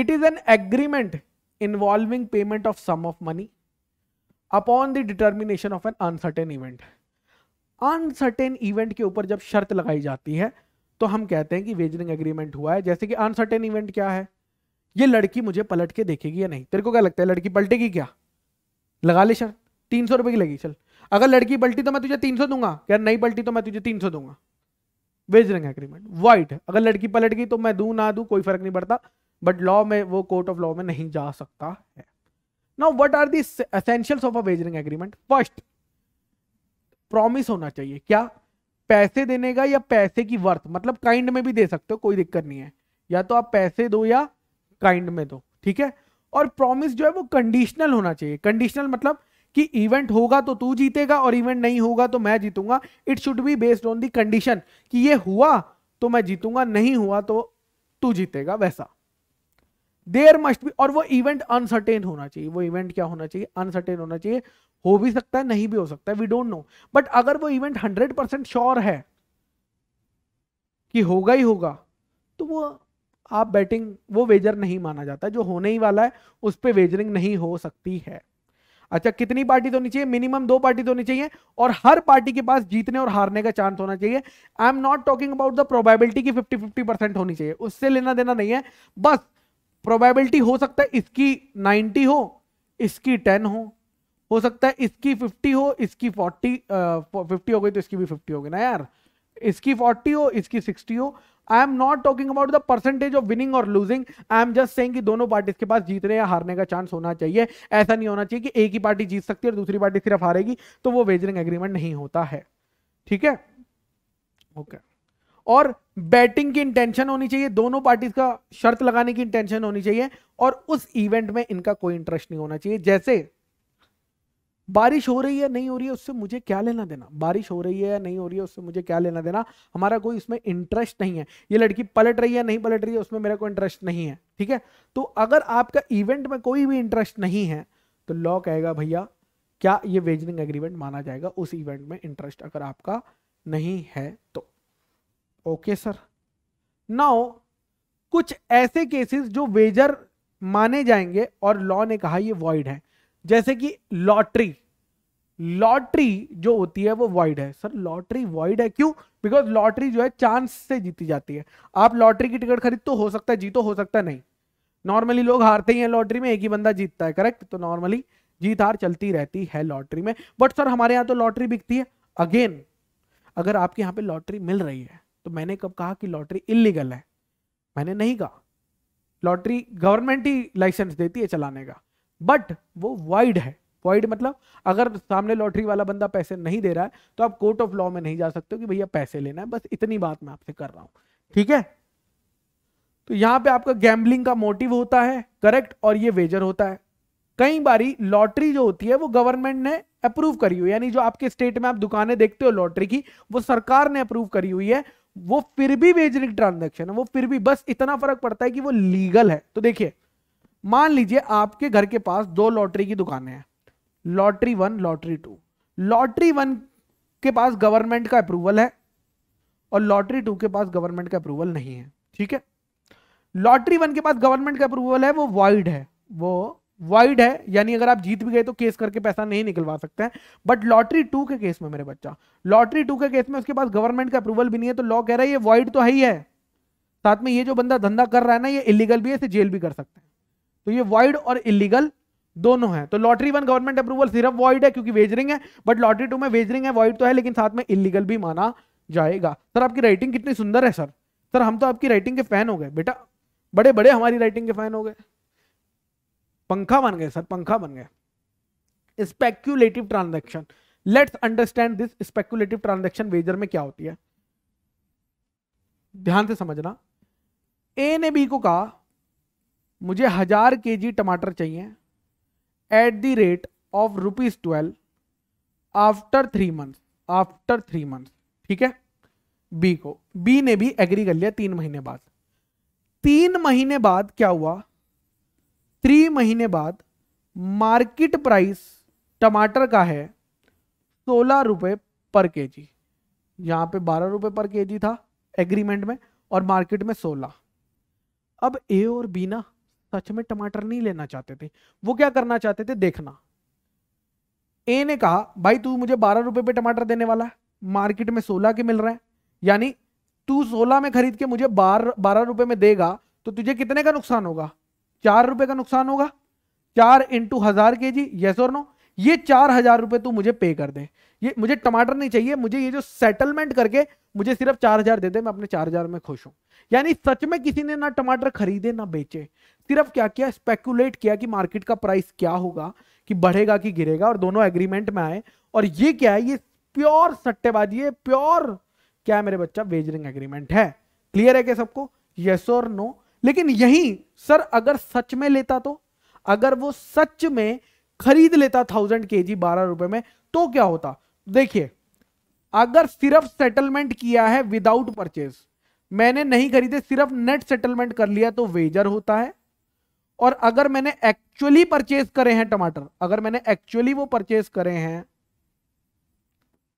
it is an agreement involving payment of sum of money upon the determination of an uncertain event uncertain event के ऊपर जब शर्त लगाई जाती है तो हम कहते हैं कि वेजरिंग एग्रीमेंट हुआ है जैसे कि अनसर्टेन इवेंट क्या है ये लड़की मुझे पलट के देखेगी या नहीं तेरे को क्या लगता है लड़की पलटेगी क्या लगा ले शर्त तीन सौ रुपए की लगी चल अगर लड़की पलटी तो मैं तुझे तीन सौ दूंगा यार नहीं पलटी तो मैं तुझे तीन सौ दूंगा वेज रंग एग्रीमेंट वाइट अगर लड़की पलट गई तो मैं दू ना दू कोई फर्क नहीं पड़ता बट लॉ में वो कोर्ट ऑफ लॉ में नहीं जा सकता है now what are the essentials of a wage wagering agreement first promise होना चाहिए क्या पैसे देने का या पैसे की वर्थ मतलब काइंड में भी दे सकते हो कोई दिक्कत नहीं है या तो आप पैसे दो या काइंड में दो ठीक है और प्रॉमिस जो है वो कंडीशनल होना चाहिए कंडीशनल मतलब कि इवेंट होगा तो तू जीतेगा और इवेंट नहीं होगा तो मैं जीतूंगा it should be based on the condition कि ये हुआ तो मैं जीतूंगा नहीं हुआ तो तू जीतेगा वैसा देयर मस्ट भी और वो इवेंट अनसर्टेन होना चाहिए वो इवेंट क्या होना चाहिए अनसर्टेन होना चाहिए हो भी सकता है नहीं भी हो सकता है वी डोंट नो बट अगर वो इवेंट हंड्रेड परसेंट श्योर है कि होगा ही होगा तो वो आप बैटिंग वो वेजर नहीं माना जाता जो होने ही वाला है उस पर वेजरिंग नहीं हो सकती है अच्छा कितनी पार्टी तो होनी चाहिए मिनिमम दो पार्टी तो होनी चाहिए और हर पार्टी के पास जीतने और हारने का चांस होना चाहिए I am not talking about the probability की फिफ्टी फिफ्टी परसेंट होनी चाहिए उससे लेना देना नहीं है बस प्रोबेबिलिटी हो सकता है इसकी नाइन्टी हो इसकी टेन हो हो सकता है इसकी फिफ्टी हो इसकी फोर्टी फिफ्टी हो गई तो इसकी भी फिफ्टी हो गई ना यार इसकी फोर्टी हो इसकी सिक्सटी हो I am not talking about the percentage of winning और losing I am just saying कि दोनों पार्टीज के पास जीतने या हारने का चांस होना चाहिए ऐसा नहीं होना चाहिए कि एक ही पार्टी जीत सकती है और दूसरी पार्टी सिर्फ हारेगी तो वो वेजरिंग एग्रीमेंट नहीं होता है ठीक है ओके और बैटिंग की इंटेंशन होनी चाहिए दोनों पार्टीज का शर्त लगाने की इंटेंशन होनी चाहिए और उस इवेंट में इनका कोई इंटरेस्ट नहीं होना चाहिए जैसे बारिश हो रही है नहीं हो रही है उससे मुझे क्या लेना देना बारिश हो रही है नहीं हो रही है उससे मुझे क्या लेना देना हमारा कोई उसमें इंटरेस्ट नहीं है ये लड़की पलट रही है नहीं पलट रही है उसमें मेरा कोई इंटरेस्ट नहीं है ठीक है तो अगर आपका इवेंट में कोई भी इंटरेस्ट नहीं है तो लॉ कहेगा भैया क्या ये वेजनिंग एग्रीमेंट माना जाएगा उस इवेंट में इंटरेस्ट अगर आपका नहीं है तो ओके सर नाउ कुछ ऐसे केसेस जो वेजर माने जाएंगे और लॉ ने कहा ये वॉइड है जैसे कि लॉटरी लॉटरी जो होती है वो वॉइड है सर लॉटरी वॉइड है क्यों बिकॉज लॉटरी जो है चांस से जीती जाती है आप लॉटरी की टिकट खरीद तो हो सकता है जीतो हो सकता है नहीं नॉर्मली लोग हारते ही हैं लॉटरी में एक ही बंदा जीतता है करेक्ट तो नॉर्मली जीत हार चलती रहती है लॉटरी में बट सर हमारे यहाँ तो लॉटरी बिकती है अगेन अगर आपके यहाँ पे लॉटरी मिल रही है तो मैंने कब कहा कि लॉटरी इलीगल है मैंने नहीं कहा लॉटरी गवर्नमेंट ही लाइसेंस देती है चलाने का बट वो वाइड है वॉइड मतलब अगर सामने लॉटरी वाला बंदा पैसे नहीं दे रहा है तो आप कोर्ट ऑफ लॉ में नहीं जा सकते हो कि भैया पैसे लेना है बस इतनी बात मैं आपसे कर रहा हूं ठीक है तो यहां पे आपका गैम्बलिंग का मोटिव होता है करेक्ट और ये वेजर होता है कई बारी लॉटरी जो होती है वो गवर्नमेंट ने अप्रूव करी हुई यानी जो आपके स्टेट में आप दुकानें देखते हो लॉटरी की वो सरकार ने अप्रूव करी हुई है वो फिर भी वेजरिंग ट्रांजेक्शन है वो फिर भी बस इतना फर्क पड़ता है कि वो लीगल है तो देखिए मान लीजिए आपके घर के पास दो लॉटरी की दुकानें हैं lottery one lottery two lottery one के पास गवर्नमेंट का अप्रूवल है और लॉटरी टू के पास गवर्नमेंट का अप्रूवल नहीं है ठीक है लॉटरी वन के पास गवर्नमेंट का अप्रूवल है वो वाइड है वो वाइड है यानी अगर आप जीत भी गए तो केस करके पैसा नहीं निकलवा सकते हैं बट लॉटरी टू के केस में मेरे बच्चा लॉटरी टू के केस में उसके पास गवर्नमेंट का अप्रूवल भी नहीं है तो लॉ कह रहा है ये वाइड तो है ही है साथ में ये जो बंदा धंधा कर रहा है ना ये इलीगल भी है इसे जेल भी कर सकते हैं तो ये वाइड और इलीगल दोनों है तो लॉटरी वन गवर्नमेंट अप्रूवल सिर्फ वॉइड है क्योंकि वेजरिंग है बट लॉटरी टू में वेजरिंग है वॉइड तो है लेकिन साथ में इलीगल भी माना जाएगा सर आपकी राइटिंग कितनी सुंदर है सर सर हम तो आपकी राइटिंग के फैन हो गए बेटा बड़े बड़े हमारी राइटिंग के फैन हो गए पंखा बन गए सर पंखा बन गए speculative transaction let's understand this speculative transaction wager में क्या होती है ध्यान से समझना ए ने बी को कहा मुझे हजार के टमाटर चाहिए at the rate of rupees twelve after three months after three months ठीक है बी को बी ने भी एग्री कर लिया तीन महीने बाद तीन महीने बाद क्या हुआ थ्री महीने बाद मार्केट प्राइस टमाटर का है सोलह रुपये पर के जी यहाँ पे बारह रुपये पर के जी था एग्रीमेंट में और मार्केट में सोलह अब ए और बी ना सच में टमाटर नहीं लेना चाहते थे वो क्या करना चाहते थे देखना ए ने कहा भाई तू मुझे बारह रुपए पे टमाटर देने वाला है मार्केट में सोलह के मिल रहा है यानी तू सोलह में खरीद के मुझे बार बारह रुपए में देगा तो तुझे कितने का नुकसान होगा चार रुपए का नुकसान होगा चार इंटू हजार के जी यस और नो ये चार हजार रुपए तू मुझे पे कर दे ये मुझे टमाटर नहीं चाहिए मुझे ये जो सेटलमेंट करके मुझे सिर्फ चार हजार दे दे मैं अपने चार हजार में खुश हूं यानी सच में किसी ने ना टमाटर खरीदे ना बेचे सिर्फ क्या किया स्पेकुलेट किया कि मार्केट का प्राइस क्या होगा कि बढ़ेगा कि गिरेगा और दोनों एग्रीमेंट में आए और ये क्या है ये प्योर सट्टेबाजी है प्योर क्या है मेरे बच्चा वेजरिंग एग्रीमेंट है क्लियर है क्या सबको यस और नो लेकिन यही सर अगर सच में लेता तो अगर वो सच में खरीद लेता थाउजेंड के जी बारह रुपए में तो क्या होता देखिए अगर सिर्फ सेटलमेंट किया है विदाउट परचेज मैंने नहीं खरीदे सिर्फ नेट सेटलमेंट कर लिया तो वेजर होता है और अगर मैंने एक्चुअली परचेज करे हैं टमाटर अगर मैंने एक्चुअली वो परचेज करे हैं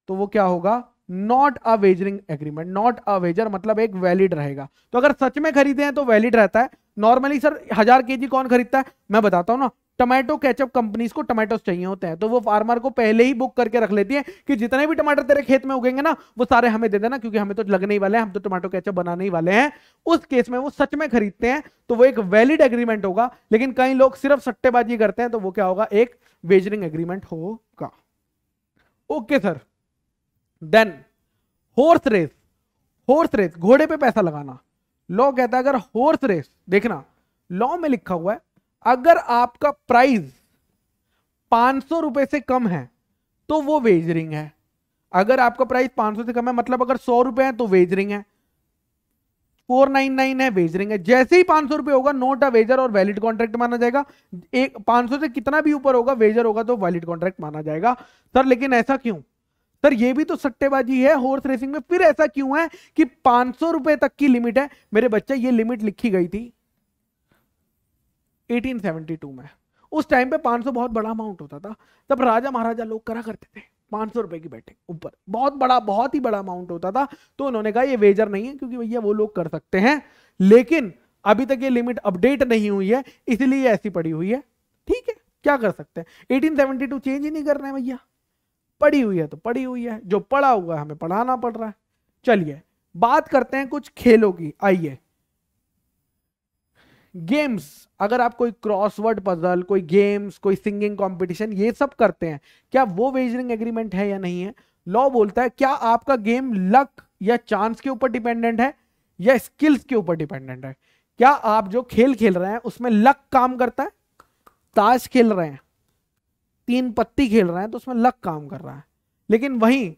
तो वो क्या होगा not a wagering agreement not a wager मतलब एक वैलिड रहेगा तो अगर सच में खरीदे हैं तो वैलिड रहता है नॉर्मली सर हजार के जी कौन खरीदता है मैं बताता हूं ना टोमेटो कैचअप कंपनीज को टमाटोज चाहिए होते हैं तो वो फार्मर को पहले ही बुक करके रख लेती है कि जितने भी टमाटर तेरे खेत में उगेंगे ना वो सारे हमें दे देना क्योंकि हमें तो लगने ही वाले हैं हम तो टोमेटो कैचअप बनाने ही वाले हैं उस केस में वो सच में खरीदते हैं तो वो एक वैलिड एग्रीमेंट होगा लेकिन कई लोग सिर्फ सट्टेबाजी करते हैं तो वो क्या होगा एक वेजरिंग एग्रीमेंट होगा okay sir then horse race horse race घोड़े पे पैसा लगाना लॉ कहता है अगर हॉर्स रेस देखना लॉ में लिखा हुआ है अगर आपका प्राइस पांच सौ से कम है तो वो वेजरिंग है अगर आपका प्राइस पांच सौ से कम है मतलब अगर सौ रुपए तो है तो वेजरिंग है फोर नाइन नाइन है वेजरिंग है जैसे ही पांच सौ होगा नोट अ वेजर और वैलिड कॉन्ट्रैक्ट माना जाएगा एक पाँच सौ से कितना भी ऊपर होगा वेजर होगा तो वैलिड कॉन्ट्रैक्ट माना जाएगा सर लेकिन ऐसा क्यों सर ये भी तो सट्टेबाजी है हॉर्स रेसिंग में फिर ऐसा क्यों है कि पांच सौ तक की लिमिट है मेरे बच्चे ये लिमिट लिखी गई थी 1872 में उस टाइम पे 500 बहुत बड़ा अमाउंट होता था तब राजा महाराजा लोग करा करते थे 500 रुपए की बैटिंग ऊपर बहुत बड़ा बहुत ही बड़ा अमाउंट होता था तो उन्होंने कहा ये वेजर नहीं है क्योंकि भैया वो लोग कर सकते हैं लेकिन अभी तक ये लिमिट अपडेट नहीं हुई है इसलिए ऐसी पड़ी हुई है ठीक है क्या कर सकते हैं एटीन चेंज ही नहीं कर रहे हैं भैया पड़ी हुई है तो पड़ी हुई है जो पड़ा हुआ है हमें पढ़ाना पड़ रहा है चलिए बात करते हैं कुछ खेलों की आइए गेम्स अगर आप कोई क्रॉसवर्ड पजल कोई गेम्स कोई सिंगिंग कंपटीशन ये सब करते हैं क्या वो वेजरिंग एग्रीमेंट है या नहीं है लॉ बोलता है क्या आपका गेम लक या चांस के ऊपर डिपेंडेंट है या स्किल्स के ऊपर डिपेंडेंट है क्या आप जो खेल खेल रहे हैं उसमें लक काम करता है ताश खेल रहे हैं तीन पत्ती खेल रहे हैं तो उसमें लक काम कर रहा है लेकिन वहीं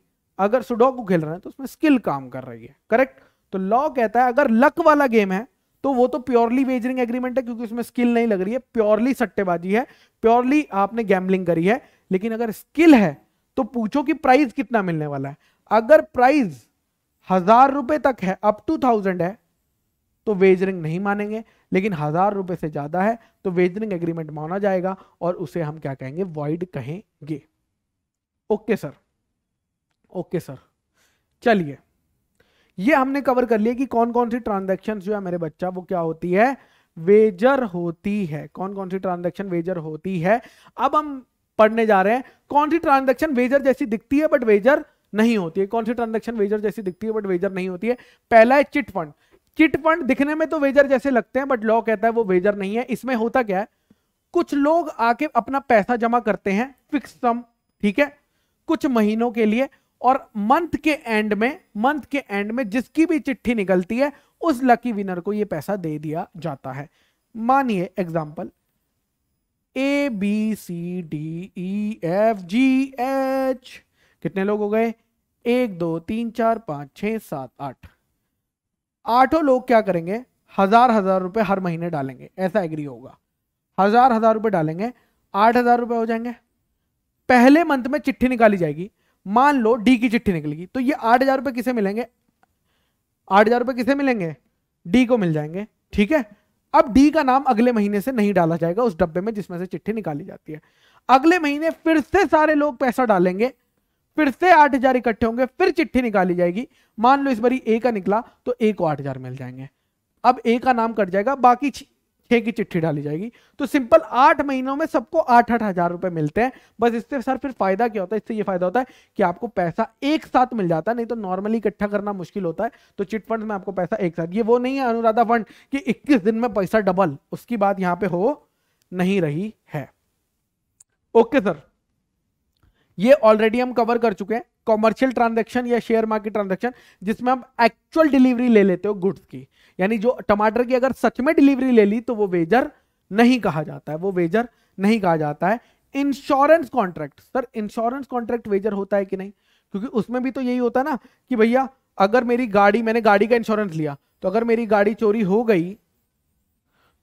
अगर सुडोकू खेल रहे हैं तो उसमें स्किल काम कर रही है करेक्ट तो लॉ कहता है अगर लक वाला गेम है तो वो तो प्योरली वेजरिंग एग्रीमेंट है क्योंकि उसमें स्किल नहीं लग रही है प्योरली सट्टेबाजी है प्योरली आपने गैमलिंग करी है लेकिन अगर स्किल है तो पूछो कि प्राइस कितना मिलने वाला है अगर प्राइस हजार रुपए तक है अप टू थाउजेंड है तो वेजरिंग नहीं मानेंगे लेकिन हजार रुपए से ज्यादा है तो वेजरिंग एग्रीमेंट माना जाएगा और उसे हम क्या कहेंगे वॉइड कहेंगे ओके सर ओके सर चलिए ये हमने कवर कर लिया कि कौन कौन सी ट्रांजेक्शन जो है मेरे बच्चा वो क्या होती है वेजर होती है कौन कौन सी ट्रांजेक्शन वेजर होती है अब हम पढ़ने जा रहे हैं कौन सी ट्रांजेक्शन वेजर जैसी दिखती है बट वेजर नहीं होती है कौन सी ट्रांजेक्शन वेजर जैसी दिखती है बट वेजर नहीं होती है पहला है चिट फंड चिट फंड दिखने में तो वेजर जैसे लगते हैं बट लॉ कहता है वो वेजर नहीं है इसमें होता क्या है कुछ लोग आके अपना पैसा जमा करते हैं फिक्स सम ठीक है कुछ महीनों के लिए और मंथ के एंड में मंथ के एंड में जिसकी भी चिट्ठी निकलती है उस लकी विनर को ये पैसा दे दिया जाता है मानिए example A B C D E F G H कितने लोग हो गए एक दो तीन चार पांच छ सात आठ आठों लोग क्या करेंगे हजार हजार रुपए हर महीने डालेंगे ऐसा एग्री होगा हजार हजार रुपए डालेंगे आठ हजार रुपये हो जाएंगे पहले मंथ में चिट्ठी निकाली जाएगी मान लो डी की चिट्ठी निकलेगी तो ये आठ हजार रुपए किसे मिलेंगे आठ हजार रुपए किसे मिलेंगे डी को मिल जाएंगे ठीक है अब डी का नाम अगले महीने से नहीं डाला जाएगा उस डब्बे में जिसमें से चिट्ठी निकाली जाती है अगले महीने फिर से सारे लोग पैसा डालेंगे फिर से आठ हजार इकट्ठे होंगे फिर चिट्ठी निकाली जाएगी मान लो इस बारी ए का निकला तो ए को आठ हजार मिल जाएंगे अब ए का नाम कट जाएगा बाकी छह की चिट्ठी डाली जाएगी तो सिंपल आठ महीनों में सबको आठ आठ हजार रुपए मिलते हैं बस इससे सर फिर फायदा क्या होता है इससे ये फायदा होता है कि आपको पैसा एक साथ मिल जाता है नहीं तो नॉर्मली इकट्ठा करना मुश्किल होता है तो चिट फंड में आपको पैसा एक साथ ये वो नहीं है अनुराधा फंड कि इक्कीस दिन में पैसा डबल उसकी बात यहां पर हो नहीं रही है ओके सर ये ऑलरेडी हम कवर कर चुके हैं कॉमर्शियल ट्रांजेक्शन या शेयर मार्केट ट्रांजेक्शन जिसमें हम एक्चुअल डिलीवरी ले लेते हो गुड्स की यानी जो टमाटर की अगर सच में डिलीवरी ले ली तो वो वेजर नहीं कहा जाता है वो वेजर नहीं कहा जाता है insurance contract sir insurance contract wager होता है कि नहीं क्योंकि उसमें भी तो यही होता है ना कि भैया अगर मेरी गाड़ी मैंने गाड़ी का इंश्योरेंस लिया तो अगर मेरी गाड़ी चोरी हो गई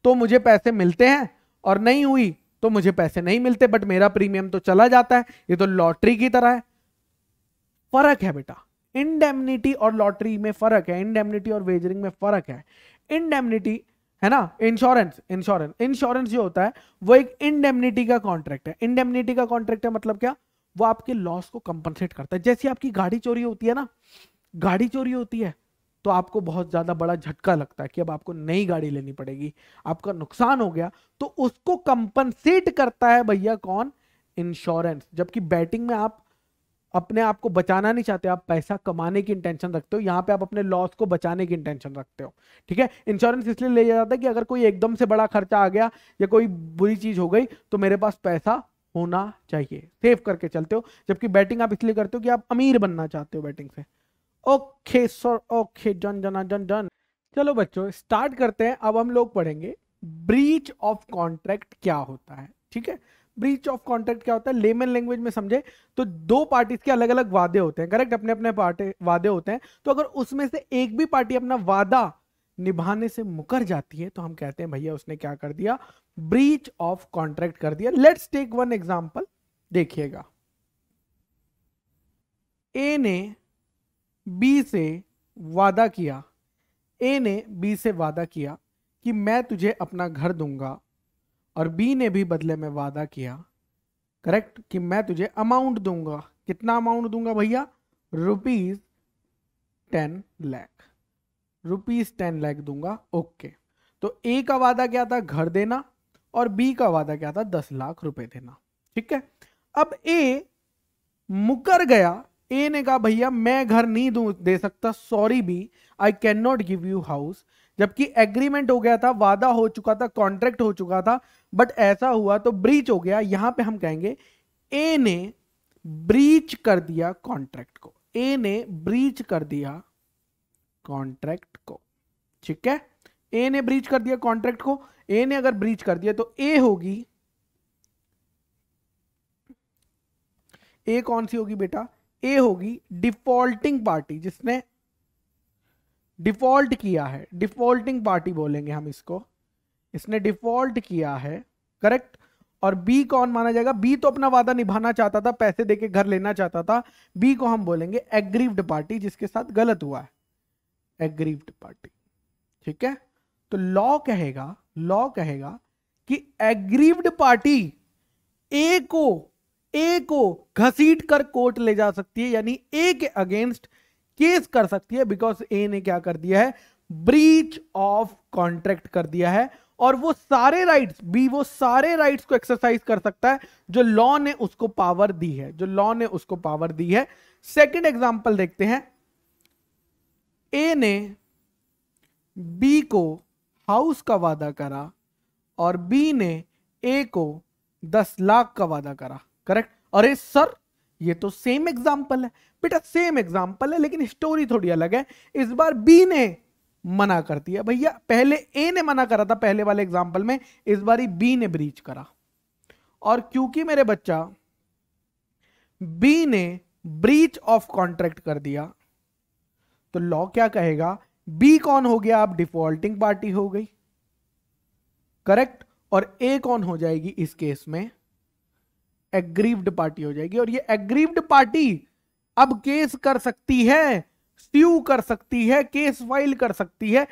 तो मुझे पैसे मिलते हैं और नहीं हुई तो मुझे पैसे नहीं मिलते बट मेरा प्रीमियम तो चला जाता है ये तो लॉटरी की तरह है फर्क है बेटा इंडेमनिटी और लॉटरी में फर्क है इंडेमनिटी और वेजरिंग में फर्क है इंडेमनिटी है ना इंश्योरेंस इंश्योरेंस इंश्योरेंस जो होता है वो एक इंडेमनिटी का कॉन्ट्रैक्ट है इंडेमनिटी का कॉन्ट्रैक्ट है मतलब क्या वो आपके लॉस को कंपनसेट करता है जैसे आपकी गाड़ी चोरी होती है ना गाड़ी चोरी होती है तो आपको बहुत ज़्यादा बड़ा झटका लगता है कि अब आपको नई गाड़ी लेनी पड़ेगी आपका नुकसान हो गया तो उसको कंपनसेट करता है भैया कौन इंश्योरेंस जबकि बैटिंग में आप अपने आप को बचाना नहीं चाहते आप पैसा कमाने की इंटेंशन रखते हो यहाँ पे आप अपने लॉस को बचाने की इंटेंशन रखते हो ठीक है इंश्योरेंस इसलिए ले जाता है कि अगर कोई एकदम से बड़ा खर्चा आ गया या कोई बुरी चीज हो गई तो मेरे पास पैसा होना चाहिए सेव करके चलते हो जबकि बैटिंग आप इसलिए करते हो कि आप अमीर बनना चाहते हो बैटिंग से ओके सर ओके जन जना जन जन चलो बच्चों स्टार्ट करते हैं अब हम लोग पढ़ेंगे ब्रीच ऑफ कॉन्ट्रैक्ट क्या होता है ठीक है ब्रीच ऑफ कॉन्ट्रैक्ट क्या होता है लेमन लैंग्वेज में समझे तो दो पार्टीज के अलग अलग वादे होते हैं करेक्ट अपने अपने पार्टी वादे होते हैं तो अगर उसमें से एक भी पार्टी अपना वादा निभाने से मुकर जाती है तो हम कहते हैं भैया उसने क्या कर दिया ब्रीच ऑफ कॉन्ट्रैक्ट कर दिया लेट्स टेक वन एग्जाम्पल देखिएगा ए ने बी से वादा किया ए ने बी से वादा किया कि मैं तुझे अपना घर दूंगा और बी ने भी बदले में वादा किया करेक्ट कि मैं तुझे अमाउंट दूंगा कितना अमाउंट दूंगा भैया rupees ten lakh rupees ten lakh दूंगा ओके तो ए का वादा क्या था घर देना और बी का वादा क्या था दस लाख रुपए देना ठीक है अब ए मुकर गया ए ने कहा भैया मैं घर नहीं दू दे सकता sorry B I can not give you house जबकि एग्रीमेंट हो गया था वादा हो चुका था कॉन्ट्रैक्ट हो चुका था बट ऐसा हुआ तो ब्रीच हो गया यहां पे हम कहेंगे ए ने ब्रीच कर दिया कॉन्ट्रैक्ट को ए ने ब्रीच कर दिया कॉन्ट्रैक्ट को ठीक है ए ने ब्रीच कर दिया कॉन्ट्रैक्ट को ए ने अगर ब्रीच कर दिया तो ए होगी ए कौन सी होगी बेटा ए होगी डिफॉल्टिंग पार्टी जिसने डिफॉल्ट किया है डिफॉल्टिंग पार्टी बोलेंगे हम इसको इसने डिफॉल्ट किया है करेक्ट और बी कौन माना जाएगा बी तो अपना वादा निभाना चाहता था पैसे देके घर लेना चाहता था बी को हम बोलेंगे एग्रीव्ड पार्टी जिसके साथ गलत हुआ है एग्रीव्ड पार्टी ठीक है तो लॉ कहेगा लॉ कहेगा कि एग्रीव्ड पार्टी ए को ए को घसीट कर कोर्ट ले जा सकती है यानी ए के अगेंस्ट केस कर सकती है बिकॉज ए ने क्या कर दिया है ब्रीच ऑफ कॉन्ट्रैक्ट कर दिया है और वो सारे राइट्स बी वो सारे राइट्स को एक्सरसाइज कर सकता है जो लॉ ने उसको पावर दी है जो लॉ ने उसको पावर दी है सेकंड एग्जांपल देखते हैं ए ने बी को हाउस का वादा करा और बी ने ए को दस लाख का वादा करा करेक्ट अरे सर ये तो सेम एग्जाम्पल है बेटा सेम एग्जाम्पल है लेकिन स्टोरी थोड़ी अलग है इस बार बी ने मना करती है भैया पहले ए ने मना करा था पहले वाले एग्जाम्पल में इस बारी बी ने ब्रीच करा और क्योंकि मेरे बच्चा बी ने ब्रीच ऑफ कॉन्ट्रैक्ट कर दिया तो लॉ क्या कहेगा बी कौन हो गया आप डिफॉल्टिंग पार्टी हो गई करेक्ट और ए कौन हो जाएगी इस केस में एग्रीव्ड पार्टी हो जाएगी और ये एग्रीव्ड पार्टी अब केस कर सकती है स्यू कर सकती है केस फाइल कर सकती है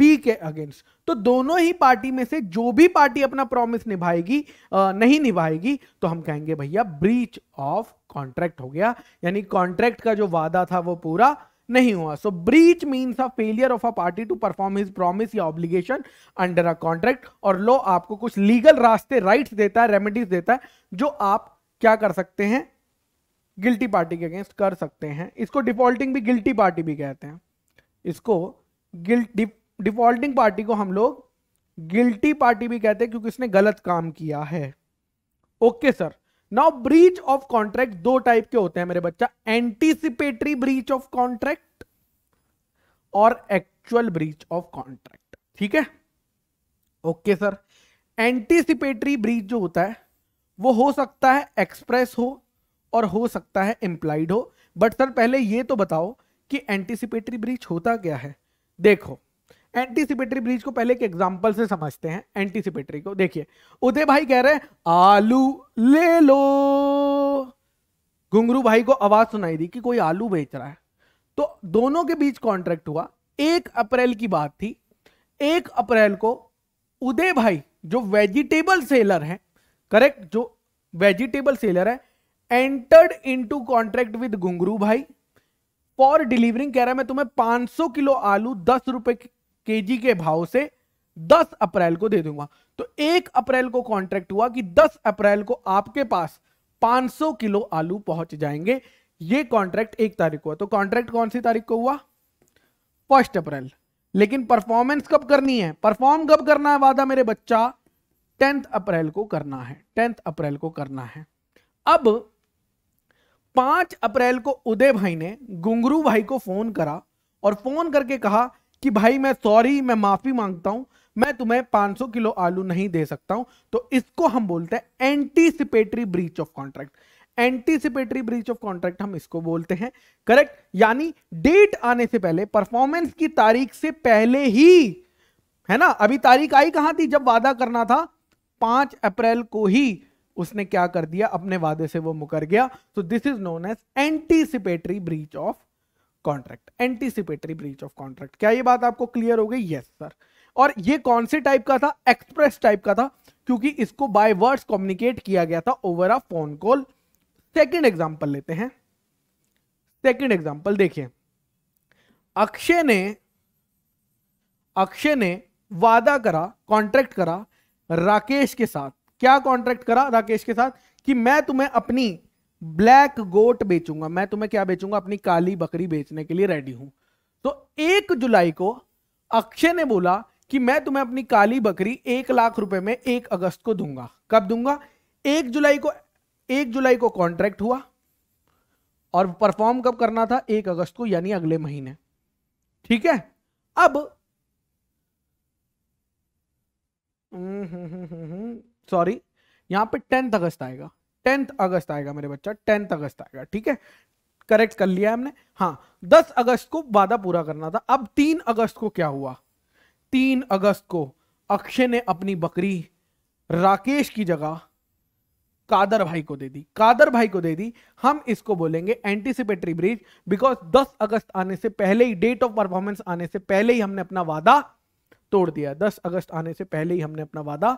बी के अगेंस्ट तो दोनों ही पार्टी में से जो भी पार्टी अपना प्रॉमिस निभाएगी आ, नहीं निभाएगी तो हम कहेंगे भैया ब्रीच ऑफ कॉन्ट्रैक्ट हो गया यानी कॉन्ट्रैक्ट का जो वादा था वो पूरा नहीं हुआ so breach means a failure of a party to perform his promise या ऑब्लिगेशन अंडर अ कॉन्ट्रैक्ट और लो आपको कुछ लीगल रास्ते राइट्स देता है रेमेडीज देता है जो आप क्या कर सकते हैं गिल्टी पार्टी के अगेंस्ट कर सकते हैं इसको डिफॉल्टिंग भी गिल्टी पार्टी भी कहते हैं इसको डिफॉल्टिंग पार्टी को हम लोग गिल्टी पार्टी भी कहते हैं क्योंकि इसने गलत काम किया है okay sir now breach of contract दो टाइप के होते हैं मेरे बच्चा एंटीसिपेटरी ब्रीच ऑफ कॉन्ट्रैक्ट और एक्चुअल ब्रीच ऑफ कॉन्ट्रैक्ट ठीक है ओके सर एंटीसिपेटरी ब्रीच जो होता है वो हो सकता है एक्सप्रेस हो और हो सकता है इम्प्लाइड हो बट सर पहले ये तो बताओ कि एंटीसिपेटरी ब्रीच होता क्या है देखो एंटीसिपेटरी ब्रीच को पहले एक एग्जाम्पल से समझते हैं एंटीसिपेटरी को देखिए उदय भाई कह रहे हैं आलू ले लो घुंगरू भाई को आवाज सुनाई दी कि कोई आलू बेच रहा है तो दोनों के बीच कॉन्ट्रैक्ट हुआ एक अप्रैल की बात थी एक अप्रैल को उदय भाई जो वेजिटेबल सेलर है करेक्ट जो वेजिटेबल सेलर है entered into contract with Ghungroo भाई फॉर डिलीवरिंग कह रहा है मैं तुम्हें 500 किलो आलू दस रुपए के जी के भाव से 10 अप्रैल को दे दूंगा तो 1 अप्रैल को कॉन्ट्रैक्ट हुआ कि 10 अप्रैल को आपके पास 500 किलो आलू पहुंच जाएंगे ये कॉन्ट्रैक्ट एक तारीख को तो कॉन्ट्रैक्ट कौन सी तारीख को हुआ फर्स्ट अप्रैल लेकिन परफॉर्मेंस कब करनी है परफॉर्म कब करना है वादा मेरे बच्चा टेंथ अप्रैल को करना है टेंथ अप्रैल को करना है अब पांच अप्रैल को उदय भाई ने गुंगरू भाई को फोन करा और फोन करके कहा कि भाई मैं सॉरी मैं माफी मांगता हूं मैं तुम्हें 500 किलो आलू नहीं दे सकता हूं तो इसको हम बोलते हैं anticipatory breach of contract anticipatory breach of contract हम इसको बोलते हैं करेक्ट यानी डेट आने से पहले परफॉर्मेंस की तारीख से पहले ही है ना अभी तारीख आई कहां थी जब वादा करना था पांच अप्रैल को ही उसने क्या कर दिया अपने वादे से वो मुकर गया so this is known as anticipatory breach of contract anticipatory breach of contract क्या ये बात आपको क्लियर हो गई यस yes, सर और ये कौन से टाइप का था एक्सप्रेस टाइप का था क्योंकि इसको बाय वर्ड्स कम्युनिकेट किया गया था over a phone call second example लेते हैं सेकंड एग्जांपल देखिए अक्षय ने अक्षय ने वादा करा कॉन्ट्रैक्ट करा राकेश के साथ क्या कॉन्ट्रैक्ट करा राकेश के साथ कि मैं तुम्हें अपनी ब्लैक गोट बेचूंगा मैं तुम्हें क्या बेचूंगा अपनी काली बकरी बेचने के लिए रेडी हूं तो एक जुलाई को अक्षय ने बोला कि मैं तुम्हें अपनी काली बकरी एक लाख रुपए में एक अगस्त को दूंगा कब दूंगा एक जुलाई को एक जुलाई को कॉन्ट्रैक्ट हुआ और परफॉर्म कब करना था एक अगस्त को यानी अगले महीने ठीक है अब हम्म हम्म, हम्म, हम्म, हम्म। सॉरी यहाँ पे टेंथ अगस्त आएगा टेंथ अगस्त आएगा मेरे बच्चा टेंथ अगस्त आएगा ठीक है करेक्ट कर लिया हमने हाँ दस अगस्त को वादा पूरा करना था अब तीन अगस्त को क्या हुआ तीन अगस्त को अक्षय ने अपनी बकरी राकेश की जगह कादर भाई को दे दी कादर भाई को दे दी हम इसको बोलेंगे एंटीसिपेटरी ब्रिज बिकॉज दस अगस्त आने से पहले ही डेट ऑफ परफॉर्मेंस आने से पहले ही हमने अपना वादा तोड़ दिया दस अगस्त आने से पहले ही हमने अपना वादा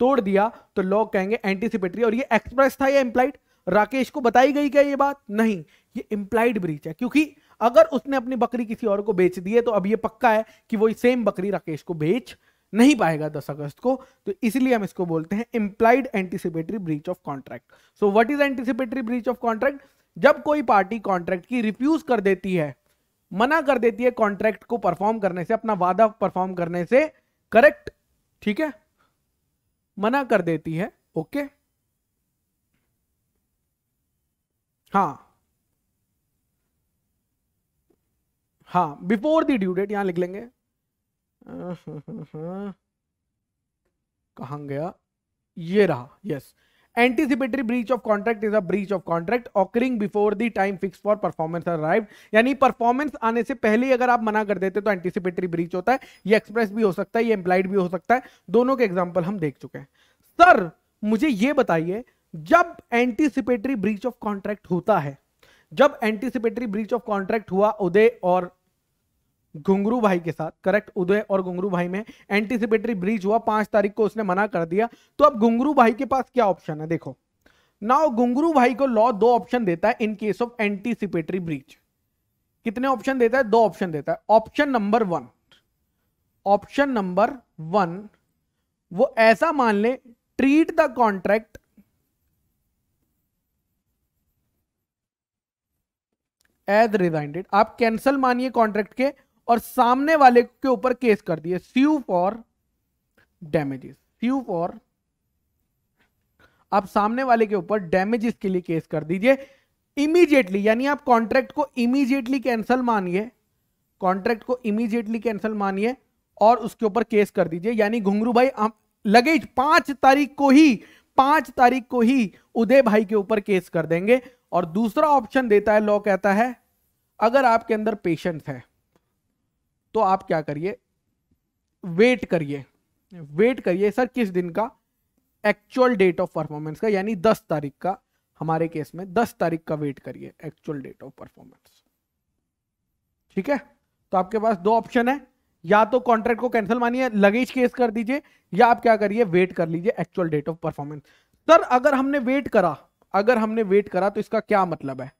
तोड़ दिया तो लोग कहेंगे एंटीसिपेटरी और ये एक्सप्रेस था या इम्प्लाइड राकेश को बताई गई क्या ये बात नहीं ये इम्प्लाइड ब्रीच है क्योंकि अगर उसने अपनी बकरी किसी और को बेच दी है तो अब ये पक्का है कि वो सेम बकरी राकेश को बेच नहीं पाएगा दस अगस्त को तो इसलिए हम इसको बोलते हैं implied anticipatory breach of contract so what is anticipatory breach of contract जब कोई पार्टी कॉन्ट्रैक्ट की रिफ्यूज कर देती है मना कर देती है कॉन्ट्रैक्ट को परफॉर्म करने से अपना वादा परफॉर्म करने से करेक्ट ठीक है मना कर देती है ओके हाँ हाँ बिफोर दी ड्यू डेट यहां लिख लेंगे कहा गया ये रहा yes anticipatory breach of contract is a breach of contract occurring before the time fix for performance arrive यानी परफॉर्मेंस आने से पहले अगर आप मना कर देते तो एंटीसिपेटरी ब्रीच होता है ये एक्सप्रेस भी हो सकता है ये एम्प्लाइड भी हो सकता है दोनों के एग्जाम्पल हम देख चुके हैं सर मुझे ये बताइए जब एंटीसिपेटरी ब्रीच ऑफ कॉन्ट्रैक्ट होता है जब एंटीसिपेटरी ब्रीच ऑफ कॉन्ट्रैक्ट हुआ उदय और घुंगरू भाई के साथ करेक्ट उदय और घुंगरू भाई में एंटीसिपेटरी ब्रिज हुआ पांच तारीख को उसने मना कर दिया तो अब घुंगरू भाई के पास क्या ऑप्शन है देखो नाउ घुंगरू भाई को लॉ दो ऑप्शन देता है in case of anticipatory breach कितने ऑप्शन देता है दो ऑप्शन देता है option number one option number one वो ऐसा मान ले treat the contract as rescinded आप कैंसल मानिए कॉन्ट्रैक्ट के और सामने वाले के ऊपर केस कर दिए sue for damages sue for आप सामने वाले के ऊपर डैमेजेस के लिए केस कर दीजिए इमीजिएटली यानी आप कॉन्ट्रैक्ट को इमीजिएटली कैंसिल मानिए कॉन्ट्रैक्ट को इमीजिएटली कैंसिल मानिए और उसके ऊपर केस कर दीजिए यानी घुंगरू भाई आप लगे पांच तारीख को ही पांच तारीख को ही उदय भाई के ऊपर केस कर देंगे और दूसरा ऑप्शन देता है लॉ कहता है अगर आपके अंदर पेशेंस है तो आप क्या करिए वेट करिए वेट करिए सर किस दिन का एक्चुअल डेट ऑफ परफॉर्मेंस का यानी 10 तारीख का हमारे केस में 10 तारीख का वेट करिए एक्चुअल डेट ऑफ परफॉर्मेंस ठीक है तो आपके पास दो ऑप्शन है या तो कॉन्ट्रैक्ट को कैंसिल मानिए लगेज केस कर दीजिए या आप क्या करिए वेट कर लीजिए actual date of performance sir अगर हमने वेट करा अगर हमने वेट करा तो इसका क्या मतलब है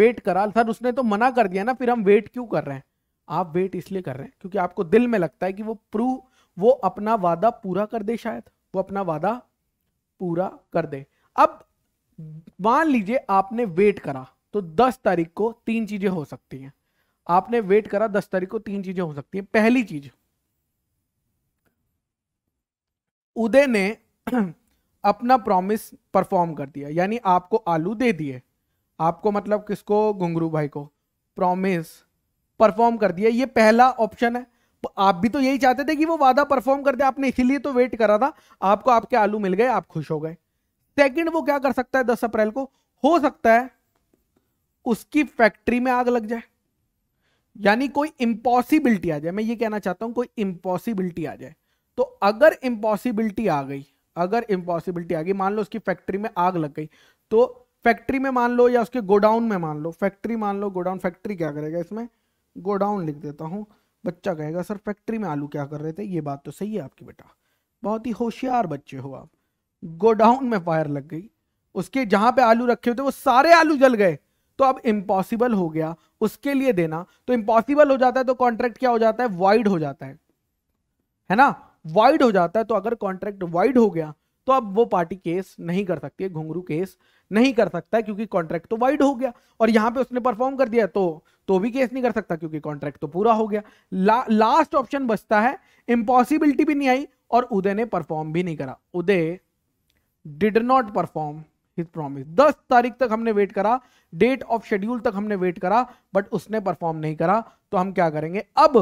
वेट करा सर उसने तो मना कर दिया ना फिर हम वेट क्यों कर रहे हैं आप वेट इसलिए कर रहे हैं क्योंकि आपको दिल में लगता है कि वो प्रूव वो अपना वादा पूरा कर दे शायद वो अपना वादा पूरा कर दे अब मान लीजिए आपने वेट करा तो 10 तारीख को तीन चीजें हो सकती हैं आपने वेट करा 10 तारीख को तीन चीजें हो सकती हैं पहली चीज उदय ने अपना प्रॉमिस परफॉर्म कर दिया यानी आपको आलू दे दिए आपको मतलब किसको घुंगरू भाई को प्रॉमिस परफॉर्म कर दिया ये पहला ऑप्शन है आप भी तो यही चाहते थे कि वो वादा परफॉर्म कर दे आपने इसीलिए तो वेट करा था आपको आपके आलू मिल गए आप खुश हो गए सेकंड वो क्या कर सकता है दस अप्रैल को हो सकता है उसकी फैक्ट्री में आग लग जाए यानी कोई इम्पॉसिबिलिटी आ जाए मैं ये कहना चाहता हूं कोई इम्पॉसिबिलिटी आ जाए तो अगर इम्पॉसिबिलिटी आ गई अगर इम्पॉसिबिलिटी आ गई मान लो उसकी फैक्ट्री में आग लग गई तो फैक्ट्री में मान लो या उसके गोडाउन में मान लो फैक्ट्री मान लो गोडाउन फैक्ट्री क्या करेगा इसमें गोडाउन लिख देता हूँ बच्चा कहेगा सर फैक्ट्री में आलू क्या कर रहे थे ये बात तो सही है आपकी बेटा बहुत ही होशियार बच्चे हो आप गोडाउन में फायर लग गई उसके जहाँ पे आलू रखे होते वो सारे आलू जल गए तो अब इम्पॉसिबल हो गया उसके लिए देना तो इम्पॉसिबल हो जाता है तो कॉन्ट्रैक्ट क्या हो जाता है वाइड हो जाता है है ना वाइड हो जाता है तो अगर कॉन्ट्रैक्ट वाइड हो गया तो अब वो पार्टी केस नहीं कर सकती है घुंगरू केस नहीं कर सकता है क्योंकि कॉन्ट्रैक्ट तो वाइड हो गया और यहां पे उसने परफॉर्म कर दिया तो तो भी केस नहीं कर सकता क्योंकि कॉन्ट्रैक्ट तो पूरा हो गया ला, लास्ट ऑप्शन बचता है इंपॉसिबिलिटी भी नहीं आई और उदय ने परफॉर्म भी नहीं करा Uday did not perform his promise दस तारीख तक हमने वेट करा डेट ऑफ शेड्यूल तक हमने वेट करा बट उसने परफॉर्म नहीं करा तो हम क्या करेंगे अब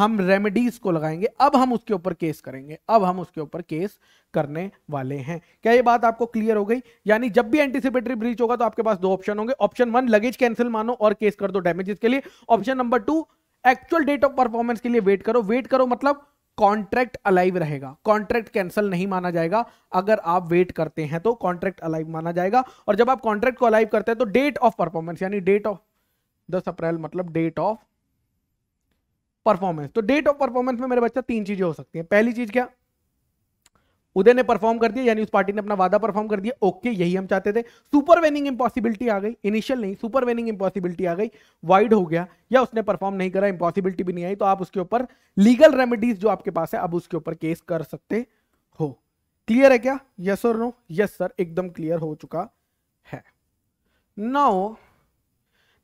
हम रेमेडीज को लगाएंगे अब हम उसके ऊपर केस करेंगे अब हम उसके ऊपर केस करने वाले हैं क्या ये बात आपको क्लियर हो गई यानी जब भी एंटीसिपेटरी ब्रीच होगा तो आपके पास दो ऑप्शन होंगे ऑप्शन वन लगेज कैंसिल मानो और केस कर दो डैमेजेस के लिए option number two actual date of performance के लिए वेट करो वेट करो मतलब कॉन्ट्रैक्ट अलाइव रहेगा कॉन्ट्रैक्ट कैंसिल नहीं माना जाएगा अगर आप वेट करते हैं तो कॉन्ट्रैक्ट अलाइव माना जाएगा और जब आप कॉन्ट्रैक्ट को अलाइव करते हैं तो डेट ऑफ परफॉर्मेंस यानी डेट ऑफ दस अप्रैल मतलब डेट ऑफ परफॉर्मेंस तो डेट ऑफ परफॉर्मेंस में मेरे बच्चा तीन चीजें हो सकती हैं पहली चीज क्या उदय ने परफॉर्म कर दिया यानी उस पार्टी ने अपना वादा परफॉर्म कर दिया ओके यही हम चाहते थे सुपर वेनिंग इंपॉसिबिलिटी आ गई इनिशियल नहीं सुपर वेनिंग इंपॉसिबिलिटी आ गई वाइड हो गया या उसने परफॉर्म नहीं करा इंपॉसिबिलिटी भी नहीं आई तो आप उसके ऊपर लीगल रेमेडीज जो आपके पास है आप उसके ऊपर केस कर सकते हो क्लियर है क्या यस और नो यस सर एकदम क्लियर हो चुका है now no.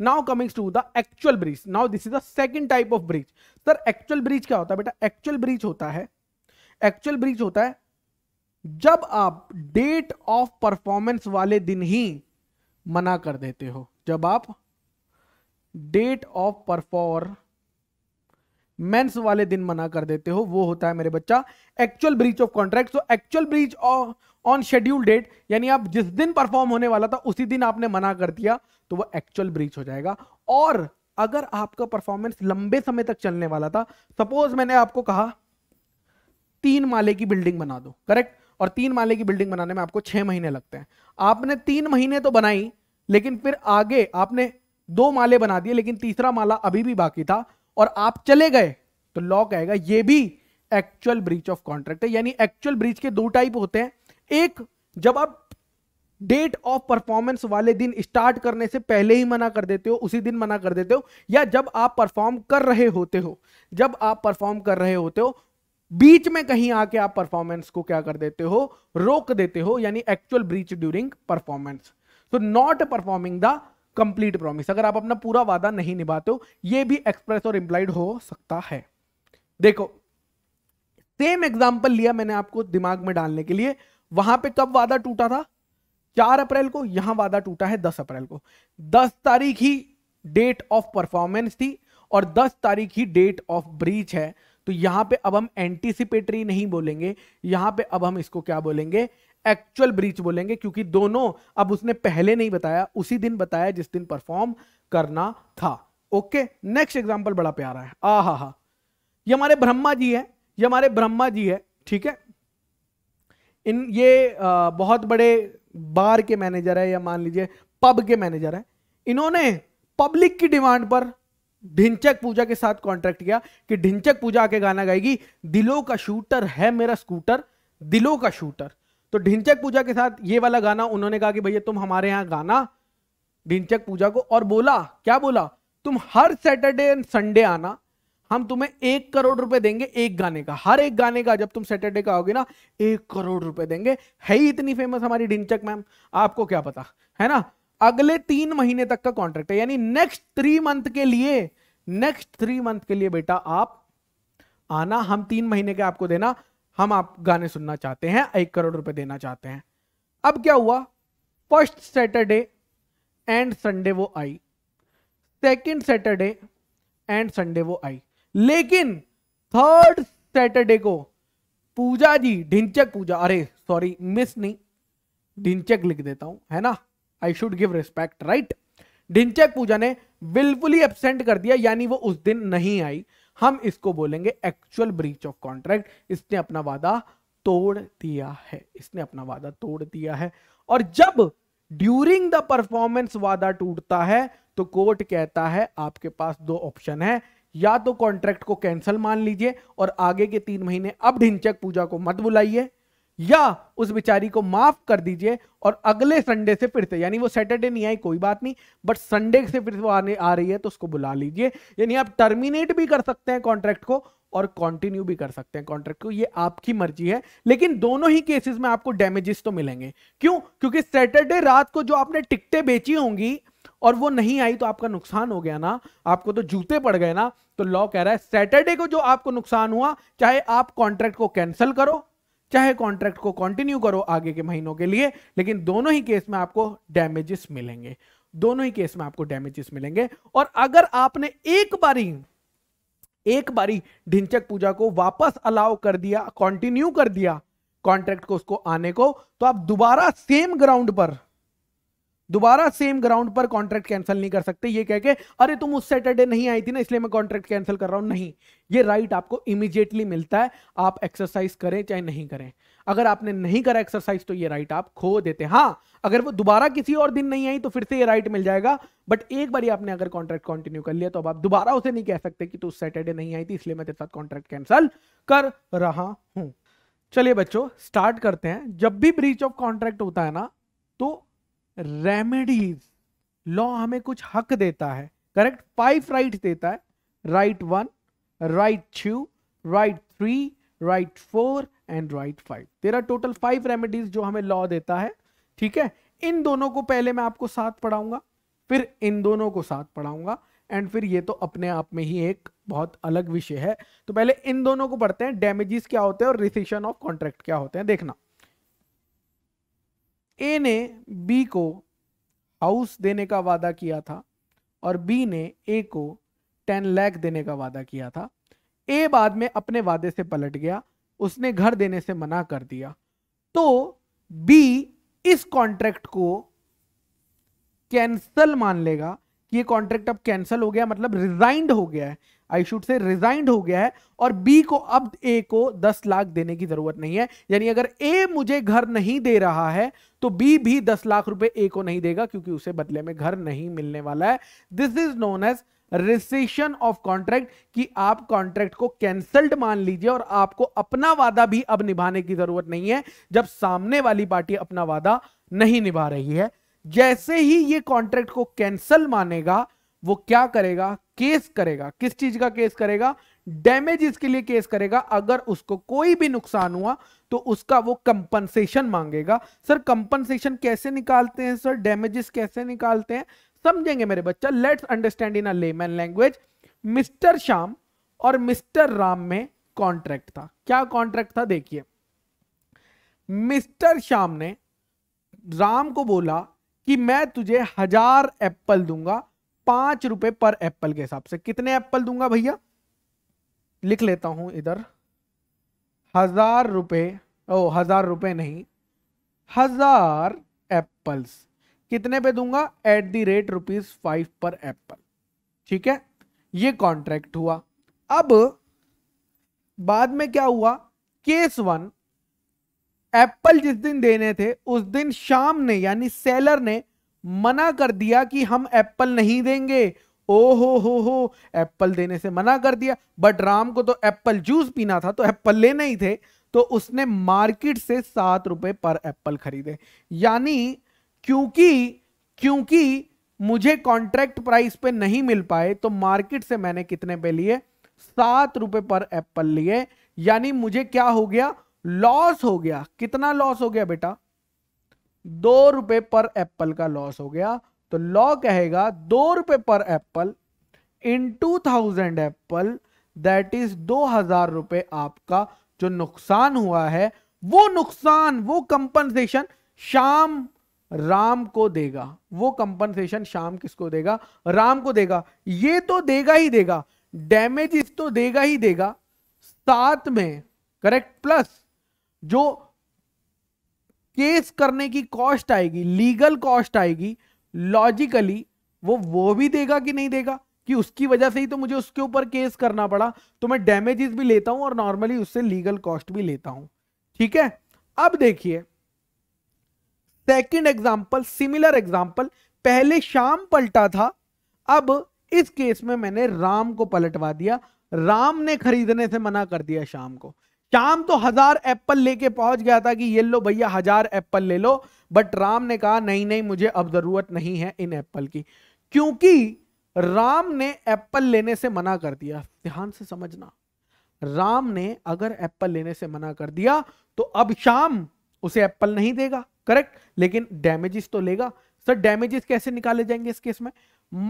Now comings to the actual breach now this is the second type of breach sir actual breach क्या होता है बेटा एक्चुअल ब्रिज होता है एक्चुअल ब्रिज होता है जब आप डेट ऑफ परफॉर्मेंस वाले दिन ही मना कर देते हो जब आप डेट ऑफ परफॉर मेंस वाले दिन मना कर देते हो वो होता है मेरे बच्चा एक्चुअल ब्रीच ऑफ कॉन्ट्रैक्ट तो actual breach on schedule date यानी आप जिस दिन परफॉर्म होने वाला था उसी दिन आपने मना कर दिया तो वो एक्चुअल ब्रीच हो जाएगा और अगर आपका परफॉर्मेंस लंबे समय तक चलने वाला था सपोज मैंने आपको कहा तीन माले की बिल्डिंग बना दो करेक्ट और तीन माले की बिल्डिंग बनाने में आपको छह महीने लगते हैं आपने तीन महीने तो बनाई लेकिन फिर आगे आपने दो माले बना दिए लेकिन तीसरा माला अभी भी बाकी था और आप चले गए तो लॉ कहेगा ये भी एक्चुअल ब्रीच ऑफ कॉन्ट्रैक्ट है यानी एक्चुअल ब्रीच के दो टाइप होते हैं एक जब आप डेट ऑफ परफॉर्मेंस वाले दिन स्टार्ट करने से पहले ही मना कर देते हो उसी दिन मना कर देते हो या जब आप परफॉर्म कर रहे होते हो जब आप परफॉर्म कर रहे होते हो बीच में कहीं आके आप परफॉर्मेंस को क्या कर देते हो रोक देते हो यानी एक्चुअल ब्रीच ड्यूरिंग परफॉर्मेंस तो not performing the complete promise अगर आप अपना पूरा वादा नहीं निभाते हो यह भी एक्सप्रेस और इंप्लाइड हो सकता है देखो सेम एग्जाम्पल लिया मैंने आपको दिमाग में डालने के लिए वहां पे कब वादा टूटा था चार अप्रैल को यहां वादा टूटा है दस अप्रैल को दस तारीख ही डेट ऑफ परफॉर्मेंस थी और दस तारीख ही डेट ऑफ ब्रीच है तो यहां पे अब हम एंटीसिपेटरी नहीं बोलेंगे यहां पे अब हम इसको क्या बोलेंगे एक्चुअल ब्रीच बोलेंगे क्योंकि दोनों अब उसने पहले नहीं बताया उसी दिन बताया जिस दिन परफॉर्म करना था ओके नेक्स्ट एग्जाम्पल बड़ा प्यारा है आ हा हा ये हमारे ब्रह्मा जी है ये हमारे ब्रह्मा जी है ठीक है इन ये बहुत बड़े बार के मैनेजर है या मान लीजिए पब के मैनेजर है इन्होंने पब्लिक की डिमांड पर ढिंचक पूजा के साथ कॉन्ट्रैक्ट किया कि ढिंचक पूजा आके गाना गाएगी दिलों का शूटर है मेरा स्कूटर दिलों का शूटर तो ढिंचक पूजा के साथ ये वाला गाना उन्होंने कहा कि भैया तुम हमारे यहाँ गाना ढिंचक पूजा को और बोला क्या बोला तुम हर सैटरडे एंड संडे आना हम तुम्हें एक करोड़ रुपए देंगे एक गाने का हर एक गाने का जब तुम सैटरडे का आओगे ना एक करोड़ रुपए देंगे है ही इतनी फेमस हमारी ढिंचक मैम आपको क्या पता है ना अगले तीन महीने तक का कॉन्ट्रैक्ट है यानी नेक्स्ट थ्री मंथ के लिए नेक्स्ट थ्री मंथ के लिए बेटा आप आना हम तीन महीने के आपको देना हम आप गाने सुनना चाहते हैं एक करोड़ रुपए देना चाहते हैं अब क्या हुआ फर्स्ट सैटरडे एंड संडे वो आई सेकंड सैटरडे एंड संडे वो आई लेकिन थर्ड सैटरडे को पूजा जी ढिंचक पूजा अरे सॉरी मिस नहीं ढिंचक लिख देता हूं है ना I should give respect right Dhinchak Pooja ने विलफुली एबसेंट कर दिया यानी वो उस दिन नहीं आई हम इसको बोलेंगे एक्चुअल ब्रीच ऑफ कॉन्ट्रैक्ट इसने अपना वादा तोड़ दिया है इसने अपना वादा तोड़ दिया है और जब ड्यूरिंग द परफॉर्मेंस वादा टूटता है तो कोर्ट कहता है आपके पास दो ऑप्शन है या तो कॉन्ट्रैक्ट को कैंसिल मान लीजिए और आगे के तीन महीने अब ढिंचक पूजा को मत बुलाइए या उस बिचारी को माफ कर दीजिए और अगले संडे से फिर से यानी वो सैटरडे नहीं आई कोई बात नहीं बट संडे से फिर से वो आने आ रही है तो उसको बुला लीजिए यानी आप टर्मिनेट भी कर सकते हैं कॉन्ट्रैक्ट को और कंटिन्यू भी कर सकते हैं कॉन्ट्रैक्ट को ये आपकी मर्जी है लेकिन दोनों ही केसेस में आपको डैमेजेस तो मिलेंगे क्यों क्योंकि सैटरडे रात को जो आपने टिकटें बेची होंगी और वो नहीं आई तो आपका नुकसान हो गया ना आपको तो जूते पड़ गए ना तो लॉ कह रहा है सैटरडे को जो आपको नुकसान हुआ चाहे आप कॉन्ट्रैक्ट को कैंसिल करो चाहे कॉन्ट्रैक्ट को कंटिन्यू करो आगे के महीनों के लिए लेकिन दोनों ही केस में आपको डैमेजेस मिलेंगे दोनों ही केस में आपको डैमेजेस मिलेंगे और अगर आपने एक बारी एक बारी ढिंचक पूजा को वापस अलाउ कर दिया कंटिन्यू कर दिया कॉन्ट्रैक्ट को उसको आने को तो आप दोबारा सेम ग्राउंड पर दोबारा सेम ग्राउंड पर कॉन्ट्रैक्ट कैंसिल नहीं कर सकते ये कह के अरे तुम उस सैटरडे नहीं आई थी ना इसलिए मैं कॉन्ट्रैक्ट कैंसिल कर रहा हूं नहीं ये राइट आपको इमीजिएटली मिलता है आप एक्सरसाइज करें चाहे नहीं करें अगर आपने नहीं करा एक्सरसाइज तो ये राइट आप खो देते हाँ अगर वो दोबारा किसी और दिन नहीं आई तो फिर से ये राइट मिल जाएगा बट एक बार आपने अगर कॉन्ट्रैक्ट कंटिन्यू कर लिया तो अब आप दोबारा उसे नहीं कह सकते कि तू सैटरडे नहीं आई थी इसलिए मैं तेरे साथ कॉन्ट्रैक्ट कैंसिल कर रहा हूं चलिए बच्चों स्टार्ट करते हैं जब भी ब्रीच ऑफ कॉन्ट्रैक्ट होता है ना तो रेमेडीज लॉ हमें कुछ हक देता है करेक्ट फाइव राइट देता है right one right two right three right four and right five तेरा टोटल फाइव रेमेडीज जो हमें लॉ देता है ठीक है इन दोनों को पहले मैं आपको साथ पढ़ाऊंगा फिर इन दोनों को साथ पढ़ाऊंगा एंड फिर ये तो अपने आप में ही एक बहुत अलग विषय है तो पहले इन दोनों को पढ़ते हैं डैमेजेस क्या होते हैं और रिसेशन ऑफ कॉन्ट्रैक्ट क्या होते हैं देखना ए ने बी को हाउस देने का वादा किया था और बी ने ए को टेन लैख देने का वादा किया था ए बाद में अपने वादे से पलट गया उसने घर देने से मना कर दिया तो बी इस कॉन्ट्रैक्ट को कैंसल मान लेगा कि ये कॉन्ट्रैक्ट अब कैंसल हो गया मतलब रिजाइंड हो गया है आई शुड से रिजाइंड हो गया है और बी को अब ए को दस लाख देने की जरूरत नहीं है यानी अगर ए मुझे घर नहीं दे रहा है तो बी भी दस लाख रुपए ए को नहीं देगा क्योंकि उसे बदले में घर नहीं मिलने वाला है this is known as rescission of contract कि आप कॉन्ट्रैक्ट को कैंसल्ड मान लीजिए और आपको अपना वादा भी अब निभाने की जरूरत नहीं है जब सामने वाली पार्टी अपना वादा नहीं निभा रही है जैसे ही ये कॉन्ट्रैक्ट को कैंसल मानेगा वो क्या करेगा केस करेगा किस चीज का केस करेगा डैमेजेस के लिए केस करेगा अगर उसको कोई भी नुकसान हुआ तो उसका वो कंपनसेशन मांगेगा सर कंपनसेशन कैसे निकालते हैं सर डैमेजेस कैसे निकालते हैं समझेंगे मेरे बच्चा let's understand in a layman language mister Shyam और मिस्टर राम में कॉन्ट्रैक्ट था क्या कॉन्ट्रैक्ट था देखिए मिस्टर श्याम ने राम को बोला कि मैं तुझे हजार एप्पल दूंगा पांच रुपए पर एप्पल के हिसाब से कितने एप्पल दूंगा भैया लिख लेता हूं इधर हजार रुपए ओ हजार रुपए नहीं हजार एप्पल्स कितने पे दूंगा at the rate rupees five per apple ठीक है ये कॉन्ट्रैक्ट हुआ अब बाद में क्या हुआ केस वन एप्पल जिस दिन देने थे उस दिन शाम ने यानी सेलर ने मना कर दिया कि हम एप्पल नहीं देंगे ओ हो हो हो एप्पल देने से मना कर दिया बट राम को तो एप्पल जूस पीना था तो एप्पल लेने ही थे तो उसने मार्केट से सात रुपए पर एप्पल खरीदे यानी क्योंकि क्योंकि मुझे कॉन्ट्रैक्ट प्राइस पे नहीं मिल पाए तो मार्केट से मैंने कितने पे लिए सात रुपए पर एप्पल लिए यानी मुझे क्या हो गया लॉस हो गया कितना लॉस हो गया बेटा दो रुपए पर एप्पल का लॉस हो गया तो लॉ कहेगा दो रुपए per apple in two thousand apple that is दो हजार रुपए आपका जो नुकसान हुआ है वो नुकसान वो कंपनसेशन शाम राम को देगा वो कंपनसेशन शाम किसको देगा राम को देगा ये तो देगा ही देगा डैमेज तो देगा ही देगा साथ में करेक्ट प्लस जो केस करने की कॉस्ट आएगी लीगल कॉस्ट आएगी लॉजिकली वो वो भी देगा कि नहीं देगा कि उसकी वजह से ही तो मुझे उसके ऊपर केस करना पड़ा तो मैं डैमेजेस भी लेता हूं और नॉर्मली उससे लीगल कॉस्ट भी लेता हूं ठीक है अब देखिए सेकंड एग्जांपल सिमिलर एग्जांपल पहले शाम पलटा था अब इस केस में मैंने राम को पलटवा दिया राम ने खरीदने से मना कर दिया शाम को शाम तो हजार एप्पल लेके पहुंच गया था कि ये लो भैया हजार एप्पल ले लो बट राम ने कहा नहीं नहीं मुझे अब जरूरत नहीं है इन एप्पल की क्योंकि राम ने एप्पल लेने से मना कर दिया ध्यान से समझना राम ने अगर एप्पल लेने से मना कर दिया तो अब शाम उसे एप्पल नहीं देगा करेक्ट लेकिन डैमेजेस तो लेगा सर डैमेजेस कैसे निकाले जाएंगे इस केस में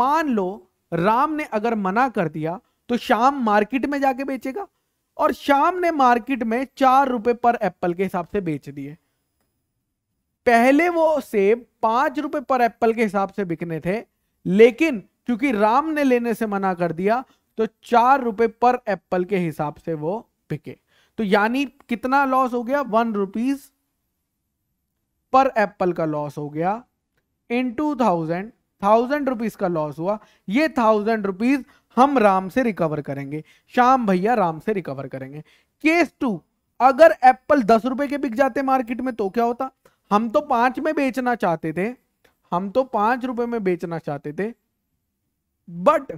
मान लो राम ने अगर मना कर दिया तो शाम मार्केट में जाके बेचेगा और शाम ने मार्केट में चार रुपए पर एप्पल के हिसाब से बेच दिए पहले वो सेब पांच रुपए पर एप्पल के हिसाब से बिकने थे लेकिन क्योंकि राम ने लेने से मना कर दिया तो चार रुपए पर एप्पल के हिसाब से वो बिके तो यानी कितना लॉस हो गया वन रुपीज पर एप्पल का लॉस हो गया in two thousand thousand rupees का लॉस हुआ ये थाउजेंड रुपीज हम राम से रिकवर करेंगे श्याम भैया राम से रिकवर करेंगे केस टू अगर एप्पल दस रुपए के बिक जाते मार्केट में तो क्या होता हम तो पांच में बेचना चाहते थे हम तो पांच रुपए में बेचना चाहते थे बट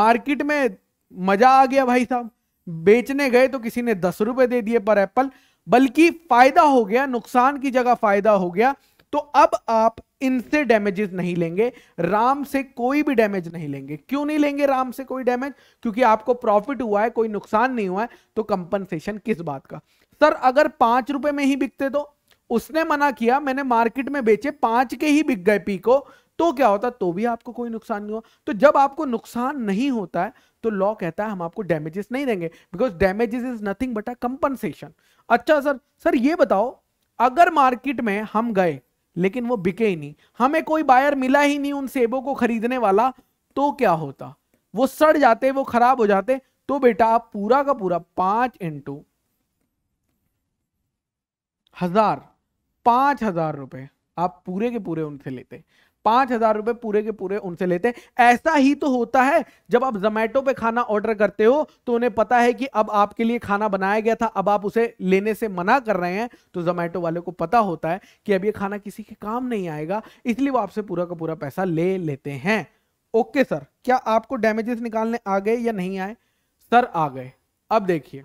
मार्केट में मजा आ गया भाई साहब बेचने गए तो किसी ने दस रुपए दे दिए पर एप्पल बल्कि फायदा हो गया नुकसान की जगह फायदा हो गया तो अब आप इनसे डैमेजेस नहीं लेंगे राम से कोई भी डैमेज नहीं लेंगे क्यों नहीं लेंगे राम से कोई डैमेज क्योंकि आपको प्रॉफिट हुआ है कोई नुकसान नहीं हुआ है तो कंपनसेशन किस बात का सर अगर पांच रुपए में ही बिकते तो उसने मना किया मैंने मार्केट में बेचे पांच के ही बिक गए पी को तो क्या होता तो भी आपको कोई नुकसान नहीं हुआ तो जब आपको नुकसान नहीं होता है तो लॉ कहता है हम आपको डैमेजेस नहीं देंगे because damages is nothing but a compensation अच्छा सर सर ये बताओ अगर मार्केट में हम गए लेकिन वो बिके ही नहीं हमें कोई बायर मिला ही नहीं उन सेबों को खरीदने वाला तो क्या होता वो सड़ जाते वो खराब हो जाते तो बेटा आप पूरा का पूरा पांच इंटू हजार पांच हजार रुपए आप पूरे के पूरे उनसे लेते पांच हजार रुपए पूरे के पूरे उनसे लेते हैं ऐसा ही तो होता है जब आप जोमेटो पे खाना ऑर्डर करते हो तो उन्हें पता है कि अब आपके लिए खाना बनाया गया था अब आप उसे लेने से मना कर रहे हैं तो जोमेटो वाले को पता होता है कि अब ये खाना किसी के काम नहीं आएगा इसलिए वो आपसे पूरा का पूरा पैसा ले लेते हैं ओके सर क्या आपको डैमेजेस निकालने आ गए या नहीं आए सर आ गए अब देखिए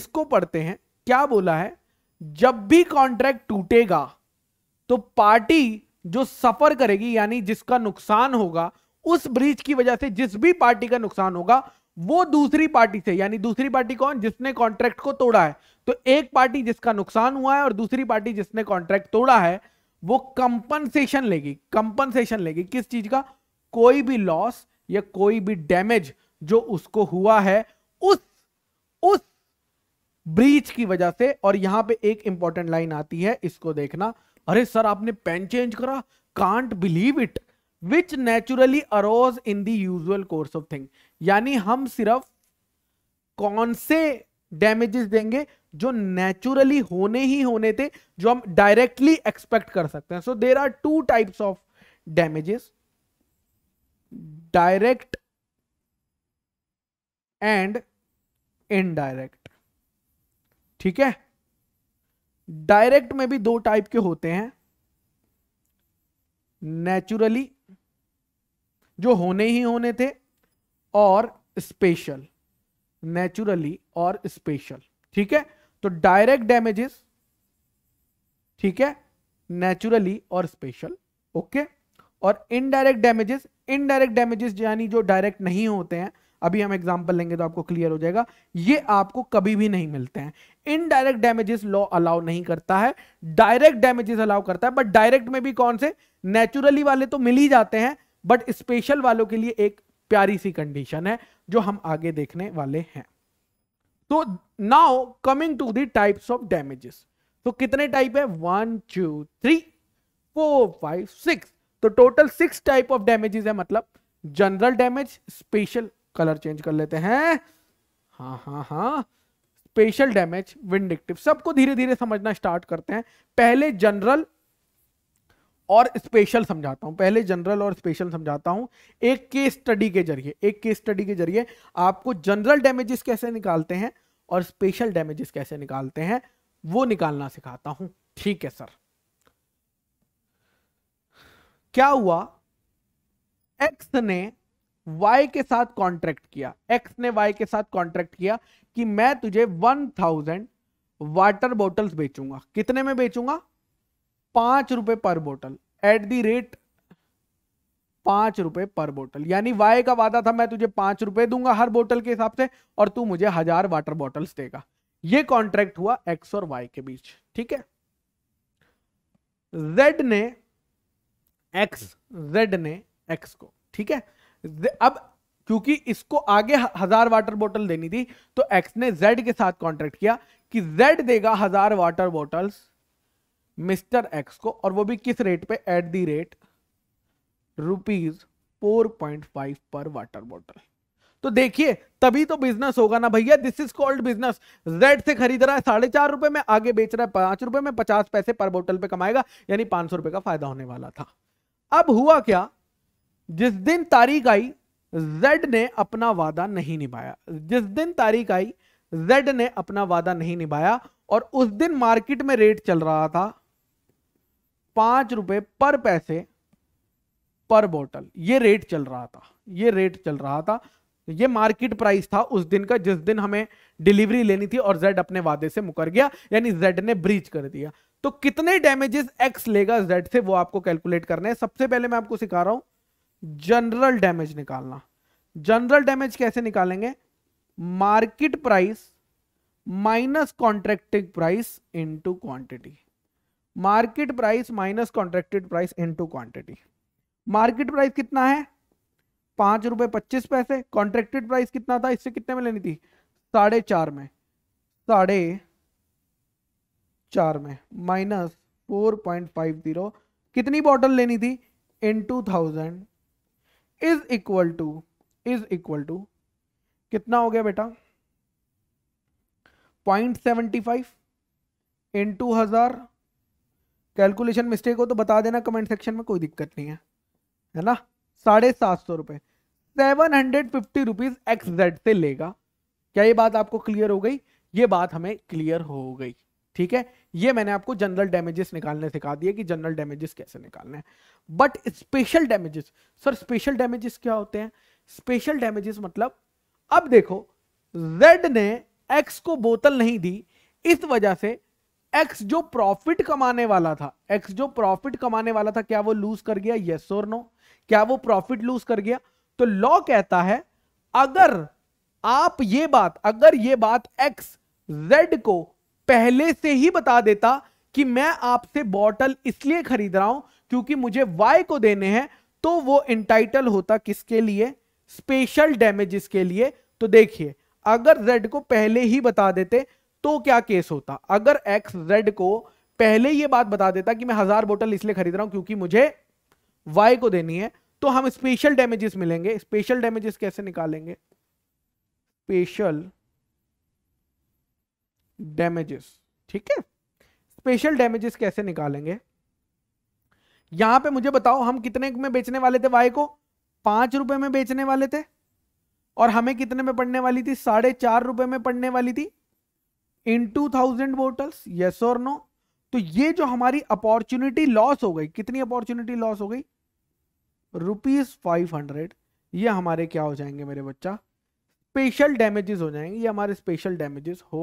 इसको पढ़ते हैं क्या बोला है जब भी कॉन्ट्रैक्ट टूटेगा तो पार्टी जो सफर करेगी यानी जिसका नुकसान होगा उस ब्रीच की वजह से जिस भी पार्टी का नुकसान होगा वो दूसरी पार्टी से यानी दूसरी पार्टी कौन जिसने कॉन्ट्रैक्ट को तोड़ा है तो एक पार्टी जिसका नुकसान हुआ है और दूसरी पार्टी जिसने कॉन्ट्रैक्ट तोड़ा है वो कंपनसेशन लेगी कंपनसेशन लेगी किस चीज का कोई भी लॉस या कोई भी डैमेज जो उसको हुआ है उस उस ब्रीच की वजह से और यहां पे एक इंपॉर्टेंट लाइन आती है इसको देखना अरे सर आपने पेन चेंज करा can't believe it which naturally arose in the usual course of thing यानी हम सिर्फ कौन से डैमेजेस देंगे जो नेचुरली होने ही होने थे जो हम डायरेक्टली एक्सपेक्ट कर सकते हैं so there are two types of damages direct and indirect ठीक है डायरेक्ट में भी दो टाइप के होते हैं नेचुरली जो होने ही होने थे और स्पेशल नेचुरली और स्पेशल ठीक है तो डायरेक्ट डैमेजेस ठीक है नेचुरली और स्पेशल ओके और इनडायरेक्ट डैमेजेस इनडायरेक्ट डैमेजेस यानी जो डायरेक्ट नहीं होते हैं अभी हम एग्जाम्पल लेंगे तो आपको क्लियर हो जाएगा ये आपको कभी भी नहीं मिलते हैं इनडायरेक्ट डैमेजेस लॉ अलाउ नहीं करता है डायरेक्ट डैमेजेस अलाउ करता है बट डायरेक्ट में भी कौन से नेचुरली वाले तो मिल ही जाते हैं बट स्पेशल वालों के लिए एक प्यारी सी कंडीशन है जो हम आगे देखने वाले हैं तो now coming to the types of damages तो कितने टाइप है one two three four five six तो total six type of damages है मतलब general damage special colour change कर लेते हैं हाँ हाँ हाँ स्पेशल डैमेज विंडिक्टिव सबको धीरे धीरे समझना स्टार्ट करते हैं पहले जनरल और स्पेशल समझाता हूं पहले जनरल और स्पेशल समझाता हूं एक केस स्टडी के जरिए एक केस स्टडी के जरिए आपको जनरल डैमेजेस कैसे निकालते हैं और स्पेशल डैमेजेस कैसे निकालते हैं वो निकालना सिखाता हूं ठीक है सर क्या हुआ एक्स ने वाई के साथ कॉन्ट्रैक्ट किया एक्स ने वाई के साथ कॉन्ट्रैक्ट किया कि मैं तुझे वन थाउजेंड वाटर बोटल बेचूंगा कितने में बेचूंगा पांच रुपए पर बोतल एट दी रेट पांच रुपए पर बोतल यानी वाई का वादा था मैं तुझे पांच रुपए दूंगा हर बोतल के हिसाब से और तू मुझे हजार वाटर बॉटल्स देगा ये कॉन्ट्रैक्ट हुआ एक्स और वाई के बीच ठीक है जेड ने एक्स जेड ने एक्स को ठीक है अब क्योंकि इसको आगे हजार वाटर बोतल देनी थी तो एक्स ने जेड के साथ कॉन्ट्रैक्ट किया कि जेड देगा हजार वाटर बोटल्स मिस्टर एक्स को और वो भी किस रेट पे at the rate rupees four point five per water बोतल तो देखिए तभी तो बिजनेस होगा ना भैया this is called business Z से खरीद रहा है साढ़े चार रुपए में आगे बेच रहा है पांच रुपए में पचास पैसे पर बोतल पे कमाएगा यानी पांच सौ रुपए का फायदा होने वाला था अब हुआ क्या जिस दिन तारीख आई जेड ने अपना वादा नहीं निभाया जिस दिन तारीख आई जेड ने अपना वादा नहीं निभाया और उस दिन मार्केट में रेट चल रहा था पांच रुपए पर पैसे पर बोतल ये रेट चल रहा था ये रेट चल रहा था ये मार्केट प्राइस था उस दिन का जिस दिन हमें डिलीवरी लेनी थी और जेड अपने वादे से मुकर गया यानी जेड ने ब्रीच कर दिया तो कितने डैमेजेस एक्स लेगा जेड से वो आपको कैलकुलेट करने है सबसे पहले मैं आपको सिखा रहा हूं जनरल डैमेज निकालना जनरल डैमेज कैसे निकालेंगे market price minus contracted price into quantity market price minus contracted price into quantity market price कितना है पांच रुपए पच्चीस पैसे कॉन्ट्रैक्टेड प्राइस कितना था इससे कितने में लेनी थी साढ़े चार में साढ़े चार में minus four point five zero कितनी बॉटल लेनी थी in two thousand is equal to is equal to कितना हो गया बेटा point seventy five in two हजार कैलकुलेशन मिस्टेक हो तो बता देना कमेंट सेक्शन में कोई दिक्कत नहीं है है ना साढ़े सात सौ रुपए seven hundred fifty rupees X Z से लेगा क्या ये बात आपको क्लियर हो गई ये बात हमें क्लियर हो गई ठीक है ये मैंने आपको जनरल डैमेजेस निकालने सिखा दिए कि जनरल डैमेजेस कैसे निकालने हैं but special damages sir special damages क्या होते हैं स्पेशल डैमेजेस मतलब अब देखो जेड ने एक्स को बोतल नहीं दी इस वजह से एक्स जो प्रॉफिट कमाने वाला था एक्स जो प्रॉफिट कमाने वाला था क्या वो लूज कर गया यस और नो क्या वो प्रॉफिट लूज कर गया तो लॉ कहता है अगर आप ये बात अगर ये बात एक्स जेड को पहले से ही बता देता कि मैं आपसे बॉटल इसलिए खरीद रहा हूं क्योंकि मुझे वाई को देने हैं तो वो इंटाइटल होता किसके लिए स्पेशल डैमेजेस के लिए तो देखिए अगर जेड को पहले ही बता देते तो क्या केस होता अगर एक्स जेड को पहले ये बात बता देता कि मैं हजार बोतल इसलिए खरीद रहा हूं क्योंकि मुझे वाई को देनी है तो हम स्पेशल डैमेजेस मिलेंगे स्पेशल डैमेजेस कैसे निकालेंगे स्पेशल डैमेजेस ठीक है स्पेशल डैमेजेस कैसे निकालेंगे यहां पे मुझे बताओ हम कितने में बेचने वाले थे वाई को पांच रुपए में बेचने वाले थे और हमें कितने में पड़ने वाली थी साढ़े चार रुपए में पड़ने वाली थी in two thousand bottles yes और नो तो ये जो हमारी अपॉर्चुनिटी लॉस हो गई कितनी अपॉर्चुनिटी लॉस हो गई रुपीज फाइव हंड्रेड ये हमारे क्या हो जाएंगे मेरे बच्चा स्पेशल डैमेजेस हो जाएंगे ये हमारे स्पेशल डैमेजेस हो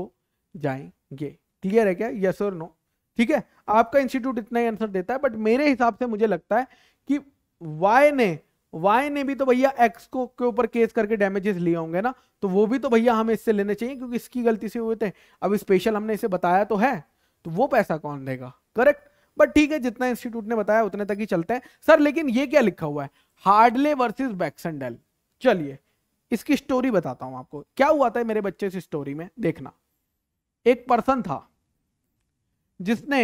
जाएंगे क्लियर है क्या यस और नो ठीक है आपका इंस्टीट्यूट इतना ही आंसर देता है बट मेरे हिसाब से मुझे लगता है कि वाई ने वाई ने भी तो भैया एक्स को के ऊपर केस करके डैमेजेस लिए होंगे ना तो वो भी तो भैया हमें इससे लेने चाहिए क्योंकि इसकी गलती से हुए थे अब स्पेशल हमने इसे बताया तो है तो वो पैसा कौन देगा करेक्ट बट ठीक है जितना इंस्टीट्यूट ने बताया उतने तक ही चलते हैं सर लेकिन ये क्या लिखा हुआ है हार्डले वर्सेज बैक्सनडेल चलिए इसकी स्टोरी बताता हूं आपको क्या हुआ था मेरे बच्चे से स्टोरी में देखना एक पर्सन था जिसने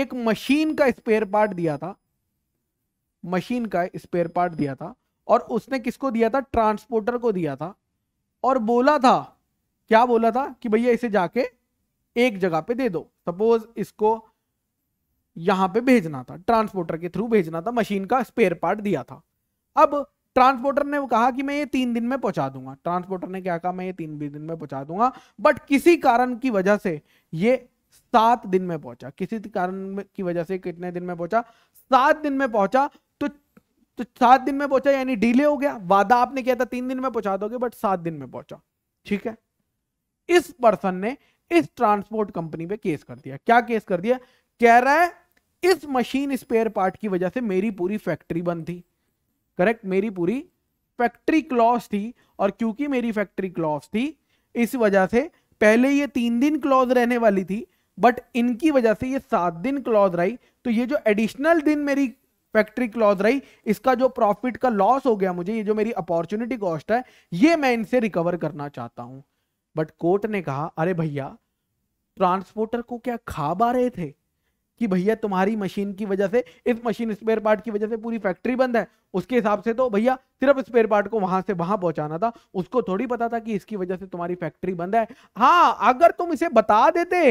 एक मशीन का स्पेयर पार्ट दिया था मशीन का स्पेयर पार्ट दिया था और उसने किसको दिया था ट्रांसपोर्टर को दिया था और बोला था क्या बोला था कि भैया इसे जाके एक जगह पे दे दो सपोज इसको यहां पे भेजना था ट्रांसपोर्टर के थ्रू भेजना था मशीन का स्पेयर पार्ट दिया था अब ट्रांसपोर्टर ने कहा कि मैं ये तीन दिन में पहुंचा दूंगा ट्रांसपोर्टर ने क्या कहा मैं ये तीन दिन में पहुंचा दूंगा बट किसी कारण की वजह से ये सात दिन में पहुंचा किसी कारण की वजह से कितने दिन में पहुंचा सात दिन में पहुंचा तो तो सात दिन में पहुंचा यानी डिले हो गया वादा आपने किया था तीन दिन में पहुंचा दोगे बट सात दिन में पहुंचा ठीक है इस पर्सन ने इस ट्रांसपोर्ट कंपनी पे केस कर दिया क्या केस कर दिया कह रहा है इस मशीन स्पेयर पार्ट की वजह से मेरी पूरी फैक्ट्री बंद थी करेक्ट मेरी पूरी फैक्ट्री क्लॉज थी और क्योंकि मेरी फैक्ट्री क्लॉज थी इस वजह से पहले ये तीन दिन क्लॉज रहने वाली थी बट इनकी वजह से ये सात दिन क्लॉज रही तो ये जो एडिशनल दिन मेरी फैक्ट्री क्लॉज रही इसका जो प्रॉफिट का लॉस हो गया मुझे ये जो मेरी अपॉर्चुनिटी कॉस्ट है ये मैं इनसे रिकवर करना चाहता हूं बट कोर्ट ने कहा अरे भैया ट्रांसपोर्टर को क्या खा पा रहे थे कि भैया तुम्हारी मशीन की वजह से इस मशीन स्पेयर पार्ट की वजह से पूरी फैक्ट्री बंद है उसके हिसाब से तो भैया सिर्फ स्पेयर पार्ट को वहां से वहां पहुंचाना था उसको थोड़ी पता था कि इसकी वजह से तुम्हारी फैक्ट्री बंद है हाँ अगर तुम इसे बता देते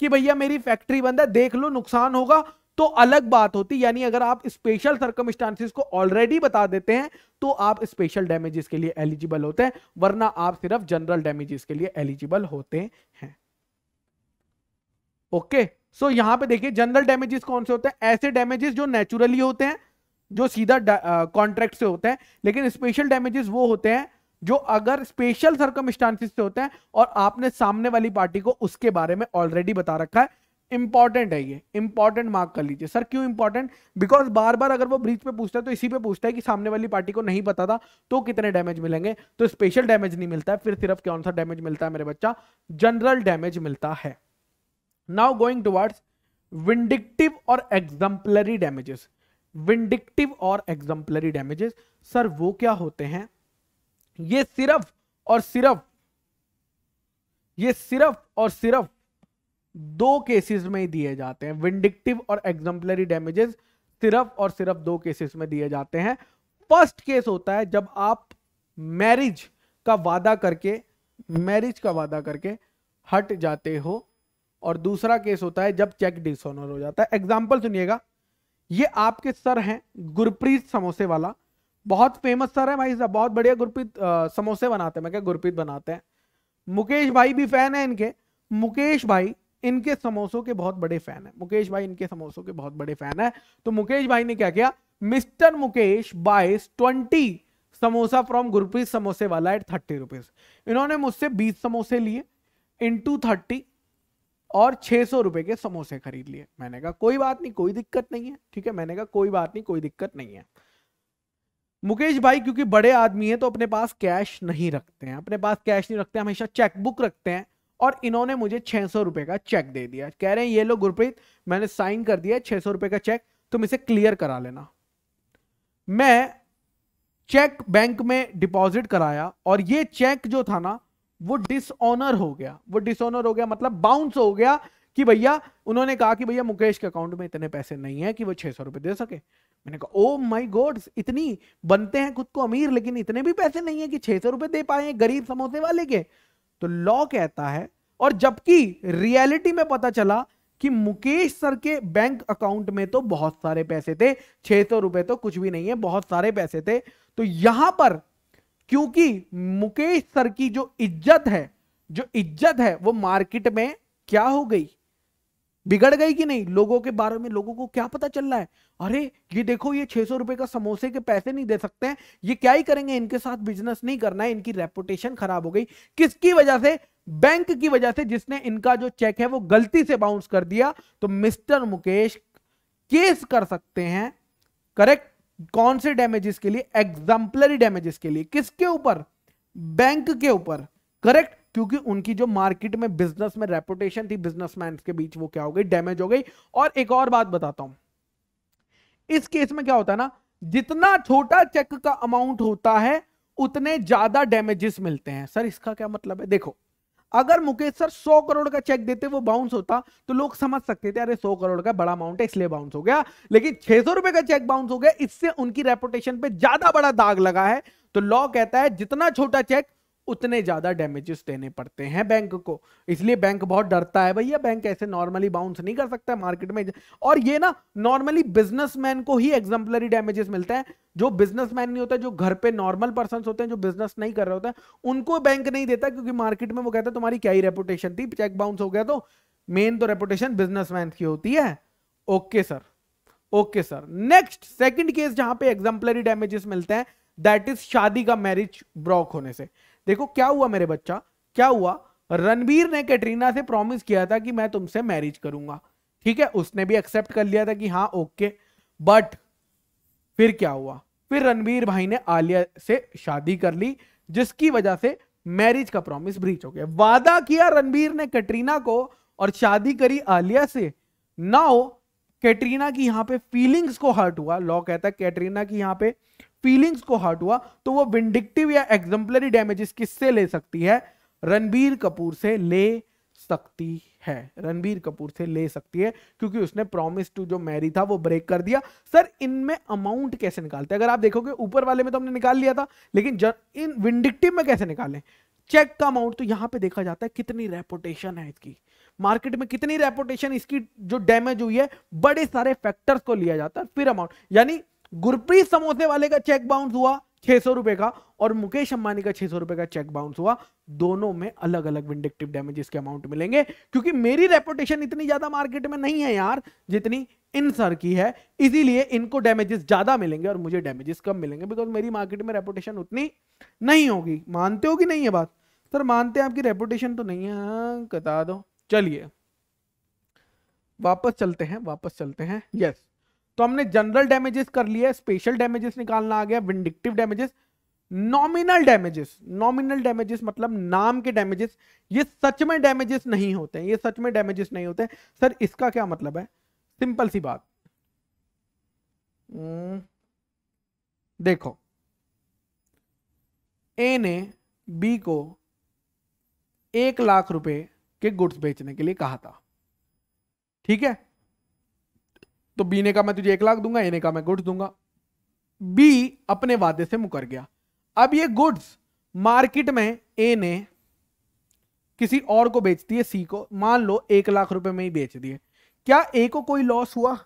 कि भैया मेरी फैक्ट्री बंद है देख लो नुकसान होगा तो अलग बात होती यानी अगर आप स्पेशल सर्कमस्टांसिस को ऑलरेडी बता देते हैं तो आप स्पेशल डैमेजेस के लिए एलिजिबल होते हैं वरना आप सिर्फ जनरल डैमेजेस के लिए एलिजिबल होते हैं ओके okay? सो so, यहां पे देखिए जनरल डैमेजेस कौन से होते हैं ऐसे डैमेजेस जो नेचुरली होते हैं जो सीधा कॉन्ट्रैक्ट से होते हैं लेकिन स्पेशल डैमेजेस वो होते हैं जो अगर स्पेशल सर्कमस्टांसिस से होते हैं और आपने सामने वाली पार्टी को उसके बारे में ऑलरेडी बता रखा है इंपॉर्टेंट है ये इंपॉर्टेंट मार्क कर लीजिए सर क्यों इंपॉर्टेंट बिकॉज बार बार अगर वो ब्रीच पे पूछता है तो इसी पे पूछता है कि सामने वाली पार्टी को नहीं पता था तो कितने डैमेज मिलेंगे तो स्पेशल डैमेज नहीं मिलता है फिर सिर्फ कौन सा डैमेज मिलता है मेरे बच्चा जनरल डैमेज मिलता है नाउ गोइंग टूवर्ड्स विंडिक्टिव और एग्जाम्पलरी डैमेजेस विंडिक्टिव और एग्जाम्पलरी डैमेजेस सर वो क्या होते हैं ये सिर्फ और सिर्फ ये सिर्फ और सिर्फ दो केसेस में ही दिए जाते हैं विंडिक्टिव और एग्जाम्पलरी डैमेजेस सिर्फ और सिर्फ दो केसेस में दिए जाते हैं फर्स्ट केस होता है जब आप मैरिज का वादा करके मैरिज का वादा करके हट जाते हो और दूसरा केस होता है जब चेक डिसऑनर हो जाता है एग्जाम्पल सुनिएगा ये आपके सर हैं गुरप्रीत समोसे वाला बहुत फेमस सर है भाई साहब बहुत बढ़िया गुरप्रीत समोसे बनाते हैं मैं क्या गुरप्रीत बनाते हैं मुकेश भाई भी फैन है इनके मुकेश भाई इनके समोसों के बहुत बड़े फैन है मुकेश भाई इनके समोसों के बहुत बड़े फैन है तो मुकेश भाई ने क्या किया मिस्टर मुकेश बाइस ट्वेंटी समोसा फ्रॉम गुरप्रीत समोसे वाला एट थर्टी रुपीज इन्होंने मुझसे बीस समोसे लिए इन टू थर्टी और छह सौ रुपए के समोसे खरीद लिए मैंने कहा कोई बात नहीं कोई दिक्कत नहीं है ठीक है मैंने कहा कोई बात नहीं कोई दिक्कत नहीं है मुकेश भाई क्योंकि बड़े आदमी है तो अपने पास कैश नहीं रखते हैं अपने पास कैश नहीं रखते हमेशा चेकबुक रखते हैं और इन्होंने मुझे छह सौ रुपये का चेक दे दिया कह रहे हैं ये लोग गुरप्रीत मैंने साइन कर दिया छह सौ रुपये का चेक तुम इसे क्लियर करा लेना मैं चेक बैंक में डिपॉजिट कराया और ये चेक जो था ना वो डिसऑनर हो गया वो डिसऑनर हो गया मतलब बाउंस हो गया कि भैया उन्होंने कहा कि भैया मुकेश के अकाउंट में इतने पैसे नहीं है कि वो छह सौ रुपए दे सके मैंने कहा ओ माई गॉड इतनी बनते हैं खुद को अमीर लेकिन इतने भी पैसे नहीं है कि छह सौ रुपए दे पाए गरीब समोसे वाले के तो लॉ कहता है और जबकि रियलिटी में पता चला कि मुकेश सर के बैंक अकाउंट में तो बहुत सारे पैसे थे छह सौ रुपए तो कुछ भी नहीं है बहुत सारे पैसे थे तो यहां पर क्योंकि मुकेश सर की जो इज्जत है जो इज्जत है वो मार्केट में क्या हो गई बिगड़ गई कि नहीं लोगों के बारे में लोगों को क्या पता चल रहा है अरे ये देखो ये छह सौ रुपए का समोसे के पैसे नहीं दे सकते हैं ये क्या ही करेंगे इनके साथ बिजनेस नहीं करना है इनकी रेपुटेशन खराब हो गई किसकी वजह से बैंक की वजह से जिसने इनका जो चेक है वो गलती से बाउंस कर दिया तो मिस्टर मुकेश केस कर सकते हैं करेक्ट कौन से डैमेजेस के लिए एग्जाम्पलरी डैमेजेस के लिए किसके ऊपर बैंक के ऊपर करेक्ट क्योंकि उनकी जो मार्केट में बिजनेस में रेपुटेशन थी बिजनेसमैन के बीच वो क्या हो गई डैमेज हो गई और एक और बात बताता हूं इस केस में क्या होता है ना जितना छोटा चेक का अमाउंट होता है उतने ज्यादा डैमेजेस मिलते हैं सर इसका क्या मतलब है देखो अगर मुकेश सर 100 करोड़ का चेक देते वो बाउंस होता तो लोग समझ सकते थे अरे 100 करोड़ का बड़ा अमाउंट है इसलिए बाउंस हो गया लेकिन 600 रुपए का चेक बाउंस हो गया इससे उनकी रेपुटेशन पे ज्यादा बड़ा दाग लगा है तो लॉ कहता है जितना छोटा चेक उतने ज़्यादा डैमेजेस देने पड़ते हैं बैंक को इसलिए बैंक बहुत डरता है भैया बैंक ऐसे नॉर्मली बाउंस नहीं कर सकता मार्केट में और ये ना नॉर्मली बिजनेसमैन को ही एग्जाम्पलरी डैमेजेस मिलते हैं जो बिजनेसमैन नहीं होता जो घर पे नॉर्मल पर्सन होते हैं जो बिजनेस नहीं कर रहे होते हैं उनको बैंक नहीं देता क्योंकि मार्केट में वो कहता है तुम्हारी क्या ही रेपुटेशन थी चेक बाउंस हो गया तो मेन तो रेपुटेशन बिजनेसमैन की होती है okay sir okay sir next second case जहां पे एग्जाम्पलरी डैमेजेस मिलते हैं दैट इज शादी का मैरिज ब्रॉक होने से देखो क्या हुआ मेरे बच्चा क्या हुआ रणबीर ने कैटरीना से प्रॉमिस किया था कि मैं तुमसे मैरिज करूंगा ठीक है उसने भी एक्सेप्ट कर लिया था कि हाँ ओके बट फिर क्या हुआ फिर रणबीर भाई ने आलिया से शादी कर ली जिसकी वजह से मैरिज का प्रॉमिस ब्रीच हो गया वादा किया रणबीर ने कैटरीना को और शादी करी आलिया से नाउ कैटरीना की यहां पे फीलिंग्स को हर्ट हुआ लॉ कहता है कैटरीना की यहां पे फीलिंग्स को हर्ट हुआ तो वो विंडिक्टिव या एग्जाम्पलरी डैमेजेस किससे ले सकती है रणबीर कपूर से ले सकती है रणबीर कपूर से ले सकती है क्योंकि उसने प्रॉमिस टू जो मैरी था वो ब्रेक कर दिया सर इनमें अमाउंट कैसे निकालते हैं अगर आप देखोगे ऊपर वाले में तो हमने निकाल लिया था लेकिन इन विंडिक्टिव में कैसे निकालें चेक का अमाउंट तो यहाँ पे देखा जाता है कितनी रेपुटेशन है इसकी मार्केट में कितनी रेपुटेशन इसकी जो डैमेज हुई है बड़े सारे फैक्टर्स को लिया जाता है फिर अमाउंट यानी गुरप्रीत समोसे वाले का चेक बाउंस हुआ छह सौ रुपए का और मुकेश अंबानी का छह सौ रुपए का चेक बाउंस हुआ दोनों में अलग अलग विंडिक्टिव डैमेजेस के अमाउंट मिलेंगे क्योंकि मेरी रेपुटेशन इतनी ज्यादा मार्केट में नहीं है यार जितनी इन सर की है इसीलिए इनको डैमेजेस ज्यादा मिलेंगे और मुझे डैमेजेस कम मिलेंगे बिकॉज मेरी मार्केट में रेपुटेशन उतनी नहीं होगी मानते हो कि नहीं है बात सर मानते हैं आपकी रेपुटेशन तो नहीं है बता हाँ, दो चलिए वापस चलते हैं वापस चलते हैं यस yes. तो हमने जनरल डैमेजेस कर लिया स्पेशल डैमेजेस निकालना आ गया vindictive damages nominal damages nominal damages मतलब नाम के डैमेजेस ये सच में डैमेजेस नहीं होते हैं ये सच में डैमेजेस नहीं होते सर इसका क्या मतलब है सिंपल सी बात हम्म, देखो ए ने बी को एक लाख रुपए के गुड्स बेचने के लिए कहा था ठीक है तो बी ने कहा मैं तुझे एक लाख दूंगा ए ने कहा मैं गुड्स दूंगा बी अपने वादे से मुकर गया अब ये गुड्स मार्केट में ए ने किसी और को बेचती है सी को मान लो एक लाख रुपए में ही बेच दिए क्या ए को कोई लॉस हुआ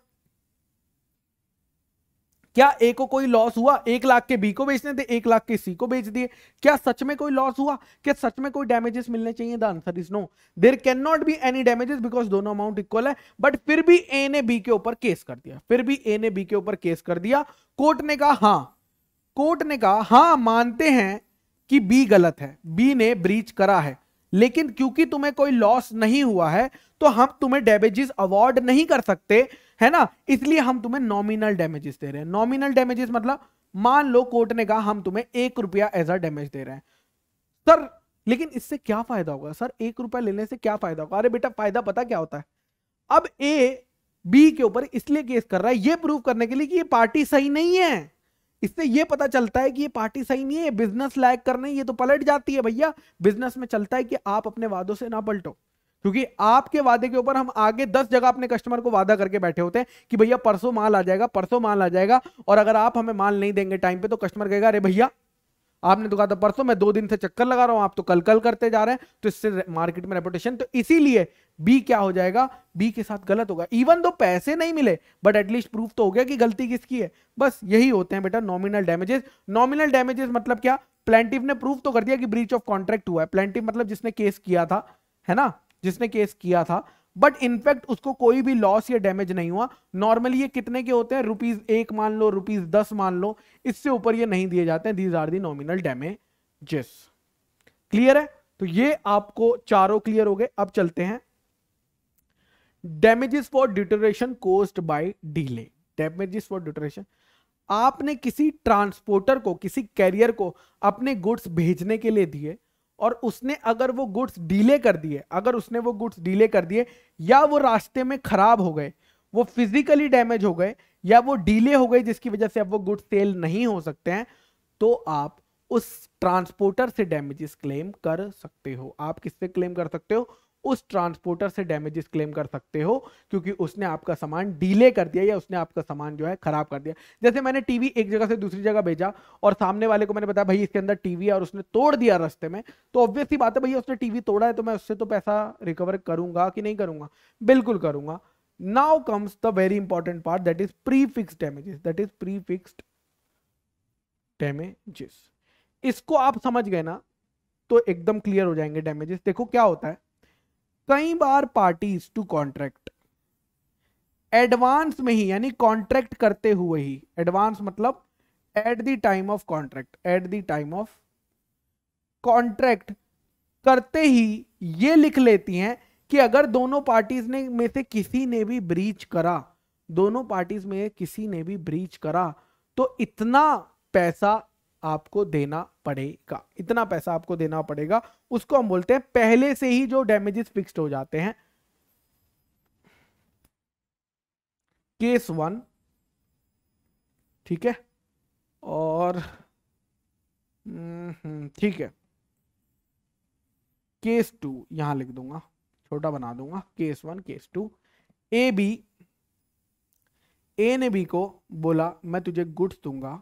क्या ए को कोई लॉस हुआ एक लाख के बी को बेचने थे एक लाख के सी को बेच दिए क्या सच में कोई लॉस हुआ क्या सच में कोई डैमेजेस मिलने चाहिए the answer is no there can not be any damages because दोनों अमाउंट इक्वल है बट फिर भी ए ने बी के ऊपर केस कर दिया फिर भी ए ने बी के ऊपर केस कर दिया कोर्ट ने कहा हाँ कोर्ट ने कहा हाँ मानते हैं कि बी गलत है बी ने ब्रीच करा है लेकिन क्योंकि तुम्हें कोई लॉस नहीं हुआ है तो हम तुम्हें डैमेजेस अवॉर्ड नहीं कर सकते है ना इसलिए हम तुम्हें नॉमिनल डैमेजेस दे रहे हैं नॉमिनल डैमेजेस मतलब मान लो कोर्ट ने कहा हम तुम्हें एक रुपया एज अ डैमेज दे रहे हैं सर लेकिन इससे क्या फायदा होगा सर एक रुपया लेने से क्या फायदा होगा अरे बेटा फायदा पता क्या होता है अब ए बी के ऊपर इसलिए केस कर रहा है ये प्रूव करने के लिए कि ये पार्टी सही नहीं है इससे ये पता चलता है कि ये पार्टी सही नहीं है बिजनेस लायक करने ये तो पलट जाती है भैया बिजनेस में चलता है कि आप अपने वादों से ना पलटो क्योंकि आपके वादे के ऊपर हम आगे दस जगह अपने कस्टमर को वादा करके बैठे होते हैं कि भैया परसों माल आ जाएगा परसों माल आ जाएगा और अगर आप हमें माल नहीं देंगे टाइम पे तो कस्टमर कहेगा अरे भैया आपने तो कहा था परसों मैं दो दिन से चक्कर लगा रहा हूं आप तो कल कल करते जा रहे हैं तो इससे मार्केट में रेपुटेशन तो इसीलिए बी क्या हो जाएगा बी के साथ गलत होगा इवन दो पैसे नहीं मिले बट एटलीस्ट प्रूफ तो हो गया कि गलती किसकी है बस यही होते हैं बेटा नॉमिनल डैमेजेस नॉमिनल डैमेजेस मतलब क्या प्लेंटिव ने प्रूफ तो कर दिया कि ब्रीच ऑफ कॉन्ट्रैक्ट हुआ है प्लेंटिव मतलब जिसने केस किया था है ना जिसने केस किया था बट इनफैक्ट उसको कोई भी लॉस या डैमेज नहीं हुआ नॉर्मली ये कितने के होते हैं रुपीज एक मान लो रुपीज दस मान लो इससे ऊपर ये नहीं दिए जाते हैं these are the nominal damages clear है तो ये आपको चारों क्लियर हो गए अब चलते हैं damages for deterioration caused by delay damages for deterioration आपने किसी ट्रांसपोर्टर को किसी कैरियर को अपने गुड्स भेजने के लिए दिए और उसने अगर वो गुड्स डीले कर दिए अगर उसने वो गुड्स डीले कर दिए या वो रास्ते में खराब हो गए वो फिजिकली डैमेज हो गए या वो डीले हो गए जिसकी वजह से अब वो गुड्स सेल नहीं हो सकते हैं तो आप उस ट्रांसपोर्टर से डैमेजेस क्लेम कर सकते हो आप किससे क्लेम कर सकते हो उस ट्रांसपोर्टर से डैमेजेस क्लेम कर सकते हो क्योंकि उसने आपका सामान डीले कर दिया या उसने आपका सामान जो है खराब कर दिया जैसे मैंने टीवी एक जगह से दूसरी जगह भेजा और सामने वाले को मैंने बताया भाई इसके अंदर टीवी है और उसने तोड़ दिया रास्ते में तो ऑब्वियसली बात है भैया उसने टीवी तोड़ा है तो मैं उससे तो पैसा रिकवर करूंगा कि नहीं करूंगा बिल्कुल करूंगा the very important part that is pre fix damages that is pre fix damages इसको आप समझ गए ना तो एकदम क्लियर हो जाएंगे डैमेजेस देखो क्या होता है कई बार पार्टीज टू कॉन्ट्रैक्ट एडवांस में ही यानी कॉन्ट्रैक्ट करते हुए ही एडवांस मतलब at the time of contract at the time of contract करते ही ये लिख लेती हैं कि अगर दोनों पार्टीज ने में से किसी ने भी ब्रीच करा दोनों पार्टीज में किसी ने भी ब्रीच करा तो इतना पैसा आपको देना पड़ेगा इतना पैसा आपको देना पड़ेगा उसको हम बोलते हैं पहले से ही जो डैमेजेस फिक्स्ड हो जाते हैं केस वन ठीक है और हम्म, ठीक है केस टू यहां लिख दूंगा छोटा बना दूंगा case one case two A B A ने बी को बोला मैं तुझे गुड्स दूंगा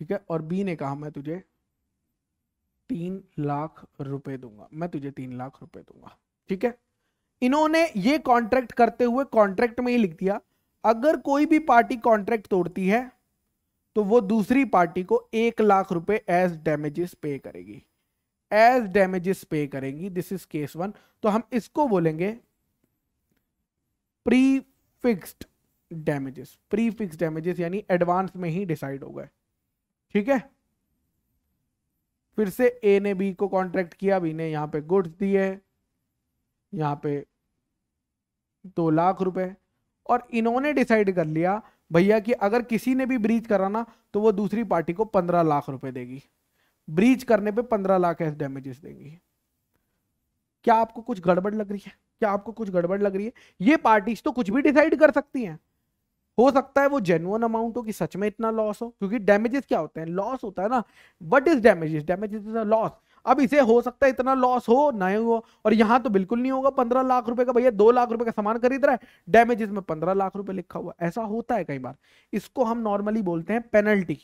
ठीक है और बी ने कहा मैं तुझे तीन लाख रुपए दूंगा मैं तुझे तीन लाख रुपए दूंगा ठीक है इन्होंने ये कॉन्ट्रैक्ट करते हुए कॉन्ट्रैक्ट में ही लिख दिया अगर कोई भी पार्टी कॉन्ट्रैक्ट तोड़ती है तो वो दूसरी पार्टी को एक लाख रुपए एज डैमेजेस पे करेगी एज डैमेजेस पे करेगी दिस इज केस वन तो हम इसको बोलेंगे pre fixed damages pre fix damages यानी एडवांस में ही डिसाइड हो गए ठीक है फिर से ए ने बी को कॉन्ट्रैक्ट किया बी ने यहाँ पे गुड्स दिए यहां पे दो लाख रुपए और इन्होंने डिसाइड कर लिया भैया कि अगर किसी ने भी ब्रीच करा ना तो वो दूसरी पार्टी को पंद्रह लाख रुपए देगी ब्रीच करने पे पंद्रह लाख एस डैमेजेस देंगी क्या आपको कुछ गड़बड़ लग रही है क्या आपको कुछ गड़बड़ लग रही है ये पार्टीज तो कुछ भी डिसाइड कर सकती हैं हो सकता है वो जेनुअन अमाउंट हो कि सच में इतना लॉस हो क्योंकि डैमेजेस क्या होते हैं लॉस होता है ना what is damages damages is a loss अब इसे हो सकता है इतना लॉस हो ना हो और यहां तो बिल्कुल नहीं होगा पंद्रह लाख रुपए का भैया दो लाख रुपए का सामान खरीद रहा है डैमेजेस में पंद्रह लाख रुपए लिखा हुआ ऐसा होता है कई बार इसको हम नॉर्मली बोलते हैं पेनल्टी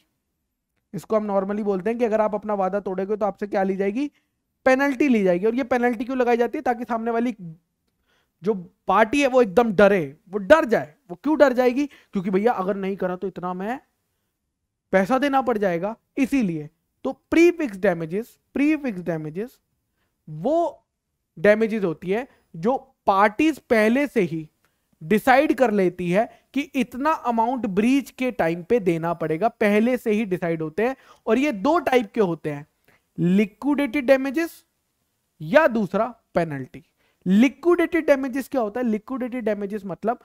इसको हम नॉर्मली बोलते हैं कि अगर आप अपना वादा तोड़ेगे तो आपसे क्या ली जाएगी पेनल्टी ली जाएगी और ये पेनल्टी क्यों लगाई जाती है ताकि सामने वाली जो पार्टी है वो एकदम डरे वो डर जाए वो क्यों डर जाएगी क्योंकि भैया अगर नहीं करा तो इतना मैं पैसा देना पड़ जाएगा इसीलिए तो pre fix damages pre fix damages वो डैमेजेस होती है जो पार्टीज पहले से ही डिसाइड कर लेती है कि इतना अमाउंट ब्रीच के टाइम पे देना पड़ेगा पहले से ही डिसाइड होते हैं और ये दो टाइप के होते हैं लिक्विडेटेड डैमेजेस या दूसरा पेनल्टी लिक्विडेटेड डैमेजेस क्या होता है लिक्विडेटेड डैमेजेस मतलब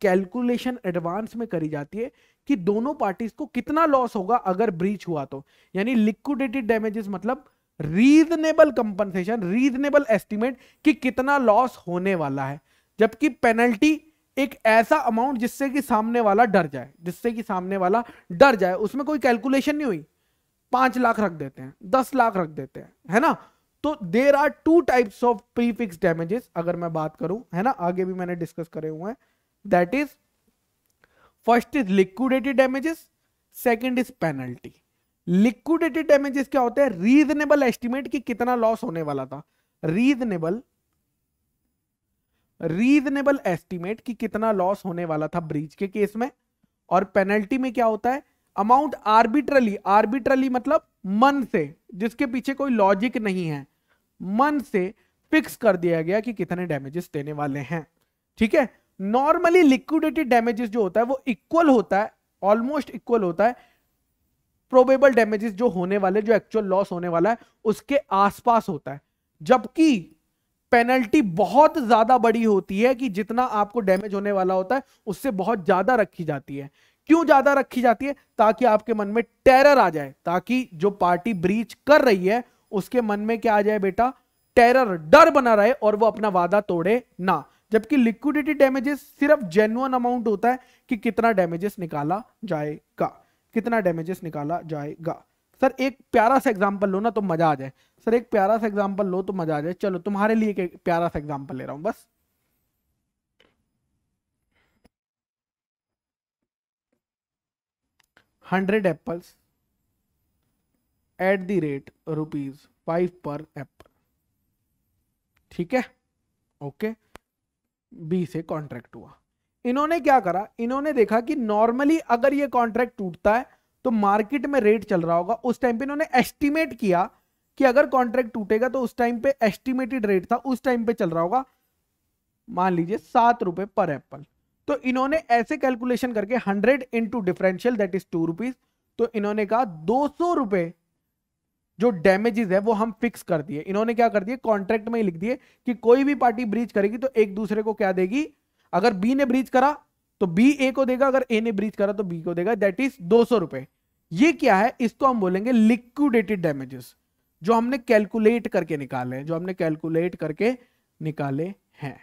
कैलकुलेशन एडवांस में करी जाती है कि दोनों पार्टीज को कितना लॉस होगा अगर ब्रीच हुआ तो यानी लिक्विडिटी डैमेजेस मतलब रीजनेबल कंपनसेशन रीजनेबल एस्टिमेट कि कितना लॉस होने वाला है जबकि पेनल्टी एक ऐसा अमाउंट जिससे कि सामने वाला डर जाए जिससे कि सामने वाला डर जाए उसमें कोई कैलकुलेशन नहीं हुई पांच लाख रख देते हैं दस लाख रख देते हैं है ना तो there are two types of prefix damages अगर मैं बात करूं है ना आगे भी मैंने डिस्कस करे हुए हैं that is first is liquidated damages second is penalty liquidated damages क्या होते हैं रीजनेबल एस्टिमेट कि कितना लॉस होने वाला था रीजनेबल रीजनेबल एस्टिमेट कि कितना लॉस होने वाला था ब्रीच के केस में और पेनल्टी में क्या होता है अमाउंट आर्बिट्रली आर्बिट्रली मतलब मन से जिसके पीछे कोई लॉजिक नहीं है मन से फिक्स कर दिया गया कि कितने डैमेजेस देने वाले हैं ठीक है नॉर्मली लिक्विडिटी डैमेजेस जो होता है वो इक्वल होता है ऑलमोस्ट इक्वल होता है प्रोबेबल डैमेजेस जो होने वाले जो एक्चुअल लॉस होने वाला है उसके आसपास होता है जबकि पेनल्टी बहुत ज्यादा बड़ी होती है कि जितना आपको डैमेज होने वाला होता है उससे बहुत ज्यादा रखी जाती है क्यों ज्यादा रखी जाती है ताकि आपके मन में टेरर आ जाए ताकि जो पार्टी ब्रीच कर रही है उसके मन में क्या आ जाए बेटा टेरर डर बना रहे और वो अपना वादा तोड़े ना जबकि लिक्विडिटी डैमेजेस सिर्फ जेन्युअन अमाउंट होता है कि कितना डैमेजेस निकाला जाएगा कितना डैमेजेस निकाला जाएगा सर एक प्यारा सा एग्जाम्पल लो ना तो मजा आ जाए सर एक प्यारा सा एग्जांपल लो तो मजा आ जाए चलो तुम्हारे लिए एक प्यारा सा एग्जाम्पल ले रहा हूं बस hundred apples at the rate rupees five per apple ठीक है ओके okay. बी से कॉन्ट्रैक्ट हुआ इन्होंने क्या करा इन्होंने देखा कि नॉर्मली अगर ये कॉन्ट्रैक्ट टूटता है तो मार्केट में रेट चल रहा होगा उस टाइम पे इन्होंने एस्टिमेट किया कि अगर कॉन्ट्रैक्ट टूटेगा तो उस टाइम पे एस्टिमेटेड रेट था उस टाइम पे चल रहा होगा मान लीजिए सात रुपए पर एप्पल तो इन्होंने ऐसे कैलकुलेशन करके hundred into differential that is two rupees तो इन्होंने कहा दो सौ रुपए जो डैमेजेस है वो हम फिक्स कर दिए इन्होंने क्या कर दिया कॉन्ट्रैक्ट में ही लिख दिए कि कोई भी पार्टी ब्रीच करेगी तो एक दूसरे को क्या देगी अगर बी ने ब्रीच करा तो बी ए को देगा अगर ए ने ब्रीच करा तो बी को देगा दैट इज दो सौ रुपए ये क्या है इसको हम बोलेंगे लिक्विडेटेड डैमेजेस जो हमने कैलकुलेट करके निकाले हैं जो हमने कैलकुलेट करके निकाले हैं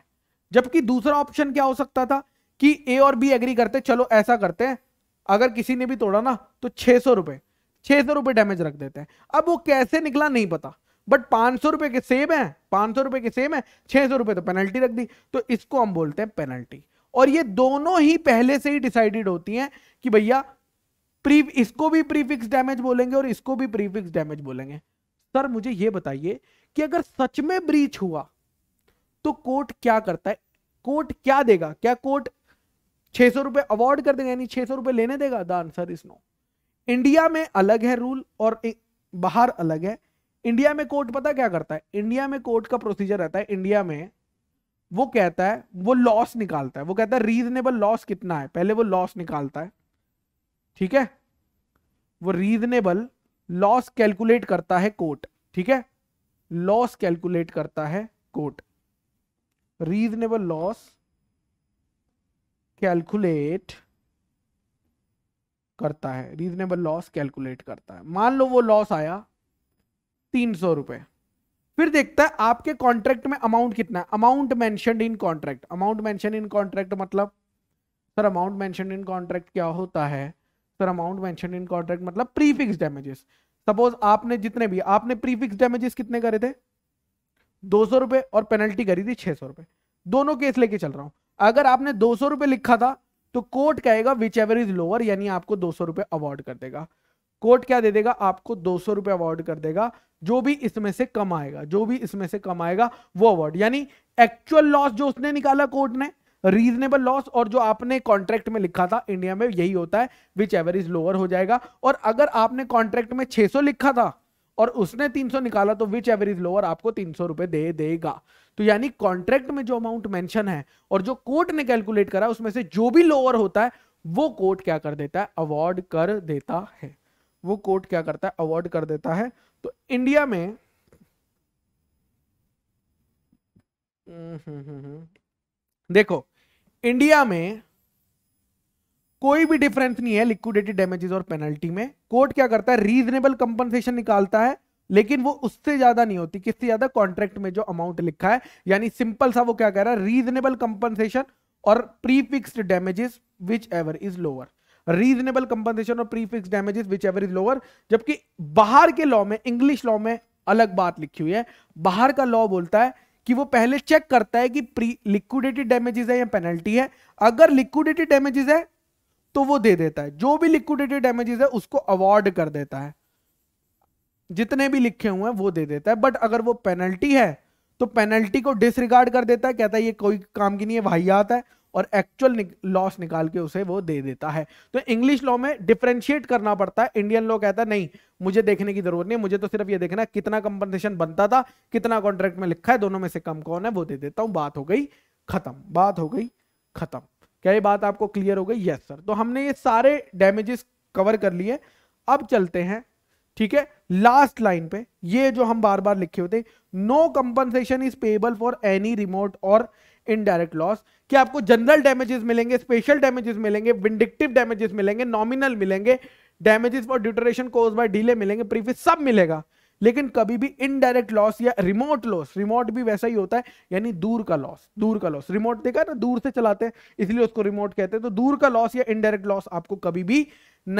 जबकि दूसरा ऑप्शन क्या हो सकता था कि ए और बी एग्री करते चलो ऐसा करते हैं अगर किसी ने भी तोड़ा ना तो छह सौ रुपए छे सौ रुपए डैमेज रख देते हैं अब वो कैसे निकला नहीं पता बट पांच सौ रुपए के सेम है पांच सौ रुपए के सेम है छह सौ रुपए तो पेनल्टी रख दी तो इसको हम बोलते हैं पेनल्टी और ये दोनों ही पहले से ही डिसाइडेड होती हैं कि भैया प्री इसको भी प्रीफिक्स डैमेज बोलेंगे और इसको भी प्रीफिक्स डैमेज बोलेंगे सर मुझे ये बताइए कि अगर सच में ब्रीच हुआ तो कोर्ट क्या करता है कोर्ट क्या देगा क्या कोर्ट छह सौ रुपए अवॉर्ड कर देगा यानी छह सौ रुपए लेने देगा the answer is no India में अलग है रूल और बाहर अलग है इंडिया में कोर्ट पता क्या करता है इंडिया में कोर्ट का प्रोसीजर रहता है इंडिया में वो कहता है वो लॉस निकालता है वो कहता है रीजनेबल लॉस कितना है पहले वो लॉस निकालता है ठीक है वो रीजनेबल लॉस कैलकुलेट करता है कोर्ट ठीक है लॉस कैलकुलेट करता है कोर्ट रीजनेबल लॉस कैलकुलेट करता है रीजनेबल लॉस कैलकुलेट करता है मान लो वो लॉस आया तीन सौ रुपए फिर देखता है आपके कॉन्ट्रैक्ट में अमाउंट कितना है amount mention in contract amount mention in contract मतलब sir amount mention in contract क्या होता है sir amount mention in contract मतलब प्रीफिक्स डैमेजेस सपोज आपने जितने भी आपने प्रीफिक्स डैमेजेस कितने करे थे दो सौ रुपए और पेनल्टी करी थी छह सौ रुपए दोनों केस लेके चल रहा हूं अगर आपने दो सौ रुपए लिखा था तो कोर्ट कहेगा विच एवर इज लोअर यानी आपको दो सौ रुपए अवार्ड कर देगा कोर्ट क्या दे देगा आपको दो सौ रुपए अवार्ड कर देगा जो भी इसमें से कम आएगा जो भी इसमें से कम आएगा वो अवार्ड यानी एक्चुअल लॉस जो उसने निकाला कोर्ट ने रीजनेबल लॉस और जो आपने कॉन्ट्रैक्ट में लिखा था इंडिया में यही होता है विच एवर इज लोअर हो जाएगा और अगर आपने कॉन्ट्रैक्ट में 600 लिखा था और उसने 300 निकाला तो विच एवर इज लोअर आपको तीन सौ रुपए दे देगा तो यानी कॉन्ट्रैक्ट में जो अमाउंट मेंशन है और जो कोर्ट ने कैलकुलेट करा उसमें से जो भी लोअर होता है वो कोर्ट क्या कर देता है अवार्ड कर देता है वो कोर्ट क्या करता है अवार्ड कर देता है तो इंडिया में देखो इंडिया में कोई भी डिफरेंस नहीं है लिक्विडिटी डैमेजेस और पेनल्टी में कोर्ट क्या करता है रीजनेबल कंपनसेशन निकालता है लेकिन वो उससे ज्यादा नहीं होती किससे ज्यादा कॉन्ट्रैक्ट में जो अमाउंट लिखा है यानी सिंपल सा वो क्या कह रहा है रीजनेबल कंपनसेशन और prefix damages whichever is lower reasonable compensation और prefix damages whichever is lower जबकि बाहर के लॉ में इंग्लिश लॉ में अलग बात लिखी हुई है बाहर का लॉ बोलता है कि वो पहले चेक करता है कि प्री डैमेजेस है या पेनल्टी है अगर लिक्विडिटी डैमेजेस है तो वो दे देता है जो भी लिक्विडिटी डैमेजेस है उसको अवॉर्ड कर देता है जितने भी लिखे हुए हैं वो दे देता है बट अगर वो पेनल्टी है तो पेनल्टी को डिसरिगार्ड कर देता है कहता है ये कोई काम की नहीं है वाहियात है और एक्चुअल निक, लॉस निकाल के उसे वो दे देता है तो इंग्लिश लॉ में डिफ्रेंशिएट करना पड़ता है इंडियन लॉ कहता है नहीं मुझे देखने की जरूरत नहीं मुझे तो सिर्फ ये देखना है कितना कंपनसेशन बनता था कितना कॉन्ट्रैक्ट में लिखा है दोनों में से कम कौन है वो दे देता हूँ बात हो गई खत्म बात हो गई खत्म क्या ये बात आपको क्लियर हो गई यस सर तो हमने ये सारे डैमेजेस कवर कर लिए अब चलते हैं ठीक है लास्ट लाइन पे ये जो हम बार बार लिखे होते no compensation is payable for any remote और इनडायरेक्ट लॉस कि आपको जनरल डैमेजेस मिलेंगे स्पेशल डैमेजेस मिलेंगे विंडिक्टिव डैमेजेस मिलेंगे नॉमिनल मिलेंगे damages for deterioration caused by delay मिलेंगे प्रीफिस सब मिलेगा लेकिन कभी भी इनडायरेक्ट लॉस या रिमोट लॉस रिमोट भी वैसा ही होता है यानी दूर का लॉस दूर का लॉस रिमोट देखा ना दूर से चलाते हैं इसलिए उसको रिमोट कहते हैं तो दूर का लॉस या इनडायरेक्ट लॉस आपको कभी भी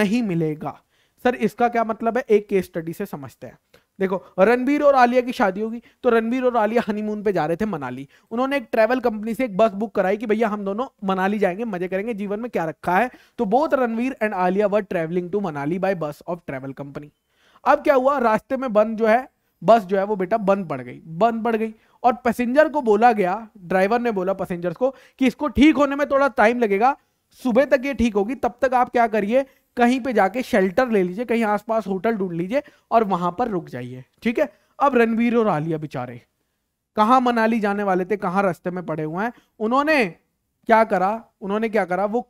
नहीं मिलेगा सर इसका क्या मतलब है एक केस स्टडी से समझते हैं देखो रणबीर और आलिया की शादी होगी तो रणबीर और आलिया हनीमून पे जा रहे थे मनाली उन्होंने एक ट्रैवल कंपनी से एक बस बुक कराई कि भैया हम दोनों मनाली जाएंगे मजे करेंगे जीवन में क्या रखा है तो both Ranveer and Alia were travelling to Manali by bus of travel company अब क्या हुआ रास्ते में बंद जो है बस जो है वो बेटा बंद पड़ गई बंद पड़ गई और पैसेंजर को बोला गया ड्राइवर ने बोला पैसेंजर्स को कि इसको ठीक होने में थोड़ा टाइम लगेगा सुबह तक ये ठीक होगी तब तक आप क्या करिए कहीं पे जाके शेल्टर ले लीजिए कहीं आसपास होटल ढूंढ लीजिए और वहां पर रुक जाइए ठीक है अब रणवीर और आलिया बेचारे कहाँ मनाली जाने वाले थे कहाँ रास्ते में पड़े हुए हैं उन्होंने क्या करा उन्होंने क्या करा वो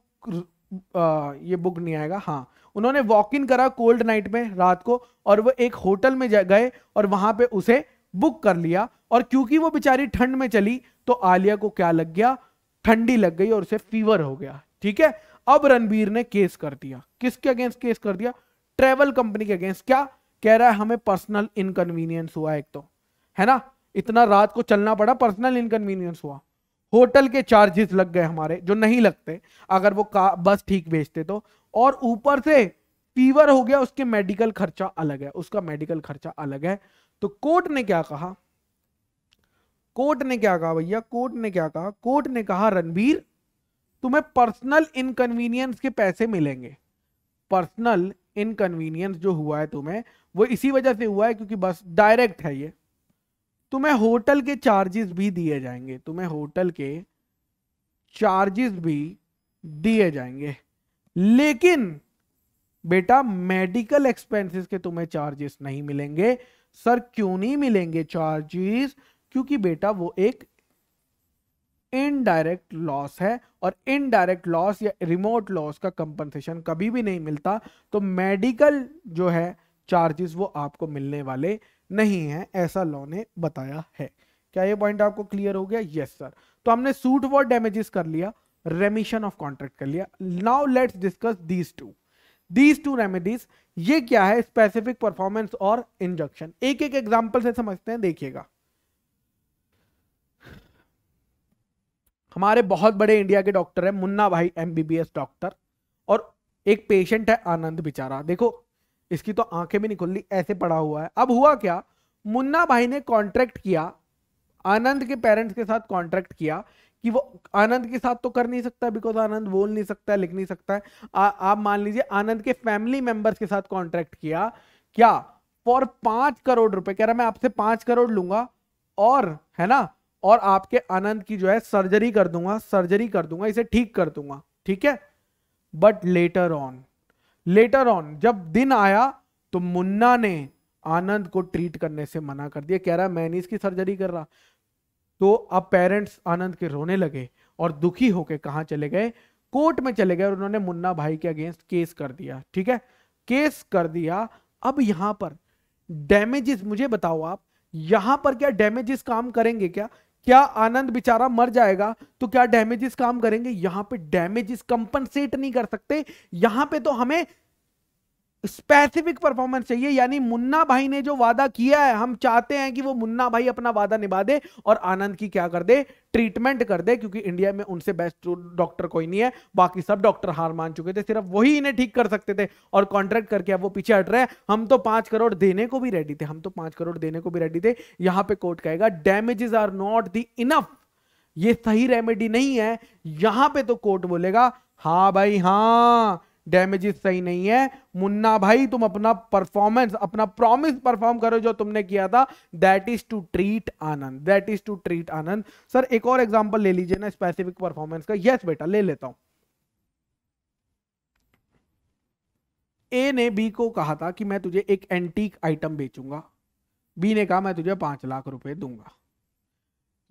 आ, ये बुक नहीं आएगा हाँ उन्होंने वॉक इन करा कोल्ड नाइट में रात को और वो एक होटल में गए और वहां पे उसे बुक कर लिया और क्योंकि वो बेचारी ठंड में चली तो आलिया को क्या लग गया ठंडी लग गई और उसे फीवर हो गया ठीक है अब रणबीर ने केस कर दिया किसके अगेंस्ट केस कर दिया ट्रेवल कंपनी के अगेंस्ट क्या कह रहा है हमें पर्सनल इनकन्वीनियंस हुआ एक तो है ना इतना रात को चलना पड़ा पर्सनल इनकन्वीनियंस हुआ होटल के चार्जेस लग गए हमारे जो नहीं लगते अगर वो का बस ठीक भेजते तो और ऊपर से फीवर हो गया उसके मेडिकल खर्चा अलग है उसका मेडिकल खर्चा अलग है तो कोर्ट ने क्या कहा कोर्ट ने क्या कहा भैया कोर्ट ने क्या कहा कोर्ट ने कहा रणबीर तुम्हें पर्सनल इनकन्वीनियंस के पैसे मिलेंगे पर्सनल इनकन्वीनियंस जो हुआ है तुम्हें वो इसी वजह से हुआ है क्योंकि बस डायरेक्ट है ये तुम्हें होटल के चार्जेस भी दिए जाएंगे तुम्हें होटल के चार्जेस भी दिए जाएंगे लेकिन बेटा मेडिकल एक्सपेंसेस के तुम्हें चार्जेस नहीं मिलेंगे सर क्यों नहीं मिलेंगे चार्जेस क्योंकि बेटा वो एक इनडायरेक्ट लॉस है और इनडायरेक्ट लॉस या रिमोट लॉस का कंपनसेशन कभी भी नहीं मिलता तो मेडिकल जो है चार्जेस वो आपको मिलने वाले नहीं है ऐसा लॉ ने बताया है क्या ये पॉइंट आपको क्लियर हो गया यस सर तो हमने सूट वॉर डैमेजेस कर लिया रेमिशन ऑफ कॉन्ट्रैक्ट कर लिया now let's discuss these two these two remedies ये क्या है स्पेसिफिक परफॉर्मेंस और इंजेक्शन एक एक एग्जाम्पल से समझते हैं देखिएगा हमारे बहुत बड़े इंडिया के डॉक्टर हैं मुन्ना भाई एमबीबीएस डॉक्टर और एक पेशेंट है आनंद बेचारा देखो इसकी तो आंखें भी नहीं खुल रही ऐसे पड़ा हुआ है अब हुआ क्या मुन्ना भाई ने कॉन्ट्रैक्ट किया आनंद के पेरेंट्स के साथ कॉन्ट्रैक्ट किया कि वो आनंद के साथ तो कर नहीं सकता बिकॉज आनंद बोल नहीं सकता लिख नहीं सकता है आ, आप मान लीजिए आनंद के फैमिली मेंबर्स के साथ कॉन्ट्रैक्ट किया क्या फॉर पांच करोड़ रुपए कह रहा मैं आपसे पांच करोड़ लूंगा और है ना और आपके आनंद की जो है सर्जरी कर दूंगा सर्जरी कर दूंगा इसे ठीक कर दूंगा ठीक है but later on later on जब दिन आया तो मुन्ना ने आनंद को ट्रीट करने से मना कर दिया कह रहा मैं नहीं इसकी सर्जरी कर रहा तो अब पेरेंट्स आनंद के रोने लगे और दुखी होके कहा चले गए कोर्ट में चले गए और उन्होंने मुन्ना भाई के अगेंस्ट केस कर दिया ठीक है केस कर दिया अब यहां पर डैमेजेस मुझे बताओ आप यहां पर क्या डैमेजेस काम करेंगे क्या क्या आनंद बेचारा मर जाएगा तो क्या डैमेजेस काम करेंगे यहां पे डैमेजेस कंपनसेट नहीं कर सकते यहां पे तो हमें स्पेसिफिक परफॉर्मेंस चाहिए यानी मुन्ना भाई ने जो वादा किया है हम चाहते हैं कि वो मुन्ना भाई अपना वादा निभा दे और आनंद की क्या कर दे ट्रीटमेंट कर दे क्योंकि इंडिया में उनसे बेस्ट डॉक्टर कोई नहीं है बाकी सब डॉक्टर हार मान चुके थे सिर्फ वही इन्हें ठीक कर सकते थे और कॉन्ट्रैक्ट करके अब वो पीछे हट रहे हैं हम तो पांच करोड़ देने को भी रेडी थे हम तो पांच करोड़ देने को भी रेडी थे यहां पर कोर्ट कहेगा damages are not the enough ये सही रेमेडी नहीं है यहां पर तो कोर्ट बोलेगा हाँ भाई हाँ डैमेजेस सही नहीं है मुन्ना भाई तुम अपना परफॉर्मेंस अपना प्रॉमिस परफॉर्म करो जो तुमने किया था that is to treat Anand that is to treat Anand sir एक और एग्जांपल ले लीजिए ना स्पेसिफिक परफॉर्मेंस का यस बेटा ले लेता हूं ए ने बी को कहा था कि मैं तुझे एक एंटीक आइटम बेचूंगा बी ने कहा मैं तुझे पांच लाख रुपए दूंगा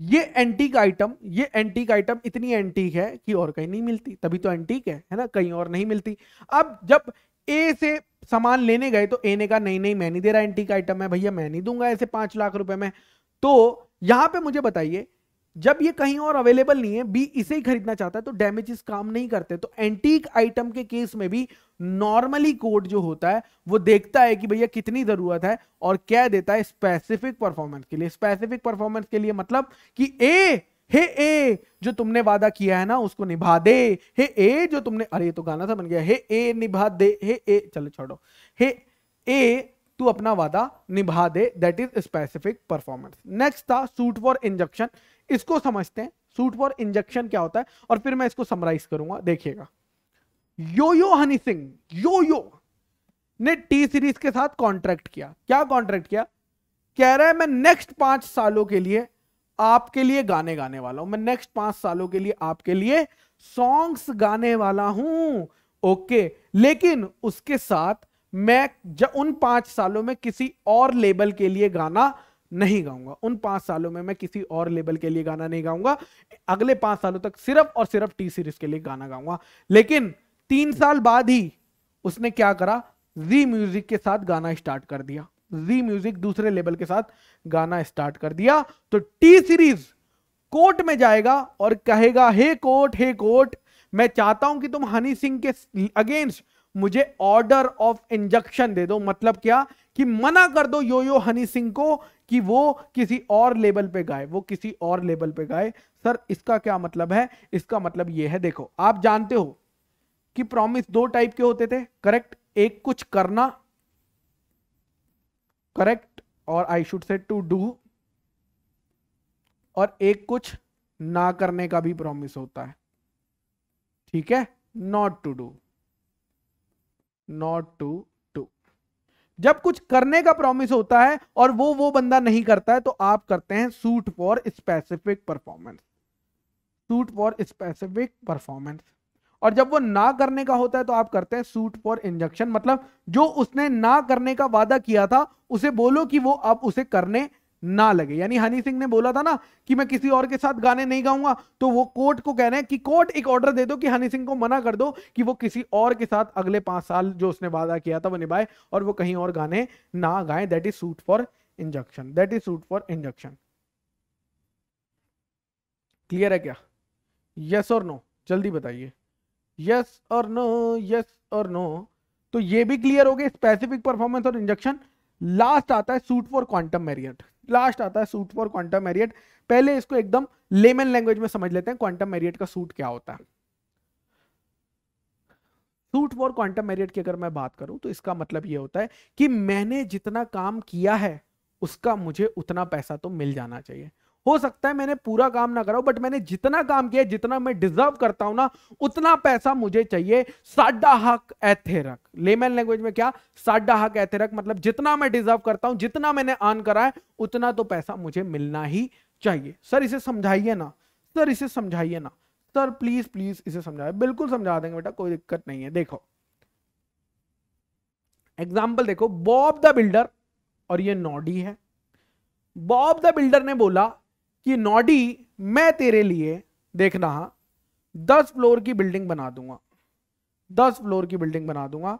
ये एंटीक आइटम ये एंटीक आइटम इतनी एंटीक है कि और कहीं नहीं मिलती तभी तो एंटीक है है ना कहीं और नहीं मिलती अब जब ए से सामान लेने गए तो ए ने कहा नहीं नहीं मैं नहीं दे रहा एंटीक आइटम है भैया मैं नहीं दूंगा ऐसे पांच लाख रुपए में तो यहां पे मुझे बताइए जब ये कहीं और अवेलेबल नहीं है बी इसे ही खरीदना चाहता है तो डैमेजेस काम नहीं करते तो एंटीक आइटम के केस में भी नॉर्मली कोर्ट जो होता है वो देखता है कि भैया कितनी जरूरत है और क्या देता है स्पेसिफिक परफॉर्मेंस के लिए स्पेसिफिक परफॉर्मेंस के लिए मतलब कि ए हे ए जो तुमने वादा किया है ना उसको निभा दे हे ए जो तुमने अरे तो गाना था बन गया हे ए निभा दे हे ए चलो छोड़ो हे ए तू अपना वादा निभा दे that is specific performance next था सूट फॉर इंजेक्शन इसको समझते हैं सूट फॉर इंजेक्शन क्या होता है और फिर मैं इसको समराइज करूंगा देखिएगा यो यो हनी सिंह यो यो ने टी सीरीज के साथ कॉन्ट्रैक्ट किया क्या कॉन्ट्रैक्ट किया कह रहा है मैं नेक्स्ट पांच सालों के लिए आपके लिए गाने गाने वाला हूं मैं नेक्स्ट पांच सालों के लिए आपके लिए सॉन्ग्स गाने वाला हूं ओके लेकिन उसके साथ मैं उन पांच सालों में किसी और लेबल के लिए गाना नहीं गाऊंगा उन पांच सालों में मैं किसी और लेबल के लिए गाना नहीं गाऊंगा अगले पांच सालों तक सिर्फ और सिर्फ टी सीरीज के लिए गाना गाऊंगा लेकिन तीन साल बाद ही उसने क्या करा जी म्यूजिक के साथ गाना स्टार्ट कर दिया जी म्यूजिक दूसरे लेबल के साथ गाना स्टार्ट कर दिया तो टी सीरीज कोर्ट में जाएगा और कहेगा हे कोर्ट हे कोर्ट मैं चाहता हूं कि तुम हनी सिंह के अगेंस्ट मुझे ऑर्डर ऑफ इंजेक्शन दे दो मतलब क्या कि मना कर दो यो यो हनी सिंह को कि वो किसी और लेवल पे गाए वो किसी और लेवल पे गाए सर इसका क्या मतलब है इसका मतलब ये है देखो आप जानते हो कि प्रॉमिस दो टाइप के होते थे करेक्ट एक कुछ करना करेक्ट और I should say to do और एक कुछ ना करने का भी प्रॉमिस होता है ठीक है not to do not to to जब कुछ करने का प्रॉमिस होता है और वो वो बंदा नहीं करता है तो आप करते हैं suit for specific performance suit for specific performance और जब वो ना करने का होता है तो आप करते हैं सूट फॉर इंजेक्शन मतलब जो उसने ना करने का वादा किया था उसे बोलो कि वो आप उसे करने ना लगे यानी हनी सिंह ने बोला था ना कि मैं किसी और के साथ गाने नहीं गाऊंगा तो वो कोर्ट को कह रहे हैं कि कोर्ट एक ऑर्डर दे दो कि हनी सिंह को मना कर दो कि वो किसी और के साथ अगले पांच साल जो उसने वादा किया था वो निभाए और वो कहीं और गाने ना गाएं that is suit for injunction that is suit for injunction clear है क्या यस और नो जल्दी बताइए यस और नो यस और नो तो ये भी क्लियर हो गए स्पेसिफिक परफॉर्मेंस और इंजेक्शन लास्ट आता है suit for quantum meruit last आता है सूट फॉर क्वांटम मैरियट पहले इसको एकदम लेमन लैंग्वेज में समझ लेते हैं क्वांटम मैरियट का सूट क्या होता है सूट फॉर क्वांटम मैरियट की अगर मैं बात करूं तो इसका मतलब यह होता है कि मैंने जितना काम किया है उसका मुझे उतना पैसा तो मिल जाना चाहिए हो सकता है मैंने पूरा काम ना करा बट मैंने जितना काम किया जितना मैं डिजर्व करता हूं ना उतना पैसा मुझे चाहिए साडा हक एथेरक लेमन लैंग्वेज में क्या साडा हक एथेरक मतलब जितना मैं डिजर्व करता हूं जितना मैंने आन करा है उतना तो पैसा मुझे मिलना ही चाहिए सर इसे समझाइए ना सर इसे समझाइए ना सर प्लीज प्लीज इसे समझाए बिल्कुल समझा देंगे बेटा कोई दिक्कत नहीं है देखो एग्जाम्पल देखो बॉब द बिल्डर और ये नॉडी है बॉब द बिल्डर ने बोला कि नॉडी मैं तेरे लिए देखना दस फ्लोर की बिल्डिंग बना दूंगा दस फ्लोर की बिल्डिंग बना दूंगा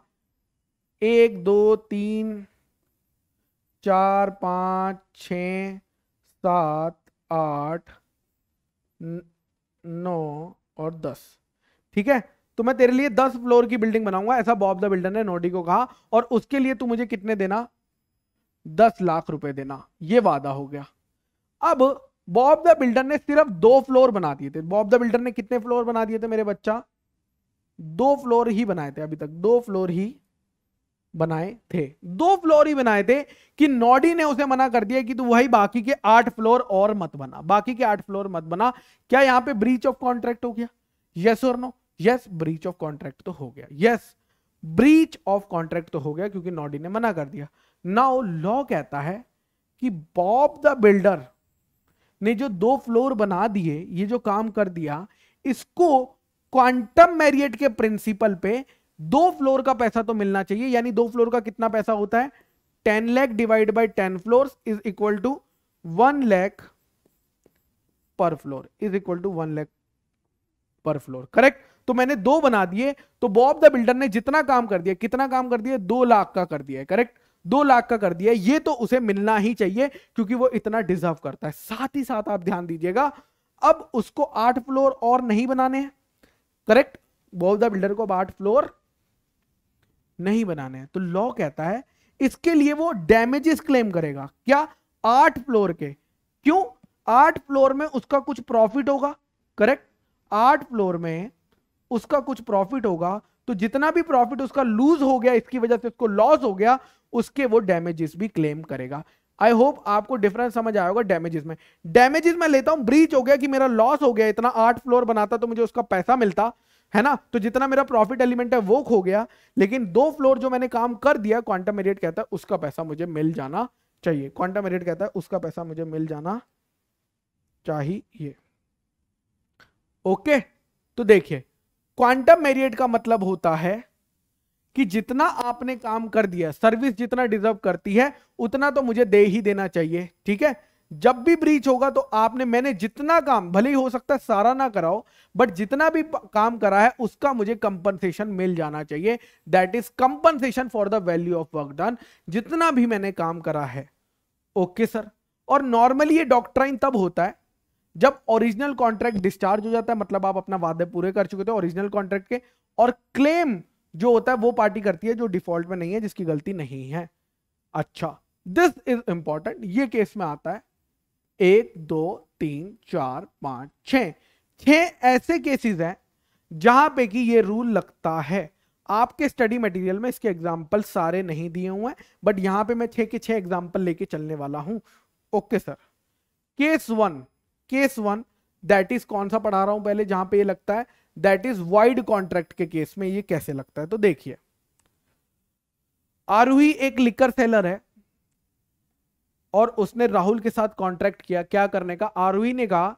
एक दो तीन चार पांच छ सात आठ नौ और दस ठीक है तो मैं तेरे लिए दस फ्लोर की बिल्डिंग बनाऊंगा ऐसा बॉब द बिल्डर ने नोडी को कहा और उसके लिए तू मुझे कितने देना दस लाख रुपए देना ये वादा हो गया अब बॉब द बिल्डर ने सिर्फ दो फ्लोर बना दिए थे बॉब द बिल्डर ने कितने फ्लोर बना दिए थे मेरे बच्चा दो फ्लोर ही बनाए थे अभी तक दो फ्लोर ही बनाए थे दो फ्लोर ही बनाए थे कि नॉडी ने उसे मना कर दिया कि तू वही बाकी के आठ फ्लोर और मत बना बाकी के आठ फ्लोर मत बना क्या यहां पे ब्रीच ऑफ कॉन्ट्रैक्ट हो गया यस और no yes breach of contract तो हो गया यस ब्रीच ऑफ कॉन्ट्रैक्ट तो हो गया क्योंकि नॉडी ने मना कर दिया नाउ लॉ कहता है कि बॉब द बिल्डर ने जो दो फ्लोर बना दिए ये जो काम कर दिया इसको क्वांटम मैरियट के प्रिंसिपल पे दो फ्लोर का पैसा तो मिलना चाहिए यानी दो फ्लोर का कितना पैसा होता है ten lakh divide by ten floor is equal to one lakh पर floor is equal to one lakh पर फ्लोर करेक्ट तो मैंने दो बना दिए तो बॉब द बिल्डर ने जितना काम कर दिया कितना काम कर दिया दो लाख का कर दिया करेक्ट दो लाख का कर दिया ये तो उसे मिलना ही चाहिए क्योंकि वो इतना डिजर्व करता है साथ ही साथ आप ध्यान दीजिएगा अब उसको आठ फ्लोर और नहीं बनाने हैं करेक्ट बोल द बिल्डर को अब आठ फ्लोर नहीं बनाने हैं तो लॉ कहता है इसके लिए वो डैमेजेस क्लेम करेगा क्या आठ फ्लोर के क्यों आठ फ्लोर में उसका कुछ प्रॉफिट होगा करेक्ट आठ फ्लोर में उसका कुछ प्रॉफिट होगा तो जितना भी प्रॉफिट उसका लूज हो गया इसकी वजह से उसको लॉस हो गया उसके वो डैमेजेस भी क्लेम करेगा आई होप आपको डिफरेंस समझ आया होगा डैमेजेस में डैमेजेस मैं लेता हूं ब्रीच हो गया कि मेरा लॉस हो गया इतना आठ फ्लोर बनाता तो मुझे उसका पैसा मिलता है ना तो जितना मेरा प्रॉफिट एलिमेंट है वो खो गया लेकिन दो फ्लोर जो मैंने काम कर दिया क्वांटम एरियट कहता है उसका पैसा मुझे मिल जाना चाहिए क्वांटम एरियट कहता है उसका पैसा मुझे मिल जाना चाहिए ओके तो देखिए क्वांटम मेरिट का मतलब होता है कि जितना आपने काम कर दिया सर्विस जितना डिजर्व करती है उतना तो मुझे दे ही देना चाहिए ठीक है जब भी ब्रीच होगा तो आपने मैंने जितना काम भले ही हो सकता है सारा ना कराओ बट जितना भी काम करा है उसका मुझे कंपनसेशन मिल जाना चाहिए that is compensation for the value of work done जितना भी मैंने काम करा है ओके okay, सर और नॉर्मली ये डॉक्ट्राइन तब होता है जब ओरिजिनल कॉन्ट्रैक्ट डिस्चार्ज हो जाता है मतलब आप अपना वादे पूरे कर चुके थे ओरिजिनल कॉन्ट्रैक्ट के और क्लेम जो होता है वो पार्टी करती है जो डिफॉल्ट में नहीं है जिसकी गलती नहीं है अच्छा दिस इज इंपॉर्टेंट ये केस में आता है एक दो तीन चार पांच छ छह ऐसे केसेस हैं जहां पे कि ये रूल लगता है आपके स्टडी मटेरियल में इसके एग्जाम्पल सारे नहीं दिए हुए हैं बट यहां पे मैं छह के छ एग्जाम्पल लेके चलने वाला हूं okay sir case one case one that is कौन सा पढ़ा रहा हूं पहले जहां पे ये लगता है दैट इज वाइड कॉन्ट्रैक्ट के केस में ये कैसे लगता है तो देखिए आरूही एक लिकर सेलर है और उसने राहुल के साथ कॉन्ट्रैक्ट किया क्या करने का आरूही ने कहा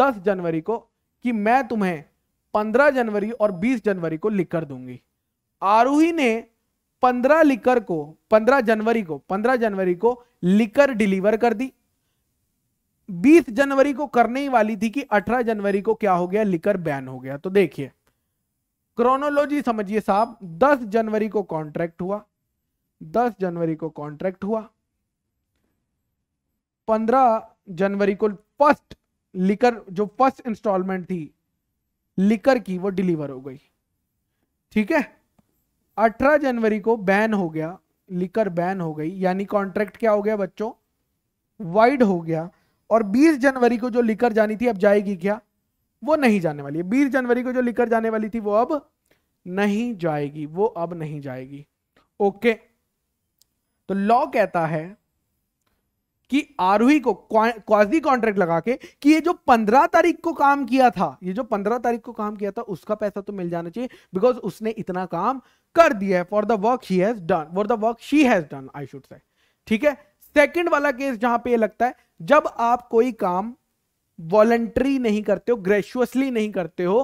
10 जनवरी को कि मैं तुम्हें 15 जनवरी और 20 जनवरी को लिकर दूंगी आरूही ने 15 लिकर को 15 जनवरी को 15 जनवरी को लिकर डिलीवर कर दी 20 जनवरी को करने ही वाली थी कि 18 जनवरी को क्या हो गया लिकर बैन हो गया तो देखिए क्रोनोलॉजी समझिए साहब 10 जनवरी को कॉन्ट्रैक्ट हुआ 10 जनवरी को कॉन्ट्रैक्ट हुआ 15 जनवरी को फर्स्ट लिकर जो फर्स्ट इंस्टॉलमेंट थी लिकर की वो डिलीवर हो गई ठीक है 18 जनवरी को बैन हो गया लिकर बैन हो गई यानी कॉन्ट्रैक्ट क्या हो गया बच्चों वाइड हो गया और 20 जनवरी को जो लेकर जानी थी अब जाएगी क्या वो नहीं जाने वाली है 20 जनवरी को जो लेकर जाने वाली थी वो अब नहीं जाएगी वो अब नहीं जाएगी ओके तो लॉ कहता है कि आरोही को क्वाजी कॉन्ट्रैक्ट लगा के कि ये जो पंद्रह तारीख को काम किया था ये जो पंद्रह तारीख को काम किया था उसका पैसा तो मिल जाना चाहिए बिकॉज उसने इतना काम कर दिया है for the work he has done for the work she has done I should say ठीक है सेकंड वाला केस जहां पे ये लगता है जब आप कोई काम वॉलेंट्री नहीं करते हो ग्रेचुअसली नहीं करते हो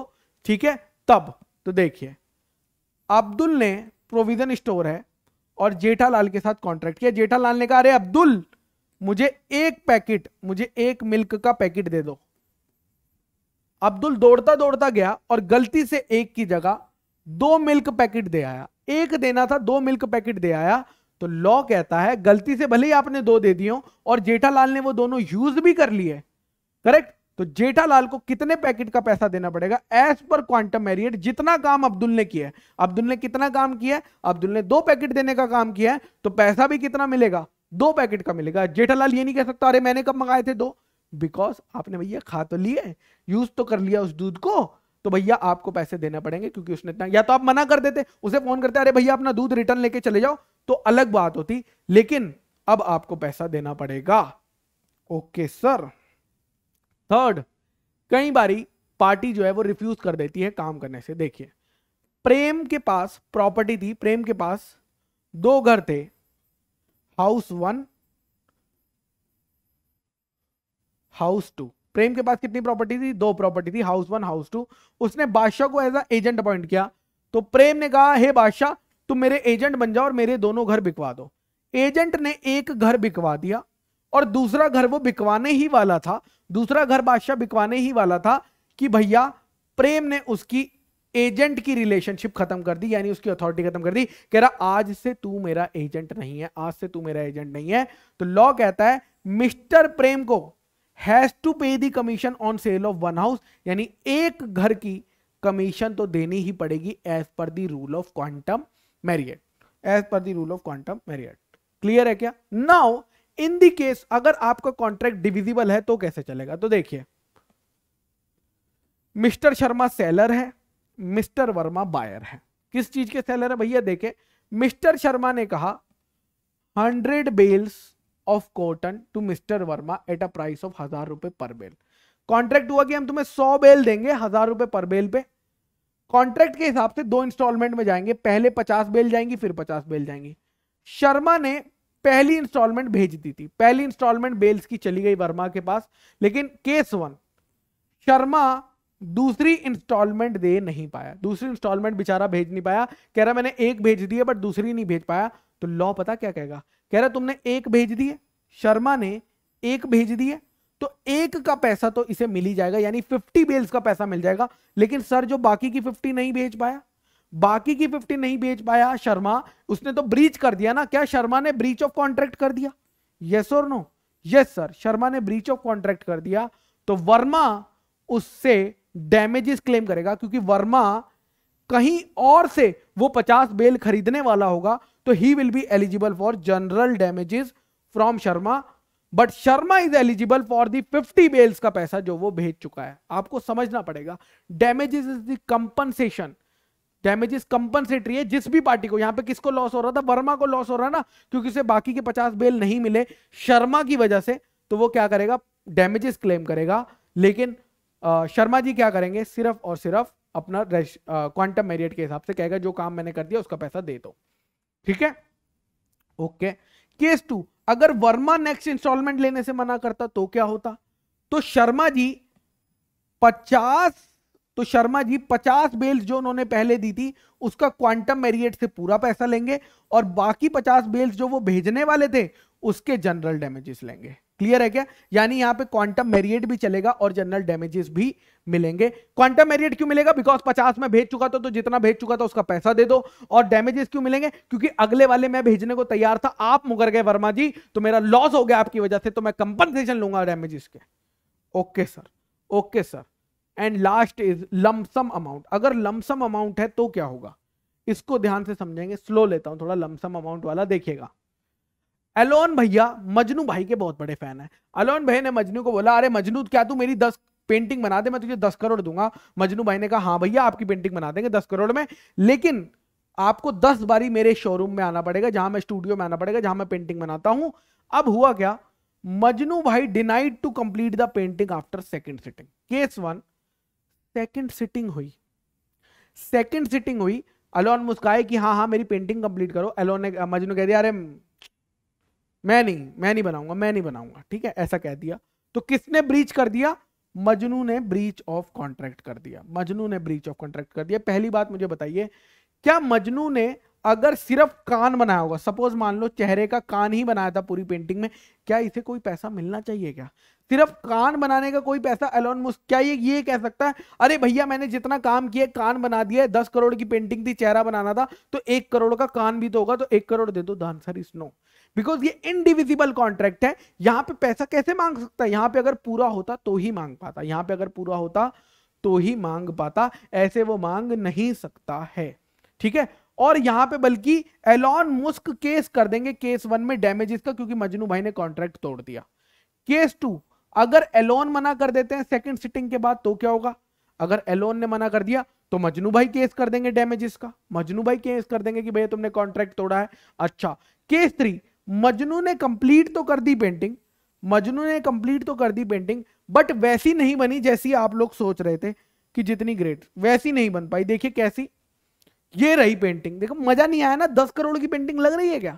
ठीक है तब तो देखिए अब्दुल ने प्रोविजन स्टोर है और जेठालाल के साथ कॉन्ट्रैक्ट किया जेठालाल ने कहा अरे अब्दुल मुझे एक पैकेट मुझे एक मिल्क का पैकेट दे दो अब्दुल दौड़ता दौड़ता गया और गलती से एक की जगह दो मिल्क पैकेट दे आया एक देना था दो मिल्क पैकेट दे आया तो लॉ कहता है गलती से भले ही आपने दो दे दिए और जेठालाल ने वो दोनों यूज भी कर लिए करेक्ट तो जेठालाल को कितने पैकेट का पैसा देना पड़ेगा एज पर क्वांटम मैरियट जितना काम अब्दुल ने किया अब्दुल ने कितना काम किया अब्दुल ने दो पैकेट देने का काम किया तो पैसा भी कितना मिलेगा दो पैकेट का मिलेगा जेठालाल ये नहीं कह सकता अरे मैंने कब मंगाए थे दो बिकॉज आपने भैया खा तो लिए यूज तो कर लिया उस दूध को तो भैया आपको पैसे देने पड़ेंगे क्योंकि उसने इतना या तो आप मना कर देते उसे फोन करते अरे भैया अपना दूध रिटर्न लेके चले जाओ तो अलग बात होती लेकिन अब आपको पैसा देना पड़ेगा ओके सर थर्ड कई बारी पार्टी जो है वो रिफ्यूज कर देती है काम करने से देखिए प्रेम के पास प्रॉपर्टी थी प्रेम के पास दो घर थे house one house two Prem के पास कितनी प्रॉपर्टी थी दो प्रॉपर्टी थी हाउस वन हाउस टू उसने बादशाह को एज अ एजेंट अपॉइंट किया तो प्रेम ने कहा हे बादशाह तुम मेरे एजेंट बन जाओ और मेरे दोनों घर बिकवा दो एजेंट ने एक घर बिकवा दिया और दूसरा घर वो बिकवाने ही वाला था दूसरा घर बादशाह बिकवाने ही वाला था कि भैया प्रेम ने उसकी एजेंट की रिलेशनशिप खत्म कर दी यानी उसकी अथॉरिटी खत्म कर दी कह रहा आज से तू मेरा एजेंट नहीं है आज से तू मेरा एजेंट नहीं है तो लॉ कहता है मिस्टर प्रेम को has to pay the commission on sale of one house यानी एक घर की कमीशन तो देनी ही पड़ेगी as per the rule of quantum meruit as per the rule of quantum meruit clear है क्या नाउ इन दी केस अगर आपका कॉन्ट्रैक्ट डिविजिबल है तो कैसे चलेगा तो देखिए मिस्टर शर्मा सेलर है मिस्टर वर्मा बायर है किस चीज के सेलर है भैया देखे मिस्टर शर्मा ने कहा hundred bales of cotton to mister Verma at a price of हजार रुपए पर बेल कॉन्ट्रैक्ट हुआ कि हम तुम्हें सौ बेल देंगे हजार रुपए पर बेल पे कॉन्ट्रैक्ट के हिसाब से दो इंस्टॉलमेंट में जाएंगे पहले पचास बेल जाएंगी फिर पचास बेल जाएंगी शर्मा ने पहली इंस्टॉलमेंट भेज दी थी पहली इंस्टॉलमेंट बेल्स की चली गई वर्मा के पास लेकिन केस वन शर्मा दूसरी इंस्टॉलमेंट दे नहीं पाया दूसरी इंस्टॉलमेंट बेचारा भेज नहीं पाया कह रहा मैंने एक भेज दी है बट दूसरी नहीं भेज पाया तो लॉ पता क्या कहेगा कह रहा तुमने एक भेज दी है शर्मा ने एक भेज दी है तो एक का पैसा तो इसे मिल ही जाएगा यानी फिफ्टी बेल्स का पैसा मिल जाएगा लेकिन सर जो बाकी की फिफ्टी नहीं भेज पाया बाकी की फिफ्टी नहीं भेज पाया शर्मा उसने तो ब्रीच कर दिया ना क्या शर्मा ने ब्रीच ऑफ कॉन्ट्रैक्ट कर दिया यस और नो यस सर शर्मा ने ब्रीच ऑफ कॉन्ट्रैक्ट कर दिया तो वर्मा उससे डैमेजेस क्लेम करेगा क्योंकि वर्मा कहीं और से वो पचास बेल खरीदने वाला होगा तो he will be eligible for general damages from Sharma but Sharma is eligible for the fifty bales का पैसा जो वो भेज चुका है आपको समझना पड़ेगा damages is the compensation damages compensatory है जिस भी पार्टी को यहां पे किसको लॉस हो रहा था वर्मा को लॉस हो रहा ना क्योंकि उसे बाकी के पचास बेल नहीं मिले शर्मा की वजह से तो वो क्या करेगा डैमेजेस क्लेम करेगा लेकिन आ, शर्मा जी क्या करेंगे सिर्फ और सिर्फ अपना क्वांटम मेरिट के हिसाब से कहेगा जो काम मैंने कर दिया उसका पैसा दे दो ठीक है ओके केस टू अगर वर्मा नेक्स्ट इंस्टॉलमेंट लेने से मना करता तो क्या होता तो शर्मा जी पचास तो शर्मा जी पचास बेल्स जो उन्होंने पहले दी थी उसका क्वांटम मेरिएट से पूरा पैसा लेंगे और बाकी पचास बेल्स जो वो भेजने वाले थे उसके जनरल डैमेजेस लेंगे क्लियर है क्या यानी यहां पे क्वांटम मेरिएट भी चलेगा और जनरल डैमेजेस भी मिलेंगे क्वांटम मेरिएट क्यों मिलेगा बिकॉज पचास में भेज चुका था तो जितना भेज चुका था उसका पैसा दे दो और डैमेजेस क्यों मिलेंगे क्योंकि अगले वाले मैं भेजने को तैयार था आप मुगर गए वर्मा जी तो मेरा लॉस हो गया आपकी वजह से तो मैं कंपनसेशन लूंगा डैमेजेस के okay sir okay sir and last is lump sum amount अगर लमसम अमाउंट है तो क्या होगा इसको ध्यान से समझेंगे स्लो लेता हूं थोड़ा लमसम अमाउंट वाला देखिएगा एलोन भैया मजनू भाई के बहुत बड़े फैन है एलोन भाई ने मजनू को बोला अरे मजनू क्या तू मेरी दस पेंटिंग बना दे मैं तुझे दस करोड़ दूंगा मजनू भाई ने कहा हाँ भैया आपकी पेंटिंग बना देंगे दस करोड़ में लेकिन आपको दस बारी मेरे शोरूम में आना पड़ेगा जहां मैं स्टूडियो में आना पड़ेगा जहां मैं पेंटिंग बनाता हूं अब हुआ क्या मजनू भाई denied to complete the painting after second sitting case one second sitting हुई सेकंड सिटिंग हुई अलोन मुस्काए कि हाँ हाँ मेरी पेंटिंग कंप्लीट करो अलोन ने मजनू कह दिया अरे मैं नहीं मैं नहीं बनाऊंगा मैं नहीं बनाऊंगा ठीक है ऐसा कह दिया तो किसने ब्रीच कर दिया मजनू ने ब्रीच ऑफ कॉन्ट्रैक्ट कर दिया मजनू ने ब्रीच ऑफ कॉन्ट्रैक्ट कर दिया पहली बात मुझे बताइए क्या मजनू ने अगर सिर्फ कान बनाया होगा सपोज मान लो चेहरे का कान ही बनाया था पूरी पेंटिंग में क्या इसे कोई पैसा मिलना चाहिए क्या सिर्फ कान बनाने का कोई पैसा एलोन मुस्क क्या ये ये कह सकता है अरे भैया मैंने जितना काम किया कान बना दिया दस करोड़ की पेंटिंग थी चेहरा बनाना था तो एक करोड़ का कान भी तो होगा तो एक करोड़ दे दो दानसर इस नो बिकॉज ये इनडिविजिबल कॉन्ट्रैक्ट है यहां पे पैसा कैसे मांग सकता है यहाँ पे अगर पूरा होता तो ही मांग पाता यहाँ पे अगर पूरा होता तो ही मांग पाता ऐसे वो मांग नहीं सकता है ठीक है और यहां पे बल्कि एलॉन मुस्क केस कर देंगे केस वन में डैमेजेस का क्योंकि मजनू भाई ने कॉन्ट्रैक्ट तोड़ दिया केस टू अगर एलोन मना कर देते हैं सेकंड सिटिंग के बाद तो क्या होगा अगर एलोन ने मना कर दिया तो मजनू भाई केस कर देंगे डैमेजेस का मजनू भाई केस कर देंगे कि भैया तुमने कॉन्ट्रैक्ट तोड़ा है अच्छा केस थ्री मजनू ने कंप्लीट तो कर दी पेंटिंग मजनू ने कंप्लीट तो कर दी पेंटिंग बट वैसी नहीं बनी जैसी आप लोग सोच रहे थे कि जितनी ग्रेट वैसी नहीं बन पाई देखिए कैसी ये रही पेंटिंग देखो मजा नहीं आया ना दस करोड़ की पेंटिंग लग रही है क्या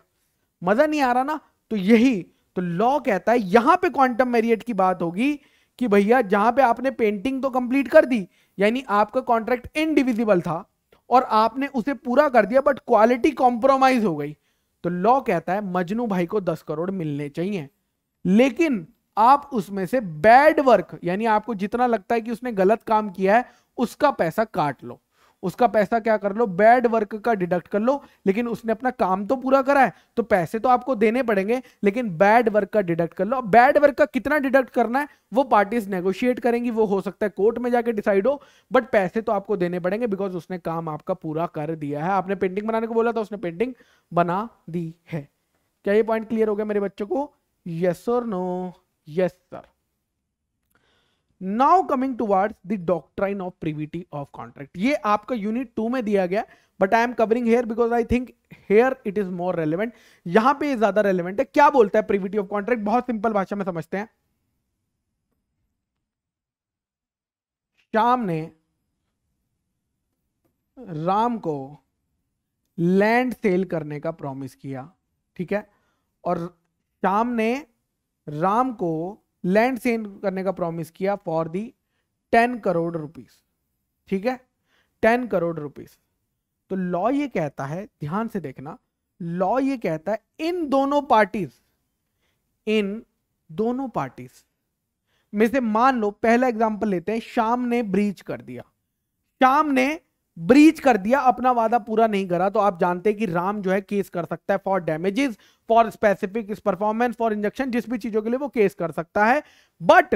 मजा नहीं आ रहा ना तो यही तो लॉ कहता है यहां पे क्वांटम मेरियट की बात होगी कि भैया जहां पे आपने पेंटिंग तो कंप्लीट कर दी यानी आपका कॉन्ट्रैक्ट इनडिविजिबल था और आपने उसे पूरा कर दिया बट क्वालिटी कॉम्प्रोमाइज हो गई तो लॉ कहता है मजनू भाई को दस करोड़ मिलने चाहिए लेकिन आप उसमें से बैड वर्क यानी आपको जितना लगता है कि उसने गलत काम किया है उसका पैसा काट लो उसका पैसा क्या कर लो बैड वर्क का डिडक्ट कर लो लेकिन उसने अपना काम तो पूरा करा है तो पैसे तो आपको देने पड़ेंगे लेकिन बैड वर्क का डिडक्ट कर लो बैड वर्क का कितना डिडक्ट करना है वो पार्टीज नेगोशिएट करेंगी वो हो सकता है कोर्ट में जाके डिसाइड हो बट पैसे तो आपको देने पड़ेंगे बिकॉज उसने काम आपका पूरा कर दिया है आपने पेंटिंग बनाने को बोला था उसने पेंटिंग बना दी है क्या ये पॉइंट क्लियर हो गया मेरे बच्चों को यस और no yes sir now coming towards the doctrine of privity of contract ये आपका यूनिट टू में दिया गया but I am covering here because I think here it is more relevant यहां पर ज्यादा रेलिवेंट है क्या बोलता है प्रिविटी ऑफ कॉन्ट्रैक्ट बहुत सिंपल भाषा में समझते हैं श्याम ने राम को लैंड सेल करने का प्रॉमिस किया ठीक है और श्याम ने राम को लैंड सेल करने का प्रॉमिस किया for the ten crore rupees ठीक है टेन करोड़ रुपीस तो लॉ ये कहता है ध्यान से देखना लॉ ये कहता है इन दोनों पार्टीज इन दोनों पार्टीज में से मान लो पहला एग्जांपल लेते हैं शाम ने ब्रीच कर दिया शाम ने ब्रीच कर दिया अपना वादा पूरा नहीं करा तो आप जानते हैं कि राम जो है केस कर सकता है for damages for specific performance for injunction जिस भी चीजों के लिए वो केस कर सकता है बट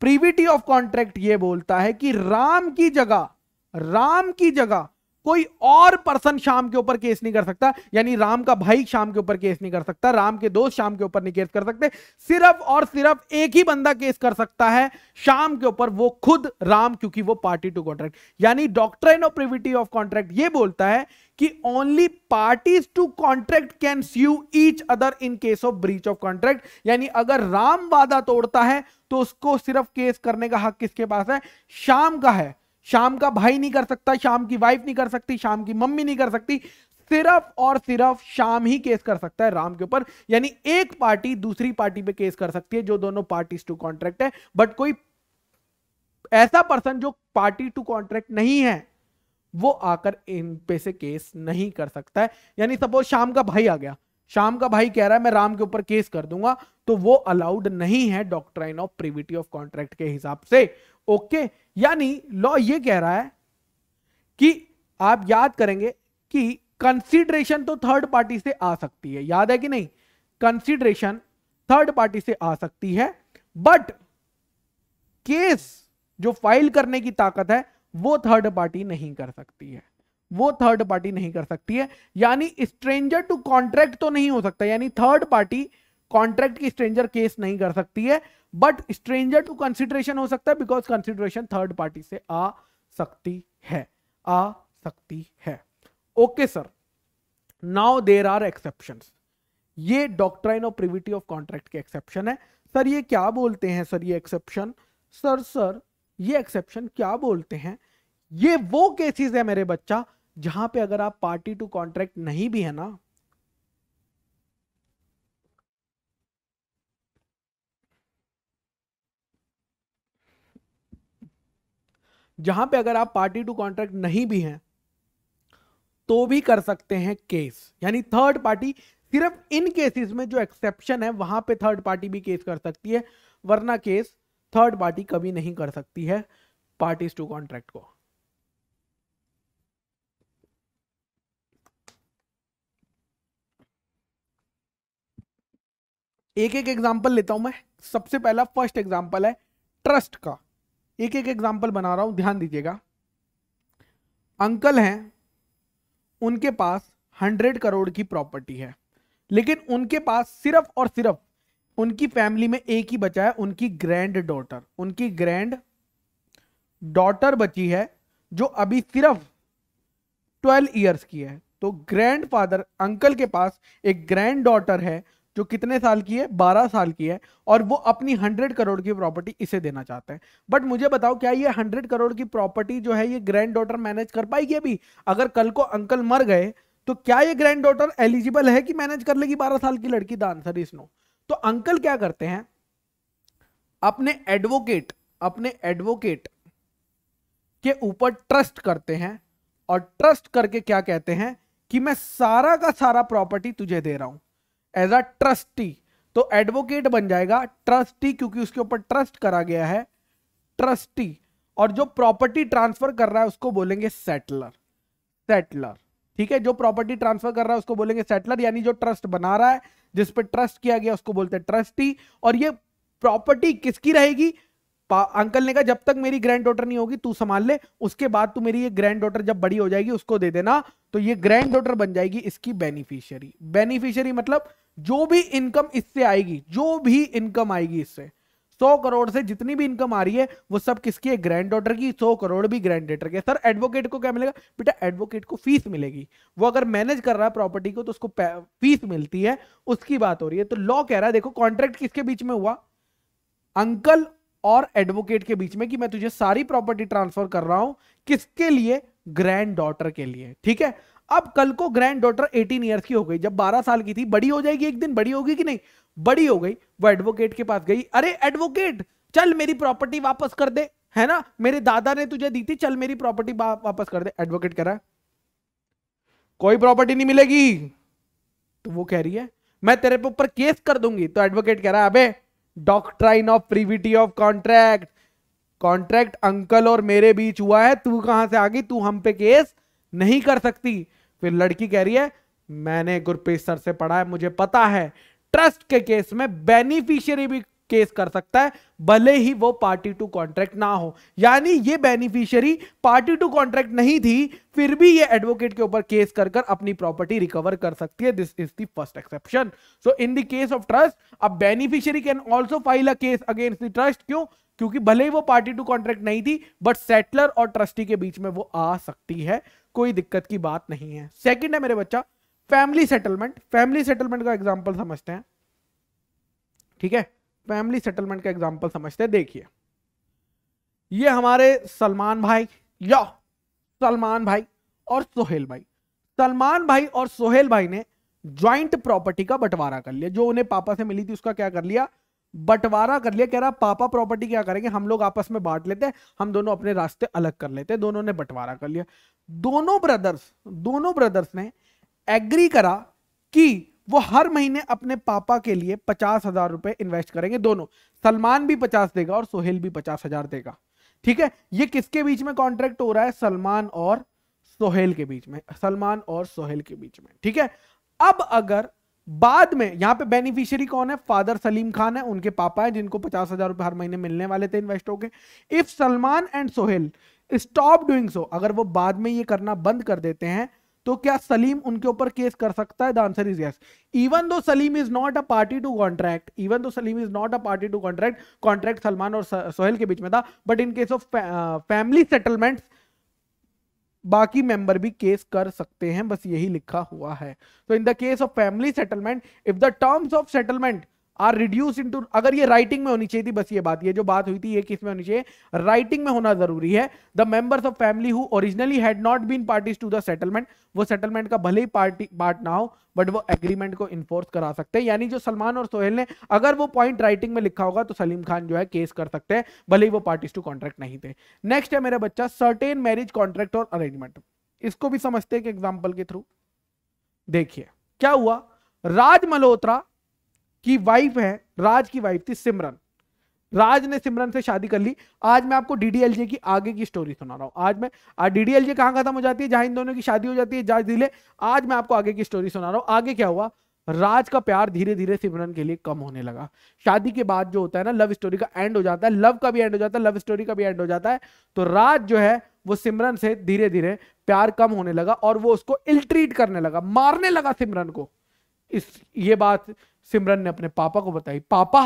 प्रीविटी ऑफ कॉन्ट्रैक्ट ये बोलता है कि राम की जगह राम की जगह कोई और पर्सन शाम के ऊपर केस नहीं कर सकता यानी राम का भाई शाम के ऊपर केस नहीं कर सकता राम के दोस्त शाम के ऊपर नहीं केस कर सकते सिर्फ और सिर्फ एक ही बंदा केस कर सकता है शाम के ऊपर वो खुद राम क्योंकि वो पार्टी टू कॉन्ट्रैक्ट यानी doctrine of privity of contract ये बोलता है कि only parties to contract can sue each other in case of breach of contract यानी अगर राम वादा तोड़ता है तो उसको सिर्फ केस करने का हक किसके पास है शाम का है शाम का भाई नहीं कर सकता शाम की वाइफ नहीं कर सकती शाम की मम्मी नहीं कर सकती सिर्फ और सिर्फ शाम ही केस कर सकता है राम के ऊपर यानी एक पार्टी दूसरी पार्टी पे केस कर सकती है जो दोनों पार्टीज टू कॉन्ट्रैक्ट है बट कोई ऐसा पर्सन जो पार्टी टू कॉन्ट्रैक्ट नहीं है वो आकर इन पे से केस नहीं कर सकता है यानी सपोज शाम का भाई आ गया शाम का भाई कह रहा है मैं राम के ऊपर केस कर दूंगा तो वो अलाउड नहीं है doctrine of privity of contract के हिसाब से ओके यानी लॉ ये कह रहा है कि आप याद करेंगे कि कंसीडरेशन तो थर्ड पार्टी से आ सकती है याद है कि नहीं कंसीडरेशन थर्ड पार्टी से आ सकती है बट केस जो फाइल करने की ताकत है वो थर्ड पार्टी नहीं कर सकती है वो थर्ड पार्टी नहीं कर सकती है यानी स्ट्रेंजर टू कॉन्ट्रैक्ट तो नहीं हो सकता यानी थर्ड पार्टी कॉन्ट्रैक्ट की स्ट्रेंजर केस नहीं कर सकती है बट स्ट्रेंजर टू कंसिडरेशन हो सकता है बिकॉज कंसिडरेशन थर्ड पार्टी से आ सकती है आ सकती है okay sir now there are exception ये doctrine of privity of contract के एक्सेप्शन है सर ये क्या बोलते हैं सर ये एक्सेप्शन सर सर ये एक्सेप्शन क्या बोलते हैं ये वो केसेस है मेरे बच्चा जहां पे अगर आप पार्टी टू कॉन्ट्रैक्ट नहीं भी है ना जहां पे अगर आप पार्टी टू कॉन्ट्रैक्ट नहीं भी हैं तो भी कर सकते हैं केस यानी थर्ड पार्टी सिर्फ इन केसेस में जो एक्सेप्शन है वहां पे थर्ड पार्टी भी केस कर सकती है वरना केस थर्ड पार्टी कभी नहीं कर सकती है पार्टीज टू कॉन्ट्रैक्ट को एक एक एग्जाम्पल लेता हूं मैं सबसे पहला फर्स्ट एग्जाम्पल है ट्रस्ट का एक एक एग्जाम्पल बना रहा हूं ध्यान दीजिएगा अंकल हैं उनके पास हंड्रेड करोड़ की प्रॉपर्टी है लेकिन उनके पास सिर्फ और सिर्फ उनकी फैमिली में एक ही बचा है उनकी ग्रैंड डॉटर उनकी ग्रैंड डॉटर बची है जो अभी सिर्फ ट्वेल्व ईयर्स की है तो ग्रैंडफादर अंकल के पास एक ग्रैंड डॉटर है जो कितने साल की है बारह साल की है और वो अपनी हंड्रेड करोड़ की प्रॉपर्टी इसे देना चाहते हैं बट मुझे बताओ क्या ये हंड्रेड करोड़ की प्रॉपर्टी जो है ये ग्रैंड डॉटर मैनेज कर पाएगी अभी अगर कल को अंकल मर गए तो क्या ये ग्रैंड डॉटर एलिजिबल है कि मैनेज कर लेगी बारह साल की लड़की द आंसर इज नो तो अंकल क्या करते हैं अपने एडवोकेट अपने एडवोकेट के ऊपर ट्रस्ट करते हैं और ट्रस्ट करके क्या कहते हैं कि मैं सारा का सारा प्रॉपर्टी तुझे दे रहा हूं एज अ ट्रस्टी तो एडवोकेट बन जाएगा ट्रस्टी क्योंकि उसके ऊपर ट्रस्ट करा गया है ट्रस्टी और जो प्रॉपर्टी ट्रांसफर कर रहा है उसको बोलेंगे सेटलर सेटलर ठीक है जो प्रॉपर्टी ट्रांसफर कर रहा है उसको बोलेंगे सेटलर यानी जो ट्रस्ट बना रहा है जिस ट्रस्ट किया गया उसको बोलते हैं ट्रस्टी और ये प्रॉपर्टी किसकी रहेगी अंकल ने कहा जब तक मेरी ग्रैंड डॉटर नहीं होगी तू संभाल ले उसके बाद तू मेरी ये ग्रैंड डॉटर जब बड़ी हो जाएगी उसको दे देना तो ये ग्रैंड डॉटर बन जाएगी इसकी बेनिफिशियरी बेनिफिशियरी मतलब जो भी इनकम इससे आएगी जो भी इनकम आएगी इससे सौ करोड़ से जितनी भी इनकम आ रही है वो सब किसकी है ग्रैंड डॉटर की सौ करोड़ भी ग्रैंड डेटर के सर एडवोकेट को क्या मिलेगा बेटा एडवोकेट को फीस मिलेगी वो अगर मैनेज कर रहा है प्रॉपर्टी को तो उसको फीस मिलती है उसकी बात हो रही है तो लॉ कह रहा है देखो कॉन्ट्रैक्ट किसके बीच में हुआ अंकल और एडवोकेट के बीच में कि मैं तुझे सारी प्रॉपर्टी ट्रांसफर कर रहा हूं किसके लिए ग्रैंड डॉटर के लिए ठीक है अब कल को ग्रैंड डॉटर 18 इयर्स की हो गई जब 12 साल की थी बड़ी हो जाएगी एक दिन बड़ी होगी कि नहीं बड़ी हो गई वो एडवोकेट के पास गई अरे एडवोकेट चल मेरी प्रॉपर्टी वापस कर दे है ना मेरे दादा ने तुझे दी थी चल मेरी प्रॉपर्टी वापस कर दे एडवोकेट कह रहा है कोई प्रॉपर्टी नहीं मिलेगी तो वो कह रही है मैं तेरे पे ऊपर केस कर दूंगी तो एडवोकेट कह रहा है अबे doctrine of privity of contract contract uncle और मेरे बीच हुआ है तू कहां से आ गई तू हम पे केस नहीं कर सकती फिर लड़की कह रही है मैंने गुरप्रीत सर से पढ़ा है मुझे पता है ट्रस्ट के केस में बेनिफिशियरी भी केस कर सकता है भले ही वो पार्टी टू कॉन्ट्रैक्ट ना हो यानी ये बेनिफिशियरी पार्टी टू कॉन्ट्रैक्ट नहीं थी फिर भी ये एडवोकेट के ऊपर केस कर कर अपनी प्रॉपर्टी रिकवर कर सकती है this is the first exception so in the case of trust अब beneficiary can also file a case against the trust क्यों क्योंकि भले ही वो पार्टी टू कॉन्ट्रैक्ट नहीं थी बट सेटलर और ट्रस्टी के बीच में वो आ सकती है कोई दिक्कत की बात नहीं है सेकंड है मेरे बच्चा फैमिली सेटलमेंट फैमिली सेटलमेंट का एग्जांपल समझते हैं ठीक है फैमिली सेटलमेंट का एग्जाम्पल समझते हैं देखिए ये हमारे सलमान भाई या सलमान भाई और सोहेल भाई सलमान भाई और सोहेल भाई ने ज्वाइंट प्रॉपर्टी का बंटवारा कर लिया जो उन्हें पापा से मिली थी उसका क्या कर लिया बंटवारा कर लिया कह रहा पापा प्रॉपर्टी क्या करेंगे हम लोग आपस में बांट लेते हैं हम दोनों अपने रास्ते अलग कर लेते हैं दोनों ने बंटवारा कर लिया दोनों ब्रदर्स दोनों ब्रदर्स ने एग्री करा कि वो हर महीने अपने पापा के लिए पचास हजार रुपए इन्वेस्ट करेंगे दोनों सलमान भी पचास देगा और सोहेल भी पचास हजार देगा ठीक है ये किसके बीच में कॉन्ट्रैक्ट हो रहा है सलमान और सोहेल के बीच में सलमान और सोहेल के बीच में ठीक है अब अगर बाद में यहां पे बेनिफिशियरी कौन है फादर सलीम खान है उनके पापा है जिनको पचास हजार रुपए हर महीने मिलने वाले थे इन्वेस्ट हो गए if Salman and Sohail stop doing so अगर वो बाद में ये करना बंद कर देते हैं तो क्या सलीम उनके ऊपर केस कर सकता है the answer is yes even though Salim is not a party to contract even though Salim is not a party to contract contract Salman और सोहेल के बीच में था but in case of family settlements बाकी मेंबर भी केस कर सकते हैं बस यही लिखा हुआ है तो in the case of family settlement if the terms of settlement are reduce into अगर ये राइटिंग में होनी चाहिए थी बस ये बात ये जो बात हुई थी ये किस में होनी चाहिए राइटिंग में होना जरूरी है the members of family who originally had not been parties to the settlement वो सेटलमेंट का भले ही पार्टी पार्ट ना हो बट वो एग्रीमेंट को इन्फोर्स करा सकते हैं यानी जो सलमान और सोहेल ने अगर वो पॉइंट राइटिंग में लिखा होगा तो सलीम खान जो है केस कर सकते हैं भले ही वो पार्टीज टू कॉन्ट्रैक्ट नहीं थे नेक्स्ट है मेरा बच्चा सर्टेन मैरिज कॉन्ट्रैक्ट और अरेंजमेंट इसको भी समझते हैं कि एग्जाम्पल के थ्रू देखिए क्या हुआ राज मल्होत्रा की वाइफ है राज की वाइफ थी सिमरन राज ने सिमरन से शादी कर ली आज मैं आपको डीडीएलजे की आगे की स्टोरी सुना रहा हूँ आज मैं आज डीडीएलजे कहाँ खत्म हो जाती है जहां इन दोनों की शादी हो जाती है जाज दिले आज मैं आपको आगे की स्टोरी सुना रहा हूँ आगे क्या हुआ राज का प्यार धीरे धीरे सिमरन के लिए कम होने लगा शादी के बाद जो होता है ना लव स्टोरी का एंड हो जाता है लव का भी एंड हो जाता है लव स्टोरी का भी एंड हो जाता है तो राज जो है वो सिमरन से धीरे धीरे प्यार कम होने लगा और वो उसको इल्ट्रीट करने लगा मारने लगा सिमरन को इस ये बात सिमरन ने अपने पापा को बताई पापा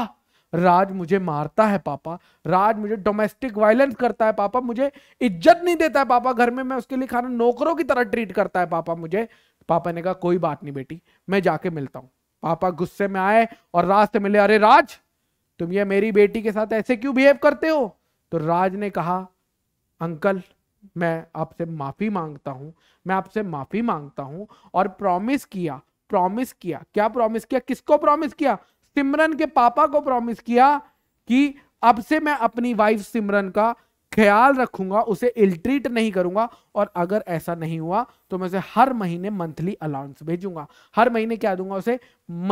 राज मुझे मारता है पापा राज मुझे डोमेस्टिक वायलेंस करता है पापा मुझे इज्जत नहीं देता है पापा घर में मैं उसके लिए खाना नौकरों की तरह ट्रीट करता है पापा मुझे पापा ने कहा कोई बात नहीं बेटी मैं जाके मिलता हूं पापा गुस्से में आए और रास्ते मिले अरे राज तुम ये मेरी बेटी के साथ ऐसे क्यों बिहेव करते हो तो राज ने कहा अंकल मैं आपसे माफ़ी मांगता हूँ मैं आपसे माफ़ी मांगता हूँ और प्रॉमिस किया प्रॉमिस किया क्या प्रॉमिस किया किसको प्रॉमिस किया सिमरन के पापा को प्रॉमिस किया कि अब से मैं अपनी वाइफ सिमरन का ख्याल रखूंगा उसे इल्ट्रीट नहीं करूंगा और अगर ऐसा नहीं हुआ तो मैं उसे हर महीने मंथली अलाउंस भेजूंगा हर महीने क्या दूंगा उसे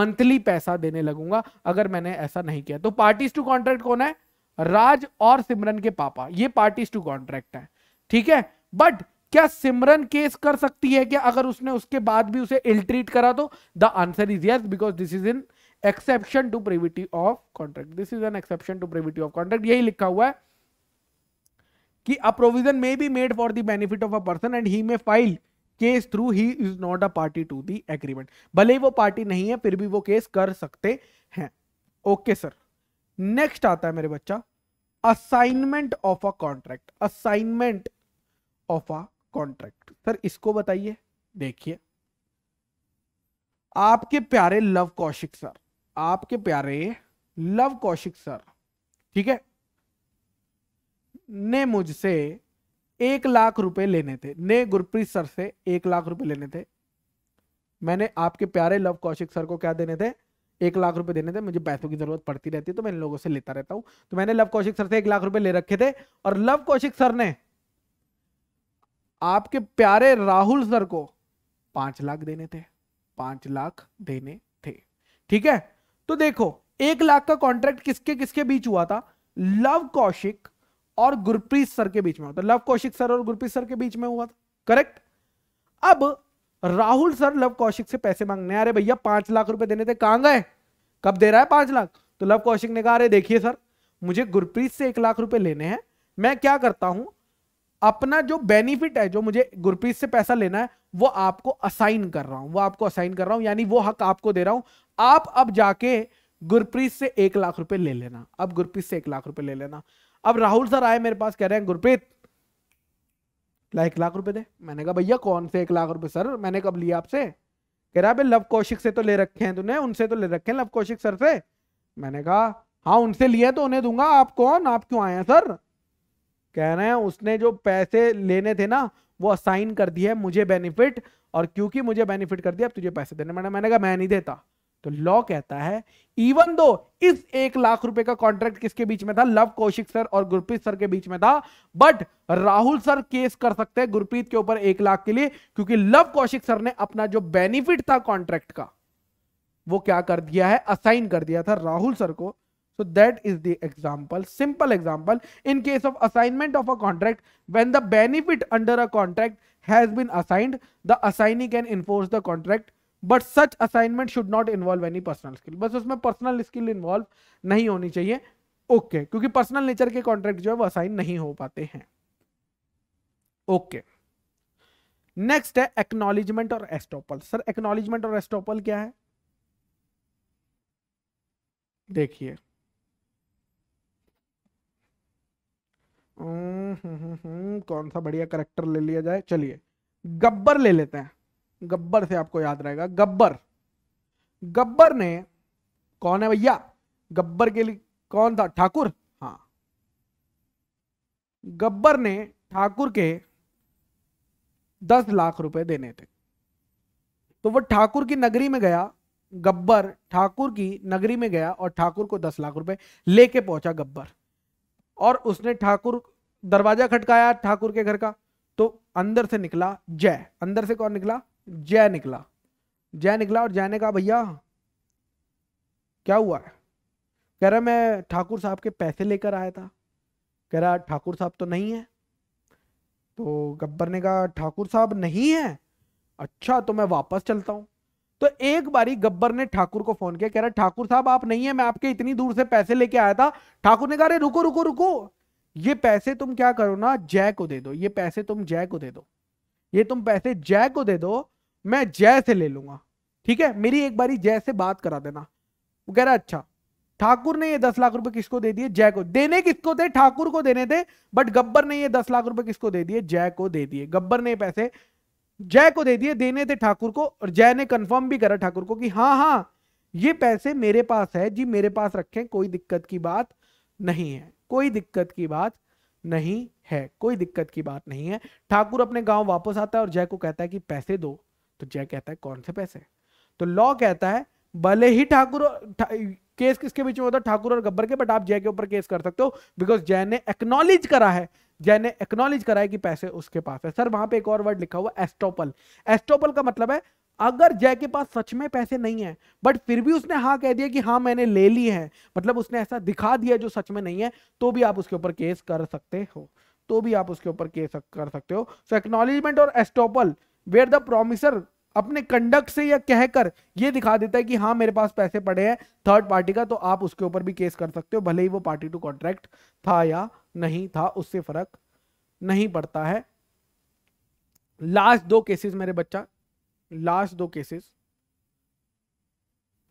मंथली पैसा देने लगूंगा अगर मैंने ऐसा नहीं किया तो पार्टीज टू कॉन्ट्रैक्ट कौन है राज और सिमरन के पापा ये पार्टीज टू कॉन्ट्रैक्ट है ठीक है बट क्या सिमरन केस कर सकती है क्या अगर उसने उसके बाद भी उसे इल्ट्रीट करा तो the answer is yes because this is in exception to privity of contract this is an exception to privity of contract यही लिखा हुआ है कि a provision may be made for the benefit of a person and he may file case through he is not a party to the agreement भले ही वो party नहीं है फिर भी वो केस कर सकते हैं ओके सर नेक्स्ट आता है मेरे बच्चा assignment of a contract assignment of a contract sir इसको बताइए देखिए आपके प्यारे लव कौशिक सर आपके प्यारे लव कौशिक सर ठीक है ने मुझसे एक लाख रुपए लेने थे ने गुरप्रीत सर से एक लाख रुपए लेने थे मैंने आपके प्यारे लव कौशिक सर को क्या देने थे एक लाख रुपए देने थे मुझे पैसों की जरूरत पड़ती रहती है तो मैं इन लोगों से लेता रहता हूं तो मैंने लव कौशिक सर से एक लाख रुपए ले रखे थे और लव कौशिक सर ने आपके प्यारे राहुल सर को पांच लाख देने थे पांच लाख देने थे ठीक है तो देखो एक लाख का कॉन्ट्रैक्ट किसके किसके बीच हुआ था लव कौशिक और गुरप्रीत सर के बीच में हुआ था लव कौशिक सर और गुरप्रीत सर के बीच में हुआ था करेक्ट अब राहुल सर लव कौशिक से पैसे मांगने अरे भैया पांच लाख रुपए देने थे कहां गए कब दे रहा है पांच लाख तो लव कौशिक ने कहा अरे देखिए सर मुझे गुरप्रीत से एक लाख रुपए लेने हैं मैं क्या करता हूं अपना जो बेनिफिट है जो मुझे गुरप्रीत से पैसा लेना है वो आपको असाइन कर रहा हूं वो आपको असाइन कर रहा हूं यानी वो हक आपको दे रहा हूं आप अब जाके गुरप्रीत से एक लाख रुपए ले लेना अब गुरप्रीत से एक लाख रुपए ले लेना अब राहुल सर आए मेरे पास कह रहे हैं गुरप्रीत एक लाख रुपए दे मैंने कहा भैया कौन से एक लाख रुपए सर मैंने कब लिया आपसे कह रहा है लव कौशिक से तो ले रखे हैं तूने उनसे तो ले रखे हैं लव कौशिक सर से मैंने कहा हाँ उनसे लिए तो उन्हें दूंगा आप कौन आप क्यों आए हैं सर कह रहे हैं उसने जो पैसे लेने थे ना वो असाइन कर दिया है मुझे बेनिफिट और क्योंकि मुझे बेनिफिट कर दिया अब तुझे पैसे देने मैंने मैंने कहा मैं नहीं देता तो लॉ कहता है इवन दो इस एक लाख रुपए का कॉन्ट्रैक्ट किसके बीच में था लव कौशिक सर और गुरप्रीत सर के बीच में था बट राहुल सर केस कर सकते हैं गुरप्रीत के ऊपर एक लाख के लिए क्योंकि लव कौशिक सर ने अपना जो बेनिफिट था कॉन्ट्रैक्ट का वो क्या कर दिया है असाइन कर दिया था राहुल सर को so that is the example simple example in case of assignment of a contract when the benefit under a contract has been assigned the assignee can enforce the contract but such assignment should not involve any personal skill bas usme personal skill involve nahi honi chahiye okay, kyunki personal nature ke contract jo hai wo assign nahi ho pate hain okay next है acknowledgement और estoppel sir acknowledgement और estoppel क्या है देखिए हम्म, कौन सा बढ़िया character ले लिया जाए चलिए गब्बर ले लेते हैं गब्बर से आपको याद रहेगा गब्बर गब्बर ने कौन है भैया गब्बर के लिए कौन था ठाकुर हाँ गब्बर ने ठाकुर के दस लाख रुपए देने थे तो वो ठाकुर की नगरी में गया गब्बर ठाकुर की नगरी में गया और ठाकुर को दस लाख रुपए लेके पहुंचा गब्बर और उसने ठाकुर दरवाजा खटकाया ठाकुर के घर का तो अंदर से निकला जय अंदर से कौन निकला जय निकला जय निकला और जय ने कहा भैया क्या हुआ है कह रहा मैं ठाकुर साहब के पैसे लेकर आया था कह रहा ठाकुर साहब तो नहीं है तो गब्बर ने कहा ठाकुर साहब नहीं है अच्छा तो मैं वापस चलता हूँ तो एक बारी गब्बर ने ठाकुर को फोन किया कह रहा ठाकुर साहब आप नहीं है मैं आपके इतनी दूर से पैसे लेके आया था ठाकुर ने कहा रे रुको रुको रुको ये पैसे तुम क्या करो ना जय को दे दो ये पैसे तुम जय को दे दो ये तुम पैसे जय को दे दो मैं जय से ले लूंगा ठीक है मेरी एक बारी जय से बात करा देना वो कह रहा अच्छा ठाकुर ने ये दस लाख रुपए किसको दे दिए जय को देने किसको थे ठाकुर को देने थे बट गब्बर ने ये दस लाख रुपए किसको दे दिए जय को दे दिए गब्बर ने पैसे जय को दे दिए देने थे ठाकुर को और जय ने कंफर्म भी करा ठाकुर को कि हाँ हाँ ये पैसे मेरे पास है जी मेरे पास रखें कोई दिक्कत की बात नहीं है कोई दिक्कत की बात नहीं है कोई दिक्कत की बात नहीं है ठाकुर अपने गांव वापस आता है और जय को कहता है कि पैसे दो तो जय कहता है कौन से पैसे तो लॉ कहता है भले ही ठाकुर केस किसके बीच में होता है ठाकुर और गब्बर के बट आप जय के ऊपर केस कर सकते हो बिकॉज जय ने एक्नोलेज करा है जय ने एक्नोलेज करा है कि पैसे उसके पास है सर वहां पे एक और वर्ड लिखा हुआ एस्टोपल एस्टोपल का मतलब है अगर जय के पास सच में पैसे नहीं है बट फिर भी उसने हाँ कह दिया कि हाँ मैंने ले ली है मतलब उसने ऐसा दिखा दिया जो सच में नहीं है तो भी आप उसके ऊपर केस कर सकते हो तो भी आप उसके ऊपर केस कर सकते हो सो एक्नोलेजमेंट और एस्टोपल वेयर द प्रोमिसर अपने कंडक्ट से या कहकर यह दिखा देता है कि हाँ मेरे पास पैसे पड़े हैं थर्ड पार्टी का तो आप उसके ऊपर भी केस कर सकते हो भले ही वो पार्टी टू कॉन्ट्रैक्ट था या नहीं था उससे फर्क नहीं पड़ता है लास्ट दो केसेस मेरे बच्चा लास्ट दो केसेस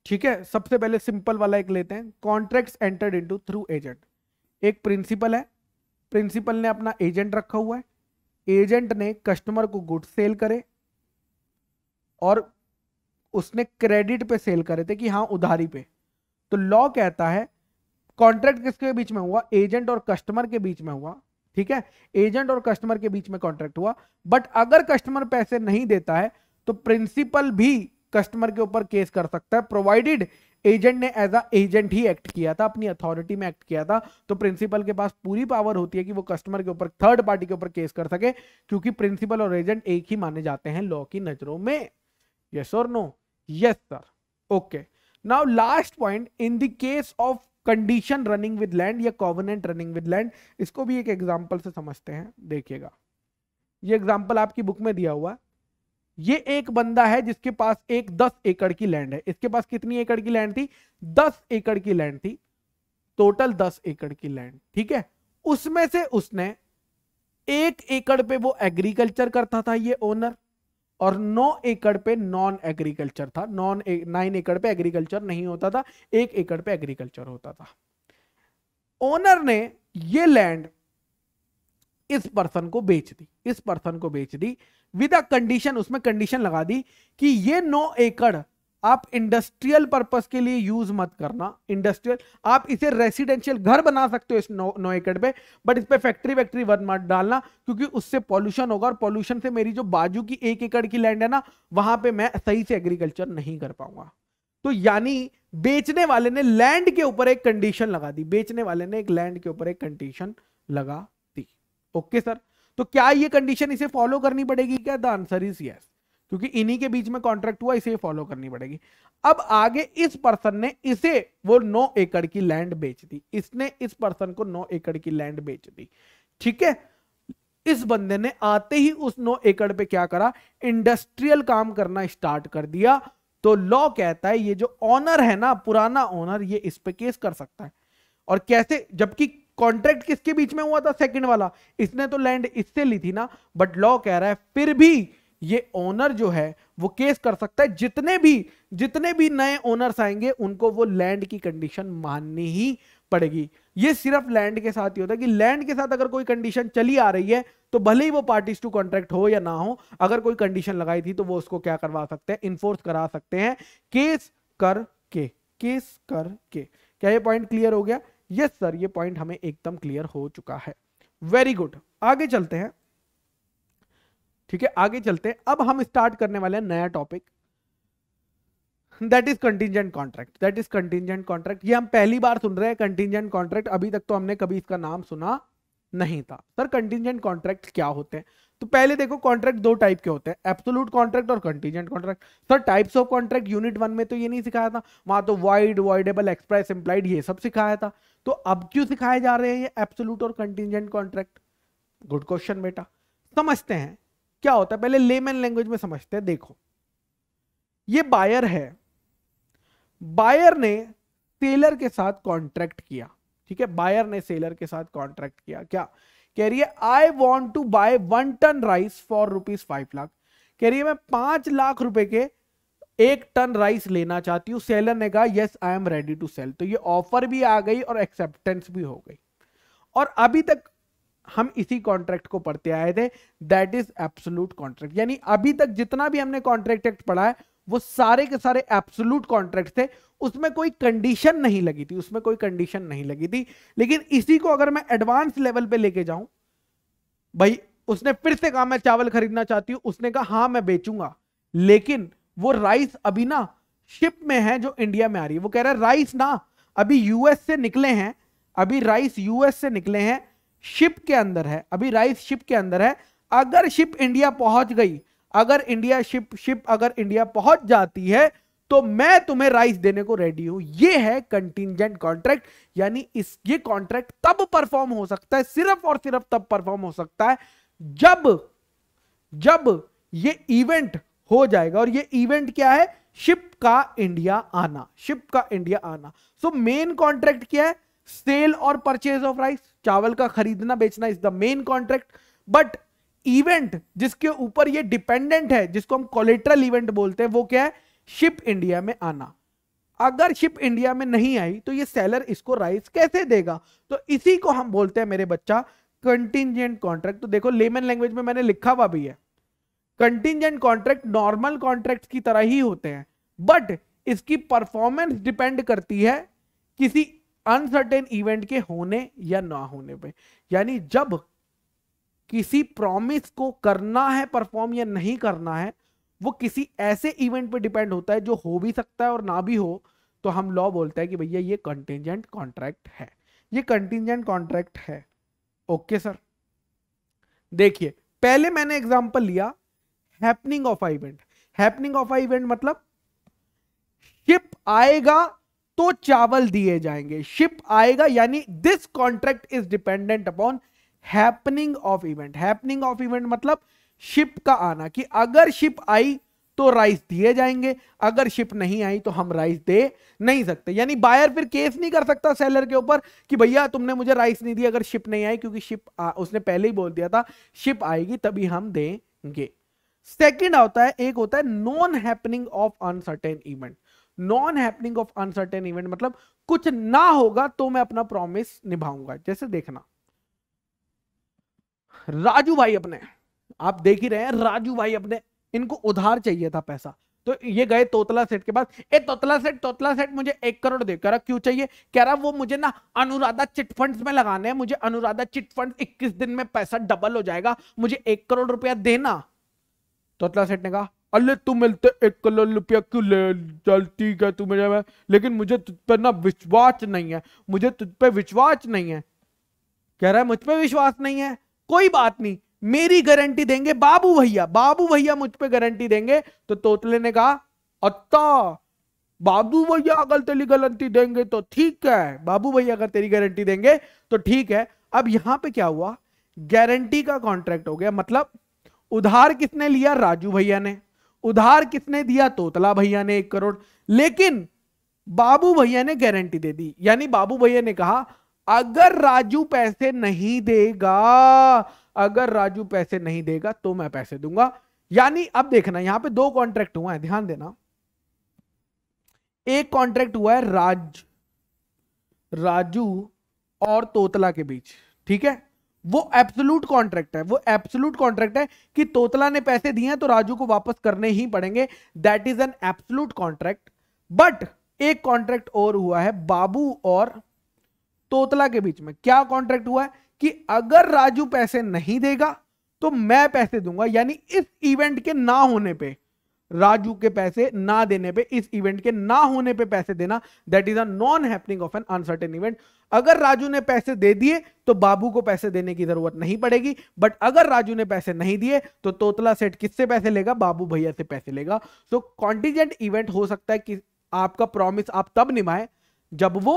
ठीक है सबसे पहले सिंपल वाला एक लेते हैं contract entered into through agent एक प्रिंसिपल है प्रिंसिपल ने अपना एजेंट रखा हुआ है एजेंट ने कस्टमर को गुड सेल करे और उसने क्रेडिट पे सेल करे थे कि हाँ उधारी पे तो लॉ कहता है कॉन्ट्रैक्ट किसके बीच में हुआ एजेंट और कस्टमर के बीच में हुआ ठीक है एजेंट और कस्टमर के बीच में कॉन्ट्रैक्ट हुआ बट अगर कस्टमर पैसे नहीं देता है तो प्रिंसिपल भी कस्टमर के ऊपर केस कर सकता है प्रोवाइडेड एजेंट ने एज अ एजेंट ही एक्ट किया था अपनी अथॉरिटी में एक्ट किया था तो प्रिंसिपल के पास पूरी पावर होती है कि वो कस्टमर के ऊपर थर्ड पार्टी के ऊपर केस कर सके क्योंकि प्रिंसिपल और एजेंट एक ही माने जाते हैं लॉ की नजरों में yes or no yes sir okay now last point in the case of condition running with land या कॉवनेंट रनिंग विद लैंड इसको भी एक एग्जाम्पल से समझते हैं देखिएगा ये एग्जाम्पल आपकी बुक में दिया हुआ ये एक बंदा है जिसके पास एक दस एकड़ की लैंड है इसके पास कितनी एकड़ की लैंड थी दस एकड़ की लैंड थी टोटल दस एकड़ की लैंड ठीक है उसमें से उसने एक एकड़ पे वो एग्रीकल्चर करता था ये ओनर और नौ एकड़ पे नॉन एग्रीकल्चर था नॉन नाइन एकड़ पे एग्रीकल्चर नहीं होता था एक एकड़ पे एग्रीकल्चर होता था ओनर ने ये लैंड इस पर्सन को बेच दी इस पर्सन को बेच दी विद अ कंडीशन उसमें कंडीशन लगा दी कि ये नौ एकड़ आप इंडस्ट्रियल पर्पस के लिए यूज मत करना इंडस्ट्रियल आप इसे रेसिडेंशियल घर बना सकते हो इस नो, नो एकड़ पे बट इस पर फैक्ट्री वैक्ट्री वन मत डालना क्योंकि उससे पॉल्यूशन होगा और पॉल्यूशन से मेरी जो बाजू की एक एकड़ की लैंड है ना वहां पे मैं सही से एग्रीकल्चर नहीं कर पाऊंगा तो यानी बेचने वाले ने लैंड के ऊपर एक कंडीशन लगा दी बेचने वाले ने एक लैंड के ऊपर एक कंडीशन लगा दी ओके सर तो क्या ये कंडीशन इसे फॉलो करनी पड़ेगी क्या द आंसर इज यस क्योंकि इन्हीं के बीच में कॉन्ट्रैक्ट हुआ इसे फॉलो करनी पड़ेगी अब आगे इस पर्सन ने इसे वो नौ एकड़ की लैंड बेच दी इसने इस पर्सन को नौ एकड़ की लैंड बेच दी ठीक है इस बंदे ने आते ही उस नौ एकड़ पे क्या करा इंडस्ट्रियल काम करना स्टार्ट कर दिया तो लॉ कहता है ये जो ऑनर है ना पुराना ऑनर ये इस पे केस कर सकता है और कैसे जबकि कॉन्ट्रैक्ट किसके बीच में हुआ था सेकंड वाला इसने तो लैंड इससे ली थी ना बट लॉ कह रहा है फिर भी ये ओनर जो है वो केस कर सकता है जितने भी जितने भी नए ओनर्स आएंगे उनको वो लैंड की कंडीशन माननी ही पड़ेगी ये सिर्फ लैंड के साथ ही होता है कि लैंड के साथ अगर कोई कंडीशन चली आ रही है तो भले ही वो पार्टीज टू कॉन्ट्रैक्ट हो या ना हो अगर कोई कंडीशन लगाई थी तो वो उसको क्या करवा सकते हैं इन्फोर्स करा सकते हैं केस के केस कर के क्या ये पॉइंट क्लियर हो गया यस सर ये पॉइंट हमें एकदम क्लियर हो चुका है वेरी गुड आगे चलते हैं ठीक है आगे चलते हैं अब हम स्टार्ट करने वाले हैं नया topic that is contingent contract that is contingent contract ये हम पहली बार सुन रहे हैं कंटिजेंट कॉन्ट्रैक्ट अभी तक तो हमने कभी इसका नाम सुना नहीं था सर कंटिजेंट कॉन्ट्रैक्ट क्या होते हैं तो पहले देखो कॉन्ट्रैक्ट दो टाइप के होते हैं एप्सोलूट कॉन्ट्रैक्ट और contingent contract sir types of contract unit one में तो ये नहीं सिखाया था वहां तो वाइड वाइडेबल एक्सप्रेस एम्प्लाइड ये सब सिखाया था तो अब क्यों सिखाए जा रहे हैं ये एप्सोलूट और कंटिजेंट कॉन्ट्रैक्ट गुड क्वेश्चन बेटा समझते हैं क्या होता है पहले लेमैन लैंग्वेज में समझते हैं देखो ये बायर है बायर ने सेलर के साथ कॉन्ट्रैक्ट किया ठीक है बायर ने सेलर के साथ कॉन्ट्रैक्ट किया क्या कह रही है I want to buy one ton rice for rupees five lakh कह रही है मैं पांच लाख रुपए के एक टन राइस लेना चाहती हूँ सेलर ने कहा yes I am ready to sell तो ये ऑफर भी आ गई और एक्सेप्टेंस भी हो गई और अभी तक हम इसी कॉन्ट्रैक्ट को पढ़ते आए थे दैट इज एब्सोलूट कॉन्ट्रैक्ट यानी अभी तक जितना भी हमने कॉन्ट्रैक्ट एक्ट पढ़ा है वो सारे के सारे एब्सोलूट कॉन्ट्रैक्ट थे उसमें कोई कंडीशन नहीं लगी थी उसमें कोई कंडीशन नहीं लगी थी लेकिन इसी को अगर मैं एडवांस लेवल पे लेके जाऊं भाई उसने फिर से कहा मैं चावल खरीदना चाहती हूं उसने कहा हाँ मैं बेचूंगा लेकिन वो राइस अभी ना शिप में है जो इंडिया में आ रही है वो कह रहा है राइस ना अभी यूएस से निकले हैं अभी राइस यूएस से निकले हैं शिप के अंदर है अभी राइस शिप के अंदर है अगर शिप इंडिया पहुंच गई अगर इंडिया शिप शिप अगर इंडिया पहुंच जाती है तो मैं तुम्हें राइस देने को रेडी हूं ये है कंटिजेंट कॉन्ट्रैक्ट यानी इस ये कॉन्ट्रैक्ट तब परफॉर्म हो सकता है सिर्फ और सिर्फ तब परफॉर्म हो सकता है जब जब ये इवेंट हो जाएगा और ये इवेंट क्या है शिप का इंडिया आना शिप का इंडिया आना सो मेन कॉन्ट्रैक्ट क्या है सेल और परचेज ऑफ राइस चावल का खरीदना बेचना is the main contract but event जिसके ऊपर ये डिपेंडेंट है जिसको हम कोलेट्रल इवेंट बोलते हैं वो क्या है शिप इंडिया में आना अगर शिप इंडिया में नहीं आई तो ये सेलर इसको राइस कैसे देगा तो इसी को हम बोलते हैं मेरे बच्चा कंटिजेंट कॉन्ट्रैक्ट तो देखो लेमन लैंग्वेज में मैंने लिखा हुआ भी है कंटिजेंट कॉन्ट्रैक्ट नॉर्मल कॉन्ट्रैक्ट की तरह ही होते हैं बट इसकी परफॉर्मेंस डिपेंड करती है किसी अनसर्टेन इवेंट के होने या ना होने पे यानी जब किसी प्रॉमिस को करना है परफॉर्म या नहीं करना है वो किसी ऐसे इवेंट पे डिपेंड होता है जो हो भी सकता है और ना भी हो तो हम लॉ बोलते हैं कि भैया ये कंटिजेंट कॉन्ट्रैक्ट है ये कंटिजेंट कॉन्ट्रैक्ट है ओके सर देखिए पहले मैंने एग्जांपल लिया happening of a event happening of event मतलब शिप आएगा तो चावल दिए जाएंगे शिप आएगा यानी this contract is dependent upon happening of event happening of event मतलब शिप का आना कि अगर शिप आई तो राइस दिए जाएंगे अगर शिप नहीं आई तो हम राइस दे नहीं सकते यानी बायर फिर केस नहीं कर सकता सेलर के ऊपर कि भैया तुमने मुझे राइस नहीं दी अगर शिप नहीं आई क्योंकि शिप आ, उसने पहले ही बोल दिया था शिप आएगी तभी हम देंगे सेकंड होता है एक होता है non happening of uncertain event non happening of uncertain event मतलब कुछ ना होगा तो मैं अपना प्रॉमिस निभाऊंगा जैसे देखना राजू भाई अपने आप देख ही रहे हैं राजू भाई अपने इनको उधार चाहिए था पैसा तो ये गए तोतला सेट के पास ए तोतला सेट तोतला सेट मुझे एक करोड़ दे कह रहा क्यों चाहिए कह रहा वो मुझे ना अनुराधा चिट फंड्स में लगाने हैं मुझे अनुराधा चिट फंड 21 दिन में पैसा डबल हो जाएगा मुझे एक करोड़ रुपया देना तोतला सेट ने कहा अल्ले तू मिलते एक करोड़ रुपया क्यों ले चल क्या तू मेरे लेकिन मुझे तुझ पर ना विश्वास नहीं है मुझे तुझ पर विश्वास नहीं है कह रहा है मुझ पर विश्वास नहीं है कोई बात नहीं मेरी गारंटी देंगे बाबू भैया बाबू भैया मुझ पर गारंटी देंगे तो तोतले ने कहा अत्ता बाबू भैया अगर तेरी गारंटी देंगे तो ठीक है बाबू भैया अगर तेरी गारंटी देंगे तो ठीक है अब यहां पे क्या हुआ गारंटी का कॉन्ट्रैक्ट हो गया मतलब उधार किसने लिया राजू भैया ने उधार किसने दिया तोतला भैया ने एक करोड़ लेकिन बाबू भैया ने गारंटी दे दी यानी बाबू भैया ने कहा अगर राजू पैसे नहीं देगा अगर राजू पैसे नहीं देगा तो मैं पैसे दूंगा यानी अब देखना यहां पे दो कॉन्ट्रैक्ट हुआ है ध्यान देना एक कॉन्ट्रैक्ट हुआ है राज राजू और तोतला के बीच ठीक है वो एब्सोलूट कॉन्ट्रैक्ट है वो एब्सोलूट कॉन्ट्रैक्ट है कि तोतला ने पैसे दिए हैं तो राजू को वापस करने ही पड़ेंगे that is an absolute contract but एक कॉन्ट्रैक्ट और हुआ है बाबू और तोतला के बीच में क्या कॉन्ट्रैक्ट हुआ है कि अगर राजू पैसे नहीं देगा तो मैं पैसे दूंगा यानी इस इवेंट के ना होने पर राजू के पैसे ना देने पे इस इवेंट के ना होने पे पैसे देना that is a non happening of an uncertain event अगर राजू ने पैसे दे दिए तो बाबू को पैसे देने की जरूरत नहीं पड़ेगी बट अगर राजू ने पैसे नहीं दिए तो तोतला सेट किससे पैसे लेगा बाबू भैया से पैसे लेगा सो कॉन्टीजेंट इवेंट हो सकता है कि आपका प्रॉमिस आप तब निभाए जब वो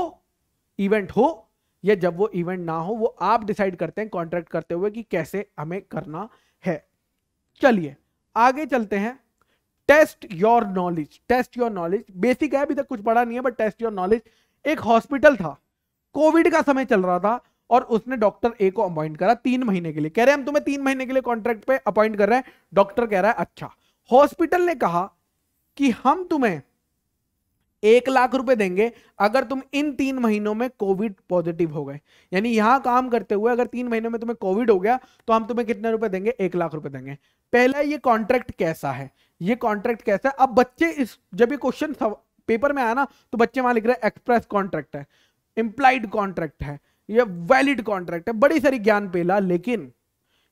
इवेंट हो या जब वो इवेंट ना हो वो आप डिसाइड करते हैं कॉन्ट्रैक्ट करते हुए कि कैसे हमें करना है चलिए आगे चलते हैं test your knowledge test your knowledge basic है अभी तक कुछ पढ़ा नहीं है बट टेस्ट योर नॉलेज एक हॉस्पिटल था कोविड का समय चल रहा था और उसने डॉक्टर ए को अपॉइंट करा तीन महीने के लिए कह रहे हैं हम तुम्हें तीन महीने के लिए कॉन्ट्रैक्ट पे अपॉइंट कर रहे हैं डॉक्टर कह रहा है अच्छा हॉस्पिटल ने कहा कि हम तुम्हें एक लाख रुपए देंगे अगर तुम इन तीन महीनों में कोविड पॉजिटिव हो गए यानी यहां काम करते हुए अगर तीन महीनों में तुम्हें कोविड हो गया तो हम तुम्हें कितने रुपए देंगे एक लाख रुपए देंगे पहला ये कॉन्ट्रैक्ट कैसा है ये कॉन्ट्रैक्ट कैसा है अब बच्चे इस जब ये क्वेश्चन पेपर में आया ना तो बच्चे वहां लिख रहे एक्सप्रेस कॉन्ट्रैक्ट है इंप्लाइड कॉन्ट्रैक्ट है यह वैलिड कॉन्ट्रैक्ट है बड़ी सारी ज्ञान पेला लेकिन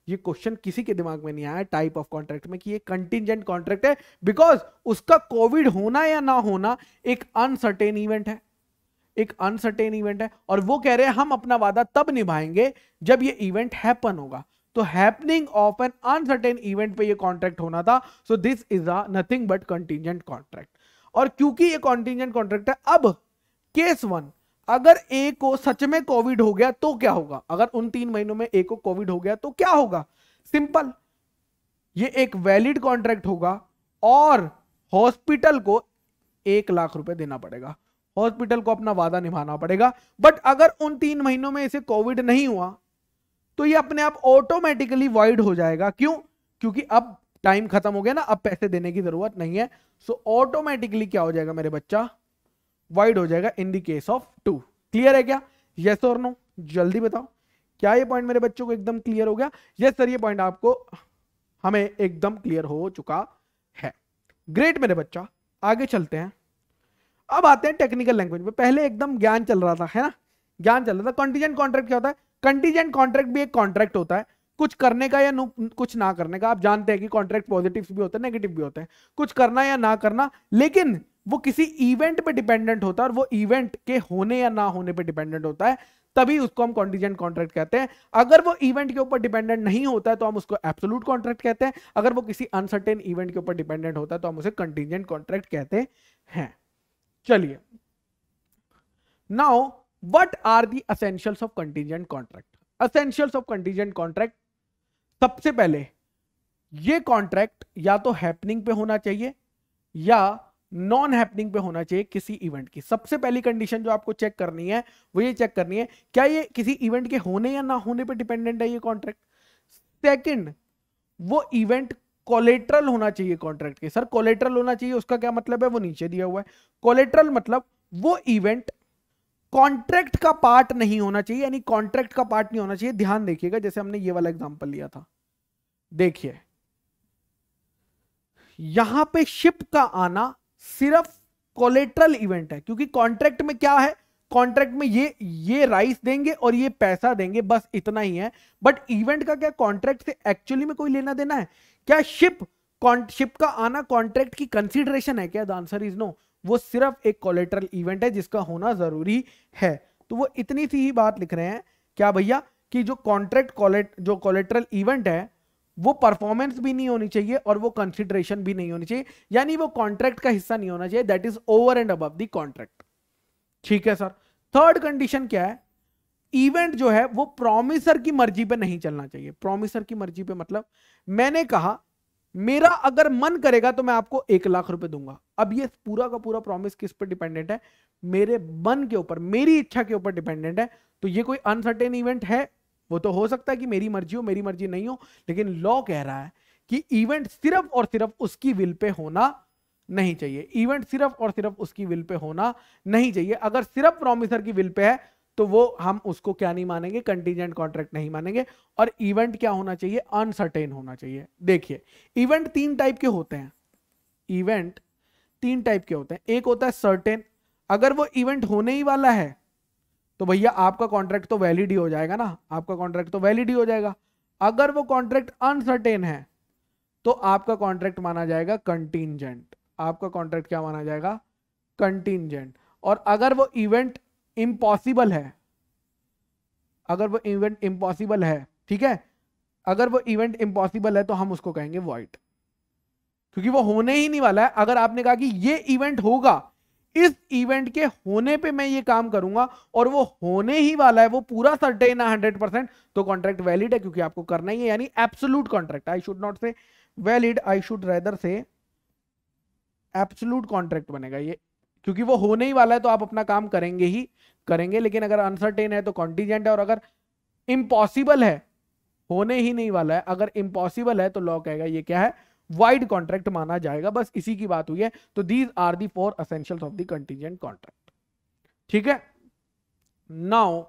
ये क्वेश्चन किसी के दिमाग में नहीं आया टाइप ऑफ कॉन्ट्रैक्ट में कि ये कंटिजेंट कॉन्ट्रैक्ट है बिकॉज उसका कोविड होना या ना होना एक अनसर्टेन इवेंट है एक अनसर्टेन इवेंट है और वो कह रहे हैं हम अपना वादा तब निभाएंगे जब ये इवेंट हैपन होगा तो happening of an uncertain event पे ये कॉन्ट्रैक्ट होना था so this is a nothing but contingent contract और क्योंकि ये कॉन्टिजेंट कॉन्ट्रैक्ट है अब केस वन अगर ए को सच में कोविड हो गया तो क्या होगा अगर उन तीन महीनों में ए को कोविड हो गया तो क्या होगा सिंपल ये एक वैलिड कॉन्ट्रैक्ट होगा और हॉस्पिटल को एक लाख रुपए देना पड़ेगा हॉस्पिटल को अपना वादा निभाना पड़ेगा बट अगर उन तीन महीनों में इसे कोविड नहीं हुआ तो ये अपने आप ऑटोमेटिकली वॉइड हो जाएगा क्यों क्योंकि अब टाइम खत्म हो गया ना अब पैसे देने की जरूरत नहीं है सो ऑटोमेटिकली क्या हो जाएगा मेरे बच्चा वाइड हो जाएगा in the case of two clear है क्या यस और नो जल्दी बताओ क्या ये पॉइंट मेरे बच्चों को एकदम क्लियर हो गया यस सर ये पॉइंट आपको हमें एकदम क्लियर हो चुका है ग्रेट मेरे बच्चा आगे चलते हैं अब आते हैं टेक्निकल लैंग्वेज में पहले एकदम ज्ञान चल रहा था है ना ज्ञान चल रहा था कंटीजेंट कॉन्ट्रैक्ट क्या होता है कंटीजेंट कॉन्ट्रैक्ट भी एक कॉन्ट्रैक्ट होता है कुछ करने का या कुछ ना करने का आप जानते हैं कि कॉन्ट्रैक्ट पॉजिटिव भी होते हैं नेगेटिव भी होते हैं कुछ करना या ना करना लेकिन वो किसी इवेंट पे डिपेंडेंट होता है और वो इवेंट के होने या ना होने पे डिपेंडेंट होता है तभी उसको हम कॉन्टीजेंट कॉन्ट्रैक्ट कहते हैं अगर वो इवेंट के ऊपर डिपेंडेंट नहीं होता है तो हम उसको एब्सोलूट कॉन्ट्रैक्ट कहते हैं अगर वो किसी अनसर्टेन इवेंट के ऊपर डिपेंडेंट होता है तो हम उसे कंटीजेंट कॉन्ट्रैक्ट कहते हैं चलिए now what are the essentials of contingent contract essentials of contingent contract सबसे पहले ये कॉन्ट्रैक्ट या तो हैपनिंग पे होना चाहिए या नॉन हैपनिंग पे होना चाहिए किसी इवेंट की सबसे पहली कंडीशन जो आपको चेक करनी है वो ये चेक करनी है क्या ये किसी इवेंट के होने या ना होने पे डिपेंडेंट है ये कॉन्ट्रैक्ट सेकंड वो इवेंट कोलेट्रल होना चाहिए कॉन्ट्रैक्ट के सर कोलेट्रल होना चाहिए उसका क्या मतलब है वो नीचे दिया हुआ है कोलेट्रल मतलब वो इवेंट कॉन्ट्रैक्ट का पार्ट नहीं होना चाहिए यानी कॉन्ट्रैक्ट का पार्ट नहीं होना चाहिए ध्यान देखिएगा जैसे हमने ये वाला एग्जाम्पल लिया था देखिए यहां पे शिप का आना सिर्फ कोलेट्रल इवेंट है क्योंकि कॉन्ट्रैक्ट में क्या है कॉन्ट्रैक्ट में ये ये राइस देंगे और ये पैसा देंगे बस इतना ही है बट इवेंट का क्या कॉन्ट्रैक्ट से एक्चुअली में कोई लेना देना है क्या शिप शिप का आना कॉन्ट्रैक्ट की कंसिडरेशन है क्या द आंसर इज नो वो सिर्फ एक कोलेट्रल इवेंट है जिसका होना जरूरी है तो वो इतनी सी ही बात लिख रहे हैं क्या भैया कि जो कॉन्ट्रैक्ट कॉलेट जो कोलेट्रल इवेंट है वो परफॉर्मेंस भी नहीं होनी चाहिए और वो कंसिडरेशन भी नहीं होनी चाहिए यानी वो कॉन्ट्रैक्ट का हिस्सा नहीं होना चाहिए that is over and above the contract ठीक है सर थर्ड कंडीशन क्या है इवेंट जो है वो प्रोमिसर की मर्जी पे नहीं चलना चाहिए प्रोमिसर की मर्जी पे मतलब मैंने कहा मेरा अगर मन करेगा तो मैं आपको एक लाख रुपए दूंगा अब ये पूरा का पूरा प्रॉमिस किस पर डिपेंडेंट है मेरे मन के ऊपर मेरी इच्छा के ऊपर डिपेंडेंट है तो ये कोई अनसर्टेन इवेंट है वो तो हो सकता है कि मेरी मर्जी हो मेरी मर्जी नहीं हो लेकिन लॉ कह रहा है कि इवेंट सिर्फ और सिर्फ उसकी विल पे होना नहीं चाहिए इवेंट सिर्फ और सिर्फ उसकी विल पे होना नहीं चाहिए अगर सिर्फ प्रोमिसर की विल पे है तो वो हम उसको क्या नहीं मानेंगे कंटीजेंट कॉन्ट्रैक्ट नहीं मानेंगे और इवेंट क्या होना चाहिए अनसर्टेन होना चाहिए देखिए इवेंट तीन टाइप के होते हैं इवेंट तीन टाइप के होते हैं एक होता है सर्टेन अगर वो इवेंट होने ही वाला है तो भैया आपका कॉन्ट्रैक्ट तो वैलिड ही हो जाएगा ना आपका कॉन्ट्रैक्ट तो वैलिड ही हो जाएगा अगर वो कॉन्ट्रैक्ट अनसर्टेन है तो आपका कॉन्ट्रैक्ट माना जाएगा कंटिजेंट आपका कॉन्ट्रैक्ट क्या माना जाएगा कंटिजेंट और अगर वो इवेंट इम्पॉसिबल है अगर वो इवेंट इम्पॉसिबल है ठीक है अगर वो इवेंट इम्पॉसिबल है तो हम उसको कहेंगे वाइट क्योंकि वो होने ही नहीं वाला है अगर आपने कहा कि ये इवेंट होगा इस इवेंट के होने पे मैं ये काम करूंगा और वो होने ही वाला है वो पूरा सर्टेन है हंड्रेड परसेंट तो कॉन्ट्रैक्ट वैलिड है क्योंकि आपको करना ही है यानी absolute contract I should not say valid I should rather say absolute contract बनेगा ये क्योंकि वो होने ही वाला है तो आप अपना काम करेंगे ही करेंगे लेकिन अगर अनसर्टेन है तो कॉन्टीजेंट है और अगर इम्पॉसिबल है होने ही नहीं वाला है अगर इम्पॉसिबल है तो लॉ कहेगा ये क्या है वाइड कॉन्ट्रैक्ट माना जाएगा बस इसी की बात हुई है तो these are the four essential of the contingent contract ठीक है now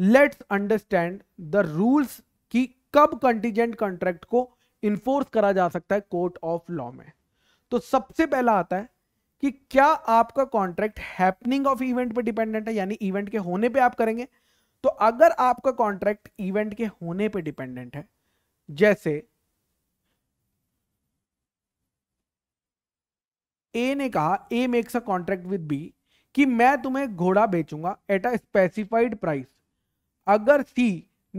let's understand the rules कि कब कंटीजेंट कॉन्ट्रैक्ट को इन्फोर्स करा जा सकता है कोर्ट ऑफ लॉ में तो सबसे पहला आता है कि क्या आपका कॉन्ट्रैक्ट हैपनिंग ऑफ इवेंट पर डिपेंडेंट है यानी इवेंट के होने पे आप करेंगे तो अगर आपका कॉन्ट्रैक्ट इवेंट के होने पे डिपेंडेंट है जैसे ए ने कहा A makes a contract with B कि मैं तुम्हें घोड़ा बेचूंगा एट अ स्पेसिफाइड प्राइस अगर सी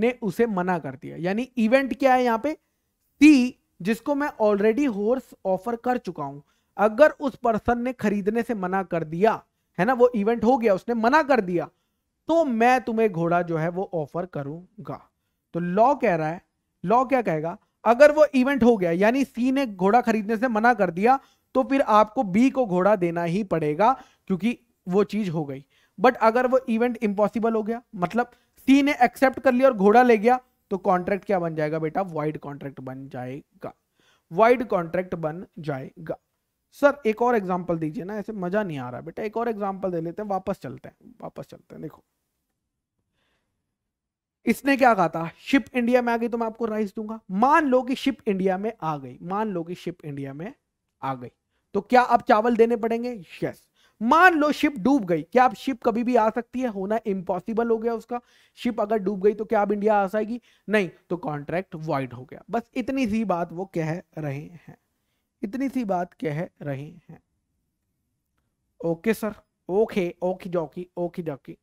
ने उसे मना कर दिया यानी इवेंट क्या है यहाँ पे सी जिसको मैं ऑलरेडी हॉर्स ऑफर कर चुका हूं अगर उस पर्सन ने खरीदने से मना कर दिया है ना वो इवेंट हो गया उसने मना कर दिया तो मैं तुम्हें घोड़ा जो है वो ऑफर करूंगा तो लॉ कह रहा है लॉ क्या कहेगा अगर वो इवेंट हो गया यानी सी ने घोड़ा खरीदने से मना कर दिया तो फिर आपको बी को घोड़ा देना ही पड़ेगा क्योंकि वो चीज हो गई बट अगर वो इवेंट इंपॉसिबल हो गया मतलब सी ने एक्सेप्ट कर लिया और घोड़ा ले गया तो कॉन्ट्रैक्ट क्या बन जाएगा बेटा वाइड कॉन्ट्रैक्ट बन जाएगा वाइड कॉन्ट्रैक्ट बन जाएगा सर एक और एग्जाम्पल दीजिए ना ऐसे मजा नहीं आ रहा बेटा एक और एग्जाम्पल दे लेते हैं वापस चलते हैं वापस चलते हैं देखो इसने क्या कहा था शिप इंडिया में आ गई तो मैं आपको राइस दूंगा मान लो कि शिप इंडिया में आ गई मान लो कि शिप इंडिया में आ गई तो क्या अब चावल देने पड़ेंगे यस मान लो शिप डूब गई क्या आप शिप कभी भी आ सकती है होना इम्पॉसिबल हो गया उसका शिप अगर डूब गई तो क्या आप इंडिया आ जाएगी नहीं तो कॉन्ट्रैक्ट वाइड हो गया बस इतनी सी बात वो कह रहे हैं इतनी सी बात कह रहे हैं okay sir okay okay jockey okay jockey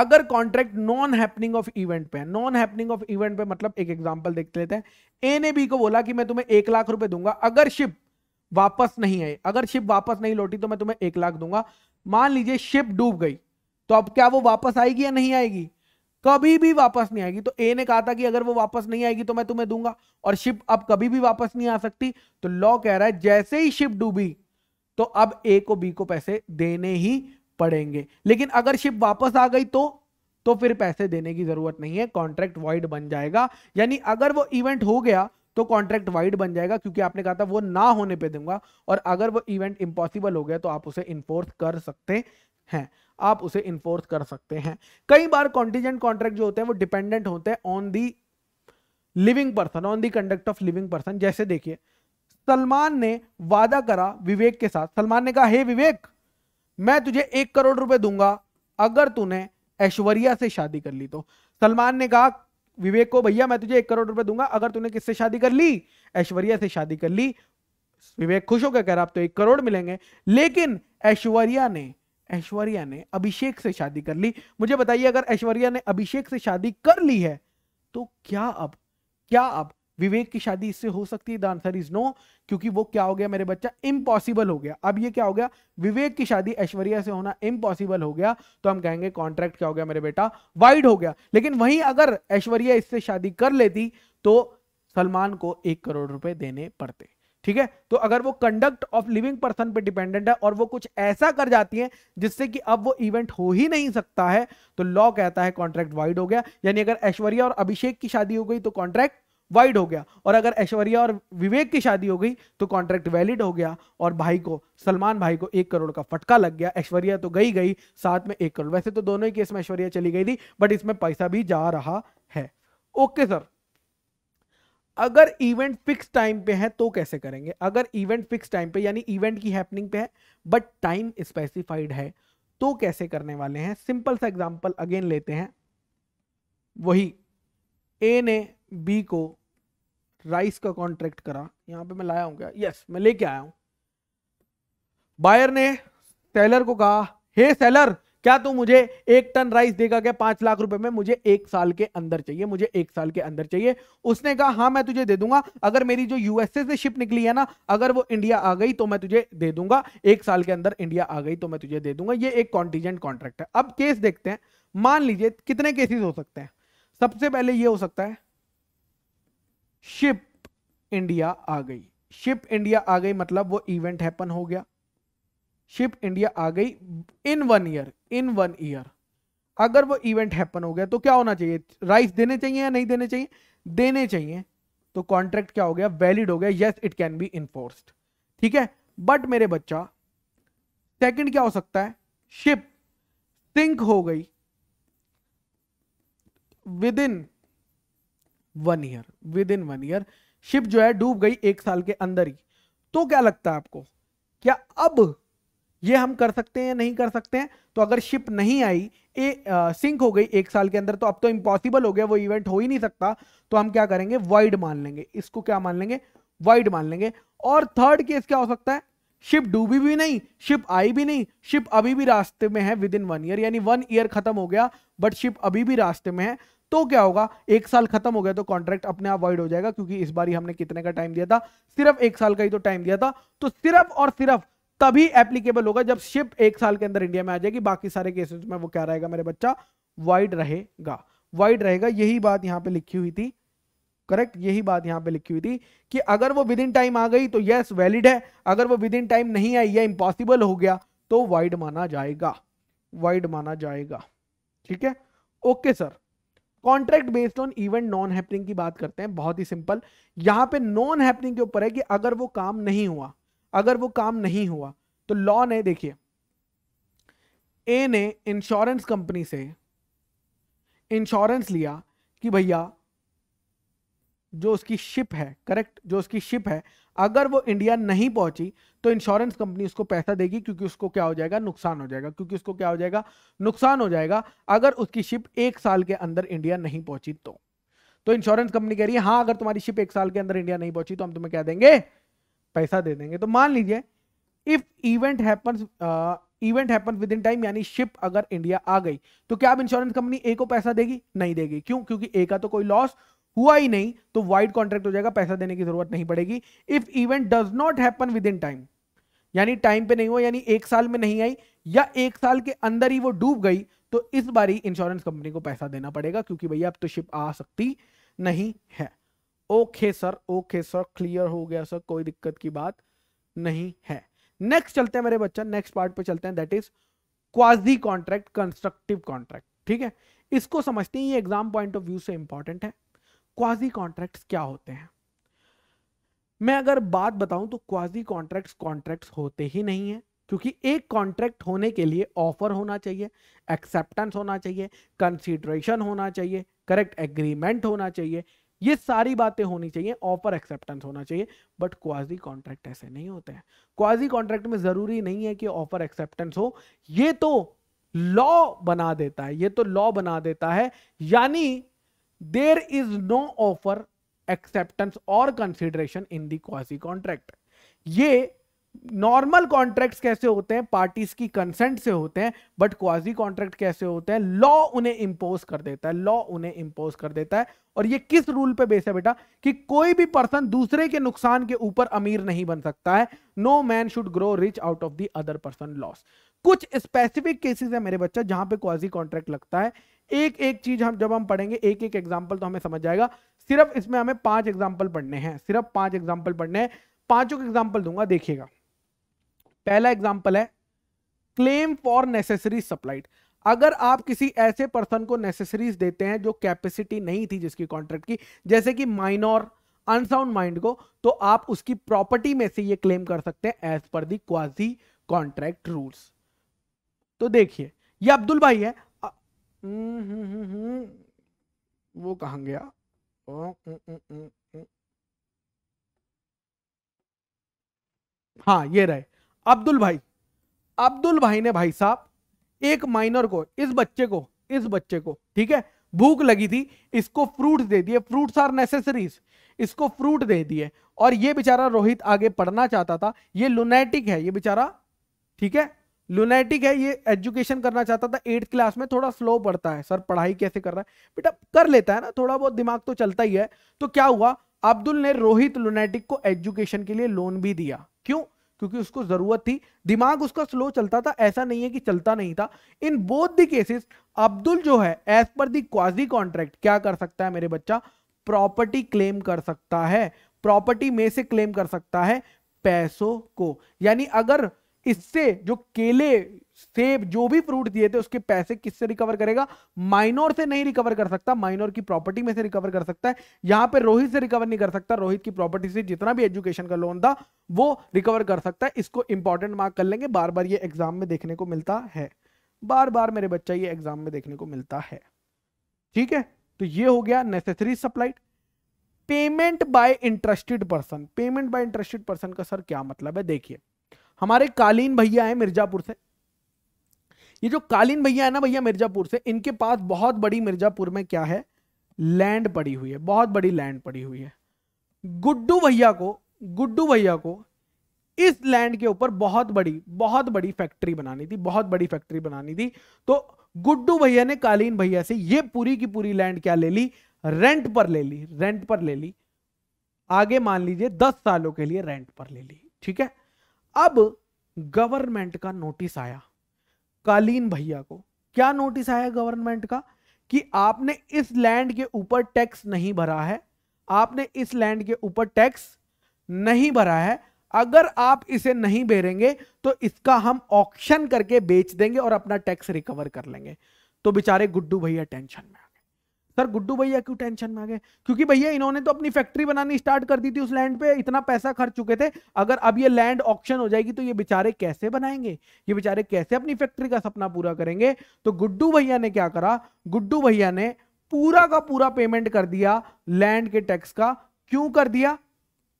अगर contract non happening of event पे नॉन हैपनिंग ऑफ इवेंट पे मतलब एक एग्जांपल देख लेते हैं ए ने बी को बोला कि मैं तुम्हें एक लाख रुपए दूंगा अगर शिप वापस नहीं आई अगर शिप वापस नहीं लौटी तो मैं तुम्हें एक लाख दूंगा मान लीजिए शिप डूब गई तो अब क्या वो वापस आएगी या नहीं आएगी कभी भी वापस नहीं आएगी तो ए ने कहा था कि अगर वो वापस नहीं आएगी तो मैं तुम्हें दूंगा और शिप अब कभी भी वापस नहीं आ सकती तो लॉ कह रहा है जैसे ही शिप डूबी तो अब ए को बी को पैसे देने ही पड़ेंगे लेकिन अगर शिप वापस आ गई तो तो फिर पैसे देने की जरूरत नहीं है कॉन्ट्रैक्ट वाइड बन जाएगा यानी अगर वो इवेंट हो गया तो कॉन्ट्रैक्ट वाइड बन जाएगा क्योंकि आपने कहा था वो ना होने पे दूंगा और अगर वो इवेंट इम्पॉसिबल हो गया तो आप उसे इन्फोर्स कर सकते हैं आप उसे इन्फोर्स कर सकते हैं कई बार कॉन्टीजेंट कॉन्ट्रैक्ट जो होते हैं वो डिपेंडेंट होते हैं on the living person on the conduct of living person जैसे देखिए सलमान ने वादा करा विवेक के साथ सलमान ने कहा हे hey, विवेक मैं तुझे एक करोड़ रुपए दूंगा अगर तूने ऐश्वर्या से शादी कर ली तो सलमान ने कहा विवेक को भैया मैं तुझे एक करोड़ रुपए दूंगा अगर तूने किससे शादी कर ली ऐश्वर्या से शादी कर ली विवेक खुश होकर कह रहा आप तो एक करोड़ मिलेंगे लेकिन ऐश्वर्या ने ऐश्वर्या ने अभिषेक से शादी कर ली मुझे बताइए अगर ऐश्वर्या ने अभिषेक से शादी कर ली है तो क्या अब क्या अब विवेक की शादी इससे हो सकती है द आंसर इज नो क्योंकि वो क्या हो गया मेरे बच्चा इम्पॉसिबल हो गया अब ये क्या हो गया विवेक की शादी ऐश्वर्या से होना इम्पॉसिबल हो गया तो हम कहेंगे कॉन्ट्रैक्ट क्या हो गया मेरे बेटा वाइड हो गया लेकिन वहीं अगर ऐश्वर्या इससे शादी कर लेती तो सलमान को एक करोड़ रुपए देने पड़ते ठीक है तो अगर वो कंडक्ट ऑफ लिविंग पर्सन पे डिपेंडेंट है और वो कुछ ऐसा कर जाती है जिससे कि अब वो इवेंट हो ही नहीं सकता है तो लॉ कहता है कॉन्ट्रैक्ट वाइड हो गया यानी अगर ऐश्वर्या और अभिषेक की शादी हो गई तो कॉन्ट्रैक्ट वाइड हो गया और अगर ऐश्वर्या और विवेक की शादी हो गई तो कॉन्ट्रैक्ट वैलिड हो गया और भाई को सलमान भाई को एक करोड़ का फटका लग गया ऐश्वर्या तो गई गई साथ में एक करोड़ वैसे तो दोनों ही केस में ऐश्वर्या चली गई थी बट इसमें पैसा भी जा रहा है ओके सर अगर इवेंट फिक्स टाइम पे है तो कैसे करेंगे अगर इवेंट फिक्स टाइम पे यानी इवेंट की हैपनिंग पे है बट टाइम स्पेसिफाइड है तो कैसे करने वाले हैं सिंपल सा एग्जांपल अगेन लेते हैं वही ए ने बी को राइस का कॉन्ट्रैक्ट करा यहाँ पे मैं लाया हूँ क्या यस मैं लेके आया हूँ बायर ने सेलर को कहा हे hey, सेलर क्या तू मुझे एक टन राइस देगा क्या पांच लाख रुपए में मुझे एक साल के अंदर चाहिए मुझे एक साल के अंदर चाहिए उसने कहा हाँ मैं तुझे दे दूंगा अगर मेरी जो यूएसए से शिप निकली है ना अगर वो इंडिया आ गई तो मैं तुझे दे दूंगा एक साल के अंदर इंडिया आ गई तो मैं तुझे दे दूंगा ये एक कॉन्टीजेंट कॉन्ट्रैक्ट है अब केस देखते हैं मान लीजिए कितने केसेस हो सकते हैं सबसे पहले ये हो सकता है शिप इंडिया आ गई शिप इंडिया आ गई मतलब वो इवेंट हैपन हो गया शिप इंडिया आ गई in one year in one year अगर वो इवेंट हैपन हो गया तो क्या होना चाहिए राइस देने चाहिए या नहीं देने चाहिए देने चाहिए तो कॉन्ट्रैक्ट क्या हो गया वैलिड हो गया yes it can be enforced ठीक है बट मेरे बच्चा सेकंड क्या हो सकता है शिप सिंक हो गई within one year within one year ship जो है डूब गई एक साल के अंदर ही तो क्या लगता है आपको क्या अब ये हम कर सकते हैं या नहीं कर सकते हैं तो अगर शिप नहीं आई ए, आ, सिंक हो गई एक साल के अंदर तो अब तो इम्पॉसिबल हो गया वो इवेंट हो ही नहीं सकता तो हम क्या करेंगे वाइड मान लेंगे इसको क्या मान लेंगे वाइड मान लेंगे और थर्ड केस क्या हो सकता है शिप डूबी भी नहीं शिप आई भी नहीं शिप अभी भी रास्ते में है विद इन वन ईयर यानी वन ईयर खत्म हो गया बट शिप अभी भी रास्ते में है तो क्या होगा एक साल खत्म हो गया तो कॉन्ट्रैक्ट अपने आप वाइड हो जाएगा क्योंकि इस बार हमने कितने का टाइम दिया था सिर्फ एक साल का ही तो टाइम दिया था तो सिर्फ और सिर्फ तभी एप्लीकेबल होगा जब शिप एक साल के अंदर इंडिया में आ जाएगी बाकी सारे केसेस में वो क्या रहेगा मेरे बच्चा वाइड रहेगा वाइड रहेगा यही बात यहां पे लिखी हुई थी करेक्ट यही बात यहां पे लिखी हुई थी कि अगर वो विद इन टाइम आ गई तो यस वैलिड है अगर वो विद इन टाइम नहीं आई या इंपॉसिबल हो गया तो वाइड माना जाएगा वाइड माना जाएगा ठीक है okay sir contract based on event non happening की बात करते हैं बहुत ही सिंपल यहां पे नॉन हैपनिंग के ऊपर है कि अगर वो काम नहीं हुआ अगर वो काम नहीं हुआ तो लॉ ने देखिए ए ने इंश्योरेंस कंपनी से इंश्योरेंस लिया कि भैया जो उसकी शिप है करेक्ट जो उसकी शिप है अगर वो इंडिया नहीं पहुंची तो इंश्योरेंस कंपनी उसको पैसा देगी क्योंकि उसको क्या हो जाएगा नुकसान हो जाएगा क्योंकि उसको क्या हो जाएगा नुकसान हो जाएगा अगर उसकी शिप एक साल के अंदर इंडिया नहीं पहुंची तो तो इंश्योरेंस कंपनी कह रही है हाँ अगर तुम्हारी शिप एक साल के अंदर इंडिया नहीं पहुंची तो हम तुम्हें क्या देंगे पैसा दे देंगे तो मान लीजिए if event happens event happen within time यानी शिप अगर इंडिया आ गई तो क्या आप इंश्योरेंस कंपनी ए को पैसा देगी नहीं देगी क्यों क्योंकि ए का तो कोई लॉस हुआ ही नहीं तो वाइड कॉन्ट्रैक्ट हो जाएगा पैसा देने की जरूरत नहीं पड़ेगी if event does not happen within time यानी टाइम पे नहीं हुआ यानी एक साल में नहीं आई या एक साल के अंदर ही वो डूब गई तो इस बारी इंश्योरेंस कंपनी को पैसा देना पड़ेगा क्योंकि भैया अब तो शिप आ सकती नहीं है okay sir okay sir clear हो गया सर कोई दिक्कत की बात नहीं है नेक्स्ट चलते हैं मेरे बच्चा नेक्स्ट पार्ट पे चलते हैं that is quasi contract constructive contract ठीक है इसको समझते हैं ये एग्जाम पॉइंट ऑफ व्यू से इंपॉर्टेंट है क्वाजी कॉन्ट्रैक्ट्स क्या होते हैं मैं अगर बात बताऊं तो क्वाजी कॉन्ट्रैक्ट्स कॉन्ट्रैक्ट्स होते ही नहीं है क्योंकि एक कॉन्ट्रैक्ट होने के लिए ऑफर होना चाहिए एक्सेप्टेंस होना चाहिए कंसिड्रेशन होना चाहिए करेक्ट एग्रीमेंट होना चाहिए ये सारी बातें होनी चाहिए ऑफर एक्सेप्टेंस होना चाहिए बट क्वाजी कॉन्ट्रैक्ट ऐसे नहीं होते हैं क्वाजी कॉन्ट्रैक्ट में ज़रूरी नहीं है कि ऑफर एक्सेप्टेंस हो ये तो लॉ बना देता है ये तो लॉ बना देता है यानी there is no offer acceptance और consideration in the quasi contract ये नॉर्मल कॉन्ट्रैक्ट्स कैसे होते हैं पार्टीज की कंसेंट से होते हैं बट क्वाजी कॉन्ट्रैक्ट कैसे होते हैं लॉ उन्हें इंपोज कर देता है लॉ उन्हें इंपोज कर देता है और ये किस रूल पे बेस है बेटा कि कोई भी पर्सन दूसरे के नुकसान के ऊपर अमीर नहीं बन सकता है no man should grow rich out of the other person loss कुछ स्पेसिफिक केसेस है मेरे बच्चा जहां पे क्वाजी कॉन्ट्रैक्ट लगता है एक एक चीज हम जब हम पढ़ेंगे एक एक एग्जाम्पल तो हमें समझ जाएगा सिर्फ इसमें हमें पांच एग्जाम्पल पढ़ने हैं सिर्फ पांच एग्जाम्पल पढ़ने हैं पांचों के एग्जाम्पल दूंगा देखिएगा पहला एग्जाम्पल है क्लेम फॉर नेसेसरी सप्लाइड अगर आप किसी ऐसे पर्सन को नेसेसरीज देते हैं जो कैपेसिटी नहीं थी जिसकी कॉन्ट्रैक्ट की जैसे कि माइनॉर अनसाउंड माइंड को तो आप उसकी प्रॉपर्टी में से ये क्लेम कर सकते हैं एज पर दी क्वाजी कॉन्ट्रैक्ट रूल्स तो देखिए ये अब्दुल भाई है वो कहा गया ओ, न, न, न, हाँ ये रहे अब्दुल भाई अब्दुल भाई ने भाई साहब एक माइनर को इस बच्चे को इस बच्चे को ठीक है भूख लगी थी इसको फ्रूट दे दिए फ्रूट्स आर नेसेसरीज इसको फ्रूट दे दिए और ये बेचारा रोहित आगे पढ़ना चाहता था ये लुनेटिक है ये बेचारा ठीक है लुनेटिक है ये एजुकेशन करना चाहता था एट्थ क्लास में थोड़ा स्लो पढ़ता है सर पढ़ाई कैसे कर रहा है बेटा कर लेता है ना थोड़ा बहुत दिमाग तो चलता ही है तो क्या हुआ अब्दुल ने रोहित लुनेटिक को एजुकेशन के लिए लोन भी दिया क्यों क्योंकि उसको जरूरत थी दिमाग उसका स्लो चलता था ऐसा नहीं है कि चलता नहीं था in both the cases Abdul जो है एज पर दी क्वाजी कॉन्ट्रैक्ट क्या कर सकता है मेरे बच्चा प्रॉपर्टी क्लेम कर सकता है प्रॉपर्टी में से क्लेम कर सकता है पैसों को यानी अगर इससे जो केले सेब जो भी फ्रूट दिए थे उसके पैसे किससे रिकवर करेगा माइनोर से नहीं रिकवर कर सकता माइनोर की प्रॉपर्टी में से रिकवर कर सकता है यहां पे रोहित से रिकवर नहीं कर सकता रोहित की प्रॉपर्टी से जितना भी एजुकेशन का लोन था वो रिकवर कर सकता है इसको इंपॉर्टेंट मार्क कर लेंगे बार बार ये एग्जाम में देखने को मिलता है बार बार मेरे बच्चा ये एग्जाम में देखने को मिलता है ठीक है तो ये हो गया necessary supplied payment by interested person payment by interested person का सर क्या मतलब है देखिए हमारे कालीन भैया है मिर्जापुर से ये जो कालीन भैया है ना भैया मिर्जापुर से इनके पास बहुत बड़ी मिर्जापुर में क्या है लैंड पड़ी हुई है बहुत बड़ी लैंड पड़ी हुई है गुड्डू भैया को गुड्डू भैया को इस लैंड के ऊपर बहुत बड़ी बहुत बड़ी फैक्ट्री बनानी थी बहुत बड़ी फैक्ट्री बनानी थी तो गुड्डू भैया ने कालीन भैया से ये पूरी की पूरी लैंड क्या ले ली रेंट पर ले ली रेंट पर ले ली आगे मान लीजिए दस सालों के लिए रेंट पर ले ली ठीक है अब गवर्नमेंट का नोटिस आया कालीन भैया को क्या नोटिस आया गवर्नमेंट का कि आपने इस लैंड के ऊपर टैक्स नहीं भरा है आपने इस लैंड के ऊपर टैक्स नहीं भरा है अगर आप इसे नहीं बेरेंगे तो इसका हम ऑक्शन करके बेच देंगे और अपना टैक्स रिकवर कर लेंगे तो बेचारे गुड्डू भैया टेंशन में सर गुड्डू भैया क्यों टेंशन में आ गए क्योंकि भैया इन्होंने तो अपनी फैक्ट्री बनानी स्टार्ट कर दी थी उस लैंड पे इतना पैसा खर्च चुके थे अगर अब ये लैंड ऑक्शन हो जाएगी तो ये बेचारे कैसे बनाएंगे ये बेचारे कैसे अपनी फैक्ट्री का सपना पूरा करेंगे तो गुड्डू भैया ने क्या करा गुड्डू भैया ने पूरा का पूरा पेमेंट कर दिया लैंड के टैक्स का क्यों कर दिया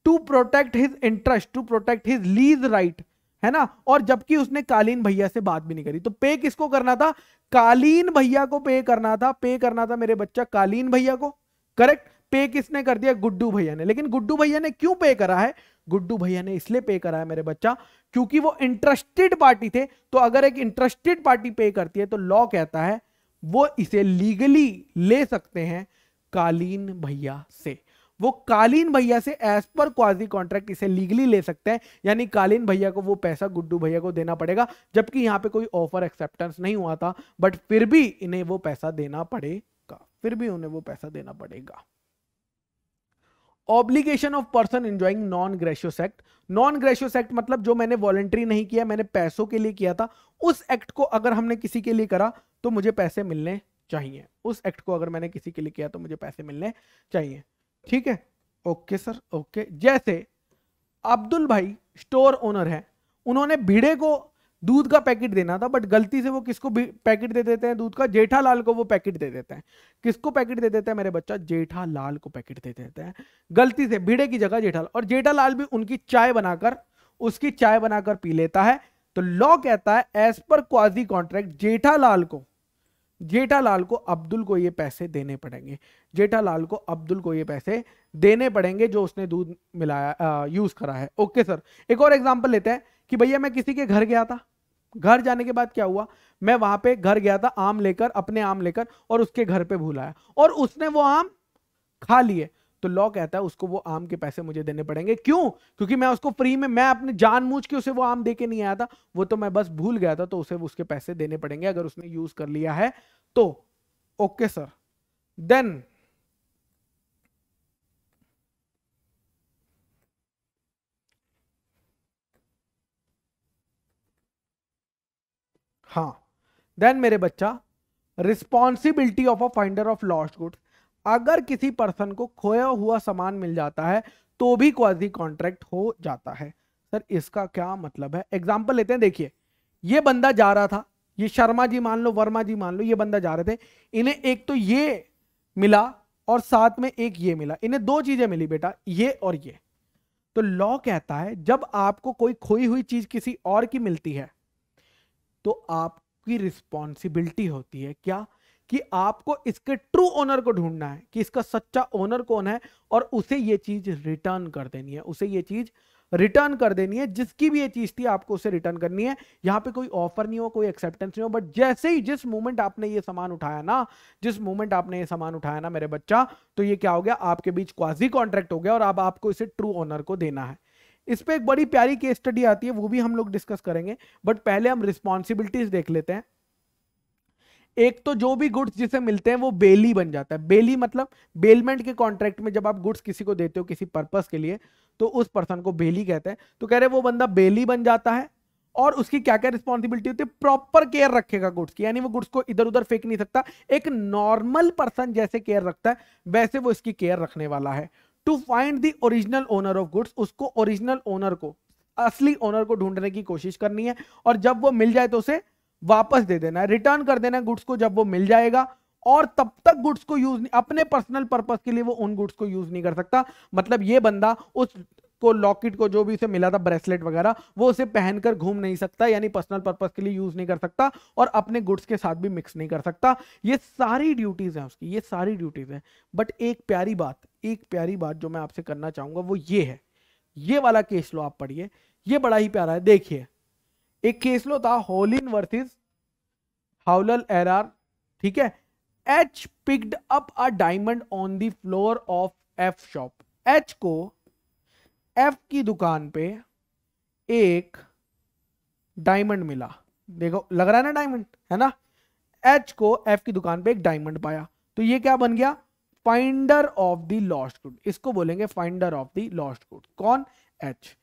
to protect his interest to protect his lease right है ना और जबकि उसने कालीन भैया से बात भी नहीं करी तो पे किसको करना था कालीन भैया को पे करना था पे करना था मेरे बच्चा कालीन भैया को करेक्ट पे किसने कर दिया गुड्डू भैया ने लेकिन गुड्डू भैया ने क्यों पे करा है गुड्डू भैया ने इसलिए पे करा है मेरे बच्चा क्योंकि वो इंटरेस्टेड पार्टी थे तो अगर एक इंटरेस्टेड पार्टी पे करती है तो लॉ कहता है वो इसे लीगली ले सकते हैं कालीन भैया से वो कालीन भैया से एज पर क्वाजी कॉन्ट्रैक्ट इसे लीगली ले सकते हैं यानी कालीन भैया को वो पैसा गुड्डू भैया को देना पड़ेगा जबकि यहाँ पे कोई ऑफर एक्सेप्टेंस नहीं हुआ था बट फिर भी इन्हें वो पैसा देना पड़ेगा फिर भी उन्हें वो पैसा देना पड़ेगा obligation of person enjoying non gratuitous act non gratuitous act मतलब जो मैंने वॉलेंट्री नहीं किया मैंने पैसों के लिए किया था उस एक्ट को अगर हमने किसी के लिए करा तो मुझे पैसे मिलने चाहिए उस एक्ट को अगर मैंने किसी के लिए किया तो मुझे पैसे मिलने चाहिए ठीक है ओके सर ओके जैसे अब्दुल भाई स्टोर ओनर है उन्होंने भिड़े को दूध का पैकेट देना था बट गलती से वो किसको पैकेट दे देते हैं दूध का जेठालाल को वो पैकेट दे देते हैं किसको पैकेट दे देते हैं मेरे बच्चा जेठालाल को पैकेट दे देते हैं गलती से भिड़े की जगह जेठालाल और जेठालाल भी उनकी चाय बनाकर उसकी चाय बनाकर पी लेता है तो लॉ कहता है as per quasi contract Jethalal को जेठालाल को अब्दुल को ये पैसे देने पड़ेंगे जेठालाल को अब्दुल को ये पैसे देने पड़ेंगे जो उसने दूध मिलाया यूज करा है ओके सर एक और एग्जाम्पल लेते हैं कि भैया मैं किसी के घर गया था घर जाने के बाद क्या हुआ मैं वहां पे घर गया था आम लेकर अपने आम लेकर और उसके घर पे भूलाया और उसने वो आम खा लिए तो लॉ कहता है उसको वो आम के पैसे मुझे देने पड़ेंगे क्यों क्योंकि मैं उसको फ्री में मैं अपने जान मूझ के उसे वो आम दे के नहीं आया था वो तो मैं बस भूल गया था तो उसे उसके पैसे देने पड़ेंगे अगर उसने यूज कर लिया है तो ओके सर देन हाँ देन मेरे बच्चा responsibility of a finder of lost good अगर किसी पर्सन को खोया हुआ सामान मिल जाता है तो भी क्वाजी कॉन्ट्रैक्ट हो जाता है सर इसका क्या मतलब है एग्जाम्पल लेते हैं देखिए ये बंदा जा रहा था ये शर्मा जी मान लो वर्मा जी मान लो ये बंदा जा रहे थे इन्हें एक तो ये मिला और साथ में एक ये मिला इन्हें दो चीजें मिली बेटा ये और ये तो लॉ कहता है जब आपको कोई खोई हुई चीज किसी और की मिलती है तो आपकी रिस्पॉन्सिबिलिटी होती है क्या कि आपको इसके ट्रू ओनर को ढूंढना है कि इसका सच्चा ओनर कौन है और उसे ये चीज रिटर्न कर देनी है उसे ये चीज रिटर्न कर देनी है जिसकी भी ये चीज थी आपको उसे रिटर्न करनी है यहाँ पे कोई ऑफर नहीं हो कोई एक्सेप्टेंस नहीं हो बट जैसे ही जिस मोमेंट आपने ये सामान उठाया ना जिस मोमेंट आपने ये सामान उठाया ना मेरे बच्चा तो ये क्या हो गया आपके बीच क्वाजी कॉन्ट्रैक्ट हो गया और अब आपको इसे ट्रू ओनर को देना है इस पर एक बड़ी प्यारी केस स्टडी आती है वो भी हम लोग डिस्कस करेंगे बट पहले हम रिस्पॉन्सिबिलिटीज देख लेते हैं एक तो जो भी गुड्स जिसे मिलते हैं वो बेली बन जाता है बेली मतलब बेलमेंट के कॉन्ट्रैक्ट में जब आप गुड्स किसी को देते हो किसी पर्पस के लिए तो उस पर्सन को बेली कहते हैं तो कह रहे वो बंदा बेली बन जाता है और उसकी क्या क्या रिस्पॉन्सिबिलिटी होती है प्रॉपर केयर रखेगा गुड्स की यानी वो गुड्स को इधर उधर फेंक नहीं सकता एक नॉर्मल पर्सन जैसे केयर रखता है वैसे वो इसकी केयर रखने वाला है to find the original owner of goods उसको ओरिजिनल ओनर को असली ओनर को ढूंढने की कोशिश करनी है और जब वो मिल जाए तो उसे वापस दे देना है रिटर्न कर देना है गुड्स को जब वो मिल जाएगा और तब तक गुड्स को यूज अपने पर्सनल पर्पज के लिए वो उन गुड्स को यूज नहीं कर सकता मतलब ये बंदा उस को लॉकेट को जो भी उसे मिला था ब्रेसलेट वगैरह वो उसे पहनकर घूम नहीं सकता यानी पर्सनल पर्पज के लिए यूज नहीं कर सकता और अपने गुड्स के साथ भी मिक्स नहीं कर सकता ये सारी ड्यूटीज हैं उसकी ये सारी ड्यूटीज हैं बट एक प्यारी बात एक प्यारी बात जो मैं आपसे करना चाहूंगा वो ये है ये वाला केस लो आप पढ़िए ये बड़ा ही प्यारा है देखिए एक लो था होलिन वर्सेस हाउलल एरआर ठीक है H picked up a diamond on the floor of F shop H को एफ की दुकान पे एक डायमंड मिला देखो लग रहा है ना डायमंड है ना एच को एफ की दुकान पे एक डायमंड पाया तो ये क्या बन गया finder of the lost good इसको बोलेंगे finder of the lost good कौन एच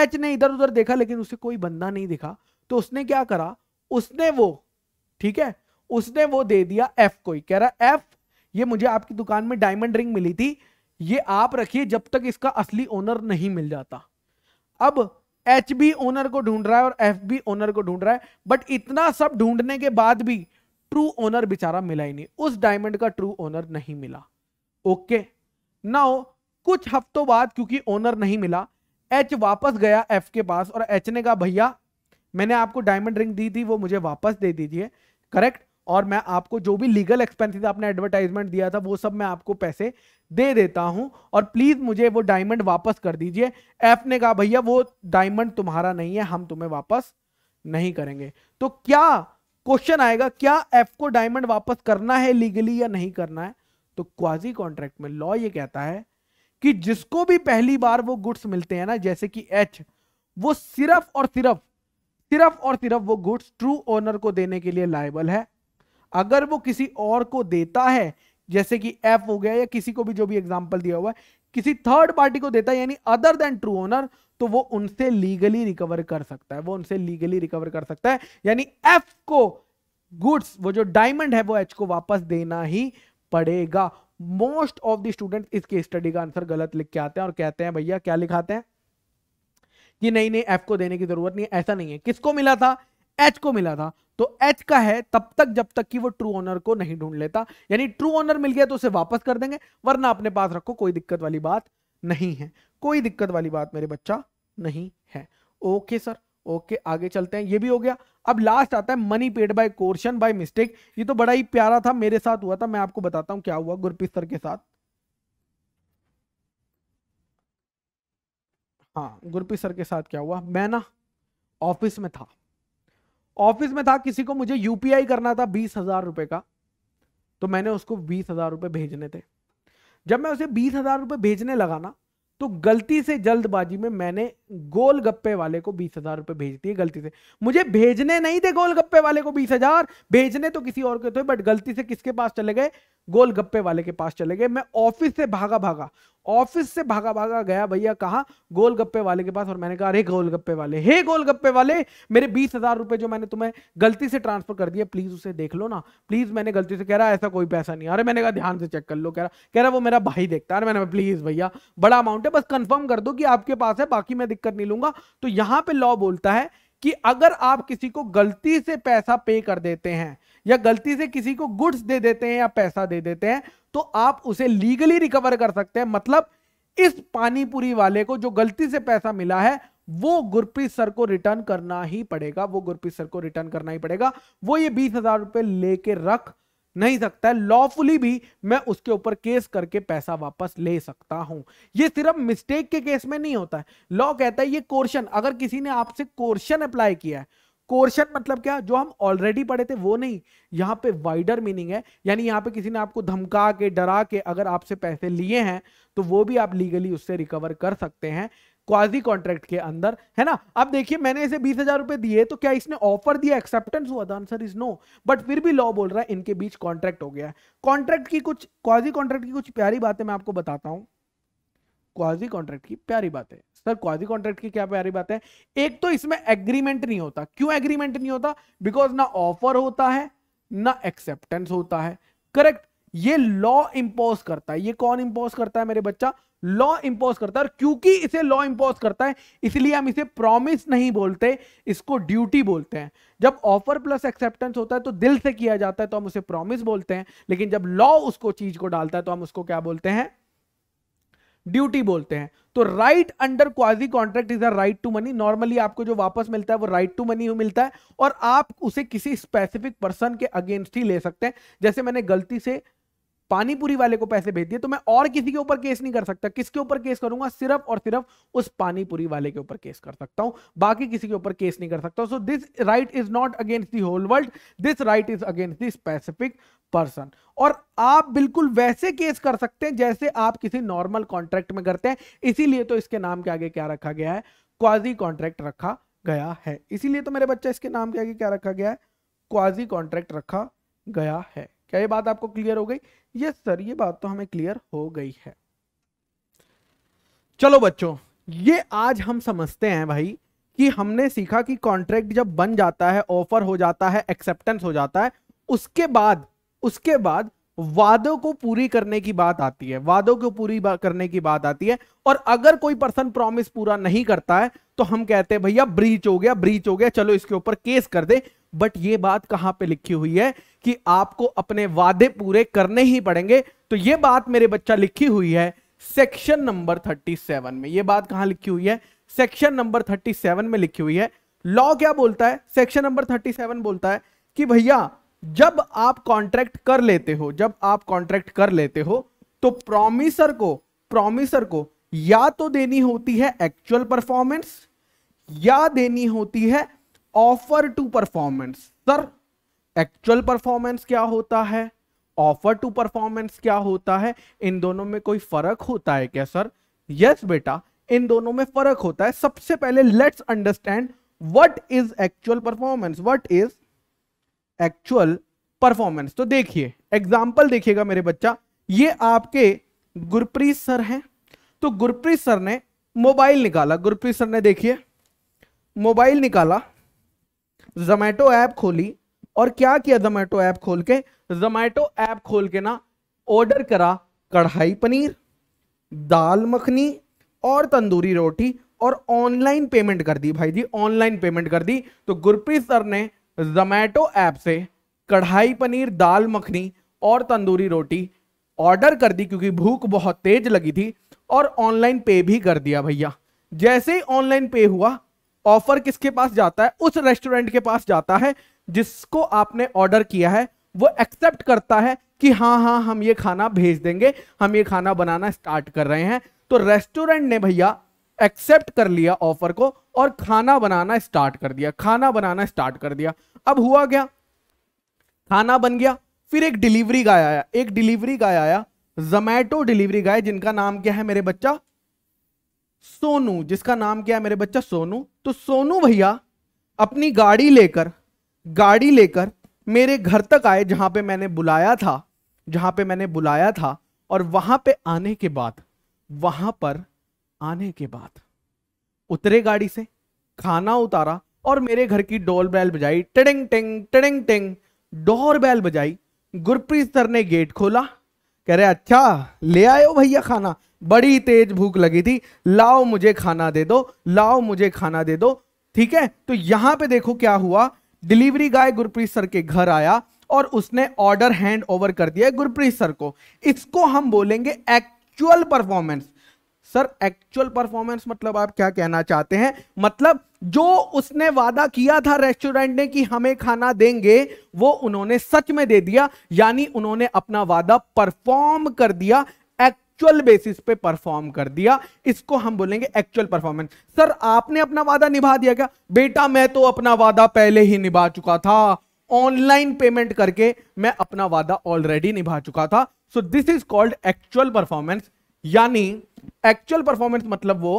एच ने इधर उधर देखा लेकिन उसे कोई बंदा नहीं दिखा तो उसने क्या करा उसने वो ठीक है उसने वो दे दिया एफ को ही कह रहा एफ ये मुझे आपकी दुकान में डायमंड रिंग मिली थी ये आप रखिए जब तक इसका असली ओनर नहीं मिल जाता अब एच बी ओनर को ढूंढ रहा है और एफ बी ओनर को ढूंढ रहा है बट इतना सब ढूंढने के बाद भी ट्रू ओनर बेचारा मिला ही नहीं उस डायमंड का ट्रू ओनर नहीं मिला ओके नाउ कुछ हफ्तों बाद क्योंकि ओनर नहीं मिला एच वापस गया एफ के पास और एच ने कहा भैया मैंने आपको डायमंड रिंग दी थी वो मुझे वापस दे दीजिए करेक्ट और मैं आपको जो भी लीगल एक्सपेंसिस आपने एडवर्टाइजमेंट दिया था वो सब मैं आपको पैसे दे देता हूं और प्लीज़ मुझे वो डायमंड वापस कर दीजिए एफ ने कहा भैया वो डायमंड तुम्हारा नहीं है हम तुम्हें वापस नहीं करेंगे तो क्या क्वेश्चन आएगा क्या एफ को डायमंड वापस करना है लीगली या नहीं करना है तो क्वाजी कॉन्ट्रैक्ट में लॉ ये कहता है कि जिसको भी पहली बार वो गुड्स मिलते हैं ना जैसे कि एच वो सिर्फ और सिर्फ सिर्फ और सिर्फ वो गुड्स ट्रू ओनर को देने के लिए लाइबल है अगर वो किसी और को देता है जैसे कि एफ हो गया या किसी को भी जो भी एग्जाम्पल दिया हुआ है किसी थर्ड पार्टी को देता है यानी अदर देन ट्रू ओनर तो वो उनसे लीगली रिकवर कर सकता है वो उनसे लीगली रिकवर कर सकता है यानी एफ को गुड्स वो जो डायमंड है वो एच को वापस देना ही पड़ेगा मोस्ट ऑफ द स्टूडेंट इस केस स्टडी का आंसर गलत लिख के आते हैं और कहते हैं भैया क्या लिखाते हैं कि नहीं नहीं एफ को देने की जरूरत नहीं ऐसा नहीं है किसको मिला था एच को मिला था तो एच का है तब तक जब तक कि वो ट्रू ऑनर को नहीं ढूंढ लेता यानी ट्रू ऑनर मिल गया तो उसे वापस कर देंगे वरना अपने पास रखो कोई दिक्कत वाली बात नहीं है कोई दिक्कत वाली बात मेरे बच्चा नहीं है ओके सर ओके आगे चलते हैं ये भी हो गया अब लास्ट आता है money paid by coercion by mistake ये तो बड़ा ही प्यारा था मेरे साथ हुआ था मैं आपको बताता हूँ क्या हुआ गुरप्रीत सर के साथ हाँ गुरप्रीत सर के साथ क्या हुआ मैं ना ऑफिस में था ऑफिस में था किसी को मुझे यूपीआई करना था बीस हजार रुपए का तो मैंने उसको बीस हजार रुपये भेजने थे जब मैं उसे बीस हजार रुपए भेजने लगा ना तो गलती से जल्दबाजी में मैंने गोल गप्पे वाले को बीस हजार रुपए भेज दिए गलती से मुझे भेजने नहीं थे गोल गप्पे वाले को बीस हजार भेजने तो किसी और के थे बट गलती से किसके पास चले गए गोलगप्पे वाले के पास चले गए मैं ऑफिस से भागा भागा ऑफिस से भागा भागा गया भैया कहा गोलगप्पे वाले के पास और मैंने कहा अरे गोलगप्पे वाले हे गोलगप्पे वाले मेरे बीस हजार रुपए जो मैंने तुम्हें गलती से ट्रांसफर कर दिया प्लीज उसे देख लो ना प्लीज मैंने गलती से कह रहा ऐसा कोई पैसा नहीं अरे मैंने कहा ध्यान से चेक कर लो कह रहा कह रहा वो मेरा भाई देखता अरे मैंने प्लीज भैया बड़ा अमाउंट है बस कंफर्म कर दो कि आपके पास है बाकी मैं दिक्कत नहीं लूंगा तो यहां पर लॉ बोलता है कि अगर आप किसी को गलती से पैसा पे कर देते हैं या गलती से किसी को गुड्स दे देते हैं या पैसा दे देते हैं तो आप उसे लीगली रिकवर कर सकते हैं मतलब इस पानीपुरी वाले को जो गलती से पैसा मिला है वो गुरप्रीत सर को रिटर्न करना ही पड़ेगा वो गुरप्रीत सर को रिटर्न करना ही पड़ेगा वो ये बीस हजार रुपए लेके रख नहीं सकता है लॉफुली भी मैं उसके ऊपर केस करके पैसा वापस ले सकता हूं ये सिर्फ मिस्टेक के केस में नहीं होता है लॉ कहता है ये कोर्शन अगर किसी ने आपसे कोर्शन अप्लाई किया है कोर्शन मतलब क्या जो हम ऑलरेडी पढ़े थे वो नहीं यहाँ पे वाइडर मीनिंग है यानी यहाँ पे किसी ने आपको धमका के डरा के अगर आपसे पैसे लिए हैं तो वो भी आप लीगली उससे रिकवर कर सकते हैं क्वाजी कॉन्ट्रैक्ट के अंदर है ना अब देखिए मैंने इसे बीस हजार रुपए दिए तो क्या इसने ऑफर दिया एक्सेप्टेंस हुआ था आंसर इज नो बट फिर भी लॉ बोल रहा है इनके बीच कॉन्ट्रैक्ट हो गया है कॉन्ट्रैक्ट की कुछ क्वाजी कॉन्ट्रैक्ट की कुछ प्यारी बातें मैं आपको बताता हूँ क्वाजी कॉन्ट्रैक्ट की प्यारी बातें सर क्वाजी कॉन्ट्रैक्ट की क्या प्यारी बात है एक तो इसमें एग्रीमेंट नहीं होता क्यों एग्रीमेंट नहीं होता बिकॉज ना ऑफर होता है ना एक्सेप्टेंस होता है करेक्ट ये लॉ इंपोज करता है ये कौन इंपोज करता है मेरे बच्चा लॉ इंपोज करता है और क्योंकि इसे लॉ इंपोज करता है इसलिए हम इसे प्रॉमिस नहीं बोलते इसको ड्यूटी बोलते हैं जब ऑफर प्लस एक्सेप्टेंस होता है तो दिल से किया जाता है तो हम उसे प्रॉमिस बोलते हैं लेकिन जब लॉ उसको चीज को डालता है तो हम उसको क्या बोलते हैं ड्यूटी बोलते हैं तो right under quasi contract is a right to money normally आपको जो वापस मिलता है वो राइट टू मनी मिलता है और आप उसे किसी स्पेसिफिक पर्सन के अगेंस्ट ही ले सकते हैं जैसे मैंने गलती से पानीपुरी वाले को पैसे भेज दिए तो मैं और किसी के ऊपर केस नहीं कर सकता किसके ऊपर केस करूंगा सिर्फ और सिर्फ उस पानीपुरी वाले के ऊपर केस कर सकता हूं बाकी किसी के ऊपर केस नहीं कर सकता so this right is not against the whole world this right is against the specific person और आप बिल्कुल वैसे केस कर सकते हैं जैसे आप किसी नॉर्मल कॉन्ट्रैक्ट में करते हैं इसीलिए तो इसके नाम के आगे क्या रखा गया है क्वाजी कॉन्ट्रैक्ट रखा गया है इसीलिए तो मेरे बच्चा इसके नाम के आगे क्या रखा गया है क्वाजी कॉन्ट्रैक्ट रखा गया है क्या ये बात आपको क्लियर हो गई यस सर ये बात तो हमें क्लियर हो गई है चलो बच्चों ये आज हम समझते हैं भाई कि हमने सीखा कि कॉन्ट्रैक्ट जब बन जाता है ऑफर हो जाता है एक्सेप्टेंस हो जाता है उसके बाद उसके बाद वादों को पूरी करने की बात आती है वादों को पूरी करने की बात आती है और अगर कोई पर्सन प्रॉमिस पूरा नहीं करता है तो हम कहते हैं भैया ब्रीच हो गया ब्रीच हो गया चलो इसके ऊपर केस कर दे बट ये बात कहां पे लिखी हुई है कि आपको अपने वादे पूरे करने ही पड़ेंगे तो ये बात मेरे बच्चा लिखी हुई है सेक्शन नंबर 37 में ये बात कहां लिखी हुई है सेक्शन नंबर 37 में लिखी हुई है लॉ क्या बोलता है सेक्शन नंबर 37 बोलता है कि भैया जब आप कॉन्ट्रैक्ट कर लेते हो जब आप कॉन्ट्रैक्ट कर लेते हो तो प्रोमिसर को प्रोमिसर को या तो देनी होती है एक्चुअल परफॉर्मेंस या देनी होती है offer to performance sir actual performance क्या होता है ऑफर टू परफॉर्मेंस क्या होता है इन दोनों में कोई फर्क होता है क्या सर यस yes, बेटा इन दोनों में फर्क होता है सबसे पहले let's understand what is actual performance what is actual performance तो देखिए एग्जाम्पल देखिएगा मेरे बच्चा ये आपके गुरप्रीत सर हैं तो गुरप्रीत सर ने मोबाइल निकाला गुरप्रीत सर ने देखिए मोबाइल निकाला जोमेटो ऐप खोली और क्या किया जोमेटो ऐप खोल के जोमेटो ऐप खोल के ना ऑर्डर करा कढ़ाई पनीर दाल मखनी और तंदूरी रोटी और ऑनलाइन पेमेंट कर दी भाई जी ऑनलाइन पेमेंट कर दी तो गुरप्रीत सर ने जोमेटो ऐप से कढ़ाई पनीर दाल मखनी और तंदूरी रोटी ऑर्डर कर दी क्योंकि भूख बहुत तेज लगी थी और ऑनलाइन पे भी कर दिया भैया जैसे ही ऑनलाइन पे हुआ ऑफर किसके पास जाता है उस रेस्टोरेंट के पास जाता है जिसको आपने ऑर्डर किया है वो एक्सेप्ट करता है कि हाँ हाँ हम ये खाना भेज देंगे हम ये खाना बनाना स्टार्ट कर रहे हैं तो रेस्टोरेंट ने भैया एक्सेप्ट कर लिया ऑफर को और खाना बनाना स्टार्ट कर दिया खाना बनाना स्टार्ट कर दिया अब हुआ क्या खाना बन गया फिर एक डिलीवरी गाय आया एक डिलीवरी गाय आया जोमैटो डिलीवरी गाय जिनका नाम क्या है मेरे बच्चा सोनू जिसका नाम क्या है मेरे बच्चा सोनू तो सोनू भैया अपनी गाड़ी लेकर गाड़ी लेकर मेरे घर तक आए जहां पे मैंने बुलाया था जहां पे मैंने बुलाया था और वहां पे आने के बाद वहां पर आने के बाद उतरे गाड़ी से खाना उतारा और मेरे घर की डोर बैल बजाई टेडिंग टेंग टेडिंग टिंग डोर बैल बजाई गुरप्रीत सर ने गेट खोला कह रहे अच्छा ले आयो भैया खाना बड़ी तेज भूख लगी थी लाओ मुझे खाना दे दो लाओ मुझे खाना दे दो ठीक है तो यहां पे देखो क्या हुआ डिलीवरी गाय गुरप्रीत सर के घर आया और उसने ऑर्डर हैंड ओवर कर दिया गुरप्रीत सर को इसको हम बोलेंगे actual performance sir actual performance मतलब आप क्या कहना चाहते हैं मतलब जो उसने वादा किया था रेस्टोरेंट ने कि हमें खाना देंगे वो उन्होंने सच में दे दिया यानी उन्होंने अपना वादा परफॉर्म कर दिया एक्चुअल बेसिस पे परफॉर्म कर दिया इसको हम बोलेंगे एक्चुअल परफॉर्मेंस सर आपने अपना वादा निभा दिया क्या बेटा मैं तो अपना वादा पहले ही निभा चुका था ऑनलाइन पेमेंट करके मैं अपना वादा ऑलरेडी निभा चुका था so this is called actual performance यानी एक्चुअल परफॉर्मेंस मतलब वो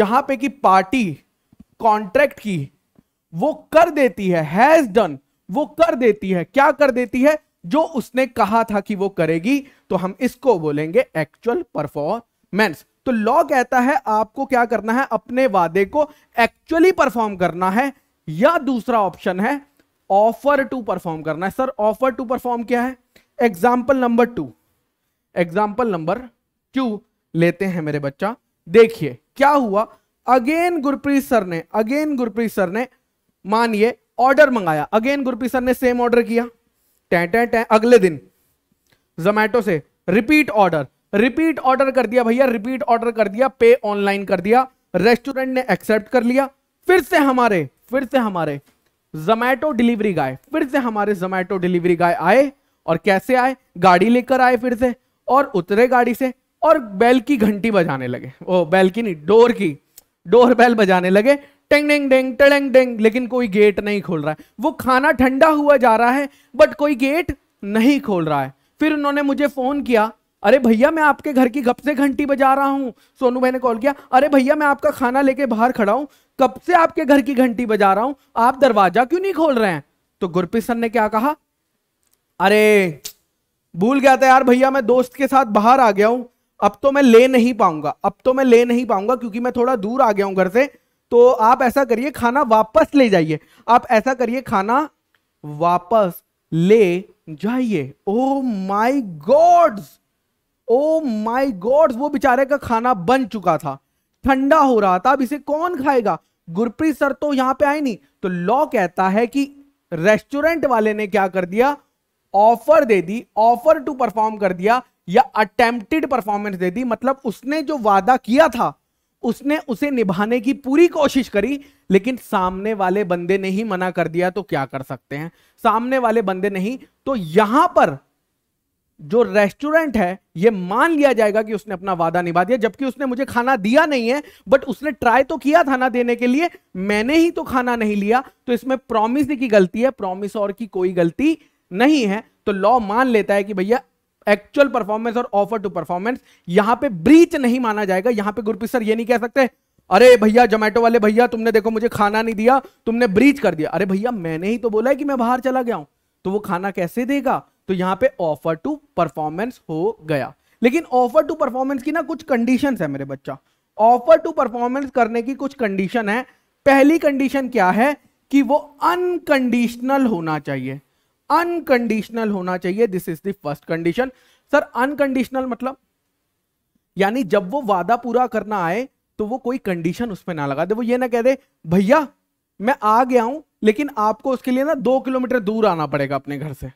जहां पे कि पार्टी कॉन्ट्रैक्ट की वो कर देती है हैज डन वो कर देती है क्या कर देती है जो उसने कहा था कि वो करेगी तो हम इसको बोलेंगे एक्चुअल परफॉर्मेंस तो लॉ कहता है आपको क्या करना है अपने वादे को एक्चुअली परफॉर्म करना है या दूसरा ऑप्शन है ऑफर टू परफॉर्म करना है सर ऑफर टू परफॉर्म क्या है example number two example number two लेते हैं मेरे बच्चा देखिए क्या हुआ अगेन गुरप्रीत सर ने अगेन गुरप्रीत सर ने मानिए ऑर्डर मंगाया अगेन गुरप्रीत सर ने सेम ऑर्डर किया टै टै टै अगले दिन जोमैटो से रिपीट ऑर्डर रिपीट ऑर्डर कर दिया भैया रिपीट ऑर्डर कर दिया पे ऑनलाइन कर दिया रेस्टोरेंट ने एक्सेप्ट कर लिया फिर से हमारे फिर से हमारे जोमैटो डिलीवरी गाय फिर से हमारे जोमैटो डिलीवरी गाय आए और कैसे आए गाड़ी लेकर आए फिर से और उतरे गाड़ी से और बैल की घंटी बजाने लगे ओ बैल की नहीं डोर की डोर बैल बजाने लगे टेंग डेंग डेंग टेंग डेंग लेकिन कोई गेट नहीं खोल रहा है वो खाना ठंडा हुआ जा रहा है बट कोई गेट नहीं खोल रहा है फिर उन्होंने मुझे फ़ोन किया अरे भैया मैं आपके घर की कब से घंटी बजा रहा हूँ सोनू भाई ने कॉल किया अरे भैया मैं आपका खाना लेके बाहर खड़ा हूँ कब से आपके घर की घंटी बजा रहा हूँ आप दरवाजा क्यों नहीं खोल रहे हैं तो गुरप्रीत सर ने क्या कहा अरे भूल गया था यार भैया मैं दोस्त के साथ बाहर आ गया हूँ अब तो मैं ले नहीं पाऊंगा अब तो मैं ले नहीं पाऊंगा क्योंकि मैं थोड़ा दूर आ गया हूँ घर से तो आप ऐसा करिए खाना वापस ले जाइए आप ऐसा करिए खाना वापस ले जाइए ओ माई गॉड्स ओ माई गॉड्स वो बेचारे का खाना बन चुका था ठंडा हो रहा था अब इसे कौन खाएगा गुरप्रीत सर तो यहां पे आए नहीं तो लॉ कहता है कि रेस्टोरेंट वाले ने क्या कर दिया ऑफर दे दी ऑफर टू परफॉर्म कर दिया या अटेम्प्टेड परफॉर्मेंस दे दी मतलब उसने जो वादा किया था उसने उसे निभाने की पूरी कोशिश करी लेकिन सामने वाले बंदे ने ही मना कर दिया तो क्या कर सकते हैं सामने वाले बंदे नहीं तो यहां पर जो रेस्टोरेंट है यह मान लिया जाएगा कि उसने अपना वादा निभा दिया जबकि उसने मुझे खाना दिया नहीं है बट उसने ट्राई तो किया था ना देने के लिए मैंने ही तो खाना नहीं लिया तो इसमें प्रॉमिस की गलती है प्रॉमिस और की कोई गलती नहीं है तो लॉ मान लेता है कि भैया एक्चुअल परफॉर्मेंस और ऑफर टू परफॉर्मेंस यहां पे ब्रीच नहीं माना जाएगा यहां पे गुरप्रीत सर ये नहीं कह सकते अरे भैया जोमेटो वाले भैया तुमने देखो मुझे खाना नहीं दिया तुमने ब्रीच कर दिया अरे भैया मैंने ही तो बोला है कि मैं बाहर चला गया हूं तो वो खाना कैसे देगा तो यहां पे ऑफर टू परफॉर्मेंस हो गया लेकिन ऑफर टू परफॉर्मेंस की ना कुछ कंडीशन है मेरे बच्चा ऑफर टू परफॉर्मेंस करने की कुछ कंडीशन है पहली कंडीशन क्या है कि वो अनकंडीशनल होना चाहिए अनकंडीशनल होना चाहिए दिस इज दर्स्ट फर्स्ट कंडीशन सर अनकंडीशनल मतलब यानी जब वो वादा पूरा करना आए तो वो कोई कंडीशन उस पर ना लगा दे वो ये ना कह दे भैया मैं आ गया हूं लेकिन आपको उसके लिए ना दो किलोमीटर दूर आना पड़ेगा अपने घर से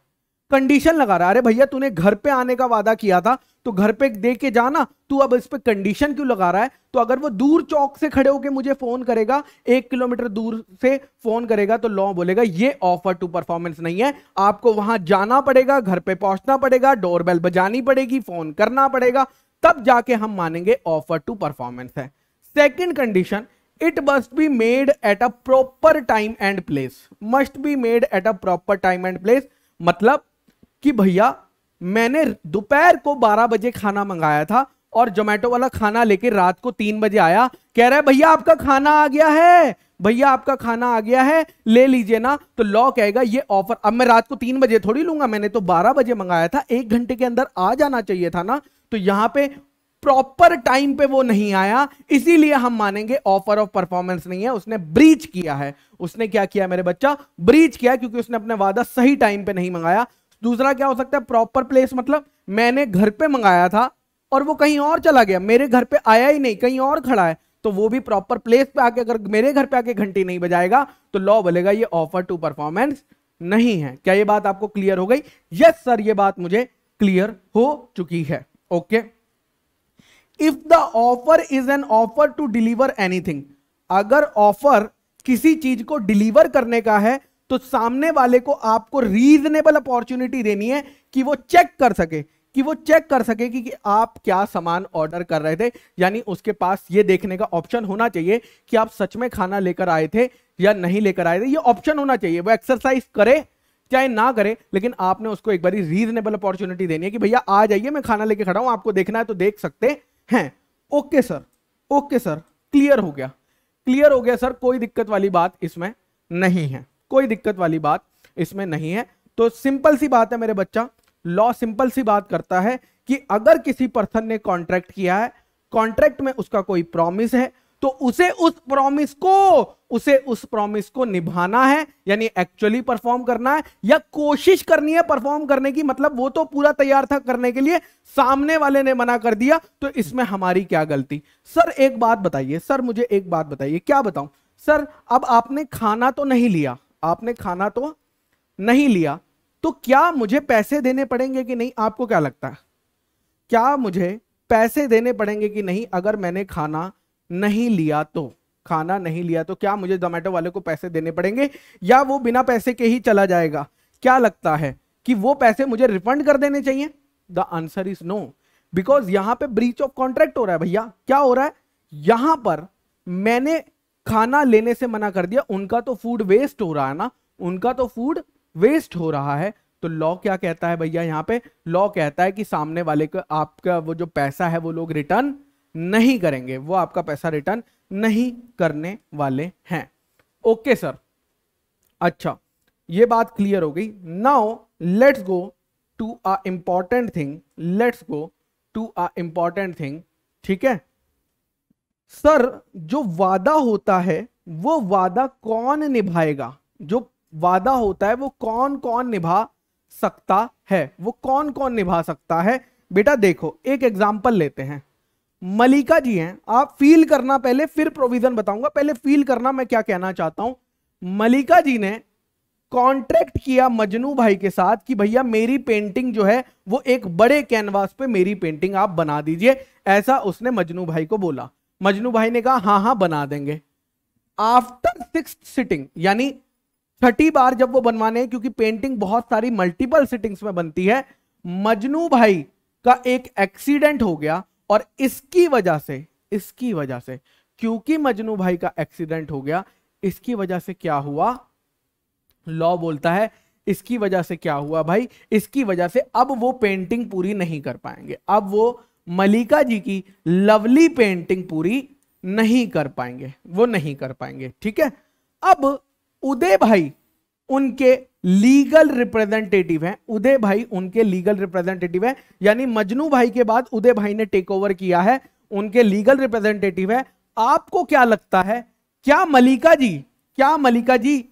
कंडीशन लगा रहा है अरे भैया तूने घर पे आने का वादा किया था तो घर पे दे के जाना तू अब इस पर कंडीशन क्यों लगा रहा है तो अगर वो दूर चौक से खड़े होकर मुझे फोन करेगा एक किलोमीटर दूर से फोन करेगा तो लॉ बोलेगा ये ऑफर टू परफॉर्मेंस नहीं है आपको वहां जाना पड़ेगा घर पे पहुंचना पड़ेगा डोरबेल बजानी पड़ेगी फोन करना पड़ेगा तब जाके हम मानेंगे ऑफर टू परफॉर्मेंस है second condition it must be made at a proper time and place must be made at a proper time and place मतलब कि भैया मैंने दोपहर को 12 बजे खाना मंगाया था और जोमेटो वाला खाना लेके रात को तीन बजे आया कह रहा है भैया आपका खाना आ गया है भैया आपका खाना आ गया है ले लीजिए ना तो लॉ कहेगा ये ऑफर अब मैं रात को तीन बजे थोड़ी लूंगा मैंने तो बारह बजे मंगाया था एक घंटे के अंदर आ जाना चाहिए था ना तो यहां पे प्रॉपर टाइम पे वो नहीं आया इसीलिए हम मानेंगे ऑफर ऑफ परफॉर्मेंस नहीं है उसने ब्रीच किया है उसने क्या किया मेरे बच्चा ब्रीच किया क्योंकि उसने अपने वादा सही टाइम पे नहीं मंगाया दूसरा क्या हो सकता है प्रॉपर प्लेस मतलब मैंने घर पे मंगाया था और वो कहीं और चला गया मेरे घर पे आया ही नहीं कहीं और खड़ा है तो वो भी प्रॉपर प्लेस पे आके अगर मेरे घर पे आके घंटी नहीं बजाएगा तो लॉ बोलेगा ये ऑफर टू परफॉर्मेंस नहीं है क्या ये बात आपको क्लियर हो गई यस सर ये बात मुझे क्लियर हो चुकी है okay if the offer is an offer to deliver anything अगर ऑफर किसी चीज को डिलीवर करने का है तो सामने वाले को आपको रीजनेबल अपॉर्चुनिटी देनी है कि वो चेक कर सके कि वो चेक कर सके कि, कि आप क्या सामान ऑर्डर कर रहे थे यानी उसके पास ये देखने का ऑप्शन होना चाहिए कि आप सच में खाना लेकर आए थे या नहीं लेकर आए थे ये ऑप्शन होना चाहिए वो एक्सरसाइज करे चाहे ना करे लेकिन आपने उसको एक बार रीजनेबल अपॉर्चुनिटी देनी है कि भैया आ जाइए मैं खाना लेके खड़ा हूं आपको देखना है तो देख सकते हैं okay sir okay sir clear हो गया क्लियर हो गया सर कोई दिक्कत वाली बात इसमें नहीं है कोई दिक्कत वाली बात इसमें नहीं है तो सिंपल सी बात है मेरे बच्चा लॉ सिंपल सी बात करता है कि अगर किसी पर्सन ने कॉन्ट्रैक्ट किया है कॉन्ट्रैक्ट में उसका कोई प्रॉमिस है तो उसे उस प्रॉमिस को उसे उस प्रॉमिस को निभाना है यानी एक्चुअली परफॉर्म करना है या कोशिश करनी है परफॉर्म करने की मतलब वो तो पूरा तैयार था करने के लिए सामने वाले ने मना कर दिया तो इसमें हमारी क्या गलती सर एक बात बताइए सर मुझे एक बात बताइए क्या बताऊं सर अब आपने खाना तो नहीं लिया आपने खाना तो नहीं लिया तो क्या मुझे पैसे देने पड़ेंगे कि नहीं आपको क्या लगता है क्या मुझे पैसे देने पड़ेंगे कि नहीं अगर मैंने खाना नहीं लिया तो खाना नहीं लिया तो क्या मुझे जोमेटो वाले को पैसे देने पड़ेंगे या वो बिना पैसे के ही चला जाएगा क्या लगता है कि वो पैसे मुझे रिफंड कर देने चाहिए the answer is no because यहां पे ब्रीच ऑफ कॉन्ट्रैक्ट हो रहा है भैया क्या हो रहा है यहां पर मैंने खाना लेने से मना कर दिया उनका तो फूड वेस्ट हो रहा है ना उनका तो फूड वेस्ट हो रहा है तो लॉ क्या कहता है भैया यहाँ पे लॉ कहता है कि सामने वाले का आपका वो जो पैसा है वो लोग रिटर्न नहीं करेंगे वो आपका पैसा रिटर्न नहीं करने वाले हैं ओके सर अच्छा ये बात क्लियर हो गई now let's go to a important thing let's go to a important thing ठीक है सर जो वादा होता है वो वादा कौन निभाएगा जो वादा होता है वो कौन कौन निभा सकता है वो कौन कौन निभा सकता है बेटा देखो एक एग्जाम्पल लेते हैं मलिका जी हैं आप फील करना पहले फिर प्रोविजन बताऊंगा पहले फील करना मैं क्या कहना चाहता हूं मलिका जी ने कॉन्ट्रैक्ट किया मजनू भाई के साथ कि भैया मेरी पेंटिंग जो है वो एक बड़े कैनवास पे मेरी पेंटिंग आप बना दीजिए ऐसा उसने मजनू भाई को बोला मजनू भाई ने कहा हाँ हाँ बना देंगे आफ्टर सिक्स सिटिंग यानी छठी बार जब वो बनवाने हैं क्योंकि पेंटिंग बहुत सारी मल्टीपल सिटिंग्स में बनती है मजनू भाई का एक एक्सीडेंट हो गया और इसकी वजह से इसकी वजह से क्योंकि मजनू भाई का एक्सीडेंट हो गया इसकी वजह से क्या हुआ लॉ बोलता है इसकी वजह से क्या हुआ भाई इसकी वजह से अब वो पेंटिंग पूरी नहीं कर पाएंगे अब वो मलिका जी की लवली पेंटिंग पूरी नहीं कर पाएंगे वो नहीं कर पाएंगे ठीक है अब उदय भाई उनके लीगल रिप्रेजेंटेटिव हैं उदय भाई उनके लीगल रिप्रेजेंटेटिव है यानी मजनू भाई के बाद उदय भाई ने टेक ओवर किया है उनके लीगल रिप्रेजेंटेटिव है आपको क्या लगता है क्या मलिका जी क्या मलिका जी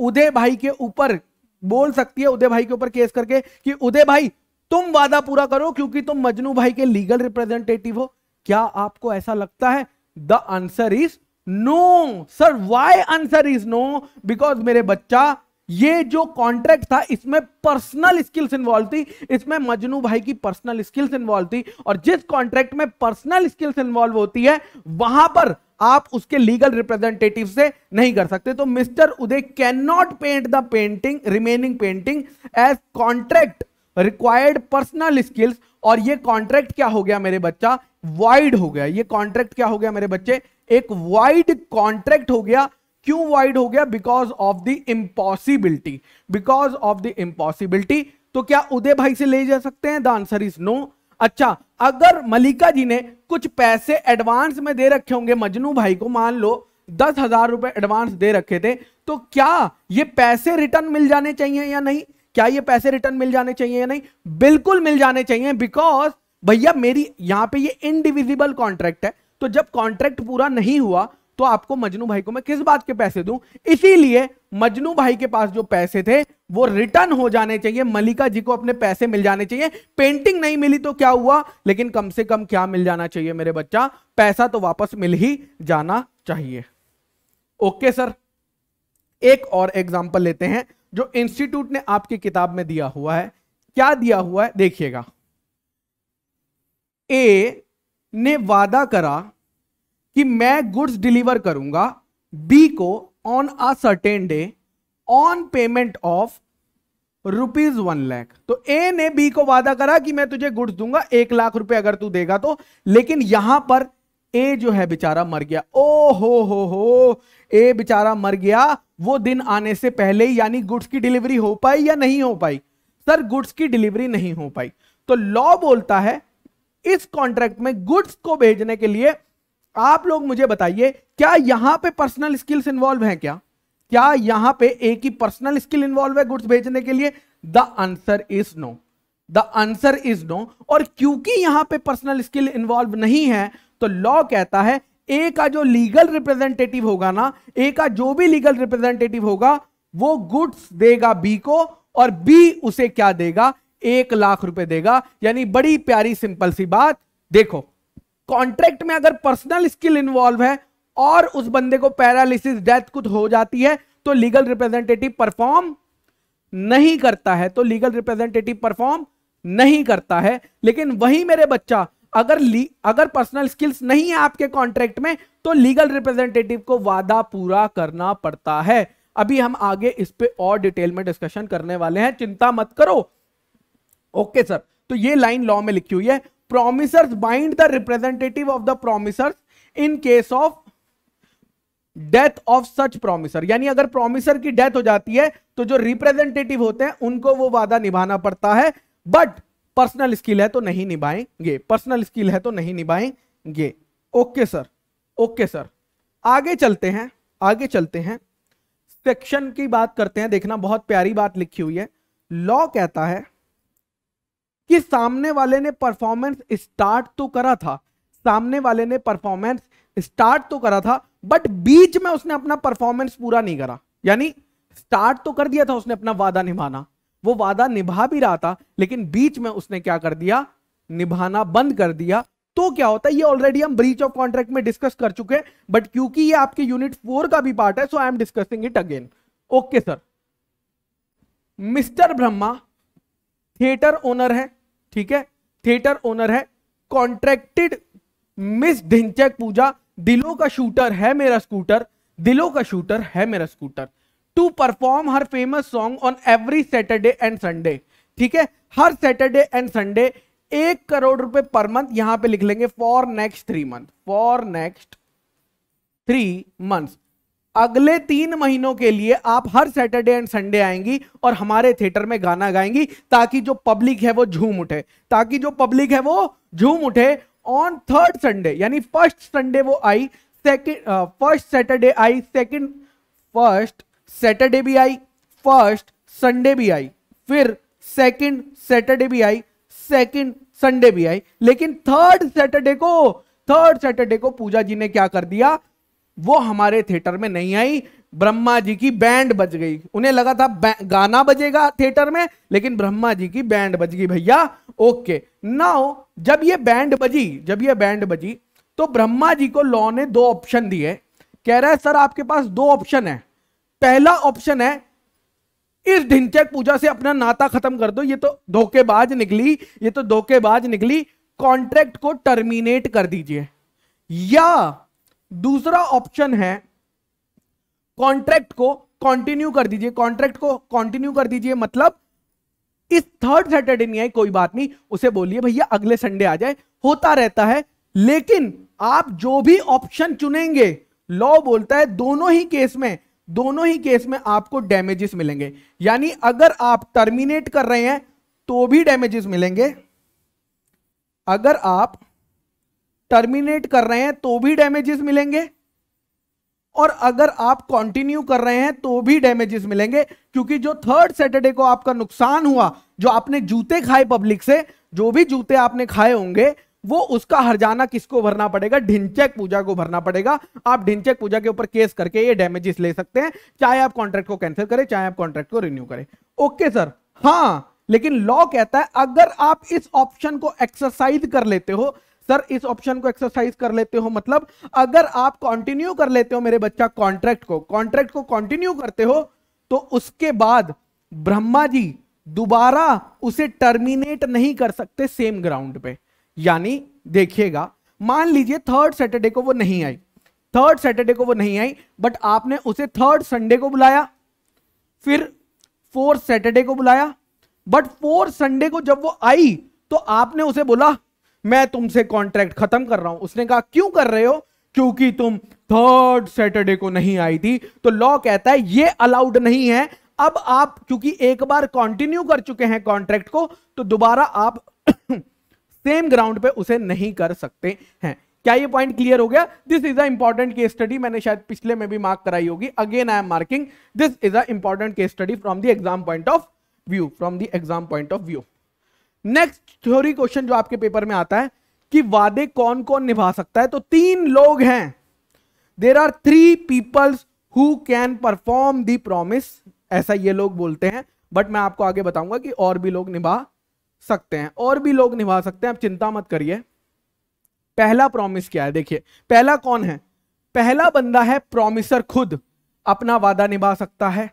उदय भाई के ऊपर बोल सकती है उदय भाई के ऊपर केस करके कि उदय भाई तुम वादा पूरा करो क्योंकि तुम मजनू भाई के लीगल रिप्रेजेंटेटिव हो क्या आपको ऐसा लगता है the answer is no sir why answer is no because मेरे बच्चा ये जो कॉन्ट्रैक्ट था इसमें पर्सनल स्किल्स इन्वॉल्व थी इसमें मजनू भाई की पर्सनल स्किल्स इन्वॉल्व थी और जिस कॉन्ट्रैक्ट में पर्सनल स्किल्स इन्वॉल्व होती है वहां पर आप उसके लीगल रिप्रेजेंटेटिव से नहीं कर सकते तो mister Uday can not paint the painting remaining painting as contract required personal skills और ये कॉन्ट्रैक्ट क्या हो गया मेरे बच्चा वाइड हो गया ये कॉन्ट्रैक्ट क्या हो गया मेरे बच्चे एक वाइड कॉन्ट्रैक्ट हो गया क्यों वाइड हो गया because of the impossibility because of the impossibility तो क्या उदय भाई से ले जा सकते हैं द आंसर इज नो अच्छा अगर मलिका जी ने कुछ पैसे एडवांस में दे रखे होंगे मजनू भाई को मान लो दस हजार रुपए एडवांस दे रखे थे तो क्या ये पैसे रिटर्न मिल जाने चाहिए या नहीं क्या ये पैसे रिटर्न मिल जाने चाहिए या नहीं बिल्कुल मिल जाने चाहिए बिकॉज भैया मेरी यहां पे ये इनडिविजिबल कॉन्ट्रैक्ट है तो जब कॉन्ट्रैक्ट पूरा नहीं हुआ तो आपको मजनू भाई को मैं किस बात के पैसे दूं इसीलिए मजनू भाई के पास जो पैसे थे वो रिटर्न हो जाने चाहिए मलिका जी को अपने पैसे मिल जाने चाहिए पेंटिंग नहीं मिली तो क्या हुआ लेकिन कम से कम क्या मिल जाना चाहिए मेरे बच्चा पैसा तो वापस मिल ही जाना चाहिए ओके सर एक और एग्जाम्पल लेते हैं जो इंस्टीट्यूट ने आपकी किताब में दिया हुआ है क्या दिया हुआ है देखिएगा ए ने वादा करा कि मैं गुड्स डिलीवर करूंगा बी को on a certain day on payment of rupees one lakh तो ए ने बी को वादा करा कि मैं तुझे गुड्स दूंगा एक लाख रुपए अगर तू देगा तो लेकिन यहां पर ए जो है बेचारा मर गया ओ हो हो हो ए बेचारा मर गया वो दिन आने से पहले यानी गुड्स की डिलीवरी हो पाई या नहीं हो पाई सर गुड्स की डिलीवरी नहीं हो पाई तो लॉ बोलता है इस कॉन्ट्रैक्ट में गुड्स को भेजने के लिए आप लोग मुझे बताइए क्या यहां पे पर्सनल स्किल्स इन्वॉल्व है क्या क्या यहां पे एक ही पर्सनल स्किल इन्वॉल्व है गुड्स भेजने के लिए the answer is no the answer is no और क्योंकि यहां पे पर्सनल स्किल इन्वॉल्व नहीं है तो लॉ कहता है ए का जो लीगल रिप्रेजेंटेटिव होगा ना ए का जो भी लीगल रिप्रेजेंटेटिव होगा वो गुड्स देगा बी को और बी उसे क्या देगा एक लाख रुपए देगा यानी बड़ी प्यारी सिंपल सी बात देखो कॉन्ट्रैक्ट में अगर पर्सनल स्किल इन्वॉल्व है और उस बंदे को पैरालिसिस डेथ कुछ हो जाती है तो लीगल रिप्रेजेंटेटिव परफॉर्म नहीं करता है तो लीगल रिप्रेजेंटेटिव परफॉर्म नहीं करता है लेकिन वही मेरे बच्चा अगर अगर पर्सनल स्किल्स नहीं है आपके कॉन्ट्रैक्ट में तो लीगल रिप्रेजेंटेटिव को वादा पूरा करना पड़ता है अभी हम आगे इस पे और डिटेल में डिस्कशन करने वाले हैं चिंता मत करो ओके सर तो ये लाइन लॉ में लिखी हुई है promisors bind the representative of the promisors in case of death of such promisor यानी अगर प्रोमिसर की डेथ हो जाती है तो जो रिप्रेजेंटेटिव होते हैं उनको वो वादा निभाना पड़ता है बट पर्सनल स्किल है तो नहीं निभाएंगे पर्सनल स्किल है तो नहीं निभाएंगे ओके सर ओके सर आगे चलते हैं आगे चलते हैं सेक्शन की बात करते हैं देखना बहुत प्यारी बात लिखी हुई है लॉ कहता है कि सामने वाले ने परफॉर्मेंस स्टार्ट तो करा था सामने वाले ने परफॉर्मेंस स्टार्ट तो करा था बट बीच में उसने अपना परफॉर्मेंस पूरा नहीं करा यानी स्टार्ट तो कर दिया था उसने अपना वादा निभाना वो वादा निभा भी रहा था लेकिन बीच में उसने क्या कर दिया निभाना बंद कर दिया तो क्या होता है ये ऑलरेडी हम ब्रीच ऑफ कॉन्ट्रैक्ट में डिस्कस कर चुके हैं बट क्योंकि ये आपके यूनिट फोर का भी पार्ट है so I am discussing it again okay sir mister Brahma theatre owner है ठीक है थिएटर ओनर है कॉन्ट्रैक्टेड मिस ढिंचक पूजा दिलों का शूटर है मेरा स्कूटर दिलों का शूटर है मेरा scooter to perform her famous song on every Saturday and Sunday ठीक है हर सैटरडे एंड संडे एक करोड़ रुपए पर मंथ यहां पे लिख लेंगे for next three month for next three month अगले तीन महीनों के लिए आप हर सैटरडे एंड संडे आएंगी और हमारे थिएटर में गाना गाएंगी ताकि जो पब्लिक है वो झूम उठे ताकि जो पब्लिक है वो झूम उठे ऑन थर्ड संडे यानी फर्स्ट संडे वो आई सेकेंड फर्स्ट सैटरडे आई सेकंड फर्स्ट सैटरडे भी आई फर्स्ट संडे भी आई फिर सेकंड सैटरडे भी आई सेकंड संडे भी आई लेकिन थर्ड सैटरडे को थर्ड सैटरडे को पूजा जी ने क्या कर दिया वो हमारे थिएटर में नहीं आई ब्रह्मा जी की बैंड बज गई उन्हें लगा था गाना बजेगा थिएटर में लेकिन ब्रह्मा जी की बैंड बज गई भैया ओके नाउ जब ये बैंड बजी जब ये बैंड बजी तो ब्रह्मा जी को लॉ ने दो ऑप्शन दिए कह रहा है सर आपके पास दो ऑप्शन है पहला ऑप्शन है इस ढिंचक पूजा से अपना नाता खत्म कर दो ये तो धोखेबाज निकली ये तो धोखेबाज निकली कॉन्ट्रैक्ट को टर्मिनेट कर दीजिए या दूसरा ऑप्शन है कॉन्ट्रैक्ट को कंटिन्यू कर दीजिए कॉन्ट्रैक्ट को कंटिन्यू कर दीजिए मतलब इस थर्ड सैटरडे नहीं आई कोई बात नहीं उसे बोलिए भैया अगले संडे आ जाए होता रहता है लेकिन आप जो भी ऑप्शन चुनेंगे लॉ बोलता है दोनों ही केस में दोनों ही केस में आपको डैमेजेस मिलेंगे यानी अगर आप टर्मिनेट कर रहे हैं तो भी डैमेजेस मिलेंगे अगर आप टर्मिनेट कर रहे हैं तो भी डैमेजेस मिलेंगे और अगर आप कंटिन्यू कर रहे हैं तो भी डैमेजेस मिलेंगे क्योंकि जो थर्ड सैटरडे को आपका नुकसान हुआ जो आपने जूते खाए पब्लिक से जो भी जूते आपने खाए होंगे वो उसका हरजाना किसको भरना पड़ेगा ढिंचैक पूजा को भरना पड़ेगा आप ढिंचैक पूजा के ऊपर केस करके ये डैमेजेस ले सकते हैं चाहे आप कॉन्ट्रैक्ट को कैंसिल करें चाहे आप कॉन्ट्रैक्ट को रिन्यू करें ओके सर हाँ लेकिन लॉ कहता है अगर आप इस ऑप्शन को एक्सरसाइज कर लेते हो सर इस ऑप्शन को एक्सरसाइज कर लेते हो मतलब अगर आप कंटिन्यू कर लेते हो मेरे बच्चा कॉन्ट्रैक्ट को कॉन्ट्रैक्ट को कंटिन्यू करते हो तो उसके बाद ब्रह्मा जी दोबारा उसे टर्मिनेट नहीं कर सकते सेम ग्राउंड पे यानी देखिएगा मान लीजिए थर्ड सैटरडे को वो नहीं आई थर्ड सैटरडे को वो नहीं आई बट आपने उसे थर्ड संडे को बुलाया फिर फोर्थ सैटरडे को बुलाया बट फोर्थ संडे को जब वो आई तो आपने उसे बोला मैं तुमसे कॉन्ट्रैक्ट खत्म कर रहा हूं उसने कहा क्यों कर रहे हो क्योंकि तुम थर्ड सैटरडे को नहीं आई थी तो लॉ कहता है ये अलाउड नहीं है अब आप क्योंकि एक बार कंटिन्यू कर चुके हैं कॉन्ट्रैक्ट को तो दोबारा आप सेम ग्राउंड पे उसे नहीं कर सकते हैं क्या ये पॉइंट क्लियर हो गया this is a important case study मैंने शायद पिछले में भी मार्क कराई होगी again I am marking this is a important case study from the exam point of view from the exam point of view next theory question जो आपके paper में आता है कि वादे कौन कौन निभा सकता है तो तीन लोग हैं there are three peoples who can perform the promise ऐसा ये लोग बोलते हैं बट मैं आपको आगे बताऊंगा कि और भी लोग निभा सकते हैं और भी लोग निभा सकते हैं आप चिंता मत करिए पहला प्रॉमिस क्या है देखिए पहला कौन है पहला बंदा है प्रोमिसर खुद अपना वादा निभा सकता है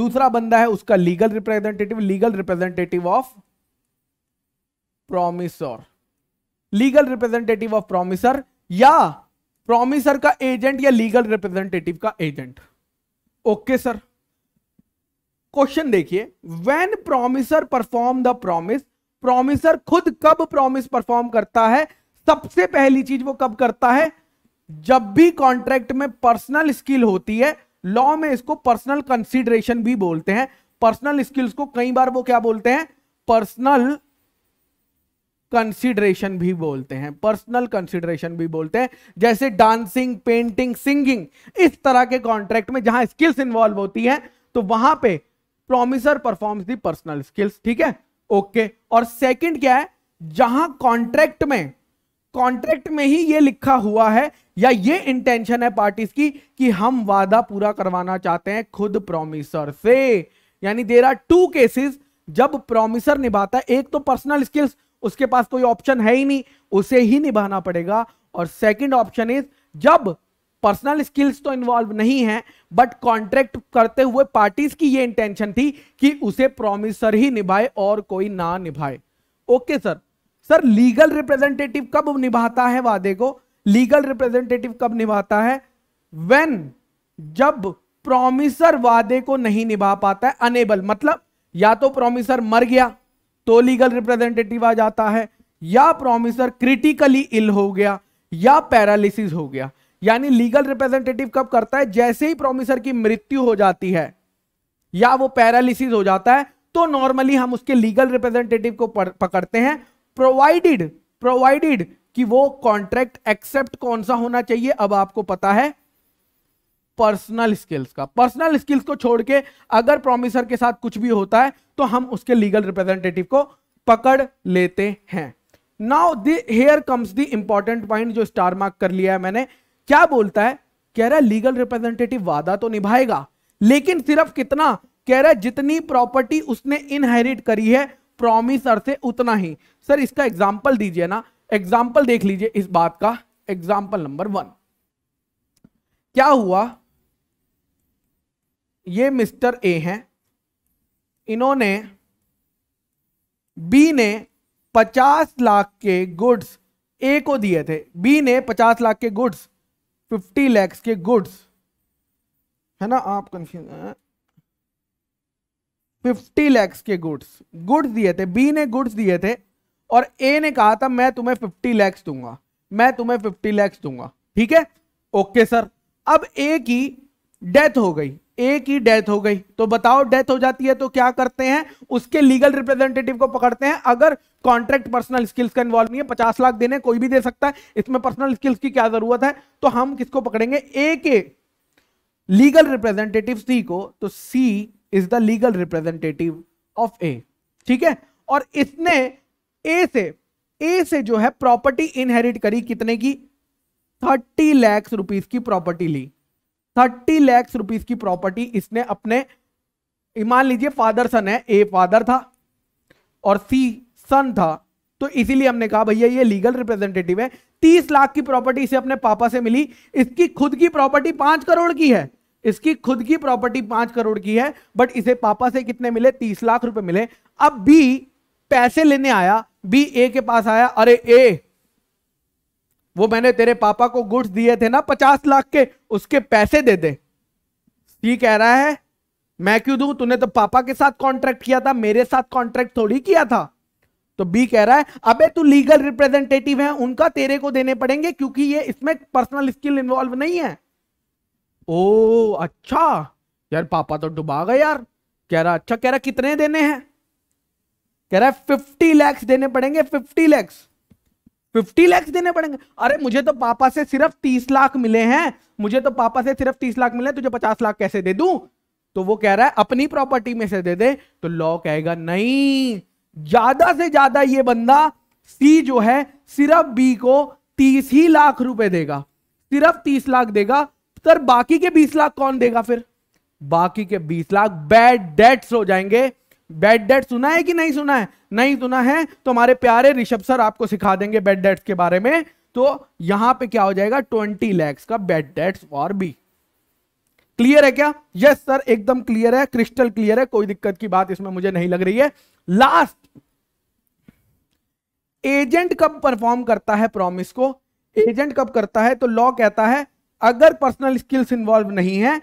दूसरा बंदा है उसका legal representative legal representative of promisor legal representative of promisor या प्रोमिसर का एजेंट या लीगल रिप्रेजेंटेटिव का एजेंट ओके सर क्वेश्चन देखिए when promisor perform the promise promisor खुद कब प्रोमिस परफॉर्म करता है सबसे पहली चीज वो कब करता है जब भी कॉन्ट्रैक्ट में पर्सनल स्किल होती है लॉ में इसको पर्सनल कंसिडरेशन भी बोलते हैं पर्सनल स्किल्स को कई बार वो क्या बोलते हैं पर्सनल कंसिडरेशन भी बोलते हैं पर्सनल कंसिडरेशन भी बोलते हैं जैसे डांसिंग पेंटिंग सिंगिंग इस तरह के कॉन्ट्रैक्ट में जहां स्किल्स इन्वॉल्व होती है तो वहां पे promisor performs the personal skills ठीक है ओके और सेकंड क्या है जहां कॉन्ट्रैक्ट में कॉन्ट्रैक्ट में ही ये लिखा हुआ है या ये इंटेंशन है पार्टीज की कि हम वादा पूरा करवाना चाहते हैं खुद प्रोमिसर से यानी देर आर टू केसेस जब प्रोमिसर निभाता है एक तो पर्सनल स्किल्स उसके पास कोई ऑप्शन है ही नहीं उसे ही निभाना पड़ेगा और सेकंड ऑप्शन इज जब पर्सनल स्किल्स तो इन्वॉल्व नहीं है बट कॉन्ट्रैक्ट करते हुए पार्टीज की ये इंटेंशन थी कि उसे प्रोमिसर ही निभाए और कोई ना निभाए okay sir sir legal representative कब निभाता है वादे को लीगल रिप्रेजेंटेटिव कब निभाता है वेन जब प्रोमिसर वादे को नहीं निभा पाता है अनेबल मतलब या तो प्रोमिसर मर गया तो लीगल रिप्रेजेंटेटिव आ जाता है या प्रोमिसर क्रिटिकली इल हो गया या पैरालिसिस हो गया यानी लीगल रिप्रेजेंटेटिव कब करता है जैसे ही प्रोमिसर की मृत्यु हो जाती है या वो पैरालिसिस हो जाता है तो नॉर्मली हम उसके लीगल रिप्रेजेंटेटिव को पकड़ते हैं प्रोवाइडेड प्रोवाइडेड कि वो कॉन्ट्रैक्ट एक्सेप्ट कौन सा होना चाहिए अब आपको पता है पर्सनल स्किल्स का पर्सनल स्किल्स को छोड़ के अगर प्रोमिसर के साथ कुछ भी होता है तो हम उसके लीगल रिप्रेजेंटेटिव को पकड़ लेते हैं now there comes the important point जो स्टार मार्क कर लिया है मैंने क्या बोलता है कह रहा है लीगल रिप्रेजेंटेटिव वादा तो निभाएगा लेकिन सिर्फ कितना कह रहा है जितनी प्रॉपर्टी उसने इनहेरिट करी है प्रोमिसर से उतना ही सर इसका एग्जाम्पल दीजिए ना एग्जाम्पल देख लीजिए इस बात का एग्जाम्पल नंबर वन क्या हुआ ये मिस्टर ए हैं इन्होंने बी ने 50 लाख के गुड्स ए को दिए थे बी ने 50 लाख के गुड्स फिफ्टी लैक्स के गुड्स है ना आप कंफ्यूज फिफ्टी लैक्स के गुड्स गुड्स दिए थे बी ने गुड्स दिए थे और ए ने कहा था मैं तुम्हें फिफ्टी लैक्स दूंगा मैं तुम्हें फिफ्टी लैक्स दूंगा ठीक है ओके सर अब ए की डेथ हो गई एक ही डेथ हो गई तो बताओ डेथ हो जाती है तो क्या करते हैं उसके लीगल रिप्रेजेंटेटिव को पकड़ते हैं अगर कॉन्ट्रैक्ट पर्सनल स्किल्स का इन्वॉल्व नहीं है पचास लाख देने कोई भी दे सकता है इसमें पर्सनल स्किल्स की क्या जरूरत है तो हम किसको पकड़ेंगे ए के लीगल रिप्रेजेंटेटिव सी को तो C is the legal representative of A ठीक है और इसने ए से ए से जो है प्रॉपर्टी इनहेरिट करी कितने की थर्टी लैक्स रुपीज की प्रॉपर्टी ली थर्टी लैक्स रुपीज की प्रॉपर्टी इसने अपने मान लीजिए फादर सन है ए फादर था और सी सन था तो इसीलिए हमने कहा भैया ये लीगल रिप्रेजेंटेटिव है तीस लाख की प्रॉपर्टी इसे अपने पापा से मिली इसकी खुद की प्रॉपर्टी पांच करोड़ की है इसकी खुद की प्रॉपर्टी पांच करोड़ की है बट इसे पापा से कितने मिले तीस लाख रुपए मिले अब बी पैसे लेने आया बी ए के पास आया अरे ए वो मैंने तेरे पापा को गुड्स दिए थे ना पचास लाख के उसके पैसे दे दे सी कह रहा है मैं क्यों दू तूने तो पापा के साथ कॉन्ट्रैक्ट किया था मेरे साथ कॉन्ट्रैक्ट थोड़ी किया था तो बी कह रहा है अबे तू लीगल रिप्रेजेंटेटिव है उनका तेरे को देने पड़ेंगे क्योंकि ये इसमें पर्सनल स्किल इन्वॉल्व नहीं है ओ अच्छा यार पापा तो डुबा गए यार कह रहा अच्छा कह रहा कितने देने हैं कह रहा है फिफ्टी लैक्स देने पड़ेंगे फिफ्टी लैक्स फिफ्टी लैक्स देने पड़ेंगे अरे मुझे तो पापा से सिर्फ तीस लाख मिले हैं मुझे तो पापा से सिर्फ तीस लाख मिले तुझे पचास लाख कैसे दे दू तो वो कह रहा है अपनी प्रॉपर्टी में से दे दे तो लॉ कहेगा नहीं ज्यादा से ज्यादा ये बंदा सी जो है सिर्फ बी को तीस ही लाख रुपए देगा सिर्फ तीस लाख देगा सर बाकी के बीस लाख कौन देगा फिर बाकी के बीस लाख बैड डेट्स हो जाएंगे बैड डेट सुना है कि नहीं सुना है नहीं सुना है तो हमारे प्यारे ऋषभ सर आपको सिखा देंगे बैड डेट्स के बारे में तो यहां पे क्या हो जाएगा ट्वेंटी लैक्स का बैड डेट्स और बी क्लियर है क्या यस सर एकदम क्लियर है क्रिस्टल क्लियर है कोई दिक्कत की बात इसमें मुझे नहीं लग रही है लास्ट एजेंट कब परफॉर्म करता है प्रॉमिस को एजेंट कब करता है तो लॉ कहता है अगर पर्सनल स्किल्स इन्वॉल्व नहीं है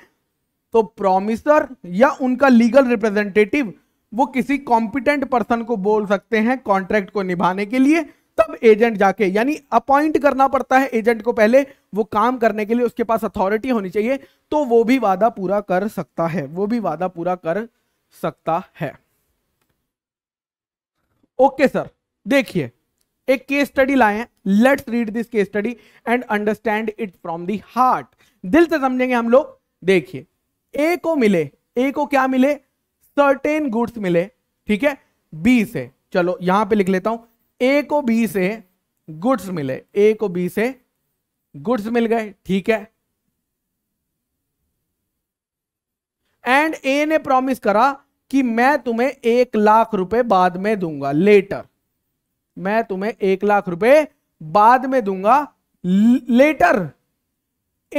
तो प्रोमिसर या उनका लीगल रिप्रेजेंटेटिव वो किसी कॉम्पिटेंट पर्सन को बोल सकते हैं कॉन्ट्रैक्ट को निभाने के लिए तब एजेंट जाके यानी अपॉइंट करना पड़ता है एजेंट को पहले वो काम करने के लिए उसके पास अथॉरिटी होनी चाहिए तो वो भी वादा पूरा कर सकता है वो भी वादा पूरा कर सकता है ओके सर देखिए एक केस स्टडी लाए let's read this case study and understand it from the heart दिल से समझेंगे हम लोग देखिए ए को मिले ए को क्या मिले सर्टेन गुड्स मिले ठीक है बी से चलो यहां पे लिख लेता हूं ए को बी से गुड्स मिले ए को बी से गुड्स मिल गए ठीक है एंड ए ने प्रॉमिस करा कि मैं तुम्हें एक लाख रुपए बाद में दूंगा लेटर मैं तुम्हें एक लाख रुपए बाद में दूंगा लेटर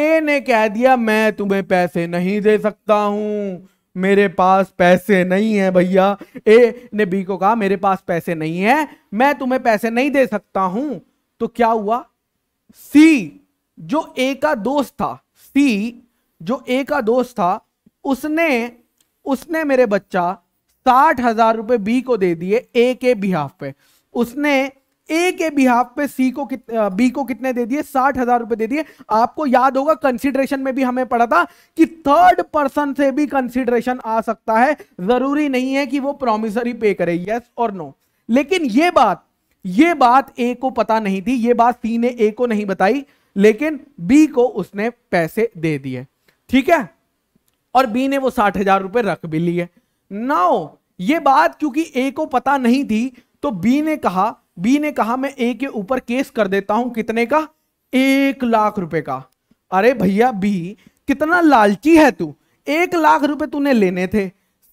ए ने कह दिया मैं तुम्हें पैसे नहीं दे सकता हूं मेरे पास पैसे नहीं है भैया ए ने बी को कहा मेरे पास पैसे नहीं है मैं तुम्हें पैसे नहीं दे सकता हूं तो क्या हुआ सी जो ए का दोस्त था सी जो ए का दोस्त था उसने उसने मेरे बच्चा साठ हजार रुपए बी को दे दिए ए के बिहाफ पे उसने ए के बिहाफ पे सी को कित, बी को कितने दे दिए साठ हजार रुपए दे दिए आपको याद होगा कंसिडरेशन में भी हमें पढ़ा था कि थर्ड पर्सन से भी कंसिडरेशन आ सकता है जरूरी नहीं है कि वो प्रोमिसरी पे करे यस और नो लेकिन ये बात ये बात ए को पता नहीं थी ये बात सी ने ए को नहीं बताई लेकिन बी को उसने पैसे दे दिए ठीक है और बी ने वो साठ हजार रुपए रख भी लिए नाउ ये बात क्योंकि ए को पता नहीं थी तो बी ने कहा बी ने कहा मैं ए के ऊपर केस कर देता हूं कितने का एक लाख रुपए का अरे भैया बी कितना लालची है तू एक लाख रुपए तूने लेने थे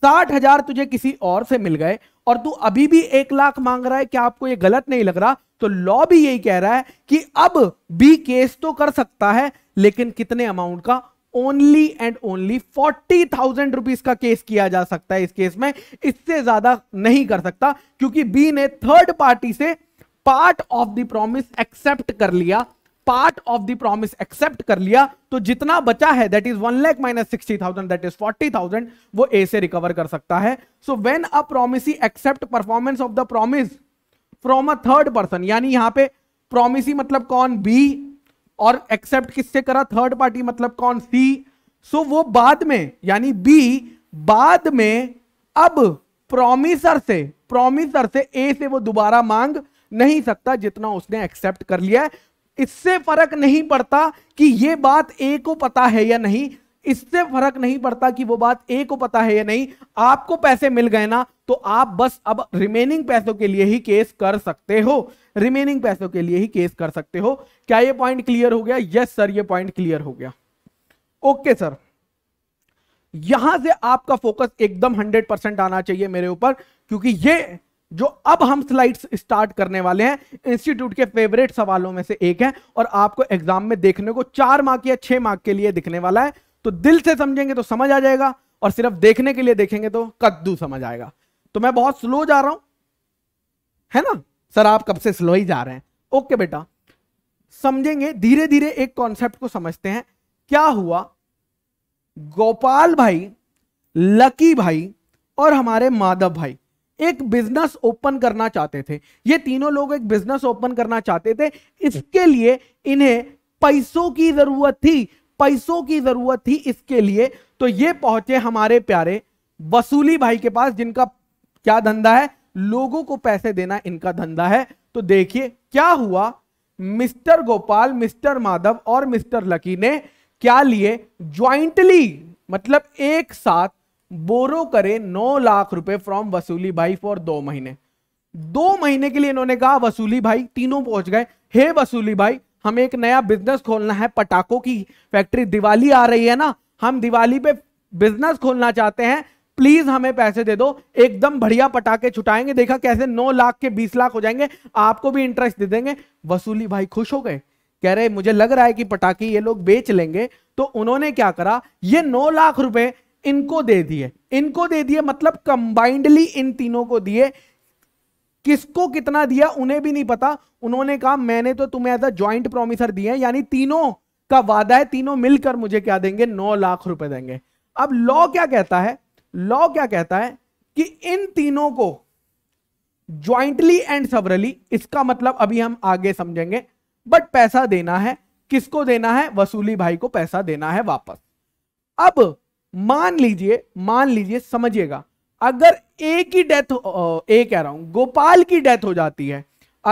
साठ हजार तुझे किसी और से मिल गए और तू अभी भी एक लाख मांग रहा है क्या आपको ये गलत नहीं लग रहा तो लॉ भी यही कह रहा है कि अब बी केस तो कर सकता है लेकिन कितने अमाउंट का only and only forty thousand rupees का केस किया जा सकता है इस केस में इससे ज्यादा नहीं कर सकता क्योंकि बी ने थर्ड पार्टी से part of the promise accept कर लिया part of the promise accept कर लिया तो जितना बचा है that is one lakh minus sixty thousand that is forty thousand वो ए से रिकवर कर सकता है so when a promise accept performance of the promise from a third person यानी यहां पर प्रोमिस मतलब कौन बी और एक्सेप्ट किससे करा थर्ड पार्टी मतलब कौन सी सो so, वो बाद में यानी बी बाद में अब प्रोमिसर से प्रोमिसर से ए से वो दोबारा मांग नहीं सकता जितना उसने एक्सेप्ट कर लिया है इससे फर्क नहीं पड़ता कि ये बात ए को पता है या नहीं इससे फर्क नहीं पड़ता कि वो बात ए को पता है या नहीं आपको पैसे मिल गए ना तो आप बस अब रिमेनिंग पैसों के लिए ही केस कर सकते हो रिमेनिंग पैसों के लिए ही केस कर सकते हो क्या ये पॉइंट क्लियर हो गया यस सर ये पॉइंट क्लियर हो गया ओके सर यहां से आपका फोकस एकदम हंड्रेड परसेंट आना चाहिए मेरे ऊपर क्योंकि ये जो अब हम स्लाइड्स स्टार्ट करने वाले हैं इंस्टीट्यूट के फेवरेट सवालों में से एक है और आपको एग्जाम में देखने को चार मार्क या छह मार्क के लिए दिखने वाला है तो दिल से समझेंगे तो समझ आ जाएगा और सिर्फ देखने के लिए देखेंगे तो कद्दू समझ आएगा तो मैं बहुत स्लो जा रहा हूं है ना सर आप कब से स्लो ही जा रहे हैं ओके बेटा समझेंगे धीरे धीरे एक कॉन्सेप्ट को समझते हैं क्या हुआ गोपाल भाई लकी भाई और हमारे माधव भाई एक बिजनेस ओपन करना चाहते थे ये तीनों लोग एक बिजनेस ओपन करना चाहते थे इसके लिए इन्हें पैसों की जरूरत थी पैसों की जरूरत थी इसके लिए तो ये पहुंचे हमारे प्यारे वसूली भाई के पास जिनका क्या धंधा है लोगों को पैसे देना इनका धंधा है तो देखिए क्या हुआ मिस्टर गोपाल मिस्टर माधव और मिस्टर लकी ने क्या लिए ज्वाइंटली मतलब एक साथ बोरो करे नौ लाख रुपए फ्रॉम वसूली भाई फॉर दो महीने दो महीने के लिए इन्होंने कहा वसूली भाई तीनों पहुंच गए हे वसूली भाई हमें एक नया बिजनेस खोलना है पटाखों की फैक्ट्री दिवाली आ रही है ना हम दिवाली पे बिजनेस खोलना चाहते हैं प्लीज हमें पैसे दे दो एकदम बढ़िया पटाखे छुटाएंगे देखा कैसे नौ लाख के बीस लाख हो जाएंगे आपको भी इंटरेस्ट दे देंगे वसूली भाई खुश हो गए कह रहे मुझे लग रहा है कि पटाखे ये लोग बेच लेंगे तो उन्होंने क्या करा ये नौ लाख रुपए इनको दे दिए इनको दे दिए मतलब कंबाइंडली इन तीनों को दिए किसको कितना दिया उन्हें भी नहीं पता उन्होंने कहा मैंने तो तुम्हें एज अ ज्वाइंट प्रोमिसर दिए हैं यानी तीनों का वादा है तीनों मिलकर मुझे क्या देंगे नौ लाख रुपए देंगे अब लॉ क्या कहता है लॉ क्या कहता है कि इन तीनों को ज्वाइंटली एंड सबरली इसका मतलब अभी हम आगे समझेंगे बट पैसा देना है किसको देना है वसूली भाई को पैसा देना है वापस अब मान लीजिए मान लीजिए समझिएगा अगर ए की डेथ ए कह रहा हूं गोपाल की डेथ हो जाती है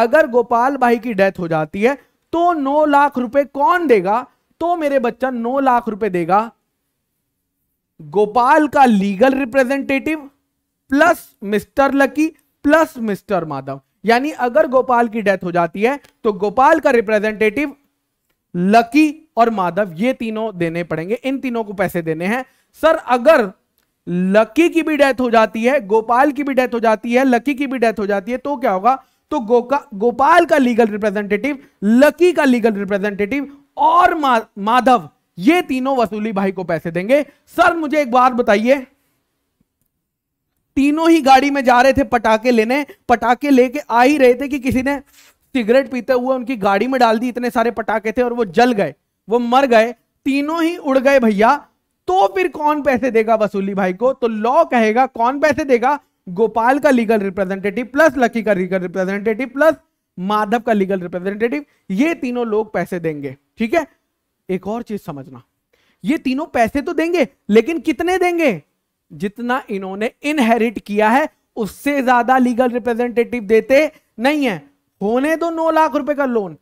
अगर गोपाल भाई की डेथ हो जाती है तो नौ लाख रुपए कौन देगा तो मेरे बच्चा नौ लाख रुपए देगा गोपाल का legal representative plus mister Lucky plus mister Madhav यानी अगर गोपाल की डेथ हो जाती है तो गोपाल का रिप्रेजेंटेटिव लकी और माधव ये तीनों देने पड़ेंगे इन तीनों को पैसे देने हैं सर अगर लकी की भी डेथ हो जाती है गोपाल की भी डेथ हो जाती है लकी की भी डेथ हो जाती है तो क्या होगा तो गोका गोपाल का लीगल रिप्रेजेंटेटिव लकी का लीगल रिप्रेजेंटेटिव और मा, माधव ये तीनों वसूली भाई को पैसे देंगे सर मुझे एक बात बताइए तीनों ही गाड़ी में जा रहे थे पटाखे लेने पटाखे लेके आ ही रहे थे कि किसी ने सिगरेट पीते हुए उनकी गाड़ी में डाल दी इतने सारे पटाखे थे और वो जल गए वो मर गए तीनों ही उड़ गए भैया तो फिर कौन पैसे देगा वसूली भाई को तो लॉ कहेगा कौन पैसे देगा गोपाल का लीगल रिप्रेजेंटेटिव प्लस लकी का लीगल रिप्रेजेंटेटिव प्लस माधव का लीगल रिप्रेजेंटेटिव ये तीनों लोग पैसे देंगे ठीक है एक और चीज समझना ये तीनों पैसे तो देंगे लेकिन कितने देंगे जितना इन्होंने इनहेरिट किया है उससे ज्यादा लीगल रिप्रेजेंटेटिव देते नहीं है होने दो नौ लाख रुपए का लोन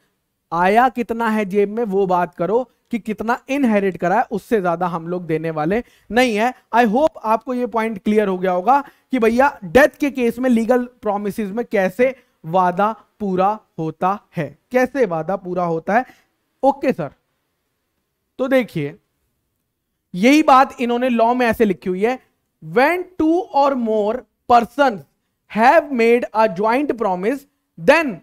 आया कितना है जेब में वो बात करो कि कितना इनहेरिट करा है उससे ज्यादा हम लोग देने वाले नहीं है आई होप आपको ये पॉइंट क्लियर हो गया होगा कि भैया डेथ के केस में लीगल प्रोमिस में कैसे वादा पूरा होता है कैसे वादा पूरा होता है ओके सर तो देखिए यही बात इन्होंने लॉ में ऐसे लिखी हुई है when two or more person have made a joint promise then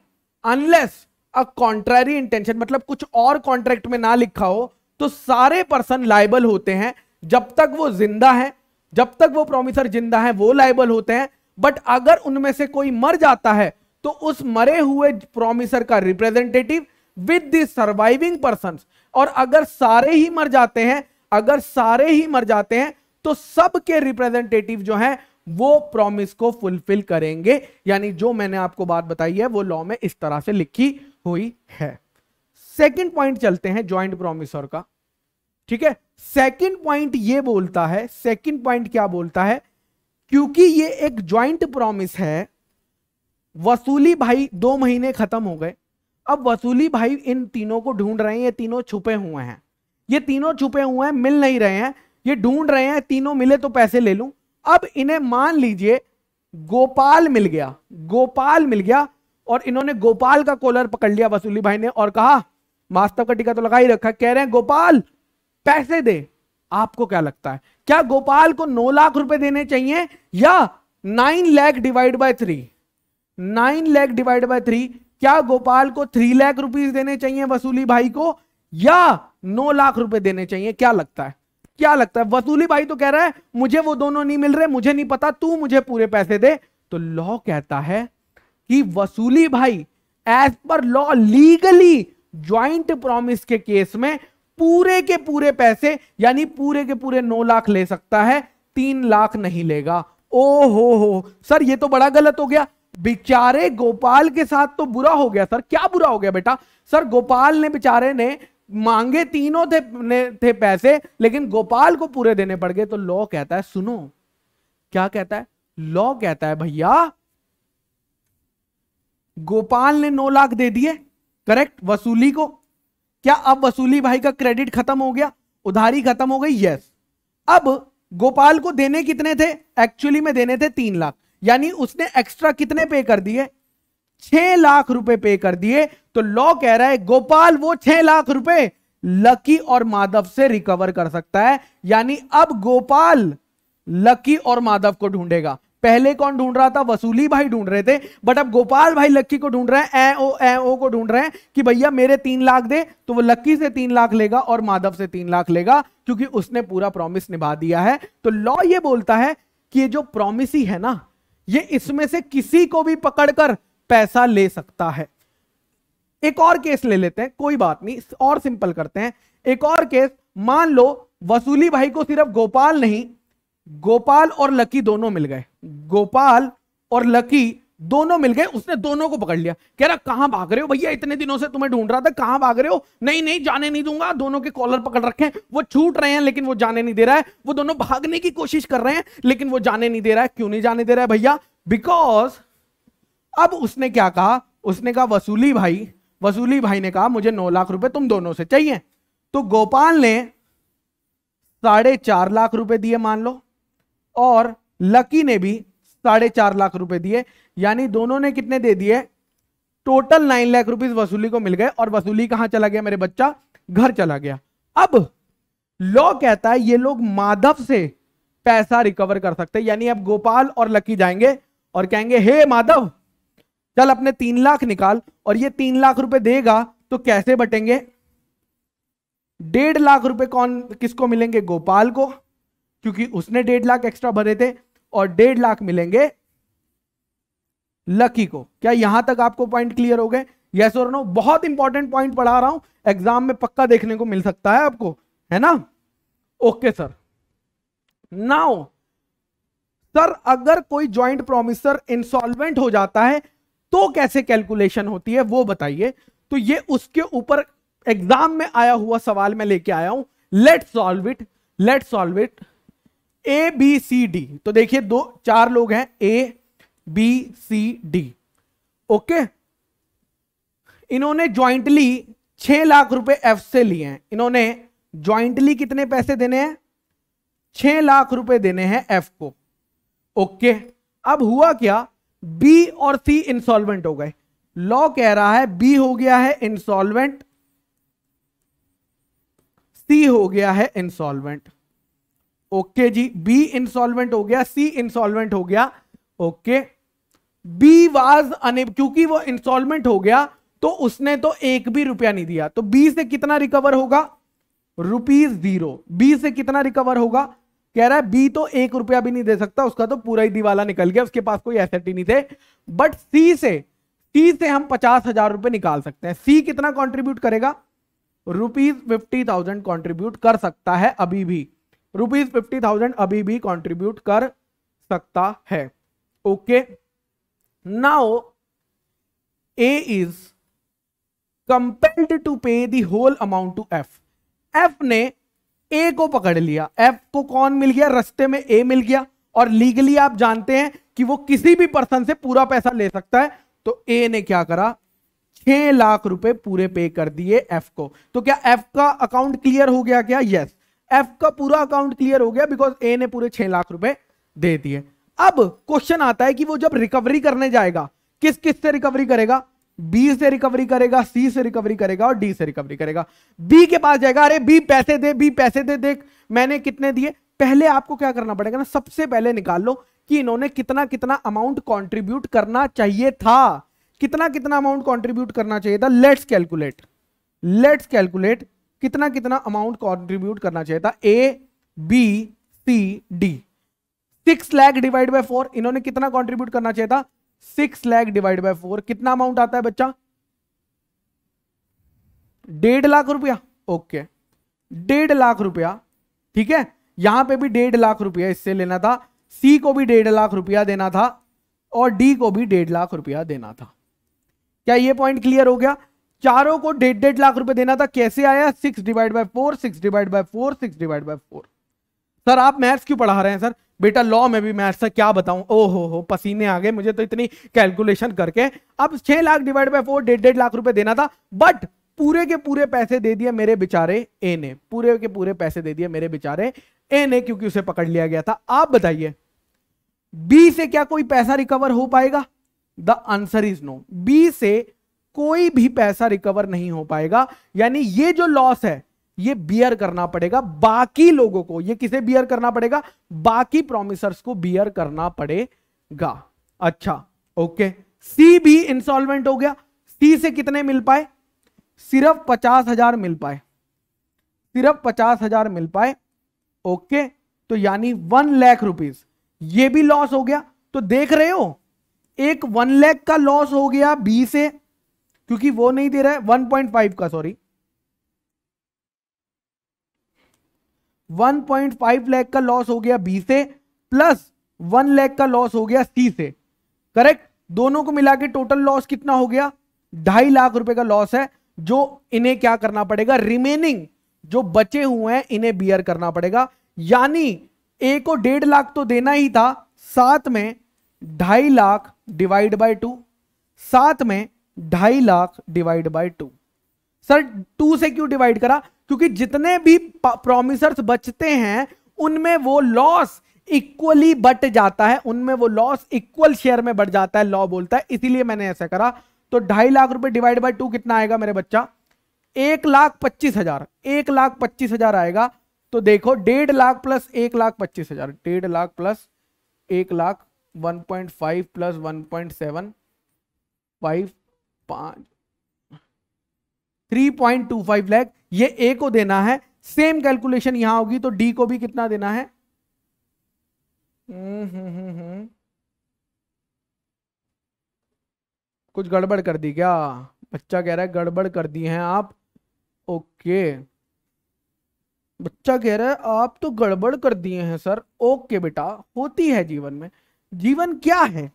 unless a contrary intention मतलब कुछ और कॉन्ट्रैक्ट में ना लिखा हो तो सारे पर्सन लाइबल होते हैं जब तक वो जिंदा है जब तक वो प्रोमिसर जिंदा है वो लाइबल होते हैं बट अगर उनमें से कोई मर जाता है तो उस मरे हुए प्रोमिसर का representative with the surviving person और अगर सारे ही मर जाते हैं अगर सारे ही मर जाते हैं तो सबके रिप्रेजेंटेटिव जो हैं वो प्रॉमिस को फुलफिल करेंगे यानी जो मैंने आपको बात बताई है वो लॉ में इस तरह से लिखी हुई है सेकंड पॉइंट चलते हैं ज्वाइंट प्रोमिसर का ठीक है सेकंड पॉइंट ये बोलता है सेकंड पॉइंट क्या बोलता है क्योंकि ये एक ज्वाइंट प्रॉमिस है वसूली भाई दो महीने खत्म हो गए अब वसूली भाई इन तीनों को ढूंढ रहे हैं ये तीनों छुपे हुए हैं ये तीनों छुपे हुए हैं मिल नहीं रहे हैं ये ढूंढ रहे हैं तीनों मिले तो पैसे ले लूं अब इन्हें मान लीजिए गोपाल मिल गया गोपाल मिल गया और इन्होंने गोपाल का कॉलर पकड़ लिया वसूली भाई ने और कहा मास्तव का टीका तो लगा ही रखा कह रहे हैं गोपाल पैसे दे आपको क्या लगता है क्या गोपाल को नौ लाख रुपए देने चाहिए या nine lakh divide by three nine lakh divide by three क्या गोपाल को थ्री लाख रुपीज देने चाहिए वसूली भाई को या नौ लाख रुपए देने चाहिए क्या लगता है क्या लगता है वसूली भाई तो कह रहा है मुझे वो दोनों नहीं मिल रहे मुझे नहीं पता तू मुझे पूरे पैसे दे तो लॉ कहता है कि वसूली भाई as per law legally joint promise के केस में पूरे के पूरे पैसे यानी पूरे के पूरे नौ लाख ले सकता है तीन लाख नहीं लेगा ओ हो हो सर ये तो बड़ा गलत हो गया बेचारे गोपाल के साथ तो बुरा हो गया सर क्या बुरा हो गया बेटा सर गोपाल ने बेचारे ने मांगे तीनों थे ने थे पैसे लेकिन गोपाल को पूरे देने पड़ गए तो लॉ कहता है सुनो क्या कहता है लॉ कहता है भैया गोपाल ने नौ लाख दे दिए करेक्ट वसूली को क्या अब वसूली भाई का क्रेडिट खत्म हो गया उधारी खत्म हो गई यस अब गोपाल को देने कितने थे एक्चुअली में देने थे तीन लाख यानी उसने एक्स्ट्रा कितने पे कर दिए छह लाख रुपए पे कर दिए तो लॉ कह रहा है गोपाल वो छह लाख रुपए लकी और माधव से रिकवर कर सकता है यानी अब गोपाल लकी और माधव को ढूंढेगा पहले कौन ढूंढ रहा था वसूली भाई ढूंढ रहे थे बट अब गोपाल भाई लक्की को ढूंढ रहे हैं ए ओ ए ओ को ढूंढ रहे हैं कि भैया मेरे तीन लाख दे तो वो लक्की से तीन लाख लेगा और माधव से तीन लाख लेगा क्योंकि उसने पूरा प्रॉमिस निभा दिया है तो लॉ ये बोलता है कि ये जो प्रॉमिसी है ना ये इसमें से किसी को भी पकड़कर पैसा ले सकता है एक और केस ले लेते हैं कोई बात नहीं और सिंपल करते हैं एक और केस मान लो वसूली भाई को सिर्फ गोपाल नहीं गोपाल और लकी दोनों मिल गए गोपाल और लकी दोनों मिल गए उसने दोनों को पकड़ लिया कह रहा कहां भाग रहे हो भैया इतने दिनों से तुम्हें ढूंढ रहा था कहां भाग रहे हो नहीं नहीं जाने नहीं दूंगा दोनों के कॉलर पकड़ रखे वो छूट रहे हैं लेकिन वो जाने नहीं दे रहा है वो दोनों भागने की कोशिश कर रहे हैं लेकिन वो जाने नहीं दे रहा है क्यों नहीं जाने दे रहा है भैया बिकॉज अब उसने क्या कहा उसने कहा वसूली भाई वसूली भाई ने कहा मुझे नौ लाख रुपए तुम दोनों से चाहिए तो गोपाल ने साढ़े चार लाख रुपए दिए मान लो और लकी ने भी साढ़े चार लाख रुपए दिए यानी दोनों ने कितने दे दिए टोटल नाइन लाख रुपीज वसूली को मिल गए और वसूली कहां चला गया मेरे बच्चा घर चला गया अब लॉ कहता है ये लोग माधव से पैसा रिकवर कर सकते यानी अब गोपाल और लकी जाएंगे और कहेंगे हे माधव चल अपने तीन लाख निकाल और ये तीन लाख रुपए देगा तो कैसे बटेंगे डेढ़ लाख रुपए कौन किसको मिलेंगे गोपाल को क्योंकि उसने डेढ़ लाख एक्स्ट्रा भरे थे और डेढ़ लाख मिलेंगे लकी को क्या यहां तक आपको पॉइंट क्लियर हो गए यस और नो बहुत इंपॉर्टेंट पॉइंट पढ़ा रहा हूं एग्जाम में पक्का देखने को मिल सकता है आपको है ना ओके सर नाउ सर अगर कोई ज्वाइंट प्रोमिसर इंसॉल्वेंट हो जाता है तो कैसे कैलकुलेशन होती है वो बताइए तो ये उसके ऊपर एग्जाम में आया हुआ सवाल मैं लेके आया हूं let solve it let solve it A B C D तो देखिए दो चार लोग हैं A B C D okay इन्होंने ज्वाइंटली छह लाख रुपए एफ से लिए हैं इन्होंने ज्वाइंटली कितने पैसे देने हैं छह लाख रुपए देने हैं एफ को ओके अब हुआ क्या बी और सी इंसॉल्वेंट हो गए लॉ कह रहा है बी हो गया है इंसॉल्वेंट सी हो गया है इंसॉल्वेंट ओके okay जी बी इंसॉल्वेंट हो गया सी इंसॉल्वेंट हो गया ओके बी वाज अने क्योंकि वो इंस्टॉलमेंट हो गया तो उसने तो एक भी रुपया नहीं दिया तो बी से कितना रिकवर होगा रुपीज जीरो बी से कितना रिकवर होगा कह रहा है बी तो एक रुपया भी नहीं दे सकता उसका तो पूरा ही दिवाला निकल गया उसके पास कोई एसेट ही नहीं थे बट सी से सी से हम पचास हजार रुपए निकाल सकते हैं सी कितना कॉन्ट्रीब्यूट करेगा रुपीज फिफ्टी थाउजेंड कॉन्ट्रीब्यूट कर सकता है अभी भी रुपीज फिफ्टी थाउजेंड अभी भी कंट्रीब्यूट कर सकता है okay now A is compelled to pay the whole amount to F F ने ए को पकड़ लिया एफ को कौन मिल गया रस्ते में ए मिल गया और लीगली आप जानते हैं कि वो किसी भी पर्सन से पूरा पैसा ले सकता है तो ए ने क्या करा छह लाख रुपए पूरे पे कर दिए एफ को तो क्या एफ का अकाउंट क्लियर हो गया क्या यस yes. एफ का पूरा अकाउंट क्लियर हो गया बिकॉज ए ने पूरे छह लाख रुपए दे दिए अब क्वेश्चन आता है कि वो जब रिकवरी करने जाएगा किस किस से रिकवरी करेगा बी से रिकवरी करेगा सी से रिकवरी करेगा और डी से रिकवरी करेगा बी के पास जाएगा अरे बी पैसे दे बी पैसे दे देख मैंने कितने दिए पहले आपको क्या करना पड़ेगा ना सबसे पहले निकाल लो कि इन्होंने कितना कितना अमाउंट कंट्रीब्यूट करना चाहिए था कितना कितना अमाउंट कंट्रीब्यूट करना चाहिए था लेट्स कैलकुलेट लेट्स कैलकुलेट कितना कितना अमाउंट कॉन्ट्रीब्यूट करना चाहिए था A B C D six lakh divide by four इन्होंने कितना कॉन्ट्रीब्यूट करना चाहिए था six lakh divide by four कितना अमाउंट आता है बच्चा डेढ़ लाख रुपया ओके डेढ़ लाख रुपया ठीक है यहां पे भी डेढ़ लाख रुपया इससे लेना था सी को भी डेढ़ लाख रुपया देना था और डी को भी डेढ़ लाख रुपया देना था क्या ये पॉइंट क्लियर हो गया चारों को डेढ़ डेढ़ लाख रुपए देना था कैसे आया six divide by four six divide by four six divide by four sir आप मैथ्स क्यों पढ़ा रहे हैं सर बेटा लॉ में भी मैथ्स है क्या बताऊं ओ हो हो पसीने आ गए मुझे तो इतनी कैलकुलेशन करके अब छह लाख डिवाइड बाय फोर डेढ़ डेढ़ लाख रुपए देना था बट पूरे के पूरे पैसे दे दिए मेरे बेचारे ए ने पूरे के पूरे पैसे दे दिए मेरे बेचारे ए ने क्योंकि उसे पकड़ लिया गया था आप बताइए बी से क्या कोई पैसा रिकवर हो पाएगा the answer is no B से कोई भी पैसा रिकवर नहीं हो पाएगा यानी ये जो लॉस है ये बियर करना पड़ेगा बाकी लोगों को ये किसे बियर करना पड़ेगा बाकी प्रोमिसर्स को बियर करना पड़ेगा अच्छा ओके सी भी इंस्टॉलमेंट हो गया सी से कितने मिल पाए सिर्फ पचास हजार मिल पाए सिर्फ पचास हजार मिल पाए ओके तो यानी वन लैख रुपीज ये भी लॉस हो गया तो देख रहे हो एक वन लैख का लॉस हो गया बी से क्योंकि वो नहीं दे रहा है 1.5 का सॉरी 1.5 लाख का लॉस हो गया बी से प्लस 1 लाख का लॉस हो गया सी से करेक्ट दोनों को मिला के टोटल लॉस कितना हो गया ढाई लाख रुपए का लॉस है जो इन्हें क्या करना पड़ेगा रिमेनिंग जो बचे हुए हैं इन्हें बियर करना पड़ेगा यानी ए को डेढ़ लाख तो देना ही था साथ में ढाई लाख डिवाइड बाय टू साथ में ढाई lakh divide by two sir two से क्यों डिवाइड करा क्योंकि जितने भी प्रोमिसर्स बचते हैं उनमें वो लॉस इक्वली बट जाता है उनमें वो लॉस इक्वल शेयर में बट जाता है लॉ बोलता है इसीलिए मैंने ऐसा करा तो ढाई लाख रुपए डिवाइड बाय टू कितना आएगा मेरे बच्चा एक लाख पच्चीस हजार एक लाख पच्चीस हजार आएगा तो देखो डेढ़ लाख प्लस एक लाख पच्चीस हजार डेढ़ लाख प्लस एक lakh one point five plus one point seven five पांच three point two five lakh ये ए को देना है सेम कैलकुलेशन यहां होगी तो डी को भी कितना देना है हम्म, हम्म, हम्म, कुछ गड़बड़ कर दी क्या बच्चा कह रहा है गड़बड़ कर दी है आप ओके बच्चा कह रहा है आप तो गड़बड़ कर दिए हैं सर ओके बेटा होती है जीवन में जीवन क्या है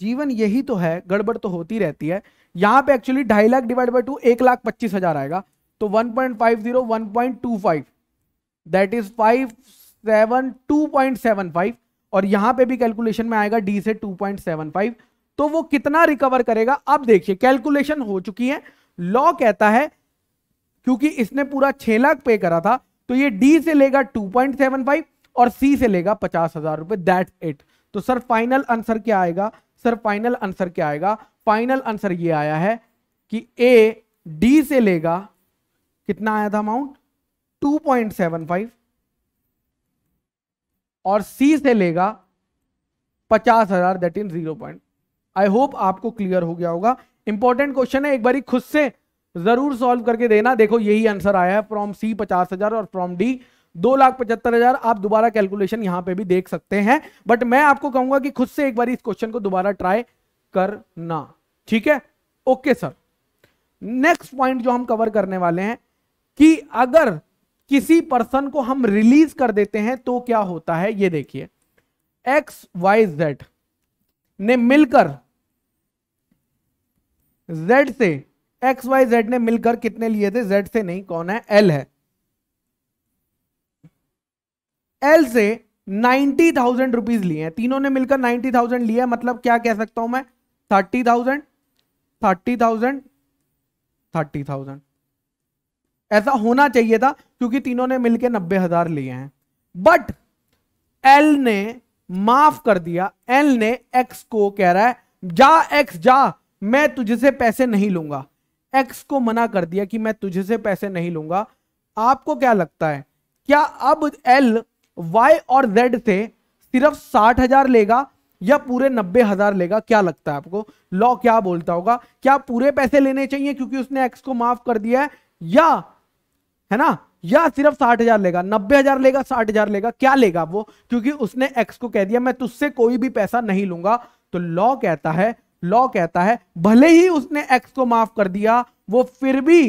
जीवन यही तो है गड़बड़ तो होती रहती है यहां पे एक्चुअली ढाई लाख डिवाइड बाई टू एक लाख पच्चीस हजार आएगा तो one point five zero one point two five that is five seven two point seven five और यहां पे भी कैलकुलेशन में आएगा डी से टू पॉइंट सेवन फाइव तो वो कितना रिकवर करेगा अब देखिए कैलकुलेशन हो चुकी है लॉ कहता है क्योंकि इसने पूरा छह लाख पे करा था तो ये डी से लेगा टू पॉइंट सेवन फाइव और सी से लेगा पचास हजार रुपए दैट इट तो सर फाइनल आंसर क्या आएगा सर फाइनल आंसर क्या आएगा फाइनल आंसर ये आया है कि ए डी से लेगा कितना आया था अमाउंट 2.75 और सी से लेगा पचास हजार that in zero point I hope आपको क्लियर हो गया होगा इंपॉर्टेंट क्वेश्चन है एक बार खुद से जरूर सॉल्व करके देना देखो यही आंसर आया है फ्रॉम सी पचास हजार और फ्रॉम डी दो लाख पचहत्तर हजार आप दोबारा कैलकुलेशन यहां पे भी देख सकते हैं बट मैं आपको कहूंगा कि खुद से एक बार इस क्वेश्चन को दोबारा ट्राई करना ठीक है ओके सर नेक्स्ट पॉइंट जो हम कवर करने वाले हैं कि अगर किसी पर्सन को हम रिलीज कर देते हैं तो क्या होता है ये देखिए एक्स वाई जेड ने मिलकर जेड से एक्स वाई जेड ने मिलकर कितने लिए थे जेड से नहीं कौन है एल है एल से नाइन्टी थाउजेंड रुपीज लिए हैं तीनों ने मिलकर नाइन्टी थाउजेंड लिया मतलब क्या कह सकता हूं मैं thirty thousand thirty thousand thirty thousand ऐसा होना चाहिए था क्योंकि तीनों ने मिलकर नब्बे हजार लिए हैं बट एल ने माफ कर दिया एल ने एक्स को कह रहा है जा एक्स जा मैं तुझसे पैसे नहीं लूंगा एक्स को मना कर दिया कि मैं तुझसे पैसे नहीं लूंगा आपको क्या लगता है क्या अब एल वाई और जेड से सिर्फ साठ हजार लेगा या पूरे नब्बे हजार लेगा क्या लगता है आपको लॉ क्या बोलता होगा क्या पूरे पैसे लेने चाहिए क्योंकि उसने एक्स को माफ कर दिया है या है ना या सिर्फ साठ हजार लेगा नब्बे हजार लेगा साठ हजार लेगा क्या लेगा वो क्योंकि उसने एक्स को कह दिया मैं तुझसे कोई भी पैसा नहीं लूंगा तो लॉ कहता है लॉ कहता है भले ही उसने एक्स को माफ कर दिया वो फिर भी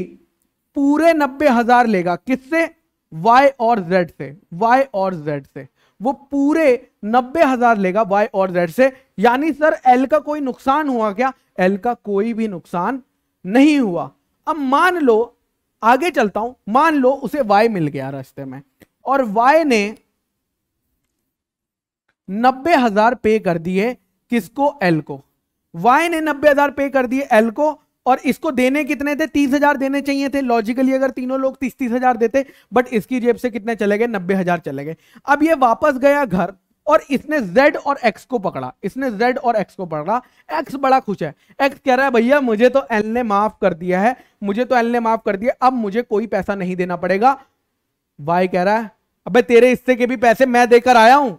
पूरे नब्बे हजार लेगा किससे वाई और जेड से वाई और जेड से वो पूरे नब्बे हजार लेगा वाई और जेड से यानी सर एल का कोई नुकसान हुआ क्या एल का कोई भी नुकसान नहीं हुआ अब मान लो आगे चलता हूं मान लो उसे वाई मिल गया रास्ते में और वाई ने नब्बे हजार पे कर दिए किसको एल को वाई ने नब्बे हजार पे कर दिए एल को और इसको देने कितने थे तीस हजार देने चाहिए थे लॉजिकली अगर तीनों लोग तीस तीस हजार देते बट इसकी जेब से कितने चले गए नब्बे हजार चले गए अब ये वापस गया घर और इसने Z और X को पकड़ा इसने Z और X को पकड़ा X बड़ा खुश है X कह रहा है भैया मुझे तो L ने माफ कर दिया है मुझे तो L ने माफ कर दिया अब मुझे कोई पैसा नहीं देना पड़ेगा Y कह रहा है अबे तेरे हिस्से के भी पैसे मैं देकर आया हूं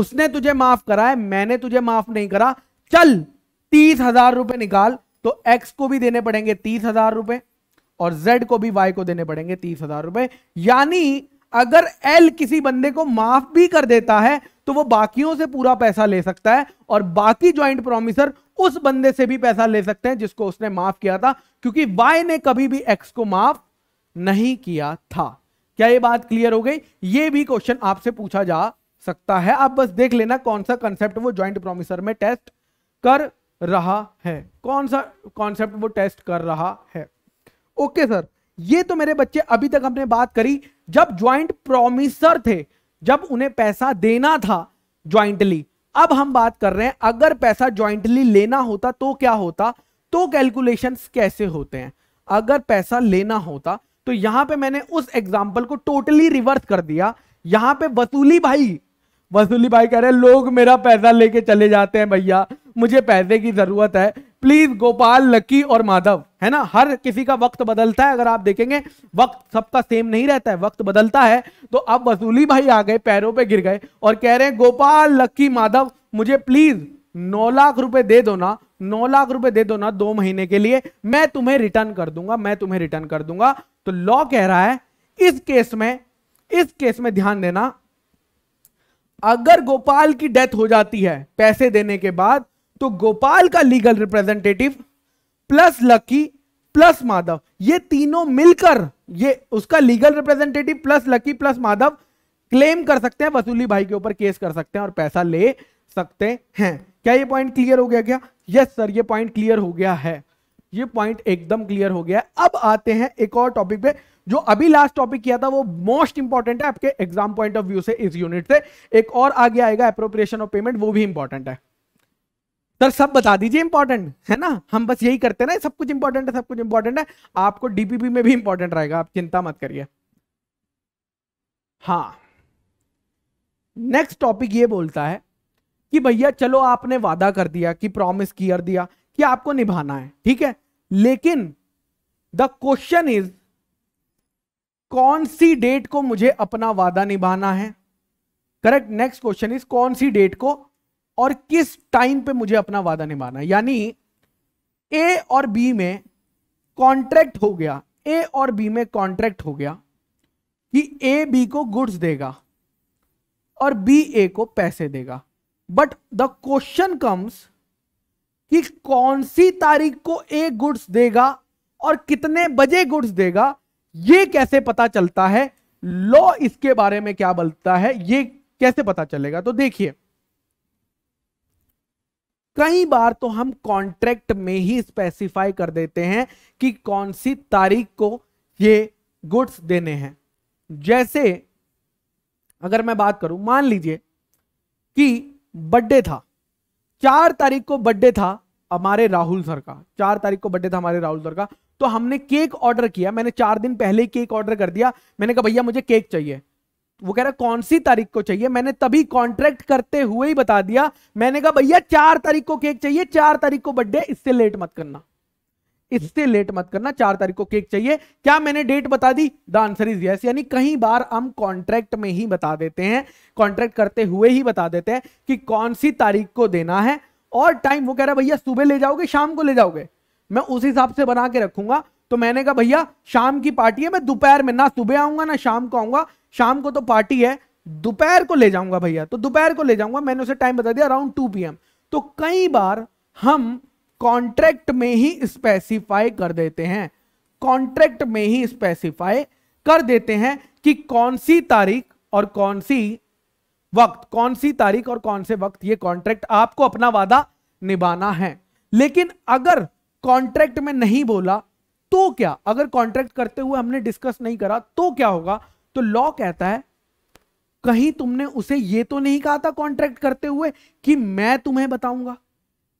उसने तुझे माफ करा है मैंने तुझे माफ नहीं करा चल तीस हजार रुपए निकाल तो एक्स को भी देने पड़ेंगे तीस हजार रुपए और जेड को भी y को देने पड़ेंगे तीस हजार रुपए यानी अगर एल किसी बंदे को माफ भी कर देता है तो वो बाकियों से पूरा पैसा ले सकता है और बाकी ज्वाइंट प्रोमिसर उस बंदे से भी पैसा ले सकते हैं जिसको उसने माफ किया था क्योंकि वाई ने कभी भी एक्स को माफ नहीं किया था क्या ये बात क्लियर हो गई ये भी क्वेश्चन आपसे पूछा जा सकता है आप बस देख लेना कौन सा कंसेप्ट वो ज्वाइंट प्रोमिसर में टेस्ट कर रहा है कौन सा कॉन्सेप्ट वो टेस्ट कर रहा है ओके सर ये तो मेरे बच्चे अभी तक हमने बात करी जब ज्वाइंट प्रोमिसर थे जब उन्हें पैसा देना था ज्वाइंटली अब हम बात कर रहे हैं अगर पैसा ज्वाइंटली लेना होता तो क्या होता तो कैलकुलेशन कैसे होते हैं अगर पैसा लेना होता तो यहां पे मैंने उस एग्जाम्पल को टोटली रिवर्स कर दिया यहां पे वसूली भाई वसूली भाई कह रहे हैं लोग मेरा पैसा लेके चले जाते हैं भैया मुझे पैसे की जरूरत है प्लीज गोपाल लकी और माधव है ना हर किसी का वक्त बदलता है अगर आप देखेंगे वक्त सबका सेम नहीं रहता है वक्त बदलता है तो अब वसूली भाई आ गए पैरों पे गिर गए और कह रहे हैं गोपाल लक्की माधव मुझे प्लीज नौ लाख रुपए दे दो ना नौ लाख रुपए दे दो ना दो महीने के लिए मैं तुम्हें रिटर्न कर दूंगा मैं तुम्हें रिटर्न कर दूंगा तो लॉ कह रहा है इस केस में इस केस में ध्यान देना अगर गोपाल की डेथ हो जाती है पैसे देने के बाद तो गोपाल का legal representative plus Lucky plus Madhav ये तीनों मिलकर ये उसका legal representative plus Lucky plus Madhav claim कर सकते हैं वसूली भाई के ऊपर केस कर सकते हैं और पैसा ले सकते हैं क्या ये पॉइंट क्लियर हो गया क्या यस सर ये पॉइंट क्लियर हो गया है ये पॉइंट एकदम क्लियर हो गया अब आते हैं एक और टॉपिक पे जो अभी लास्ट टॉपिक किया था वो मोस्ट इंपॉर्टेंट है आपके एग्जाम पॉइंट ऑफ व्यू से इस यूनिट से एक और आगे आएगा अप्रोप्रिएशन ऑफ पेमेंट वो भी इंपॉर्टेंट है सर सब बता दीजिए इंपॉर्टेंट है ना हम बस यही करते ना सब कुछ इंपॉर्टेंट है सब कुछ इंपॉर्टेंट है आपको डीपीपी में भी इंपॉर्टेंट रहेगा आप चिंता मत करिए हाँ नेक्स्ट टॉपिक ये बोलता है कि भैया चलो आपने वादा कर दिया कि प्रॉमिस कर दिया कि आपको निभाना है ठीक है लेकिन द क्वेश्चन इज कौन सी डेट को मुझे अपना वादा निभाना है करेक्ट नेक्स्ट क्वेश्चन इज कौन सी डेट को और किस टाइम पे मुझे अपना वादा निभाना यानी ए और बी में कॉन्ट्रैक्ट हो गया ए और बी में कॉन्ट्रैक्ट हो गया कि ए बी को गुड्स देगा और बी ए को पैसे देगा बट द क्वेश्चन कम्स कि कौन सी तारीख को ए गुड्स देगा और कितने बजे गुड्स देगा ये कैसे पता चलता है लॉ इसके बारे में क्या बोलता है ये कैसे पता चलेगा तो देखिए कई बार तो हम कॉन्ट्रैक्ट में ही स्पेसिफाई कर देते हैं कि कौन सी तारीख को ये गुड्स देने हैं जैसे अगर मैं बात करूं मान लीजिए कि बर्थडे था चार तारीख को बर्थडे था हमारे राहुल सर का चार तारीख को बर्थडे था हमारे राहुल सर का तो हमने केक ऑर्डर किया मैंने चार दिन पहले केक ऑर्डर कर दिया मैंने कहा भैया मुझे केक चाहिए वो कह रहा कौन सी तारीख को चाहिए मैंने तभी कॉन्ट्रैक्ट करते हुए ही बता दिया मैंने कहा भैया चार तारीख को केक चाहिए चार तारीख को बर्थडे इससे लेट मत करना इससे लेट मत करना चार तारीख को केक चाहिए क्या मैंने डेट बता दी द आंसर इज यस यानी कई बार हम कॉन्ट्रैक्ट में ही बता देते हैं कॉन्ट्रैक्ट करते हुए ही बता देते हैं कि कौन सी तारीख को देना है और टाइम वो कह रहा भैया सुबह ले जाओगे शाम को ले जाओगे मैं उस हिसाब से बना के रखूंगा तो मैंने कहा भैया शाम की पार्टी है मैं दोपहर में ना सुबह आऊंगा ना शाम को आऊंगा शाम को तो पार्टी है दोपहर को ले जाऊंगा भैया तो दोपहर को ले जाऊंगा मैंने उसे टाइम बता दिया अराउंड टू पी तो कई बार हम कॉन्ट्रैक्ट में ही स्पेसिफाई कर देते हैं कॉन्ट्रैक्ट में ही स्पेसिफाई कर देते हैं कि कौन सी तारीख और कौन सी वक्त कौन सी तारीख और कौन से वक्त ये कॉन्ट्रैक्ट आपको अपना वादा निभाना है लेकिन अगर कॉन्ट्रैक्ट में नहीं बोला तो क्या अगर कॉन्ट्रैक्ट करते हुए हमने डिस्कस नहीं करा तो क्या होगा तो लॉ कहता है कहीं तुमने उसे ये तो नहीं कहा था कॉन्ट्रैक्ट करते हुए कि मैं तुम्हें बताऊंगा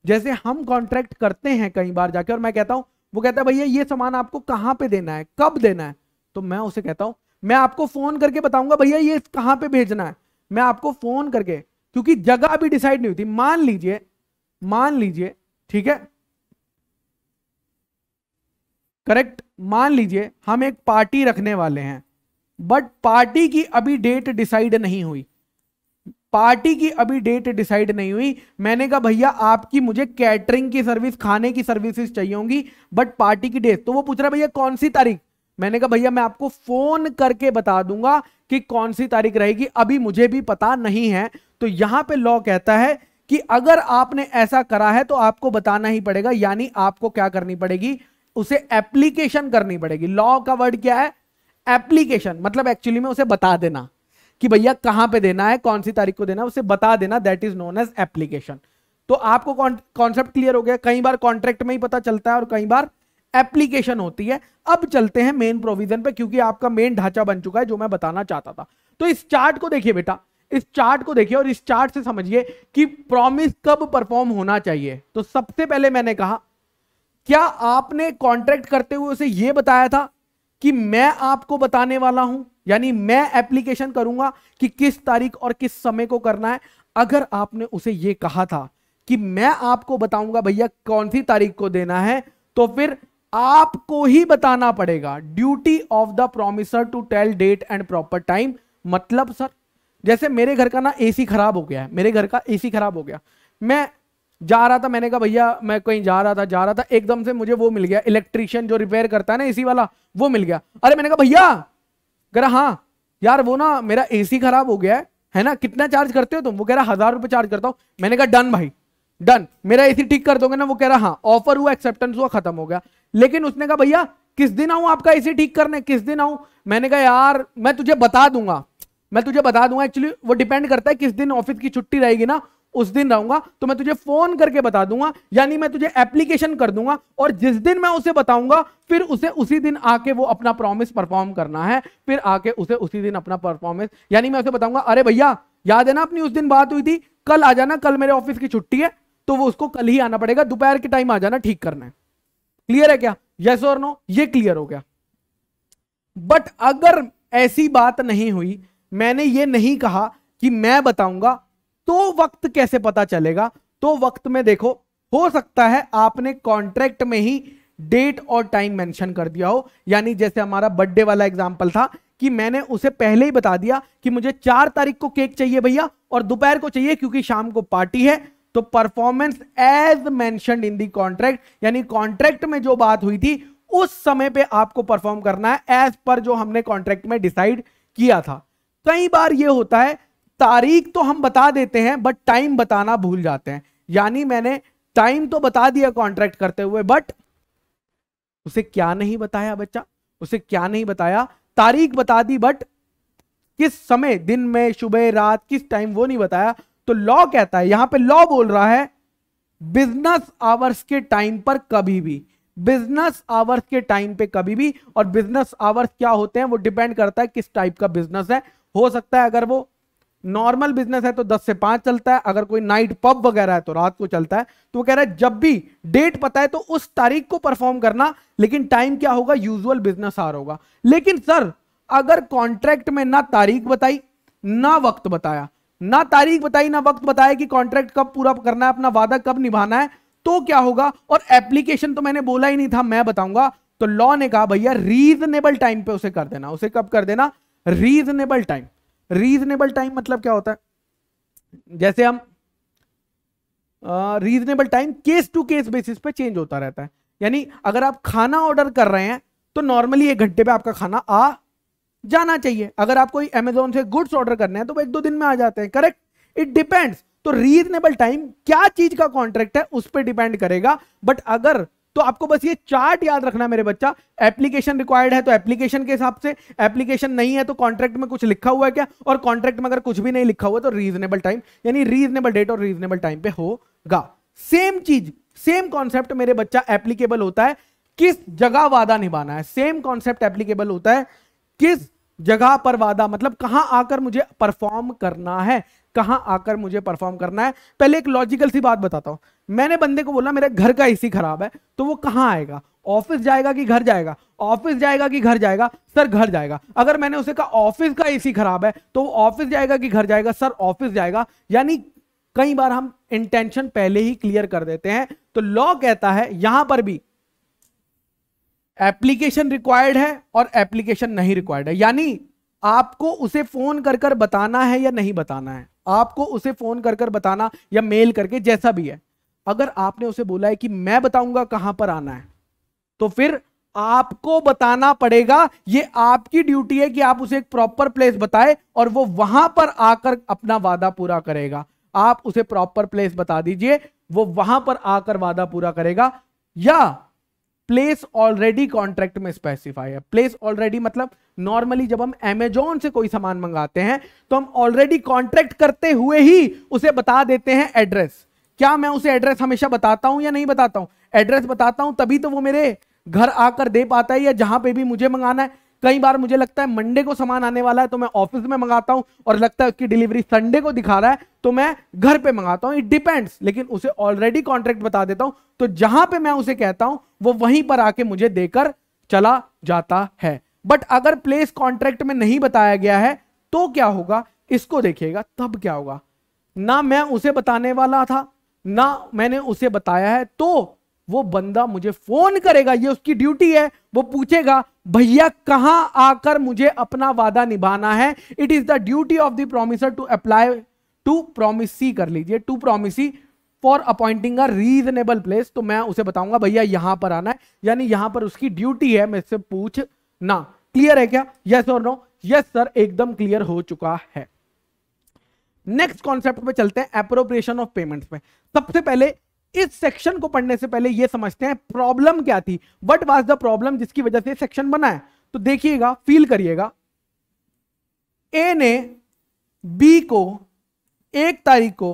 जैसे हम कॉन्ट्रैक्ट करते हैं कई बार जाके और मैं कहता हूं वो कहता है भैया ये सामान आपको कहां पे देना है कब देना है तो मैं उसे कहता हूं मैं आपको फोन करके बताऊंगा भैया ये कहां पे भेजना है मैं आपको फोन करके क्योंकि जगह अभी डिसाइड नहीं हुई मान लीजिए मान लीजिए ठीक है करेक्ट मान लीजिए हम एक पार्टी रखने वाले हैं बट पार्टी की अभी डेट डिसाइड नहीं हुई पार्टी की अभी डेट डिसाइड नहीं हुई मैंने कहा भैया आपकी मुझे कैटरिंग की सर्विस खाने की सर्विसेज चाहिए होंगी बट पार्टी की डेट तो वो पूछ रहा भैया कौन सी तारीख मैंने कहा भैया मैं आपको फोन करके बता दूंगा कि कौन सी तारीख रहेगी अभी मुझे भी पता नहीं है तो यहां पे लॉ कहता है कि अगर आपने ऐसा करा है तो आपको बताना ही पड़ेगा यानी आपको क्या करनी पड़ेगी उसे एप्लीकेशन करनी पड़ेगी लॉ का वर्ड क्या है एप्लीकेशन मतलब एक्चुअली में उसे बता देना कि भैया कहां पे देना है कौन सी तारीख को देना है उसे बता देना that is known as application तो आपको कॉन्सेप्ट क्लियर हो गया कई बार कॉन्ट्रैक्ट में ही पता चलता है और कई बार एप्लीकेशन होती है अब चलते हैं मेन प्रोविजन पे क्योंकि आपका मेन ढांचा बन चुका है जो मैं बताना चाहता था तो इस चार्ट को देखिए बेटा इस चार्ट को देखिए और इस चार्ट से समझिए कि प्रॉमिस कब परफॉर्म होना चाहिए तो सबसे पहले मैंने कहा क्या आपने कॉन्ट्रैक्ट करते हुए उसे यह बताया था कि मैं आपको बताने वाला हूं यानी मैं एप्लीकेशन करूंगा कि किस तारीख और किस समय को करना है अगर आपने उसे यह कहा था कि मैं आपको बताऊंगा भैया कौन सी तारीख को देना है तो फिर आपको ही बताना पड़ेगा duty of the promisor to tell date and proper time मतलब सर जैसे मेरे घर का ना एसी खराब हो गया है मेरे घर का एसी खराब हो गया मैं जा रहा था मैंने कहा भैया मैं कहीं जा रहा था जा रहा था एकदम से मुझे वो मिल गया इलेक्ट्रीशियन जो रिपेयर करता है ना एसी वाला वो मिल गया अरे मैंने कहा भैया कह रहा हाँ यार वो ना मेरा एसी खराब हो गया है है ना कितना चार्ज करते हो तुम वो कह रहा हजार रुपए चार्ज करता हूँ मैंने कहा डन भाई डन मेरा एसी ठीक कर दोगे ना वो कह रहा हाँ ऑफर हुआ एक्सेप्टेंस हुआ खत्म हो गया लेकिन उसने कहा भैया किस दिन आऊं आपका एसी ठीक करने किस दिन आऊं मैंने कहा यार मैं तुझे बता दूंगा मैं तुझे बता दूंगा एक्चुअली वो डिपेंड करता है किस दिन ऑफिस की छुट्टी रहेगी ना उस दिन रहूंगा तो मैं तुझे फोन करके बता दूंगा यानी मैं तुझे एप्लीकेशन कर दूंगा और जिस दिन मैं उसे बताऊंगा फिर उसे उसी दिन आके वो अपना प्रॉमिस परफॉर्म करना है फिर आके उसे उसी दिन अपना परफॉर्मेंस यानी मैं उसे बताऊंगा अरे भैया याद है ना अपनी उस दिन बात हुई थी कल आ जाना कल मेरे ऑफिस की छुट्टी है तो वो उसको कल ही आना पड़ेगा दोपहर के टाइम आ जाना ठीक करना है क्लियर है क्या यस और नो ये क्लियर हो गया बट अगर ऐसी बात नहीं हुई मैंने ये नहीं कहा कि मैं बताऊंगा तो वक्त कैसे पता चलेगा तो वक्त में देखो हो सकता है आपने कॉन्ट्रैक्ट में ही डेट और टाइम मेंशन कर दिया हो यानी जैसे हमारा बर्थडे वाला एग्जाम्पल था कि मैंने उसे पहले ही बता दिया कि मुझे चार तारीख को केक चाहिए भैया और दोपहर को चाहिए क्योंकि शाम को पार्टी है तो performance as mention in the contract यानी कॉन्ट्रैक्ट में जो बात हुई थी उस समय पे आपको परफॉर्म करना है एज पर जो हमने कॉन्ट्रैक्ट में डिसाइड किया था कई बार यह होता है तारीख तो हम बता देते हैं बट टाइम बताना भूल जाते हैं यानी मैंने टाइम तो बता दिया कॉन्ट्रैक्ट करते हुए बट उसे क्या नहीं बताया बच्चा उसे क्या नहीं बताया तारीख बता दी बट किस समय दिन में सुबह रात किस टाइम वो नहीं बताया तो लॉ कहता है यहां पे लॉ बोल रहा है बिजनेस आवर्स के टाइम पर कभी भी बिजनेस आवर्स के टाइम पे कभी भी और बिजनेस आवर्स क्या होते हैं वो डिपेंड करता है किस टाइप का बिजनेस है हो सकता है अगर वो नॉर्मल बिजनेस है तो 10 से 5 चलता है अगर कोई नाइट पब वगैरह है तो रात को चलता है तो वो कह रहा है जब भी डेट पता है तो उस तारीख को परफॉर्म करना लेकिन टाइम क्या होगा यूजुअल बिजनेस आर होगा लेकिन सर अगर कॉन्ट्रैक्ट में ना तारीख बताई ना वक्त बताया ना तारीख बताई ना वक्त बताया कि कॉन्ट्रैक्ट कब पूरा करना है अपना वादा कब निभाना है तो क्या होगा और एप्लीकेशन तो मैंने बोला ही नहीं था मैं बताऊंगा तो लॉ ने कहा भैया रीजनेबल टाइम पे उसे कर देना उसे कब कर देना रीजनेबल टाइम रीजनेबल टाइम मतलब क्या होता है जैसे हम reasonable time case to case basis पे चेंज होता रहता है यानी अगर आप खाना ऑर्डर कर रहे हैं तो नॉर्मली एक घंटे पे आपका खाना आ जाना चाहिए अगर आप कोई अमेजोन से गुड्स ऑर्डर करने हैं तो वो एक दो दिन में आ जाते हैं करेक्ट इट डिपेंड्स तो रीजनेबल टाइम क्या चीज का कॉन्ट्रैक्ट है उस पर डिपेंड करेगा बट अगर तो आपको बस ये चार्ट याद रखना मेरे बच्चा एप्लीकेशन रिक्वायर्ड है तो एप्लीकेशन के हिसाब से एप्लीकेशन नहीं है तो कॉन्ट्रैक्ट में कुछ लिखा हुआ है क्या और कॉन्ट्रैक्ट में अगर कुछ भी नहीं लिखा हुआ तो रीजनेबल टाइम यानी रीजनेबल डेट और रीजनेबल टाइम पे होगा सेम चीज सेम कॉन्सेप्ट मेरे बच्चा एप्लीकेबल होता है किस जगह वादा निभाना है सेम कॉन्सेप्ट एप्लीकेबल होता है किस जगह पर वादा मतलब कहां आकर मुझे परफॉर्म करना है कहां आकर मुझे परफॉर्म करना है पहले एक लॉजिकल सी बात बताता हूं मैंने बंदे को बोला मेरा घर का एसी खराब है तो वो कहां आएगा ऑफिस जाएगा कि घर जाएगा ऑफिस जाएगा कि घर जाएगा सर घर जाएगा अगर मैंने उसे कहा ऑफिस का एसी खराब है तो वो ऑफिस जाएगा कि घर जाएगा सर ऑफिस जाएगा यानी कई बार हम इंटेंशन पहले ही क्लियर कर देते हैं तो लॉ कहता है यहां पर भी एप्लीकेशन रिक्वायर्ड है और एप्लीकेशन नहीं रिक्वायर्ड है यानी आपको उसे फोन कर कर बताना है या नहीं बताना है आपको उसे फोन कर कर बताना या मेल करके जैसा भी है अगर आपने उसे बोला है कि मैं बताऊंगा कहां पर आना है तो फिर आपको बताना पड़ेगा ये आपकी ड्यूटी है कि आप उसे एक प्रॉपर प्लेस बताए और वो वहां पर आकर अपना वादा पूरा करेगा आप उसे प्रॉपर प्लेस बता दीजिए वो वहां पर आकर वादा पूरा करेगा या प्लेस ऑलरेडी कॉन्ट्रैक्ट में स्पेसिफाई है प्लेस ऑलरेडी मतलब नॉर्मली जब हम एमेजॉन से कोई सामान मंगाते हैं तो हम ऑलरेडी कॉन्ट्रैक्ट करते हुए ही उसे बता देते हैं एड्रेस क्या मैं उसे एड्रेस हमेशा बताता हूं या नहीं बताता हूं एड्रेस बताता हूं तभी तो वो मेरे घर आकर दे पाता है या जहां पे भी मुझे मंगाना है कई बार मुझे लगता है मंडे को सामान आने वाला है तो मैं ऑफिस में मंगाता हूं और लगता है उसकी डिलीवरी संडे को दिखा रहा है तो मैं घर पे मंगाता हूँ इट डिपेंड्स लेकिन उसे ऑलरेडी कॉन्ट्रैक्ट बता देता हूं तो जहां पे मैं उसे कहता हूं वो वहीं पर आके मुझे देकर चला जाता है बट अगर प्लेस कॉन्ट्रैक्ट में नहीं बताया गया है तो क्या होगा इसको देखिएगा तब क्या होगा ना मैं उसे बताने वाला था ना मैंने उसे बताया है तो वो बंदा मुझे फोन करेगा ये उसकी ड्यूटी है वो पूछेगा भैया कहां आकर मुझे अपना वादा निभाना है it is the duty of the promisor to apply to promisee कर लीजिए to promisee for appointing a reasonable place तो मैं उसे बताऊंगा भैया यहां पर आना है यानी यहां पर उसकी ड्यूटी है मैं पूछ ना क्लियर है क्या यस और नो यस सर एकदम क्लियर हो चुका है नेक्स्ट कॉन्सेप्ट पे चलते हैं अप्रोप्रिएशन ऑफ पेमेंट्स में सबसे पहले इस सेक्शन को पढ़ने से पहले ये समझते हैं प्रॉब्लम क्या थी वट वॉज द प्रॉब्लम जिसकी वजह से सेक्शन बना है तो देखिएगा फील करिएगा ए ने बी को एक तारीख को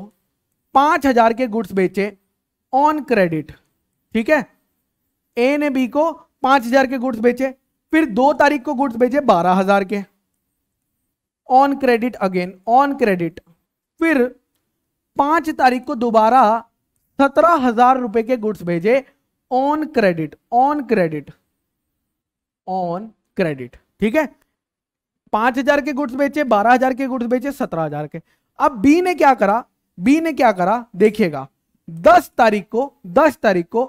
पांच हजार के गुड्स बेचे ऑन क्रेडिट ठीक है ए ने बी को पांच हजार के गुड्स बेचे फिर दो तारीख को गुड्स बेचे बारह हजार के on credit again on credit फिर पांच तारीख को दोबारा सत्रह हजार रुपए के गुड्स भेजे on credit on credit on credit ठीक है पांच हजार के गुड्स बेचे बारह हजार के गुड्स बेचे सत्रह हजार के अब बी ने क्या करा बी ने क्या करा देखिएगा दस तारीख को दस तारीख को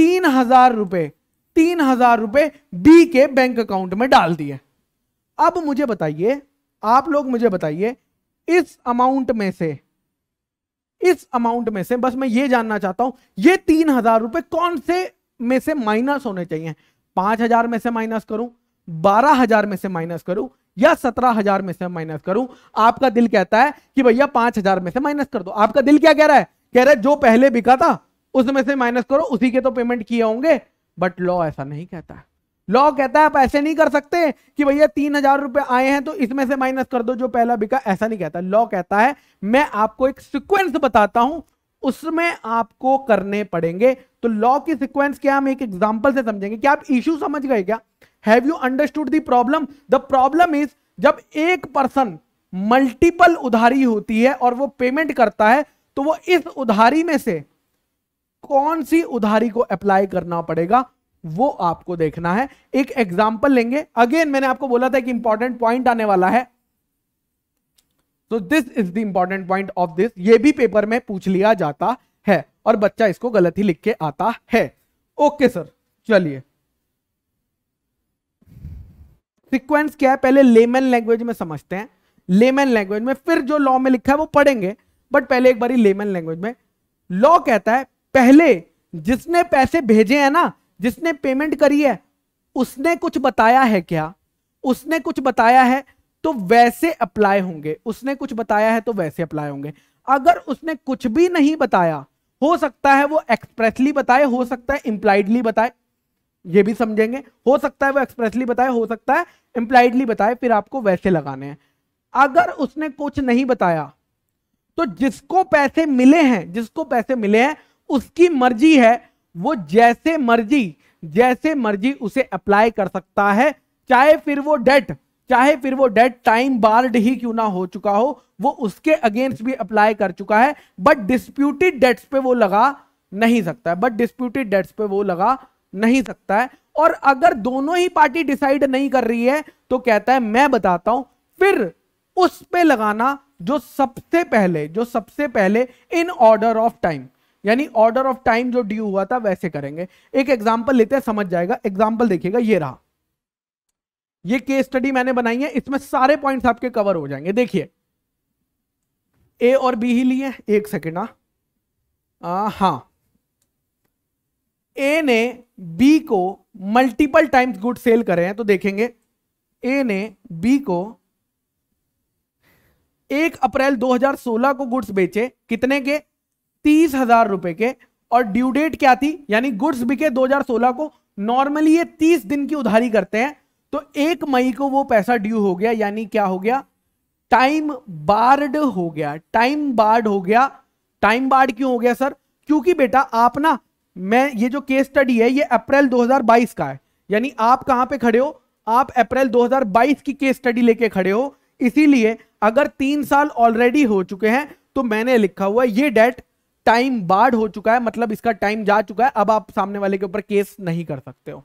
तीन हजार रुपए तीन हजार रुपए बी के बैंक अकाउंट में डाल दिए अब मुझे बताइए आप लोग मुझे बताइए इस अमाउंट में से इस अमाउंट में से बस मैं ये जानना चाहता हूं ये तीन हजार रुपए कौन से में से माइनस होने चाहिए पांच हजार में से माइनस करूं बारह हजार में से माइनस करूं या सत्रह हजार में से माइनस करूं आपका दिल कहता है कि भैया पांच हजार में से माइनस कर दो आपका दिल क्या कह रहा है कह रहा है जो पहले बिका था उसमें से माइनस करो उसी के तो पेमेंट किए होंगे बट लॉ ऐसा नहीं कहता है लॉ कहता है आप ऐसे नहीं कर सकते कि भैया तीन हजार रुपए आए हैं तो इसमें से माइनस कर दो जो पहला बिका ऐसा नहीं कहता लॉ कहता है मैं आपको एक सिक्वेंस बताता हूं उसमें आपको करने पड़ेंगे तो लॉ की सिक्वेंस क्या हम एक एग्जांपल से समझेंगे क्या आप इश्यू समझ गए क्या have you understood the problem the problem is जब एक पर्सन मल्टीपल उधारी होती है और वो पेमेंट करता है तो वो इस उधारी में से कौन सी उधारी को अप्लाई करना पड़ेगा वो आपको देखना है एक एग्जाम्पल लेंगे अगेन मैंने आपको बोला था कि इंपॉर्टेंट पॉइंट आने वाला है तो this is the important point of this ये भी पेपर में पूछ लिया जाता है और बच्चा इसको गलत ही लिख के आता है ओके सर चलिए सिक्वेंस क्या है पहले लेमन लैंग्वेज में समझते हैं लेमन लैंग्वेज में फिर जो लॉ में लिखा है वो पढ़ेंगे बट पहले एक बार लेमन लैंग्वेज में लॉ कहता है पहले जिसने पैसे भेजे हैं ना जिसने पेमेंट करी है उसने कुछ बताया है क्या उसने कुछ बताया है तो वैसे अप्लाई होंगे उसने कुछ बताया है तो वैसे अप्लाई होंगे अगर उसने कुछ भी नहीं बताया हो सकता है वो एक्सप्रेसली बताए हो सकता है इंप्लाइडली बताए ये भी समझेंगे हो सकता है वो एक्सप्रेसली बताए हो सकता है इंप्लाइडली बताए फिर आपको वैसे लगाने हैं अगर उसने कुछ नहीं बताया तो जिसको पैसे मिले हैं जिसको पैसे मिले हैं उसकी मर्जी है वो जैसे मर्जी जैसे मर्जी उसे अप्लाई कर सकता है चाहे फिर वो डेट चाहे फिर वो डेट टाइम बार्ड ही क्यों ना हो चुका हो वो उसके अगेंस्ट भी अप्लाई कर चुका है बट डिस्प्यूटेड डेट्स पे वो लगा नहीं सकता है बट डिस्प्यूटेड डेट्स पे वो लगा नहीं सकता है और अगर दोनों ही पार्टी डिसाइड नहीं कर रही है तो कहता है मैं बताता हूं फिर उस पे लगाना जो सबसे पहले जो सबसे पहले इन ऑर्डर ऑफ टाइम यानी ऑर्डर ऑफ टाइम जो ड्यू हुआ था वैसे करेंगे एक एग्जाम्पल लेते हैं समझ जाएगा एग्जाम्पल देखिएगा ये रहा ये केस स्टडी मैंने बनाई है इसमें सारे पॉइंट्स आपके कवर हो जाएंगे देखिए ए और बी ही लिए एक सेकेंड हाँ ए हाँ। ने बी को मल्टीपल टाइम्स गुड सेल करे हैं तो देखेंगे ए ने बी को एक अप्रैल 2016 को गुड्स बेचे कितने के तीस हजार रुपए के और ड्यू डेट क्या थी यानी गुड्स बिके 2016 को नॉर्मली ये 30 दिन की उधारी करते हैं तो एक मई को वो पैसा ड्यू हो गया यानी क्या हो गया टाइम बार्ड हो गया टाइम बार्ड हो गया टाइम बार्ड क्यों हो गया सर क्योंकि बेटा आप ना मैं ये जो केस स्टडी है ये अप्रैल 2022 का है यानी आप कहां पे खड़े हो आप अप्रैल 2022 की केस स्टडी लेके खड़े हो इसीलिए अगर तीन साल ऑलरेडी हो चुके हैं तो मैंने लिखा हुआ ये डेट टाइम बाढ़ हो चुका है मतलब इसका टाइम जा चुका है अब आप सामने वाले के ऊपर केस नहीं कर सकते हो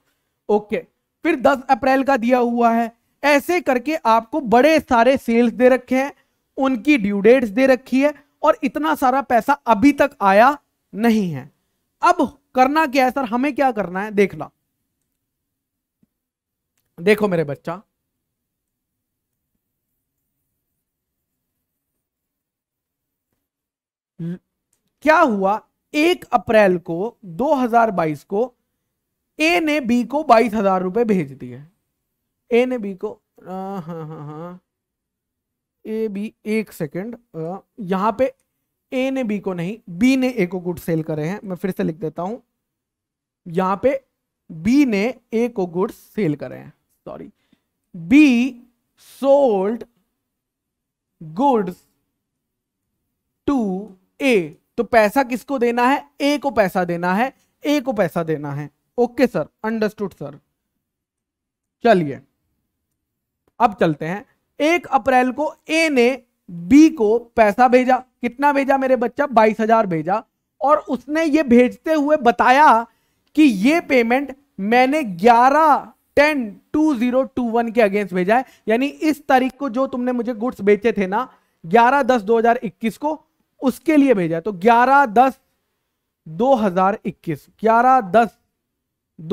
ओके फिर 10 अप्रैल का दिया हुआ है ऐसे करके आपको बड़े सारे सेल्स दे रखे हैं उनकी ड्यू डेट्स दे रखी है और इतना सारा पैसा अभी तक आया नहीं है अब करना क्या है सर हमें क्या करना है देखना देखो मेरे बच्चा क्या हुआ एक अप्रैल को 2022 को ए ने बी को बाईस हजार रुपए भेज दिए ए ने बी को ए बी हाँ, हाँ, हाँ। एक सेकेंड यहां पे ए ने बी को नहीं बी ने ए को गुड सेल करे हैं मैं फिर से लिख देता हूं यहां पे बी ने ए को गुड्स सेल करे हैं sorry B sold goods to A तो पैसा किसको देना है ए को पैसा देना है ए को पैसा देना है ओके सर अंडरस्टूड सर चलिए अब चलते हैं एक अप्रैल को ए ने बी को पैसा भेजा कितना भेजा मेरे बच्चा बाईस हजार भेजा और उसने ये भेजते हुए बताया कि ये पेमेंट मैंने ग्यारह ten two zero two one के अगेंस्ट भेजा है यानी इस तारीख को जो तुमने मुझे गुड्स बेचे थे ना ग्यारह दस दो हजार इक्कीस को उसके लिए भेजा है तो 11 दस 2021 11 दस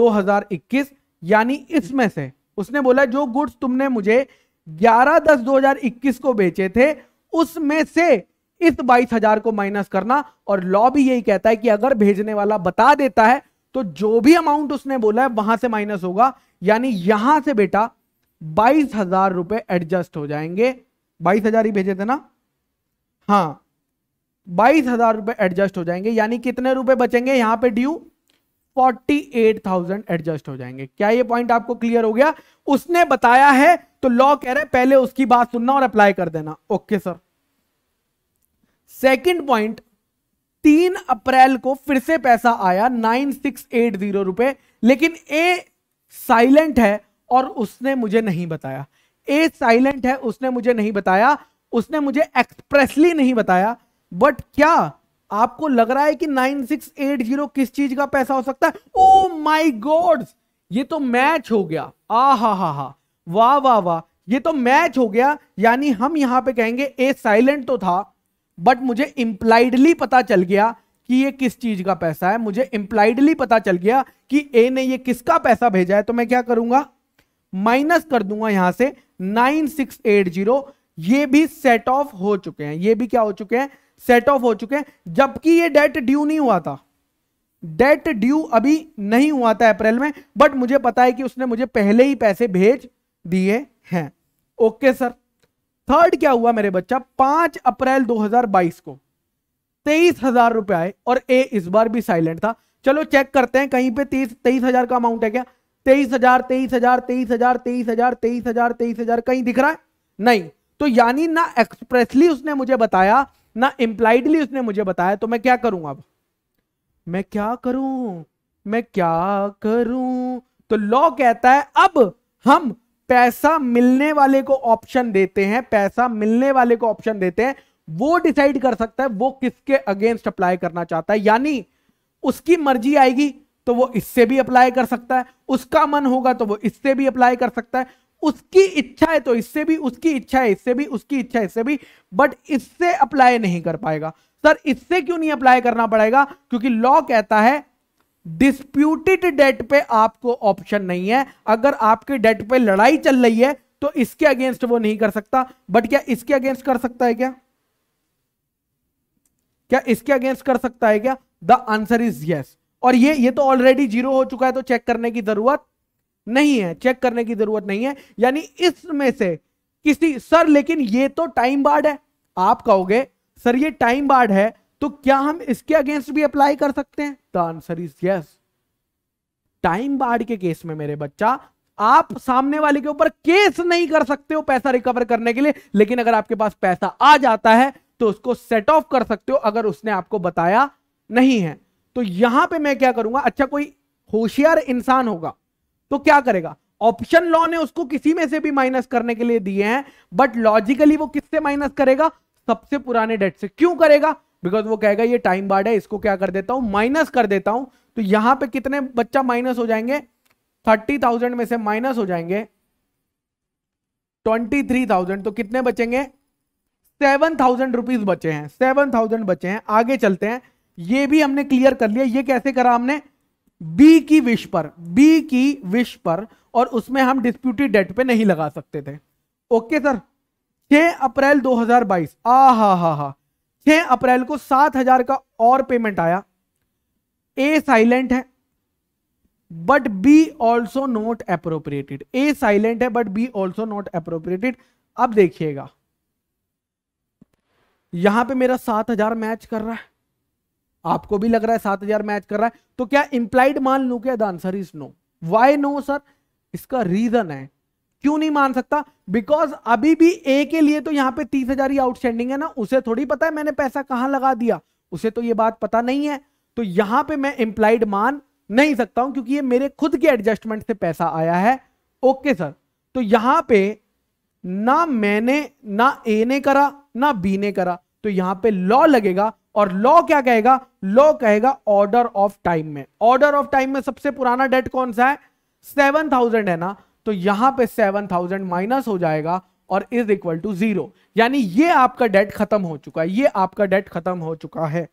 2021 यानी इसमें से उसने बोला जो गुड्स तुमने मुझे 11 दस 2021 को बेचे थे उसमें से इस बाईस हजार को माइनस करना और लॉ भी यही कहता है कि अगर भेजने वाला बता देता है तो जो भी अमाउंट उसने बोला है वहां से माइनस होगा यानी यहां से बेटा बाईस हजार रुपए एडजस्ट हो जाएंगे बाईस हजार ही भेजे थे ना हाँ बाईस हजार रुपए एडजस्ट हो जाएंगे यानी कितने रुपए बचेंगे यहां पे due forty eight thousand adjust हो जाएंगे क्या ये पॉइंट आपको क्लियर हो गया उसने बताया है तो लॉ कह रहे पहले उसकी बात सुनना और अप्लाई कर देना ओके सर सेकंड पॉइंट तीन अप्रैल को फिर से पैसा आया नाइन सिक्स एट जीरो रुपए लेकिन ए साइलेंट है और उसने मुझे नहीं बताया ए साइलेंट है उसने मुझे नहीं बताया उसने मुझे एक्सप्रेसली नहीं बताया बट क्या आपको लग रहा है कि 9680 किस चीज का पैसा हो सकता है ओ माय गॉड ये तो मैच हो गया आ हा हा हा वाह वाह वाह ये तो मैच हो गया यानी हम यहां पे कहेंगे ए साइलेंट तो था बट मुझे इंप्लाइडली पता चल गया कि ये किस चीज का पैसा है मुझे इंप्लाइडली पता चल गया कि ए ने ये किसका पैसा भेजा है तो मैं क्या करूंगा माइनस कर दूंगा यहां से 9680 ये भी सेट ऑफ हो चुके हैं ये भी क्या हो चुके हैं सेट ऑफ हो चुके हैं जबकि ये डेट ड्यू नहीं हुआ था डेट ड्यू अभी नहीं हुआ था अप्रैल में बट मुझे पता है कि उसने मुझे पहले ही पैसे भेज दिए हैं ओके सर थर्ड क्या हुआ मेरे बच्चा पांच अप्रैल 2022 को तेईस हजार रुपए आए और ए इस बार भी साइलेंट था चलो चेक करते हैं कहीं पे तेईस तेईस हजार का अमाउंट है क्या तेईस हजार तेईस हजार तेईस हजार तेईस हजार तेईस हजार तेईस हजार कहीं दिख रहा है नहीं तो यानी ना एक्सप्रेसली उसने मुझे बताया ना इम्प्लाइडली उसने मुझे बताया तो मैं क्या करूं अब मैं क्या करूं मैं क्या करूं तो लॉ कहता है अब हम पैसा मिलने वाले को ऑप्शन देते हैं पैसा मिलने वाले को ऑप्शन देते हैं वो डिसाइड कर सकता है वो किसके अगेंस्ट अप्लाई करना चाहता है यानी उसकी मर्जी आएगी तो वो इससे भी अप्लाई कर सकता है उसका मन होगा तो वो इससे भी अप्लाई कर सकता है उसकी इच्छा है तो इससे भी उसकी इच्छा है इससे भी उसकी इच्छा है इससे भी बट इससे अप्लाई नहीं कर पाएगा सर इससे क्यों नहीं अप्लाई करना पड़ेगा क्योंकि लॉ कहता है डिस्प्यूटेड डेट पे आपको ऑप्शन नहीं है अगर आपके डेट पे लड़ाई चल रही है तो इसके अगेंस्ट वो नहीं कर सकता बट क्या इसके अगेंस्ट कर सकता है क्या क्या इसके अगेंस्ट कर सकता है क्या द आंसर इज यस और ये ये तो ऑलरेडी जीरो हो चुका है तो चेक करने की जरूरत नहीं है चेक करने की जरूरत नहीं है यानी इसमें से किसी सर लेकिन ये तो टाइम बार्ड है आप कहोगे सर ये टाइम बार्ड है तो क्या हम इसके अगेंस्ट भी अप्लाई कर सकते हैं the answer is yes time barred के केस में मेरे बच्चा आप सामने वाले के ऊपर केस नहीं कर सकते हो पैसा रिकवर करने के लिए लेकिन अगर आपके पास पैसा आ जाता है तो उसको सेट ऑफ कर सकते हो अगर उसने आपको बताया नहीं है तो यहां पे मैं क्या करूंगा अच्छा कोई होशियार इंसान होगा तो क्या करेगा ऑप्शन लॉ ने उसको किसी में से भी माइनस करने के लिए दिए हैं बट लॉजिकली वो किससे माइनस करेगा सबसे पुराने डेट से क्यों करेगा बिकॉज वो कहेगा ये टाइम बार्ड है इसको क्या कर देता हूं माइनस कर देता हूं तो यहां पे कितने बच्चा माइनस हो जाएंगे थर्टी थाउजेंड में से माइनस हो जाएंगे ट्वेंटी थ्री थाउजेंड तो कितने बचेंगे सेवन थाउजेंड रुपीज बचे हैं सेवन थाउजेंड बचे हैं आगे चलते हैं ये भी हमने क्लियर कर लिया ये कैसे करा हमने बी की विश पर बी की विश पर और उसमें हम डिस्प्यूटेड डेट पे नहीं लगा सकते थे ओके सर 6 अप्रैल 2022 आ हा हा हा छह अप्रैल को सात हजार का और पेमेंट आया ए साइलेंट है but B also not appropriated A silent है but B also not appropriated अब देखिएगा यहां पे मेरा सात हजार मैच कर रहा है आपको भी लग रहा है सात हजार मैच कर रहा है तो क्या इंप्लाइड मान लू क्या answer is no why no sir इसका रीजन है क्यों नहीं मान सकता बिकॉज अभी भी ए के लिए तो यहां पे तीस हजार ही आउटस्टैंडिंग है ना उसे थोड़ी पता है मैंने पैसा कहां लगा दिया उसे तो ये बात पता नहीं है तो यहां पे मैं इंप्लाइड मान नहीं सकता हूं क्योंकि ये मेरे खुद के एडजस्टमेंट से पैसा आया है ओके सर तो यहां पे ना मैंने ना ए ने करा ना बी ने करा तो यहां पे लॉ लगेगा और लॉ क्या कहेगा लॉ कहेगा ऑर्डर ऑफ टाइम में ऑर्डर ऑफ टाइम में सबसे पुराना डेट कौन सा है सेवन थाउजेंड है ना तो यहां पे सेवन थाउजेंड माइनस हो जाएगा और इज इक्वल टू जीरो यानी ये आपका डेट खत्म हो चुका है ये आपका डेट खत्म हो चुका है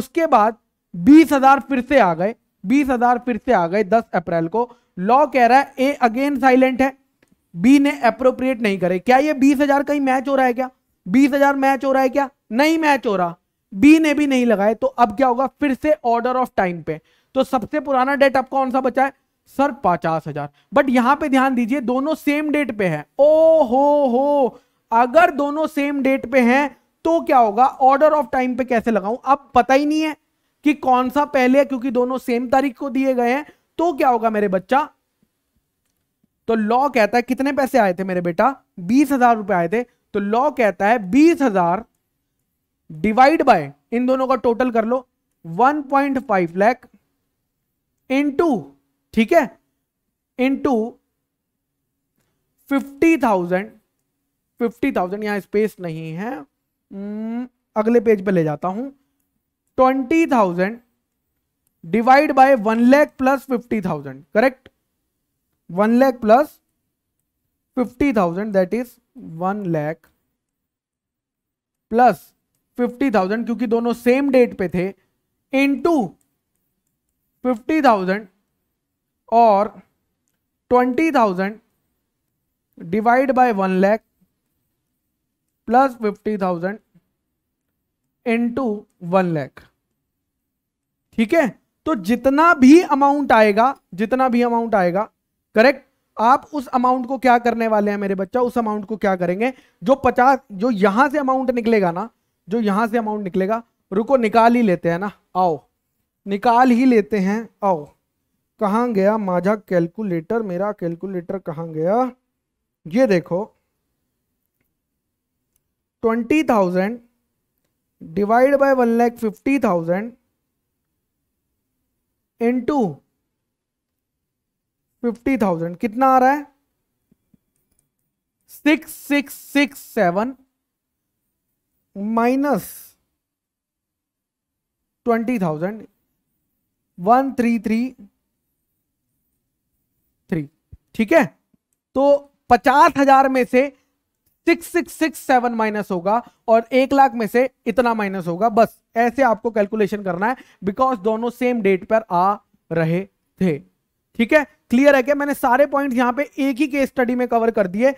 उसके बाद बीस हजार फिर से आ गए बीस हजार फिर से आ गए दस अप्रैल को लॉ कह रहा है ए अगेन साइलेंट है बी ने अप्रोप्रिएट नहीं करे क्या ये बीस हजार कहीं मैच हो रहा है क्या बीस हजार मैच हो रहा है क्या नहीं मैच हो रहा बी ने भी नहीं लगाए तो अब क्या होगा फिर से ऑर्डर ऑफ टाइम पे तो सबसे पुराना डेट अब कौन सा बचा है सर पचास हजार बट यहां पे ध्यान दीजिए दोनों सेम डेट पे है ओ हो हो अगर दोनों सेम डेट पे हैं तो क्या होगा ऑर्डर ऑफ टाइम पे कैसे लगाऊं अब पता ही नहीं है कि कौन सा पहले है क्योंकि दोनों सेम तारीख को दिए गए हैं तो क्या होगा मेरे बच्चा तो लॉ कहता है कितने पैसे आए थे मेरे बेटा बीस हजार रुपए आए थे तो लॉ कहता है बीस हजार डिवाइड बाय इन दोनों का टोटल कर लो 1.5 लाख इनटू ठीक है इनटू 50,000 50,000 यहां स्पेस नहीं है hmm, अगले पेज पे ले जाता हूं 20,000 divide by 1 lakh plus 50,000 correct 1 lakh plus 50,000 that is 1 lakh plus fifty thousand क्योंकि दोनों सेम डेट पे थे इनटू फिफ्टी थाउजेंड और twenty thousand divide by one lakh plus fifty thousand into one lakh ठीक है तो जितना भी अमाउंट आएगा जितना भी अमाउंट आएगा करेक्ट आप उस अमाउंट को क्या करने वाले हैं मेरे बच्चा उस अमाउंट को क्या करेंगे जो पचास जो यहां से अमाउंट निकलेगा ना जो यहां से अमाउंट निकलेगा रुको निकाल ही लेते हैं ना आओ निकाल ही लेते हैं आओ कहाँ गया माझा कैलकुलेटर मेरा कैलकुलेटर कहाँ गया ये देखो twenty thousand divide by one lakh fifty thousand into fifty thousand कितना आ रहा है six six six seven minus twenty thousand one three three three ठीक है तो पचास हजार में से six six six seven minus होगा और एक लाख में से इतना माइनस होगा बस ऐसे आपको कैलकुलेशन करना है बिकॉज दोनों सेम डेट पर आ रहे थे ठीक है क्लियर है क्या मैंने सारे पॉइंट्स यहां पे एक ही केस स्टडी में कवर कर दिए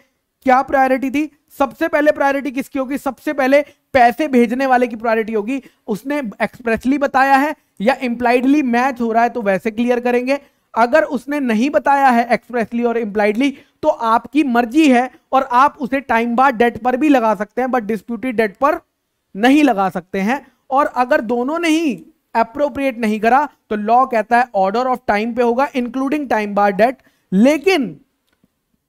क्या प्रायोरिटी थी सबसे पहले प्रायोरिटी किसकी होगी सबसे पहले पैसे भेजने वाले की प्रायोरिटी होगी उसने एक्सप्रेसली बताया है या इंप्लाइडली मैच हो रहा है तो वैसे क्लियर करेंगे अगर उसने नहीं बताया है एक्सप्रेसली और इंप्लाइडली तो आपकी मर्जी है और आप उसे टाइम बार डेट पर भी लगा सकते हैं बट डिस्प्यूटेड डेट पर नहीं लगा सकते हैं और अगर दोनों ने ही अप्रोप्रिएट नहीं करा तो लॉ कहता है ऑर्डर ऑफ टाइम पे होगा इंक्लूडिंग टाइम बार डेट लेकिन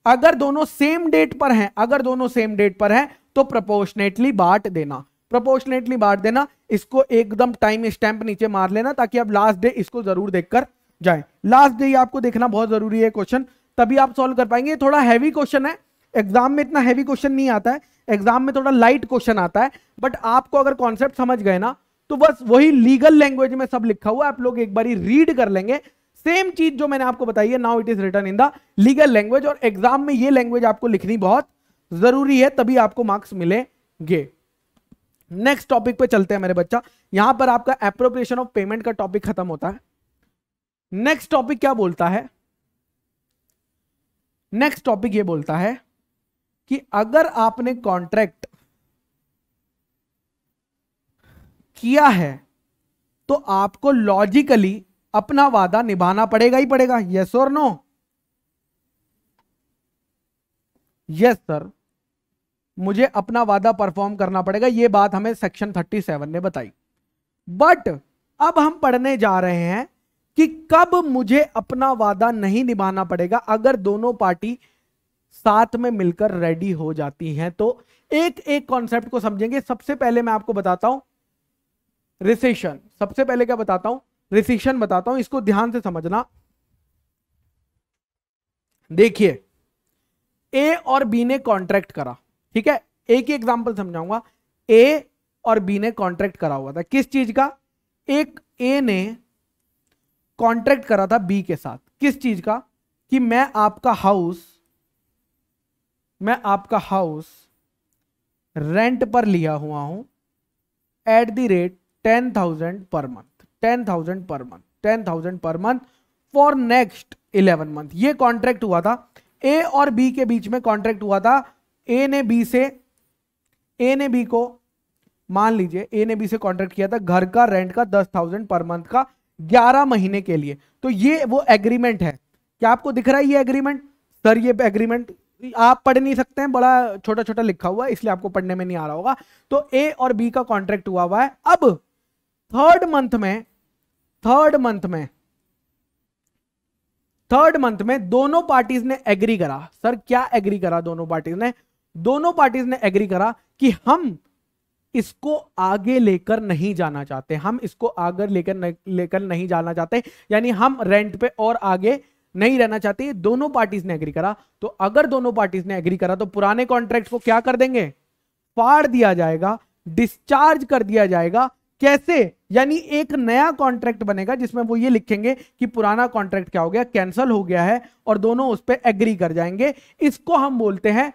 अगर दोनों सेम डेट पर हैं अगर दोनों सेम डेट पर हैं तो प्रोपोर्शनेटली बांट देना प्रोपोर्शनेटली बांट देना इसको एकदम टाइम स्टैंप नीचे मार लेना ताकि आप लास्ट डे इसको जरूर देखकर जाए लास्ट डे आपको देखना बहुत जरूरी है क्वेश्चन तभी आप सॉल्व कर पाएंगे थोड़ा हैवी क्वेश्चन है एग्जाम में इतना हैवी क्वेश्चन नहीं आता है एग्जाम में थोड़ा लाइट क्वेश्चन आता है बट आपको अगर कॉन्सेप्ट समझ गए ना तो बस वही लीगल लैंग्वेज में सब लिखा हुआ आप लोग एक बार रीड कर लेंगे सेम चीज जो मैंने आपको बताई है now it is return in the legal language और एग्जाम में ये लैंग्वेज आपको लिखनी बहुत जरूरी है तभी आपको मार्क्स मिलेंगे नेक्स्ट टॉपिक पे चलते हैं मेरे बच्चा यहां पर आपका एप्रोप्रिएशन ऑफ पेमेंट का टॉपिक खत्म होता है नेक्स्ट टॉपिक क्या बोलता है नेक्स्ट टॉपिक ये बोलता है कि अगर आपने कॉन्ट्रैक्ट किया है तो आपको लॉजिकली अपना वादा निभाना पड़ेगा ही पड़ेगा यस और नो यस सर मुझे अपना वादा परफॉर्म करना पड़ेगा यह बात हमें सेक्शन 37 ने बताई बट अब हम पढ़ने जा रहे हैं कि कब मुझे अपना वादा नहीं निभाना पड़ेगा अगर दोनों पार्टी साथ में मिलकर रेडी हो जाती हैं तो एक एक कॉन्सेप्ट को समझेंगे सबसे पहले मैं आपको बताता हूं रिसेशन सबसे पहले क्या बताता हूं रिसिक्शन बताता हूं इसको ध्यान से समझना देखिए ए और बी ने कॉन्ट्रैक्ट करा ठीक है एक ही एग्जांपल समझाऊंगा ए और बी ने कॉन्ट्रैक्ट करा हुआ था किस चीज का एक ए ने कॉन्ट्रैक्ट करा था बी के साथ किस चीज का कि मैं आपका हाउस मैं आपका हाउस रेंट पर लिया हुआ हूं at the rate ten thousand per month ten thousand per month ten thousand per month for next eleven month ये कॉन्ट्रैक्ट हुआ था ए और बी के बीच में कॉन्ट्रैक्ट हुआ था ए ने बी से ए ने बी को मान लीजिए ए ने बी से कॉन्ट्रैक्ट किया था घर का रेंट का दस थाउजेंड पर मंथ का ग्यारह महीने के लिए तो ये वो एग्रीमेंट है क्या आपको दिख रहा है ये एग्रीमेंट सर ये एग्रीमेंट आप पढ़ नहीं सकते हैं बड़ा छोटा छोटा लिखा हुआ है इसलिए आपको पढ़ने में नहीं आ रहा होगा तो ए और बी का कॉन्ट्रैक्ट हुआ हुआ है अब थर्ड मंथ में थर्ड मंथ में थर्ड मंथ में दोनों पार्टीज ने एग्री करा सर क्या एग्री करा दोनों पार्टीज ने दोनों पार्टीज ने एग्री करा कि हम इसको आगे लेकर नहीं जाना चाहते हम इसको आगे लेकर लेकर नहीं जाना चाहते यानी हम रेंट पे और आगे नहीं रहना चाहते दोनों पार्टीज ने एग्री करा तो अगर दोनों पार्टीज ने एग्री करा तो पुराने कॉन्ट्रैक्ट को क्या कर देंगे फाड़ दिया जाएगा डिस्चार्ज कर दिया जाएगा कैसे यानी एक नया कॉन्ट्रैक्ट बनेगा जिसमें वो ये लिखेंगे कि पुराना कॉन्ट्रैक्ट क्या हो गया कैंसल हो गया है और दोनों उस पर एग्री कर जाएंगे इसको हम बोलते हैं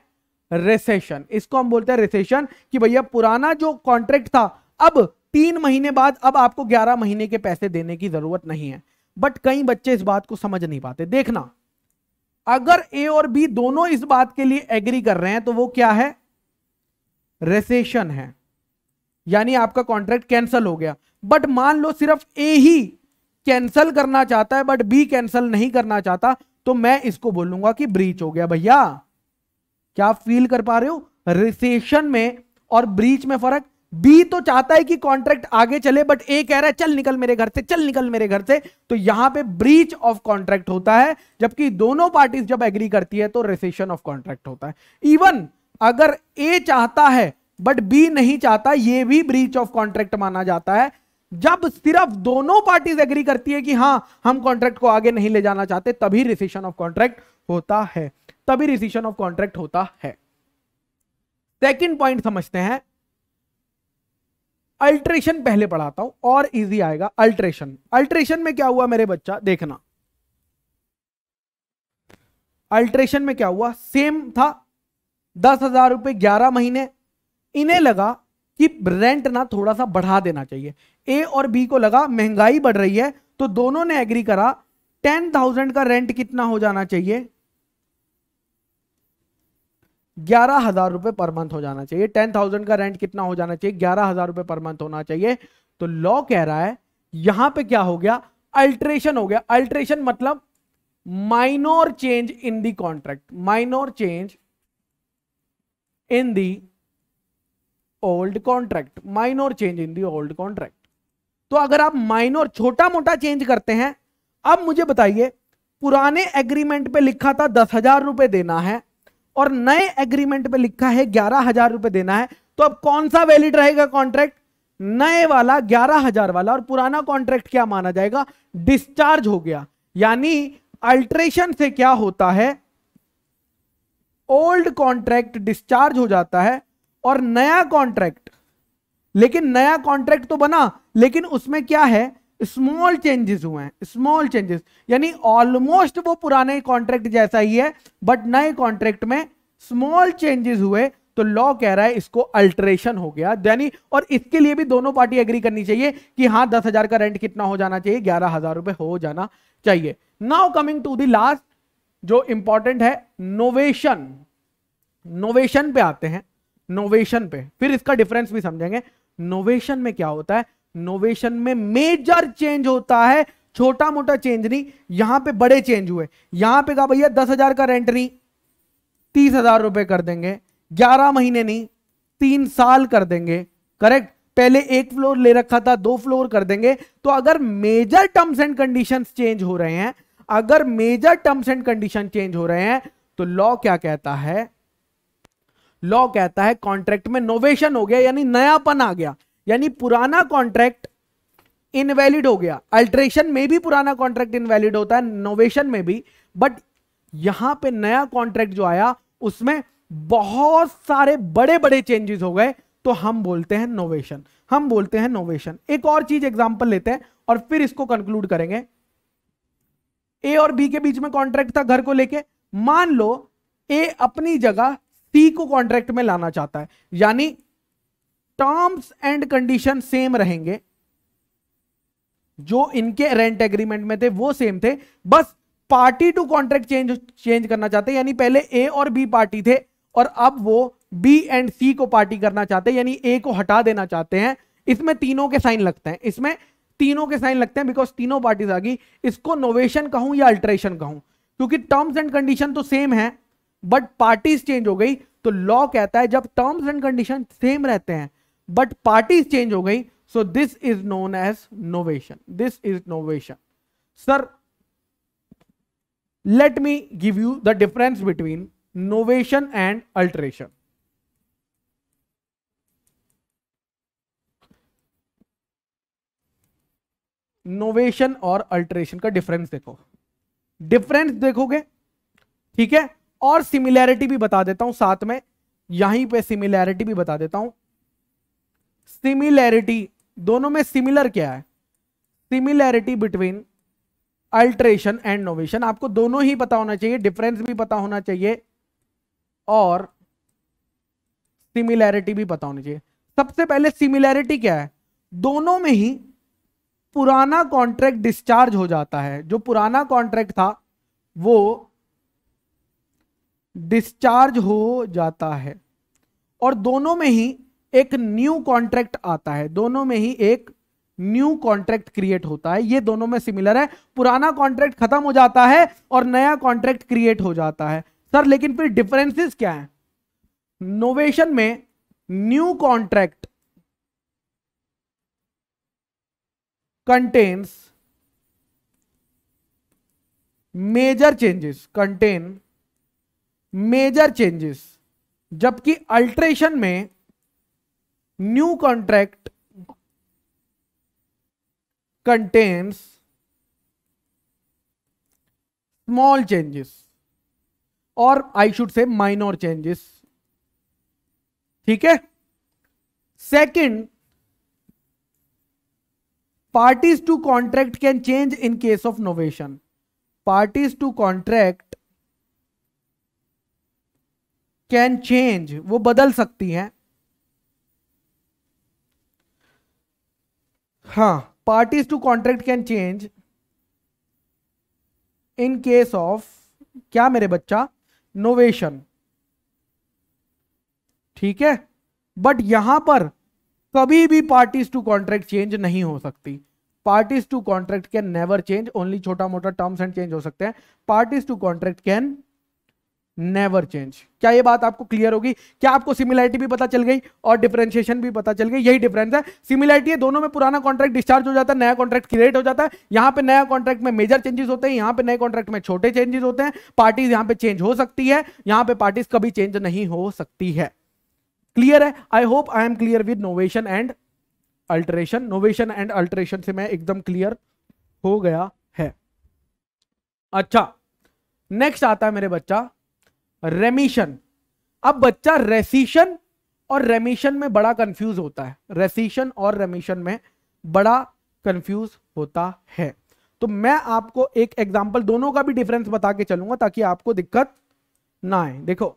रेसेशन इसको हम बोलते हैं रेसेशन कि भैया पुराना जो कॉन्ट्रैक्ट था अब तीन महीने बाद अब आपको ग्यारह महीने के पैसे देने की जरूरत नहीं है बट कई बच्चे इस बात को समझ नहीं पाते देखना अगर ए और बी दोनों इस बात के लिए एग्री कर रहे हैं तो वो क्या है रेसेशन है यानी आपका कॉन्ट्रैक्ट कैंसिल हो गया बट मान लो सिर्फ ए ही कैंसिल करना चाहता है बट बी कैंसिल नहीं करना चाहता तो मैं इसको बोलूंगा कि ब्रीच हो गया भैया क्या फील कर पा रहे हो रिसेशन में और ब्रीच में फर्क बी तो चाहता है कि कॉन्ट्रैक्ट आगे चले बट ए कह रहा है चल निकल मेरे घर से चल निकल मेरे घर से तो यहां पे ब्रीच ऑफ कॉन्ट्रैक्ट होता है जबकि दोनों पार्टीज जब एग्री करती है तो रिसेशन ऑफ कॉन्ट्रैक्ट होता है इवन अगर ए चाहता है बट बी नहीं चाहता यह भी ब्रीच ऑफ कॉन्ट्रैक्ट माना जाता है जब सिर्फ दोनों पार्टीज एग्री करती है कि हाँ हम कॉन्ट्रैक्ट को आगे नहीं ले जाना चाहते तभी रिसीशन ऑफ कॉन्ट्रैक्ट होता है तभी रिसीशन ऑफ कॉन्ट्रैक्ट होता है सेकेंड पॉइंट समझते हैं अल्ट्रेशन पहले पढ़ाता हूं और इजी आएगा अल्ट्रेशन अल्ट्रेशन में क्या हुआ मेरे बच्चा देखना अल्ट्रेशन में क्या हुआ सेम था दस हजार रुपए ग्यारह महीने इन्हें लगा कि रेंट ना थोड़ा सा बढ़ा देना चाहिए ए और बी को लगा महंगाई बढ़ रही है तो दोनों ने एग्री करा टेन थाउजेंड का रेंट कितना हो जाना चाहिए ग्यारह हजार रुपए पर मंथ हो जाना चाहिए टेन थाउजेंड का रेंट कितना हो जाना चाहिए ग्यारह हजार रुपए पर मंथ होना चाहिए तो लॉ कह रहा है यहां पे क्या हो गया अल्ट्रेशन हो गया अल्ट्रेशन मतलब minor change in the contract minor change in the old contract minor change in the old contract तो अगर आप माइनोर छोटा मोटा चेंज करते हैं अब मुझे बताइए पुराने एग्रीमेंट पे लिखा था दस हजार रुपए देना है और नए एग्रीमेंट पे लिखा है ग्यारह हजार रुपए देना है तो अब कौन सा वैलिड रहेगा कॉन्ट्रैक्ट नए वाला ग्यारह हजार वाला और पुराना कॉन्ट्रैक्ट क्या माना जाएगा डिस्चार्ज हो गया यानी अल्ट्रेशन से क्या होता है ओल्ड कॉन्ट्रैक्ट डिस्चार्ज हो जाता है और नया कॉन्ट्रैक्ट लेकिन नया कॉन्ट्रैक्ट तो बना लेकिन उसमें क्या है स्मॉल चेंजेस हुए हैं स्मॉल चेंजेस यानी ऑलमोस्ट वो पुराने कॉन्ट्रैक्ट जैसा ही है बट नए कॉन्ट्रैक्ट में स्मॉल चेंजेस हुए तो लॉ कह रहा है इसको अल्ट्रेशन हो गया यानी और इसके लिए भी दोनों पार्टी एग्री करनी चाहिए कि हां दस हजार का रेंट कितना हो जाना चाहिए ग्यारह हजार रुपए हो जाना चाहिए नाउ कमिंग टू दास्ट जो इंपॉर्टेंट है नोवेशन नोवेशन पे आते हैं नोवेशन पे फिर इसका डिफरेंस भी समझेंगे नोवेशन में क्या होता है नोवेशन में मेजर चेंज होता है छोटा मोटा चेंज नहीं यहां पे बड़े चेंज हुए यहां पे कहा भैया दस हजार का रेंट नहीं तीस हजार रुपए कर देंगे ग्यारह महीने नहीं तीन साल कर देंगे करेक्ट पहले एक फ्लोर ले रखा था दो फ्लोर कर देंगे तो अगर major terms and condition change हो रहे हैं अगर major terms and condition change हो रहे हैं तो लॉ क्या कहता है लॉ कहता है कॉन्ट्रैक्ट में नोवेशन हो गया यानी नयापन आ गया यानी पुराना कॉन्ट्रैक्ट इनवैलिड हो गया अल्ट्रेशन में भी पुराना कॉन्ट्रैक्ट इनवैलिड होता है नोवेशन में भी बट यहां पे नया कॉन्ट्रैक्ट जो आया उसमें बहुत सारे बड़े बड़े चेंजेस हो गए तो हम बोलते हैं नोवेशन हम बोलते हैं नोवेशन एक और चीज एग्जाम्पल लेते हैं और फिर इसको कंक्लूड करेंगे ए और बी के बीच में कॉन्ट्रैक्ट था घर को लेके मान लो ए अपनी जगह सी को कॉन्ट्रैक्ट में लाना चाहता है यानी टर्म्स एंड कंडीशन सेम रहेंगे जो इनके रेंट एग्रीमेंट में थे वो सेम थे बस party to contract change change करना चाहते यानी पहले ए और बी पार्टी थे और अब वो बी एंड सी को पार्टी करना चाहते यानी ए को हटा देना चाहते हैं इसमें तीनों के साइन लगते हैं इसमें तीनों के साइन लगते हैं बिकॉज तीनों पार्टीज आ गई इसको नोवेशन कहूं या अल्ट्रेशन कहूं क्योंकि टर्म्स एंड कंडीशन तो सेम है बट पार्टीज चेंज हो गई तो लॉ कहता है जब टर्म्स एंड कंडीशन सेम रहते हैं बट पार्टीज चेंज हो गई so this is known as novation this is novation sir let me give you the difference between novation and alteration novation और अल्ट्रेशन का डिफरेंस देखो डिफरेंस देखोगे ठीक है और सिमिलैरिटी भी बता देता हूं साथ में यहीं पे सिमिलैरिटी भी बता देता हूं सिमिलैरिटी दोनों में सिमिलर क्या है similarity between alteration and novation आपको दोनों ही पता होना चाहिए डिफरेंस भी पता होना चाहिए और सिमिलैरिटी भी पता होनी चाहिए सबसे पहले सिमिलैरिटी क्या है दोनों में ही पुराना कॉन्ट्रैक्ट डिस्चार्ज हो जाता है जो पुराना कॉन्ट्रैक्ट था वो डिस्चार्ज हो जाता है और दोनों में ही एक न्यू कॉन्ट्रैक्ट आता है दोनों में ही एक न्यू कॉन्ट्रैक्ट क्रिएट होता है ये दोनों में सिमिलर है पुराना कॉन्ट्रैक्ट खत्म हो जाता है और नया कॉन्ट्रैक्ट क्रिएट हो जाता है सर लेकिन फिर डिफरेंसेस क्या है नोवेशन में new contract contains major changes contain major changes जबकि अल्ट्रेशन में new contract contains small changes और I should say minor changes ठीक है second parties to contract can change in case of novation parties to contract can change वो बदल सकती हैं हाँ parties to contract can change in case of क्या मेरे बच्चा नोवेशन ठीक है बट यहां पर कभी भी पार्टीज टू कॉन्ट्रैक्ट चेंज नहीं हो सकती parties to contract can never change only छोटा मोटा टर्म्स एंड चेंज हो सकते हैं parties to contract can never change क्या ये बात आपको क्लियर होगी क्या आपको सिमिलैरिटी भी पता चल गई और डिफरेंशिएशन भी पता चल गई यही डिफरेंस है सिमिलैरिटी है दोनों में पुराना कॉन्ट्रैक्ट डिस्चार्ज हो जाता है नया कॉन्ट्रैक्ट क्रिएट हो जाता है यहां पे नया कॉन्ट्रैक्ट में मेजर चेंजेस होते हैं यहां पे नए कॉन्ट्रैक्ट में छोटे चेंजेस होते हैं पार्टीज यहां पर चेंज हो सकती है यहां पर पार्टीज कभी चेंज नहीं हो सकती है क्लियर है I hope I am clear with novation and alteration novation and alteration से मैं एकदम क्लियर हो गया है अच्छा नेक्स्ट आता है मेरे बच्चा रेमिशन अब बच्चा रेसिशन और रेमिशन में बड़ा कंफ्यूज होता है रेसिशन और रेमिशन में बड़ा कंफ्यूज होता है तो मैं आपको एक एग्जांपल दोनों का भी डिफरेंस बता के चलूंगा ताकि आपको दिक्कत ना आए देखो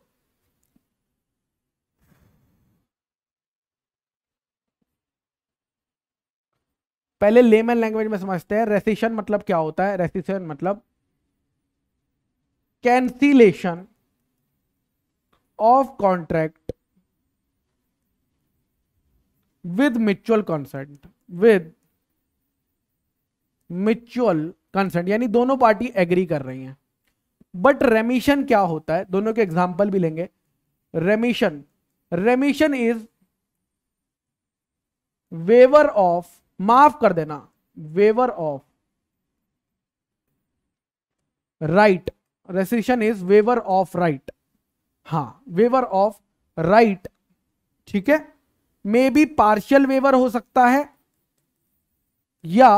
पहले लेमन लैंग्वेज में समझते हैं रेसिशन मतलब क्या होता है रेसिशन मतलब cancellation of contract with mutual consent with mutual consent यानी दोनों पार्टी एग्री कर रही हैं बट रेमिशन क्या होता है दोनों के एग्जाम्पल भी लेंगे remission remission is waiver of माफ कर देना waiver of right rescission is waiver of right हाँ वेवर ऑफ राइट ठीक है मे बी पार्शियल वेवर हो सकता है या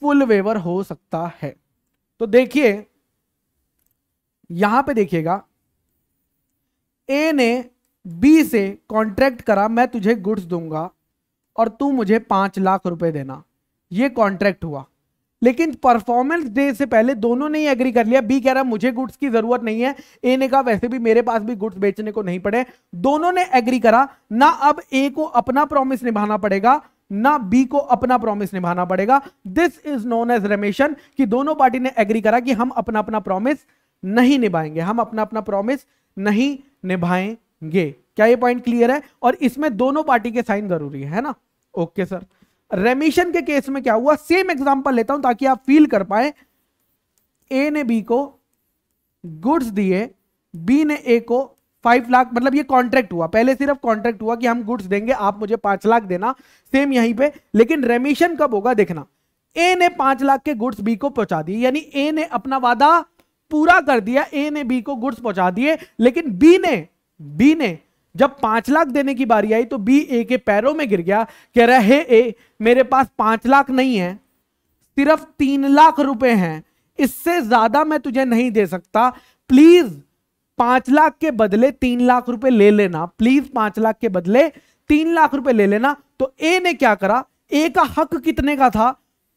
फुल वेवर हो सकता है तो देखिए यहां पे देखिएगा ए ने बी से कॉन्ट्रैक्ट करा मैं तुझे गुड्स दूंगा और तू मुझे पांच लाख रुपए देना ये कॉन्ट्रैक्ट हुआ लेकिन परफॉर्मेंस डे से पहले दोनों ने ही एग्री कर लिया बी कह रहा मुझे गुड्स की जरूरत नहीं है ए ने कहा वैसे भी मेरे पास भी गुड्स बेचने को नहीं पड़े दोनों ने एग्री करा ना अब ए को अपना प्रॉमिस निभाना पड़ेगा ना बी को अपना प्रॉमिस निभाना पड़ेगा this is known as remission कि दोनों पार्टी ने एग्री करा कि हम अपना अपना प्रॉमिस नहीं निभाएंगे हम अपना अपना प्रॉमिस नहीं निभाएंगे क्या ये पॉइंट क्लियर है और इसमें दोनों पार्टी के साइन जरूरी है, है ना ओके सर रेमिशन के केस में क्या हुआ सेम एग्जांपल लेता हूं ताकि आप फील कर पाए ए ने बी को गुड्स दिए बी ने ए को फाइव लाख मतलब ये कॉन्ट्रैक्ट हुआ पहले सिर्फ कॉन्ट्रैक्ट हुआ कि हम गुड्स देंगे आप मुझे पांच लाख देना सेम यहीं पे लेकिन रेमिशन कब होगा देखना ए ने पांच लाख के गुड्स बी को पहुंचा दिए यानी ए ने अपना वादा पूरा कर दिया ए ने बी को गुड्स पहुंचा दिए लेकिन बी ने बी ने जब पांच लाख देने की बारी आई तो बी ए के पैरों में गिर गया कह रहा है ए मेरे पास पांच लाख नहीं है सिर्फ तीन लाख रुपए हैं इससे ज्यादा मैं तुझे नहीं दे सकता प्लीज पांच लाख के बदले तीन लाख रुपए ले लेना प्लीज पांच लाख के बदले तीन लाख रुपए ले लेना तो ए ने क्या करा ए का हक कितने का था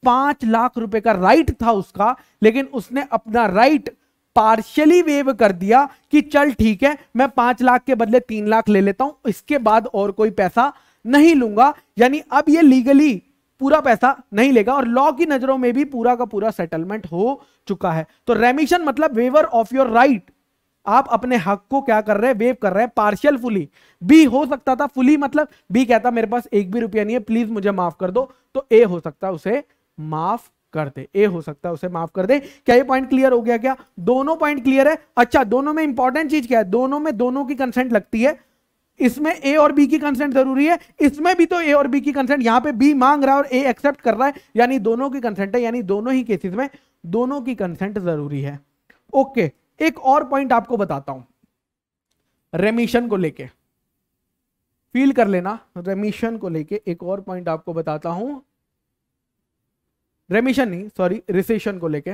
पांच लाख रुपए का राइट था उसका लेकिन उसने अपना राइट पार्शियली वेव कर दिया कि चल ठीक है मैं पांच लाख के बदले तीन लाख ले लेता हूं इसके बाद और कोई पैसा नहीं लूंगा यानी अब ये लीगली पूरा पैसा नहीं लेगा और लॉ की नजरों में भी पूरा का पूरा सेटलमेंट हो चुका है तो रेमिशन मतलब वेवर ऑफ योर राइट आप अपने हक को क्या कर रहे हैं वेव कर रहे हैं पार्शियल फुली बी हो सकता था फुली मतलब बी कहता मेरे पास एक भी रुपया नहीं है प्लीज मुझे माफ कर दो तो ए हो सकता उसे माफ कर दे ए हो सकता है उसे माफ कर दे क्या ये पॉइंट क्लियर हो गया क्या दोनों पॉइंट क्लियर है अच्छा दोनों में इंपॉर्टेंट चीज क्या है दोनों में दोनों की कंसेंट लगती है इसमें ए और बी की कंसेंट जरूरी है इसमें भी तो ए और बी की कंसेंट यहां पे बी मांग रहा है और ए एक्सेप्ट कर रहा है यानी दोनों की कंसेंट है यानी दोनों ही केसेस में दोनों की कंसेंट जरूरी है ओके एक और पॉइंट आपको बताता हूं रेमिशन को लेके फील कर लेना रेमिशन को लेके एक और पॉइंट आपको बताता हूं रेमिशन नहीं सॉरी रिसेशन को लेके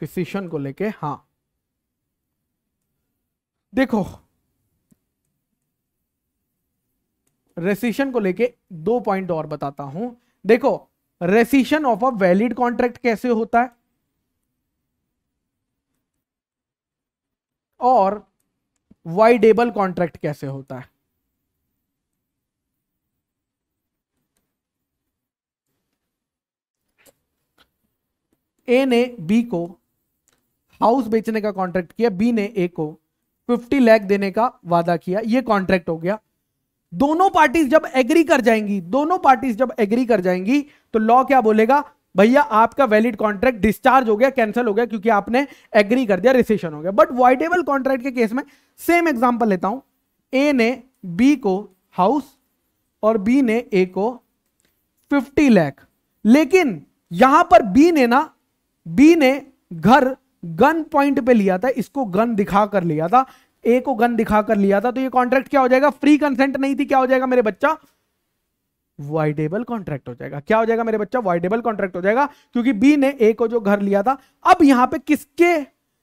रिसेशन को लेके हाँ देखो रेसिशन को लेके दो पॉइंट और बताता हूं देखो rescission of a valid contract कैसे होता है और वाइडेबल कॉन्ट्रैक्ट कैसे होता है ए ने बी को हाउस बेचने का कॉन्ट्रैक्ट किया बी ने ए को 50 लाख देने का वादा किया ये कॉन्ट्रैक्ट हो गया दोनों पार्टीज जब एग्री कर जाएंगी दोनों पार्टीज जब एग्री कर जाएंगी तो लॉ क्या बोलेगा भैया आपका वैलिड कॉन्ट्रैक्ट डिस्चार्ज हो गया कैंसिल हो गया क्योंकि आपने एग्री कर दिया रिसेशन हो गया बट वॉइडेबल कॉन्ट्रैक्ट के केस में सेम एग्जांपल लेता हूं ए ने बी को हाउस और बी ने ए को 50 लाख लेकिन यहां पर बी ने ना बी ने घर गन पॉइंट पे लिया था इसको गन दिखा कर लिया था ए को गन दिखा कर लिया था तो ये कॉन्ट्रैक्ट क्या हो जाएगा फ्री कंसेंट नहीं थी क्या हो जाएगा मेरे बच्चा वाइडेबल कॉन्ट्रैक्ट हो जाएगा क्या हो जाएगा मेरे बच्चा वाइडेबल कॉन्ट्रैक्ट हो जाएगा क्योंकि बी ने ए को जो घर लिया था अब यहां पर किसके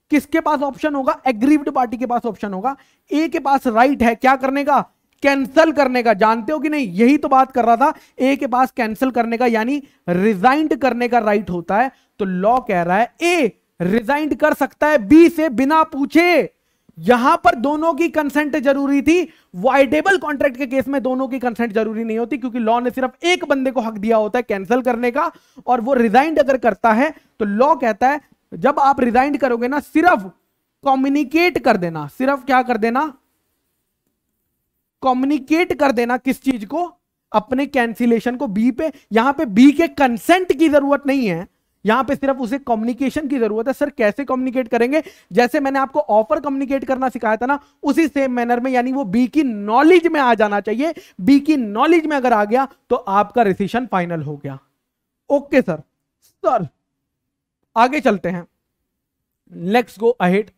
किसके पास ऑप्शन होगा एग्रीव्ड पार्टी के पास ऑप्शन होगा ए के पास राइट है क्या करने का कैंसल करने का जानते हो कि नहीं यही तो बात कर रहा था ए के पास कैंसल करने का यानी रिजाइंड करने का राइट होता है तो लॉ कह रहा है ए रिजाइंड कर सकता है बी से बिना पूछे यहां पर दोनों की कंसेंट जरूरी थी वाइडेबल कॉन्ट्रैक्ट के केस में दोनों की कंसेंट जरूरी नहीं होती क्योंकि लॉ ने सिर्फ एक बंदे को हक दिया होता है कैंसिल करने का और वो रिजाइंड अगर करता है तो लॉ कहता है जब आप रिजाइंड करोगे ना सिर्फ कम्युनिकेट कर देना सिर्फ क्या कर देना कम्युनिकेट कर देना किस चीज को अपने कैंसिलेशन को बी पे यहां पे बी के कंसेंट की जरूरत नहीं है यहां पे सिर्फ उसे कम्युनिकेशन की जरूरत है सर कैसे कम्युनिकेट करेंगे जैसे मैंने आपको ऑफर कम्युनिकेट करना सिखाया था ना उसी सेम मैनर में यानी वो बी की नॉलेज में आ जाना चाहिए बी की नॉलेज में अगर आ गया तो आपका रिसीशन फाइनल हो गया ओके सर सर आगे चलते हैं लेट्स गो अहेड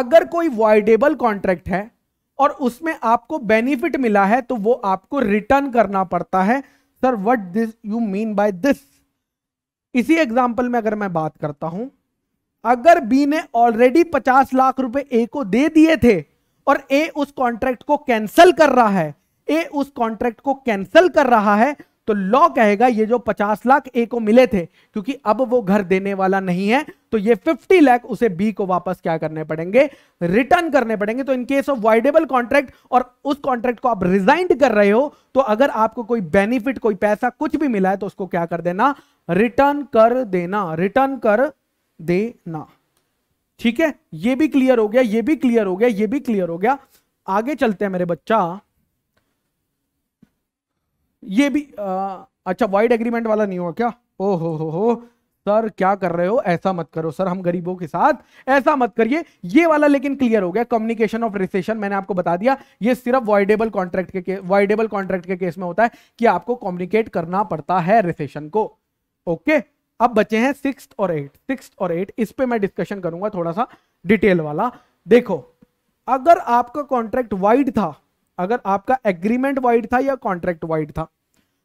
अगर कोई वॉयडेबल कॉन्ट्रैक्ट है और उसमें आपको बेनिफिट मिला है तो वो आपको रिटर्न करना पड़ता है sir what this you mean by this इसी एग्जांपल में अगर मैं बात करता हूं अगर बी ने ऑलरेडी पचास लाख रुपए ए को दे दिए थे और ए उस कॉन्ट्रैक्ट को कैंसिल कर रहा है ए उस कॉन्ट्रैक्ट को कैंसिल कर रहा है तो लॉ कहेगा ये जो पचास लाख ए को मिले थे क्योंकि अब वो घर देने वाला नहीं है तो ये फिफ्टी लाख उसे बी को वापस क्या करने पड़ेंगे रिटर्न करने पड़ेंगे तो इनकेस ऑफ वाइडेबल कॉन्ट्रैक्ट और उस कॉन्ट्रैक्ट को आप रिजाइंड कर रहे हो तो अगर आपको कोई बेनिफिट कोई पैसा कुछ भी मिला है तो उसको क्या कर देना रिटर्न कर देना रिटर्न कर देना ठीक है ये भी क्लियर हो गया ये भी क्लियर हो गया ये भी क्लियर हो गया आगे चलते हैं मेरे बच्चा ये भी आ, अच्छा वाइड एग्रीमेंट वाला नहीं हुआ क्या ओ हो हो हो सर क्या कर रहे हो ऐसा मत करो सर हम गरीबों के साथ ऐसा मत करिए ये वाला लेकिन क्लियर हो गया कम्युनिकेशन ऑफ रिसेशन मैंने आपको बता दिया ये सिर्फ वॉइडेबल कॉन्ट्रैक्ट के वॉइडेबल कॉन्ट्रैक्ट के केस में होता है कि आपको कम्युनिकेट करना पड़ता है रिसेशन को ओके अब बचे हैं सिक्स और एट सिक्स और एट इस पर मैं डिस्कशन करूंगा थोड़ा सा डिटेल वाला देखो अगर आपका कॉन्ट्रैक्ट वाइड था अगर आपका एग्रीमेंट वाइड था या कॉन्ट्रैक्ट वाइड था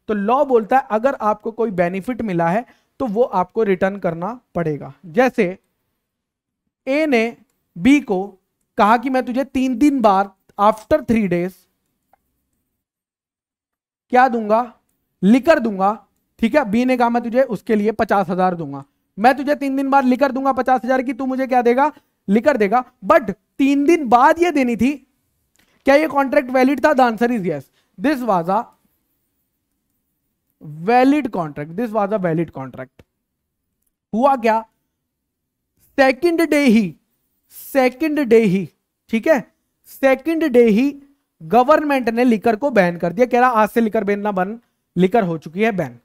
तो लॉ बोलता है अगर आपको कोई बेनिफिट मिला है तो वो आपको रिटर्न करना पड़ेगा जैसे ए ने बी को कहा कि मैं तुझे तीन दिन बाद आफ्टर थ्री डेज क्या दूंगा लिकर दूंगा ठीक है बी ने कहा मैं तुझे उसके लिए पचास हजार दूंगा मैं तुझे तीन दिन बाद लिकर दूंगा पचास हजार की तू मुझे क्या देगा लिकर देगा बट तीन दिन बाद ये देनी थी क्या ये कॉन्ट्रैक्ट वैलिड था the answer is yes this was a valid contract this was a valid contract हुआ क्या सेकंड डे ही सेकंड डे ही ठीक है सेकंड डे ही गवर्नमेंट ने लिकर को बैन कर दिया कह रहा आज से लिकर बैन ना बन लिकर हो चुकी है बैन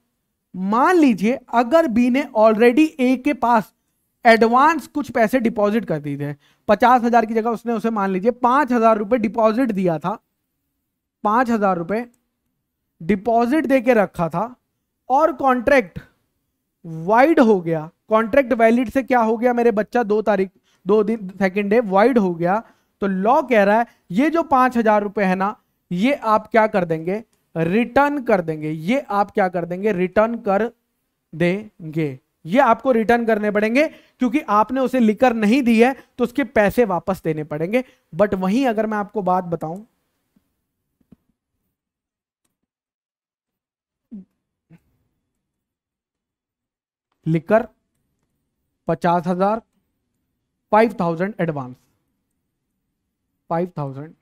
मान लीजिए अगर बी ने ऑलरेडी ए के पास एडवांस कुछ पैसे डिपॉजिट कर दिए थे पचास हजार की जगह उसने उसे मान लीजिए पांच हजार रुपए डिपॉजिट दिया था पांच हजार रुपए डिपॉजिट दे के रखा था और कॉन्ट्रैक्ट वाइड हो गया कॉन्ट्रैक्ट वैलिड से क्या हो गया मेरे बच्चा दो तारीख दो दिन सेकेंड डे वाइड हो गया तो लॉ कह रहा है ये जो पांच हजार रुपए है ना ये आप क्या कर देंगे रिटर्न कर देंगे ये आप क्या कर देंगे रिटर्न कर देंगे ये आपको रिटर्न करने पड़ेंगे क्योंकि आपने उसे लिकर नहीं दी है तो उसके पैसे वापस देने पड़ेंगे बट वहीं अगर मैं आपको बात बताऊं लिकर पचास हजार five thousand advance five thousand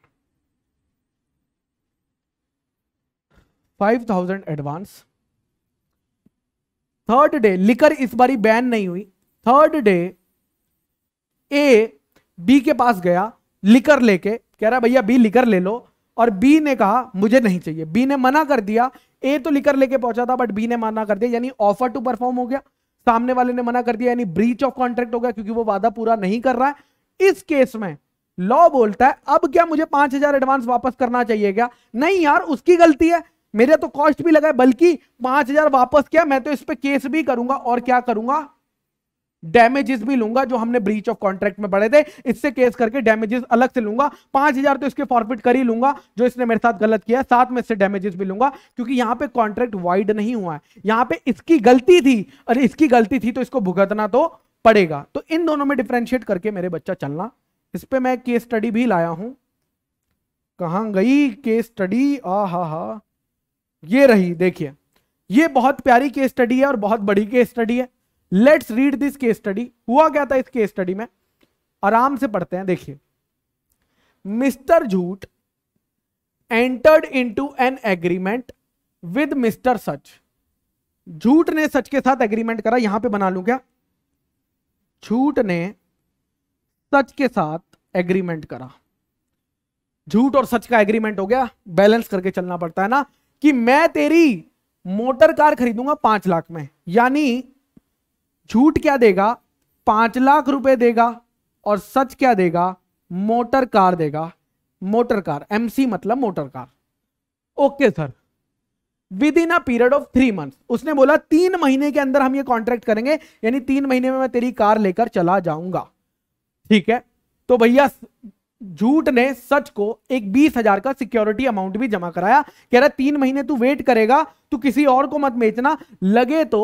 five thousand advance third day liquor इस बारी बैन नहीं हुई थर्ड डे ए बी के पास गया लिकर लेके कह रहा भैया बी लिकर ले लो और बी ने कहा मुझे नहीं चाहिए बी ने मना कर दिया ए तो लिकर लेके पहुंचा था बट बी ने मना कर दिया यानी ऑफर टू परफॉर्म हो गया सामने वाले ने मना कर दिया यानी ब्रीच ऑफ कॉन्ट्रैक्ट हो गया क्योंकि वो वादा पूरा नहीं कर रहा है इस केस में लॉ बोलता है अब क्या मुझे पांच हजार एडवांस वापस करना चाहिए क्या नहीं यार उसकी गलती है मेरा तो कॉस्ट भी लगा है बल्कि पांच हजार वापस किया मैं तो इस पर केस भी करूंगा और क्या करूंगा डैमेजेस भी लूंगा जो हमने ब्रीच ऑफ कॉन्ट्रैक्ट में पड़े थे इससे केस करके डैमेजेस अलग से लूंगा पांच हजार तो इसके फॉरफिट कर ही लूंगा जो इसने मेरे साथ गलत किया साथ में इससे डैमेजेस भी लूंगा क्योंकि यहां पे कॉन्ट्रैक्ट वाइड नहीं हुआ है यहां पे इसकी गलती थी अरे इसकी गलती थी तो इसको भुगतना तो पड़ेगा तो इन दोनों में डिफ्रेंशिएट करके मेरे बच्चा चलना इस पर मैं केस स्टडी भी लाया हूं कहा गई केस स्टडी आ हा हा ये रही देखिए ये बहुत प्यारी केस स्टडी है और बहुत बड़ी केस स्टडी है let's read this case study हुआ क्या था इस केस स्टडी में आराम से पढ़ते हैं देखिए mister Jhooth entered into an agreement with mister Sach Jhooth ने सच के साथ एग्रीमेंट करा यहां पे बना लू क्या झूठ ने सच के साथ एग्रीमेंट करा झूठ और सच का एग्रीमेंट हो गया बैलेंस करके चलना पड़ता है ना कि मैं तेरी मोटर कार खरीदूंगा पांच लाख में यानी झूठ क्या देगा पांच लाख रुपए देगा और सच क्या देगा मोटर कार देगा मोटर कार एमसी मतलब motor car okay sir within a period of three month उसने बोला तीन महीने के अंदर हम ये कॉन्ट्रैक्ट करेंगे यानी तीन महीने में मैं तेरी कार लेकर चला जाऊंगा ठीक है तो भैया झूठ ने सच को एक बीस हजार का सिक्योरिटी अमाउंट भी जमा कराया कह रहा तीन महीने तू वेट करेगा तू किसी और को मत बेचना लगे तो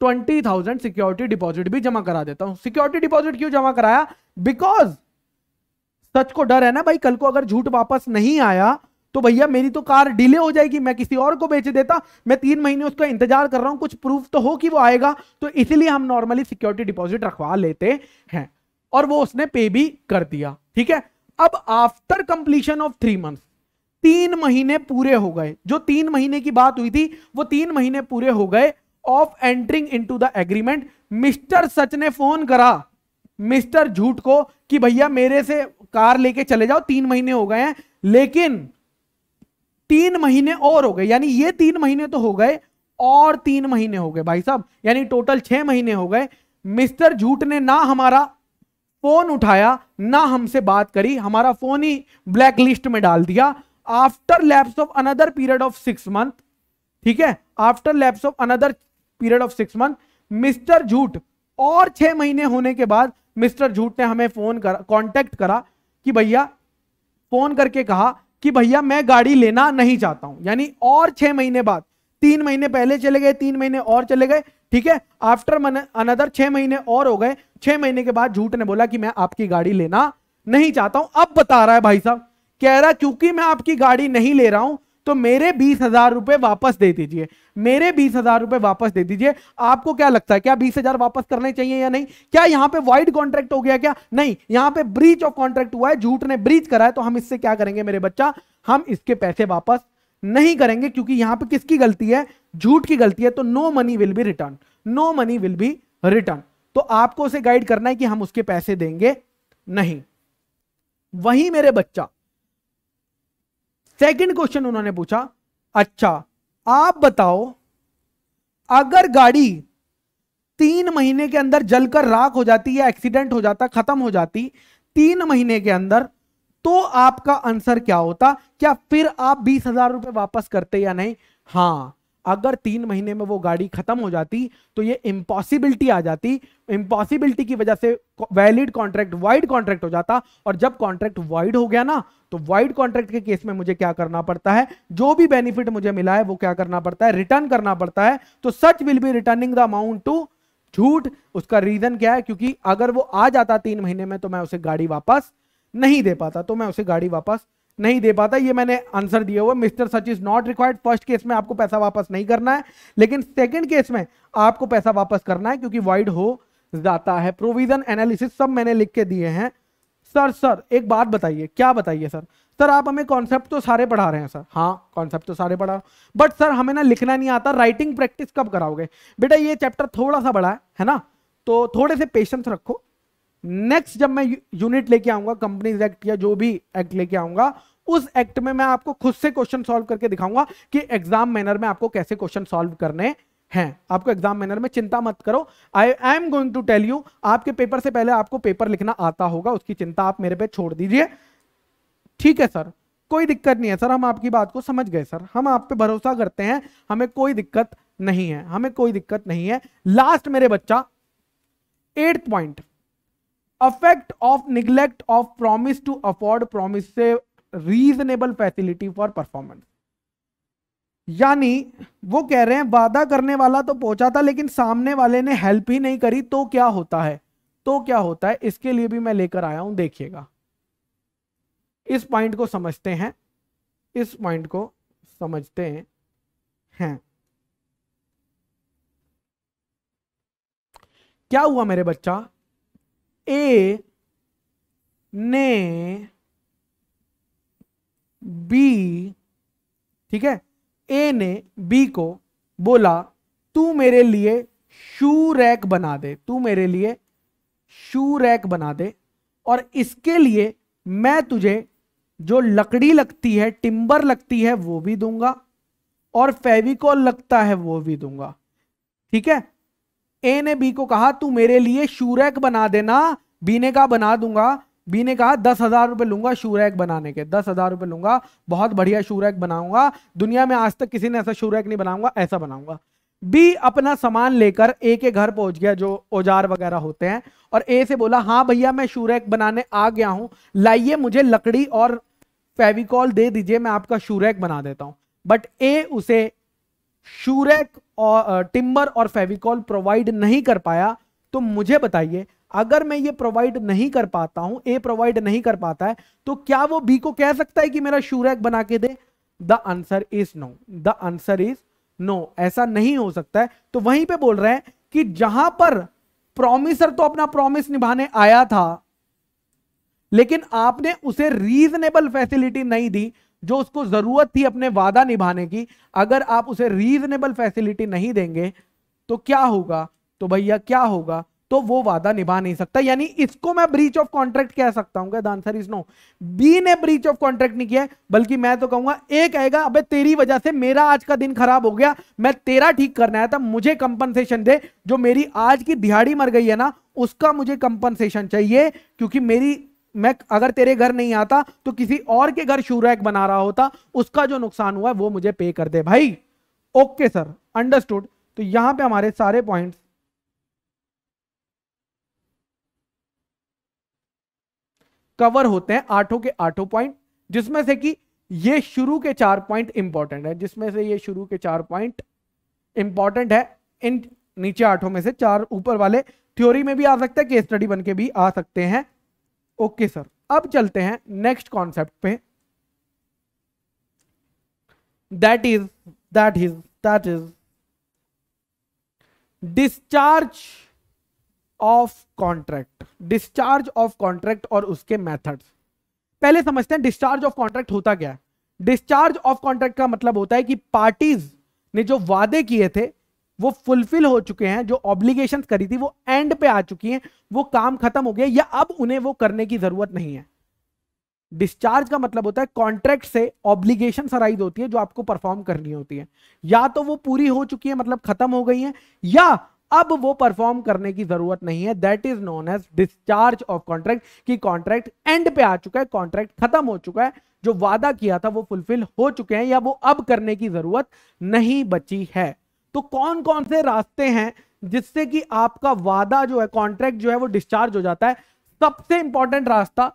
ट्वेंटी थाउजेंड सिक्योरिटी डिपॉजिट भी जमा करा देता हूं सिक्योरिटी डिपॉजिट क्यों जमा कराया बिकॉज सच को डर है ना भाई कल को अगर झूठ वापस नहीं आया तो भैया मेरी तो कार डिले हो जाएगी मैं किसी और को बेच देता मैं तीन महीने उसका इंतजार कर रहा हूं कुछ प्रूफ तो हो कि वो आएगा तो इसलिए हम नॉर्मली सिक्योरिटी डिपॉजिट रखवा लेते हैं और वो उसने पे भी कर दिया ठीक है अब after completion of three month तीन महीने पूरे हो गए जो तीन महीने की बात हुई थी वो तीन महीने पूरे हो गए of entering into the agreement mister Sach ने फोन करा मिस्टर झूठ को कि भैया मेरे से कार लेके चले जाओ तीन महीने हो गए हैं लेकिन तीन महीने और हो गए यानी ये तीन महीने तो हो गए और तीन महीने हो गए भाई साहब यानी टोटल छह महीने हो गए मिस्टर झूठ ने ना हमारा फोन उठाया ना हमसे बात करी हमारा फोन ही ब्लैक लिस्ट में डाल दिया after lapse of another period of six month ठीक है after lapse of another period of six month mister Jhooth और छह महीने होने के बाद मिस्टर झूठ ने हमें फोन कर कॉन्टेक्ट करा कि भैया फोन करके कहा कि भैया मैं गाड़ी लेना नहीं चाहता हूं यानी और छह महीने बाद तीन महीने पहले चले गए तीन महीने और चले गए ठीक है आफ्टर अनदर छह महीने और हो गए छह महीने के बाद झूठ ने बोला कि मैं आपकी गाड़ी लेना नहीं चाहता हूं अब बता रहा है भाई साहब कह रहा क्योंकि मैं आपकी गाड़ी नहीं ले रहा हूं तो मेरे बीस हजार रुपए वापस दे दीजिए मेरे बीस हजार रुपए वापस दे दीजिए आपको क्या लगता है क्या बीस हजार वापस करने चाहिए या नहीं क्या यहां पे वाइड कॉन्ट्रैक्ट हो गया क्या नहीं यहां पे ब्रीच ऑफ कॉन्ट्रैक्ट हुआ है झूठ ने ब्रीच करा है तो हम इससे क्या करेंगे मेरे बच्चा हम इसके पैसे वापस नहीं करेंगे क्योंकि यहां पे किसकी गलती है झूठ की गलती है तो no money will be return no money will be return तो आपको उसे गाइड करना है कि हम उसके पैसे देंगे नहीं वही मेरे बच्चा सेकंड क्वेश्चन उन्होंने पूछा अच्छा आप बताओ अगर गाड़ी तीन महीने के अंदर जलकर राख हो जाती या एक्सीडेंट हो जाता खत्म हो जाती तीन महीने के अंदर तो आपका आंसर क्या होता क्या फिर आप बीस हजार रुपए वापस करते या नहीं हाँ अगर तीन महीने में वो गाड़ी खत्म हो जाती तो ये इम्पॉसिबिलिटी आ जाती इम्पॉसिबिलिटी की वजह से वैलिड कॉन्ट्रैक्ट वाइड कॉन्ट्रैक्ट हो जाता और जब कॉन्ट्रैक्ट वाइड हो गया ना तो वाइड कॉन्ट्रैक्ट के केस में मुझे क्या करना पड़ता है जो भी बेनिफिट मुझे मिला है वो क्या करना पड़ता है रिटर्न करना पड़ता है तो Sach will be returning the amount to Jhooth उसका रीजन क्या है क्योंकि अगर वो आ जाता तीन महीने में तो मैं उसे गाड़ी वापस नहीं दे पाता तो मैं उसे गाड़ी वापस नहीं दे पाता ये मैंने आंसर दिया हुआ mister Sach is not required first case में आपको पैसा वापस नहीं करना है लेकिन सेकंड केस में आपको पैसा वापस करना है क्योंकि वाइड हो जाता है प्रोविजन एनालिसिस सब मैंने लिख के दिए हैं सर सर एक बात बताइए क्या बताइए सर सर आप हमें कॉन्सेप्ट तो सारे पढ़ा रहे हैं सर हाँ कॉन्सेप्ट तो सारे पढ़ा बट सर हमें ना लिखना नहीं आता राइटिंग प्रैक्टिस कब कराओगे बेटा ये चैप्टर थोड़ा सा बड़ा है है ना तो थोड़े से पेशेंस रखो नेक्स्ट जब मैं यूनिट लेके आऊंगा कंपनीज एक्ट या जो भी एक्ट लेके आऊंगा उस एक्ट में मैं आपको खुद से क्वेश्चन सॉल्व करके दिखाऊंगा कि एग्जाम मैनर में आपको कैसे क्वेश्चन सॉल्व करने हैं आपको एग्जाम मैनर में चिंता मत करो I I am going to tell you आपके पेपर से पहले आपको पेपर लिखना आता होगा उसकी चिंता आप मेरे पे छोड़ दीजिए ठीक है सर कोई दिक्कत नहीं है सर हम आपकी बात को समझ गए सर हम आप पे भरोसा करते हैं हमें कोई दिक्कत नहीं है हमें कोई दिक्कत नहीं है लास्ट मेरे बच्चा eighth point affect of neglect of promise to afford promisee reasonable facility for performance यानी वो कह रहे हैं वादा करने वाला तो पहुंचा था लेकिन सामने वाले ने हेल्प ही नहीं करी तो क्या होता है तो क्या होता है इसके लिए भी मैं लेकर आया हूं देखिएगा इस पॉइंट को समझते हैं इस पॉइंट को समझते हैं, हैं क्या हुआ मेरे बच्चा ए ने बी ठीक है ए ने बी को बोला तू मेरे लिए शू रैक बना दे तू मेरे लिए शू रैक बना दे और इसके लिए मैं तुझे जो लकड़ी लगती है टिम्बर लगती है वो भी दूंगा और फेविकॉल लगता है वो भी दूंगा ठीक है ए ने बी को कहा तू मेरे लिए शूरैक बना देना बी ने कहा बना दूंगा बी ने कहा दस हजार रुपए लूंगा शूरैक बनाने के दस हजार रुपए लूंगा बहुत बढ़िया शूरैक बनाऊंगा दुनिया में आज तक किसी ने ऐसा शूरैक नहीं बनाऊंगा ऐसा बनाऊंगा बी अपना सामान लेकर ए के घर पहुंच गया जो औजार वगैरह होते हैं और ए से बोला हाँ भैया मैं शूरैक बनाने आ गया हूं लाइए मुझे लकड़ी और फेविकॉल दे दीजिए मैं आपका शूरैक बना देता हूं बट ए उसे शूरेक और टिम्बर और फेविकॉल प्रोवाइड नहीं कर पाया तो मुझे बताइए अगर मैं ये प्रोवाइड नहीं कर पाता हूं ए प्रोवाइड नहीं कर पाता है तो क्या वो बी को कह सकता है कि मेरा शूरेक बना के दे the answer is no the answer is no ऐसा नहीं हो सकता है तो वहीं पे बोल रहे हैं कि जहां पर प्रोमिसर तो अपना प्रोमिस निभाने आया था लेकिन आपने उसे रीजनेबल फैसिलिटी नहीं दी जो उसको जरूरत थी अपने वादा निभाने की अगर आप उसे रीजनेबल फैसिलिटी नहीं देंगे तो क्या होगा तो भैया क्या होगा तो वो वादा निभा नहीं सकता यानी इसको मैं ब्रीच ऑफ कॉन्ट्रैक्ट कह सकता हूं क्या आंसर इज नो बी ने ब्रीच ऑफ कॉन्ट्रैक्ट नहीं किया बल्कि मैं तो कहूंगा ए कहेगा अबे तेरी वजह से मेरा आज का दिन खराब हो गया मैं तेरा ठीक करना आया था मुझे कंपनसेशन दे जो मेरी आज की दिहाड़ी मर गई है ना उसका मुझे कंपनसेशन चाहिए क्योंकि मेरी मैं अगर तेरे घर नहीं आता तो किसी और के घर शू रैक बना रहा होता उसका जो नुकसान हुआ है वो मुझे पे कर दे भाई ओके सर अंडरस्टूड तो यहां पे हमारे सारे पॉइंट्स कवर होते हैं आठों के आठों पॉइंट जिसमें से कि ये शुरू के चार पॉइंट इंपॉर्टेंट है जिसमें से ये शुरू के चार पॉइंट इंपॉर्टेंट है इन नीचे आठों में से चार ऊपर वाले थ्योरी में भी आ सकते हैं केस स्टडी बन के भी आ सकते हैं ओके सर अब चलते हैं नेक्स्ट कॉन्सेप्ट पे that is that is that is discharge of contract discharge of contract और उसके मेथड्स पहले समझते हैं डिस्चार्ज ऑफ कॉन्ट्रैक्ट होता क्या है डिस्चार्ज ऑफ कॉन्ट्रैक्ट का मतलब होता है कि पार्टीज ने जो वादे किए थे वो फुलफिल हो चुके हैं जो ऑब्लिगेशन करी थी वो एंड पे आ चुकी हैं वो काम खत्म हो गया या अब उन्हें वो करने की जरूरत नहीं है डिस्चार्ज का मतलब होता है कॉन्ट्रैक्ट से ऑब्लिगेशन सराइज होती है जो आपको परफॉर्म करनी होती है या तो वो पूरी हो चुकी है मतलब खत्म हो गई है या अब वो परफॉर्म करने की जरूरत नहीं है that is known as discharge of contract कि कॉन्ट्रैक्ट एंड पे आ चुका है कॉन्ट्रैक्ट खत्म हो चुका है जो वादा किया था वो फुलफिल हो चुके हैं या वो अब करने की जरूरत नहीं बची है तो कौन कौन से रास्ते हैं जिससे कि आपका वादा जो है कॉन्ट्रैक्ट जो है वो डिस्चार्ज हो जाता है सबसे इंपॉर्टेंट रास्ता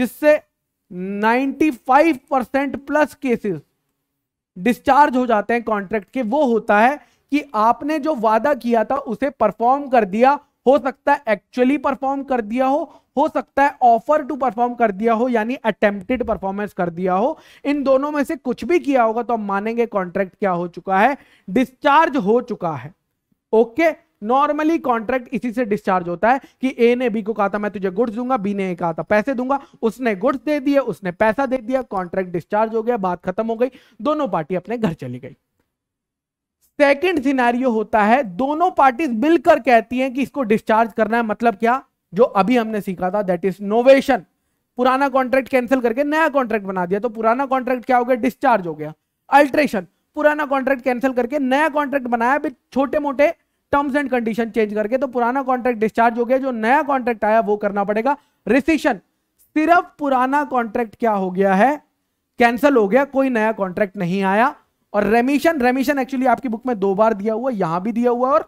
जिससे 95 परसेंट प्लस केसेस डिस्चार्ज हो जाते हैं कॉन्ट्रैक्ट के वो होता है कि आपने जो वादा किया था उसे परफॉर्म कर दिया हो सकता है एक्चुअली परफॉर्म कर दिया हो हो सकता है ऑफर टू परफॉर्म कर दिया हो यानी अटेम्प्टेड परफॉर्मेंस कर दिया हो इन दोनों में से कुछ भी किया होगा तो हम मानेंगे कॉन्ट्रैक्ट क्या हो चुका है डिस्चार्ज हो चुका है ओके नॉर्मली कॉन्ट्रैक्ट इसी से डिस्चार्ज होता है कि ए ने बी को कहा था मैं तुझे गुड्स दूंगा बी ने कहा था पैसे दूंगा उसने गुड्स दे दिए उसने पैसा दे दिया कॉन्ट्रैक्ट डिस्चार्ज हो गया बात खत्म हो गई दोनों पार्टी अपने घर चली गई सेकंड सिनेरियो होता है दोनों पार्टीज मिलकर कहती हैं कि इसको डिस्चार्ज करना है मतलब क्या जो अभी हमने सीखा था दैट इज नोवेशन पुराना कॉन्ट्रैक्ट कैंसिल करके नया कॉन्ट्रैक्ट बना दिया तो पुराना कॉन्ट्रैक्ट क्या हो गया डिस्चार्ज हो गया अल्ट्रेशन पुराना कॉन्ट्रैक्ट कैंसिल करके नया कॉन्ट्रैक्ट बनाया भी छोटे मोटे टर्म्स एंड कंडीशन चेंज करके तो पुराना कॉन्ट्रैक्ट डिस्चार्ज हो गया जो नया कॉन्ट्रैक्ट आया वो करना पड़ेगा रिसिशन सिर्फ पुराना कॉन्ट्रैक्ट क्या हो गया है कैंसिल हो गया कोई नया कॉन्ट्रैक्ट नहीं आया और रेमिशन रेमिशन एक्चुअली आपकी बुक में दो बार दिया हुआ यहां भी दिया हुआ और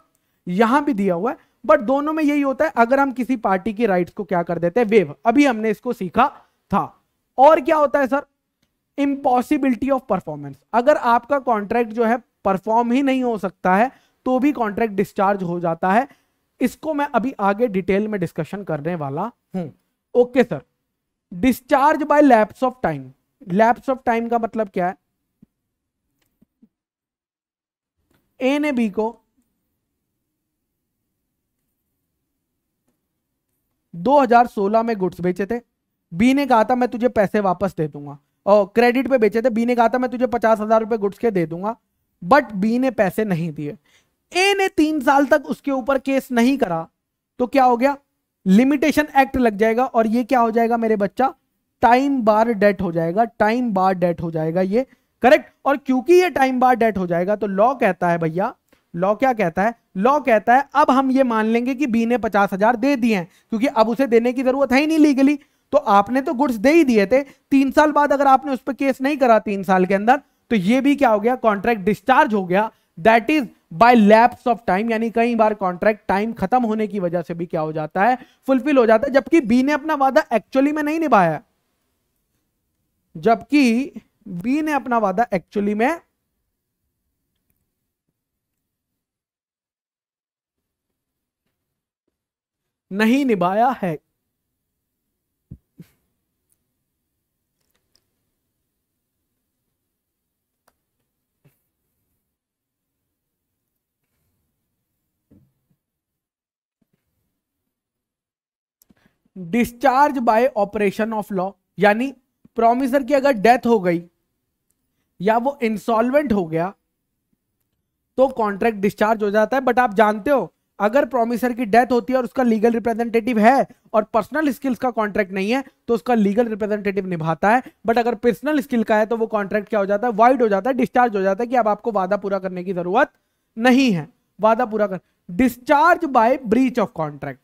यहां भी दिया हुआ है बट दोनों में यही होता है अगर हम किसी पार्टी की राइट्स को क्या कर देते हैं वेव अभी हमने इसको सीखा था और क्या होता है सर इम्पॉसिबिलिटी ऑफ परफॉर्मेंस अगर आपका कॉन्ट्रैक्ट जो है परफॉर्म ही नहीं हो सकता है तो भी कॉन्ट्रैक्ट डिस्चार्ज हो जाता है इसको मैं अभी आगे डिटेल में डिस्कशन करने वाला हूं okay sir discharge by lapse of time lapse of time का मतलब क्या है ए ने बी को दो हजार सोलह में गुड्स बेचे थे बी ने कहा था मैं तुझे पैसे वापस दे दूंगा और क्रेडिट पे बेचे थे बी ने कहा था मैं तुझे पचास हजार रुपए गुड्स के दे दूंगा बट बी ने पैसे नहीं दिए ए ने तीन साल तक उसके ऊपर केस नहीं करा तो क्या हो गया लिमिटेशन एक्ट लग जाएगा और ये क्या हो जाएगा मेरे बच्चा टाइम बार डेट हो जाएगा टाइम बार डेट हो जाएगा ये करेक्ट और क्योंकि ये टाइम बार डेट हो जाएगा तो लॉ कहता है भैया लॉ क्या कहता है लॉ कहता है अब हम ये मान लेंगे कि बी ने पचास हजार दे दिए हैं क्योंकि अब उसे देने की जरूरत है ही नहीं लीगली तो आपने तो गुड्स दे ही दिए थे तीन साल बाद अगर आपने उस पर केस नहीं करा तीन साल के अंदर तो ये भी क्या हो गया कॉन्ट्रैक्ट डिस्चार्ज हो गया that is by lapse of time यानी कई बार कॉन्ट्रैक्ट टाइम खत्म होने की वजह से भी क्या हो जाता है फुलफिल हो जाता है जबकि बी ने अपना वादा एक्चुअली में नहीं निभाया जबकि बी ने अपना वादा एक्चुअली में नहीं निभाया है discharge by operation of law यानी प्रोमिसर की अगर डेथ हो गई या वो इंसॉल्वेंट हो गया तो कॉन्ट्रैक्ट डिस्चार्ज हो जाता है बट आप जानते हो अगर प्रोमिसर की डेथ होती है और उसका लीगल रिप्रेजेंटेटिव है और पर्सनल स्किल्स का कॉन्ट्रैक्ट नहीं है तो उसका लीगल रिप्रेजेंटेटिव निभाता है बट अगर पर्सनल स्किल का है तो वो कॉन्ट्रैक्ट क्या हो जाता है वाइड हो जाता है डिस्चार्ज हो जाता है कि अब आपको वादा पूरा करने की जरूरत नहीं है वादा पूरा कर discharge by breach of contract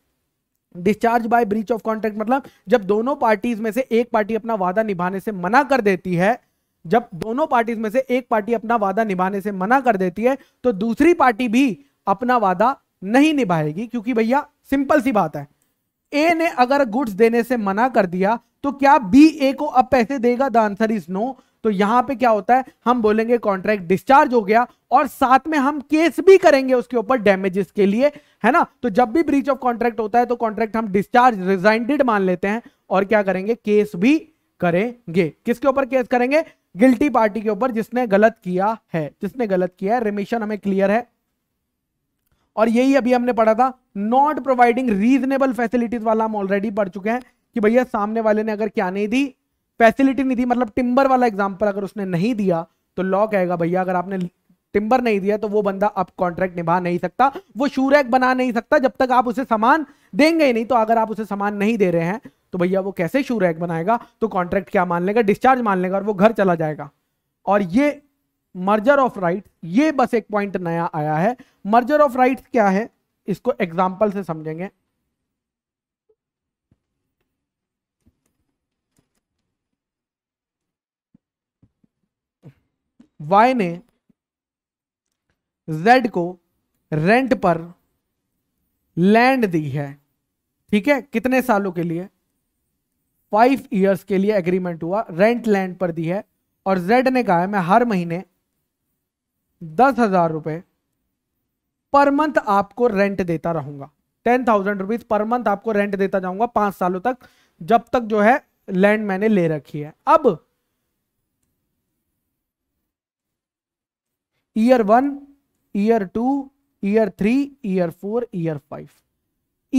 discharge by breach of contract मतलब जब दोनों पार्टीज में से एक पार्टी अपना वादा निभाने से मना कर देती है जब दोनों पार्टीज में से एक पार्टी अपना वादा निभाने से मना कर देती है तो दूसरी पार्टी भी अपना वादा नहीं निभाएगी क्योंकि भैया सिंपल सी बात है ए ने अगर गुड्स देने से मना कर दिया तो क्या बी ए को अब पैसे देगा द आंसर इज नो तो यहां पे क्या होता है हम बोलेंगे कॉन्ट्रैक्ट डिस्चार्ज हो गया और साथ में हम केस भी करेंगे उसके ऊपर डैमेजेस के लिए है ना तो जब भी ब्रीच ऑफ कॉन्ट्रैक्ट होता है तो कॉन्ट्रैक्ट हम डिस्चार्ज रिजाइंडेड मान लेते हैं और क्या करेंगे केस भी करेंगे किसके ऊपर केस करेंगे गिल्टी पार्टी के ऊपर जिसने गलत किया है जिसने गलत किया है रिमिशन हमें क्लियर है और यही अभी हमने पढ़ा था नॉट प्रोवाइडिंग रीजनेबल फैसिलिटीज वाला हम ऑलरेडी पढ़ चुके हैं कि भैया सामने वाले ने अगर क्या नहीं दी फैसिलिटी नहीं दी मतलब टिम्बर वाला एग्जाम्पल अगर उसने नहीं दिया तो लॉ कहेगा भैया अगर आपने टिम्बर नहीं दिया तो वो बंदा अब कॉन्ट्रैक्ट निभा नहीं सकता वो शूरैक बना नहीं सकता जब तक आप उसे सामान देंगे ही नहीं तो अगर आप उसे सामान नहीं दे रहे हैं तो भैया वो कैसे शू रैक बनाएगा तो कॉन्ट्रैक्ट क्या मान लेगा डिस्चार्ज मान लेगा और वो घर चला जाएगा और ये मर्जर ऑफ राइट ये बस एक पॉइंट नया आया है मर्जर ऑफ राइट क्या है इसको एग्जाम्पल से समझेंगे वाई ने जेड को रेंट पर लैंड दी है ठीक है कितने सालों के लिए फाइव ईयर्स के लिए एग्रीमेंट हुआ रेंट लैंड पर दी है और जेड ने कहा है मैं हर महीने दस हजार रुपए पर मंथ आपको रेंट देता रहूंगा ten thousand rupees per month आपको रेंट देता जाऊंगा पांच सालों तक जब तक जो है लैंड मैंने ले रखी है अब year one year two year three year four year five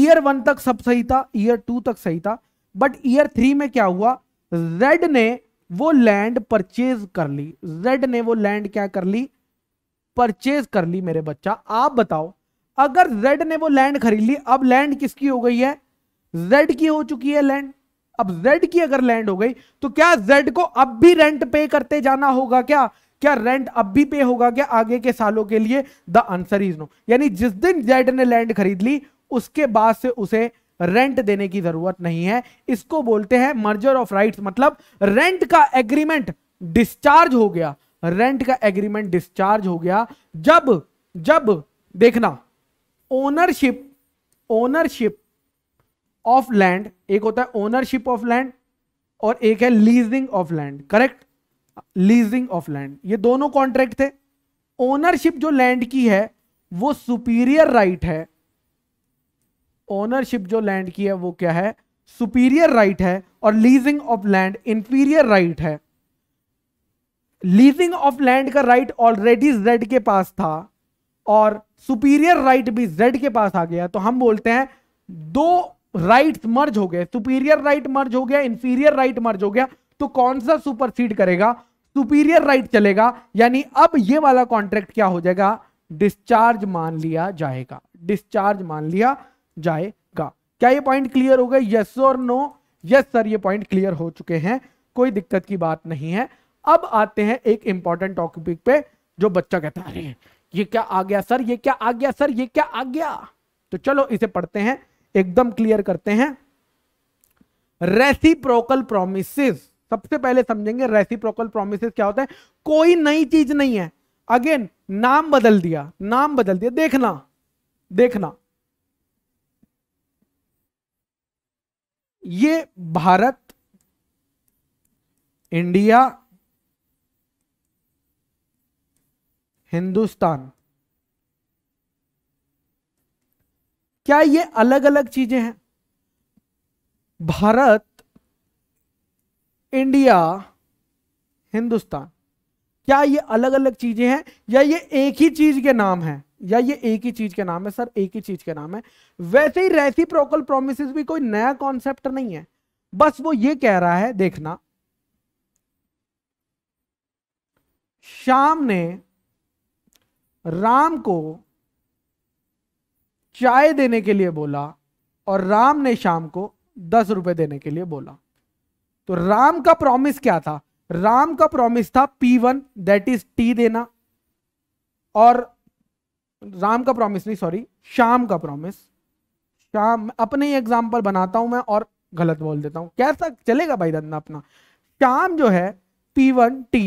year one तक सब सही था ईयर टू तक सही था बट ईयर थ्री में क्या हुआ जेड ने वो लैंड परचेज कर ली जेड ने वो लैंड क्या कर ली परचेज कर ली मेरे बच्चा आप बताओ अगर जेड ने वो लैंड खरीद ली अब लैंड किसकी हो गई है जेड की हो चुकी है लैंड अब जेड की अगर लैंड हो गई तो क्या जेड को अब भी रेंट पे करते जाना होगा क्या क्या रेंट अब भी पे होगा क्या आगे के सालों के लिए द आंसर इज नो यानी जिस दिन जेड ने लैंड खरीद ली उसके बाद से उसे रेंट देने की जरूरत नहीं है इसको बोलते हैं मर्जर ऑफ राइट्स मतलब रेंट का एग्रीमेंट डिस्चार्ज हो गया रेंट का एग्रीमेंट डिस्चार्ज हो गया जब जब देखना ओनरशिप ओनरशिप ऑफ लैंड एक होता है ओनरशिप ऑफ लैंड और एक है leasing of land correct leasing of land ये दोनों कॉन्ट्रैक्ट थे ओनरशिप जो लैंड की है वो सुपीरियर राइट right है ओनरशिप जो लैंड की है वो क्या है सुपीरियर राइट right है और leasing of land inferior right है लीजिंग ऑफ लैंड का राइट ऑलरेडी जेड के पास था और सुपीरियर राइट भी जेड के पास आ गया तो हम बोलते हैं दो राइट मर्ज हो गए सुपीरियर राइट मर्ज हो गया इंफीरियर राइट मर्ज हो गया तो कौन सा सुपरसीड करेगा सुपीरियर राइट चलेगा यानी अब ये वाला कॉन्ट्रैक्ट क्या हो जाएगा डिस्चार्ज मान लिया जाएगा डिस्चार्ज मान लिया जाएगा क्या ये पॉइंट क्लियर हो गए यस और नो यस सर ये पॉइंट क्लियर हो चुके हैं कोई दिक्कत की बात नहीं है अब आते हैं एक इंपॉर्टेंट टॉपिक पे जो बच्चा कहता है ये क्या आ गया सर ये क्या आ गया सर ये क्या आ गया तो चलो इसे पढ़ते हैं एकदम क्लियर करते हैं रेसिप्रोकल प्रोमिसेस सबसे पहले समझेंगे रेसिप्रोकल प्रोमिसेस क्या होता है कोई नई चीज नहीं है अगेन नाम बदल दिया नाम बदल दिया देखना देखना ये भारत इंडिया हिंदुस्तान क्या ये अलग अलग चीजें हैं भारत इंडिया हिंदुस्तान क्या ये अलग अलग चीजें हैं या ये एक ही चीज के नाम हैं या ये एक ही चीज के नाम है सर एक ही चीज के नाम है वैसे ही रेसिप्रोकल प्रोमिस भी कोई नया कॉन्सेप्ट नहीं है बस वो ये कह रहा है देखना श्याम ने राम को चाय देने के लिए बोला और राम ने शाम को दस रुपए देने के लिए बोला तो राम का प्रॉमिस क्या था राम का प्रॉमिस था P one that is T देना और राम का प्रॉमिस नहीं सॉरी शाम का प्रॉमिस शाम अपने ही एग्जाम्पल बनाता हूं मैं और गलत बोल देता हूं कैसा चलेगा भाई धंधा अपना शाम जो है पी वन टी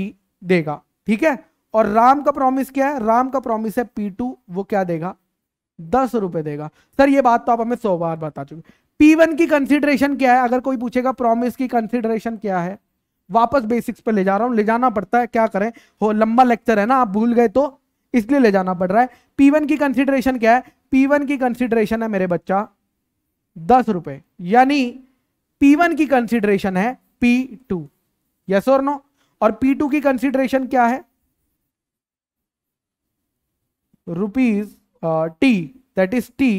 देगा ठीक है और राम का प्रॉमिस क्या है राम का प्रॉमिस है पी टू वो क्या देगा दस रुपए देगा सर ये बात तो आप हमें सौ बार बता चुके पी वन की कंसिडरेशन क्या है अगर कोई पूछेगा प्रॉमिस की कंसिडरेशन क्या है वापस बेसिक्स पे ले जा रहा हूँ ले जाना पड़ता है क्या करें हो लंबा लेक्चर है ना आप भूल गए तो इसलिए ले जाना पड़ रहा है पी वन की कंसिडरेशन क्या है पी वन की कंसिडरेशन है मेरे बच्चा दस रुपए यानी पी वन की कंसिडरेशन है पी टू यस और नो और पी टू की कंसिडरेशन क्या है rupees T that is T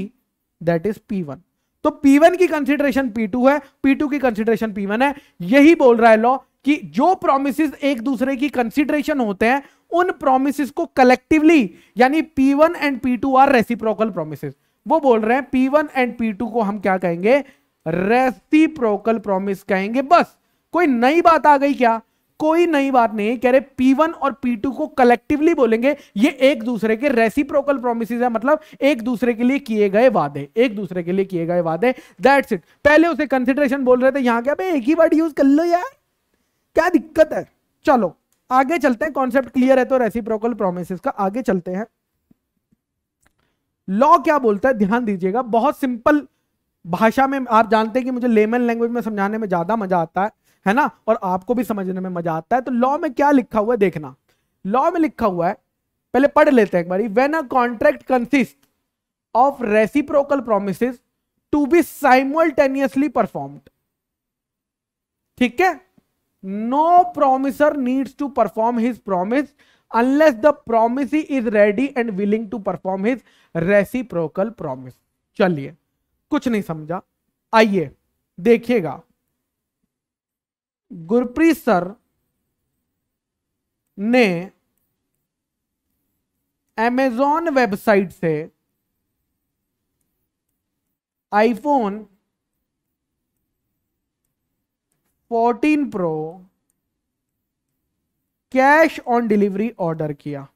that is P one तो पी वन की कंसिडरेशन पी टू है पी टू की कंसिडरेशन पी वन है यही बोल रहा है लॉ कि जो प्रोमिस एक दूसरे की कंसिडरेशन होते हैं उन प्रोमिस को कलेक्टिवली यानी P one and P two are reciprocal promise वो बोल रहे हैं P one and P two को हम क्या कहेंगे रेसिप्रोकल प्रोमिस कहेंगे बस कोई नई बात आ गई क्या कोई नई बात नहीं कह रहे P1 और P2 को कलेक्टिवली बोलेंगे ये एक दूसरे के रेसिप्रोकल प्रोमिस है मतलब एक दूसरे के लिए किए गए वादे एक दूसरे के लिए किए गए वादे दैट्स इट पहले उसे कंसिडरेशन बोल रहे थे यहां क्या एक ही वर्ड यूज कर लो यार क्या दिक्कत है चलो आगे चलते हैं कॉन्सेप्ट क्लियर है तो रेसिप्रोकल प्रोमिस का आगे चलते हैं लॉ क्या बोलता है ध्यान दीजिएगा बहुत सिंपल भाषा में आप जानते हैं कि मुझे लेमन लैंग्वेज में समझाने में ज्यादा मजा आता है है ना और आपको भी समझने में मजा आता है तो लॉ में क्या लिखा हुआ है देखना लॉ में लिखा हुआ है पहले पढ़ लेते हैं एक बार when a contract consist of reciprocal promise to be simultaneously perform ठीक है no promiser needs to perform his promise unless the promisee is ready and willing to perform his reciprocal promise चलिए कुछ नहीं समझा आइए देखिएगा गुरप्रीत सर ने Amazon website से iPhone fourteen pro cash on delivery order किया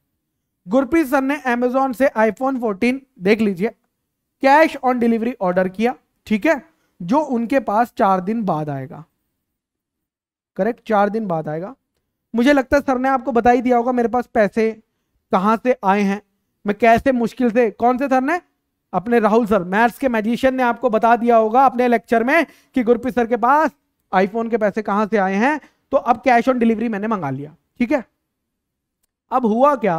गुरप्रीत सर ने अमेजोन से आईफोन 14 देख लीजिए कैश ऑन डिलीवरी ऑर्डर किया ठीक है जो उनके पास चार दिन बाद आएगा करेक्ट चार दिन बाद आएगा मुझे लगता है सर ने आपको बता ही दिया होगा मेरे पास पैसे कहां से आए हैं मैं कैसे मुश्किल से कौन से सर ने अपने राहुल सर मैथ्स के मैजिशियन ने आपको बता दिया होगा अपने लेक्चर में कि गुरप्रीत सर के पास आईफोन के पैसे कहां से आए हैं तो अब कैश ऑन डिलीवरी मैंने मंगा लिया ठीक है अब हुआ क्या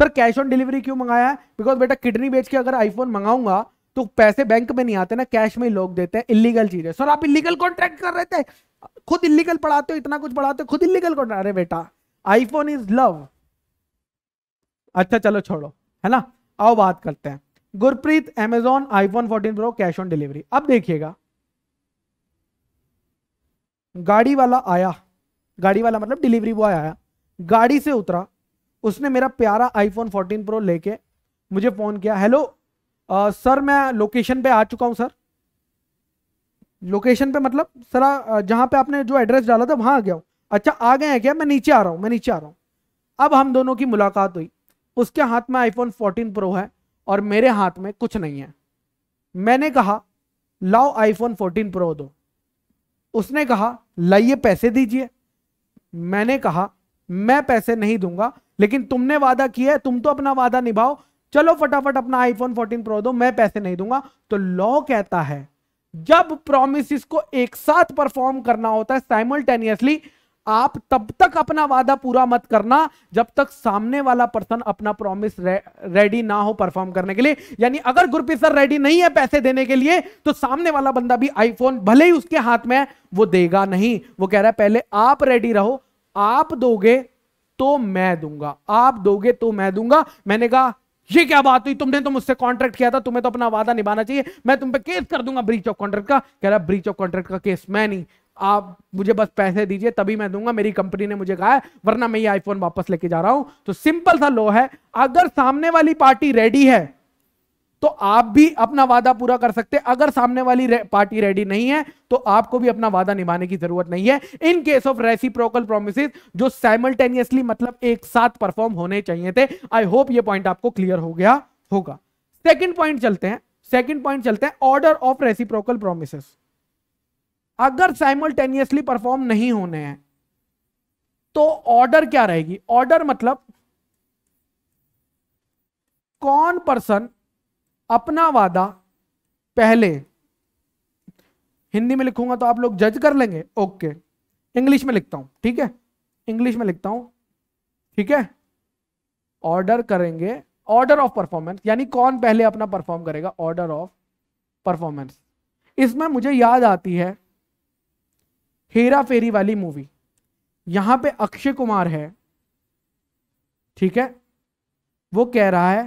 सर कैश ऑन डिलीवरी क्यों मंगाया है बिकॉज बेटा किडनी बेच के अगर आईफोन मंगाऊंगा तो पैसे बैंक में नहीं आते ना कैश में लोग देते हैं इलीगल है सर आप इलीगल कॉन्ट्रैक्ट कर रहे थे खुद इलीगल पढ़ाते हो इतना कुछ पढ़ाते हो खुद इलीगल कॉन्ट्रैक्ट अरे बेटा आईफोन इज लव अच्छा चलो छोड़ो है ना आओ बात करते हैं Gurpreet Amazon iPhone 14 pro cash on delivery अब देखिएगा गाड़ी वाला आया गाड़ी वाला मतलब डिलीवरी बॉय आया गाड़ी से उतरा उसने मेरा प्यारा आईफोन 14 प्रो लेके मुझे फ़ोन किया हेलो सर मैं लोकेशन पे आ चुका हूँ सर लोकेशन पे मतलब सर जहाँ पे आपने जो एड्रेस डाला था वहाँ आ गया हूँ अच्छा आ गए हैं क्या मैं नीचे आ रहा हूँ मैं नीचे आ रहा हूँ अब हम दोनों की मुलाकात हुई उसके हाथ में आईफोन फोर्टीन प्रो है और मेरे हाथ में कुछ नहीं है मैंने कहा लाओ आईफोन फोर्टीन प्रो दो उसने कहा लाइए पैसे दीजिए मैंने कहा मैं पैसे नहीं दूंगा लेकिन तुमने वादा किया है तुम तो अपना वादा निभाओ चलो फटाफट अपना आईफोन 14 प्रो दो मैं पैसे नहीं दूंगा तो लॉ कहता है जब प्रोमिस को एक साथ परफॉर्म करना होता है साइमल्टेनियसली आप तब तक अपना वादा पूरा मत करना जब तक सामने वाला पर्सन अपना प्रॉमिस रेडी ना हो परफॉर्म करने के लिए यानी अगर गुरप्रीत सर रेडी नहीं है पैसे देने के लिए तो सामने वाला बंदा भी आईफोन भले ही उसके हाथ में है वो देगा नहीं वो कह रहा है पहले आप रेडी रहो आप दोगे तो मैं दूंगा आप दोगे तो मैं दूंगा मैंने कहा ये क्या बात हुई तुमने तो मुझसे कॉन्ट्रैक्ट किया था तुम्हें तो अपना वादा निभाना चाहिए मैं तुम पे केस कर दूंगा ब्रीच ऑफ कॉन्ट्रैक्ट का कह रहा ब्रीच ऑफ कॉन्ट्रैक्ट का केस मैं नहीं आप मुझे बस पैसे दीजिए तभी मैं दूंगा मेरी कंपनी ने मुझे कहा है वरना मैं ये आईफोन वापस लेके जा रहा हूं तो सिंपल सा लो है अगर सामने वाली पार्टी रेडी है तो आप भी अपना वादा पूरा कर सकते अगर सामने वाली रे, पार्टी रेडी नहीं है तो आपको भी अपना वादा निभाने की जरूरत नहीं है in case of reciprocal promise जो साइमल्टेनियसली मतलब एक साथ परफॉर्म होने चाहिए थे आई होप ये पॉइंट आपको क्लियर हो गया होगा सेकेंड पॉइंट चलते हैं सेकेंड पॉइंट चलते हैं ऑर्डर ऑफ रेसिप्रोकल प्रोमिस अगर साइमल्टेनियसली परफॉर्म नहीं होने हैं तो ऑर्डर क्या रहेगी ऑर्डर मतलब कौन पर्सन अपना वादा पहले हिंदी में लिखूंगा तो आप लोग जज कर लेंगे ओके इंग्लिश में लिखता हूं ठीक है इंग्लिश में लिखता हूं ठीक है ऑर्डर करेंगे ऑर्डर ऑफ परफॉर्मेंस यानी कौन पहले अपना परफॉर्म करेगा ऑर्डर ऑफ परफॉर्मेंस इसमें मुझे याद आती है हेरा फेरी वाली मूवी यहां पे अक्षय कुमार है ठीक है वो कह रहा है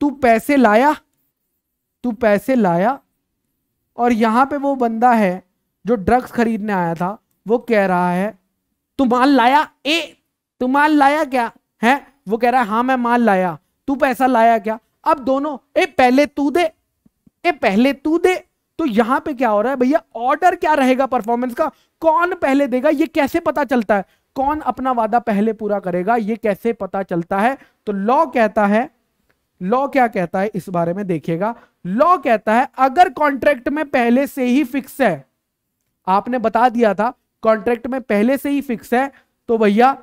तू पैसे लाया तू पैसे लाया और यहां पे वो बंदा है जो ड्रग्स खरीदने आया था वो कह रहा है तू माल लाया ए तू माल लाया क्या है वो कह रहा है हा मैं माल लाया तू पैसा लाया क्या अब दोनों ए पहले तू दे ए पहले तू दे तो यहां पे क्या हो रहा है भैया ऑर्डर क्या रहेगा परफॉर्मेंस का कौन पहले देगा ये कैसे पता चलता है कौन अपना वादा पहले पूरा करेगा ये कैसे पता चलता है तो लॉ कहता है लॉ क्या कहता है इस बारे में देखिएगा लॉ कहता है अगर कॉन्ट्रैक्ट में पहले से ही फिक्स है आपने बता दिया था कॉन्ट्रैक्ट में पहले से ही फिक्स है तो भैया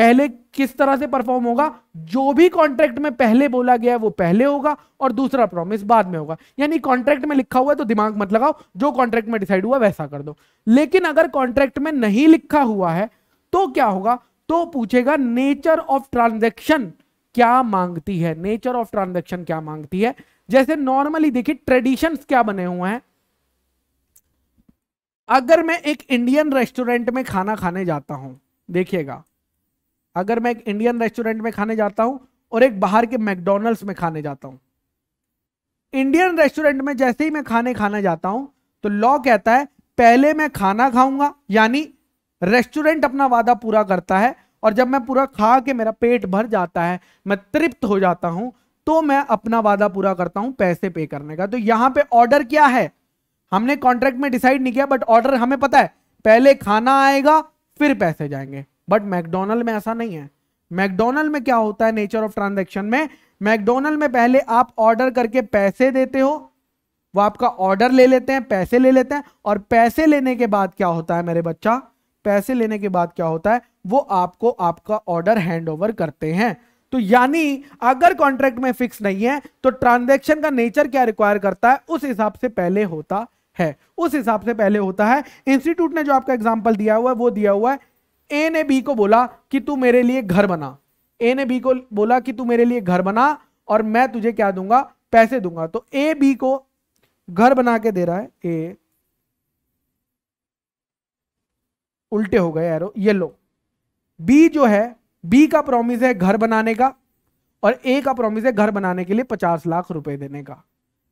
पहले किस तरह से परफॉर्म होगा जो भी कॉन्ट्रैक्ट में पहले बोला गया है वो पहले होगा और दूसरा प्रॉमिस बाद में होगा यानी कॉन्ट्रैक्ट में लिखा हुआ है तो दिमाग मत लगाओ जो कॉन्ट्रैक्ट में डिसाइड हुआ वैसा कर दो लेकिन अगर कॉन्ट्रैक्ट में नहीं लिखा हुआ है तो क्या होगा तो पूछेगा नेचर ऑफ ट्रांजेक्शन क्या मांगती है नेचर ऑफ ट्रांजेक्शन क्या मांगती है जैसे नॉर्मली देखिए ट्रेडिशन क्या बने हुए हैं अगर मैं एक इंडियन रेस्टोरेंट में खाना खाने जाता हूं देखिएगा अगर मैं एक इंडियन रेस्टोरेंट में खाने जाता हूं और एक बाहर के मैकडोनल्ड्स में खाने जाता हूं इंडियन रेस्टोरेंट में जैसे ही मैं खाने खाने जाता हूं तो लॉ कहता है पहले मैं खाना खाऊंगा यानी रेस्टोरेंट अपना वादा पूरा करता है और जब मैं पूरा खा के मेरा पेट भर जाता है मैं तृप्त हो जाता हूं तो मैं अपना वादा पूरा करता हूं पैसे पे करने का तो यहां पे ऑर्डर क्या है हमने कॉन्ट्रैक्ट में डिसाइड नहीं किया बट ऑर्डर हमें पता है पहले खाना आएगा फिर पैसे जाएंगे बट मैकडोनल्ड में ऐसा नहीं है मैकडोनल्ड में क्या होता है नेचर ऑफ ट्रांजेक्शन में मैकडोनल्ड में पहले आप ऑर्डर करके पैसे देते हो वो आपका ऑर्डर ले लेते हैं पैसे ले लेते हैं और पैसे लेने के बाद क्या होता है मेरे बच्चा पैसे लेने के बाद क्या होता है वो आपको आपका ऑर्डर हैंड ओवर करते हैं तो यानी अगर कॉन्ट्रैक्ट में फिक्स नहीं है तो ट्रांजेक्शन का नेचर क्या रिक्वायर करता है उस हिसाब से पहले होता है उस हिसाब से पहले होता है इंस्टीट्यूट ने जो आपका एग्जाम्पल दिया हुआ है वो दिया हुआ है ए ने बी को बोला कि तू मेरे लिए घर बना ए ने बी को बोला कि तू मेरे लिए घर बना और मैं तुझे क्या दूंगा पैसे दूंगा तो ए बी को घर बना के दे रहा है ए उल्टे हो गए एरो येलो बी जो है बी का प्रॉमिस है घर बनाने का और ए का प्रॉमिस है घर बनाने के लिए पचास लाख रुपए देने का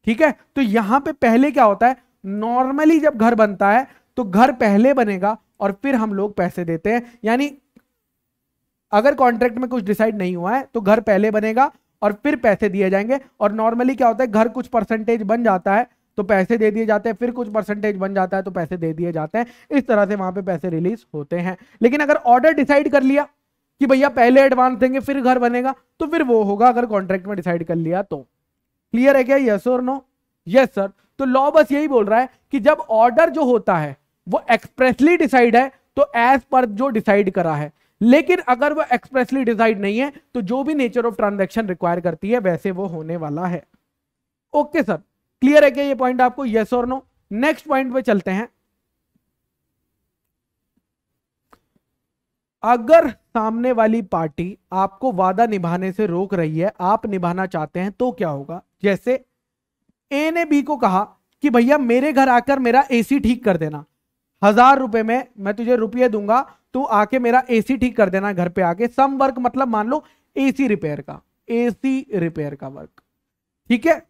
ठीक है तो यहां पे पहले क्या होता है नॉर्मली जब घर बनता है तो घर पहले बनेगा और फिर हम लोग पैसे देते हैं यानी अगर कॉन्ट्रैक्ट में कुछ डिसाइड नहीं हुआ है तो घर पहले बनेगा और फिर पैसे दिए जाएंगे और नॉर्मली क्या होता है घर कुछ परसेंटेज बन जाता है तो पैसे दे दिए जाते हैं फिर कुछ परसेंटेज बन जाता है तो पैसे दे दिए जाते हैं इस तरह से वहां पे पैसे रिलीज होते हैं लेकिन अगर ऑर्डर डिसाइड कर लिया कि भैया पहले एडवांस देंगे फिर घर बनेगा तो फिर वो होगा अगर कॉन्ट्रैक्ट में डिसाइड कर लिया तो क्लियर है क्या यस और नो यस सर तो लॉ बस यही बोल रहा है कि जब ऑर्डर जो होता है वो एक्सप्रेसली डिसाइड है तो एज पर जो डिसाइड करा है लेकिन अगर वो एक्सप्रेसली डिसाइड नहीं है तो जो भी नेचर ऑफ ट्रांजेक्शन रिक्वायर करती है वैसे वो होने वाला है ओके सर क्लियर है क्या ये पॉइंट आपको यस और नो नेक्स्ट पॉइंट पे चलते हैं अगर सामने वाली पार्टी आपको वादा निभाने से रोक रही है आप निभाना चाहते हैं तो क्या होगा जैसे ए ने बी को कहा कि भैया मेरे घर आकर मेरा एसी ठीक कर देना हजार रुपए में मैं तुझे रुपये दूंगा तू आके मेरा एसी ठीक कर देना घर पे आके सम वर्क मतलब मान लो एसी रिपेयर का एसी रिपेयर का वर्क ठीक है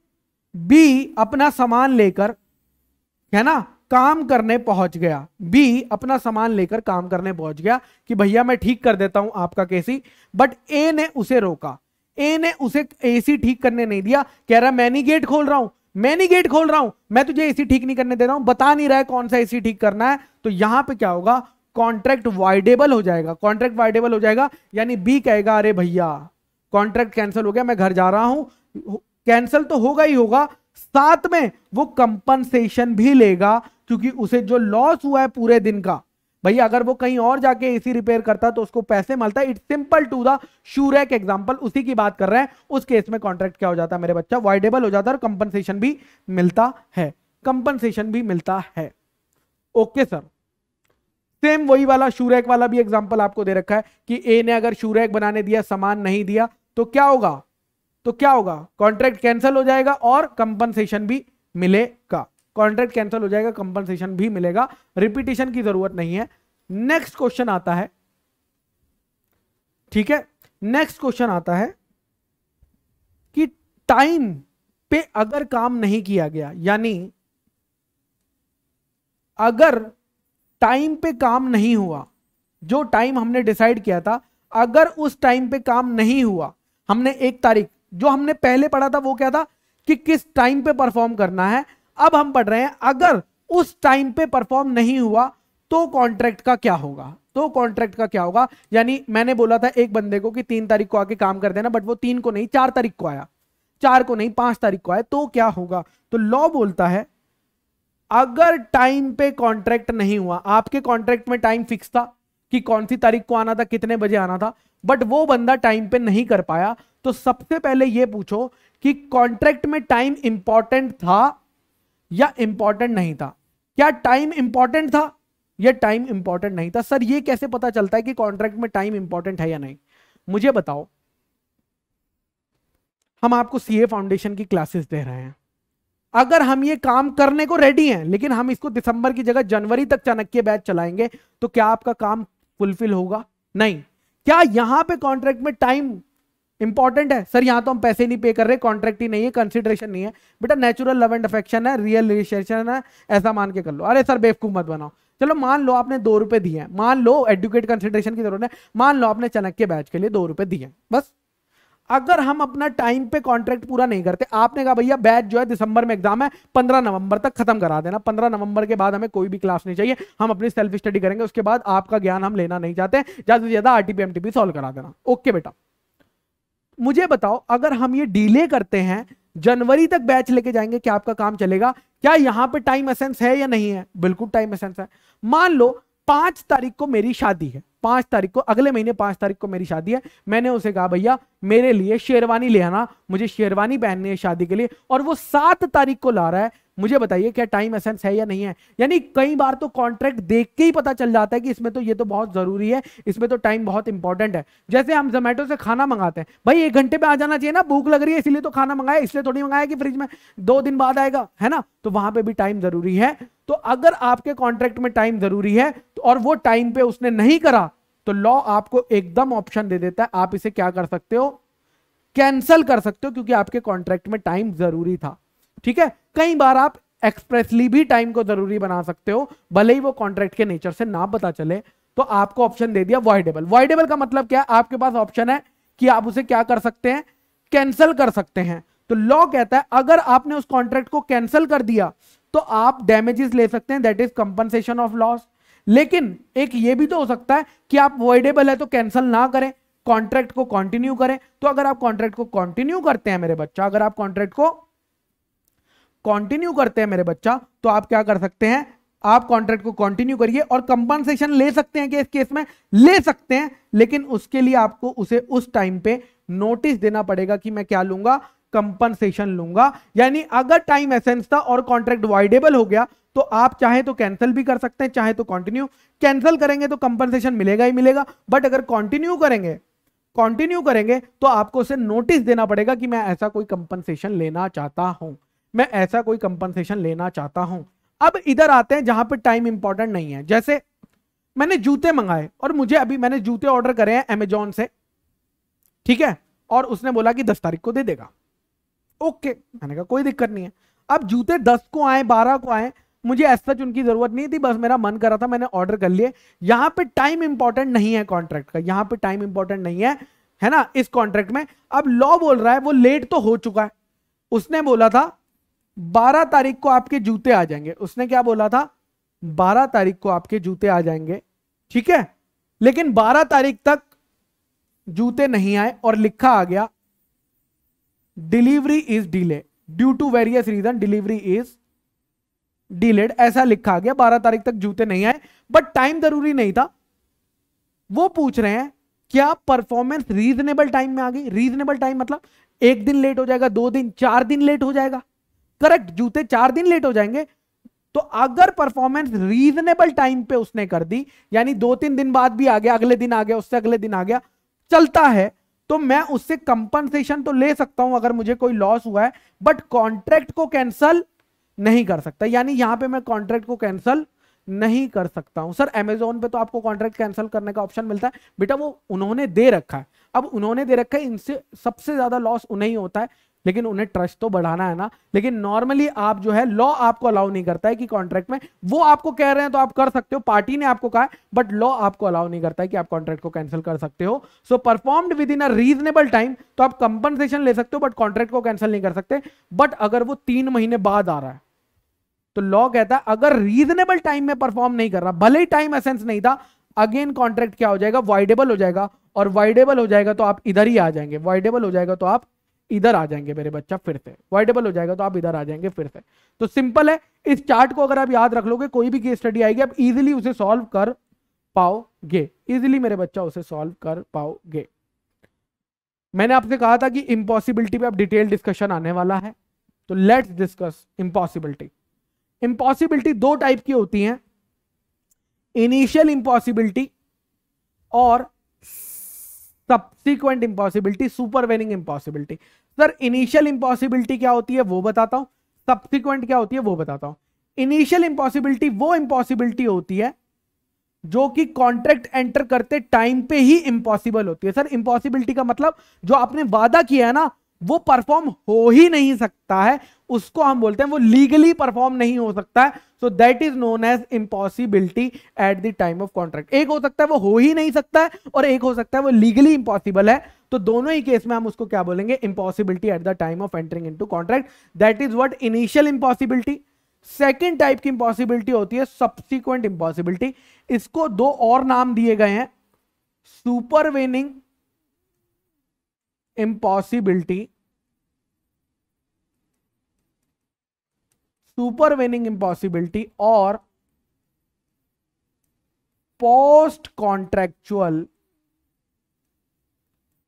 बी अपना सामान लेकर है ना काम करने पहुंच गया बी अपना सामान लेकर काम करने पहुंच गया कि भैया मैं ठीक कर देता हूं आपका केसी बट ए ने उसे रोका ए ने उसे एसी ठीक करने नहीं दिया कह रहा मैं नहीं गेट खोल रहा हूं मैं नहीं गेट खोल रहा हूं मैं तुझे एसी ठीक नहीं करने दे रहा हूं बता नहीं रहा है कौन सा एसी ठीक करना है तो यहां पे क्या होगा कॉन्ट्रैक्ट वाइडेबल हो जाएगा कॉन्ट्रैक्ट वाइडेबल हो जाएगा यानी बी कहेगा अरे भैया कॉन्ट्रैक्ट कैंसिल हो गया मैं घर जा रहा हूं कैंसिल तो होगा ही होगा साथ में वो कंपनसेशन भी लेगा क्योंकि उसे जो लॉस हुआ है पूरे दिन का भाई अगर वो कहीं और जाके एसी रिपेयर करता तो उसको पैसे मिलता it simple to the shoe rack example उसी की बात कर रहे हैं उस केस में कॉन्ट्रैक्ट क्या हो जाता है मेरे बच्चा वाइडेबल हो जाता है और कंपनसेशन भी मिलता है कंपनसेशन भी मिलता है ओके सर सेम वही वाला शूरैक वाला भी एग्जाम्पल आपको दे रखा है कि ए ने अगर शूरैक बनाने दिया सामान नहीं दिया तो क्या होगा तो क्या होगा कॉन्ट्रैक्ट कैंसिल हो जाएगा और कंपनसेशन भी मिलेगा कॉन्ट्रैक्ट कैंसिल हो जाएगा कंपनसेशन भी मिलेगा रिपीटेशन की जरूरत नहीं है नेक्स्ट क्वेश्चन आता है ठीक है नेक्स्ट क्वेश्चन आता है कि टाइम पे अगर काम नहीं किया गया यानी अगर टाइम पे काम नहीं हुआ जो टाइम हमने डिसाइड किया था अगर उस टाइम पे काम नहीं हुआ हमने एक तारीख जो हमने पहले पढ़ा था वो क्या था कि किस टाइम पे परफॉर्म करना है अब हम पढ़ रहे हैं अगर उस टाइम पे परफॉर्म नहीं हुआ तो कॉन्ट्रैक्ट का क्या होगा तो कॉन्ट्रैक्ट का क्या होगा यानी मैंने बोला था एक बंदे को कि तीन तारीख को आके काम कर देना बट वो तीन को नहीं चार तारीख को आया चार को नहीं पांच तारीख को आया तो क्या होगा तो लॉ बोलता है अगर टाइम पे कॉन्ट्रैक्ट नहीं हुआ आपके कॉन्ट्रैक्ट में टाइम फिक्स था कि कौन सी तारीख को आना था कितने बजे आना था बट वो बंदा टाइम पे नहीं कर पाया तो सबसे पहले ये पूछो कि कॉन्ट्रैक्ट में टाइम इंपॉर्टेंट था या इंपॉर्टेंट नहीं था क्या टाइम इंपॉर्टेंट था या टाइम इंपॉर्टेंट नहीं था सर ये कैसे पता चलता है कि कॉन्ट्रैक्ट में टाइम इंपॉर्टेंट है या नहीं मुझे बताओ हम आपको सीए फाउंडेशन की क्लासेस दे रहे हैं अगर हम ये काम करने को रेडी हैं लेकिन हम इसको दिसंबर की जगह जनवरी तक चाणक्य बैच चलाएंगे तो क्या आपका काम फुलफिल होगा नहीं क्या यहां पे कॉन्ट्रैक्ट में टाइम इंपॉर्टेंट है सर यहाँ तो हम पैसे नहीं पे कर रहे कॉन्ट्रैक्ट ही नहीं है कंसिडरेशन नहीं है बेटा नेचुरल लव एंड अफेक्शन है रियल रिलेशन है ऐसा मान के कर लो अरे सर बेवकूफ मत बनाओ चलो मान लो आपने दो रुपए दिए हैं मान लो एडुकेट कंसिडरेशन की जरूरत है मान लो आपने चाणक्य बैच के लिए दो रुपए दिए बस अगर हम अपना टाइम पे कॉन्ट्रैक्ट पूरा नहीं करते आपने कहा भैया बैच जो है दिसंबर में एग्जाम है पंद्रह नवंबर तक खत्म करा देना पंद्रह नवंबर के बाद हमें कोई भी क्लास नहीं चाहिए हम अपनी सेल्फ स्टडी करेंगे उसके बाद आपका ज्ञान हम लेना नहीं चाहते ज्यादा से ज्यादा आरटीपी एमटीपी सॉल्व करा देना ओके बेटा मुझे बताओ अगर हम ये डीले करते हैं जनवरी तक बैच लेके जाएंगे क्या आपका काम चलेगा क्या यहां पे टाइम एसेंस है या नहीं है बिल्कुल टाइम एसेंस है मान लो पांच तारीख को मेरी शादी है पांच तारीख को अगले महीने पांच तारीख को मेरी शादी है मैंने उसे कहा भैया मेरे लिए शेरवानी ले आना मुझे शेरवानी पहननी है शादी के लिए और वो सात तारीख को ला रहा है मुझे बताइए क्या टाइम एसेंस है या नहीं है यानी कई बार तो कॉन्ट्रैक्ट देख के ही पता चल जाता है कि इसमें तो ये तो बहुत ज़रूरी है इसमें तो टाइम बहुत इंपॉर्टेंट है जैसे हम जोमेटो से खाना मंगाते हैं भाई एक घंटे में आ जाना चाहिए ना भूख लग रही है इसलिए तो खाना मंगाया इसलिए थोड़ी मंगाया कि फ्रिज में दो दिन बाद आएगा है ना तो वहां पर भी टाइम ज़रूरी है तो अगर आपके कॉन्ट्रैक्ट में टाइम ज़रूरी है और वो टाइम पे उसने नहीं करा तो लॉ आपको एकदम ऑप्शन दे देता है आप इसे क्या कर सकते हो कैंसल कर सकते हो क्योंकि आपके कॉन्ट्रैक्ट में टाइम जरूरी था ठीक है कई बार आप एक्सप्रेसली भी टाइम को जरूरी बना सकते हो भले ही वो कॉन्ट्रैक्ट के नेचर से ना पता चले तो आपको ऑप्शन दे दिया वॉइडेबल वॉइडेबल का मतलब क्या है आपके पास ऑप्शन है कि आप उसे क्या कर सकते हैं कैंसल कर सकते हैं तो लॉ कहता है अगर आपने उस कॉन्ट्रैक्ट को कैंसल कर दिया तो आप डैमेजेस ले सकते हैं that is compensation of loss लेकिन एक ये भी तो हो सकता है कि आप अवॉइडेबल है तो कैंसिल ना करें कॉन्ट्रैक्ट को कंटिन्यू करें तो अगर आप कॉन्ट्रैक्ट को कंटिन्यू करते हैं मेरे बच्चा अगर आप कॉन्ट्रैक्ट को कंटिन्यू करते हैं मेरे बच्चा तो आप क्या कर सकते हैं आप कॉन्ट्रैक्ट को कंटिन्यू करिए और कंपनसेशन ले सकते हैं कि इस केस में ले सकते हैं लेकिन उसके लिए आपको उसे उस टाइम पे नोटिस देना पड़ेगा कि मैं क्या लूंगा कंपनसेशन लूंगा यानी अगर टाइम एसेंस था और कॉन्ट्रैक्ट वाइडेबल हो गया तो आप चाहे तो कैंसिल भी कर सकते हैं चाहे तो कंटिन्यू कैंसिल करेंगे तो कंपनसेशन मिलेगा ही मिलेगा बट अगर कंटिन्यू करेंगे कंटिन्यू करेंगे तो आपको उसे नोटिस देना पड़ेगा कि मैं ऐसा कोई कंपनसेशन लेना चाहता हूं मैं ऐसा कोई कंपनसेशन लेना चाहता हूं अब इधर आते हैं जहां पर टाइम इंपॉर्टेंट नहीं है जैसे मैंने जूते मंगाए और मुझे अभी मैंने जूते ऑर्डर करे हैं अमेजोन से ठीक है और उसने बोला कि दस तारीख को दे देगा ओके मैंने कहा कोई दिक्कत नहीं है अब जूते दस को आए बारह को आए मुझे ऐसा सच उनकी जरूरत नहीं थी बस मेरा मन करा था मैंने ऑर्डर कर लिए यहां पे टाइम इंपॉर्टेंट नहीं है कॉन्ट्रैक्ट का यहां पे टाइम इंपॉर्टेंट नहीं है है ना इस कॉन्ट्रैक्ट में अब लॉ बोल रहा है वो लेट तो हो चुका है उसने बोला था बारह तारीख को आपके जूते आ जाएंगे उसने क्या बोला था बारह तारीख को आपके जूते आ जाएंगे ठीक है लेकिन बारह तारीख तक जूते नहीं आए और लिखा आ गया delivery is delay due to various reason delivery is delayed ऐसा लिखा गया बारह तारीख तक जूते नहीं आए बट टाइम जरूरी नहीं था वो पूछ रहे हैं क्या परफॉर्मेंस रीजनेबल टाइम में आ गई रीजनेबल टाइम मतलब एक दिन लेट हो जाएगा दो दिन चार दिन लेट हो जाएगा करेक्ट जूते चार दिन लेट हो जाएंगे तो अगर परफॉर्मेंस रीजनेबल टाइम पे उसने कर दी यानी दो तीन दिन बाद भी आ गया अगले दिन आ गया उससे अगले दिन आ गया चलता है तो मैं उससे कंपनसेशन तो ले सकता हूं अगर मुझे कोई लॉस हुआ है बट कॉन्ट्रैक्ट को कैंसल नहीं कर सकता यानी यहां पे मैं कॉन्ट्रैक्ट को कैंसिल नहीं कर सकता हूं सर अमेजोन पे तो आपको कॉन्ट्रैक्ट कैंसिल करने का ऑप्शन मिलता है बेटा वो उन्होंने दे रखा है अब उन्होंने दे रखा है इनसे सबसे ज़्यादा लॉस उन्हें ही होता है लेकिन उन्हें ट्रस्ट तो बढ़ाना है ना लेकिन नॉर्मली आप जो है लॉ आपको अलाउ नहीं करता है कि कॉन्ट्रैक्ट में वो आपको कह रहे हैं तो आप कर सकते हो पार्टी ने आपको कहा बट लॉ आपको अलाउ नहीं करता है कि आप कॉन्ट्रैक्ट को कैंसिल कर सकते हो so performed within a reasonable time तो आप कंपनसेशन ले सकते हो बट कॉन्ट्रैक्ट को कैंसिल नहीं कर सकते बट अगर वो तीन महीने बाद आ रहा है तो लॉ कहता है अगर रीजनेबल टाइम में परफॉर्म नहीं कर रहा भले ही टाइम एसेंस नहीं था अगेन कॉन्ट्रैक्ट क्या हो जाएगा वाइडेबल हो जाएगा और वाइडेबल हो जाएगा तो आप इधर ही आ जाएंगे वाइडेबल हो जाएगा तो आप इधर आ जाएंगे मेरे बच्चा फिर से वाइडेबल हो जाएगा तो आप इधर आ जाएंगे फिर से तो सिंपल है इस चार्ट को अगर आप याद रख लोगे कोई भी केस स्टडी आएगी आप इजिली उसे सॉल्व कर पाओगे इजिली मेरे बच्चा उसे सॉल्व कर पाओगे मैंने आपसे कहा था कि इम्पॉसिबिलिटी पे अब डिटेल डिस्कशन आने वाला है तो लेट्स डिस्कस इम्पॉसिबिलिटी इंपॉसिबिलिटी दो टाइप की होती हैं इनिशियल इंपॉसिबिलिटी और subsequent impossibility supervening impossibility sir initial impossibility क्या होती है वो बताता हूं सब्सिक्वेंट क्या होती है वो बताता हूं इनिशियल इंपॉसिबिलिटी वो इंपॉसिबिलिटी होती है जो कि कॉन्ट्रैक्ट एंटर करते टाइम पे ही इंपॉसिबल होती है सर इंपॉसिबिलिटी का मतलब जो आपने वादा किया है ना वो परफॉर्म हो ही नहीं सकता है उसको हम बोलते हैं वो लीगली परफॉर्म नहीं हो सकता है so that is known as impossibility at the time of contract एक हो सकता है वो हो ही नहीं सकता है और एक हो सकता है वो लीगली इम्पॉसिबल है तो दोनों ही केस में हम उसको क्या बोलेंगे impossibility at the time of entering in contract that is what initial impossibility second type की इम्पॉसिबिलिटी होती है सब्सिक्वेंट इम्पॉसिबिलिटी इसको दो और नाम दिए गए हैं सुपरवेनिंग इंपॉसिबिलिटी सुपर वेनिंग इंपॉसिबिलिटी और पोस्ट कॉन्ट्रेक्चुअल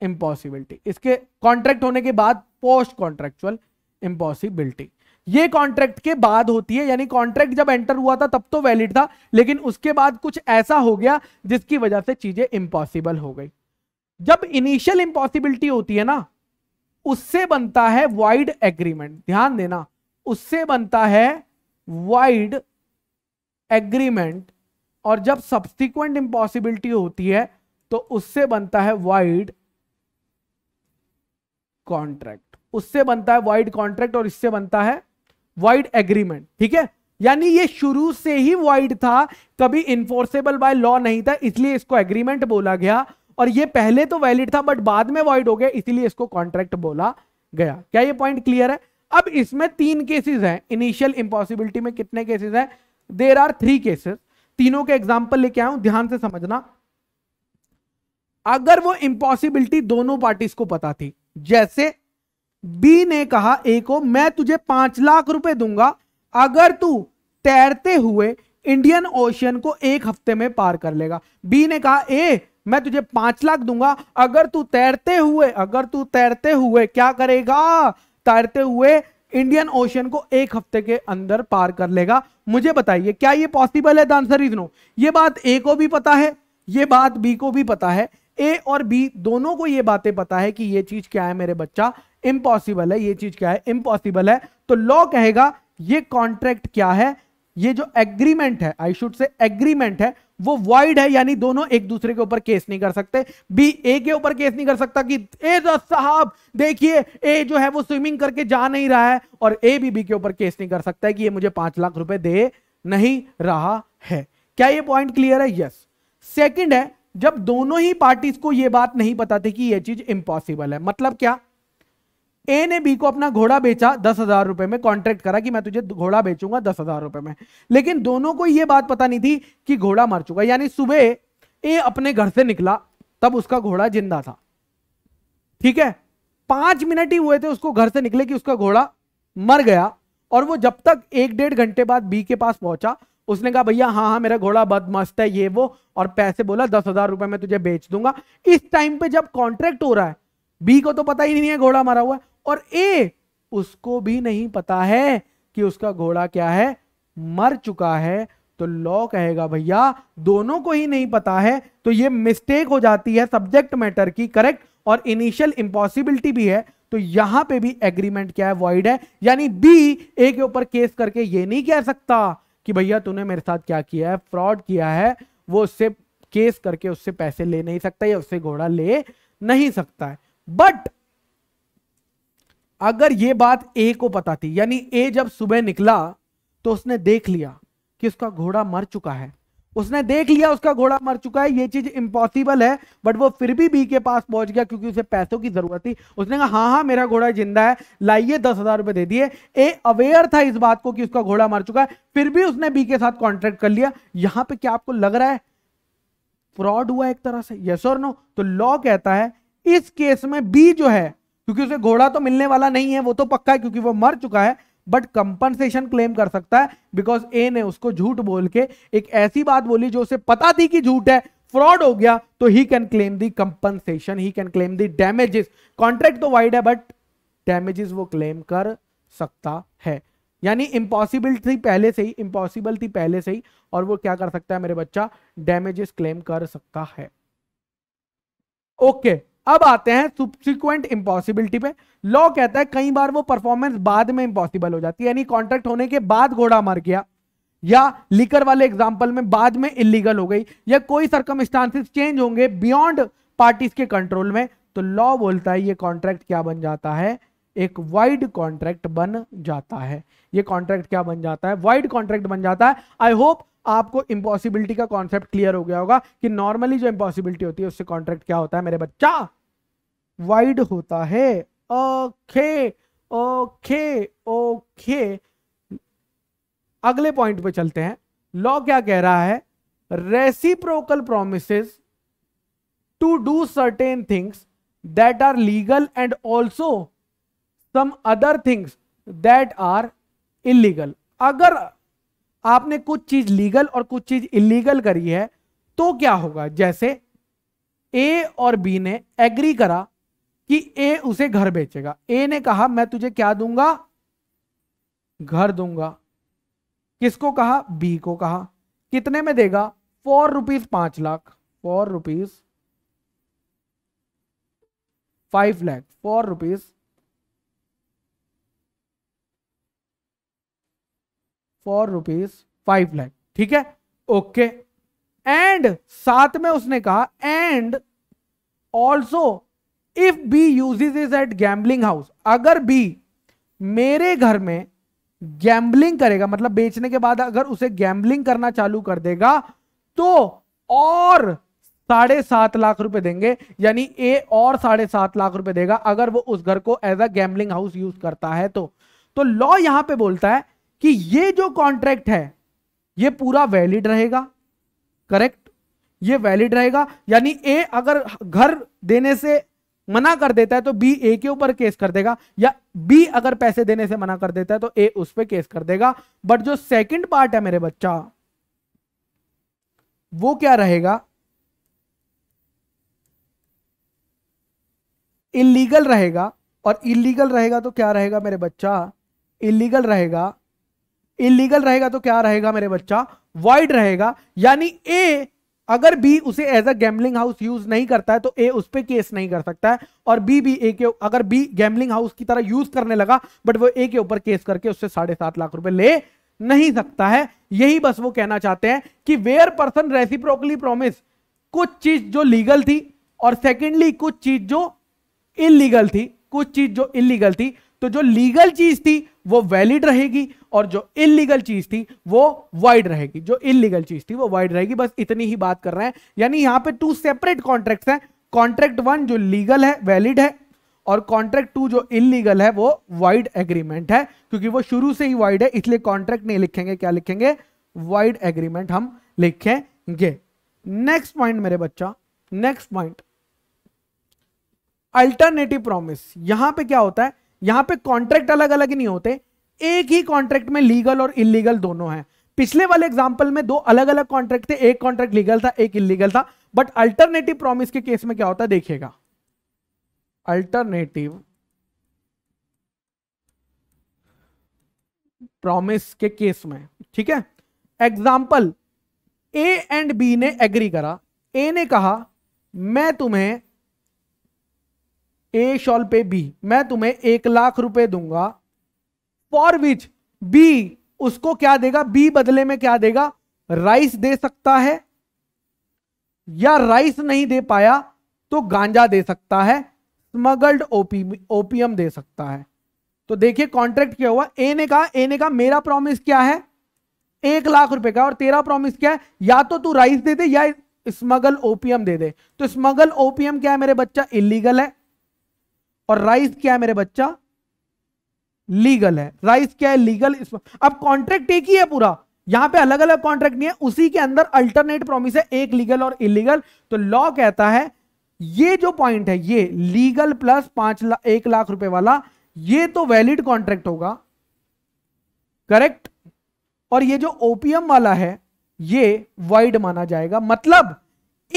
इंपॉसिबिलिटी इसके कॉन्ट्रैक्ट होने के बाद पोस्ट कॉन्ट्रेक्चुअल इंपॉसिबिलिटी ये कॉन्ट्रैक्ट के बाद होती है यानी कॉन्ट्रैक्ट जब एंटर हुआ था तब तो वैलिड था लेकिन उसके बाद कुछ ऐसा हो गया जिसकी वजह से चीजें इंपॉसिबल हो गई जब इनिशियल इंपॉसिबिलिटी होती है ना उससे बनता है वाइड एग्रीमेंट ध्यान देना उससे बनता है वाइड एग्रीमेंट और जब सब्सिक्वेंट इंपॉसिबिलिटी होती है तो उससे बनता है वाइड कॉन्ट्रैक्ट उससे बनता है वाइड कॉन्ट्रैक्ट और इससे बनता है वाइड एग्रीमेंट ठीक है यानी ये शुरू से ही वाइड था कभी इन्फोर्सेबल बाय लॉ नहीं था इसलिए इसको एग्रीमेंट बोला गया और ये पहले तो वैलिड था बट बाद में वॉइड हो गया इसीलिए इसको कॉन्ट्रैक्ट बोला गया क्या ये पॉइंट क्लियर है अब इसमें तीन केसेस हैं इनिशियल इंपॉसिबिलिटी में कितने केसेस हैं देर आर थ्री केसेस तीनों के एग्जाम्पल लेके आया हूं ध्यान से समझना अगर वो इंपॉसिबिलिटी दोनों पार्टीज को पता थी जैसे बी ने कहा ए को मैं तुझे पांच लाख रुपए दूंगा अगर तू तैरते हुए इंडियन ओशियन को एक हफ्ते में पार कर लेगा बी ने कहा ए मैं तुझे पांच लाख दूंगा अगर तू तैरते हुए अगर तू तैरते हुए क्या करेगा तैरते हुए इंडियन ओशन को एक हफ्ते के अंदर पार कर लेगा मुझे बताइए क्या ये पॉसिबल है दानसर इज नो ये बात ए को भी पता है ये बात बी को भी पता है ए और बी दोनों को ये बातें पता है कि ये चीज क्या है मेरे बच्चा इम्पॉसिबल है ये चीज क्या है इम्पॉसिबल है तो लॉ कहेगा ये कॉन्ट्रैक्ट क्या है ये जो एग्रीमेंट है आई शुड से एग्रीमेंट है वो वॉइड है यानी दोनों एक दूसरे के ऊपर केस नहीं कर सकते बी ए के ऊपर केस नहीं कर सकता कि ए साहब देखिए ए जो है वो स्विमिंग करके जा नहीं रहा है और ए भी बी के ऊपर केस नहीं कर सकता है कि ये मुझे पांच लाख रुपए दे नहीं रहा है क्या ये पॉइंट क्लियर है यस सेकंड है जब दोनों ही पार्टीज को यह बात नहीं पता थी कि यह चीज इंपॉसिबल है मतलब क्या ए ने बी को अपना घोड़ा बेचा दस हजार रुपए में कॉन्ट्रैक्ट करा कि मैं तुझे घोड़ा बेचूंगा दस हजार रुपए में लेकिन दोनों को यह बात पता नहीं थी कि घोड़ा मर चुका यानी सुबह ए अपने घर से निकला तब उसका घोड़ा जिंदा था ठीक है पांच मिनट ही हुए थे उसको घर से निकले कि उसका घोड़ा मर गया और वो जब तक एक डेढ़ घंटे बाद बी के पास पहुंचा उसने कहा भैया हाँ हाँ मेरा घोड़ा बदमस्त है ये वो और पैसे बोला दस हजार रुपए में तुझे बेच दूंगा इस टाइम पे जब कॉन्ट्रैक्ट हो रहा है बी को तो पता ही नहीं है घोड़ा मरा हुआ है और ए उसको भी नहीं पता है कि उसका घोड़ा क्या है मर चुका है तो लॉ कहेगा भैया दोनों को ही नहीं पता है तो ये मिस्टेक हो जाती है सब्जेक्ट मैटर की करेक्ट और इनिशियल इंपॉसिबिलिटी भी है तो यहां पे भी एग्रीमेंट क्या है वॉइड है यानी बी ए के ऊपर केस करके ये नहीं कह सकता कि भैया तूने मेरे साथ क्या किया है फ्रॉड किया है वो उससे केस करके उससे पैसे ले नहीं सकता या उससे घोड़ा ले नहीं सकता है बट अगर ये बात ए को पता थी यानी ए जब सुबह निकला तो उसने देख लिया कि उसका घोड़ा मर चुका है उसने देख लिया उसका घोड़ा मर चुका है ये चीज इम्पॉसिबल है बट वो फिर भी बी के पास पहुंच गया क्योंकि उसे पैसों की जरूरत थी उसने कहा हाँ हाँ मेरा घोड़ा जिंदा है लाइए दस हजार रुपए दे दिए ए अवेयर था इस बात को कि उसका घोड़ा मर चुका है फिर भी उसने बी के साथ कॉन्ट्रैक्ट कर लिया यहां पर क्या आपको लग रहा है फ्रॉड हुआ एक तरह से यस और नो तो लॉ कहता है इस केस में बी जो है क्योंकि उसे घोड़ा तो मिलने वाला नहीं है वो तो पक्का है क्योंकि वो मर चुका है बट कंपनसेशन क्लेम कर सकता है बिकॉज ए ने उसको झूठ बोल के एक ऐसी बात बोली जो उसे पता थी कि झूठ है फ्रॉड हो गया तो he can claim the compensation he can claim the damages contract तो वाइड है बट डैमेजेस वो क्लेम कर सकता है यानी इंपॉसिबल थी पहले से ही इंपॉसिबल थी पहले से ही और वो क्या कर सकता है मेरे बच्चा डैमेजेस क्लेम कर सकता है ओके okay. अब आते हैं सुब्सिक्वेंट इम्पॉसिबिलिटी पे लॉ कहता है कई बार वो परफॉर्मेंस बाद में इम्पॉसिबल हो जाती है यानी कॉन्ट्रैक्ट होने के बाद घोड़ा मर गया या लिकर वाले एग्जाम्पल में बाद में इलीगल हो गई या कोई सरकम चेंज होंगे बियॉन्ड पार्टीज के कंट्रोल में तो लॉ बोलता है ये कॉन्ट्रैक्ट क्या बन जाता है एक वाइड कॉन्ट्रैक्ट बन जाता है ये कॉन्ट्रैक्ट क्या बन जाता है वाइड कॉन्ट्रैक्ट बन जाता है आई होप आपको इंपॉसिबिलिटी का कॉन्सेप्ट क्लियर हो गया होगा कि नॉर्मली जो इंपॉसिबिलिटी होती है उससे कॉन्ट्रैक्ट क्या होता है मेरे बच्चा वाइड होता है ओके ओके ओके अगले पॉइंट पे चलते हैं लॉ क्या कह रहा है reciprocal promises to do certain things that are legal and also some other things that are illegal अगर आपने कुछ चीज लीगल और कुछ चीज इलीगल करी है तो क्या होगा जैसे ए और बी ने एग्री करा कि ए उसे घर बेचेगा ए ने कहा मैं तुझे क्या दूंगा घर दूंगा किसको कहा बी को कहा कितने में देगा फोर रुपीज पांच lakh four rupees five lakh four rupees four rupees five lakh ठीक है ओके एंड साथ में उसने कहा and also if B uses is at gambling house अगर बी मेरे घर में गैम्बलिंग करेगा मतलब बेचने के बाद अगर उसे गैम्बलिंग करना चालू कर देगा तो और साढ़े सात लाख रुपए देंगे यानी ए और साढ़े सात लाख रुपए देगा अगर वो उस घर को as a gambling house use करता है तो तो लॉ यहां पे बोलता है कि ये जो कॉन्ट्रैक्ट है ये पूरा वैलिड रहेगा करेक्ट ये वैलिड रहेगा यानी ए अगर घर देने से मना कर देता है तो बी ए के ऊपर केस कर देगा या बी अगर पैसे देने से मना कर देता है तो ए उस पर केस कर देगा बट जो सेकंड पार्ट है मेरे बच्चा वो क्या रहेगा इलीगल रहेगा और इलीगल रहेगा तो क्या रहेगा मेरे बच्चा इलीगल रहेगा इलीगल रहेगा तो क्या रहेगा मेरे बच्चा वाइड रहेगा यानी ए अगर बी उसे as a gambling house use नहीं करता है तो ए उस पर केस नहीं कर सकता है और बी भी ए के अगर बी गैमलिंग हाउस की तरह यूज करने लगा बट वो ए के ऊपर केस करके उससे साढ़े सात लाख रुपए ले नहीं सकता है यही बस वो कहना चाहते हैं कि वेयर पर्सन रेसिप्रोकली प्रोमिस कुछ चीज जो लीगल थी और सेकेंडली कुछ चीज जो इलीगल थी कुछ चीज जो इलीगल थी तो जो लीगल चीज थी वो वैलिड रहेगी और जो इलीगल चीज थी वो वाइड रहेगी जो इलीगल चीज थी वो वाइड रहेगी बस इतनी ही बात कर रहे हैं यानी यहां पे टू सेपरेट कॉन्ट्रैक्ट्स हैं कॉन्ट्रैक्ट वन जो लीगल है वैलिड है और कॉन्ट्रैक्ट टू जो इलीगल है वो वाइड एग्रीमेंट है क्योंकि वो शुरू से ही वाइड है इसलिए कॉन्ट्रैक्ट नहीं लिखेंगे क्या लिखेंगे वाइड एग्रीमेंट हम लिखेंगे नेक्स्ट पॉइंट मेरे बच्चा नेक्स्ट पॉइंट अल्टरनेटिव प्रॉमिस यहां पे क्या होता है यहां पे कॉन्ट्रैक्ट अलग अलग नहीं होते एक ही कॉन्ट्रैक्ट में लीगल और इलीगल दोनों हैं पिछले वाले एग्जाम्पल में दो अलग अलग कॉन्ट्रैक्ट थे एक कॉन्ट्रैक्ट लीगल था एक इलीगल था बट अल्टरनेटिव प्रॉमिस के केस में क्या होता है देखिएगा अल्टरनेटिव प्रॉमिस के केस में ठीक है एग्जाम्पल ए एंड बी ने एग्री करा ए ने कहा मैं तुम्हें ए शॉल पे बी मैं तुम्हें एक लाख रुपए दूंगा फॉर विच बी उसको क्या देगा बी बदले में क्या देगा राइस दे सकता है या राइस नहीं दे पाया तो गांजा दे सकता है स्मगल्ड ओपी ओपीएम दे सकता है तो देखिए कॉन्ट्रैक्ट क्या हुआ ए ने कहा ए ने कहा मेरा प्रॉमिस क्या है एक लाख रुपए का और तेरा प्रॉमिस क्या है या तो तू राइस दे दे या स्मगल ओपीएम दे दे तो स्मगल ओपीएम क्या है मेरे बच्चा इलीगल है और राइस क्या है मेरे बच्चा लीगल है राइस क्या है लीगल अब कॉन्ट्रैक्ट एक ही है पूरा यहां पे अलग अलग कॉन्ट्रैक्ट नहीं है उसी के अंदर अल्टरनेट प्रॉमिस है एक लीगल और इलीगल तो लॉ कहता है ये जो पॉइंट है ये लीगल प्लस पांच ला, एक लाख रुपए वाला ये तो वैलिड कॉन्ट्रैक्ट होगा करेक्ट और ये जो ओपीएम वाला है ये वाइड माना जाएगा मतलब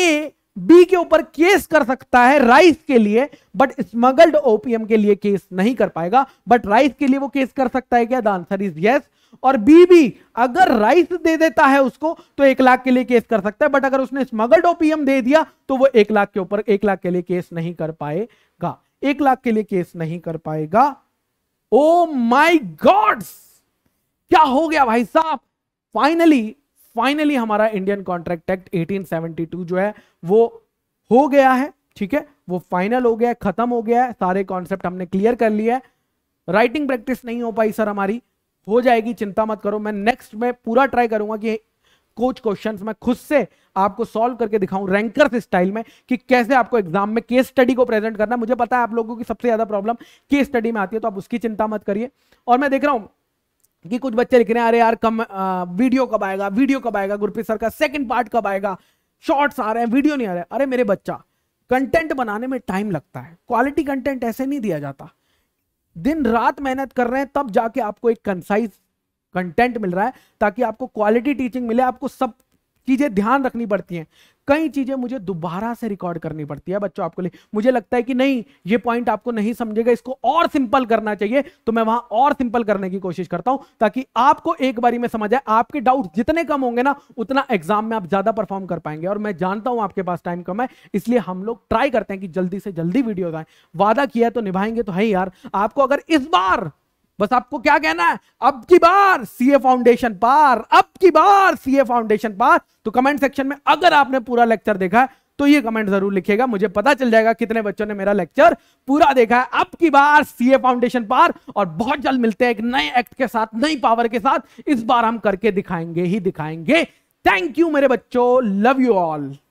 ए बी के ऊपर केस कर सकता है राइस के लिए बट स्मगल्ड ओपीएम के लिए केस नहीं कर पाएगा बट राइस के लिए वो केस कर सकता है क्या द आंसर इज यस और बी भी अगर राइस दे देता है उसको तो एक लाख के लिए केस कर सकता है बट अगर उसने स्मगल्ड ओपीएम दे दिया तो वो एक लाख के ऊपर एक लाख के लिए केस नहीं कर पाएगा एक लाख के लिए केस नहीं कर पाएगा ओ माई गॉड्स क्या हो गया भाई साहब फाइनली फाइनली हमारा इंडियन कॉन्ट्रैक्ट एक्ट 1872 जो है वो हो गया है ठीक है वो फाइनल हो गया है खत्म हो गया है सारे कॉन्सेप्ट हमने क्लियर कर लिया है राइटिंग प्रैक्टिस नहीं हो पाई सर हमारी हो जाएगी चिंता मत करो मैं नेक्स्ट में पूरा ट्राई करूंगा कि कोच क्वेश्चंस मैं खुद से आपको सॉल्व करके दिखाऊं रैंकर स्टाइल में कि कैसे आपको एग्जाम में केस स्टडी को प्रेजेंट करना मुझे पता है आप लोगों की सबसे ज्यादा प्रॉब्लम केस स्टडी में आती है तो आप उसकी चिंता मत करिए और मैं देख रहा हूं कि कुछ बच्चे लिख रहे हैं अरे यार कम आ, वीडियो कब आएगा वीडियो कब आएगा गुरप्रीत सर का सेकंड पार्ट कब आएगा शॉर्ट्स आ रहे हैं वीडियो नहीं आ रहे अरे मेरे बच्चा कंटेंट बनाने में टाइम लगता है क्वालिटी कंटेंट ऐसे नहीं दिया जाता दिन रात मेहनत कर रहे हैं तब जाके आपको एक कंसाइज कंटेंट मिल रहा है ताकि आपको क्वालिटी टीचिंग मिले आपको सब चीज़ें ध्यान रखनी पड़ती हैं कई चीज़ें मुझे दोबारा से रिकॉर्ड करनी पड़ती है बच्चों आपके लिए मुझे लगता है कि नहीं ये पॉइंट आपको नहीं समझेगा इसको और सिंपल करना चाहिए तो मैं वहां और सिंपल करने की कोशिश करता हूं ताकि आपको एक बारी में समझ आए आपके डाउट जितने कम होंगे ना उतना एग्जाम में आप ज़्यादा परफॉर्म कर पाएंगे और मैं जानता हूं आपके पास टाइम कम है इसलिए हम लोग ट्राई करते हैं कि जल्दी से जल्दी वीडियो आए वादा किया तो निभाएंगे तो है यार आपको अगर इस बार बस आपको क्या कहना है अब की बार सीए फाउंडेशन पार अब की बार सीए फाउंडेशन पार तो कमेंट सेक्शन में अगर आपने पूरा लेक्चर देखा है तो ये कमेंट जरूर लिखेगा मुझे पता चल जाएगा कितने बच्चों ने मेरा लेक्चर पूरा देखा है अब की बार सीए फाउंडेशन पार और बहुत जल्द मिलते हैं एक नए एक्ट के साथ नई पावर के साथ इस बार हम करके दिखाएंगे ही दिखाएंगे थैंक यू मेरे बच्चों लव यू ऑल